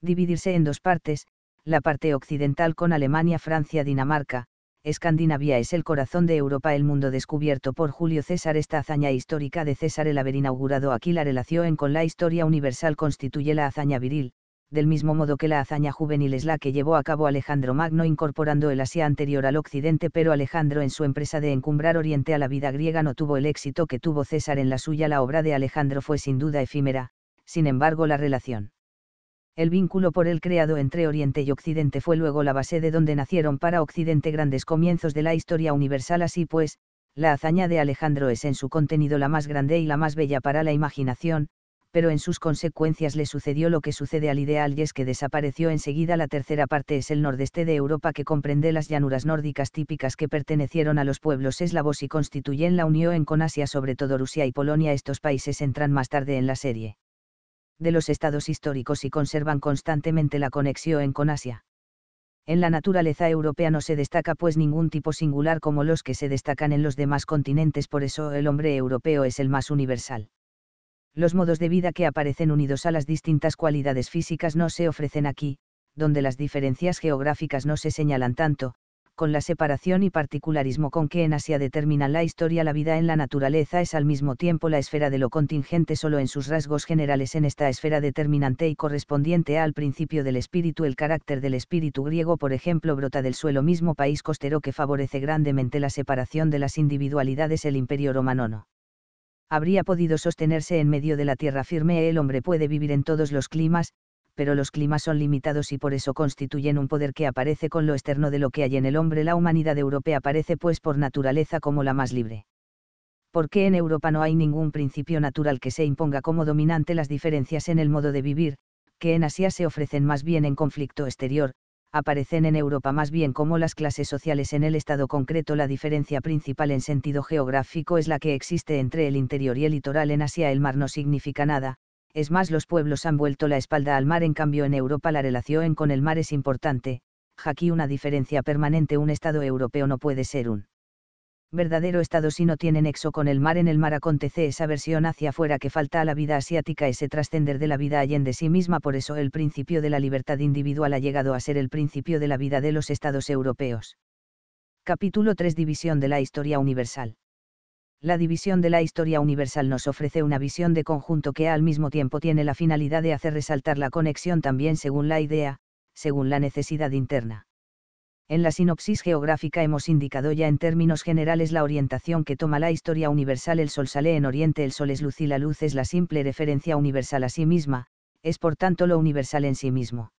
dividirse en dos partes, la parte occidental con Alemania, Francia, Dinamarca, Escandinavia es el corazón de Europa. El mundo descubierto por Julio César. Esta hazaña histórica de César el haber inaugurado aquí la relación con la historia universal constituye la hazaña viril, del mismo modo que la hazaña juvenil es la que llevó a cabo Alejandro Magno incorporando el Asia anterior al Occidente, pero Alejandro en su empresa de encumbrar Oriente a la vida griega no tuvo el éxito que tuvo César en la suya. La obra de Alejandro fue sin duda efímera, sin embargo la relación el vínculo por el creado entre Oriente y Occidente fue luego la base de donde nacieron para Occidente grandes comienzos de la historia universal, así pues, la hazaña de Alejandro es en su contenido la más grande y la más bella para la imaginación, pero en sus consecuencias le sucedió lo que sucede al ideal y es que desapareció enseguida. La tercera parte es el nordeste de Europa que comprende las llanuras nórdicas típicas que pertenecieron a los pueblos eslavos y constituyen la unión con Asia, sobre todo Rusia y Polonia. Estos países entran más tarde en la serie de los estados históricos y conservan constantemente la conexión con Asia. En la naturaleza europea no se destaca pues ningún tipo singular como los que se destacan en los demás continentes, por eso el hombre europeo es el más universal. Los modos de vida que aparecen unidos a las distintas cualidades físicas no se ofrecen aquí, donde las diferencias geográficas no se señalan tanto, con la separación y particularismo con que en Asia determina la historia la vida en la naturaleza es al mismo tiempo la esfera de lo contingente solo en sus rasgos generales en esta esfera determinante y correspondiente al principio del espíritu el carácter del espíritu griego por ejemplo brota del suelo mismo país costero que favorece grandemente la separación de las individualidades el imperio romano habría podido sostenerse en medio de la tierra firme el hombre puede vivir en todos los climas, pero los climas son limitados y por eso constituyen un poder que aparece con lo externo de lo que hay en el hombre. La humanidad europea aparece pues por naturaleza como la más libre. ¿Por qué en Europa no hay ningún principio natural que se imponga como dominante las diferencias en el modo de vivir, que en Asia se ofrecen más bien en conflicto exterior, aparecen en Europa más bien como las clases sociales en el estado concreto. La diferencia principal en sentido geográfico es la que existe entre el interior y el litoral. En Asia el mar no significa nada, es más los pueblos han vuelto la espalda al mar en cambio en Europa la relación con el mar es importante, aquí una diferencia permanente un Estado europeo no puede ser un verdadero Estado si no tiene nexo con el mar en el mar acontece esa versión hacia afuera que falta a la vida asiática ese trascender de la vida allende sí misma por eso el principio de la libertad individual ha llegado a ser el principio de la vida de los Estados europeos. Capítulo 3 División de la Historia Universal la división de la historia universal nos ofrece una visión de conjunto que al mismo tiempo tiene la finalidad de hacer resaltar la conexión también según la idea, según la necesidad interna. En la sinopsis geográfica hemos indicado ya en términos generales la orientación que toma la historia universal el sol sale en oriente el sol es luz y la luz es la simple referencia universal a sí misma, es por tanto lo universal en sí mismo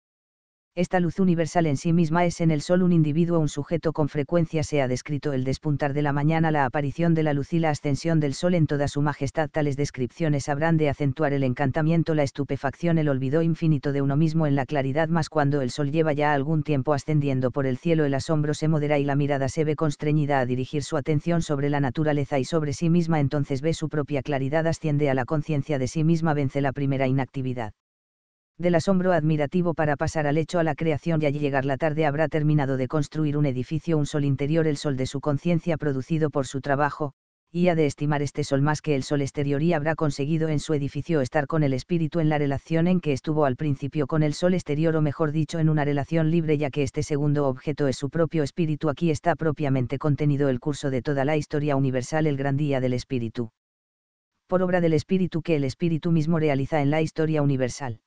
esta luz universal en sí misma es en el sol un individuo, un sujeto con frecuencia se ha descrito el despuntar de la mañana, la aparición de la luz y la ascensión del sol en toda su majestad. Tales descripciones habrán de acentuar el encantamiento, la estupefacción, el olvido infinito de uno mismo en la claridad, más cuando el sol lleva ya algún tiempo ascendiendo por el cielo, el asombro se modera y la mirada se ve constreñida a dirigir su atención sobre la naturaleza y sobre sí misma, entonces ve su propia claridad, asciende a la conciencia de sí misma, vence la primera inactividad del asombro admirativo para pasar al hecho a la creación y allí llegar la tarde habrá terminado de construir un edificio, un sol interior, el sol de su conciencia producido por su trabajo, y ha de estimar este sol más que el sol exterior y habrá conseguido en su edificio estar con el espíritu en la relación en que estuvo al principio con el sol exterior o mejor dicho en una relación libre ya que este segundo objeto es su propio espíritu aquí está propiamente contenido el curso de toda la historia universal el gran día del espíritu. Por obra del espíritu que el espíritu mismo realiza en la historia universal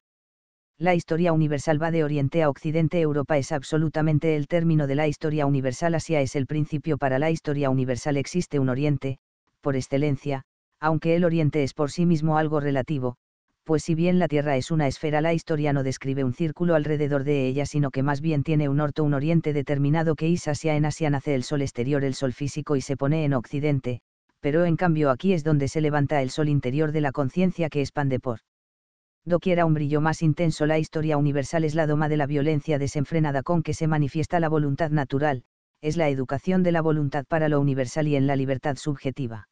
la historia universal va de Oriente a Occidente. Europa es absolutamente el término de la historia universal. Asia es el principio para la historia universal. Existe un Oriente, por excelencia, aunque el Oriente es por sí mismo algo relativo, pues si bien la Tierra es una esfera, la historia no describe un círculo alrededor de ella, sino que más bien tiene un orto, un oriente determinado que es Asia. En Asia nace el sol exterior, el sol físico y se pone en Occidente, pero en cambio aquí es donde se levanta el sol interior de la conciencia que expande por doquiera un brillo más intenso la historia universal es la doma de la violencia desenfrenada con que se manifiesta la voluntad natural, es la educación de la voluntad para lo universal y en la libertad subjetiva.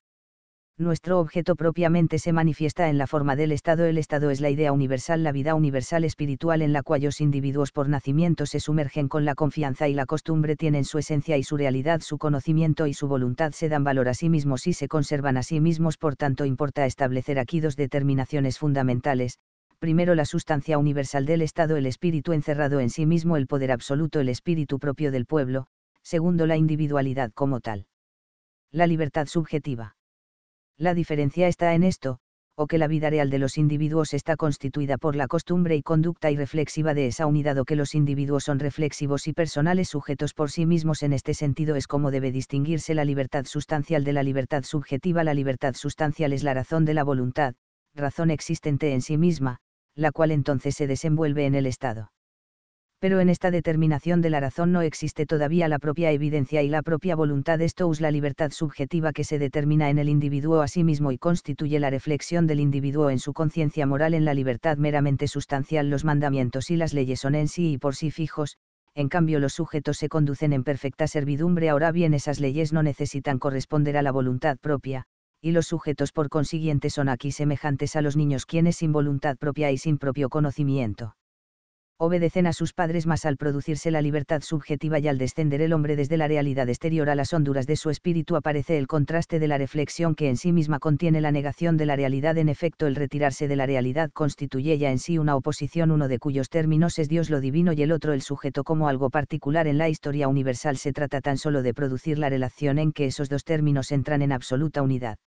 Nuestro objeto propiamente se manifiesta en la forma del Estado. El Estado es la idea universal, la vida universal espiritual en la cual los individuos por nacimiento se sumergen con la confianza y la costumbre, tienen su esencia y su realidad, su conocimiento y su voluntad se dan valor a sí mismos y se conservan a sí mismos. Por tanto, importa establecer aquí dos determinaciones fundamentales, primero la sustancia universal del Estado, el espíritu encerrado en sí mismo, el poder absoluto, el espíritu propio del pueblo, segundo la individualidad como tal. La libertad subjetiva. La diferencia está en esto, o que la vida real de los individuos está constituida por la costumbre y conducta irreflexiva de esa unidad o que los individuos son reflexivos y personales sujetos por sí mismos en este sentido es como debe distinguirse la libertad sustancial de la libertad subjetiva. La libertad sustancial es la razón de la voluntad, razón existente en sí misma, la cual entonces se desenvuelve en el Estado. Pero en esta determinación de la razón no existe todavía la propia evidencia y la propia voluntad, esto es la libertad subjetiva que se determina en el individuo a sí mismo y constituye la reflexión del individuo en su conciencia moral en la libertad meramente sustancial. Los mandamientos y las leyes son en sí y por sí fijos, en cambio los sujetos se conducen en perfecta servidumbre. Ahora bien, esas leyes no necesitan corresponder a la voluntad propia, y los sujetos por consiguiente son aquí semejantes a los niños quienes sin voluntad propia y sin propio conocimiento obedecen a sus padres más al producirse la libertad subjetiva y al descender el hombre desde la realidad exterior a las honduras de su espíritu aparece el contraste de la reflexión que en sí misma contiene la negación de la realidad. En efecto, el retirarse de la realidad constituye ya en sí una oposición, uno de cuyos términos es Dios lo divino y el otro el sujeto como algo particular en la historia universal. Se trata tan solo de producir la relación en que esos dos términos entran en absoluta unidad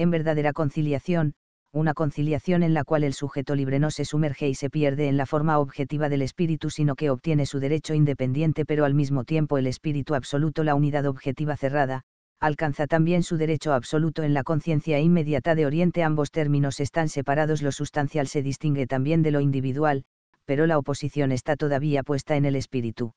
en verdadera conciliación, una conciliación en la cual el sujeto libre no se sumerge y se pierde en la forma objetiva del espíritu, sino que obtiene su derecho independiente, pero al mismo tiempo el espíritu absoluto, la unidad objetiva cerrada, alcanza también su derecho absoluto en la conciencia inmediata de Oriente. Ambos términos están separados, lo sustancial se distingue también de lo individual, pero la oposición está todavía puesta en el espíritu.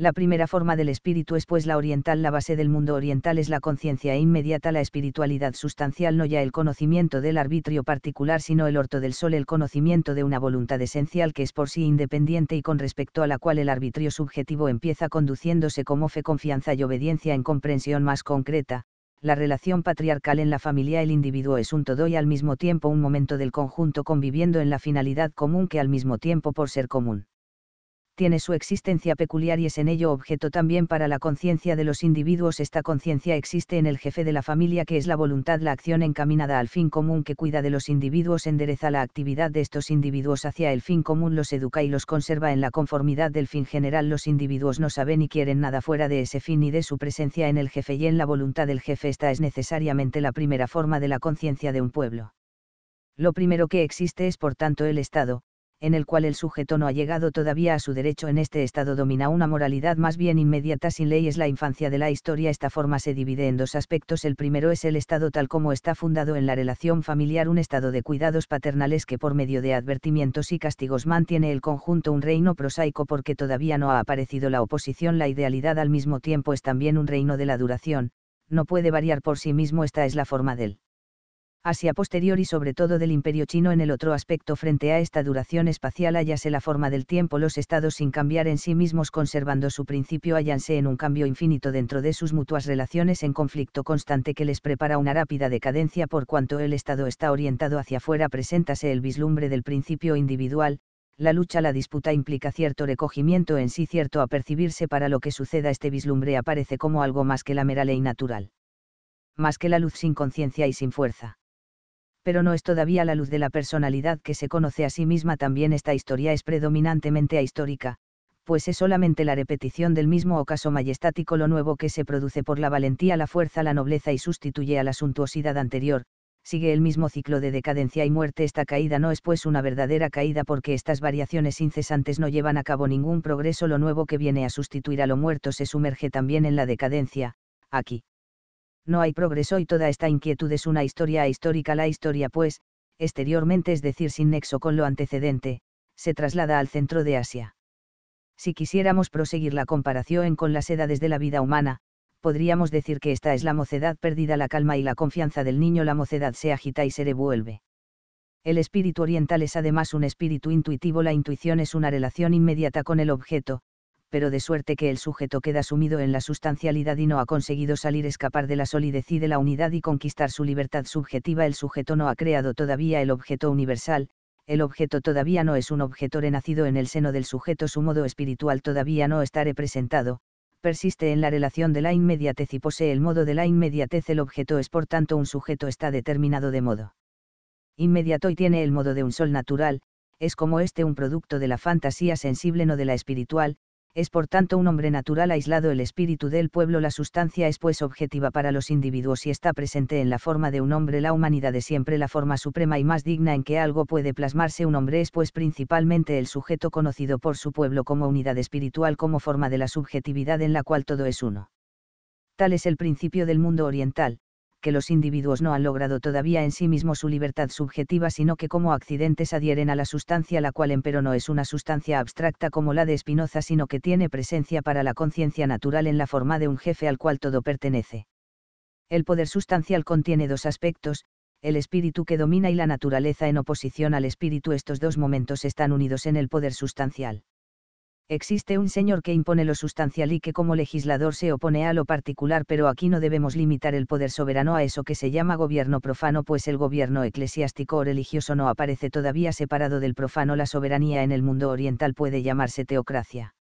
La primera forma del espíritu es pues la oriental, la base del mundo oriental es la conciencia e inmediata, la espiritualidad sustancial, no ya el conocimiento del arbitrio particular, sino el orto del sol, el conocimiento de una voluntad esencial que es por sí independiente y con respecto a la cual el arbitrio subjetivo empieza conduciéndose como fe, confianza y obediencia en comprensión más concreta. La relación patriarcal en la familia, el individuo es un todo y al mismo tiempo un momento del conjunto conviviendo en la finalidad común que al mismo tiempo por ser común tiene su existencia peculiar y es en ello objeto también para la conciencia de los individuos. Esta conciencia existe en el jefe de la familia que es la voluntad, la acción encaminada al fin común que cuida de los individuos, endereza la actividad de estos individuos hacia el fin común, los educa y los conserva en la conformidad del fin general. Los individuos no saben ni quieren nada fuera de ese fin y de su presencia en el jefe y en la voluntad del jefe. Esta es necesariamente la primera forma de la conciencia de un pueblo. Lo primero que existe es por tanto el Estado, en el cual el sujeto no ha llegado todavía a su derecho en este estado domina una moralidad más bien inmediata sin ley es la infancia de la historia. Esta forma se divide en dos aspectos. El primero es el estado tal como está fundado en la relación familiar, un estado de cuidados paternales que por medio de advertimientos y castigos mantiene el conjunto un reino prosaico porque todavía no ha aparecido la oposición. La idealidad al mismo tiempo es también un reino de la duración, no puede variar por sí mismo. Esta es la forma del Asia posterior y sobre todo del imperio chino en el otro aspecto frente a esta duración espacial hallase la forma del tiempo los estados sin cambiar en sí mismos conservando su principio hallanse en un cambio infinito dentro de sus mutuas relaciones en conflicto constante que les prepara una rápida decadencia por cuanto el estado está orientado hacia afuera preséntase el vislumbre del principio individual, la lucha la disputa implica cierto recogimiento en sí cierto apercibirse para lo que suceda este vislumbre aparece como algo más que la mera ley natural. Más que la luz sin conciencia y sin fuerza pero no es todavía la luz de la personalidad que se conoce a sí misma. También esta historia es predominantemente ahistórica, pues es solamente la repetición del mismo ocaso majestático lo nuevo que se produce por la valentía, la fuerza, la nobleza y sustituye a la suntuosidad anterior, sigue el mismo ciclo de decadencia y muerte. Esta caída no es pues una verdadera caída porque estas variaciones incesantes no llevan a cabo ningún progreso. Lo nuevo que viene a sustituir a lo muerto se sumerge también en la decadencia. Aquí, no hay progreso y toda esta inquietud es una historia histórica. La historia, pues, exteriormente, es decir, sin nexo con lo antecedente, se traslada al centro de Asia. Si quisiéramos proseguir la comparación con las edades de la vida humana, podríamos decir que esta es la mocedad perdida, la calma y la confianza del niño, la mocedad se agita y se revuelve. El espíritu oriental es además un espíritu intuitivo, la intuición es una relación inmediata con el objeto, pero de suerte que el sujeto queda sumido en la sustancialidad y no ha conseguido salir escapar de la solidez y de la unidad y conquistar su libertad subjetiva, el sujeto no ha creado todavía el objeto universal, el objeto todavía no es un objeto renacido en el seno del sujeto, su modo espiritual todavía no está representado, persiste en la relación de la inmediatez y posee el modo de la inmediatez, el objeto es por tanto un sujeto está determinado de modo inmediato y tiene el modo de un sol natural, es como este un producto de la fantasía sensible no de la espiritual, es por tanto un hombre natural aislado el espíritu del pueblo, la sustancia es pues objetiva para los individuos y está presente en la forma de un hombre, la humanidad es siempre la forma suprema y más digna en que algo puede plasmarse, un hombre es pues principalmente el sujeto conocido por su pueblo como unidad espiritual, como forma de la subjetividad en la cual todo es uno. Tal es el principio del mundo oriental, que los individuos no han logrado todavía en sí mismo su libertad subjetiva, sino que como accidentes adhieren a la sustancia, la cual empero no es una sustancia abstracta como la de Spinoza, sino que tiene presencia para la conciencia natural en la forma de un jefe al cual todo pertenece. El poder sustancial contiene dos aspectos, el espíritu que domina y la naturaleza en oposición al espíritu. Estos dos momentos están unidos en el poder sustancial existe un señor que impone lo sustancial y que como legislador se opone a lo particular, pero aquí no debemos limitar el poder soberano a eso que se llama gobierno profano, pues el gobierno eclesiástico o religioso no aparece todavía separado del profano. La soberanía en el mundo oriental puede llamarse teocracia.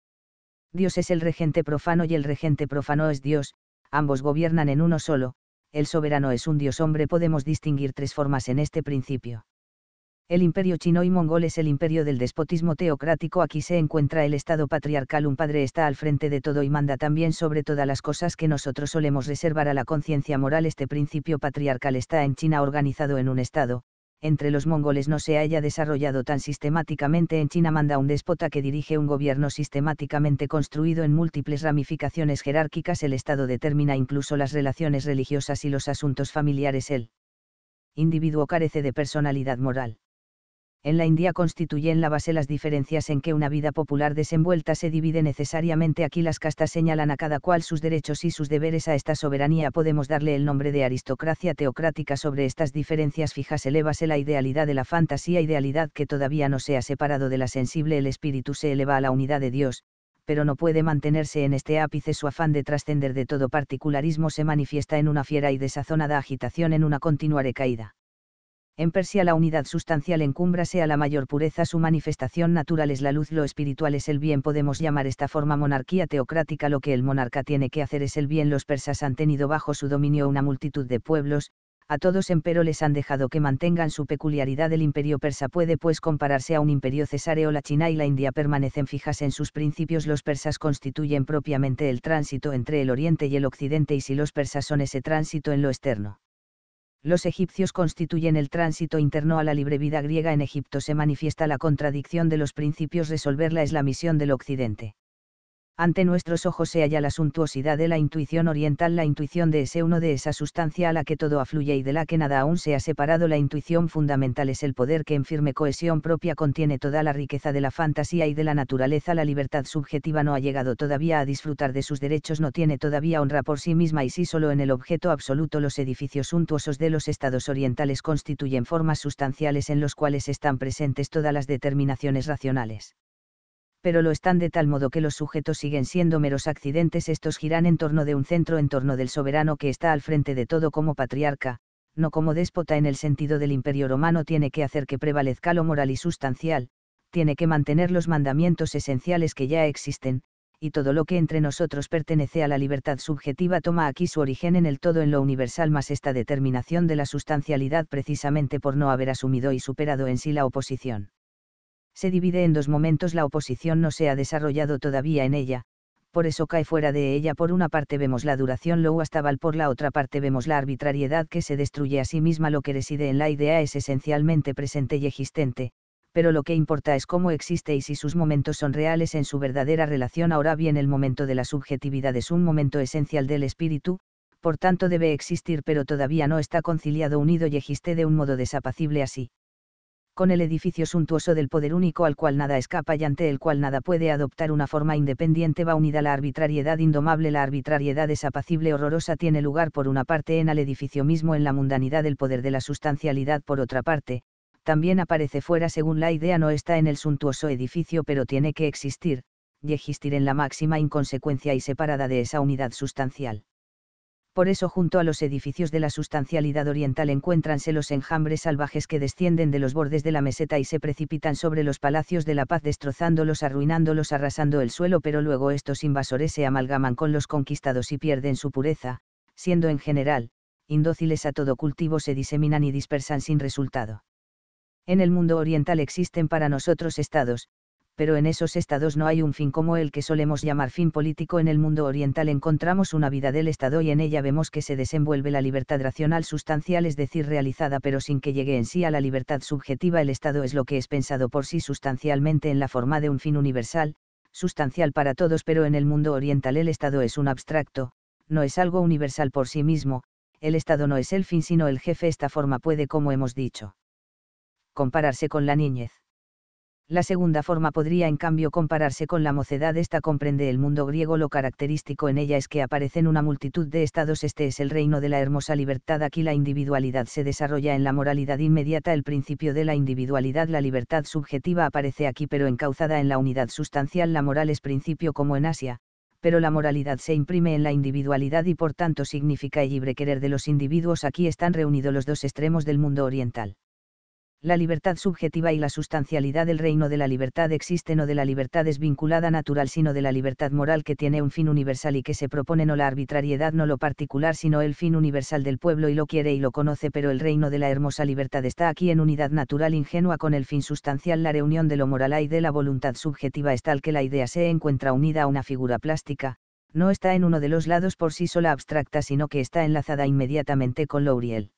Dios es el regente profano y el regente profano es Dios, ambos gobiernan en uno solo, el soberano es un Dios hombre. Podemos distinguir tres formas en este principio. El imperio chino y mongol es el imperio del despotismo teocrático. Aquí se encuentra el Estado patriarcal. Un padre está al frente de todo y manda también sobre todas las cosas que nosotros solemos reservar a la conciencia moral. Este principio patriarcal está en China organizado en un Estado. Entre los mongoles no se haya desarrollado tan sistemáticamente. En China manda un déspota que dirige un gobierno sistemáticamente construido en múltiples ramificaciones jerárquicas. El Estado determina incluso las relaciones religiosas y los asuntos familiares. El individuo carece de personalidad moral en la India constituyen la base las diferencias en que una vida popular desenvuelta se divide necesariamente aquí las castas señalan a cada cual sus derechos y sus deberes a esta soberanía podemos darle el nombre de aristocracia teocrática sobre estas diferencias fijas elevase la idealidad de la fantasía idealidad que todavía no se ha separado de la sensible el espíritu se eleva a la unidad de Dios, pero no puede mantenerse en este ápice su afán de trascender de todo particularismo se manifiesta en una fiera y desazonada agitación en una continua recaída en Persia la unidad sustancial encúmbrase a la mayor pureza, su manifestación natural es la luz, lo espiritual es el bien. Podemos llamar esta forma monarquía teocrática, lo que el monarca tiene que hacer es el bien. Los persas han tenido bajo su dominio una multitud de pueblos, a todos empero les han dejado que mantengan su peculiaridad. El imperio persa puede pues compararse a un imperio cesáreo. La China y la India permanecen fijas en sus principios. Los persas constituyen propiamente el tránsito entre el oriente y el occidente y si los persas son ese tránsito en lo externo los egipcios constituyen el tránsito interno a la libre vida griega en Egipto se manifiesta la contradicción de los principios resolverla es la misión del Occidente ante nuestros ojos se halla la suntuosidad de la intuición oriental, la intuición de ese uno de esa sustancia a la que todo afluye y de la que nada aún se ha separado. La intuición fundamental es el poder que en firme cohesión propia contiene toda la riqueza de la fantasía y de la naturaleza. La libertad subjetiva no ha llegado todavía a disfrutar de sus derechos, no tiene todavía honra por sí misma y sí solo en el objeto absoluto los edificios suntuosos de los estados orientales constituyen formas sustanciales en los cuales están presentes todas las determinaciones racionales pero lo están de tal modo que los sujetos siguen siendo meros accidentes, estos giran en torno de un centro, en torno del soberano que está al frente de todo como patriarca, no como déspota en el sentido del imperio romano tiene que hacer que prevalezca lo moral y sustancial, tiene que mantener los mandamientos esenciales que ya existen, y todo lo que entre nosotros pertenece a la libertad subjetiva toma aquí su origen en el todo en lo universal más esta determinación de la sustancialidad precisamente por no haber asumido y superado en sí la oposición se divide en dos momentos la oposición no se ha desarrollado todavía en ella, por eso cae fuera de ella por una parte vemos la duración low hasta val por la otra parte vemos la arbitrariedad que se destruye a sí misma lo que reside en la idea es esencialmente presente y existente, pero lo que importa es cómo existe y si sus momentos son reales en su verdadera relación ahora bien el momento de la subjetividad es un momento esencial del espíritu, por tanto debe existir pero todavía no está conciliado unido y existe de un modo desapacible así con el edificio suntuoso del poder único al cual nada escapa y ante el cual nada puede adoptar una forma independiente va unida la arbitrariedad indomable. La arbitrariedad desapacible horrorosa tiene lugar por una parte en el edificio mismo en la mundanidad del poder de la sustancialidad por otra parte, también aparece fuera según la idea no está en el suntuoso edificio pero tiene que existir, y existir en la máxima inconsecuencia y separada de esa unidad sustancial por eso junto a los edificios de la sustancialidad oriental encuentranse los enjambres salvajes que descienden de los bordes de la meseta y se precipitan sobre los palacios de la paz destrozándolos, arruinándolos, arrasando el suelo, pero luego estos invasores se amalgaman con los conquistados y pierden su pureza, siendo en general, indóciles a todo cultivo, se diseminan y dispersan sin resultado. En el mundo oriental existen para nosotros estados, pero en esos estados no hay un fin como el que solemos llamar fin político. En el mundo oriental encontramos una vida del estado y en ella vemos que se desenvuelve la libertad racional sustancial, es decir, realizada pero sin que llegue en sí a la libertad subjetiva. El estado es lo que es pensado por sí sustancialmente en la forma de un fin universal, sustancial para todos, pero en el mundo oriental el estado es un abstracto, no es algo universal por sí mismo, el estado no es el fin sino el jefe. Esta forma puede, como hemos dicho, compararse con la niñez. La segunda forma podría en cambio compararse con la mocedad. Esta comprende el mundo griego. Lo característico en ella es que aparecen una multitud de estados. Este es el reino de la hermosa libertad. Aquí la individualidad se desarrolla en la moralidad inmediata. El principio de la individualidad, la libertad subjetiva aparece aquí pero encauzada en la unidad sustancial. La moral es principio como en Asia, pero la moralidad se imprime en la individualidad y por tanto significa el libre querer de los individuos. Aquí están reunidos los dos extremos del mundo oriental la libertad subjetiva y la sustancialidad del reino de la libertad existe no de la libertad desvinculada natural sino de la libertad moral que tiene un fin universal y que se propone no la arbitrariedad no lo particular sino el fin universal del pueblo y lo quiere y lo conoce pero el reino de la hermosa libertad está aquí en unidad natural ingenua con el fin sustancial la reunión de lo moral y de la voluntad subjetiva es tal que la idea se encuentra unida a una figura plástica, no está en uno de los lados por sí sola abstracta sino que está enlazada inmediatamente con lo uriel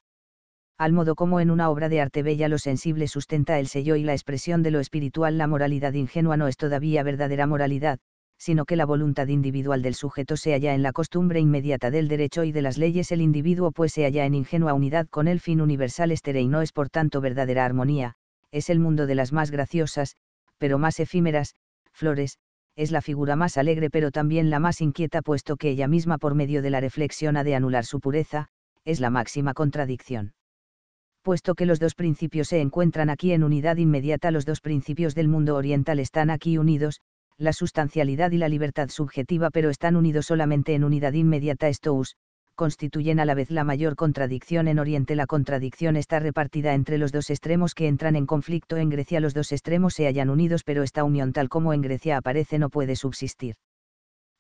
al modo como en una obra de arte bella lo sensible sustenta el sello y la expresión de lo espiritual, la moralidad ingenua no es todavía verdadera moralidad, sino que la voluntad individual del sujeto se halla en la costumbre inmediata del derecho y de las leyes, el individuo pues se halla en ingenua unidad con el fin universal este y no es por tanto verdadera armonía, es el mundo de las más graciosas, pero más efímeras, flores, es la figura más alegre pero también la más inquieta puesto que ella misma por medio de la reflexión ha de anular su pureza, es la máxima contradicción puesto que los dos principios se encuentran aquí en unidad inmediata, los dos principios del mundo oriental están aquí unidos, la sustancialidad y la libertad subjetiva, pero están unidos solamente en unidad inmediata, estos, constituyen a la vez la mayor contradicción en Oriente. La contradicción está repartida entre los dos extremos que entran en conflicto. En Grecia los dos extremos se hallan unidos, pero esta unión tal como en Grecia aparece no puede subsistir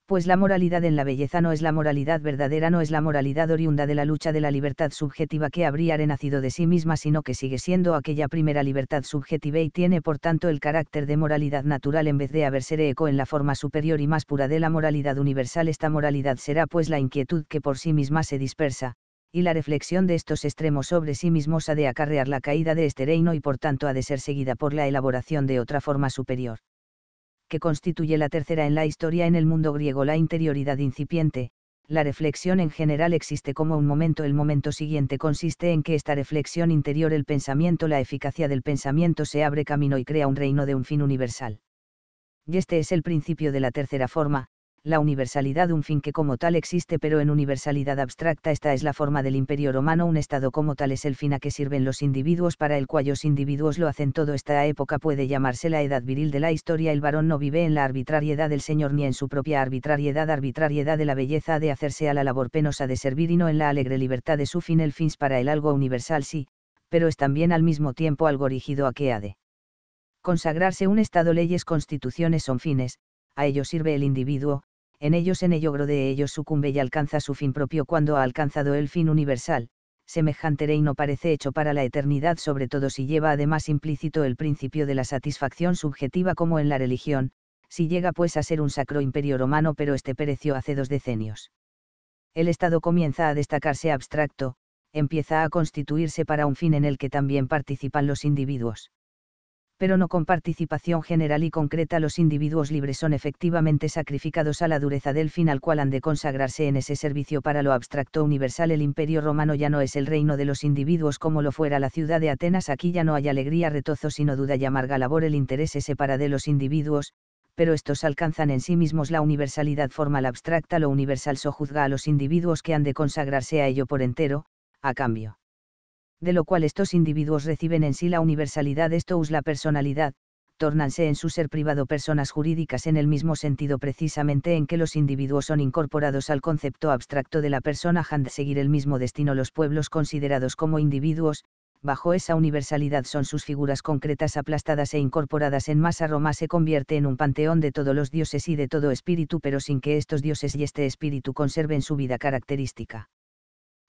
pues la moralidad en la belleza no es la moralidad verdadera, no es la moralidad oriunda de la lucha de la libertad subjetiva que habría renacido de sí misma, sino que sigue siendo aquella primera libertad subjetiva y tiene por tanto el carácter de moralidad natural en vez de haberse eco en la forma superior y más pura de la moralidad universal. Esta moralidad será pues la inquietud que por sí misma se dispersa, y la reflexión de estos extremos sobre sí mismos ha de acarrear la caída de este reino y por tanto ha de ser seguida por la elaboración de otra forma superior que constituye la tercera en la historia en el mundo griego. La interioridad incipiente, la reflexión en general existe como un momento. El momento siguiente consiste en que esta reflexión interior, el pensamiento, la eficacia del pensamiento se abre camino y crea un reino de un fin universal. Y este es el principio de la tercera forma, la universalidad un fin que como tal existe pero en universalidad abstracta esta es la forma del imperio romano un estado como tal es el fin a que sirven los individuos para el cual los individuos lo hacen todo esta época puede llamarse la edad viril de la historia el varón no vive en la arbitrariedad del señor ni en su propia arbitrariedad arbitrariedad de la belleza de hacerse a la labor penosa de servir y no en la alegre libertad de su fin el fin para el algo universal sí, pero es también al mismo tiempo algo rígido a que ha de consagrarse un estado leyes constituciones son fines, a ello sirve el individuo, en ellos en ello de ellos sucumbe y alcanza su fin propio cuando ha alcanzado el fin universal, semejante reino parece hecho para la eternidad sobre todo si lleva además implícito el principio de la satisfacción subjetiva como en la religión, si llega pues a ser un sacro imperio romano pero este pereció hace dos decenios. El Estado comienza a destacarse abstracto, empieza a constituirse para un fin en el que también participan los individuos pero no con participación general y concreta los individuos libres son efectivamente sacrificados a la dureza del fin al cual han de consagrarse en ese servicio para lo abstracto universal. El imperio romano ya no es el reino de los individuos como lo fuera la ciudad de Atenas, aquí ya no hay alegría, retozo, sino duda y amarga labor, el interés se separa de los individuos, pero estos alcanzan en sí mismos la universalidad formal abstracta, lo universal sojuzga a los individuos que han de consagrarse a ello por entero, a cambio de lo cual estos individuos reciben en sí la universalidad esto es la personalidad, tórnanse en su ser privado personas jurídicas en el mismo sentido precisamente en que los individuos son incorporados al concepto abstracto de la persona han de seguir el mismo destino los pueblos considerados como individuos, bajo esa universalidad son sus figuras concretas aplastadas e incorporadas en masa Roma se convierte en un panteón de todos los dioses y de todo espíritu pero sin que estos dioses y este espíritu conserven su vida característica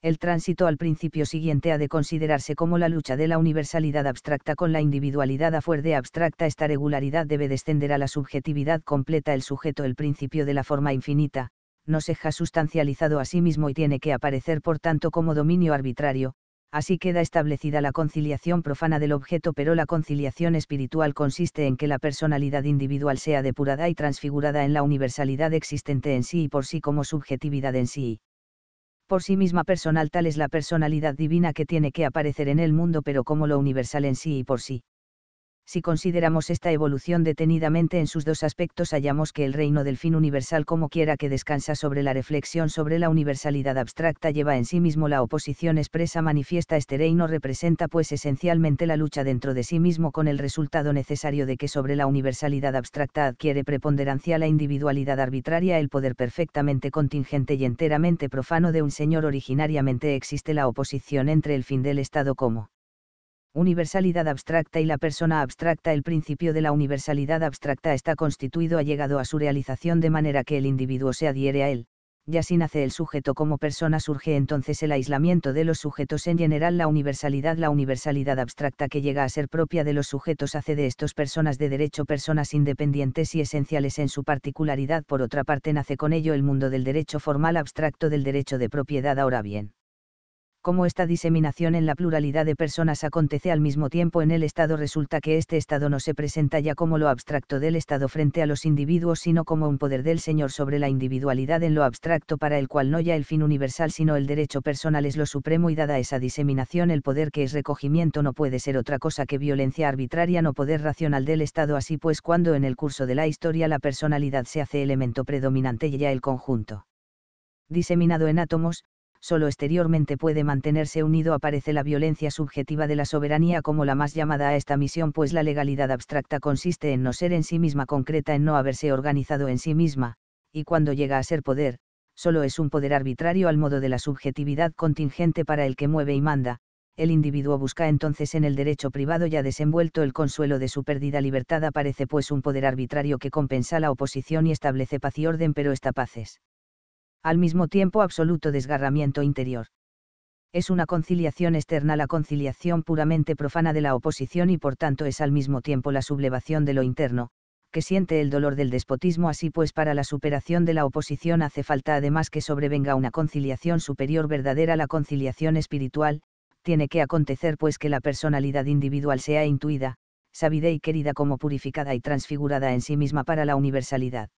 el tránsito al principio siguiente ha de considerarse como la lucha de la universalidad abstracta con la individualidad a fuer de abstracta. Esta regularidad debe descender a la subjetividad completa. El sujeto, el principio de la forma infinita, no se ha sustancializado a sí mismo y tiene que aparecer por tanto como dominio arbitrario. Así queda establecida la conciliación profana del objeto, pero la conciliación espiritual consiste en que la personalidad individual sea depurada y transfigurada en la universalidad existente en sí y por sí como subjetividad en sí. Por sí misma personal tal es la personalidad divina que tiene que aparecer en el mundo pero como lo universal en sí y por sí si consideramos esta evolución detenidamente en sus dos aspectos hallamos que el reino del fin universal como quiera que descansa sobre la reflexión sobre la universalidad abstracta lleva en sí mismo la oposición expresa manifiesta este reino representa pues esencialmente la lucha dentro de sí mismo con el resultado necesario de que sobre la universalidad abstracta adquiere preponderancia la individualidad arbitraria el poder perfectamente contingente y enteramente profano de un señor originariamente existe la oposición entre el fin del Estado como universalidad abstracta y la persona abstracta. El principio de la universalidad abstracta está constituido, ha llegado a su realización de manera que el individuo se adhiere a él, ya si nace el sujeto como persona surge entonces el aislamiento de los sujetos en general la universalidad la universalidad abstracta que llega a ser propia de los sujetos hace de estos personas de derecho personas independientes y esenciales en su particularidad por otra parte nace con ello el mundo del derecho formal abstracto del derecho de propiedad ahora bien como esta diseminación en la pluralidad de personas acontece al mismo tiempo en el Estado resulta que este Estado no se presenta ya como lo abstracto del Estado frente a los individuos, sino como un poder del Señor sobre la individualidad en lo abstracto para el cual no ya el fin universal sino el derecho personal es lo supremo y dada esa diseminación el poder que es recogimiento no puede ser otra cosa que violencia arbitraria no poder racional del Estado así pues cuando en el curso de la historia la personalidad se hace elemento predominante y ya el conjunto diseminado en átomos, solo exteriormente puede mantenerse unido aparece la violencia subjetiva de la soberanía como la más llamada a esta misión, pues la legalidad abstracta consiste en no ser en sí misma concreta, en no haberse organizado en sí misma, y cuando llega a ser poder, solo es un poder arbitrario al modo de la subjetividad contingente para el que mueve y manda, el individuo busca entonces en el derecho privado ya desenvuelto el consuelo de su perdida libertad aparece pues un poder arbitrario que compensa la oposición y establece paz y orden pero esta paces al mismo tiempo absoluto desgarramiento interior. Es una conciliación externa la conciliación puramente profana de la oposición y por tanto es al mismo tiempo la sublevación de lo interno, que siente el dolor del despotismo así pues para la superación de la oposición hace falta además que sobrevenga una conciliación superior verdadera la conciliación espiritual, tiene que acontecer pues que la personalidad individual sea intuida, sabida y querida como purificada y transfigurada en sí misma para la universalidad.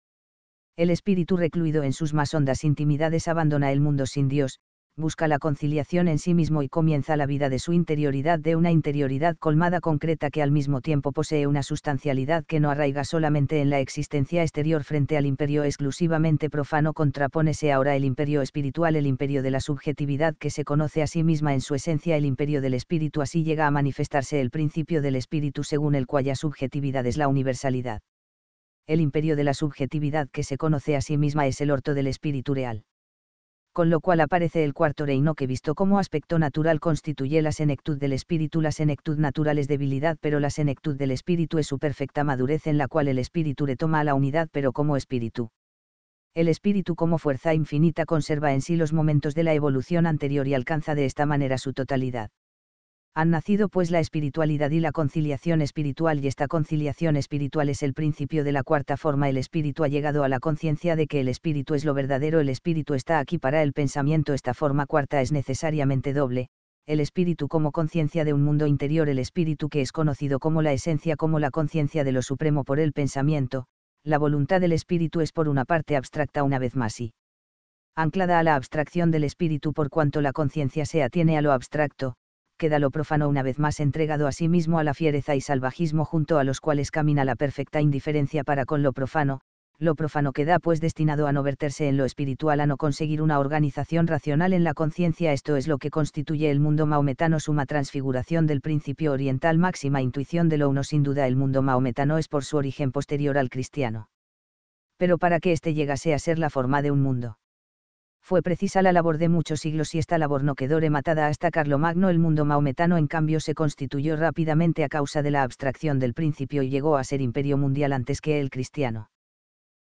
El espíritu recluido en sus más hondas intimidades abandona el mundo sin Dios, busca la conciliación en sí mismo y comienza la vida de su interioridad de una interioridad colmada concreta que al mismo tiempo posee una sustancialidad que no arraiga solamente en la existencia exterior frente al imperio exclusivamente profano contrapónese ahora el imperio espiritual el imperio de la subjetividad que se conoce a sí misma en su esencia el imperio del espíritu así llega a manifestarse el principio del espíritu según el cual la subjetividad es la universalidad el imperio de la subjetividad que se conoce a sí misma es el orto del espíritu real. Con lo cual aparece el cuarto reino que visto como aspecto natural constituye la senectud del espíritu. La senectud natural es debilidad, pero la senectud del espíritu es su perfecta madurez en la cual el espíritu retoma a la unidad pero como espíritu. El espíritu como fuerza infinita conserva en sí los momentos de la evolución anterior y alcanza de esta manera su totalidad. Han nacido pues la espiritualidad y la conciliación espiritual y esta conciliación espiritual es el principio de la cuarta forma. El espíritu ha llegado a la conciencia de que el espíritu es lo verdadero, el espíritu está aquí para el pensamiento. Esta forma cuarta es necesariamente doble, el espíritu como conciencia de un mundo interior, el espíritu que es conocido como la esencia, como la conciencia de lo supremo por el pensamiento, la voluntad del espíritu es por una parte abstracta una vez más y anclada a la abstracción del espíritu por cuanto la conciencia se atiene a lo abstracto, queda lo profano una vez más entregado a sí mismo a la fiereza y salvajismo junto a los cuales camina la perfecta indiferencia para con lo profano, lo profano queda pues destinado a no verterse en lo espiritual, a no conseguir una organización racional en la conciencia. Esto es lo que constituye el mundo maometano, suma transfiguración del principio oriental, máxima intuición de lo uno. Sin duda, el mundo maometano es por su origen posterior al cristiano. Pero para que éste llegase a ser la forma de un mundo fue precisa la labor de muchos siglos y esta labor no quedó rematada hasta Carlomagno. El mundo maometano, en cambio, se constituyó rápidamente a causa de la abstracción del principio y llegó a ser imperio mundial antes que el cristiano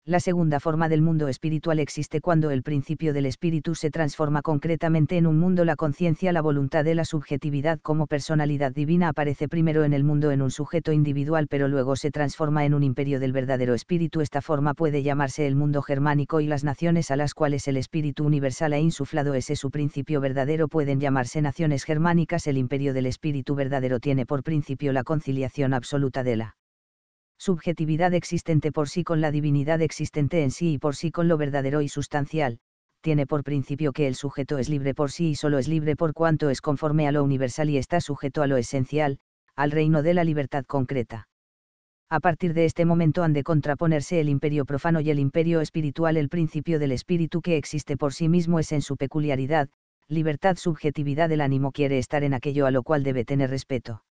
la segunda forma del mundo espiritual existe cuando el principio del espíritu se transforma concretamente en un mundo. La conciencia, la voluntad de la subjetividad como personalidad divina aparece primero en el mundo en un sujeto individual pero luego se transforma en un imperio del verdadero espíritu. Esta forma puede llamarse el mundo germánico y las naciones a las cuales el espíritu universal ha insuflado ese su principio verdadero pueden llamarse naciones germánicas. El imperio del espíritu verdadero tiene por principio la conciliación absoluta de la subjetividad existente por sí con la divinidad existente en sí y por sí con lo verdadero y sustancial, tiene por principio que el sujeto es libre por sí y solo es libre por cuanto es conforme a lo universal y está sujeto a lo esencial, al reino de la libertad concreta. A partir de este momento han de contraponerse el imperio profano y el imperio espiritual. El principio del espíritu que existe por sí mismo es en su peculiaridad, libertad, subjetividad. del ánimo quiere estar en aquello a lo cual debe tener respeto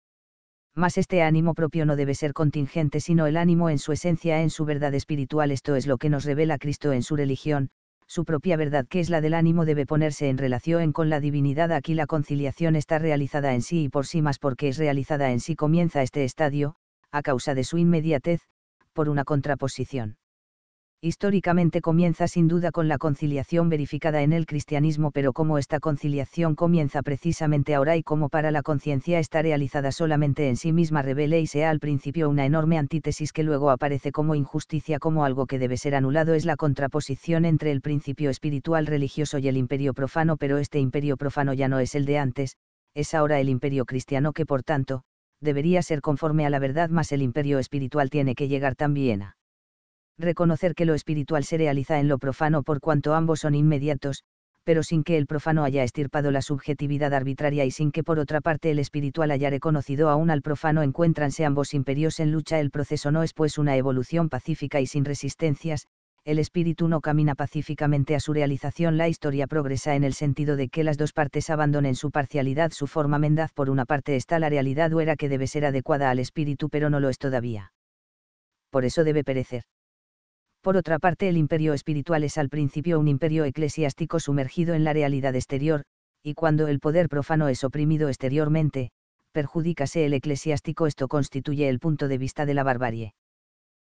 mas este ánimo propio no debe ser contingente sino el ánimo en su esencia, en su verdad espiritual, esto es lo que nos revela Cristo en su religión, su propia verdad que es la del ánimo debe ponerse en relación con la divinidad. Aquí la conciliación está realizada en sí y por sí más porque es realizada en sí comienza este estadio, a causa de su inmediatez, por una contraposición históricamente comienza sin duda con la conciliación verificada en el cristianismo, pero como esta conciliación comienza precisamente ahora y como para la conciencia está realizada solamente en sí misma, revele y sea al principio una enorme antítesis que luego aparece como injusticia, como algo que debe ser anulado, es la contraposición entre el principio espiritual religioso y el imperio profano, pero este imperio profano ya no es el de antes, es ahora el imperio cristiano que por tanto, debería ser conforme a la verdad, más el imperio espiritual tiene que llegar también a reconocer que lo espiritual se realiza en lo profano por cuanto ambos son inmediatos, pero sin que el profano haya estirpado la subjetividad arbitraria y sin que por otra parte el espiritual haya reconocido aún al profano encuéntranse ambos imperios en lucha el proceso no es pues una evolución pacífica y sin resistencias, el espíritu no camina pacíficamente a su realización la historia progresa en el sentido de que las dos partes abandonen su parcialidad su forma mendaz por una parte está la realidad o era que debe ser adecuada al espíritu pero no lo es todavía. Por eso debe perecer. Por otra parte, el imperio espiritual es al principio un imperio eclesiástico sumergido en la realidad exterior, y cuando el poder profano es oprimido exteriormente, perjudícase el eclesiástico. Esto constituye el punto de vista de la barbarie.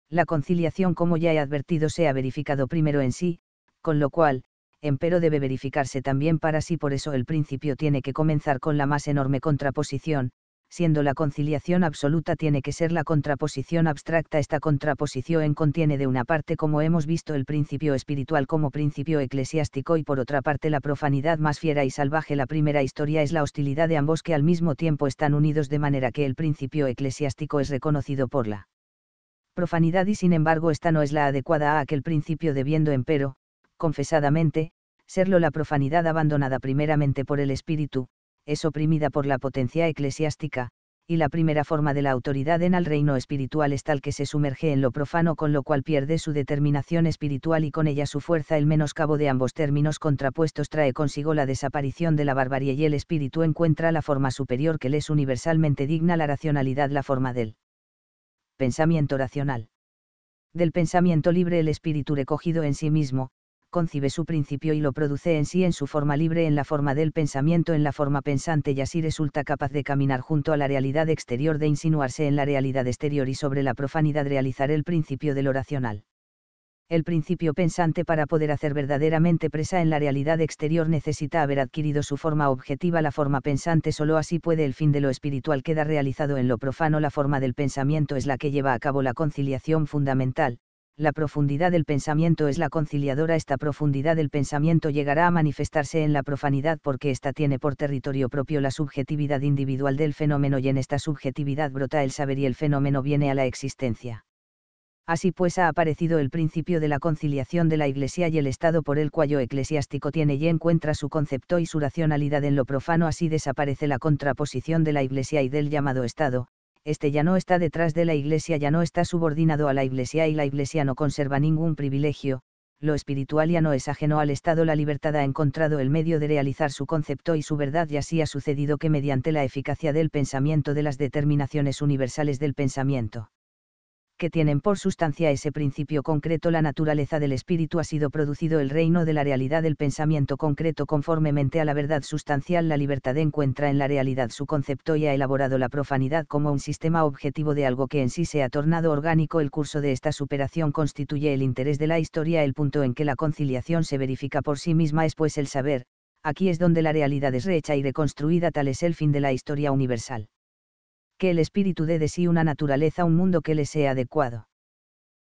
La conciliación, como ya he advertido, se ha verificado primero en sí, con lo cual, empero debe verificarse también para sí. Por eso el principio tiene que comenzar con la más enorme contraposición, siendo la conciliación absoluta tiene que ser la contraposición abstracta. Esta contraposición contiene de una parte, como hemos visto, el principio espiritual como principio eclesiástico y por otra parte la profanidad más fiera y salvaje. La primera historia es la hostilidad de ambos que al mismo tiempo están unidos de manera que el principio eclesiástico es reconocido por la profanidad y sin embargo esta no es la adecuada a aquel principio debiendo empero, confesadamente, serlo la profanidad abandonada primeramente por el espíritu, es oprimida por la potencia eclesiástica, y la primera forma de la autoridad en el reino espiritual es tal que se sumerge en lo profano con lo cual pierde su determinación espiritual y con ella su fuerza el menoscabo de ambos términos contrapuestos trae consigo la desaparición de la barbarie y el espíritu encuentra la forma superior que le es universalmente digna la racionalidad la forma del pensamiento racional. Del pensamiento libre el espíritu recogido en sí mismo, concibe su principio y lo produce en sí en su forma libre, en la forma del pensamiento, en la forma pensante y así resulta capaz de caminar junto a la realidad exterior, de insinuarse en la realidad exterior y sobre la profanidad realizar el principio del oracional. El principio pensante para poder hacer verdaderamente presa en la realidad exterior necesita haber adquirido su forma objetiva, la forma pensante, solo así puede el fin de lo espiritual queda realizado en lo profano, la forma del pensamiento es la que lleva a cabo la conciliación fundamental, la profundidad del pensamiento es la conciliadora, esta profundidad del pensamiento llegará a manifestarse en la profanidad porque ésta tiene por territorio propio la subjetividad individual del fenómeno y en esta subjetividad brota el saber y el fenómeno viene a la existencia. Así pues ha aparecido el principio de la conciliación de la Iglesia y el Estado por el cual eclesiástico tiene y encuentra su concepto y su racionalidad en lo profano, así desaparece la contraposición de la Iglesia y del llamado Estado, este ya no está detrás de la Iglesia, ya no está subordinado a la Iglesia y la Iglesia no conserva ningún privilegio, lo espiritual ya no es ajeno al Estado, la libertad ha encontrado el medio de realizar su concepto y su verdad y así ha sucedido que mediante la eficacia del pensamiento de las determinaciones universales del pensamiento que tienen por sustancia ese principio concreto la naturaleza del espíritu ha sido producido el reino de la realidad del pensamiento concreto conformemente a la verdad sustancial la libertad encuentra en la realidad su concepto y ha elaborado la profanidad como un sistema objetivo de algo que en sí se ha tornado orgánico el curso de esta superación constituye el interés de la historia el punto en que la conciliación se verifica por sí misma es pues el saber, aquí es donde la realidad es rehecha y reconstruida tal es el fin de la historia universal que el espíritu dé de sí una naturaleza, un mundo que le sea adecuado.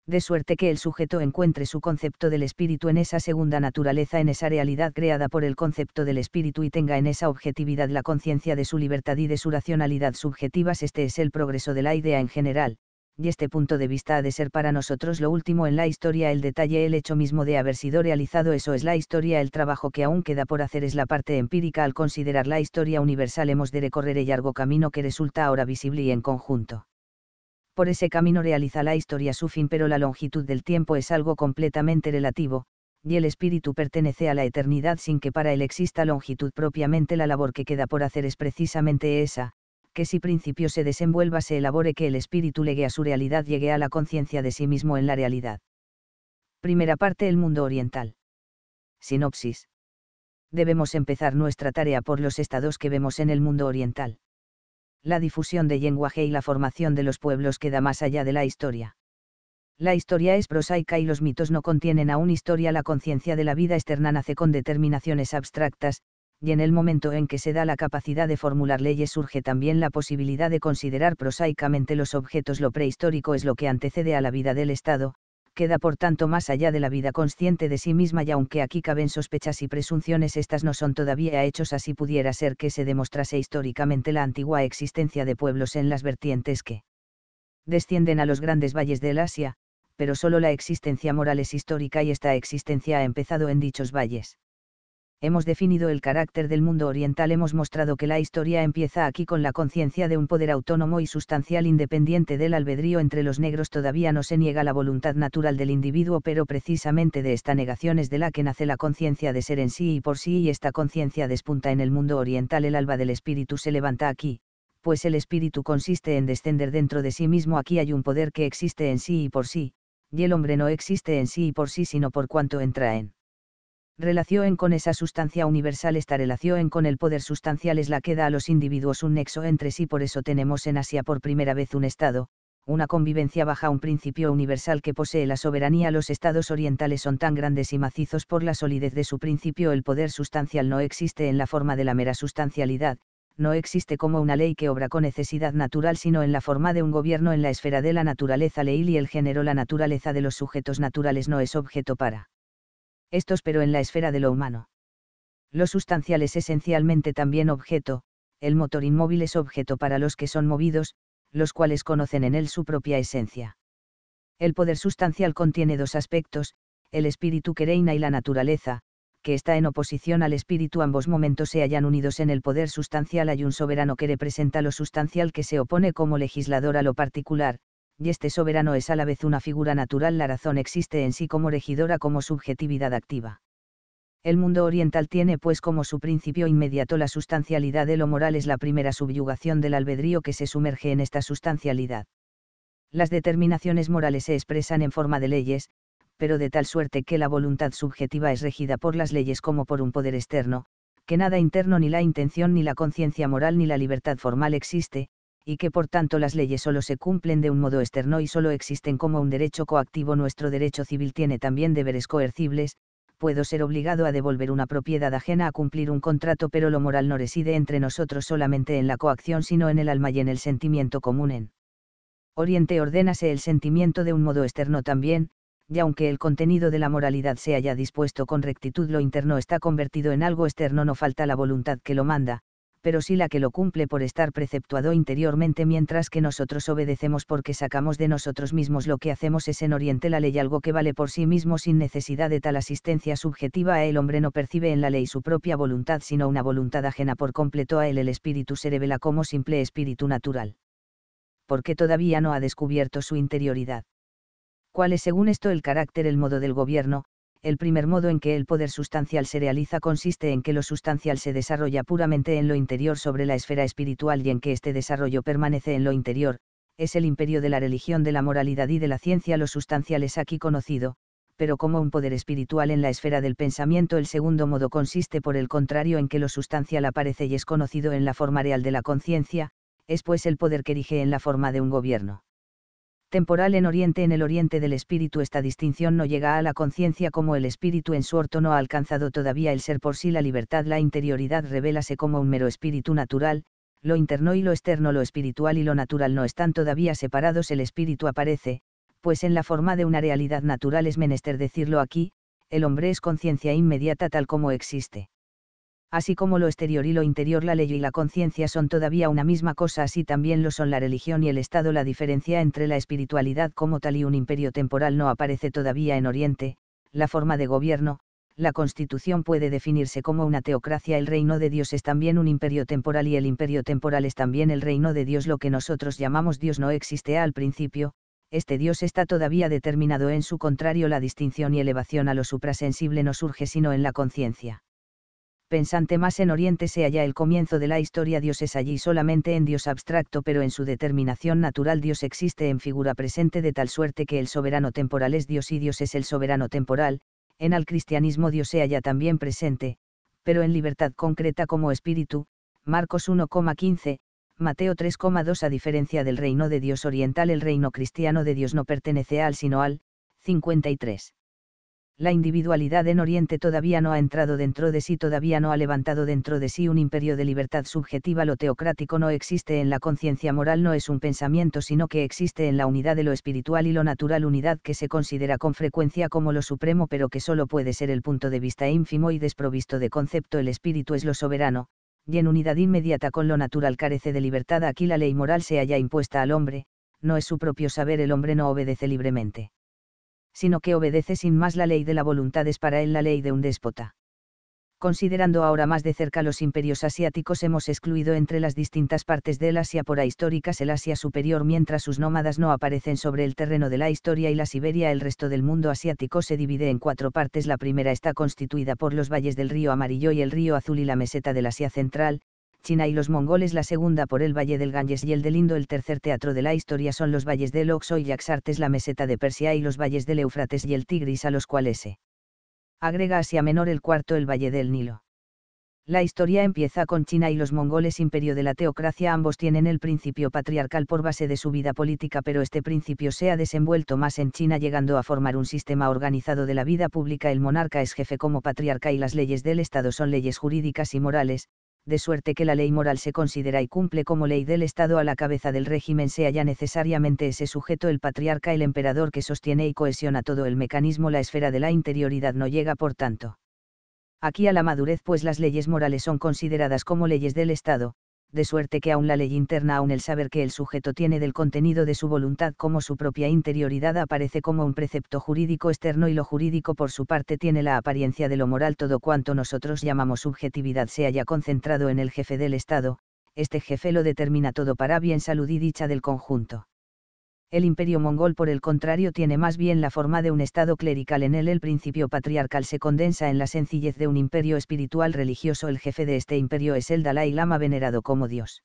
De suerte que el sujeto encuentre su concepto del espíritu en esa segunda naturaleza, en esa realidad creada por el concepto del espíritu y tenga en esa objetividad la conciencia de su libertad y de su racionalidad subjetivas. Este es el progreso de la idea en general, y este punto de vista ha de ser para nosotros lo último en la historia, el detalle, el hecho mismo de haber sido realizado, eso es la historia, el trabajo que aún queda por hacer es la parte empírica, al considerar la historia universal hemos de recorrer el largo camino que resulta ahora visible y en conjunto. Por ese camino realiza la historia su fin, pero la longitud del tiempo es algo completamente relativo, y el espíritu pertenece a la eternidad sin que para él exista longitud propiamente la labor que queda por hacer es precisamente esa, que si principio se desenvuelva se elabore que el espíritu legue a su realidad llegue a la conciencia de sí mismo en la realidad. Primera parte El mundo oriental. Sinopsis. Debemos empezar nuestra tarea por los estados que vemos en el mundo oriental. La difusión de lenguaje y la formación de los pueblos queda más allá de la historia. La historia es prosaica y los mitos no contienen aún historia. La conciencia de la vida externa nace con determinaciones abstractas, y en el momento en que se da la capacidad de formular leyes surge también la posibilidad de considerar prosaicamente los objetos. Lo prehistórico es lo que antecede a la vida del Estado, queda por tanto más allá de la vida consciente de sí misma y aunque aquí caben sospechas y presunciones estas no son todavía hechos así pudiera ser que se demostrase históricamente la antigua existencia de pueblos en las vertientes que descienden a los grandes valles del Asia, pero solo la existencia moral es histórica y esta existencia ha empezado en dichos valles hemos definido el carácter del mundo oriental, hemos mostrado que la historia empieza aquí con la conciencia de un poder autónomo y sustancial independiente del albedrío entre los negros todavía no se niega la voluntad natural del individuo, pero precisamente de esta negación es de la que nace la conciencia de ser en sí y por sí y esta conciencia despunta en el mundo oriental, el alba del espíritu se levanta aquí, pues el espíritu consiste en descender dentro de sí mismo, aquí hay un poder que existe en sí y por sí, y el hombre no existe en sí y por sí sino por cuanto entra en relación con esa sustancia universal esta relación con el poder sustancial es la que da a los individuos un nexo entre sí por eso tenemos en Asia por primera vez un estado, una convivencia baja un principio universal que posee la soberanía los estados orientales son tan grandes y macizos por la solidez de su principio el poder sustancial no existe en la forma de la mera sustancialidad, no existe como una ley que obra con necesidad natural, sino en la forma de un gobierno en la esfera de la naturaleza ley y el género la naturaleza de los sujetos naturales no es objeto para estos pero en la esfera de lo humano. Lo sustancial es esencialmente también objeto, el motor inmóvil es objeto para los que son movidos, los cuales conocen en él su propia esencia. El poder sustancial contiene dos aspectos, el espíritu que reina y la naturaleza, que está en oposición al espíritu ambos momentos se hallan unidos en el poder sustancial hay un soberano que representa lo sustancial que se opone como legislador a lo particular, y este soberano es a la vez una figura natural. La razón existe en sí como regidora como subjetividad activa. El mundo oriental tiene pues como su principio inmediato la sustancialidad de lo moral es la primera subyugación del albedrío que se sumerge en esta sustancialidad. Las determinaciones morales se expresan en forma de leyes, pero de tal suerte que la voluntad subjetiva es regida por las leyes como por un poder externo, que nada interno ni la intención ni la conciencia moral ni la libertad formal existe, y que por tanto las leyes solo se cumplen de un modo externo y solo existen como un derecho coactivo. Nuestro derecho civil tiene también deberes coercibles, puedo ser obligado a devolver una propiedad ajena a cumplir un contrato, pero lo moral no reside entre nosotros solamente en la coacción, sino en el alma y en el sentimiento común. En Oriente ordénase el sentimiento de un modo externo también, y aunque el contenido de la moralidad se haya dispuesto con rectitud, lo interno está convertido en algo externo, no falta la voluntad que lo manda, pero sí la que lo cumple por estar preceptuado interiormente mientras que nosotros obedecemos porque sacamos de nosotros mismos lo que hacemos es en Oriente la ley algo que vale por sí mismo sin necesidad de tal asistencia subjetiva el hombre no percibe en la ley su propia voluntad sino una voluntad ajena por completo a él el espíritu se revela como simple espíritu natural. Porque todavía no ha descubierto su interioridad. ¿Cuál es según esto el carácter el modo del gobierno, el primer modo en que el poder sustancial se realiza consiste en que lo sustancial se desarrolla puramente en lo interior sobre la esfera espiritual y en que este desarrollo permanece en lo interior, es el imperio de la religión, de la moralidad y de la ciencia. Lo sustancial es aquí conocido, pero como un poder espiritual en la esfera del pensamiento. El segundo modo consiste por el contrario en que lo sustancial aparece y es conocido en la forma real de la conciencia, es pues el poder que erige en la forma de un gobierno temporal en Oriente. En el Oriente del espíritu esta distinción no llega a la conciencia como el espíritu en su orto no ha alcanzado todavía el ser por sí la libertad. La interioridad revélase como un mero espíritu natural, lo interno y lo externo, lo espiritual y lo natural no están todavía separados. El espíritu aparece, pues en la forma de una realidad natural es menester decirlo aquí, el hombre es conciencia inmediata tal como existe así como lo exterior y lo interior, la ley y la conciencia son todavía una misma cosa, así también lo son la religión y el Estado. La diferencia entre la espiritualidad como tal y un imperio temporal no aparece todavía en Oriente, la forma de gobierno, la constitución puede definirse como una teocracia, el reino de Dios es también un imperio temporal y el imperio temporal es también el reino de Dios, lo que nosotros llamamos Dios no existe al principio, este Dios está todavía determinado en su contrario la distinción y elevación a lo suprasensible no surge sino en la conciencia pensante más en Oriente sea ya el comienzo de la historia Dios es allí solamente en Dios abstracto pero en su determinación natural Dios existe en figura presente de tal suerte que el soberano temporal es Dios y Dios es el soberano temporal, en al cristianismo Dios sea ya también presente, pero en libertad concreta como espíritu, Marcos 1,15, Mateo 3,2 a diferencia del reino de Dios oriental el reino cristiano de Dios no pertenece al sino al, 53 la individualidad en Oriente todavía no ha entrado dentro de sí, todavía no ha levantado dentro de sí un imperio de libertad subjetiva, lo teocrático no existe en la conciencia moral, no es un pensamiento, sino que existe en la unidad de lo espiritual y lo natural, unidad que se considera con frecuencia como lo supremo, pero que solo puede ser el punto de vista ínfimo y desprovisto de concepto, el espíritu es lo soberano, y en unidad inmediata con lo natural carece de libertad, aquí la ley moral se halla impuesta al hombre, no es su propio saber, el hombre no obedece libremente sino que obedece sin más la ley de la voluntad es para él la ley de un déspota. Considerando ahora más de cerca los imperios asiáticos hemos excluido entre las distintas partes del Asia por históricas el Asia superior mientras sus nómadas no aparecen sobre el terreno de la historia y la Siberia el resto del mundo asiático se divide en cuatro partes la primera está constituida por los valles del río amarillo y el río azul y la meseta del Asia central, China y los mongoles la segunda por el Valle del Ganges y el del Indo el tercer teatro de la historia son los valles del Oxo y Yaxartes la meseta de Persia y los valles del Eufrates y el Tigris a los cuales se agrega Asia Menor el cuarto el Valle del Nilo. La historia empieza con China y los mongoles imperio de la teocracia ambos tienen el principio patriarcal por base de su vida política pero este principio se ha desenvuelto más en China llegando a formar un sistema organizado de la vida pública el monarca es jefe como patriarca y las leyes del Estado son leyes jurídicas y morales, de suerte que la ley moral se considera y cumple como ley del Estado a la cabeza del régimen sea ya necesariamente ese sujeto el patriarca el emperador que sostiene y cohesiona todo el mecanismo la esfera de la interioridad no llega por tanto. Aquí a la madurez pues las leyes morales son consideradas como leyes del Estado, de suerte que aún la ley interna, aún el saber que el sujeto tiene del contenido de su voluntad como su propia interioridad aparece como un precepto jurídico externo y lo jurídico por su parte tiene la apariencia de lo moral todo cuanto nosotros llamamos subjetividad se haya concentrado en el jefe del Estado, este jefe lo determina todo para bien salud y dicha del conjunto. El imperio mongol por el contrario tiene más bien la forma de un estado clerical en él el principio patriarcal se condensa en la sencillez de un imperio espiritual religioso el jefe de este imperio es el Dalai Lama venerado como Dios.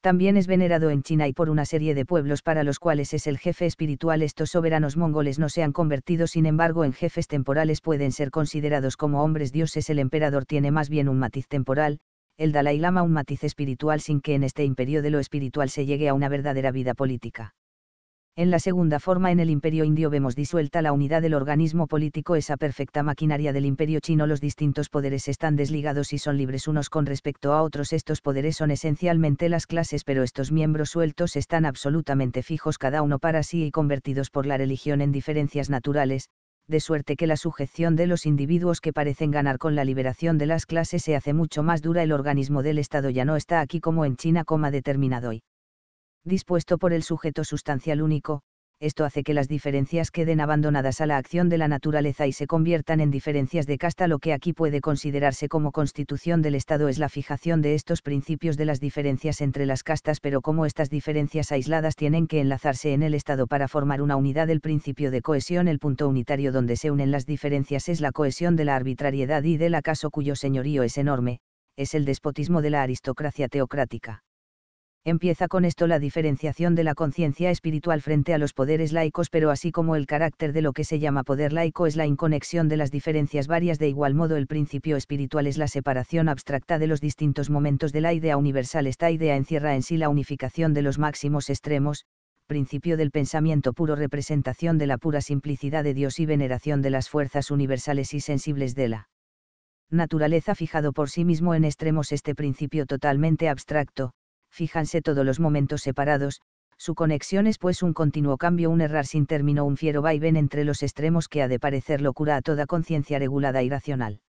También es venerado en China y por una serie de pueblos para los cuales es el jefe espiritual estos soberanos mongoles no se han convertido sin embargo en jefes temporales pueden ser considerados como hombres dioses el emperador tiene más bien un matiz temporal, el Dalai Lama un matiz espiritual sin que en este imperio de lo espiritual se llegue a una verdadera vida política. En la segunda forma en el imperio indio vemos disuelta la unidad del organismo político, esa perfecta maquinaria del imperio chino, los distintos poderes están desligados y son libres unos con respecto a otros, estos poderes son esencialmente las clases, pero estos miembros sueltos están absolutamente fijos cada uno para sí y convertidos por la religión en diferencias naturales, de suerte que la sujeción de los individuos que parecen ganar con la liberación de las clases se hace mucho más dura, el organismo del Estado ya no está aquí como en China, coma determinado hoy dispuesto por el sujeto sustancial único, esto hace que las diferencias queden abandonadas a la acción de la naturaleza y se conviertan en diferencias de casta. Lo que aquí puede considerarse como constitución del Estado es la fijación de estos principios de las diferencias entre las castas, pero como estas diferencias aisladas tienen que enlazarse en el Estado para formar una unidad, el principio de cohesión, el punto unitario donde se unen las diferencias es la cohesión de la arbitrariedad y del acaso cuyo señorío es enorme, es el despotismo de la aristocracia teocrática empieza con esto la diferenciación de la conciencia espiritual frente a los poderes laicos, pero así como el carácter de lo que se llama poder laico es la inconexión de las diferencias varias, de igual modo el principio espiritual es la separación abstracta de los distintos momentos de la idea universal. Esta idea encierra en sí la unificación de los máximos extremos, principio del pensamiento puro, representación de la pura simplicidad de Dios y veneración de las fuerzas universales y sensibles de la naturaleza fijado por sí mismo en extremos este principio totalmente abstracto, fíjanse todos los momentos separados, su conexión es pues un continuo cambio, un errar sin término, un fiero vaivén entre los extremos que ha de parecer locura a toda conciencia regulada y racional.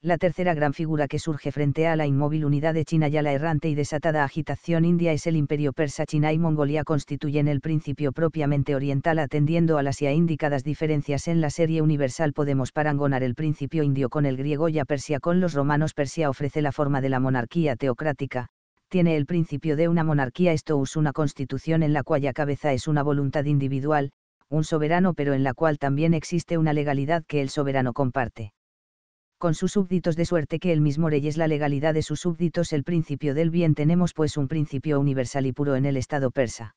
La tercera gran figura que surge frente a la inmóvil unidad de China y a la errante y desatada agitación india es el imperio persa. China y Mongolia constituyen el principio propiamente oriental atendiendo a las ya indicadas diferencias en la serie universal. Podemos parangonar el principio indio con el griego y a Persia con los romanos. Persia ofrece la forma de la monarquía teocrática, tiene el principio de una monarquía esto es una constitución en la cuya cabeza es una voluntad individual, un soberano pero en la cual también existe una legalidad que el soberano comparte. Con sus súbditos de suerte que el mismo rey es la legalidad de sus súbditos el principio del bien tenemos pues un principio universal y puro en el Estado persa.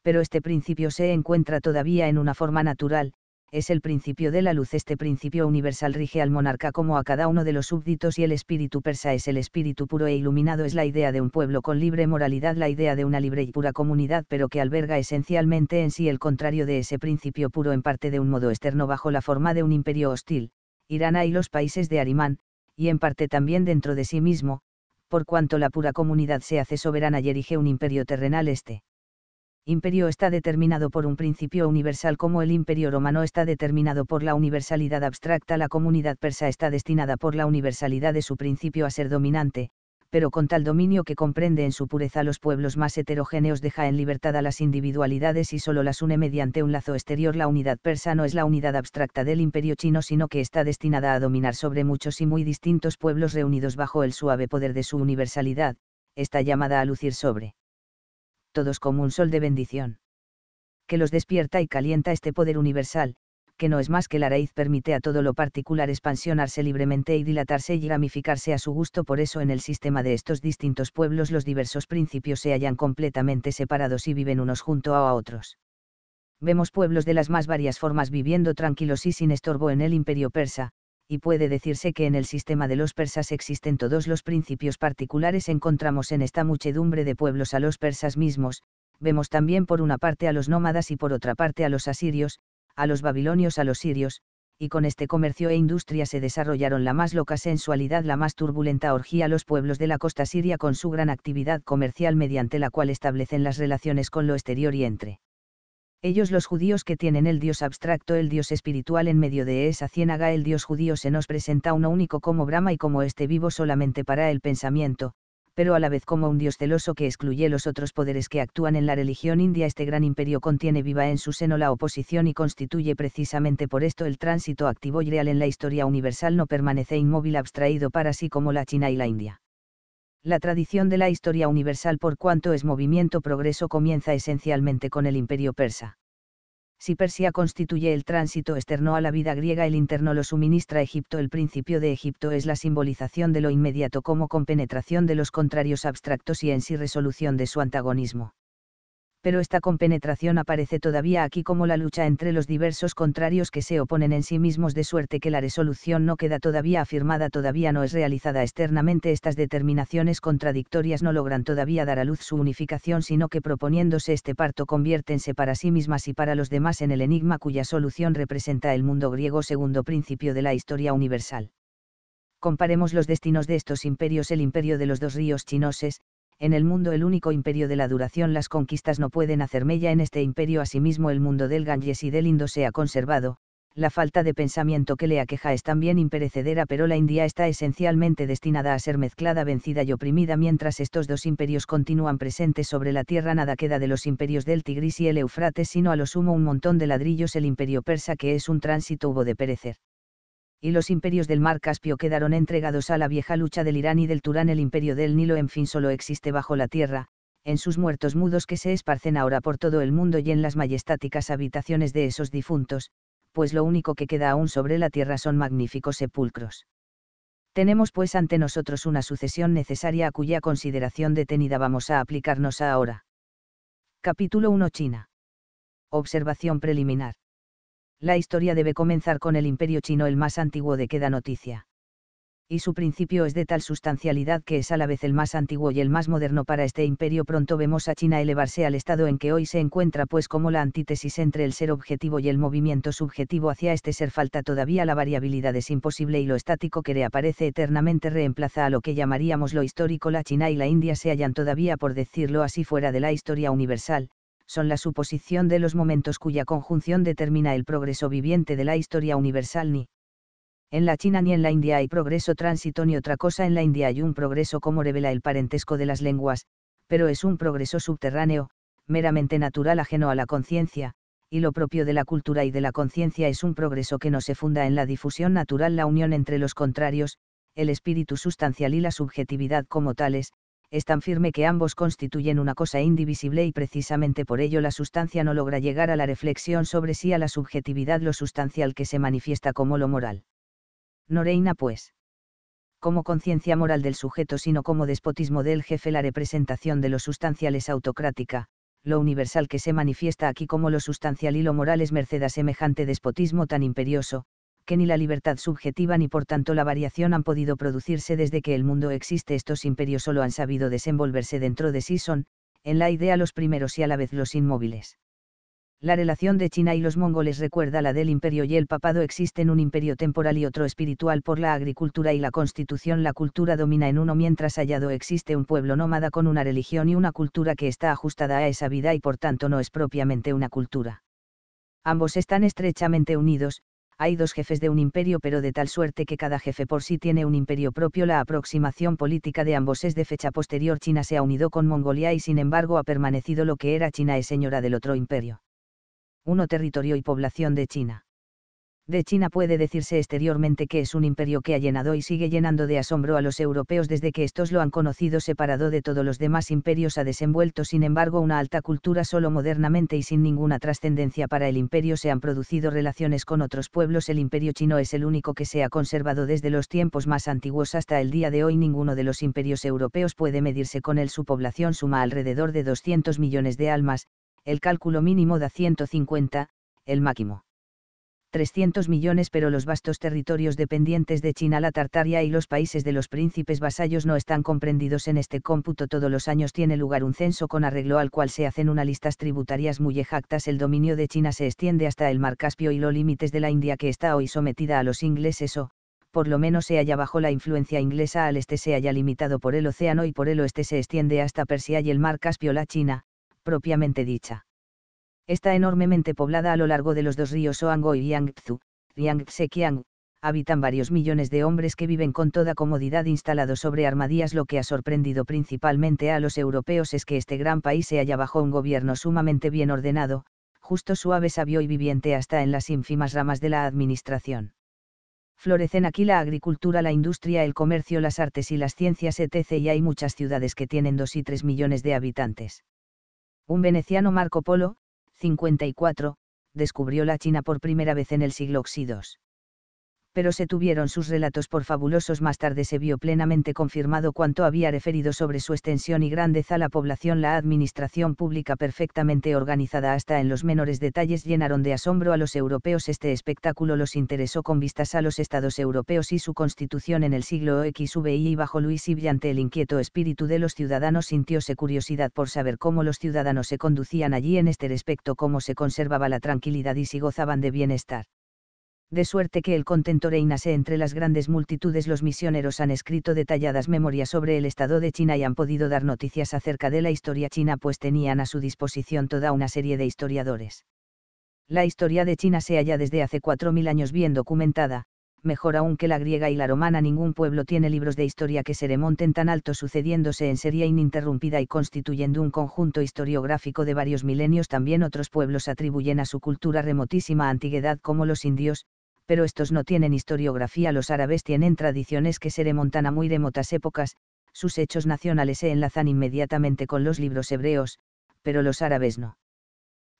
Pero este principio se encuentra todavía en una forma natural, es el principio de la luz. Este principio universal rige al monarca como a cada uno de los súbditos y el espíritu persa es el espíritu puro e iluminado. Es la idea de un pueblo con libre moralidad, la idea de una libre y pura comunidad, pero que alberga esencialmente en sí el contrario de ese principio puro en parte de un modo externo bajo la forma de un imperio hostil, Irán y los países de Arimán, y en parte también dentro de sí mismo, por cuanto la pura comunidad se hace soberana y erige un imperio terrenal este imperio está determinado por un principio universal como el imperio romano está determinado por la universalidad abstracta, la comunidad persa está destinada por la universalidad de su principio a ser dominante, pero con tal dominio que comprende en su pureza los pueblos más heterogéneos deja en libertad a las individualidades y solo las une mediante un lazo exterior. La unidad persa no es la unidad abstracta del imperio chino, sino que está destinada a dominar sobre muchos y muy distintos pueblos reunidos bajo el suave poder de su universalidad, está llamada a lucir sobre todos como un sol de bendición. Que los despierta y calienta este poder universal, que no es más que la raíz permite a todo lo particular expansionarse libremente y dilatarse y ramificarse a su gusto, por eso en el sistema de estos distintos pueblos los diversos principios se hallan completamente separados y viven unos junto a otros. Vemos pueblos de las más varias formas viviendo tranquilos y sin estorbo en el imperio persa, y puede decirse que en el sistema de los persas existen todos los principios particulares encontramos en esta muchedumbre de pueblos a los persas mismos, vemos también por una parte a los nómadas y por otra parte a los asirios, a los babilonios, a los sirios, y con este comercio e industria se desarrollaron la más loca sensualidad, la más turbulenta orgía los pueblos de la costa siria con su gran actividad comercial mediante la cual establecen las relaciones con lo exterior y entre ellos los judíos que tienen el Dios abstracto, el Dios espiritual en medio de esa ciénaga, el Dios judío se nos presenta uno único como Brahma y como este vivo solamente para el pensamiento, pero a la vez como un Dios celoso que excluye los otros poderes que actúan en la religión india. Este gran imperio contiene viva en su seno la oposición y constituye precisamente por esto el tránsito activo y real en la historia universal no permanece inmóvil abstraído para sí como la China y la India la tradición de la historia universal por cuanto es movimiento progreso comienza esencialmente con el imperio persa. Si Persia constituye el tránsito externo a la vida griega, el interno lo suministra Egipto. El principio de Egipto es la simbolización de lo inmediato como compenetración de los contrarios abstractos y en sí resolución de su antagonismo pero esta compenetración aparece todavía aquí como la lucha entre los diversos contrarios que se oponen en sí mismos de suerte que la resolución no queda todavía afirmada, todavía no es realizada externamente, estas determinaciones contradictorias no logran todavía dar a luz su unificación, sino que proponiéndose este parto conviértense para sí mismas y para los demás en el enigma cuya solución representa el mundo griego segundo principio de la historia universal comparemos los destinos de estos imperios, el imperio de los dos ríos chinoses, en el mundo el único imperio de la duración las conquistas no pueden hacer mella en este imperio asimismo el mundo del Ganges y del Indo se ha conservado, la falta de pensamiento que le aqueja es también imperecedera pero la India está esencialmente destinada a ser mezclada, vencida y oprimida mientras estos dos imperios continúan presentes sobre la tierra nada queda de los imperios del Tigris y el Eufrates sino a lo sumo un montón de ladrillos el imperio persa que es un tránsito hubo de perecer y los imperios del mar Caspio quedaron entregados a la vieja lucha del Irán y del Turán. El imperio del Nilo en fin solo existe bajo la tierra, en sus muertos mudos que se esparcen ahora por todo el mundo y en las majestáticas habitaciones de esos difuntos, pues lo único que queda aún sobre la tierra son magníficos sepulcros. Tenemos pues ante nosotros una sucesión necesaria a cuya consideración detenida vamos a aplicarnos ahora. Capítulo 1 China. Observación preliminar la historia debe comenzar con el imperio chino el más antiguo de que da noticia. Y su principio es de tal sustancialidad que es a la vez el más antiguo y el más moderno para este imperio. Pronto vemos a China elevarse al estado en que hoy se encuentra, pues como la antítesis entre el ser objetivo y el movimiento subjetivo hacia este ser falta todavía la variabilidad es imposible y lo estático que reaparece eternamente reemplaza a lo que llamaríamos lo histórico. La China y la India se hallan todavía, por decirlo así, fuera de la historia universal, son la suposición de los momentos cuya conjunción determina el progreso viviente de la historia universal ni en la China ni en la India hay progreso tránsito ni otra cosa en la India hay un progreso como revela el parentesco de las lenguas, pero es un progreso subterráneo, meramente natural ajeno a la conciencia, y lo propio de la cultura y de la conciencia es un progreso que no se funda en la difusión natural la unión entre los contrarios, el espíritu sustancial y la subjetividad como tales, es tan firme que ambos constituyen una cosa indivisible y precisamente por ello la sustancia no logra llegar a la reflexión sobre sí a la subjetividad lo sustancial que se manifiesta como lo moral. No reina pues como conciencia moral del sujeto sino como despotismo del jefe la representación de lo sustancial es autocrática, lo universal que se manifiesta aquí como lo sustancial y lo moral es merced a semejante despotismo tan imperioso, que ni la libertad subjetiva ni por tanto la variación han podido producirse desde que el mundo existe. Estos imperios solo han sabido desenvolverse dentro de sí son, en la idea los primeros y a la vez los inmóviles. La relación de China y los mongoles recuerda la del imperio y el papado existen un imperio temporal y otro espiritual por la agricultura y la constitución la cultura domina en uno mientras hallado existe un pueblo nómada con una religión y una cultura que está ajustada a esa vida y por tanto no es propiamente una cultura. Ambos están estrechamente unidos, hay dos jefes de un imperio pero de tal suerte que cada jefe por sí tiene un imperio propio. La aproximación política de ambos es de fecha posterior. China se ha unido con Mongolia y sin embargo ha permanecido lo que era China es señora del otro imperio. Uno Territorio y población de China de China puede decirse exteriormente que es un imperio que ha llenado y sigue llenando de asombro a los europeos desde que estos lo han conocido separado de todos los demás imperios ha desenvuelto sin embargo una alta cultura solo modernamente y sin ninguna trascendencia para el imperio se han producido relaciones con otros pueblos el imperio chino es el único que se ha conservado desde los tiempos más antiguos hasta el día de hoy ninguno de los imperios europeos puede medirse con él su población suma alrededor de 200 millones de almas, el cálculo mínimo da 150, el máximo 300 millones pero los vastos territorios dependientes de China, la Tartaria y los países de los príncipes vasallos no están comprendidos en este cómputo. Todos los años tiene lugar un censo con arreglo al cual se hacen unas listas tributarias muy exactas. El dominio de China se extiende hasta el mar Caspio y los límites de la India que está hoy sometida a los ingleses o, por lo menos se halla bajo la influencia inglesa al este se halla limitado por el océano y por el oeste se extiende hasta Persia y el mar Caspio la China, propiamente dicha está enormemente poblada a lo largo de los dos ríos Oango y Yangtzu, yangtze habitan varios millones de hombres que viven con toda comodidad instalados sobre armadillas. Lo que ha sorprendido principalmente a los europeos es que este gran país se halla bajo un gobierno sumamente bien ordenado, justo suave, sabio y viviente hasta en las ínfimas ramas de la administración. Florecen aquí la agricultura, la industria, el comercio, las artes y las ciencias, etc. y hay muchas ciudades que tienen dos y 3 millones de habitantes. Un veneciano Marco Polo, 54, descubrió la China por primera vez en el siglo XII pero se tuvieron sus relatos por fabulosos más tarde se vio plenamente confirmado cuanto había referido sobre su extensión y grandeza la población la administración pública perfectamente organizada hasta en los menores detalles llenaron de asombro a los europeos este espectáculo los interesó con vistas a los estados europeos y su constitución en el siglo XVI y bajo Luis y ante el inquieto espíritu de los ciudadanos sintióse curiosidad por saber cómo los ciudadanos se conducían allí en este respecto cómo se conservaba la tranquilidad y si gozaban de bienestar de suerte que el contento reinase entre las grandes multitudes los misioneros han escrito detalladas memorias sobre el estado de China y han podido dar noticias acerca de la historia china pues tenían a su disposición toda una serie de historiadores. La historia de China se halla desde hace 4.000 años bien documentada, mejor aún que la griega y la romana ningún pueblo tiene libros de historia que se remonten tan alto sucediéndose en serie ininterrumpida y constituyendo un conjunto historiográfico de varios milenios también otros pueblos atribuyen a su cultura remotísima antigüedad como los indios, pero estos no tienen historiografía. Los árabes tienen tradiciones que se remontan a muy remotas épocas, sus hechos nacionales se enlazan inmediatamente con los libros hebreos, pero los árabes no.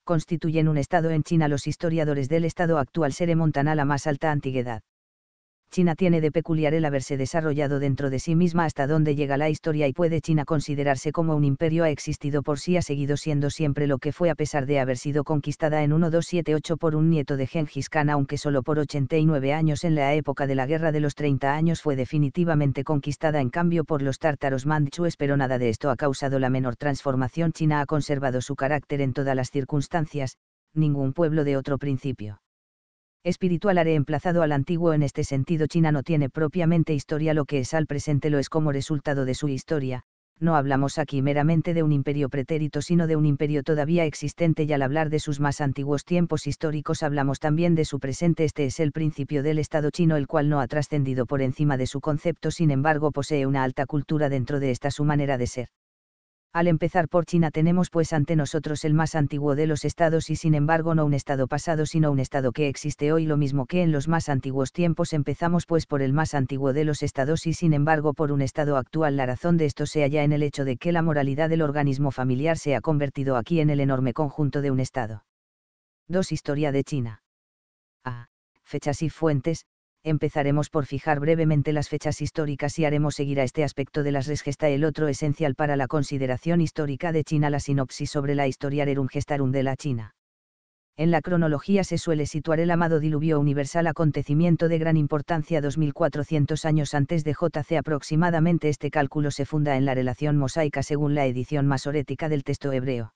Constituyen un estado en China. Los historiadores del estado actual se remontan a la más alta antigüedad. China tiene de peculiar el haberse desarrollado dentro de sí misma hasta donde llega la historia y puede China considerarse como un imperio ha existido por sí ha seguido siendo siempre lo que fue a pesar de haber sido conquistada en 1278 por un nieto de Genghis Khan aunque solo por 89 años en la época de la guerra de los 30 años fue definitivamente conquistada en cambio por los tártaros manchúes pero nada de esto ha causado la menor transformación China ha conservado su carácter en todas las circunstancias, ningún pueblo de otro principio espiritual haré emplazado al antiguo en este sentido China no tiene propiamente historia lo que es al presente lo es como resultado de su historia, no hablamos aquí meramente de un imperio pretérito sino de un imperio todavía existente y al hablar de sus más antiguos tiempos históricos hablamos también de su presente este es el principio del Estado chino el cual no ha trascendido por encima de su concepto sin embargo posee una alta cultura dentro de esta su manera de ser. Al empezar por China tenemos pues ante nosotros el más antiguo de los estados y sin embargo no un estado pasado sino un estado que existe hoy lo mismo que en los más antiguos tiempos empezamos pues por el más antiguo de los estados y sin embargo por un estado actual la razón de esto se halla en el hecho de que la moralidad del organismo familiar se ha convertido aquí en el enorme conjunto de un estado. 2. Historia de China. A. Fechas y fuentes, empezaremos por fijar brevemente las fechas históricas y haremos seguir a este aspecto de las res el otro esencial para la consideración histórica de China la sinopsis sobre la historia rerum gestarum de la China. En la cronología se suele situar el amado diluvio universal acontecimiento de gran importancia 2400 años antes de JC aproximadamente este cálculo se funda en la relación mosaica según la edición masorética del texto hebreo.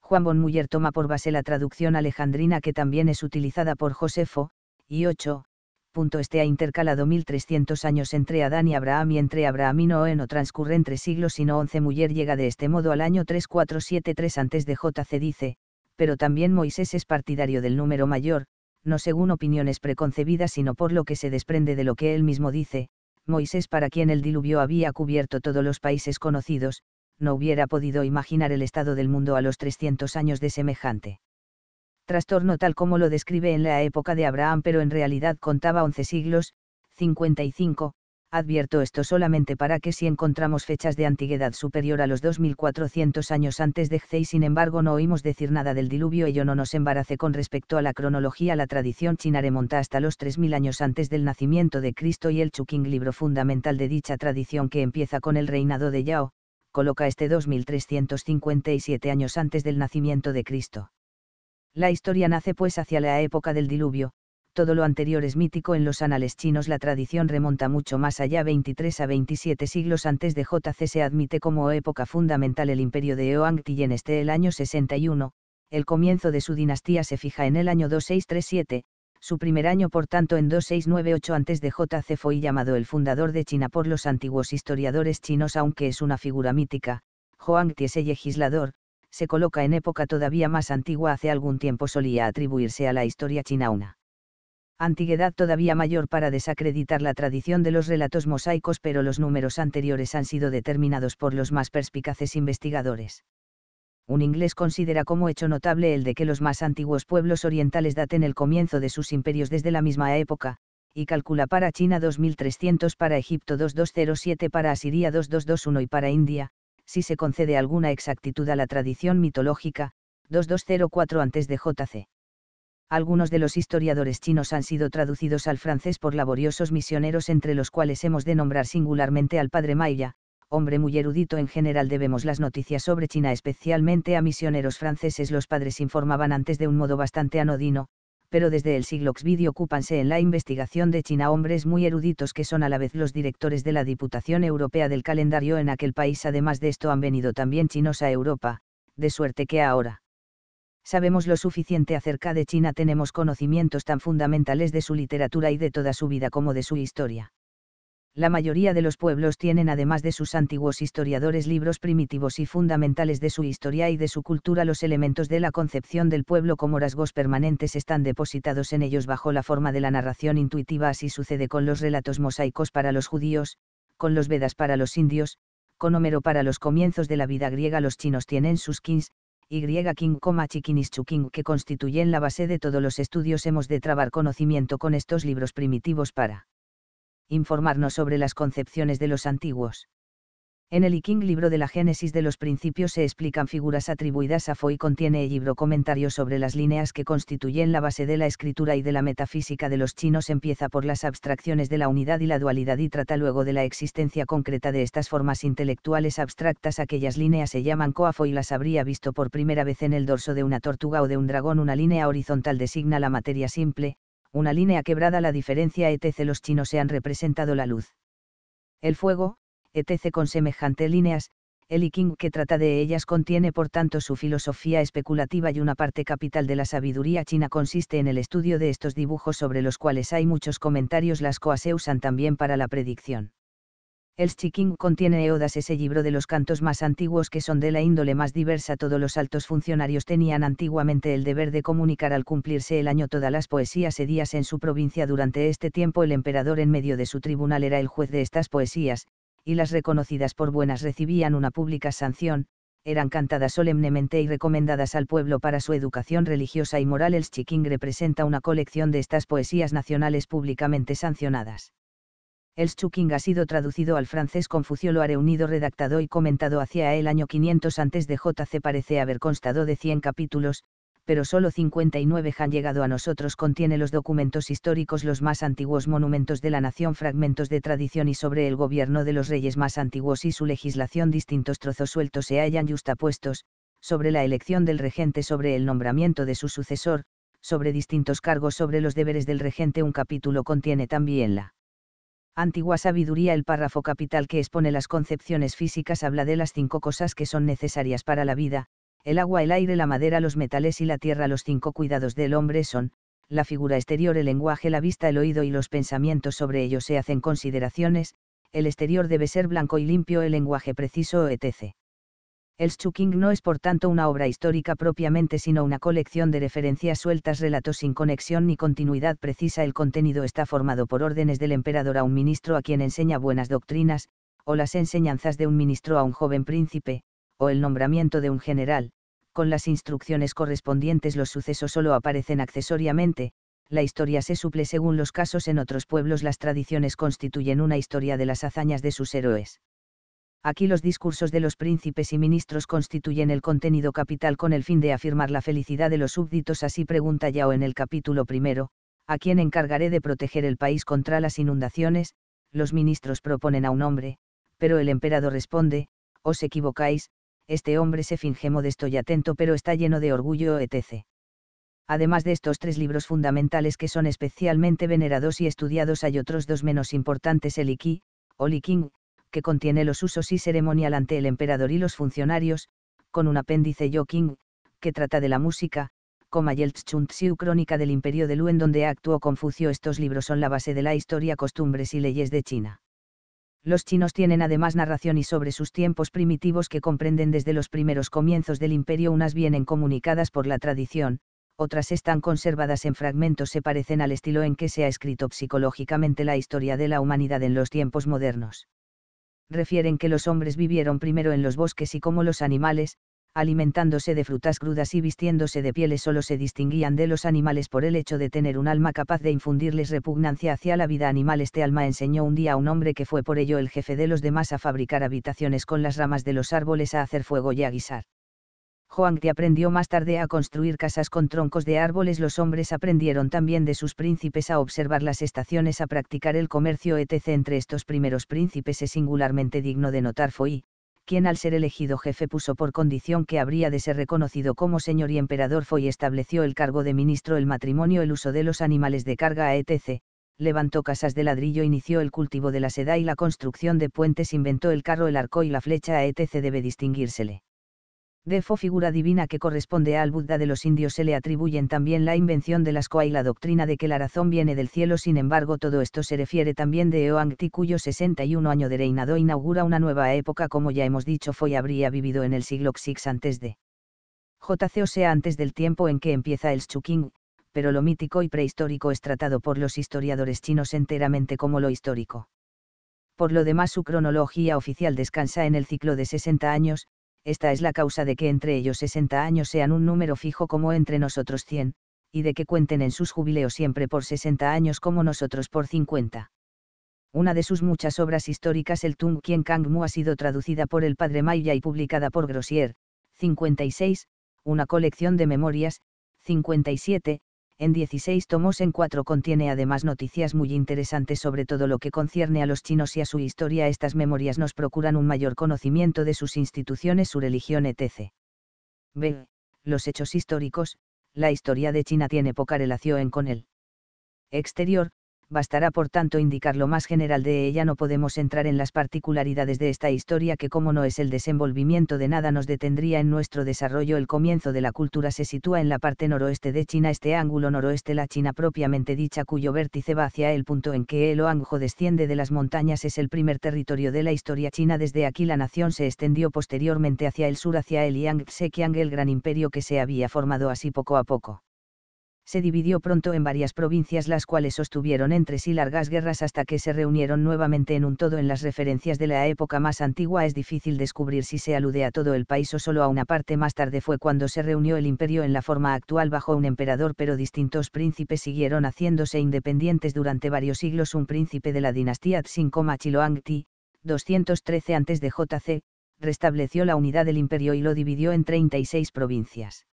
Juan von toma por base la traducción alejandrina que también es utilizada por Josefo, y 8, punto este ha intercalado 1300 años entre Adán y Abraham y entre Abraham y Noé no transcurre entre siglos sino once mujer llega de este modo al año 3473 antes de JC dice, pero también Moisés es partidario del número mayor, no según opiniones preconcebidas sino por lo que se desprende de lo que él mismo dice, Moisés para quien el diluvio había cubierto todos los países conocidos, no hubiera podido imaginar el estado del mundo a los 300 años de semejante trastorno tal como lo describe en la época de Abraham, pero en realidad contaba 11 siglos, 55, advierto esto solamente para que si encontramos fechas de antigüedad superior a los 2400 años antes de y sin embargo no oímos decir nada del diluvio, ello no nos embarace con respecto a la cronología, la tradición china remonta hasta los 3000 años antes del nacimiento de Cristo y el Chuking, libro fundamental de dicha tradición que empieza con el reinado de Yao, coloca este 2357 años antes del nacimiento de Cristo. La historia nace pues hacia la época del diluvio, todo lo anterior es mítico en los anales chinos la tradición remonta mucho más allá 23 a 27 siglos antes de JC se admite como época fundamental el imperio de y en este el año 61, el comienzo de su dinastía se fija en el año 2637, su primer año por tanto en 2698 antes de JC fue llamado el fundador de China por los antiguos historiadores chinos aunque es una figura mítica, Hoang el legislador, se coloca en época todavía más antigua hace algún tiempo solía atribuirse a la historia china una antigüedad todavía mayor para desacreditar la tradición de los relatos mosaicos, pero los números anteriores han sido determinados por los más perspicaces investigadores. Un inglés considera como hecho notable el de que los más antiguos pueblos orientales daten el comienzo de sus imperios desde la misma época, y calcula para China 2300, para Egipto 2207, para Asiria 2221 y para India, si se concede alguna exactitud a la tradición mitológica, 2204 antes de JC. Algunos de los historiadores chinos han sido traducidos al francés por laboriosos misioneros entre los cuales hemos de nombrar singularmente al padre Maya, hombre muy erudito en general debemos las noticias sobre China especialmente a misioneros franceses los padres informaban antes de un modo bastante anodino, pero desde el siglo XVI ocupanse en la investigación de China hombres muy eruditos que son a la vez los directores de la Diputación Europea del calendario en aquel país. Además de esto han venido también chinos a Europa, de suerte que ahora sabemos lo suficiente acerca de China, tenemos conocimientos tan fundamentales de su literatura y de toda su vida como de su historia la mayoría de los pueblos tienen además de sus antiguos historiadores libros primitivos y fundamentales de su historia y de su cultura los elementos de la concepción del pueblo como rasgos permanentes están depositados en ellos bajo la forma de la narración intuitiva así sucede con los relatos mosaicos para los judíos, con los Vedas para los indios, con Homero para los comienzos de la vida griega los chinos tienen sus kings, y griega king, chuking que constituyen la base de todos los estudios hemos de trabar conocimiento con estos libros primitivos para informarnos sobre las concepciones de los antiguos. En el King libro de la Génesis de los Principios se explican figuras atribuidas a Fo y contiene el libro comentarios sobre las líneas que constituyen la base de la escritura y de la metafísica de los chinos. Empieza por las abstracciones de la unidad y la dualidad y trata luego de la existencia concreta de estas formas intelectuales abstractas. Aquellas líneas se llaman Coafo y las habría visto por primera vez en el dorso de una tortuga o de un dragón. Una línea horizontal designa la materia simple, una línea quebrada la diferencia etc. Los chinos se han representado la luz. El fuego, etc. con semejante líneas, el I que trata de ellas contiene por tanto su filosofía especulativa y una parte capital de la sabiduría china consiste en el estudio de estos dibujos sobre los cuales hay muchos comentarios. Las Coa se usan también para la predicción. El Shijing contiene Eodas, ese libro de los cantos más antiguos que son de la índole más diversa. Todos los altos funcionarios tenían antiguamente el deber de comunicar al cumplirse el año todas las poesías edías en su provincia. Durante este tiempo el emperador en medio de su tribunal era el juez de estas poesías, y las reconocidas por buenas recibían una pública sanción, eran cantadas solemnemente y recomendadas al pueblo para su educación religiosa y moral. El Shijing representa una colección de estas poesías nacionales públicamente sancionadas. El Schuking ha sido traducido al francés Confucio lo ha reunido redactado y comentado hacia el año 500 antes de JC parece haber constado de 100 capítulos, pero solo 59 han llegado a nosotros contiene los documentos históricos los más antiguos monumentos de la nación fragmentos de tradición y sobre el gobierno de los reyes más antiguos y su legislación distintos trozos sueltos se hallan justapuestos sobre la elección del regente sobre el nombramiento de su sucesor, sobre distintos cargos sobre los deberes del regente un capítulo contiene también la Antigua sabiduría El párrafo capital que expone las concepciones físicas habla de las cinco cosas que son necesarias para la vida, el agua, el aire, la madera, los metales y la tierra. Los cinco cuidados del hombre son, la figura exterior, el lenguaje, la vista, el oído y los pensamientos sobre ellos se hacen consideraciones, el exterior debe ser blanco y limpio, el lenguaje preciso, etc. El Schuking no es por tanto una obra histórica propiamente, sino una colección de referencias sueltas, relatos sin conexión ni continuidad precisa. El contenido está formado por órdenes del emperador a un ministro a quien enseña buenas doctrinas, o las enseñanzas de un ministro a un joven príncipe, o el nombramiento de un general, con las instrucciones correspondientes. Los sucesos solo aparecen accesoriamente, la historia se suple según los casos en otros pueblos. Las tradiciones constituyen una historia de las hazañas de sus héroes aquí los discursos de los príncipes y ministros constituyen el contenido capital con el fin de afirmar la felicidad de los súbditos. Así pregunta Yao en el capítulo primero, ¿a quién encargaré de proteger el país contra las inundaciones? Los ministros proponen a un hombre, pero el emperador responde, os equivocáis, este hombre se finge modesto y atento pero está lleno de orgullo etc. Además de estos tres libros fundamentales que son especialmente venerados y estudiados hay otros dos menos importantes el Iki, o Li que contiene los usos y ceremonial ante el emperador y los funcionarios, con un apéndice Yoking, que trata de la música, como Yeltsin Crónica del Imperio de Lu en donde actuó Confucio. Estos libros son la base de la historia, costumbres y leyes de China. Los chinos tienen además narración y sobre sus tiempos primitivos que comprenden desde los primeros comienzos del imperio, unas vienen comunicadas por la tradición, otras están conservadas en fragmentos se parecen al estilo en que se ha escrito psicológicamente la historia de la humanidad en los tiempos modernos refieren que los hombres vivieron primero en los bosques y como los animales, alimentándose de frutas crudas y vistiéndose de pieles solo se distinguían de los animales por el hecho de tener un alma capaz de infundirles repugnancia hacia la vida animal. Este alma enseñó un día a un hombre que fue por ello el jefe de los demás a fabricar habitaciones con las ramas de los árboles, a hacer fuego y a guisar que aprendió más tarde a construir casas con troncos de árboles. Los hombres aprendieron también de sus príncipes a observar las estaciones, a practicar el comercio, etc. Entre estos primeros príncipes es singularmente digno de notar Foy quien al ser elegido jefe puso por condición que habría de ser reconocido como señor y emperador Foy estableció el cargo de ministro, el matrimonio, el uso de los animales de carga, etc. Levantó casas de ladrillo, inició el cultivo de la seda y la construcción de puentes, inventó el carro, el arco y la flecha, etc. Debe distinguírsele Defo figura divina que corresponde al Buda de los indios se le atribuyen también la invención de las koa y la doctrina de que la razón viene del cielo sin embargo todo esto se refiere también de Eoangti cuyo 61 año de reinado inaugura una nueva época como ya hemos dicho Foy habría vivido en el siglo xix antes de JC o sea antes del tiempo en que empieza el Chuking, pero lo mítico y prehistórico es tratado por los historiadores chinos enteramente como lo histórico. Por lo demás su cronología oficial descansa en el ciclo de 60 años, esta es la causa de que entre ellos 60 años sean un número fijo como entre nosotros 100, y de que cuenten en sus jubileos siempre por 60 años como nosotros por 50. Una de sus muchas obras históricas, el Tung Kien Kang Mu, ha sido traducida por el padre Maya y publicada por Grossier, 56, una colección de memorias, 57, en 16 tomos en 4 contiene además noticias muy interesantes sobre todo lo que concierne a los chinos y a su historia. Estas memorias nos procuran un mayor conocimiento de sus instituciones, su religión, etc. B. Los hechos históricos, la historia de China tiene poca relación con el exterior, bastará por tanto indicar lo más general de ella. No podemos entrar en las particularidades de esta historia que como no es el desenvolvimiento de nada nos detendría en nuestro desarrollo. El comienzo de la cultura se sitúa en la parte noroeste de China, este ángulo noroeste la China propiamente dicha cuyo vértice va hacia el punto en que el Oangjo desciende de las montañas es el primer territorio de la historia china. Desde aquí la nación se extendió posteriormente hacia el sur hacia el Yangtze el gran imperio que se había formado así poco a poco se dividió pronto en varias provincias las cuales sostuvieron entre sí largas guerras hasta que se reunieron nuevamente en un todo. En las referencias de la época más antigua es difícil descubrir si se alude a todo el país o solo a una parte. Más tarde fue cuando se reunió el imperio en la forma actual bajo un emperador, pero distintos príncipes siguieron haciéndose independientes durante varios siglos. Un príncipe de la dinastía Chiloang Chiloangti, 213 a.C., restableció la unidad del imperio y lo dividió en 36 provincias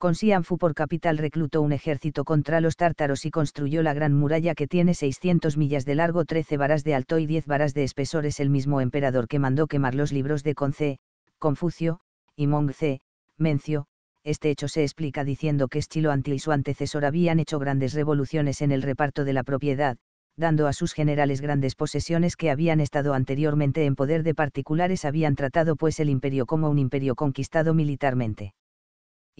con Sianfu por capital reclutó un ejército contra los tártaros y construyó la gran muralla que tiene 600 millas de largo, 13 varas de alto y 10 varas de espesor. Es el mismo emperador que mandó quemar los libros de Conce, Confucio, y Mongce, Mencio. Este hecho se explica diciendo que Anti y su antecesor habían hecho grandes revoluciones en el reparto de la propiedad, dando a sus generales grandes posesiones que habían estado anteriormente en poder de particulares habían tratado pues el imperio como un imperio conquistado militarmente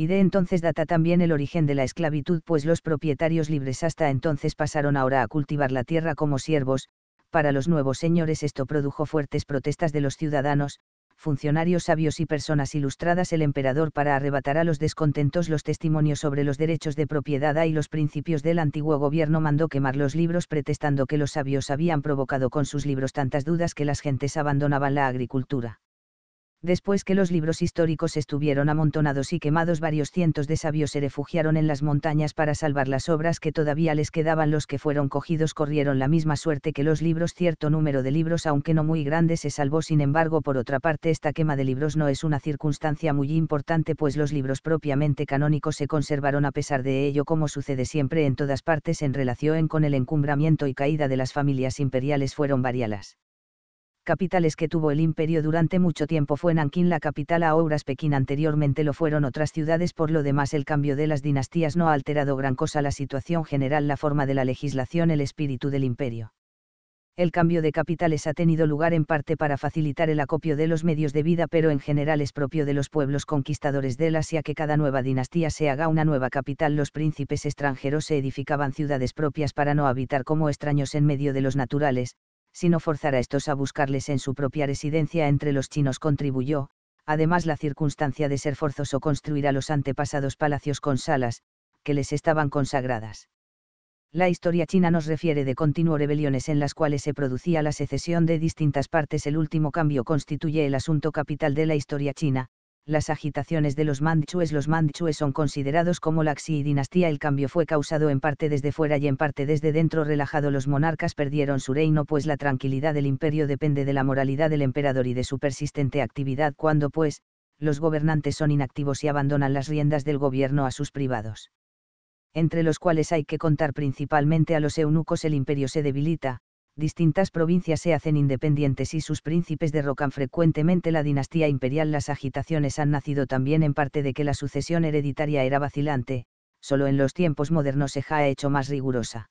y de entonces data también el origen de la esclavitud, pues los propietarios libres hasta entonces pasaron ahora a cultivar la tierra como siervos, para los nuevos señores esto produjo fuertes protestas de los ciudadanos, funcionarios sabios y personas ilustradas el emperador para arrebatar a los descontentos los testimonios sobre los derechos de propiedad y los principios del antiguo gobierno mandó quemar los libros pretextando que los sabios habían provocado con sus libros tantas dudas que las gentes abandonaban la agricultura. Después que los libros históricos estuvieron amontonados y quemados, varios cientos de sabios se refugiaron en las montañas para salvar las obras que todavía les quedaban. Los que fueron cogidos corrieron la misma suerte que los libros. Cierto número de libros, aunque no muy grande, se salvó. Sin embargo, por otra parte, esta quema de libros no es una circunstancia muy importante, pues los libros propiamente canónicos se conservaron a pesar de ello, como sucede siempre en todas partes en relación con el encumbramiento y caída de las familias imperiales fueron varias capitales que tuvo el imperio durante mucho tiempo fue Nankín la capital a obras Pekín anteriormente lo fueron otras ciudades por lo demás el cambio de las dinastías no ha alterado gran cosa la situación general la forma de la legislación el espíritu del imperio. El cambio de capitales ha tenido lugar en parte para facilitar el acopio de los medios de vida pero en general es propio de los pueblos conquistadores del Asia que cada nueva dinastía se haga una nueva capital los príncipes extranjeros se edificaban ciudades propias para no habitar como extraños en medio de los naturales, sino forzar a estos a buscarles en su propia residencia entre los chinos contribuyó, además la circunstancia de ser forzoso construir a los antepasados palacios con salas, que les estaban consagradas. La historia china nos refiere de continuo rebeliones en las cuales se producía la secesión de distintas partes. El último cambio constituye el asunto capital de la historia china, las agitaciones de los manchúes. Los manchúes son considerados como la Xi dinastía. El cambio fue causado en parte desde fuera y en parte desde dentro. Relajado los monarcas perdieron su reino pues la tranquilidad del imperio depende de la moralidad del emperador y de su persistente actividad cuando pues, los gobernantes son inactivos y abandonan las riendas del gobierno a sus privados. Entre los cuales hay que contar principalmente a los eunucos el imperio se debilita, distintas provincias se hacen independientes y sus príncipes derrocan frecuentemente la dinastía imperial. Las agitaciones han nacido también en parte de que la sucesión hereditaria era vacilante, solo en los tiempos modernos se ha hecho más rigurosa.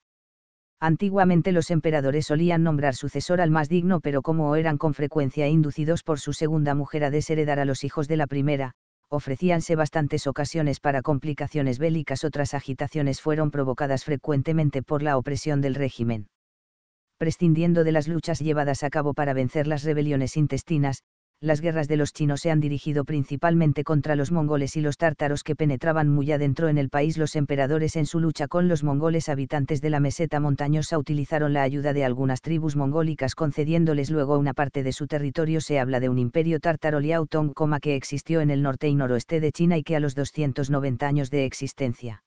Antiguamente los emperadores solían nombrar sucesor al más digno, pero como eran con frecuencia inducidos por su segunda mujer a desheredar a los hijos de la primera, ofrecíanse bastantes ocasiones para complicaciones bélicas. Otras agitaciones fueron provocadas frecuentemente por la opresión del régimen prescindiendo de las luchas llevadas a cabo para vencer las rebeliones intestinas, las guerras de los chinos se han dirigido principalmente contra los mongoles y los tártaros que penetraban muy adentro en el país. Los emperadores en su lucha con los mongoles habitantes de la meseta montañosa utilizaron la ayuda de algunas tribus mongólicas concediéndoles luego una parte de su territorio. Se habla de un imperio tártaro Liao Tong que existió en el norte y noroeste de China y que a los 290 años de existencia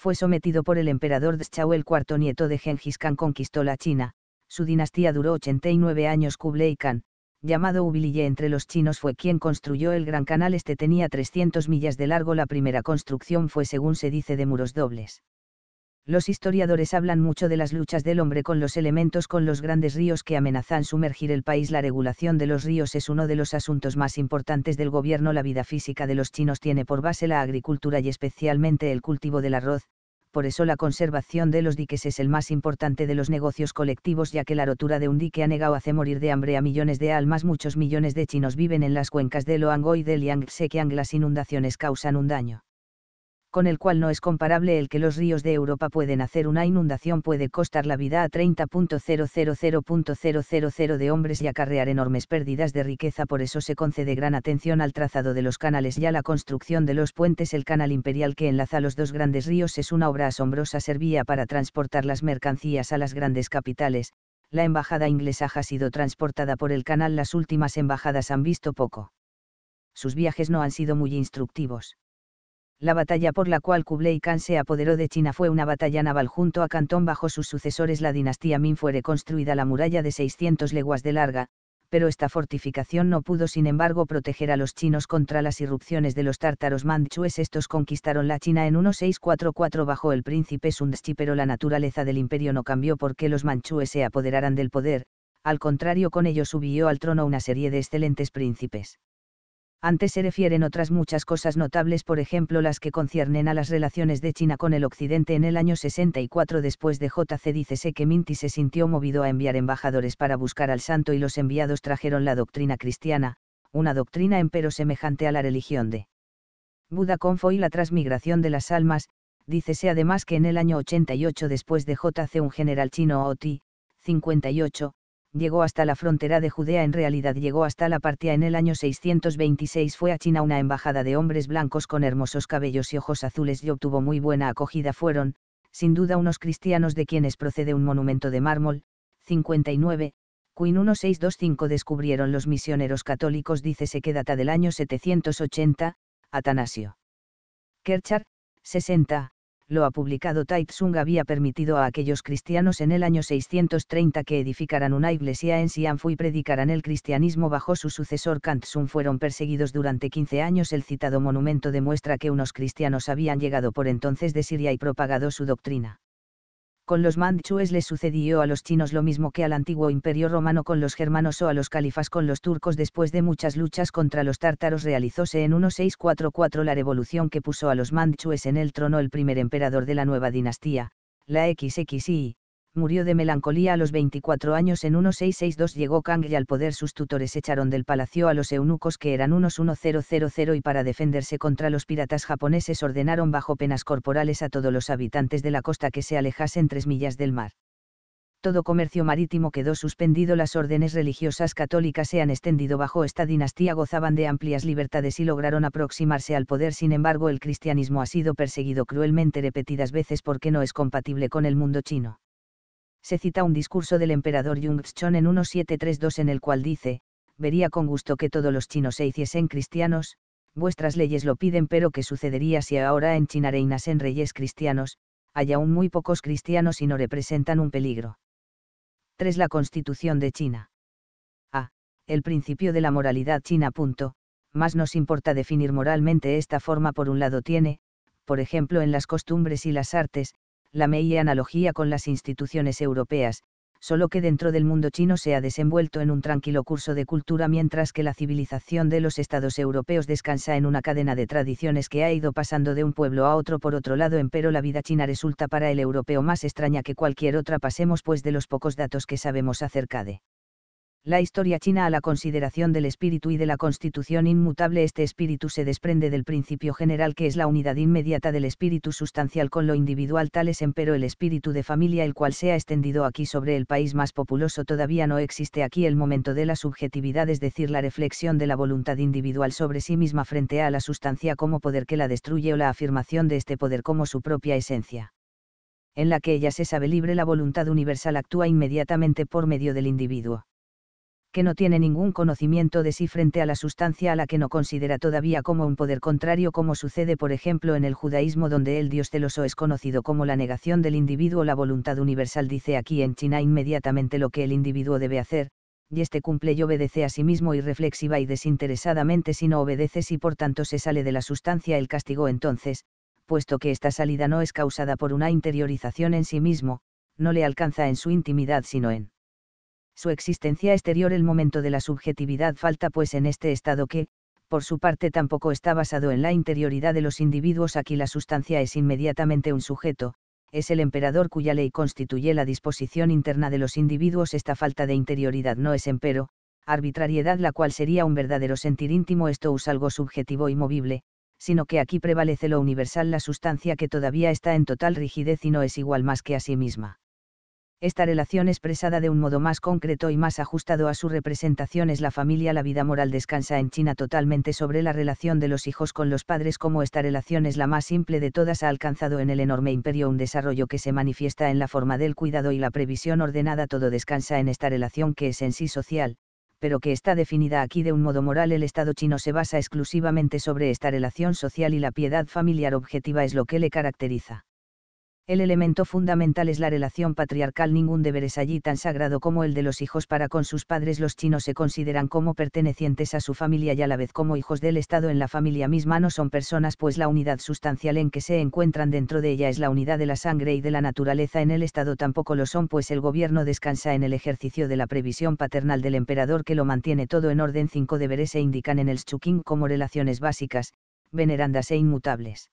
fue sometido por el emperador Dachau el cuarto nieto de Genghis Khan conquistó la China, su dinastía duró 89 años Kublai Khan, llamado Ubiliye entre los chinos fue quien construyó el gran canal este tenía 300 millas de largo la primera construcción fue según se dice de muros dobles. Los historiadores hablan mucho de las luchas del hombre con los elementos con los grandes ríos que amenazan sumergir el país. La regulación de los ríos es uno de los asuntos más importantes del gobierno. La vida física de los chinos tiene por base la agricultura y especialmente el cultivo del arroz, por eso la conservación de los diques es el más importante de los negocios colectivos ya que la rotura de un dique negado hace morir de hambre a millones de almas. Muchos millones de chinos viven en las cuencas de loango y del Yangtze las inundaciones causan un daño con el cual no es comparable el que los ríos de Europa pueden hacer una inundación puede costar la vida a 30.000.000 de hombres y acarrear enormes pérdidas de riqueza por eso se concede gran atención al trazado de los canales y a la construcción de los puentes el canal imperial que enlaza los dos grandes ríos es una obra asombrosa servía para transportar las mercancías a las grandes capitales, la embajada inglesa ha sido transportada por el canal las últimas embajadas han visto poco. Sus viajes no han sido muy instructivos la batalla por la cual Kublai Khan se apoderó de China fue una batalla naval junto a Cantón bajo sus sucesores la dinastía Min fue reconstruida la muralla de 600 leguas de larga, pero esta fortificación no pudo sin embargo proteger a los chinos contra las irrupciones de los tártaros manchúes estos conquistaron la China en 1644 bajo el príncipe Tzu pero la naturaleza del imperio no cambió porque los manchúes se apoderaran del poder, al contrario con ello subió al trono una serie de excelentes príncipes antes se refieren otras muchas cosas notables, por ejemplo las que conciernen a las relaciones de China con el Occidente en el año 64 después de JC dícese que Minty se sintió movido a enviar embajadores para buscar al santo y los enviados trajeron la doctrina cristiana, una doctrina empero semejante a la religión de Buda Confo y la transmigración de las almas, dícese además que en el año 88 después de JC un general chino Oti, 58, llegó hasta la frontera de Judea, en realidad llegó hasta la Partía en el año 626, fue a China una embajada de hombres blancos con hermosos cabellos y ojos azules y obtuvo muy buena acogida, fueron, sin duda, unos cristianos de quienes procede un monumento de mármol, 59, Queen 1625 descubrieron los misioneros católicos, se que data del año 780, Atanasio. Kerchar, 60, lo ha publicado Taitsung había permitido a aquellos cristianos en el año 630 que edificaran una iglesia en Sianfu y predicaran el cristianismo bajo su sucesor Kantsun fueron perseguidos durante 15 años el citado monumento demuestra que unos cristianos habían llegado por entonces de Siria y propagado su doctrina con los manchúes les sucedió a los chinos lo mismo que al antiguo imperio romano con los germanos o a los califas con los turcos después de muchas luchas contra los tártaros realizóse en 1644 la revolución que puso a los manchúes en el trono el primer emperador de la nueva dinastía, la XXI, murió de melancolía a los 24 años en 1662 llegó Kang y al poder sus tutores echaron del palacio a los eunucos que eran unos 1000 y para defenderse contra los piratas japoneses ordenaron bajo penas corporales a todos los habitantes de la costa que se alejasen tres millas del mar. Todo comercio marítimo quedó suspendido las órdenes religiosas católicas se han extendido bajo esta dinastía gozaban de amplias libertades y lograron aproximarse al poder sin embargo el cristianismo ha sido perseguido cruelmente repetidas veces porque no es compatible con el mundo chino se cita un discurso del emperador Jungchon en 1732 en el cual dice, vería con gusto que todos los chinos se hiciesen cristianos, vuestras leyes lo piden pero ¿qué sucedería si ahora en China reinasen reyes cristianos, hay aún muy pocos cristianos y no representan un peligro? 3. La Constitución de China. A. El principio de la moralidad china. Punto. Más nos importa definir moralmente esta forma por un lado tiene, por ejemplo en las costumbres y las artes, la MEI analogía con las instituciones europeas, solo que dentro del mundo chino se ha desenvuelto en un tranquilo curso de cultura mientras que la civilización de los estados europeos descansa en una cadena de tradiciones que ha ido pasando de un pueblo a otro por otro lado, pero la vida china resulta para el europeo más extraña que cualquier otra, pasemos pues de los pocos datos que sabemos acerca de la historia china a la consideración del espíritu y de la constitución inmutable. Este espíritu se desprende del principio general que es la unidad inmediata del espíritu sustancial con lo individual. Tal es empero el espíritu de familia el cual se ha extendido aquí sobre el país más populoso. Todavía no existe aquí el momento de la subjetividad, es decir, la reflexión de la voluntad individual sobre sí misma frente a la sustancia como poder que la destruye o la afirmación de este poder como su propia esencia en la que ella se sabe libre la voluntad universal actúa inmediatamente por medio del individuo que no tiene ningún conocimiento de sí frente a la sustancia a la que no considera todavía como un poder contrario como sucede por ejemplo en el judaísmo donde el Dios celoso es conocido como la negación del individuo la voluntad universal dice aquí en China inmediatamente lo que el individuo debe hacer, y este cumple y obedece a sí mismo irreflexiva y desinteresadamente si no obedece y por tanto se sale de la sustancia el castigo entonces, puesto que esta salida no es causada por una interiorización en sí mismo, no le alcanza en su intimidad sino en su existencia exterior el momento de la subjetividad falta pues en este estado que, por su parte tampoco está basado en la interioridad de los individuos aquí la sustancia es inmediatamente un sujeto, es el emperador cuya ley constituye la disposición interna de los individuos esta falta de interioridad no es empero, arbitrariedad la cual sería un verdadero sentir íntimo esto es algo subjetivo y movible, sino que aquí prevalece lo universal la sustancia que todavía está en total rigidez y no es igual más que a sí misma. Esta relación expresada de un modo más concreto y más ajustado a su representación es la familia. La vida moral descansa en China totalmente sobre la relación de los hijos con los padres, como esta relación es la más simple de todas, ha alcanzado en el enorme imperio un desarrollo que se manifiesta en la forma del cuidado y la previsión ordenada. Todo descansa en esta relación que es en sí social, pero que está definida aquí de un modo moral. El Estado chino se basa exclusivamente sobre esta relación social y la piedad familiar objetiva es lo que le caracteriza el elemento fundamental es la relación patriarcal. Ningún deber es allí tan sagrado como el de los hijos para con sus padres. Los chinos se consideran como pertenecientes a su familia y a la vez como hijos del Estado en la familia misma. No son personas, pues la unidad sustancial en que se encuentran dentro de ella es la unidad de la sangre y de la naturaleza. En el Estado tampoco lo son, pues el gobierno descansa en el ejercicio de la previsión paternal del emperador que lo mantiene todo en orden. Cinco deberes se indican en el Chuking como relaciones básicas, venerandas e inmutables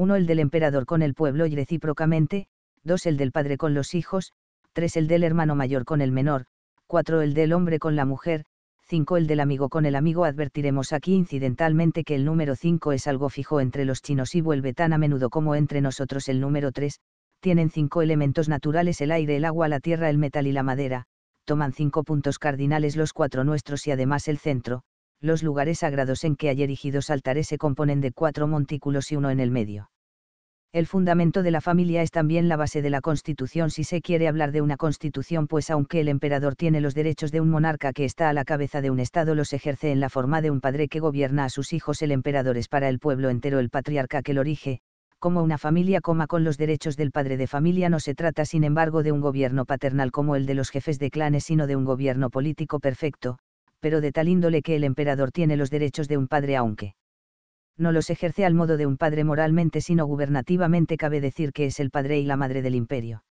1 el del emperador con el pueblo y recíprocamente, dos el del padre con los hijos, tres el del hermano mayor con el menor, cuatro el del hombre con la mujer, 5 el del amigo con el amigo advertiremos aquí incidentalmente que el número 5 es algo fijo entre los chinos y vuelve tan a menudo como entre nosotros el número 3, tienen cinco elementos naturales el aire, el agua, la tierra, el metal y la madera, toman cinco puntos cardinales los cuatro nuestros y además el centro, los lugares sagrados en que hay erigidos altares se componen de cuatro montículos y uno en el medio. El fundamento de la familia es también la base de la constitución si se quiere hablar de una constitución pues aunque el emperador tiene los derechos de un monarca que está a la cabeza de un estado los ejerce en la forma de un padre que gobierna a sus hijos el emperador es para el pueblo entero el patriarca que lo rige, como una familia coma con los derechos del padre de familia no se trata sin embargo de un gobierno paternal como el de los jefes de clanes sino de un gobierno político perfecto, pero de tal índole que el emperador tiene los derechos de un padre aunque no los ejerce al modo de un padre moralmente sino gubernativamente cabe decir que es el padre y la madre del imperio.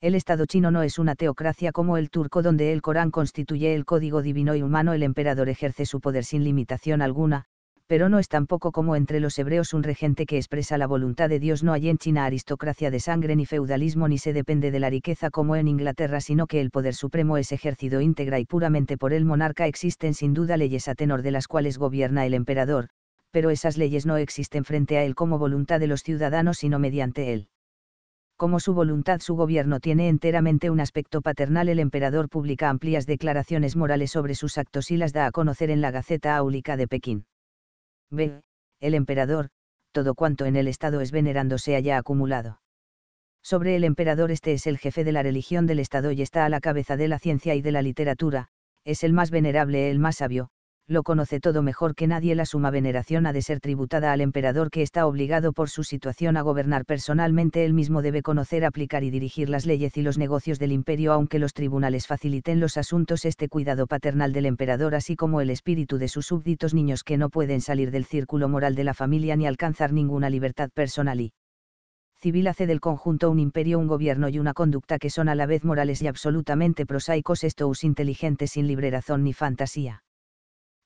El Estado chino no es una teocracia como el turco donde el Corán constituye el código divino y humano, el emperador ejerce su poder sin limitación alguna, pero no es tampoco como entre los hebreos un regente que expresa la voluntad de Dios. No hay en China aristocracia de sangre ni feudalismo ni se depende de la riqueza como en Inglaterra, sino que el poder supremo es ejercido íntegra y puramente por el monarca. Existen sin duda leyes a tenor de las cuales gobierna el emperador, pero esas leyes no existen frente a él como voluntad de los ciudadanos, sino mediante él como su voluntad su gobierno tiene enteramente un aspecto paternal el emperador publica amplias declaraciones morales sobre sus actos y las da a conocer en la Gaceta Áulica de Pekín. B. El emperador, todo cuanto en el Estado es venerando se haya acumulado. Sobre el emperador este es el jefe de la religión del Estado y está a la cabeza de la ciencia y de la literatura, es el más venerable, el más sabio, lo conoce todo mejor que nadie, la suma veneración ha de ser tributada al emperador que está obligado por su situación a gobernar personalmente, él mismo debe conocer, aplicar y dirigir las leyes y los negocios del imperio, aunque los tribunales faciliten los asuntos, este cuidado paternal del emperador, así como el espíritu de sus súbditos niños que no pueden salir del círculo moral de la familia ni alcanzar ninguna libertad personal y civil hace del conjunto un imperio, un gobierno y una conducta que son a la vez morales y absolutamente prosaicos, esto inteligentes, inteligente sin libre razón ni fantasía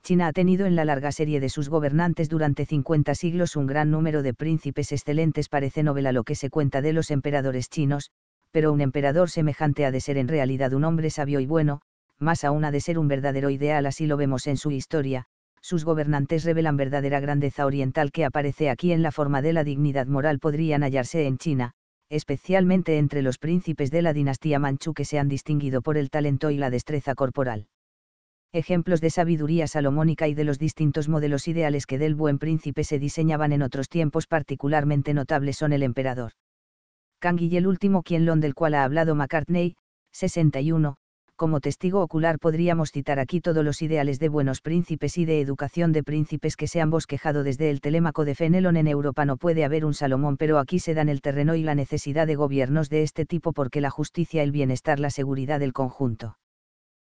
China ha tenido en la larga serie de sus gobernantes durante 50 siglos un gran número de príncipes excelentes. Parece novela lo que se cuenta de los emperadores chinos, pero un emperador semejante ha de ser en realidad un hombre sabio y bueno, más aún ha de ser un verdadero ideal, así lo vemos en su historia. Sus gobernantes revelan verdadera grandeza oriental que aparece aquí en la forma de la dignidad moral podrían hallarse en China, especialmente entre los príncipes de la dinastía Manchú que se han distinguido por el talento y la destreza corporal ejemplos de sabiduría salomónica y de los distintos modelos ideales que del buen príncipe se diseñaban en otros tiempos particularmente notables son el emperador. Kang y el último Quienlon del cual ha hablado McCartney, 61, como testigo ocular podríamos citar aquí todos los ideales de buenos príncipes y de educación de príncipes que se han bosquejado desde el Telémaco de Fenelon en Europa no puede haber un Salomón pero aquí se dan el terreno y la necesidad de gobiernos de este tipo porque la justicia el bienestar la seguridad del conjunto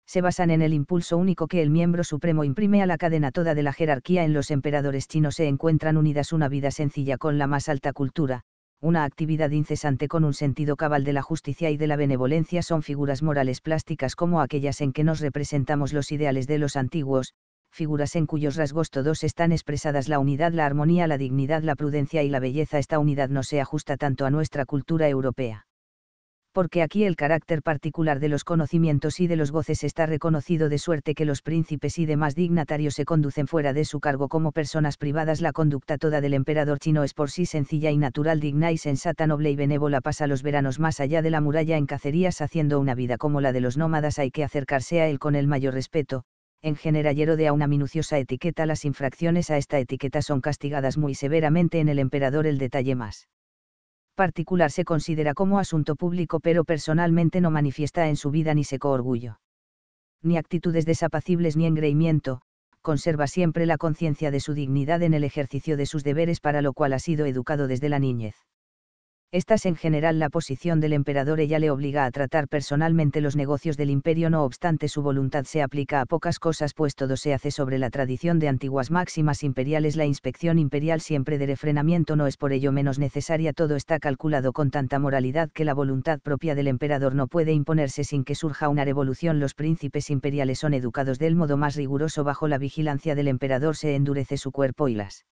se basan en el impulso único que el miembro supremo imprime a la cadena toda de la jerarquía. En los emperadores chinos se encuentran unidas una vida sencilla con la más alta cultura, una actividad incesante con un sentido cabal de la justicia y de la benevolencia son figuras morales plásticas como aquellas en que nos representamos los ideales de los antiguos, figuras en cuyos rasgos todos están expresadas la unidad, la armonía, la dignidad, la prudencia y la belleza. Esta unidad no se ajusta tanto a nuestra cultura europea porque aquí el carácter particular de los conocimientos y de los goces está reconocido de suerte que los príncipes y demás dignatarios se conducen fuera de su cargo como personas privadas. La conducta toda del emperador chino es por sí sencilla y natural, digna y sensata, noble y benévola. Pasa los veranos más allá de la muralla en cacerías haciendo una vida como la de los nómadas. Hay que acercarse a él con el mayor respeto. En general de a una minuciosa etiqueta las infracciones a esta etiqueta son castigadas muy severamente en el emperador el detalle más particular se considera como asunto público pero personalmente no manifiesta en su vida ni seco orgullo. Ni actitudes desapacibles ni engreimiento, conserva siempre la conciencia de su dignidad en el ejercicio de sus deberes para lo cual ha sido educado desde la niñez es en general la posición del emperador ella le obliga a tratar personalmente los negocios del imperio no obstante su voluntad se aplica a pocas cosas pues todo se hace sobre la tradición de antiguas máximas imperiales la inspección imperial siempre de refrenamiento no es por ello menos necesaria todo está calculado con tanta moralidad que la voluntad propia del emperador no puede imponerse sin que surja una revolución los príncipes imperiales son educados del modo más riguroso bajo la vigilancia del emperador se endurece su cuerpo y las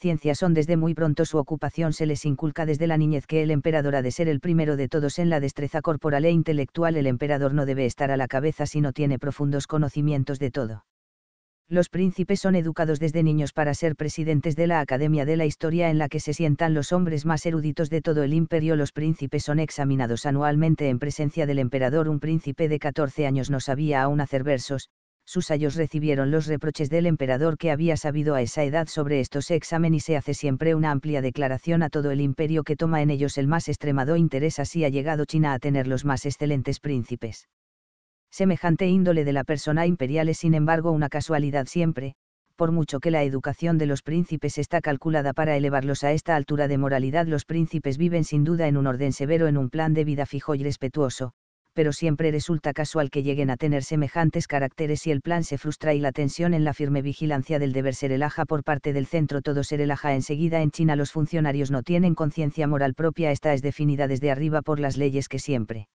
ciencias son desde muy pronto su ocupación se les inculca desde la niñez que el emperador ha de ser el primero de todos en la destreza corporal e intelectual el emperador no debe estar a la cabeza si no tiene profundos conocimientos de todo. Los príncipes son educados desde niños para ser presidentes de la Academia de la Historia en la que se sientan los hombres más eruditos de todo el imperio. Los príncipes son examinados anualmente en presencia del emperador. Un príncipe de 14 años no sabía aún hacer versos, sus ayos recibieron los reproches del emperador que había sabido a esa edad sobre estos examen y se hace siempre una amplia declaración a todo el imperio que toma en ellos el más extremado interés así ha llegado China a tener los más excelentes príncipes. Semejante índole de la persona imperial es sin embargo una casualidad siempre, por mucho que la educación de los príncipes está calculada para elevarlos a esta altura de moralidad los príncipes viven sin duda en un orden severo en un plan de vida fijo y respetuoso, pero siempre resulta casual que lleguen a tener semejantes caracteres y el plan se frustra y la tensión en la firme vigilancia del deber se elaja por parte del centro todo ser elaja enseguida en China los funcionarios no tienen conciencia moral propia esta es definida desde arriba por las leyes que siempre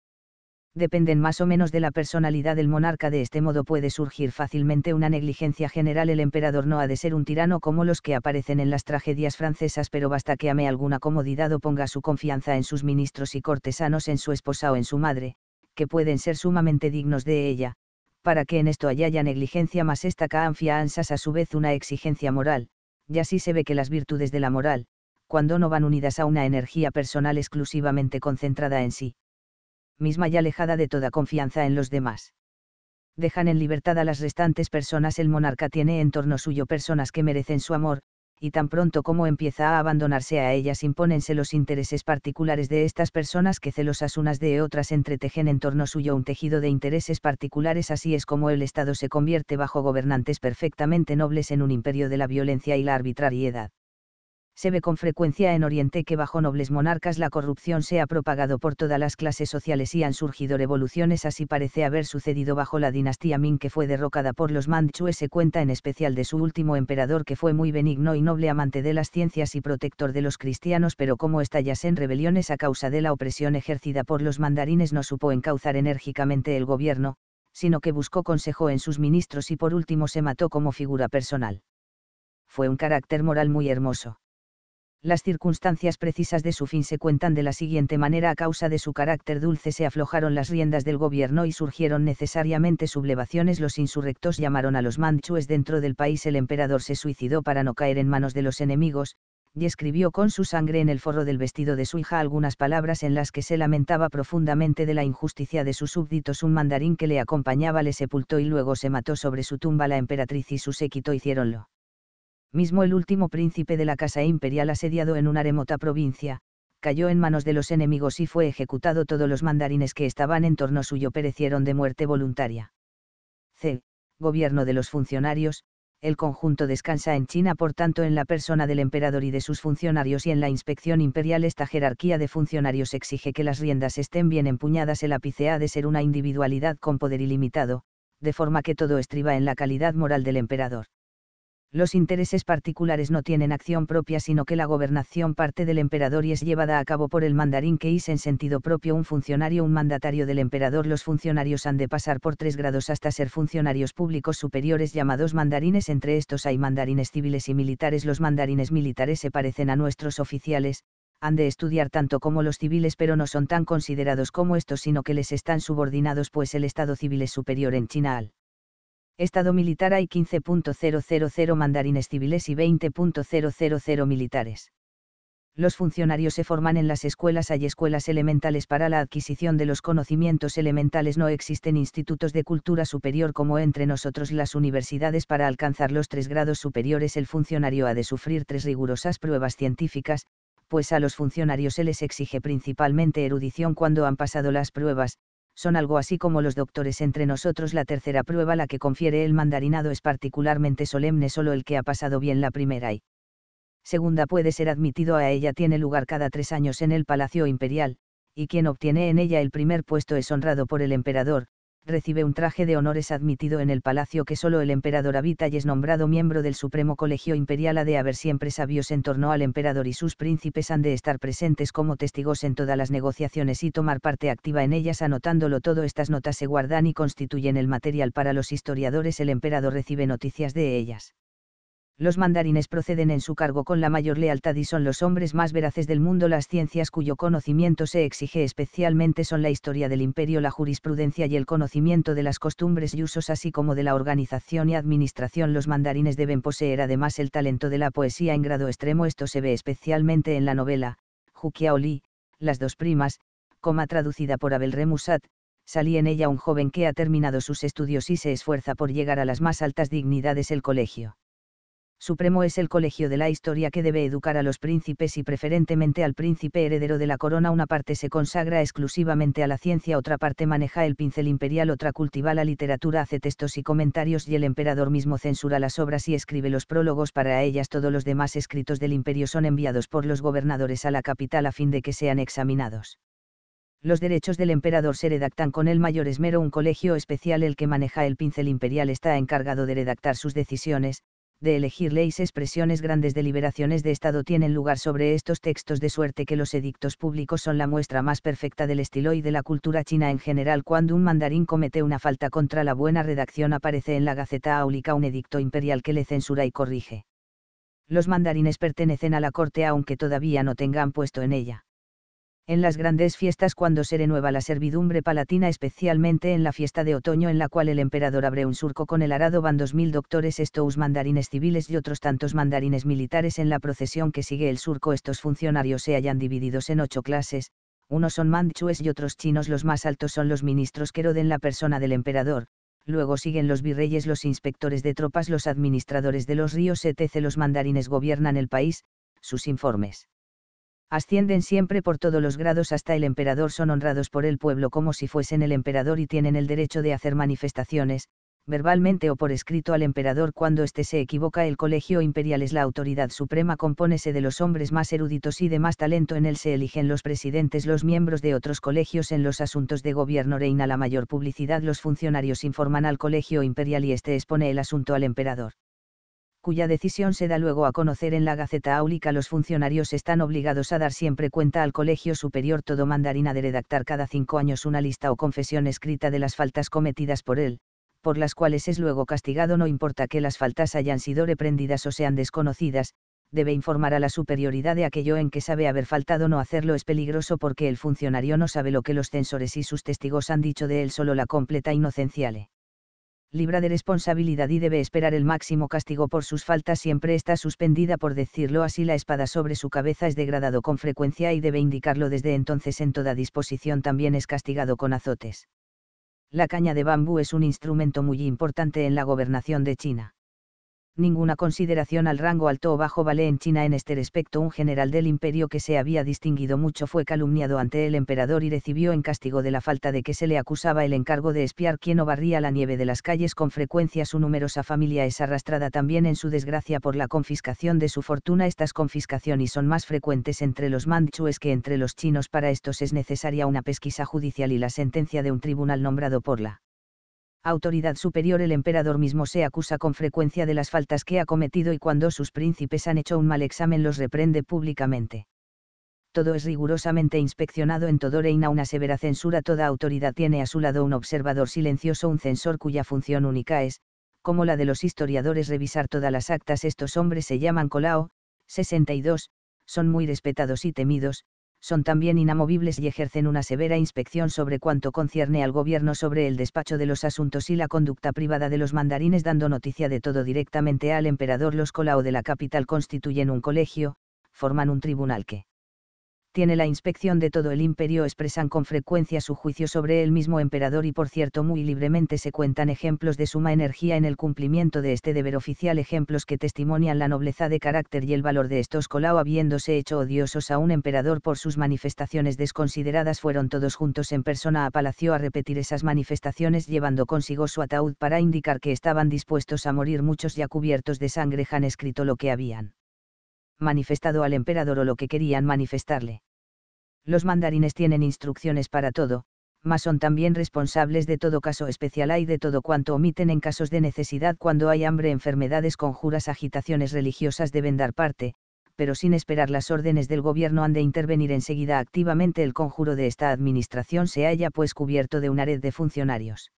dependen más o menos de la personalidad del monarca de este modo puede surgir fácilmente una negligencia general el emperador no ha de ser un tirano como los que aparecen en las tragedias francesas pero basta que ame alguna comodidad o ponga su confianza en sus ministros y cortesanos en su esposa o en su madre, que pueden ser sumamente dignos de ella, para que en esto haya negligencia más esta anfia a su vez una exigencia moral, y así se ve que las virtudes de la moral, cuando no van unidas a una energía personal exclusivamente concentrada en sí, misma y alejada de toda confianza en los demás. Dejan en libertad a las restantes personas el monarca tiene en torno suyo personas que merecen su amor, y tan pronto como empieza a abandonarse a ellas impónense los intereses particulares de estas personas que celosas unas de otras entretejen en torno suyo un tejido de intereses particulares así es como el Estado se convierte bajo gobernantes perfectamente nobles en un imperio de la violencia y la arbitrariedad se ve con frecuencia en Oriente que bajo nobles monarcas la corrupción se ha propagado por todas las clases sociales y han surgido revoluciones, así parece haber sucedido bajo la dinastía Ming que fue derrocada por los Manchúes, se cuenta en especial de su último emperador que fue muy benigno y noble amante de las ciencias y protector de los cristianos, pero como en rebeliones a causa de la opresión ejercida por los mandarines no supo encauzar enérgicamente el gobierno, sino que buscó consejo en sus ministros y por último se mató como figura personal. Fue un carácter moral muy hermoso las circunstancias precisas de su fin se cuentan de la siguiente manera a causa de su carácter dulce se aflojaron las riendas del gobierno y surgieron necesariamente sublevaciones los insurrectos llamaron a los manchúes dentro del país el emperador se suicidó para no caer en manos de los enemigos y escribió con su sangre en el forro del vestido de su hija algunas palabras en las que se lamentaba profundamente de la injusticia de sus súbditos un mandarín que le acompañaba le sepultó y luego se mató sobre su tumba la emperatriz y su séquito hicieronlo mismo el último príncipe de la Casa Imperial asediado en una remota provincia, cayó en manos de los enemigos y fue ejecutado todos los mandarines que estaban en torno suyo perecieron de muerte voluntaria. C. Gobierno de los funcionarios, el conjunto descansa en China por tanto en la persona del emperador y de sus funcionarios y en la inspección imperial esta jerarquía de funcionarios exige que las riendas estén bien empuñadas el ápice ha de ser una individualidad con poder ilimitado, de forma que todo estriba en la calidad moral del emperador los intereses particulares no tienen acción propia sino que la gobernación parte del emperador y es llevada a cabo por el mandarín que es en sentido propio un funcionario un mandatario del emperador los funcionarios han de pasar por tres grados hasta ser funcionarios públicos superiores llamados mandarines entre estos hay mandarines civiles y militares los mandarines militares se parecen a nuestros oficiales, han de estudiar tanto como los civiles pero no son tan considerados como estos sino que les están subordinados pues el estado civil es superior en China al Estado militar hay 15.000 mandarines civiles y 20.000 militares. Los funcionarios se forman en las escuelas, hay escuelas elementales para la adquisición de los conocimientos elementales, no existen institutos de cultura superior como entre nosotros las universidades para alcanzar los tres grados superiores el funcionario ha de sufrir tres rigurosas pruebas científicas, pues a los funcionarios se les exige principalmente erudición cuando han pasado las pruebas, son algo así como los doctores entre nosotros. La tercera prueba, la que confiere el mandarinado, es particularmente solemne, solo el que ha pasado bien la primera y segunda puede ser admitido a ella, tiene lugar cada tres años en el Palacio Imperial, y quien obtiene en ella el primer puesto es honrado por el emperador, recibe un traje de honores admitido en el palacio que solo el emperador habita y es nombrado miembro del Supremo Colegio Imperial ha de haber siempre sabios en torno al emperador y sus príncipes han de estar presentes como testigos en todas las negociaciones y tomar parte activa en ellas anotándolo todo estas notas se guardan y constituyen el material para los historiadores el emperador recibe noticias de ellas los mandarines proceden en su cargo con la mayor lealtad y son los hombres más veraces del mundo. Las ciencias cuyo conocimiento se exige especialmente son la historia del imperio, la jurisprudencia y el conocimiento de las costumbres y usos, así como de la organización y administración. Los mandarines deben poseer además el talento de la poesía en grado extremo. Esto se ve especialmente en la novela, Li, Las dos primas, coma traducida por Abel Remusat, salí en ella un joven que ha terminado sus estudios y se esfuerza por llegar a las más altas dignidades el colegio supremo es el colegio de la historia que debe educar a los príncipes y preferentemente al príncipe heredero de la corona. Una parte se consagra exclusivamente a la ciencia, otra parte maneja el pincel imperial, otra cultiva la literatura, hace textos y comentarios y el emperador mismo censura las obras y escribe los prólogos para ellas. Todos los demás escritos del imperio son enviados por los gobernadores a la capital a fin de que sean examinados los derechos del emperador se redactan con el mayor esmero. Un colegio especial, el que maneja el pincel imperial, está encargado de redactar sus decisiones, de elegir leyes, expresiones, grandes deliberaciones de Estado tienen lugar sobre estos textos de suerte que los edictos públicos son la muestra más perfecta del estilo y de la cultura china en general. Cuando un mandarín comete una falta contra la buena redacción aparece en la Gaceta Áulica un edicto imperial que le censura y corrige. Los mandarines pertenecen a la corte aunque todavía no tengan puesto en ella en las grandes fiestas cuando se renueva la servidumbre palatina especialmente en la fiesta de otoño en la cual el emperador abre un surco con el arado van dos mil doctores estos mandarines civiles y otros tantos mandarines militares en la procesión que sigue el surco estos funcionarios se hallan divididos en ocho clases, unos son manchues y otros chinos los más altos son los ministros que roden la persona del emperador, luego siguen los virreyes los inspectores de tropas los administradores de los ríos etc los mandarines gobiernan el país, sus informes ascienden siempre por todos los grados hasta el emperador, son honrados por el pueblo como si fuesen el emperador y tienen el derecho de hacer manifestaciones, verbalmente o por escrito al emperador cuando éste se equivoca. El colegio imperial es la autoridad suprema, compónese de los hombres más eruditos y de más talento. En él se eligen los presidentes, los miembros de otros colegios en los asuntos de gobierno reina la mayor publicidad. Los funcionarios informan al colegio imperial y éste expone el asunto al emperador cuya decisión se da luego a conocer en la Gaceta Áulica, los funcionarios están obligados a dar siempre cuenta al Colegio Superior Todo Mandarina de redactar cada cinco años una lista o confesión escrita de las faltas cometidas por él, por las cuales es luego castigado no importa que las faltas hayan sido reprendidas o sean desconocidas, debe informar a la superioridad de aquello en que sabe haber faltado no hacerlo es peligroso porque el funcionario no sabe lo que los censores y sus testigos han dicho de él solo la completa inocenciale libra de responsabilidad y debe esperar el máximo castigo por sus faltas, siempre está suspendida por decirlo así, la espada sobre su cabeza es degradado con frecuencia y debe indicarlo desde entonces en toda disposición también es castigado con azotes. La caña de bambú es un instrumento muy importante en la gobernación de China ninguna consideración al rango alto o bajo vale en China en este respecto. Un general del imperio que se había distinguido mucho fue calumniado ante el emperador y recibió en castigo de la falta de que se le acusaba el encargo de espiar quien o barría la nieve de las calles. Con frecuencia su numerosa familia es arrastrada también en su desgracia por la confiscación de su fortuna. Estas confiscaciones son más frecuentes entre los manchúes que entre los chinos. Para estos es necesaria una pesquisa judicial y la sentencia de un tribunal nombrado por la autoridad superior el emperador mismo se acusa con frecuencia de las faltas que ha cometido y cuando sus príncipes han hecho un mal examen los reprende públicamente. Todo es rigurosamente inspeccionado en todo reina una severa censura. Toda autoridad tiene a su lado un observador silencioso, un censor cuya función única es, como la de los historiadores, revisar todas las actas. Estos hombres se llaman Colao, 62, son muy respetados y temidos, son también inamovibles y ejercen una severa inspección sobre cuanto concierne al gobierno sobre el despacho de los asuntos y la conducta privada de los mandarines dando noticia de todo directamente al emperador los colao de la capital constituyen un colegio, forman un tribunal que tiene la inspección de todo el imperio expresan con frecuencia su juicio sobre el mismo emperador y por cierto muy libremente se cuentan ejemplos de suma energía en el cumplimiento de este deber oficial, ejemplos que testimonian la nobleza de carácter y el valor de estos Colao habiéndose hecho odiosos a un emperador por sus manifestaciones desconsideradas fueron todos juntos en persona a palacio a repetir esas manifestaciones llevando consigo su ataúd para indicar que estaban dispuestos a morir muchos ya cubiertos de sangre han escrito lo que habían manifestado al emperador o lo que querían manifestarle los mandarines tienen instrucciones para todo, mas son también responsables de todo caso especial hay de todo cuanto omiten en casos de necesidad cuando hay hambre, enfermedades, conjuras, agitaciones religiosas deben dar parte, pero sin esperar las órdenes del gobierno han de intervenir enseguida activamente el conjuro de esta administración se halla pues cubierto de una red de funcionarios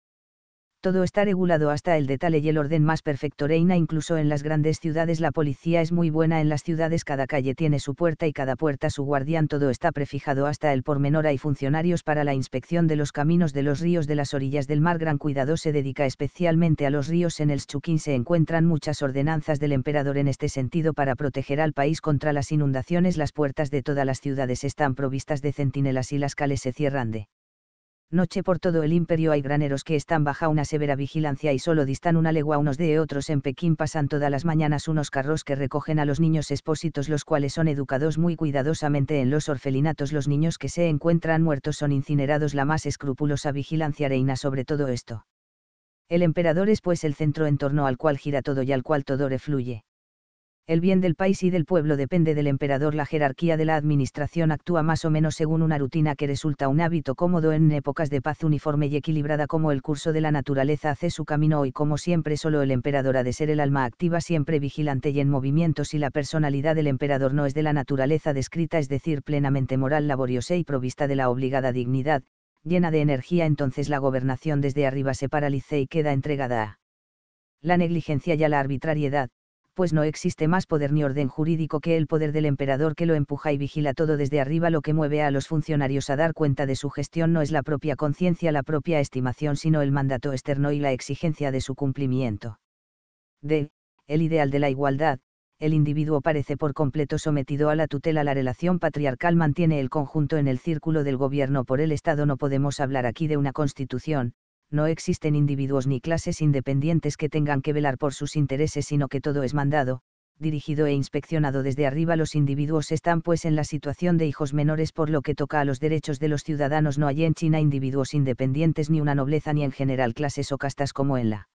todo está regulado hasta el detalle y el orden más perfecto reina incluso en las grandes ciudades. La policía es muy buena en las ciudades, cada calle tiene su puerta y cada puerta su guardián, todo está prefijado hasta el pormenor. Hay funcionarios para la inspección de los caminos de los ríos de las orillas del mar. Gran cuidado se dedica especialmente a los ríos. En el Chuquín se encuentran muchas ordenanzas del emperador en este sentido para proteger al país contra las inundaciones. Las puertas de todas las ciudades están provistas de centinelas y las calles se cierran de noche por todo el imperio hay graneros que están bajo una severa vigilancia y solo distan una legua unos de otros. En Pekín pasan todas las mañanas unos carros que recogen a los niños expósitos los cuales son educados muy cuidadosamente en los orfelinatos. Los niños que se encuentran muertos son incinerados. La más escrupulosa vigilancia reina sobre todo esto. El emperador es pues el centro en torno al cual gira todo y al cual todo refluye el bien del país y del pueblo depende del emperador. La jerarquía de la administración actúa más o menos según una rutina que resulta un hábito cómodo en épocas de paz uniforme y equilibrada como el curso de la naturaleza hace su camino hoy como siempre solo el emperador ha de ser el alma activa siempre vigilante y en movimiento si la personalidad del emperador no es de la naturaleza descrita es decir plenamente moral laboriosa y provista de la obligada dignidad, llena de energía entonces la gobernación desde arriba se paralice y queda entregada a la negligencia y a la arbitrariedad, pues no existe más poder ni orden jurídico que el poder del emperador que lo empuja y vigila todo desde arriba. Lo que mueve a los funcionarios a dar cuenta de su gestión no es la propia conciencia, la propia estimación, sino el mandato externo y la exigencia de su cumplimiento. D. El ideal de la igualdad, el individuo parece por completo sometido a la tutela. La relación patriarcal mantiene el conjunto en el círculo del gobierno por el Estado. No podemos hablar aquí de una constitución, no existen individuos ni clases independientes que tengan que velar por sus intereses, sino que todo es mandado, dirigido e inspeccionado desde arriba. Los individuos están pues en la situación de hijos menores por lo que toca a los derechos de los ciudadanos. No hay en China individuos independientes ni una nobleza ni en general clases o castas como en la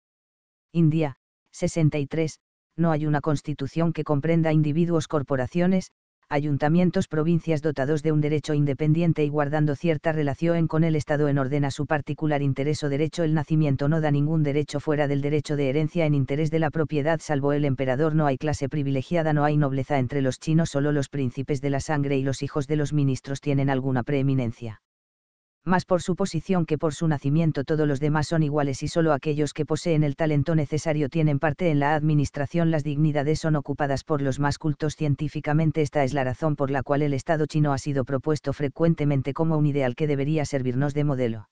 India. 63. No hay una constitución que comprenda individuos, corporaciones, ayuntamientos provincias dotados de un derecho independiente y guardando cierta relación con el Estado en orden a su particular interés o derecho el nacimiento no da ningún derecho fuera del derecho de herencia en interés de la propiedad salvo el emperador no hay clase privilegiada no hay nobleza entre los chinos solo los príncipes de la sangre y los hijos de los ministros tienen alguna preeminencia más por su posición que por su nacimiento todos los demás son iguales y solo aquellos que poseen el talento necesario tienen parte en la administración. Las dignidades son ocupadas por los más cultos científicamente. Esta es la razón por la cual el Estado chino ha sido propuesto frecuentemente como un ideal que debería servirnos de modelo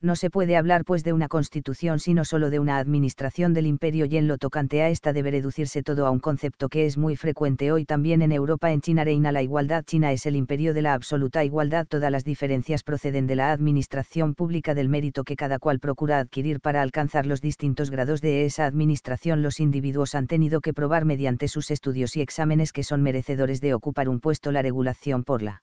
no se puede hablar pues de una constitución sino solo de una administración del imperio y en lo tocante a esta debe reducirse todo a un concepto que es muy frecuente hoy también en Europa en China reina la igualdad China es el imperio de la absoluta igualdad todas las diferencias proceden de la administración pública del mérito que cada cual procura adquirir para alcanzar los distintos grados de esa administración los individuos han tenido que probar mediante sus estudios y exámenes que son merecedores de ocupar un puesto la regulación por la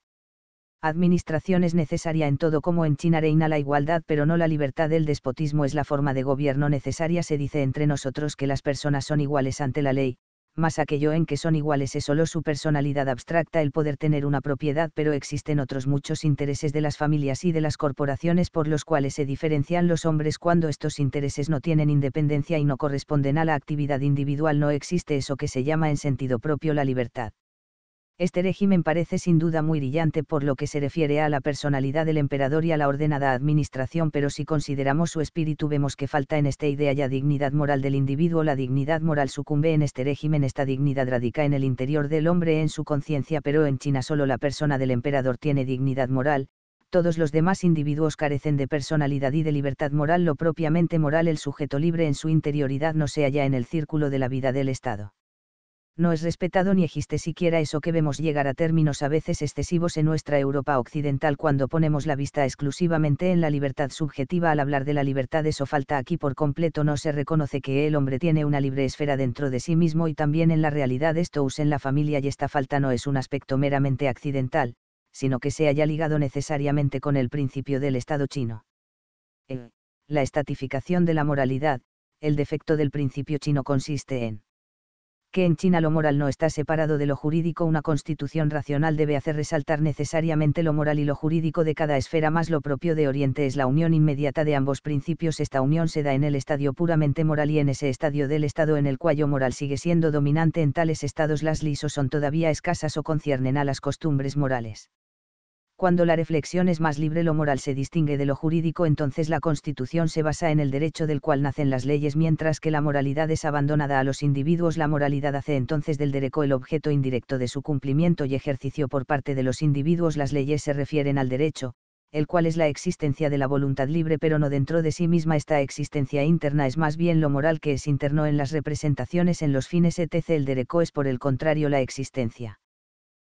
administración es necesaria en todo como en China reina la igualdad pero no la libertad el despotismo es la forma de gobierno necesaria se dice entre nosotros que las personas son iguales ante la ley, más aquello en que son iguales es solo su personalidad abstracta el poder tener una propiedad pero existen otros muchos intereses de las familias y de las corporaciones por los cuales se diferencian los hombres cuando estos intereses no tienen independencia y no corresponden a la actividad individual no existe eso que se llama en sentido propio la libertad. Este régimen parece sin duda muy brillante por lo que se refiere a la personalidad del emperador y a la ordenada administración, pero si consideramos su espíritu vemos que falta en esta idea ya dignidad moral del individuo. La dignidad moral sucumbe en este régimen, esta dignidad radica en el interior del hombre, en su conciencia, pero en China solo la persona del emperador tiene dignidad moral, todos los demás individuos carecen de personalidad y de libertad moral. Lo propiamente moral, el sujeto libre en su interioridad no se halla en el círculo de la vida del Estado no es respetado ni existe siquiera eso que vemos llegar a términos a veces excesivos en nuestra Europa occidental cuando ponemos la vista exclusivamente en la libertad subjetiva al hablar de la libertad eso falta aquí por completo no se reconoce que el hombre tiene una libre esfera dentro de sí mismo y también en la realidad esto usa en la familia y esta falta no es un aspecto meramente accidental, sino que se haya ligado necesariamente con el principio del Estado chino. E. La estatificación de la moralidad, el defecto del principio chino consiste en que en China lo moral no está separado de lo jurídico, una constitución racional debe hacer resaltar necesariamente lo moral y lo jurídico de cada esfera, más lo propio de Oriente es la unión inmediata de ambos principios. Esta unión se da en el estadio puramente moral y en ese estadio del Estado en el cual lo moral sigue siendo dominante en tales estados las lisos son todavía escasas o conciernen a las costumbres morales cuando la reflexión es más libre lo moral se distingue de lo jurídico, entonces la constitución se basa en el derecho del cual nacen las leyes, mientras que la moralidad es abandonada a los individuos, la moralidad hace entonces del derecho el objeto indirecto de su cumplimiento y ejercicio por parte de los individuos, las leyes se refieren al derecho, el cual es la existencia de la voluntad libre pero no dentro de sí misma esta existencia interna es más bien lo moral que es interno en las representaciones en los fines etc. El derecho es por el contrario la existencia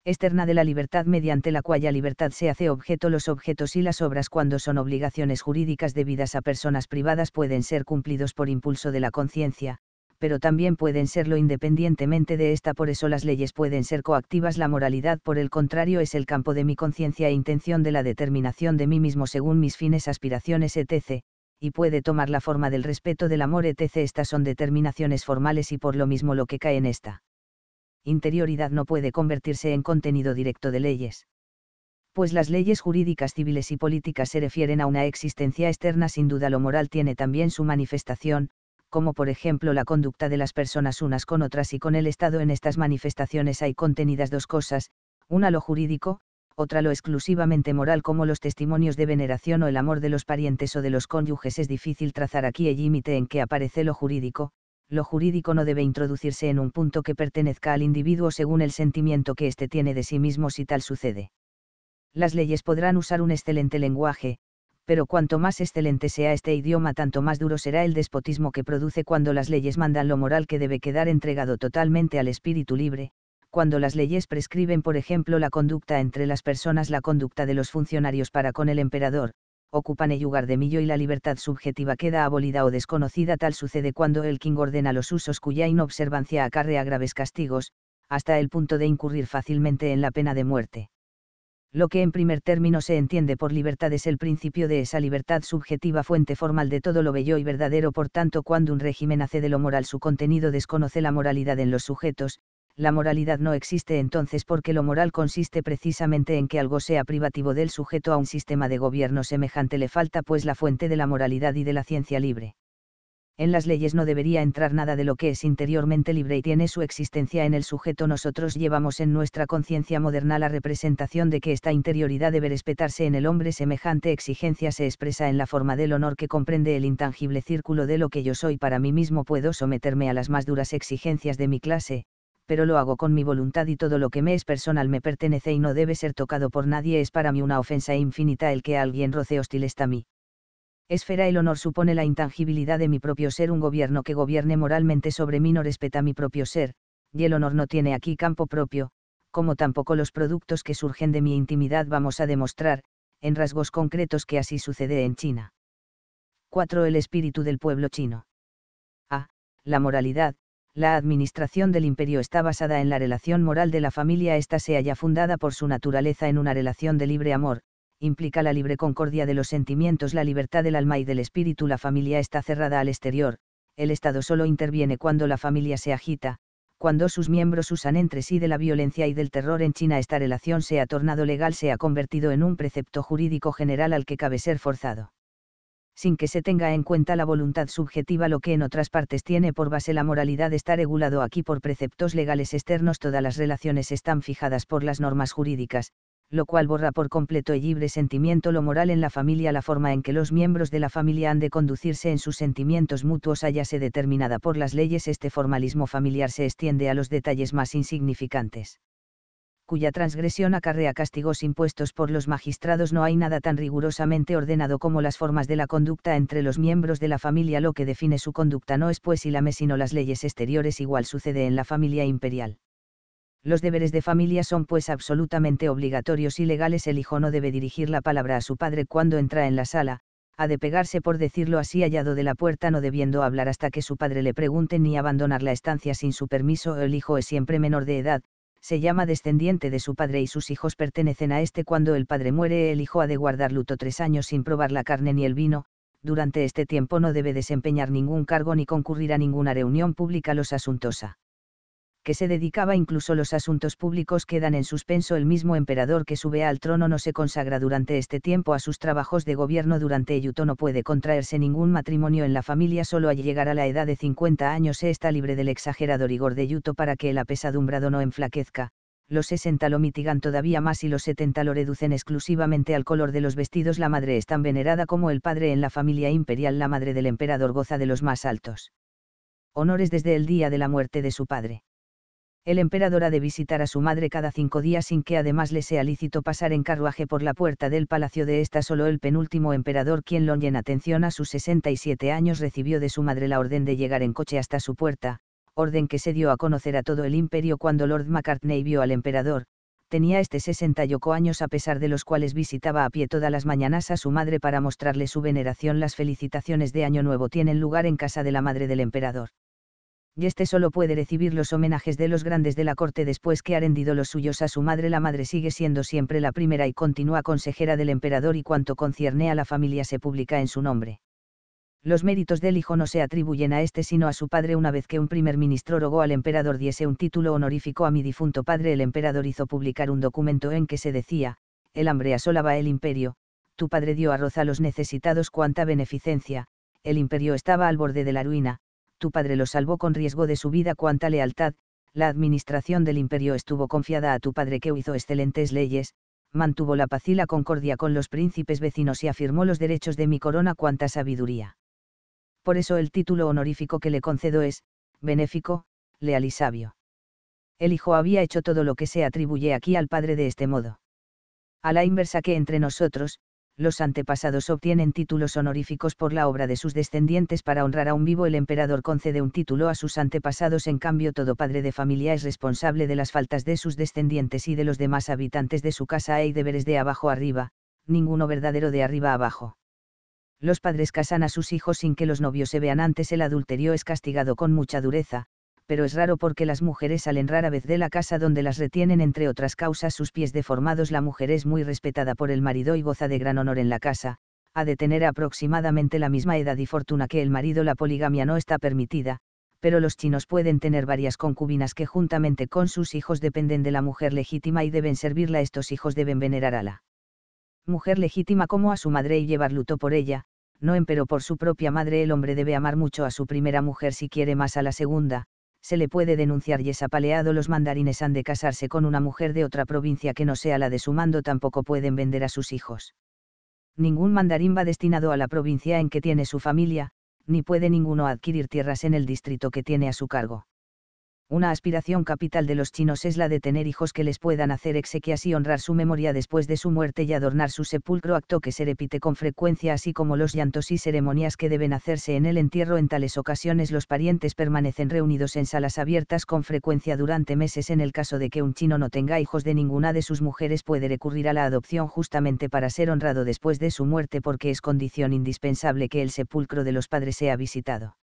externa de la libertad mediante la cual libertad se hace objeto. Los objetos y las obras cuando son obligaciones jurídicas debidas a personas privadas pueden ser cumplidos por impulso de la conciencia, pero también pueden serlo independientemente de esta, por eso las leyes pueden ser coactivas, la moralidad por el contrario es el campo de mi conciencia e intención de la determinación de mí mismo según mis fines, aspiraciones, etc., y puede tomar la forma del respeto del amor, etc. Estas son determinaciones formales y por lo mismo lo que cae en esta interioridad no puede convertirse en contenido directo de leyes. Pues las leyes jurídicas civiles y políticas se refieren a una existencia externa, sin duda lo moral tiene también su manifestación, como por ejemplo la conducta de las personas unas con otras y con el Estado. En estas manifestaciones hay contenidas dos cosas, una lo jurídico, otra lo exclusivamente moral como los testimonios de veneración o el amor de los parientes o de los cónyuges. Es difícil trazar aquí el límite en que aparece lo jurídico, lo jurídico no debe introducirse en un punto que pertenezca al individuo según el sentimiento que éste tiene de sí mismo si tal sucede. Las leyes podrán usar un excelente lenguaje, pero cuanto más excelente sea este idioma, tanto más duro será el despotismo que produce cuando las leyes mandan lo moral que debe quedar entregado totalmente al espíritu libre, cuando las leyes prescriben, por ejemplo, la conducta entre las personas, la conducta de los funcionarios para con el emperador, ocupan el lugar de millo y la libertad subjetiva queda abolida o desconocida. Tal sucede cuando el king ordena los usos cuya inobservancia acarrea graves castigos, hasta el punto de incurrir fácilmente en la pena de muerte. Lo que en primer término se entiende por libertad es el principio de esa libertad subjetiva fuente formal de todo lo bello y verdadero, por tanto cuando un régimen hace de lo moral su contenido desconoce la moralidad en los sujetos, la moralidad no existe entonces porque lo moral consiste precisamente en que algo sea privativo del sujeto a un sistema de gobierno semejante le falta pues la fuente de la moralidad y de la ciencia libre. En las leyes no debería entrar nada de lo que es interiormente libre y tiene su existencia en el sujeto. Nosotros llevamos en nuestra conciencia moderna la representación de que esta interioridad debe respetarse en el hombre. Semejante exigencia se expresa en la forma del honor que comprende el intangible círculo de lo que yo soy para mí mismo. Puedo someterme a las más duras exigencias de mi clase, pero lo hago con mi voluntad y todo lo que me es personal me pertenece y no debe ser tocado por nadie. Es para mí una ofensa infinita el que alguien roce hostil está mí. Esfera el honor supone la intangibilidad de mi propio ser, un gobierno que gobierne moralmente sobre mí no respeta mi propio ser, y el honor no tiene aquí campo propio, como tampoco los productos que surgen de mi intimidad vamos a demostrar, en rasgos concretos que así sucede en China. 4. El espíritu del pueblo chino. A. La moralidad, la administración del imperio está basada en la relación moral de la familia, esta se halla fundada por su naturaleza en una relación de libre amor, implica la libre concordia de los sentimientos, la libertad del alma y del espíritu, la familia está cerrada al exterior, el Estado solo interviene cuando la familia se agita, cuando sus miembros usan entre sí de la violencia y del terror en China esta relación se ha tornado legal, se ha convertido en un precepto jurídico general al que cabe ser forzado sin que se tenga en cuenta la voluntad subjetiva lo que en otras partes tiene por base la moralidad está regulado aquí por preceptos legales externos todas las relaciones están fijadas por las normas jurídicas, lo cual borra por completo el libre sentimiento lo moral en la familia la forma en que los miembros de la familia han de conducirse en sus sentimientos mutuos hayase determinada por las leyes este formalismo familiar se extiende a los detalles más insignificantes cuya transgresión acarrea castigos impuestos por los magistrados, no hay nada tan rigurosamente ordenado como las formas de la conducta entre los miembros de la familia. Lo que define su conducta no es pues Ilame, sino las leyes exteriores. Igual sucede en la familia imperial. Los deberes de familia son pues absolutamente obligatorios y legales. El hijo no debe dirigir la palabra a su padre cuando entra en la sala, ha de pegarse por decirlo así hallado de la puerta no debiendo hablar hasta que su padre le pregunte ni abandonar la estancia sin su permiso. El hijo es siempre menor de edad, se llama descendiente de su padre y sus hijos pertenecen a este cuando el padre muere el hijo ha de guardar luto tres años sin probar la carne ni el vino, durante este tiempo no debe desempeñar ningún cargo ni concurrir a ninguna reunión pública los asuntosa que se dedicaba incluso los asuntos públicos quedan en suspenso el mismo emperador que sube al trono no se consagra durante este tiempo a sus trabajos de gobierno durante yuto no puede contraerse ningún matrimonio en la familia solo al llegar a la edad de 50 años se está libre del exagerado rigor de Yuto para que el apesadumbrado no enflaquezca, los 60 lo mitigan todavía más y los 70 lo reducen exclusivamente al color de los vestidos. La madre es tan venerada como el padre en la familia imperial. La madre del emperador goza de los más altos honores desde el día de la muerte de su padre el emperador ha de visitar a su madre cada cinco días sin que además le sea lícito pasar en carruaje por la puerta del palacio de esta solo el penúltimo emperador quien lo en atención a sus 67 años recibió de su madre la orden de llegar en coche hasta su puerta, orden que se dio a conocer a todo el imperio cuando Lord McCartney vio al emperador, tenía este 68 años a pesar de los cuales visitaba a pie todas las mañanas a su madre para mostrarle su veneración las felicitaciones de Año Nuevo tienen lugar en casa de la madre del emperador y este solo puede recibir los homenajes de los grandes de la corte después que ha rendido los suyos a su madre. La madre sigue siendo siempre la primera y continúa consejera del emperador y cuanto concierne a la familia se publica en su nombre. Los méritos del hijo no se atribuyen a este sino a su padre una vez que un primer ministro rogó al emperador diese un título honorífico a mi difunto padre el emperador hizo publicar un documento en que se decía, el hambre asolaba el imperio, tu padre dio arroz a los necesitados cuánta beneficencia, el imperio estaba al borde de la ruina, tu padre lo salvó con riesgo de su vida. Cuánta lealtad, la administración del imperio estuvo confiada a tu padre que hizo excelentes leyes, mantuvo la paz y la concordia con los príncipes vecinos y afirmó los derechos de mi corona. Cuánta sabiduría. Por eso el título honorífico que le concedo es, benéfico, leal y sabio. El hijo había hecho todo lo que se atribuye aquí al padre de este modo. A la inversa que entre nosotros, los antepasados obtienen títulos honoríficos por la obra de sus descendientes para honrar a un vivo el emperador concede un título a sus antepasados en cambio todo padre de familia es responsable de las faltas de sus descendientes y de los demás habitantes de su casa hay deberes de abajo arriba, ninguno verdadero de arriba abajo. Los padres casan a sus hijos sin que los novios se vean antes el adulterio es castigado con mucha dureza, pero es raro porque las mujeres salen rara vez de la casa donde las retienen entre otras causas sus pies deformados. La mujer es muy respetada por el marido y goza de gran honor en la casa, ha de tener aproximadamente la misma edad y fortuna que el marido. La poligamia no está permitida, pero los chinos pueden tener varias concubinas que juntamente con sus hijos dependen de la mujer legítima y deben servirla. Estos hijos deben venerar a la mujer legítima como a su madre y llevar luto por ella, no pero por su propia madre el hombre debe amar mucho a su primera mujer si quiere más a la segunda, se le puede denunciar y es apaleado. Los mandarines han de casarse con una mujer de otra provincia que no sea la de su mando, tampoco pueden vender a sus hijos. Ningún mandarín va destinado a la provincia en que tiene su familia, ni puede ninguno adquirir tierras en el distrito que tiene a su cargo. Una aspiración capital de los chinos es la de tener hijos que les puedan hacer exequias y honrar su memoria después de su muerte y adornar su sepulcro, acto que se repite con frecuencia, así como los llantos y ceremonias que deben hacerse en el entierro. En tales ocasiones los parientes permanecen reunidos en salas abiertas con frecuencia durante meses. En el caso de que un chino no tenga hijos de ninguna de sus mujeres puede recurrir a la adopción justamente para ser honrado después de su muerte porque es condición indispensable que el sepulcro de los padres sea visitado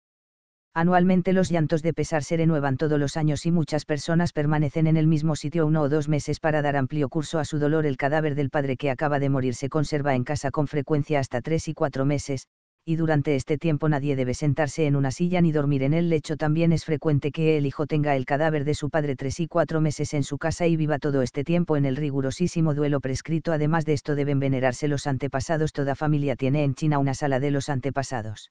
Anualmente los llantos de pesar se renuevan todos los años y muchas personas permanecen en el mismo sitio uno o dos meses para dar amplio curso a su dolor. El cadáver del padre que acaba de morir se conserva en casa con frecuencia hasta tres y cuatro meses, y durante este tiempo nadie debe sentarse en una silla ni dormir en el lecho. También es frecuente que el hijo tenga el cadáver de su padre tres y cuatro meses en su casa y viva todo este tiempo en el rigurosísimo duelo prescrito. Además de esto deben venerarse los antepasados. Toda familia tiene en China una sala de los antepasados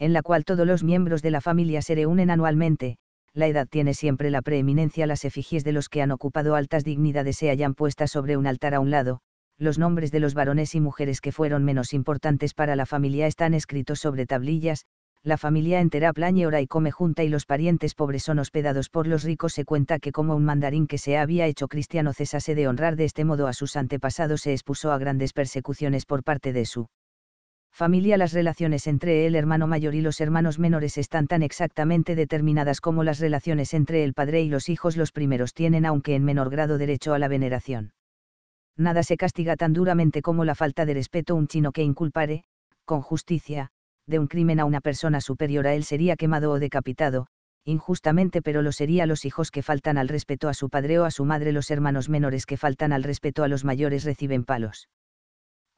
en la cual todos los miembros de la familia se reúnen anualmente, la edad tiene siempre la preeminencia, las efigies de los que han ocupado altas dignidades se hayan puestas sobre un altar a un lado, los nombres de los varones y mujeres que fueron menos importantes para la familia están escritos sobre tablillas, la familia entera plañe ora y come junta y los parientes pobres son hospedados por los ricos se cuenta que como un mandarín que se había hecho cristiano cesase de honrar de este modo a sus antepasados se expuso a grandes persecuciones por parte de su familia las relaciones entre el hermano mayor y los hermanos menores están tan exactamente determinadas como las relaciones entre el padre y los hijos los primeros tienen aunque en menor grado derecho a la veneración. Nada se castiga tan duramente como la falta de respeto un chino que inculpare, con justicia, de un crimen a una persona superior a él sería quemado o decapitado, injustamente pero lo sería los hijos que faltan al respeto a su padre o a su madre los hermanos menores que faltan al respeto a los mayores reciben palos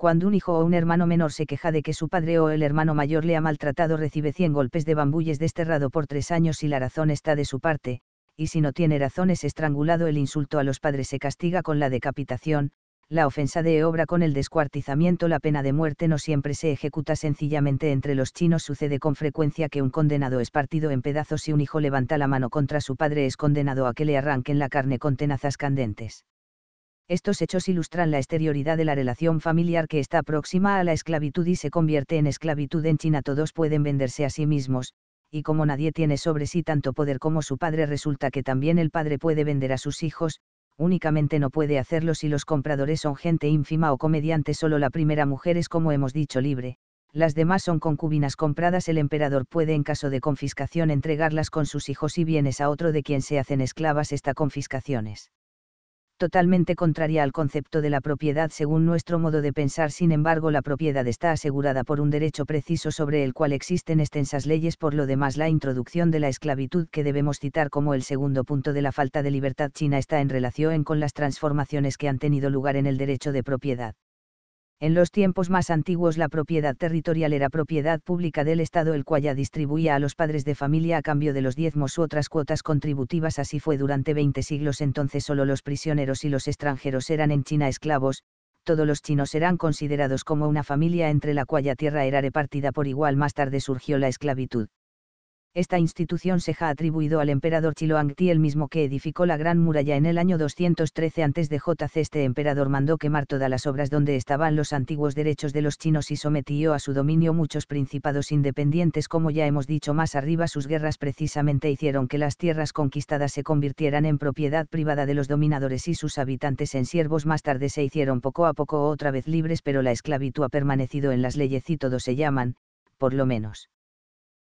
cuando un hijo o un hermano menor se queja de que su padre o el hermano mayor le ha maltratado recibe 100 golpes de bambú y es desterrado por tres años si la razón está de su parte, y si no tiene razón es estrangulado el insulto a los padres se castiga con la decapitación, la ofensa de obra con el descuartizamiento la pena de muerte no siempre se ejecuta sencillamente entre los chinos sucede con frecuencia que un condenado es partido en pedazos y un hijo levanta la mano contra su padre es condenado a que le arranquen la carne con tenazas candentes estos hechos ilustran la exterioridad de la relación familiar que está próxima a la esclavitud y se convierte en esclavitud en China. Todos pueden venderse a sí mismos, y como nadie tiene sobre sí tanto poder como su padre, resulta que también el padre puede vender a sus hijos, únicamente no puede hacerlo si los compradores son gente ínfima o comediante. Solo la primera mujer es, como hemos dicho, libre. Las demás son concubinas compradas. El emperador puede, en caso de confiscación, entregarlas con sus hijos y bienes a otro de quien se hacen esclavas. Estas confiscaciones totalmente contraria al concepto de la propiedad según nuestro modo de pensar. Sin embargo, la propiedad está asegurada por un derecho preciso sobre el cual existen extensas leyes. Por lo demás, la introducción de la esclavitud que debemos citar como el segundo punto de la falta de libertad china está en relación con las transformaciones que han tenido lugar en el derecho de propiedad. En los tiempos más antiguos la propiedad territorial era propiedad pública del Estado el cual ya distribuía a los padres de familia a cambio de los diezmos u otras cuotas contributivas. Así fue durante 20 siglos entonces solo los prisioneros y los extranjeros eran en China esclavos, todos los chinos eran considerados como una familia entre la cual la tierra era repartida por igual. Más tarde surgió la esclavitud. Esta institución se ha atribuido al emperador Chiloangti el mismo que edificó la gran muralla en el año 213 antes de JC. Este emperador mandó quemar todas las obras donde estaban los antiguos derechos de los chinos y sometió a su dominio muchos principados independientes como ya hemos dicho más arriba sus guerras precisamente hicieron que las tierras conquistadas se convirtieran en propiedad privada de los dominadores y sus habitantes en siervos más tarde se hicieron poco a poco otra vez libres pero la esclavitud ha permanecido en las leyes y todos se llaman, por lo menos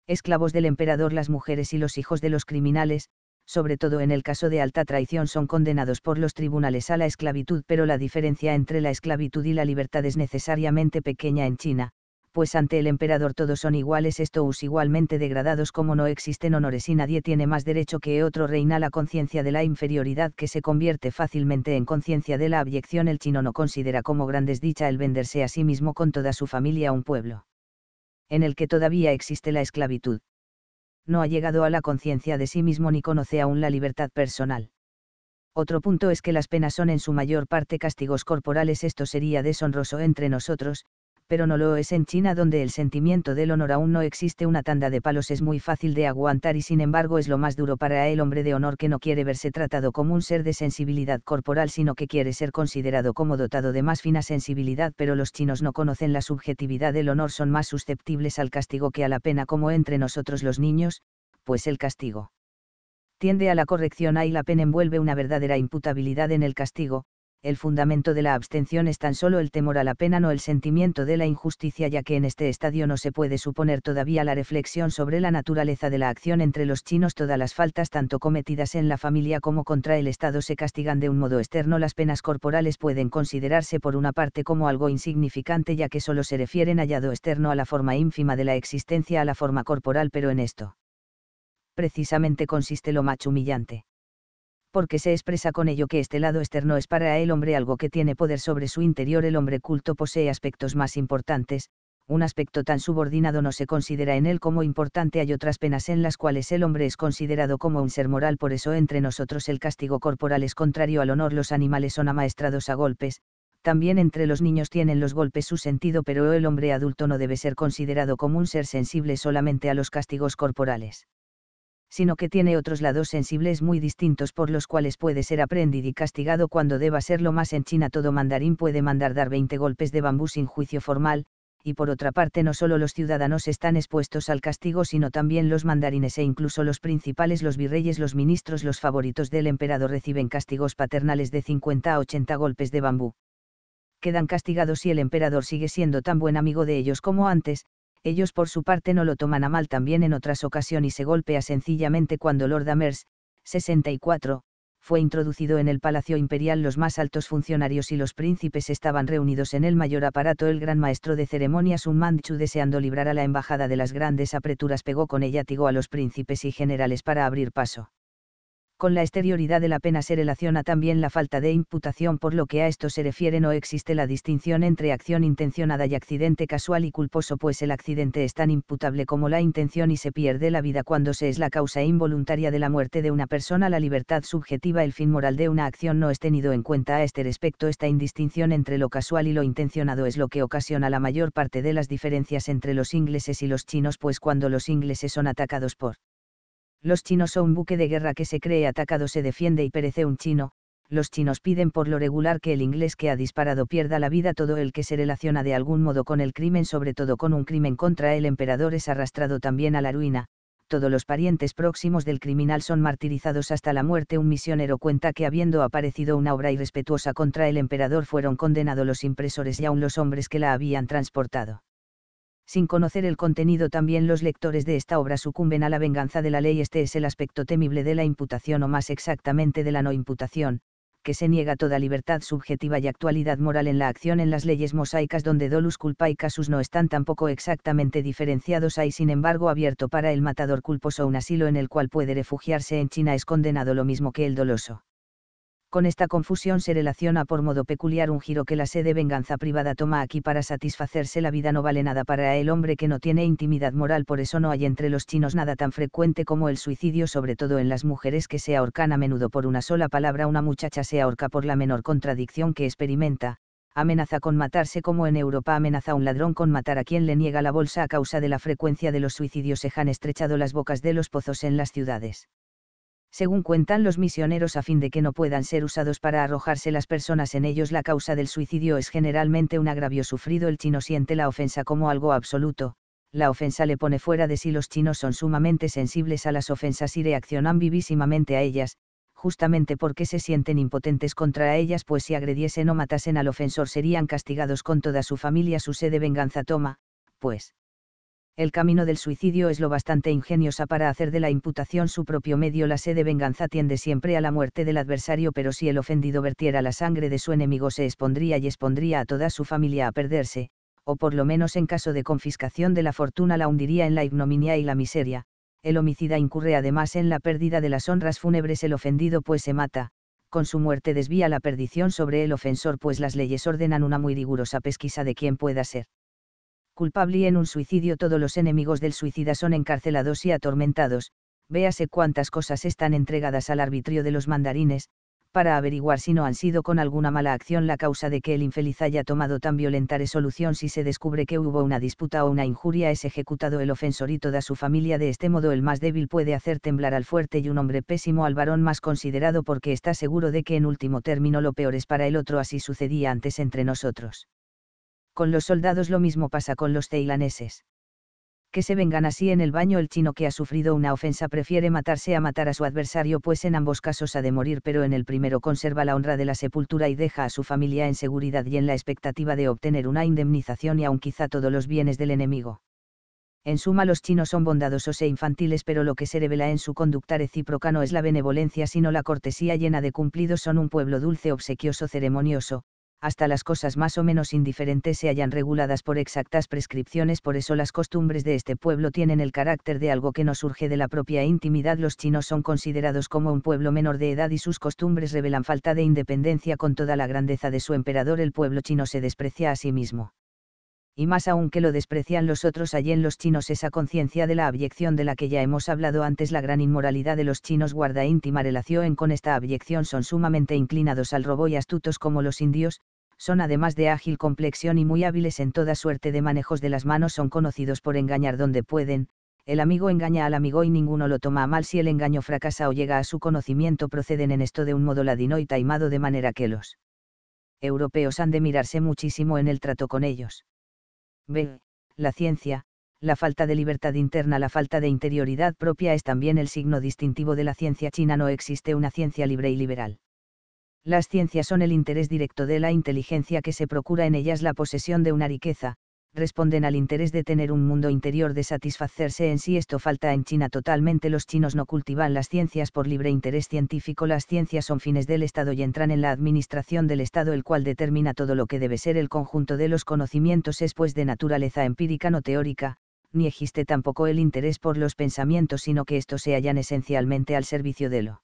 esclavos del emperador las mujeres y los hijos de los criminales, sobre todo en el caso de alta traición son condenados por los tribunales a la esclavitud, pero la diferencia entre la esclavitud y la libertad es necesariamente pequeña en China, pues ante el emperador todos son iguales, estos igualmente degradados como no existen honores y nadie tiene más derecho que otro reina la conciencia de la inferioridad que se convierte fácilmente en conciencia de la abyección el chino no considera como gran desdicha el venderse a sí mismo con toda su familia a un pueblo en el que todavía existe la esclavitud. No ha llegado a la conciencia de sí mismo ni conoce aún la libertad personal. Otro punto es que las penas son en su mayor parte castigos corporales. Esto sería deshonroso entre nosotros, pero no lo es en China donde el sentimiento del honor aún no existe. Una tanda de palos es muy fácil de aguantar y sin embargo es lo más duro para el hombre de honor que no quiere verse tratado como un ser de sensibilidad corporal sino que quiere ser considerado como dotado de más fina sensibilidad pero los chinos no conocen la subjetividad del honor son más susceptibles al castigo que a la pena como entre nosotros los niños, pues el castigo tiende a la corrección y la pena envuelve una verdadera imputabilidad en el castigo, el fundamento de la abstención es tan solo el temor a la pena, no el sentimiento de la injusticia, ya que en este estadio no se puede suponer todavía la reflexión sobre la naturaleza de la acción entre los chinos. Todas las faltas, tanto cometidas en la familia como contra el Estado, se castigan de un modo externo. Las penas corporales pueden considerarse por una parte como algo insignificante, ya que solo se refieren hallado externo a la forma ínfima de la existencia, a la forma corporal, pero en esto precisamente consiste lo más humillante porque se expresa con ello que este lado externo es para el hombre algo que tiene poder sobre su interior. El hombre culto posee aspectos más importantes, un aspecto tan subordinado no se considera en él como importante. Hay otras penas en las cuales el hombre es considerado como un ser moral, por eso entre nosotros el castigo corporal es contrario al honor, los animales son amaestrados a golpes, también entre los niños tienen los golpes su sentido, pero el hombre adulto no debe ser considerado como un ser sensible solamente a los castigos corporales sino que tiene otros lados sensibles muy distintos por los cuales puede ser aprendido y castigado cuando deba serlo más en China todo mandarín puede mandar dar 20 golpes de bambú sin juicio formal, y por otra parte no solo los ciudadanos están expuestos al castigo sino también los mandarines e incluso los principales, los virreyes, los ministros, los favoritos del emperador reciben castigos paternales de 50 a 80 golpes de bambú. Quedan castigados si el emperador sigue siendo tan buen amigo de ellos como antes, ellos por su parte no lo toman a mal también en otras ocasiones y se golpea sencillamente cuando Lord Amers, 64, fue introducido en el Palacio Imperial los más altos funcionarios y los príncipes estaban reunidos en el mayor aparato el gran maestro de ceremonias un manchu deseando librar a la embajada de las grandes apreturas pegó con ella tigó a los príncipes y generales para abrir paso con la exterioridad de la pena se relaciona también la falta de imputación por lo que a esto se refiere no existe la distinción entre acción intencionada y accidente casual y culposo pues el accidente es tan imputable como la intención y se pierde la vida cuando se es la causa involuntaria de la muerte de una persona la libertad subjetiva el fin moral de una acción no es tenido en cuenta a este respecto esta indistinción entre lo casual y lo intencionado es lo que ocasiona la mayor parte de las diferencias entre los ingleses y los chinos pues cuando los ingleses son atacados por los chinos son un buque de guerra que se cree atacado se defiende y perece un chino, los chinos piden por lo regular que el inglés que ha disparado pierda la vida todo el que se relaciona de algún modo con el crimen, sobre todo con un crimen contra el emperador es arrastrado también a la ruina, todos los parientes próximos del criminal son martirizados hasta la muerte. Un misionero cuenta que habiendo aparecido una obra irrespetuosa contra el emperador fueron condenados los impresores y aun los hombres que la habían transportado sin conocer el contenido también los lectores de esta obra sucumben a la venganza de la ley. Este es el aspecto temible de la imputación o más exactamente de la no imputación, que se niega toda libertad subjetiva y actualidad moral en la acción en las leyes mosaicas donde dolus culpa y casus no están tampoco exactamente diferenciados. Hay sin embargo abierto para el matador culposo un asilo en el cual puede refugiarse en China es condenado lo mismo que el doloso. Con esta confusión se relaciona por modo peculiar un giro que la sede venganza privada toma aquí para satisfacerse la vida no vale nada para el hombre que no tiene intimidad moral, por eso no hay entre los chinos nada tan frecuente como el suicidio, sobre todo en las mujeres que se ahorcan a menudo por una sola palabra, una muchacha se ahorca por la menor contradicción que experimenta, amenaza con matarse como en Europa amenaza un ladrón con matar a quien le niega la bolsa a causa de la frecuencia de los suicidios se han estrechado las bocas de los pozos en las ciudades según cuentan los misioneros a fin de que no puedan ser usados para arrojarse las personas en ellos. La causa del suicidio es generalmente un agravio sufrido. El chino siente la ofensa como algo absoluto, la ofensa le pone fuera de sí. Los chinos son sumamente sensibles a las ofensas y reaccionan vivísimamente a ellas, justamente porque se sienten impotentes contra ellas, pues si agrediesen o matasen al ofensor serían castigados con toda su familia. Su sede venganza toma, pues, el camino del suicidio es lo bastante ingeniosa para hacer de la imputación su propio medio. La sed de venganza tiende siempre a la muerte del adversario, pero si el ofendido vertiera la sangre de su enemigo se expondría y expondría a toda su familia a perderse, o por lo menos en caso de confiscación de la fortuna la hundiría en la ignominia y la miseria. El homicida incurre además en la pérdida de las honras fúnebres el ofendido pues se mata, con su muerte desvía la perdición sobre el ofensor pues las leyes ordenan una muy rigurosa pesquisa de quién pueda ser culpable y en un suicidio todos los enemigos del suicida son encarcelados y atormentados, véase cuántas cosas están entregadas al arbitrio de los mandarines, para averiguar si no han sido con alguna mala acción la causa de que el infeliz haya tomado tan violenta resolución si se descubre que hubo una disputa o una injuria es ejecutado el ofensor y toda su familia de este modo el más débil puede hacer temblar al fuerte y un hombre pésimo al varón más considerado porque está seguro de que en último término lo peor es para el otro así sucedía antes entre nosotros con los soldados lo mismo pasa con los ceilaneses. Que se vengan así en el baño el chino que ha sufrido una ofensa prefiere matarse a matar a su adversario pues en ambos casos ha de morir pero en el primero conserva la honra de la sepultura y deja a su familia en seguridad y en la expectativa de obtener una indemnización y aun quizá todos los bienes del enemigo. En suma los chinos son bondadosos e infantiles pero lo que se revela en su conducta recíproca no es la benevolencia sino la cortesía llena de cumplidos son un pueblo dulce obsequioso ceremonioso, hasta las cosas más o menos indiferentes se hallan reguladas por exactas prescripciones, por eso las costumbres de este pueblo tienen el carácter de algo que no surge de la propia intimidad. Los chinos son considerados como un pueblo menor de edad y sus costumbres revelan falta de independencia con toda la grandeza de su emperador. El pueblo chino se desprecia a sí mismo y más aún que lo desprecian los otros allí en los chinos esa conciencia de la abyección de la que ya hemos hablado antes la gran inmoralidad de los chinos guarda íntima relación con esta abyección son sumamente inclinados al robo y astutos como los indios, son además de ágil complexión y muy hábiles en toda suerte de manejos de las manos son conocidos por engañar donde pueden, el amigo engaña al amigo y ninguno lo toma a mal si el engaño fracasa o llega a su conocimiento proceden en esto de un modo ladino y taimado de manera que los europeos han de mirarse muchísimo en el trato con ellos B. La ciencia, la falta de libertad interna, la falta de interioridad propia es también el signo distintivo de la ciencia china. No existe una ciencia libre y liberal. Las ciencias son el interés directo de la inteligencia que se procura en ellas la posesión de una riqueza, responden al interés de tener un mundo interior de satisfacerse en sí. Esto falta en China totalmente. Los chinos no cultivan las ciencias por libre interés científico. Las ciencias son fines del Estado y entran en la administración del Estado, el cual determina todo lo que debe ser el conjunto de los conocimientos. Es pues de naturaleza empírica, no teórica, ni existe tampoco el interés por los pensamientos, sino que estos se hallan esencialmente al servicio de lo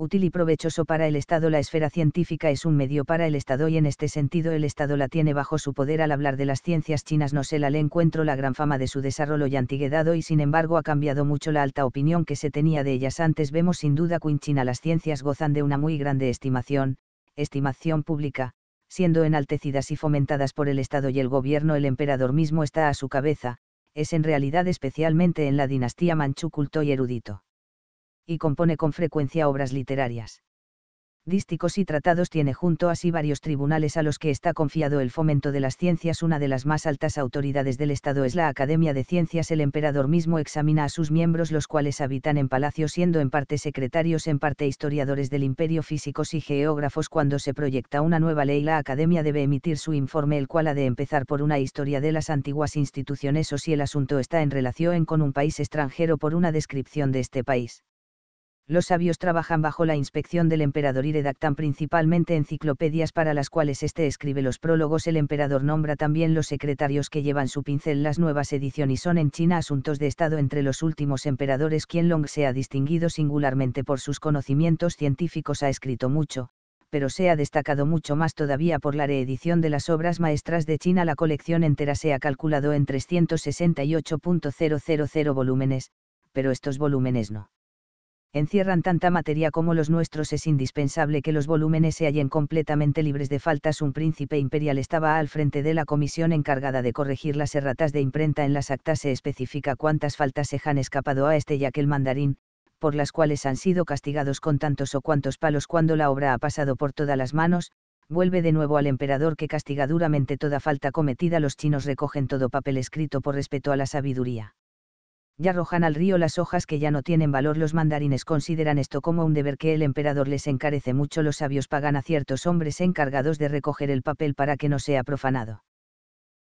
útil y provechoso para el Estado. La esfera científica es un medio para el Estado y en este sentido el Estado la tiene bajo su poder. Al hablar de las ciencias chinas no se la le encuentro la gran fama de su desarrollo y antigüedad y sin embargo ha cambiado mucho la alta opinión que se tenía de ellas antes. Vemos sin duda que en China las ciencias gozan de una muy grande estimación, estimación pública, siendo enaltecidas y fomentadas por el Estado y el gobierno. El emperador mismo está a su cabeza, es en realidad especialmente en la dinastía manchú culto y erudito y compone con frecuencia obras literarias. Dísticos y tratados tiene junto a sí varios tribunales a los que está confiado el fomento de las ciencias. Una de las más altas autoridades del Estado es la Academia de Ciencias. El emperador mismo examina a sus miembros, los cuales habitan en palacio siendo en parte secretarios, en parte historiadores del imperio, físicos y geógrafos. Cuando se proyecta una nueva ley, la Academia debe emitir su informe, el cual ha de empezar por una historia de las antiguas instituciones o si el asunto está en relación con un país extranjero por una descripción de este país los sabios trabajan bajo la inspección del emperador y redactan principalmente enciclopedias para las cuales éste escribe los prólogos. El emperador nombra también los secretarios que llevan su pincel. Las nuevas ediciones son en China asuntos de Estado entre los últimos emperadores. Qianlong se ha distinguido singularmente por sus conocimientos científicos, ha escrito mucho, pero se ha destacado mucho más todavía por la reedición de las obras maestras de China. La colección entera se ha calculado en 368.000 volúmenes, pero estos volúmenes no encierran tanta materia como los nuestros es indispensable que los volúmenes se hallen completamente libres de faltas. Un príncipe imperial estaba al frente de la comisión encargada de corregir las erratas de imprenta en las actas. Se especifica cuántas faltas se han escapado a este y aquel mandarín, por las cuales han sido castigados con tantos o cuantos palos cuando la obra ha pasado por todas las manos, vuelve de nuevo al emperador que castiga duramente toda falta cometida. Los chinos recogen todo papel escrito por respeto a la sabiduría ya arrojan al río las hojas que ya no tienen valor. Los mandarines consideran esto como un deber que el emperador les encarece mucho. Los sabios pagan a ciertos hombres encargados de recoger el papel para que no sea profanado.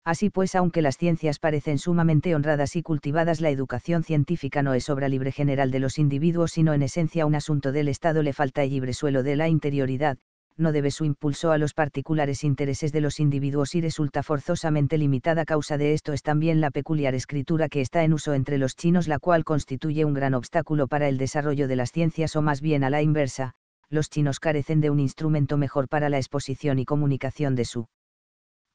Así pues, aunque las ciencias parecen sumamente honradas y cultivadas, la educación científica no es obra libre general de los individuos, sino en esencia un asunto del Estado. Le falta el libre suelo de la interioridad, no debe su impulso a los particulares intereses de los individuos y resulta forzosamente limitada. A causa de esto es también la peculiar escritura que está en uso entre los chinos, la cual constituye un gran obstáculo para el desarrollo de las ciencias o más bien a la inversa, los chinos carecen de un instrumento mejor para la exposición y comunicación de su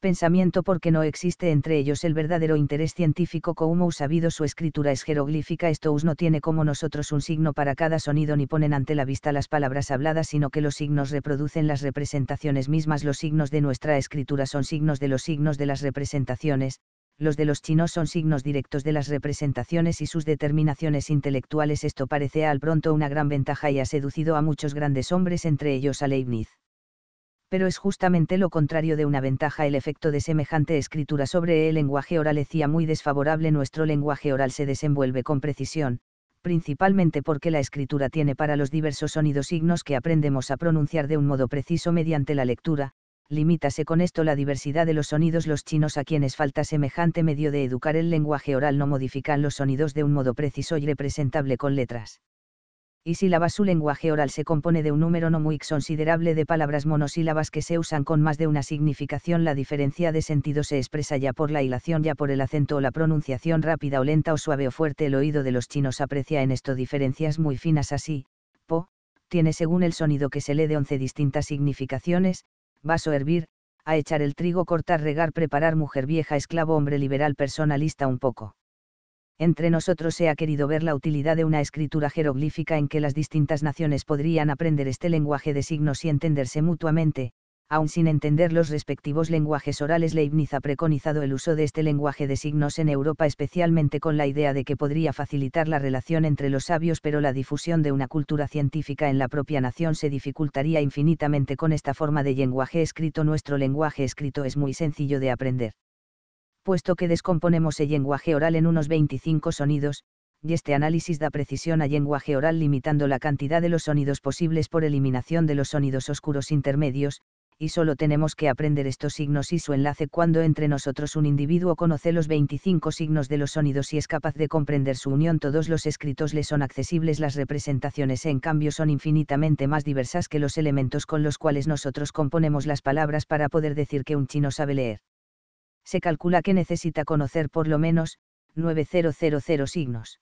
pensamiento porque no existe entre ellos el verdadero interés científico como sabido su escritura es jeroglífica esto no tiene como nosotros un signo para cada sonido ni ponen ante la vista las palabras habladas sino que los signos reproducen las representaciones mismas los signos de nuestra escritura son signos de los signos de las representaciones, los de los chinos son signos directos de las representaciones y sus determinaciones intelectuales. Esto parece al pronto una gran ventaja y ha seducido a muchos grandes hombres, entre ellos a Leibniz pero es justamente lo contrario de una ventaja el efecto de semejante escritura sobre el lenguaje oral hacía muy desfavorable nuestro lenguaje oral se desenvuelve con precisión, principalmente porque la escritura tiene para los diversos sonidos signos que aprendemos a pronunciar de un modo preciso mediante la lectura, limítase con esto la diversidad de los sonidos los chinos a quienes falta semejante medio de educar el lenguaje oral no modifican los sonidos de un modo preciso y representable con letras y sílabas. Su lenguaje oral se compone de un número no muy considerable de palabras monosílabas que se usan con más de una significación. La diferencia de sentido se expresa ya por la hilación, ya por el acento o la pronunciación rápida o lenta o suave o fuerte. El oído de los chinos aprecia en esto diferencias muy finas así, po, tiene según el sonido que se le de once distintas significaciones, vaso hervir, a echar el trigo, cortar, regar, preparar, mujer vieja, esclavo, hombre liberal, personalista un poco entre nosotros se ha querido ver la utilidad de una escritura jeroglífica en que las distintas naciones podrían aprender este lenguaje de signos y entenderse mutuamente, aun sin entender los respectivos lenguajes orales, Leibniz ha preconizado el uso de este lenguaje de signos en Europa especialmente con la idea de que podría facilitar la relación entre los sabios, pero la difusión de una cultura científica en la propia nación se dificultaría infinitamente con esta forma de lenguaje escrito. Nuestro lenguaje escrito es muy sencillo de aprender puesto que descomponemos el lenguaje oral en unos 25 sonidos, y este análisis da precisión al lenguaje oral limitando la cantidad de los sonidos posibles por eliminación de los sonidos oscuros intermedios, y solo tenemos que aprender estos signos y su enlace cuando entre nosotros un individuo conoce los 25 signos de los sonidos y es capaz de comprender su unión. Todos los escritos le son accesibles, las representaciones en cambio son infinitamente más diversas que los elementos con los cuales nosotros componemos las palabras para poder decir que un chino sabe leer se calcula que necesita conocer por lo menos 9000 signos.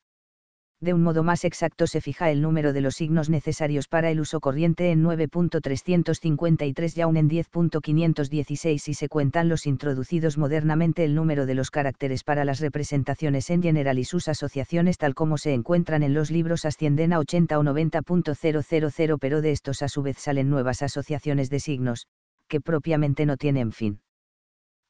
De un modo más exacto se fija el número de los signos necesarios para el uso corriente en 9.353 y aún en 10.516 y se cuentan los introducidos modernamente el número de los caracteres para las representaciones en general y sus asociaciones tal como se encuentran en los libros ascienden a 80 o 90.000 pero de estos a su vez salen nuevas asociaciones de signos, que propiamente no tienen fin.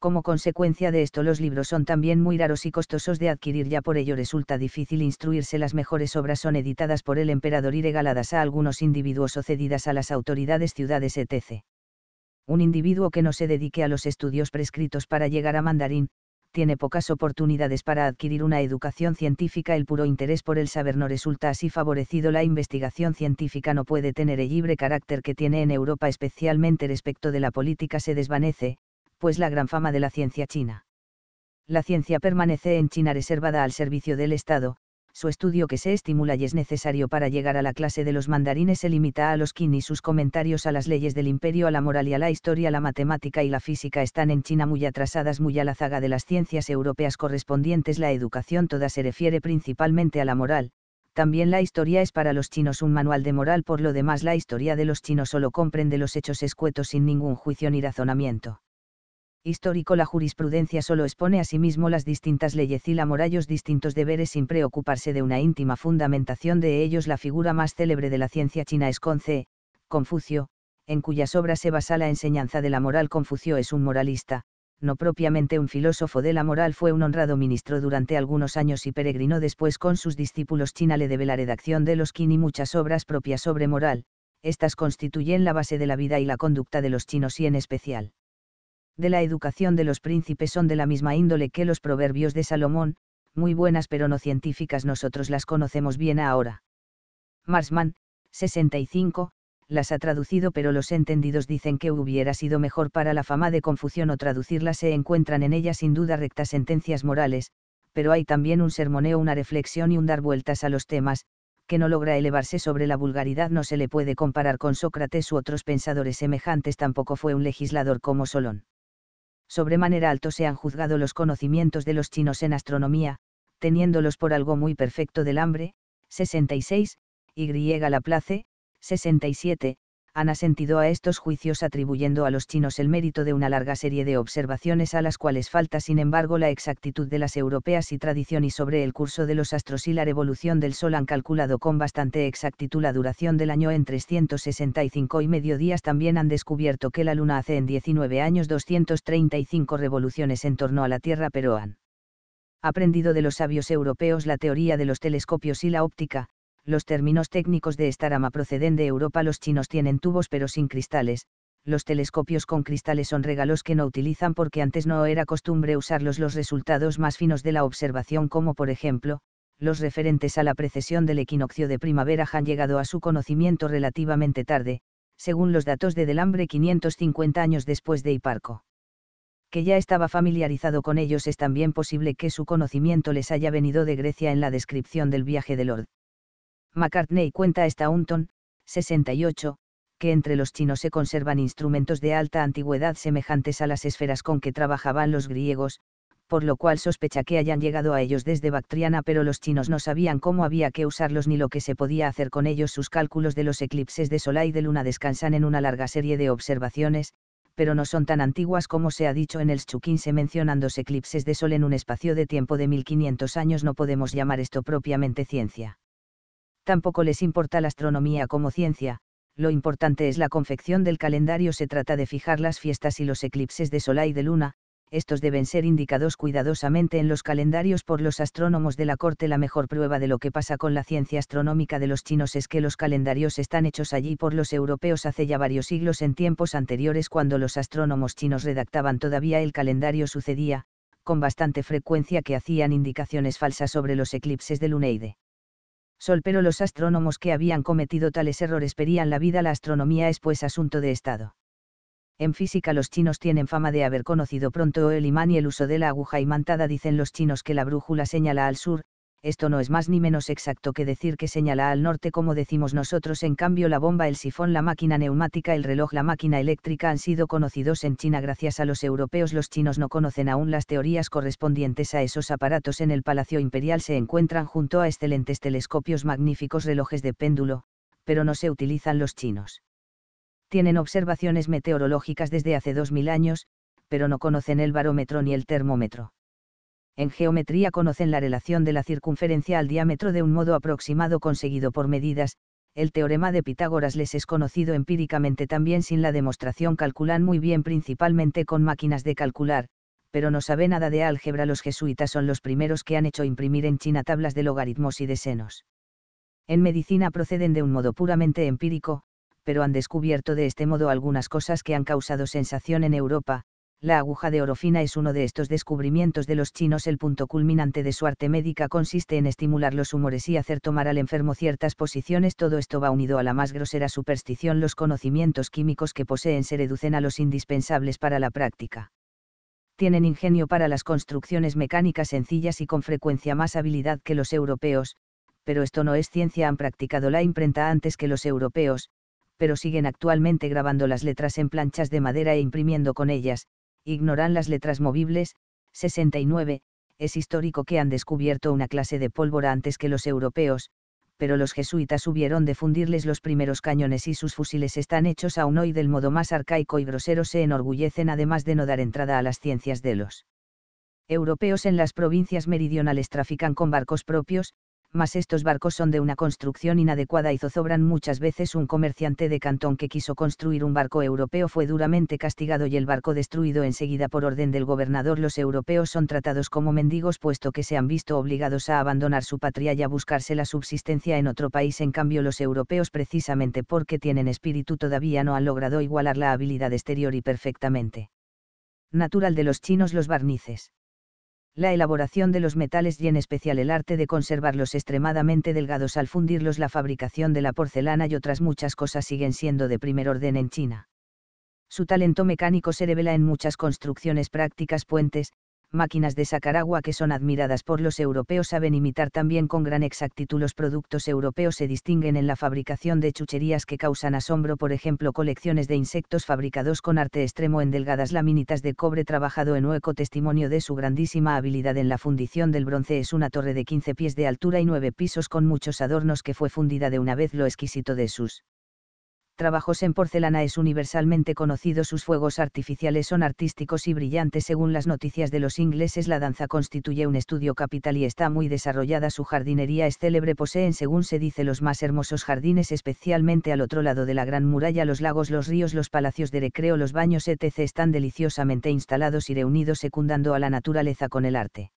Como consecuencia de esto los libros son también muy raros y costosos de adquirir, ya por ello resulta difícil instruirse. Las mejores obras son editadas por el emperador y regaladas a algunos individuos o cedidas a las autoridades, ciudades, etc. Un individuo que no se dedique a los estudios prescritos para llegar a mandarín, tiene pocas oportunidades para adquirir una educación científica. El puro interés por el saber no resulta así favorecido. La investigación científica no puede tener el libre carácter que tiene en Europa, especialmente respecto de la política, se desvanece pues la gran fama de la ciencia china. La ciencia permanece en China reservada al servicio del Estado, su estudio que se estimula y es necesario para llegar a la clase de los mandarines se limita a los kin y sus comentarios a las leyes del imperio, a la moral y a la historia, la matemática y la física están en China muy atrasadas, muy a la zaga de las ciencias europeas correspondientes. La educación toda se refiere principalmente a la moral. También la historia es para los chinos un manual de moral, por lo demás la historia de los chinos solo comprende los hechos escuetos sin ningún juicio ni razonamiento histórico la jurisprudencia solo expone a sí mismo las distintas leyes y la moral los distintos deberes sin preocuparse de una íntima fundamentación de ellos la figura más célebre de la ciencia china es Conce, Confucio, en cuyas obras se basa la enseñanza de la moral Confucio es un moralista, no propiamente un filósofo de la moral fue un honrado ministro durante algunos años y peregrinó después con sus discípulos China le debe la redacción de los Qin y muchas obras propias sobre moral, estas constituyen la base de la vida y la conducta de los chinos y en especial de la educación de los príncipes son de la misma índole que los proverbios de Salomón, muy buenas pero no científicas nosotros las conocemos bien ahora. Marsman, 65, las ha traducido pero los entendidos dicen que hubiera sido mejor para la fama de confusión o traducirla se encuentran en ella sin duda rectas sentencias morales, pero hay también un sermoneo, una reflexión y un dar vueltas a los temas, que no logra elevarse sobre la vulgaridad no se le puede comparar con Sócrates u otros pensadores semejantes tampoco fue un legislador como Solón manera alto se han juzgado los conocimientos de los chinos en astronomía, teniéndolos por algo muy perfecto del hambre, 66, Y la place, 67, han asentido a estos juicios atribuyendo a los chinos el mérito de una larga serie de observaciones a las cuales falta sin embargo la exactitud de las europeas y tradición y sobre el curso de los astros y la revolución del Sol han calculado con bastante exactitud la duración del año en 365 y medio días también han descubierto que la Luna hace en 19 años 235 revoluciones en torno a la Tierra pero han aprendido de los sabios europeos la teoría de los telescopios y la óptica, los términos técnicos de esta rama proceden de Europa. Los chinos tienen tubos pero sin cristales. Los telescopios con cristales son regalos que no utilizan porque antes no era costumbre usarlos. Los resultados más finos de la observación, como por ejemplo, los referentes a la precesión del equinoccio de primavera, han llegado a su conocimiento relativamente tarde, según los datos de Delambre 550 años después de Hiparco. Que ya estaba familiarizado con ellos es también posible que su conocimiento les haya venido de Grecia en la descripción del viaje de Lord. McCartney cuenta a Staunton, 68, que entre los chinos se conservan instrumentos de alta antigüedad semejantes a las esferas con que trabajaban los griegos, por lo cual sospecha que hayan llegado a ellos desde Bactriana, pero los chinos no sabían cómo había que usarlos ni lo que se podía hacer con ellos. Sus cálculos de los eclipses de Sol y de Luna descansan en una larga serie de observaciones, pero no son tan antiguas como se ha dicho en el Chukin se mencionan dos eclipses de Sol en un espacio de tiempo de 1500 años. No podemos llamar esto propiamente ciencia. Tampoco les importa la astronomía como ciencia, lo importante es la confección del calendario. Se trata de fijar las fiestas y los eclipses de sol y de luna, estos deben ser indicados cuidadosamente en los calendarios por los astrónomos de la corte. La mejor prueba de lo que pasa con la ciencia astronómica de los chinos es que los calendarios están hechos allí por los europeos hace ya varios siglos. En tiempos anteriores, cuando los astrónomos chinos redactaban todavía el calendario, sucedía, con bastante frecuencia, que hacían indicaciones falsas sobre los eclipses de luna Sol pero los astrónomos que habían cometido tales errores perían la vida. La astronomía es pues asunto de Estado. En física los chinos tienen fama de haber conocido pronto el imán y el uso de la aguja imantada. Dicen los chinos que la brújula señala al sur, esto no es más ni menos exacto que decir que señala al norte como decimos nosotros, en cambio la bomba, el sifón, la máquina neumática, el reloj, la máquina eléctrica han sido conocidos en China gracias a los europeos, los chinos no conocen aún las teorías correspondientes a esos aparatos, en el Palacio Imperial se encuentran junto a excelentes telescopios, magníficos relojes de péndulo, pero no se utilizan los chinos. Tienen observaciones meteorológicas desde hace 2000 años, pero no conocen el barómetro ni el termómetro en geometría conocen la relación de la circunferencia al diámetro de un modo aproximado conseguido por medidas, el teorema de Pitágoras les es conocido empíricamente también sin la demostración calculan muy bien principalmente con máquinas de calcular, pero no sabe nada de álgebra los jesuitas son los primeros que han hecho imprimir en China tablas de logaritmos y de senos. En medicina proceden de un modo puramente empírico, pero han descubierto de este modo algunas cosas que han causado sensación en Europa, la aguja de Orofina es uno de estos descubrimientos de los chinos. El punto culminante de su arte médica consiste en estimular los humores y hacer tomar al enfermo ciertas posiciones. Todo esto va unido a la más grosera superstición. Los conocimientos químicos que poseen se reducen a los indispensables para la práctica. Tienen ingenio para las construcciones mecánicas sencillas y con frecuencia más habilidad que los europeos, pero esto no es ciencia. Han practicado la imprenta antes que los europeos, pero siguen actualmente grabando las letras en planchas de madera e imprimiendo con ellas ignoran las letras movibles. 69. Es histórico que han descubierto una clase de pólvora antes que los europeos, pero los jesuitas hubieron de fundirles los primeros cañones y sus fusiles están hechos aún hoy del modo más arcaico y grosero se enorgullecen además de no dar entrada a las ciencias de los europeos en las provincias meridionales trafican con barcos propios, mas estos barcos son de una construcción inadecuada y zozobran muchas veces. Un comerciante de Cantón que quiso construir un barco europeo fue duramente castigado y el barco destruido enseguida por orden del gobernador. Los europeos son tratados como mendigos puesto que se han visto obligados a abandonar su patria y a buscarse la subsistencia en otro país. En cambio, los europeos precisamente porque tienen espíritu todavía no han logrado igualar la habilidad exterior y perfectamente natural de los chinos los barnices la elaboración de los metales y en especial el arte de conservarlos extremadamente delgados al fundirlos, la fabricación de la porcelana y otras muchas cosas siguen siendo de primer orden en China. Su talento mecánico se revela en muchas construcciones prácticas, puentes, máquinas de Sacaragua que son admiradas por los europeos saben imitar también con gran exactitud los productos europeos se distinguen en la fabricación de chucherías que causan asombro por ejemplo colecciones de insectos fabricados con arte extremo en delgadas laminitas de cobre trabajado en hueco testimonio de su grandísima habilidad en la fundición del bronce es una torre de 15 pies de altura y 9 pisos con muchos adornos que fue fundida de una vez lo exquisito de sus trabajos en porcelana es universalmente conocido, sus fuegos artificiales son artísticos y brillantes según las noticias de los ingleses, la danza constituye un estudio capital y está muy desarrollada, su jardinería es célebre, poseen según se dice los más hermosos jardines, especialmente al otro lado de la gran muralla, los lagos, los ríos, los palacios de recreo, los baños, etc. están deliciosamente instalados y reunidos secundando a la naturaleza con el arte.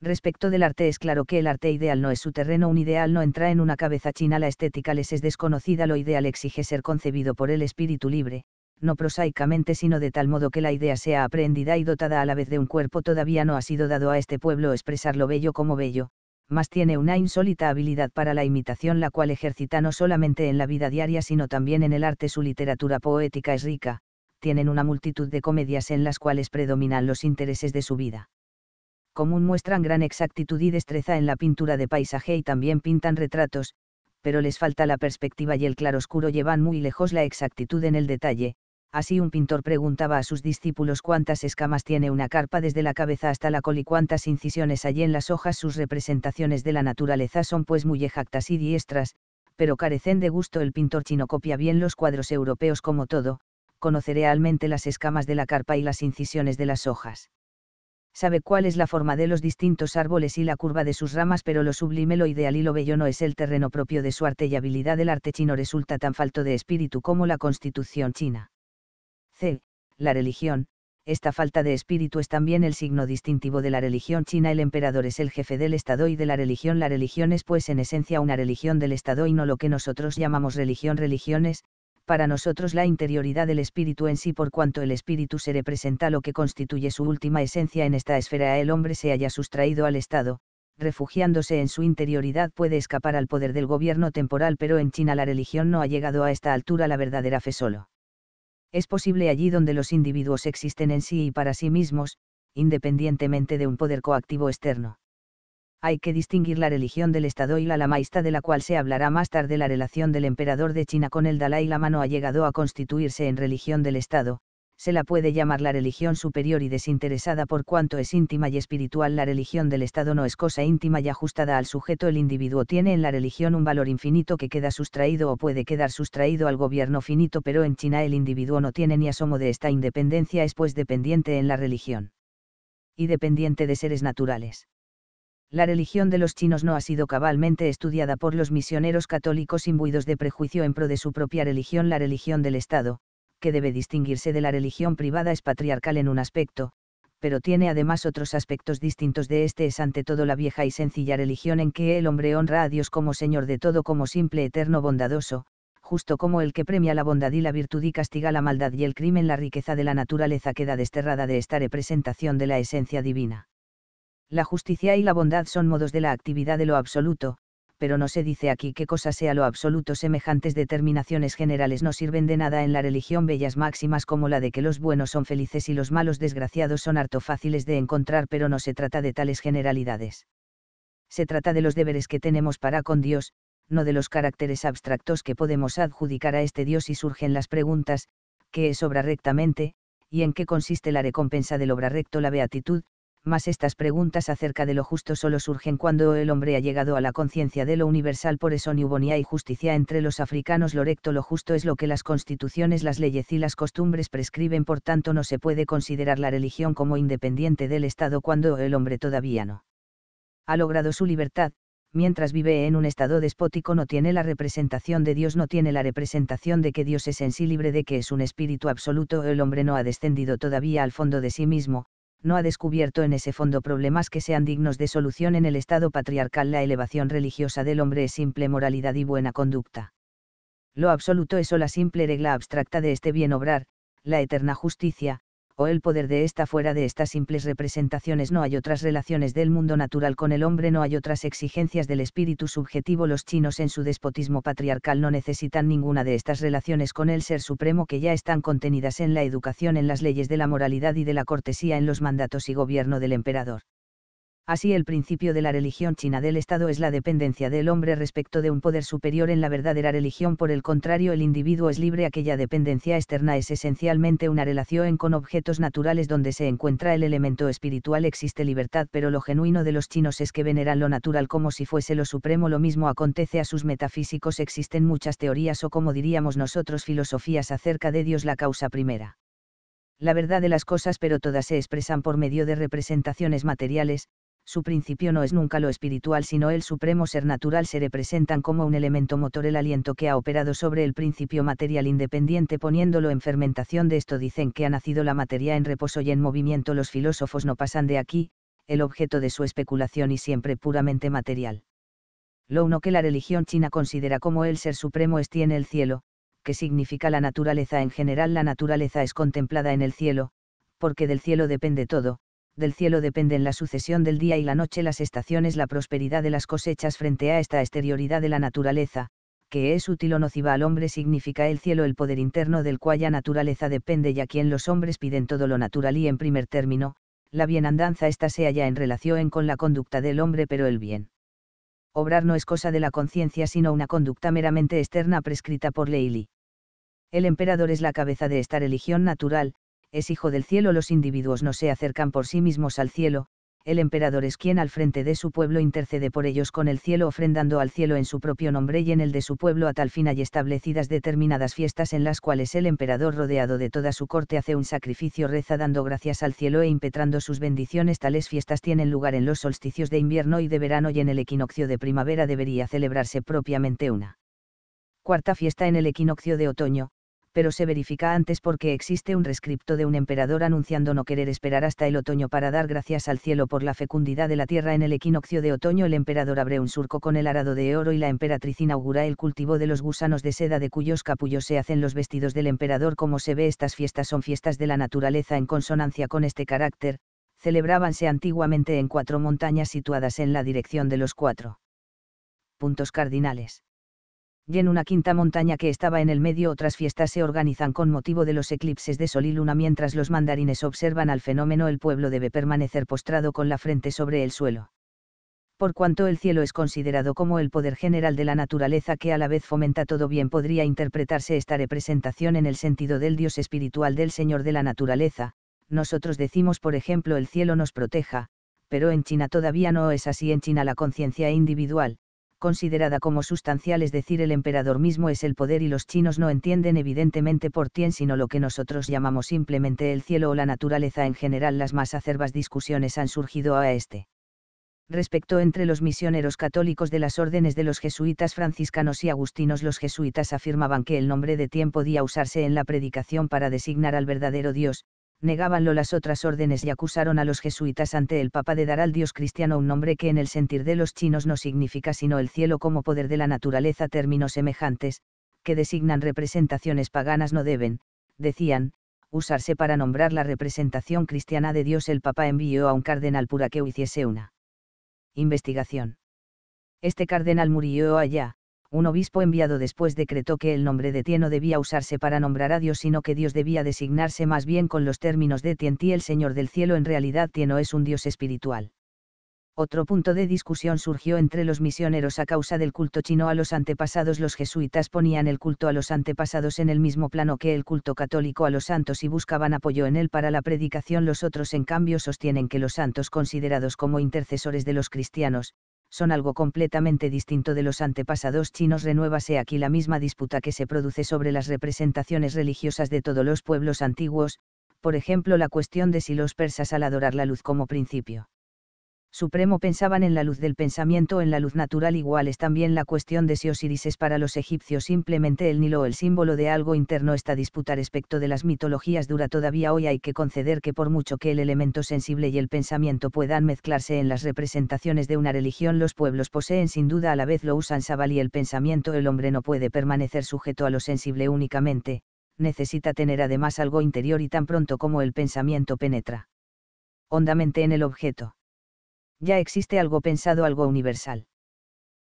Respecto del arte es claro que el arte ideal no es su terreno, un ideal no entra en una cabeza china, la estética les es desconocida, lo ideal exige ser concebido por el espíritu libre, no prosaicamente sino de tal modo que la idea sea aprendida y dotada a la vez de un cuerpo todavía no ha sido dado a este pueblo expresar lo bello como bello, mas tiene una insólita habilidad para la imitación la cual ejercita no solamente en la vida diaria sino también en el arte su literatura poética es rica, tienen una multitud de comedias en las cuales predominan los intereses de su vida común muestran gran exactitud y destreza en la pintura de paisaje y también pintan retratos, pero les falta la perspectiva y el claroscuro llevan muy lejos la exactitud en el detalle. Así un pintor preguntaba a sus discípulos cuántas escamas tiene una carpa desde la cabeza hasta la col y cuántas incisiones hay en las hojas. Sus representaciones de la naturaleza son pues muy exactas y diestras, pero carecen de gusto. El pintor chino copia bien los cuadros europeos como todo, conoce realmente las escamas de la carpa y las incisiones de las hojas sabe cuál es la forma de los distintos árboles y la curva de sus ramas, pero lo sublime, lo ideal y lo bello no es el terreno propio de su arte y habilidad. El arte chino resulta tan falto de espíritu como la constitución china. C. La religión. Esta falta de espíritu es también el signo distintivo de la religión china. El emperador es el jefe del Estado y de la religión. La religión es pues en esencia una religión del Estado y no lo que nosotros llamamos religión. Religiones, para nosotros la interioridad del espíritu en sí por cuanto el espíritu se representa lo que constituye su última esencia en esta esfera el hombre se haya sustraído al Estado, refugiándose en su interioridad puede escapar al poder del gobierno temporal pero en China la religión no ha llegado a esta altura la verdadera fe solo. Es posible allí donde los individuos existen en sí y para sí mismos, independientemente de un poder coactivo externo hay que distinguir la religión del Estado y la lamaísta de la cual se hablará más tarde la relación del emperador de China con el Dalai Lama no ha llegado a constituirse en religión del Estado, se la puede llamar la religión superior y desinteresada por cuanto es íntima y espiritual la religión del Estado no es cosa íntima y ajustada al sujeto el individuo tiene en la religión un valor infinito que queda sustraído o puede quedar sustraído al gobierno finito pero en China el individuo no tiene ni asomo de esta independencia es pues dependiente en la religión y dependiente de seres naturales la religión de los chinos no ha sido cabalmente estudiada por los misioneros católicos imbuidos de prejuicio en pro de su propia religión. La religión del Estado, que debe distinguirse de la religión privada, es patriarcal en un aspecto, pero tiene además otros aspectos distintos de este es ante todo la vieja y sencilla religión en que el hombre honra a Dios como Señor de todo, como simple, eterno, bondadoso, justo como el que premia la bondad y la virtud y castiga la maldad y el crimen, la riqueza de la naturaleza queda desterrada de esta representación de la esencia divina la justicia y la bondad son modos de la actividad de lo absoluto, pero no se dice aquí qué cosa sea lo absoluto. Semejantes determinaciones generales no sirven de nada en la religión. Bellas máximas como la de que los buenos son felices y los malos desgraciados son harto fáciles de encontrar, pero no se trata de tales generalidades. Se trata de los deberes que tenemos para con Dios, no de los caracteres abstractos que podemos adjudicar a este Dios y surgen las preguntas, ¿qué es obra rectamente? ¿Y en qué consiste la recompensa del obra recto? La beatitud, mas estas preguntas acerca de lo justo solo surgen cuando el hombre ha llegado a la conciencia de lo universal, por eso ni hubo y justicia entre los africanos, lo recto, lo justo es lo que las constituciones, las leyes y las costumbres prescriben, por tanto no se puede considerar la religión como independiente del Estado cuando el hombre todavía no ha logrado su libertad, mientras vive en un estado despótico no tiene la representación de Dios, no tiene la representación de que Dios es en sí libre, de que es un espíritu absoluto, el hombre no ha descendido todavía al fondo de sí mismo, no ha descubierto en ese fondo problemas que sean dignos de solución en el Estado patriarcal. La elevación religiosa del hombre es simple moralidad y buena conducta. Lo absoluto es o la simple regla abstracta de este bien obrar, la eterna justicia, o el poder de esta fuera de estas simples representaciones no hay otras relaciones del mundo natural con el hombre, no hay otras exigencias del espíritu subjetivo. Los chinos en su despotismo patriarcal no necesitan ninguna de estas relaciones con el ser supremo que ya están contenidas en la educación, en las leyes de la moralidad y de la cortesía, en los mandatos y gobierno del emperador. Así el principio de la religión china del Estado es la dependencia del hombre respecto de un poder superior en la verdadera religión. Por el contrario, el individuo es libre. Aquella dependencia externa es esencialmente una relación con objetos naturales donde se encuentra el elemento espiritual. Existe libertad, pero lo genuino de los chinos es que veneran lo natural como si fuese lo supremo. Lo mismo acontece a sus metafísicos. Existen muchas teorías o, como diríamos nosotros, filosofías acerca de Dios, la causa primera la verdad de las cosas pero todas se expresan por medio de representaciones materiales, su principio no es nunca lo espiritual sino el supremo ser natural se representan como un elemento motor el aliento que ha operado sobre el principio material independiente poniéndolo en fermentación de esto dicen que ha nacido la materia en reposo y en movimiento los filósofos no pasan de aquí, el objeto de su especulación y siempre puramente material. Lo uno que la religión china considera como el ser supremo es tiene el cielo, que significa la naturaleza en general la naturaleza es contemplada en el cielo, porque del cielo depende todo, del cielo dependen la sucesión del día y la noche, las estaciones, la prosperidad de las cosechas frente a esta exterioridad de la naturaleza, que es útil o nociva al hombre significa el cielo el poder interno del cual ya naturaleza depende y a quien los hombres piden todo lo natural y en primer término, la bienandanza esta sea ya en relación con la conducta del hombre pero el bien. Obrar no es cosa de la conciencia sino una conducta meramente externa prescrita por Leili. El emperador es la cabeza de esta religión natural, es hijo del cielo, los individuos no se acercan por sí mismos al cielo, el emperador es quien al frente de su pueblo intercede por ellos con el cielo ofrendando al cielo en su propio nombre y en el de su pueblo a tal fin hay establecidas determinadas fiestas en las cuales el emperador rodeado de toda su corte hace un sacrificio reza dando gracias al cielo e impetrando sus bendiciones tales fiestas tienen lugar en los solsticios de invierno y de verano y en el equinoccio de primavera debería celebrarse propiamente una cuarta fiesta en el equinoccio de otoño, pero se verifica antes porque existe un rescripto de un emperador anunciando no querer esperar hasta el otoño para dar gracias al cielo por la fecundidad de la tierra en el equinoccio de otoño el emperador abre un surco con el arado de oro y la emperatriz inaugura el cultivo de los gusanos de seda de cuyos capullos se hacen los vestidos del emperador como se ve estas fiestas son fiestas de la naturaleza en consonancia con este carácter, celebrábanse antiguamente en cuatro montañas situadas en la dirección de los cuatro puntos cardinales y en una quinta montaña que estaba en el medio otras fiestas se organizan con motivo de los eclipses de sol y luna mientras los mandarines observan al fenómeno el pueblo debe permanecer postrado con la frente sobre el suelo. Por cuanto el cielo es considerado como el poder general de la naturaleza que a la vez fomenta todo bien podría interpretarse esta representación en el sentido del Dios espiritual del Señor de la naturaleza, nosotros decimos por ejemplo el cielo nos proteja, pero en China todavía no es así, en China la conciencia individual, considerada como sustancial, es decir, el emperador mismo es el poder y los chinos no entienden evidentemente por Tien sino lo que nosotros llamamos simplemente el cielo o la naturaleza en general. Las más acerbas discusiones han surgido a este respecto entre los misioneros católicos de las órdenes de los jesuitas franciscanos y agustinos. Los jesuitas afirmaban que el nombre de tiempo podía usarse en la predicación para designar al verdadero Dios, negábanlo las otras órdenes y acusaron a los jesuitas ante el Papa de dar al Dios cristiano un nombre que en el sentir de los chinos no significa sino el cielo como poder de la naturaleza. Términos semejantes, que designan representaciones paganas no deben, decían, usarse para nombrar la representación cristiana de Dios. El Papa envió a un cardenal pura que hiciese una investigación. Este cardenal murió allá, un obispo enviado después decretó que el nombre de Tieno no debía usarse para nombrar a Dios, sino que Dios debía designarse más bien con los términos de Ti, el Señor del Cielo. En realidad, Tieno no es un Dios espiritual. Otro punto de discusión surgió entre los misioneros a causa del culto chino a los antepasados. Los jesuitas ponían el culto a los antepasados en el mismo plano que el culto católico a los santos y buscaban apoyo en él para la predicación. Los otros, en cambio, sostienen que los santos considerados como intercesores de los cristianos, son algo completamente distinto de los antepasados chinos. Renuévase aquí la misma disputa que se produce sobre las representaciones religiosas de todos los pueblos antiguos, por ejemplo la cuestión de si los persas al adorar la luz como principio supremo pensaban en la luz del pensamiento en la luz natural igual es también la cuestión de si Osiris es para los egipcios simplemente el Nilo o el símbolo de algo interno esta disputa respecto de las mitologías dura todavía hoy hay que conceder que por mucho que el elemento sensible y el pensamiento puedan mezclarse en las representaciones de una religión los pueblos poseen sin duda a la vez lo usan sabal y el pensamiento el hombre no puede permanecer sujeto a lo sensible únicamente, necesita tener además algo interior y tan pronto como el pensamiento penetra hondamente en el objeto ya existe algo pensado, algo universal.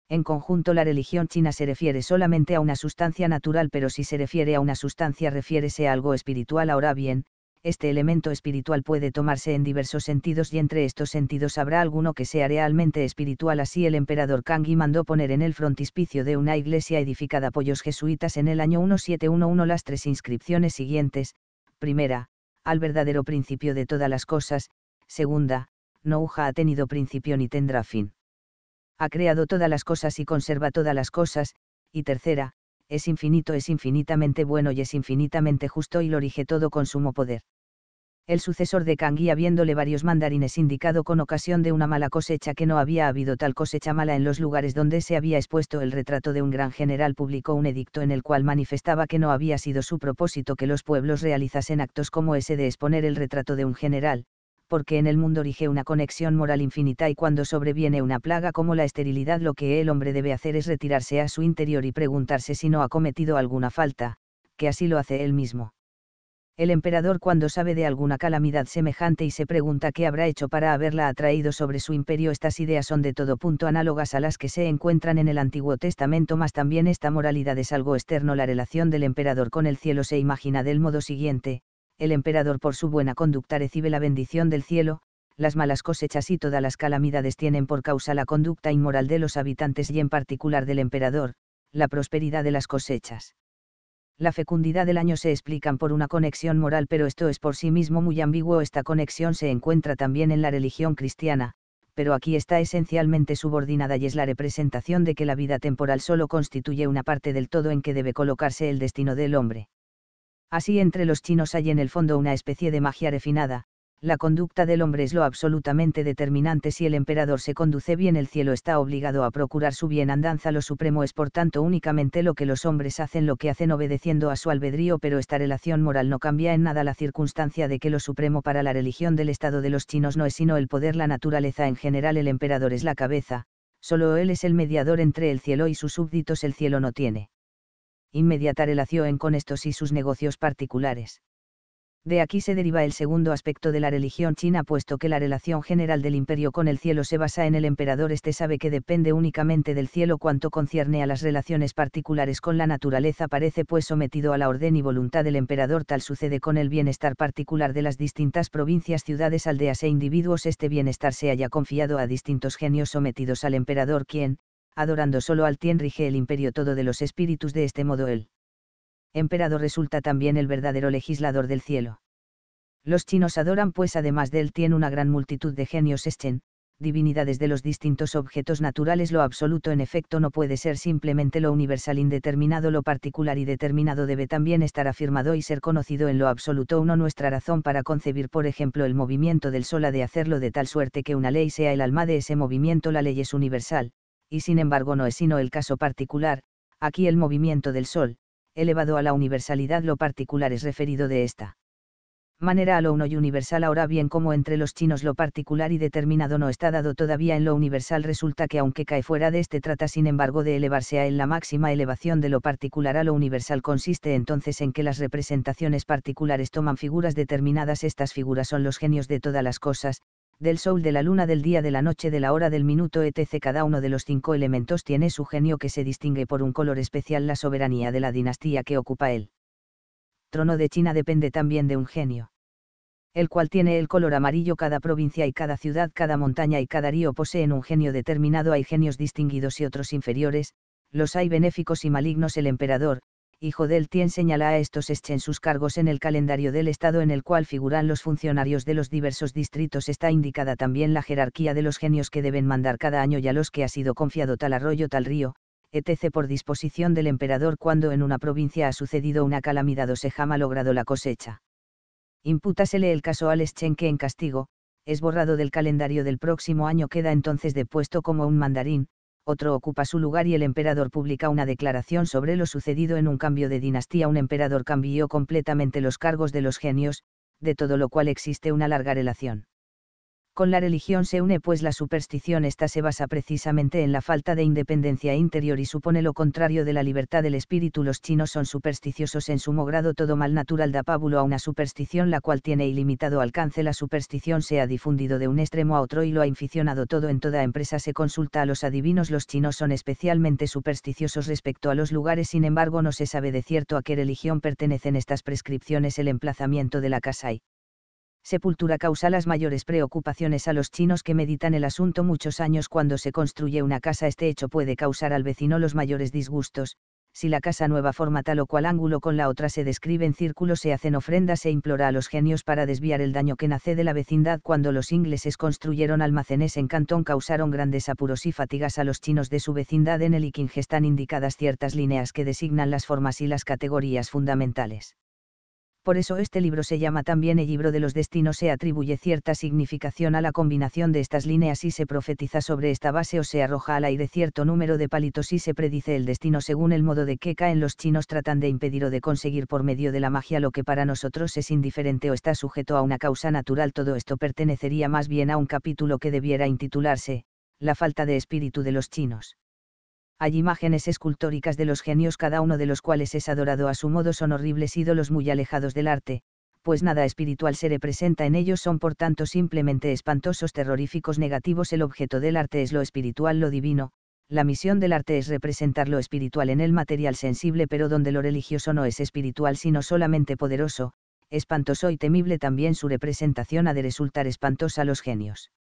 En conjunto la religión china se refiere solamente a una sustancia natural, pero si se refiere a una sustancia refiérese a algo espiritual. Ahora bien, este elemento espiritual puede tomarse en diversos sentidos y entre estos sentidos habrá alguno que sea realmente espiritual. Así el emperador Kangi mandó poner en el frontispicio de una iglesia edificada por los jesuitas en el año 1711 las tres inscripciones siguientes. Primera, al verdadero principio de todas las cosas. Segunda, Nouja ha tenido principio ni tendrá fin. Ha creado todas las cosas y conserva todas las cosas, y tercera, es infinito, es infinitamente bueno y es infinitamente justo y lo rige todo con sumo poder. El sucesor de Kangui habiéndole varios mandarines indicado con ocasión de una mala cosecha que no había habido tal cosecha mala en los lugares donde se había expuesto el retrato de un gran general publicó un edicto en el cual manifestaba que no había sido su propósito que los pueblos realizasen actos como ese de exponer el retrato de un general, porque en el mundo rige una conexión moral infinita y cuando sobreviene una plaga como la esterilidad lo que el hombre debe hacer es retirarse a su interior y preguntarse si no ha cometido alguna falta, que así lo hace él mismo. El emperador cuando sabe de alguna calamidad semejante y se pregunta qué habrá hecho para haberla atraído sobre su imperio, estas ideas son de todo punto análogas a las que se encuentran en el Antiguo Testamento, más también esta moralidad es algo externo, la relación del emperador con el cielo se imagina del modo siguiente, el emperador por su buena conducta recibe la bendición del cielo, las malas cosechas y todas las calamidades tienen por causa la conducta inmoral de los habitantes y en particular del emperador, la prosperidad de las cosechas. La fecundidad del año se explican por una conexión moral, pero esto es por sí mismo muy ambiguo. Esta conexión se encuentra también en la religión cristiana, pero aquí está esencialmente subordinada y es la representación de que la vida temporal solo constituye una parte del todo en que debe colocarse el destino del hombre. Así entre los chinos hay en el fondo una especie de magia refinada, la conducta del hombre es lo absolutamente determinante si el emperador se conduce bien el cielo está obligado a procurar su bien andanza lo supremo es por tanto únicamente lo que los hombres hacen lo que hacen obedeciendo a su albedrío pero esta relación moral no cambia en nada la circunstancia de que lo supremo para la religión del estado de los chinos no es sino el poder la naturaleza en general el emperador es la cabeza, solo él es el mediador entre el cielo y sus súbditos el cielo no tiene inmediata relación con estos y sus negocios particulares. De aquí se deriva el segundo aspecto de la religión china, puesto que la relación general del imperio con el cielo se basa en el emperador. Este sabe que depende únicamente del cielo cuanto concierne a las relaciones particulares con la naturaleza. Parece pues sometido a la orden y voluntad del emperador. Tal sucede con el bienestar particular de las distintas provincias, ciudades, aldeas e individuos. Este bienestar se haya confiado a distintos genios sometidos al emperador, quien, adorando solo al Tien rige el imperio todo de los espíritus de este modo el emperador resulta también el verdadero legislador del cielo. Los chinos adoran pues además del Tien una gran multitud de genios Eschen, divinidades de los distintos objetos naturales lo absoluto en efecto no puede ser simplemente lo universal indeterminado, lo particular y determinado debe también estar afirmado y ser conocido en lo absoluto uno nuestra razón para concebir por ejemplo el movimiento del sol ha de hacerlo de tal suerte que una ley sea el alma de ese movimiento la ley es universal, y sin embargo no es sino el caso particular, aquí el movimiento del Sol, elevado a la universalidad lo particular es referido de esta manera a lo uno y universal ahora bien como entre los chinos lo particular y determinado no está dado todavía en lo universal resulta que aunque cae fuera de este trata sin embargo de elevarse a él la máxima elevación de lo particular a lo universal consiste entonces en que las representaciones particulares toman figuras determinadas estas figuras son los genios de todas las cosas, del sol, de la luna, del día, de la noche, de la hora, del minuto, etc. Cada uno de los cinco elementos tiene su genio que se distingue por un color especial, la soberanía de la dinastía que ocupa él. Trono de China depende también de un genio. El cual tiene el color amarillo, cada provincia y cada ciudad, cada montaña y cada río poseen un genio determinado, hay genios distinguidos y otros inferiores, los hay benéficos y malignos, el emperador, hijo del Tien señala a estos eschen sus cargos en el calendario del Estado en el cual figuran los funcionarios de los diversos distritos. Está indicada también la jerarquía de los genios que deben mandar cada año y a los que ha sido confiado tal arroyo, tal río, etc. por disposición del emperador cuando en una provincia ha sucedido una calamidad o se ha logrado la cosecha. Impútasele el caso al Eschen que en castigo, es borrado del calendario del próximo año queda entonces depuesto como un mandarín, otro ocupa su lugar y el emperador publica una declaración sobre lo sucedido en un cambio de dinastía. Un emperador cambió completamente los cargos de los genios, de todo lo cual existe una larga relación con la religión se une pues la superstición esta se basa precisamente en la falta de independencia interior y supone lo contrario de la libertad del espíritu. Los chinos son supersticiosos en sumo grado, todo mal natural da pábulo a una superstición la cual tiene ilimitado alcance. La superstición se ha difundido de un extremo a otro y lo ha inficionado todo en toda empresa se consulta a los adivinos. Los chinos son especialmente supersticiosos respecto a los lugares, sin embargo no se sabe de cierto a qué religión pertenecen estas prescripciones. El emplazamiento de la casa y sepultura causa las mayores preocupaciones a los chinos que meditan el asunto muchos años cuando se construye una casa. Este hecho puede causar al vecino los mayores disgustos. Si la casa nueva forma tal o cual ángulo con la otra se describe en círculos, se hacen ofrendas, e implora a los genios para desviar el daño que nace de la vecindad. Cuando los ingleses construyeron almacenes en Cantón, causaron grandes apuros y fatigas a los chinos de su vecindad. En el IKING están indicadas ciertas líneas que designan las formas y las categorías fundamentales por eso este libro se llama también el libro de los destinos. Se atribuye cierta significación a la combinación de estas líneas y se profetiza sobre esta base o se arroja al aire cierto número de palitos y se predice el destino según el modo de que caen los chinos tratan de impedir o de conseguir por medio de la magia lo que para nosotros es indiferente o está sujeto a una causa natural. Todo esto pertenecería más bien a un capítulo que debiera intitularse, La falta de espíritu de los chinos hay imágenes escultóricas de los genios cada uno de los cuales es adorado a su modo son horribles ídolos muy alejados del arte, pues nada espiritual se representa en ellos son por tanto simplemente espantosos terroríficos negativos el objeto del arte es lo espiritual lo divino, la misión del arte es representar lo espiritual en el material sensible pero donde lo religioso no es espiritual sino solamente poderoso, espantoso y temible también su representación ha de resultar espantosa a los genios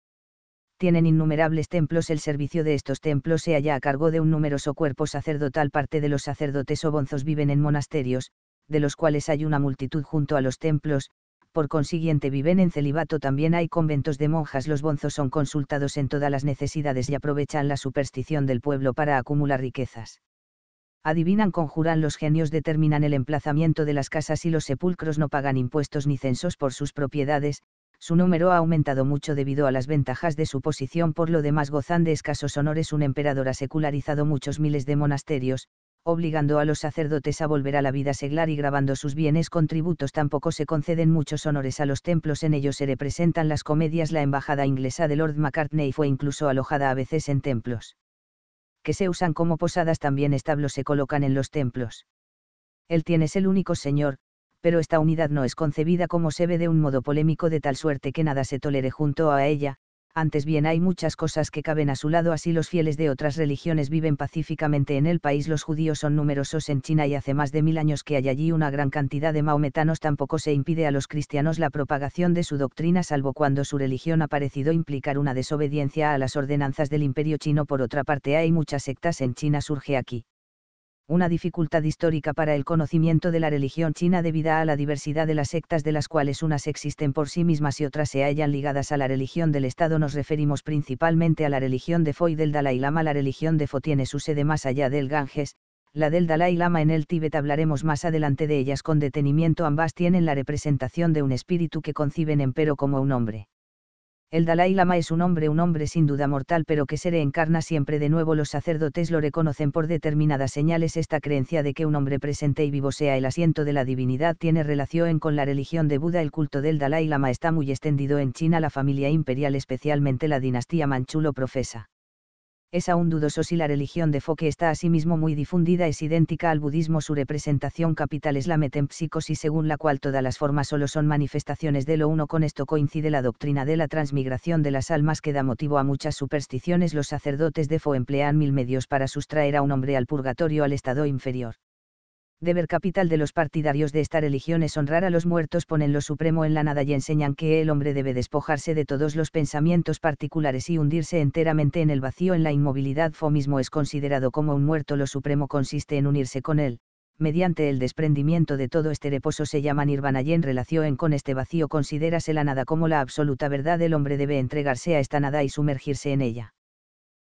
tienen innumerables templos. El servicio de estos templos se halla a cargo de un numeroso cuerpo sacerdotal. Parte de los sacerdotes o bonzos viven en monasterios, de los cuales hay una multitud junto a los templos, por consiguiente viven en celibato. También hay conventos de monjas. Los bonzos son consultados en todas las necesidades y aprovechan la superstición del pueblo para acumular riquezas. Adivinan, conjuran los genios, determinan el emplazamiento de las casas y los sepulcros, no pagan impuestos ni censos por sus propiedades, su número ha aumentado mucho debido a las ventajas de su posición, por lo demás gozan de escasos honores. Un emperador ha secularizado muchos miles de monasterios, obligando a los sacerdotes a volver a la vida seglar y grabando sus bienes con tributos. Tampoco se conceden muchos honores a los templos, en ellos se representan las comedias. La embajada inglesa de Lord McCartney fue incluso alojada a veces en templos. Que se usan como posadas, también establos se colocan en los templos. Él tiene el único Señor, pero esta unidad no es concebida como se ve de un modo polémico de tal suerte que nada se tolere junto a ella, antes bien hay muchas cosas que caben a su lado, así los fieles de otras religiones viven pacíficamente en el país, los judíos son numerosos en China y hace más de mil años que hay allí una gran cantidad de maometanos, tampoco se impide a los cristianos la propagación de su doctrina, salvo cuando su religión ha parecido implicar una desobediencia a las ordenanzas del imperio chino, por otra parte hay muchas sectas en China, surge aquí una dificultad histórica para el conocimiento de la religión china debida a la diversidad de las sectas de las cuales unas existen por sí mismas y otras se hallan ligadas a la religión del Estado. Nos referimos principalmente a la religión de Fo y del Dalai Lama. La religión de Fo tiene su sede más allá del Ganges, la del Dalai Lama en el Tíbet hablaremos más adelante de ellas con detenimiento. Ambas tienen la representación de un espíritu que conciben empero como un hombre. El Dalai Lama es un hombre, un hombre sin duda mortal, pero que se reencarna siempre de nuevo. Los sacerdotes lo reconocen por determinadas señales. Esta creencia de que un hombre presente y vivo sea el asiento de la divinidad tiene relación con la religión de Buda. El culto del Dalai Lama está muy extendido en China. La familia imperial, especialmente la dinastía Manchú, lo profesa es aún dudoso si la religión de Fo que está mismo muy difundida es idéntica al budismo. Su representación capital es la metempsicosis según la cual todas las formas solo son manifestaciones de lo uno. Con esto coincide la doctrina de la transmigración de las almas que da motivo a muchas supersticiones. Los sacerdotes de Fo emplean mil medios para sustraer a un hombre al purgatorio al estado inferior deber capital de los partidarios de esta religión es honrar a los muertos, ponen lo supremo en la nada y enseñan que el hombre debe despojarse de todos los pensamientos particulares y hundirse enteramente en el vacío, en la inmovilidad. Fo mismo es considerado como un muerto, lo supremo consiste en unirse con él, mediante el desprendimiento de todo este reposo se llama nirvana y en relación con este vacío considerase la nada como la absoluta verdad, el hombre debe entregarse a esta nada y sumergirse en ella.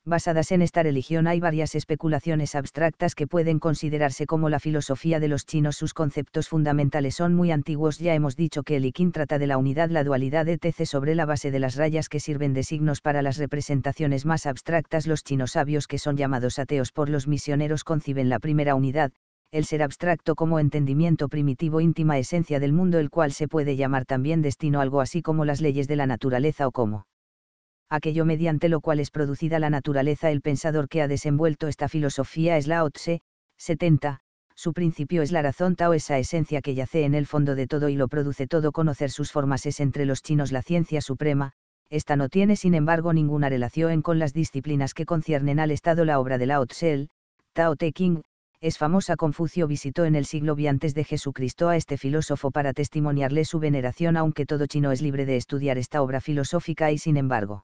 Basadas en esta religión hay varias especulaciones abstractas que pueden considerarse como la filosofía de los chinos. Sus conceptos fundamentales son muy antiguos. Ya hemos dicho que el Iquín trata de la unidad, la dualidad etc. sobre la base de las rayas que sirven de signos para las representaciones más abstractas. Los chinos sabios que son llamados ateos por los misioneros conciben la primera unidad, el ser abstracto como entendimiento primitivo íntima esencia del mundo el cual se puede llamar también destino algo así como las leyes de la naturaleza o como aquello mediante lo cual es producida la naturaleza. El pensador que ha desenvuelto esta filosofía es Lao Tse, 70, su principio es la razón Tao, esa esencia que yace en el fondo de todo y lo produce todo. Conocer sus formas es entre los chinos la ciencia suprema, esta no tiene sin embargo ninguna relación con las disciplinas que conciernen al Estado. La obra de Lao Tse, Tao Te King, es famosa. Confucio visitó en el siglo V antes de Jesucristo a este filósofo para testimoniarle su veneración, aunque todo chino es libre de estudiar esta obra filosófica y sin embargo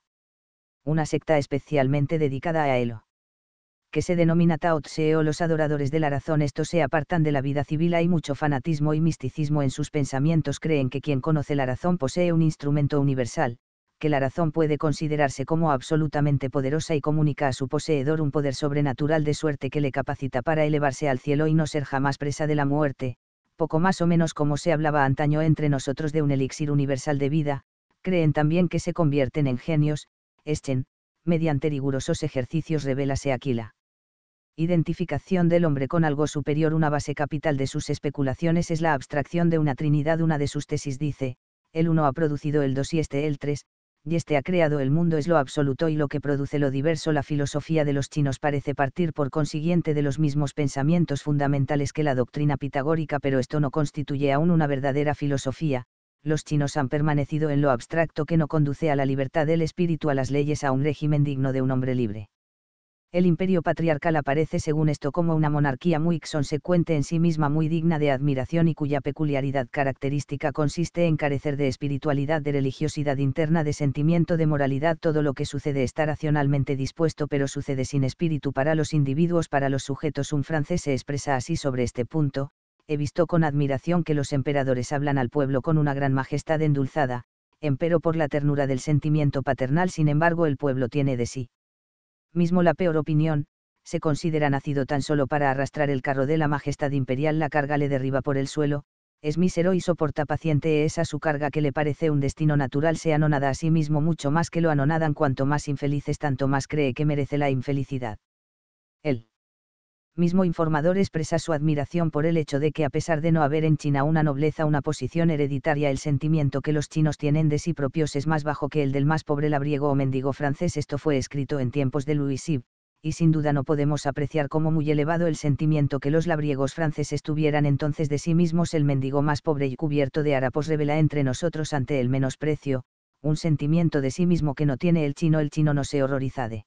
una secta especialmente dedicada a Elo. Que se denomina Tao o los adoradores de la razón, estos se apartan de la vida civil. Hay mucho fanatismo y misticismo en sus pensamientos. Creen que quien conoce la razón posee un instrumento universal, que la razón puede considerarse como absolutamente poderosa y comunica a su poseedor un poder sobrenatural de suerte que le capacita para elevarse al cielo y no ser jamás presa de la muerte, poco más o menos como se hablaba antaño entre nosotros de un elixir universal de vida, creen también que se convierten en genios, Eschen, mediante rigurosos ejercicios revelase Aquila. Identificación del hombre con algo superior Una base capital de sus especulaciones es la abstracción de una trinidad Una de sus tesis dice, el uno ha producido el dos y este el tres, y este ha creado el mundo es lo absoluto y lo que produce lo diverso. La filosofía de los chinos parece partir por consiguiente de los mismos pensamientos fundamentales que la doctrina pitagórica, pero esto no constituye aún una verdadera filosofía, los chinos han permanecido en lo abstracto que no conduce a la libertad del espíritu a las leyes a un régimen digno de un hombre libre. El imperio patriarcal aparece según esto como una monarquía muy consecuente en sí misma muy digna de admiración y cuya peculiaridad característica consiste en carecer de espiritualidad, de religiosidad interna, de sentimiento, de moralidad, todo lo que sucede está racionalmente dispuesto pero sucede sin espíritu para los individuos, para los sujetos. Un francés se expresa así sobre este punto, he visto con admiración que los emperadores hablan al pueblo con una gran majestad endulzada, empero por la ternura del sentimiento paternal sin embargo el pueblo tiene de sí. Mismo la peor opinión, se considera nacido tan solo para arrastrar el carro de la majestad imperial la carga le derriba por el suelo, es mísero y soporta paciente esa su carga que le parece un destino natural se anonada a sí mismo mucho más que lo anonadan cuanto más infelices tanto más cree que merece la infelicidad. Él mismo informador expresa su admiración por el hecho de que a pesar de no haber en China una nobleza, una posición hereditaria, el sentimiento que los chinos tienen de sí propios es más bajo que el del más pobre labriego o mendigo francés. Esto fue escrito en tiempos de Louis XIV y sin duda no podemos apreciar como muy elevado el sentimiento que los labriegos franceses tuvieran entonces de sí mismos. El mendigo más pobre y cubierto de harapos revela entre nosotros ante el menosprecio, un sentimiento de sí mismo que no tiene el chino. El chino no se horroriza de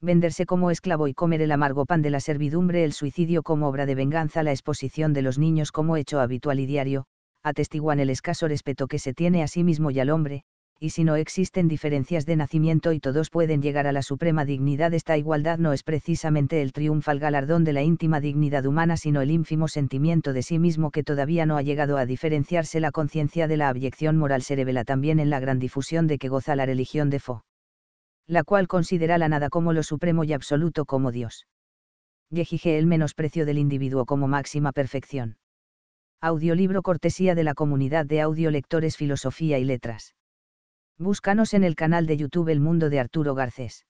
venderse como esclavo y comer el amargo pan de la servidumbre, el suicidio como obra de venganza, la exposición de los niños como hecho habitual y diario, atestiguan el escaso respeto que se tiene a sí mismo y al hombre, y si no existen diferencias de nacimiento y todos pueden llegar a la suprema dignidad, esta igualdad no es precisamente el triunfal galardón de la íntima dignidad humana, sino el ínfimo sentimiento de sí mismo que todavía no ha llegado a diferenciarse la conciencia de la abyección moral se revela también en la gran difusión de que goza la religión de Fo la cual considera la nada como lo supremo y absoluto como Dios. Yejige el menosprecio del individuo como máxima perfección. Audiolibro cortesía de la comunidad de audiolectores Filosofía y Letras. Búscanos en el canal de YouTube El Mundo de Arturo Garcés.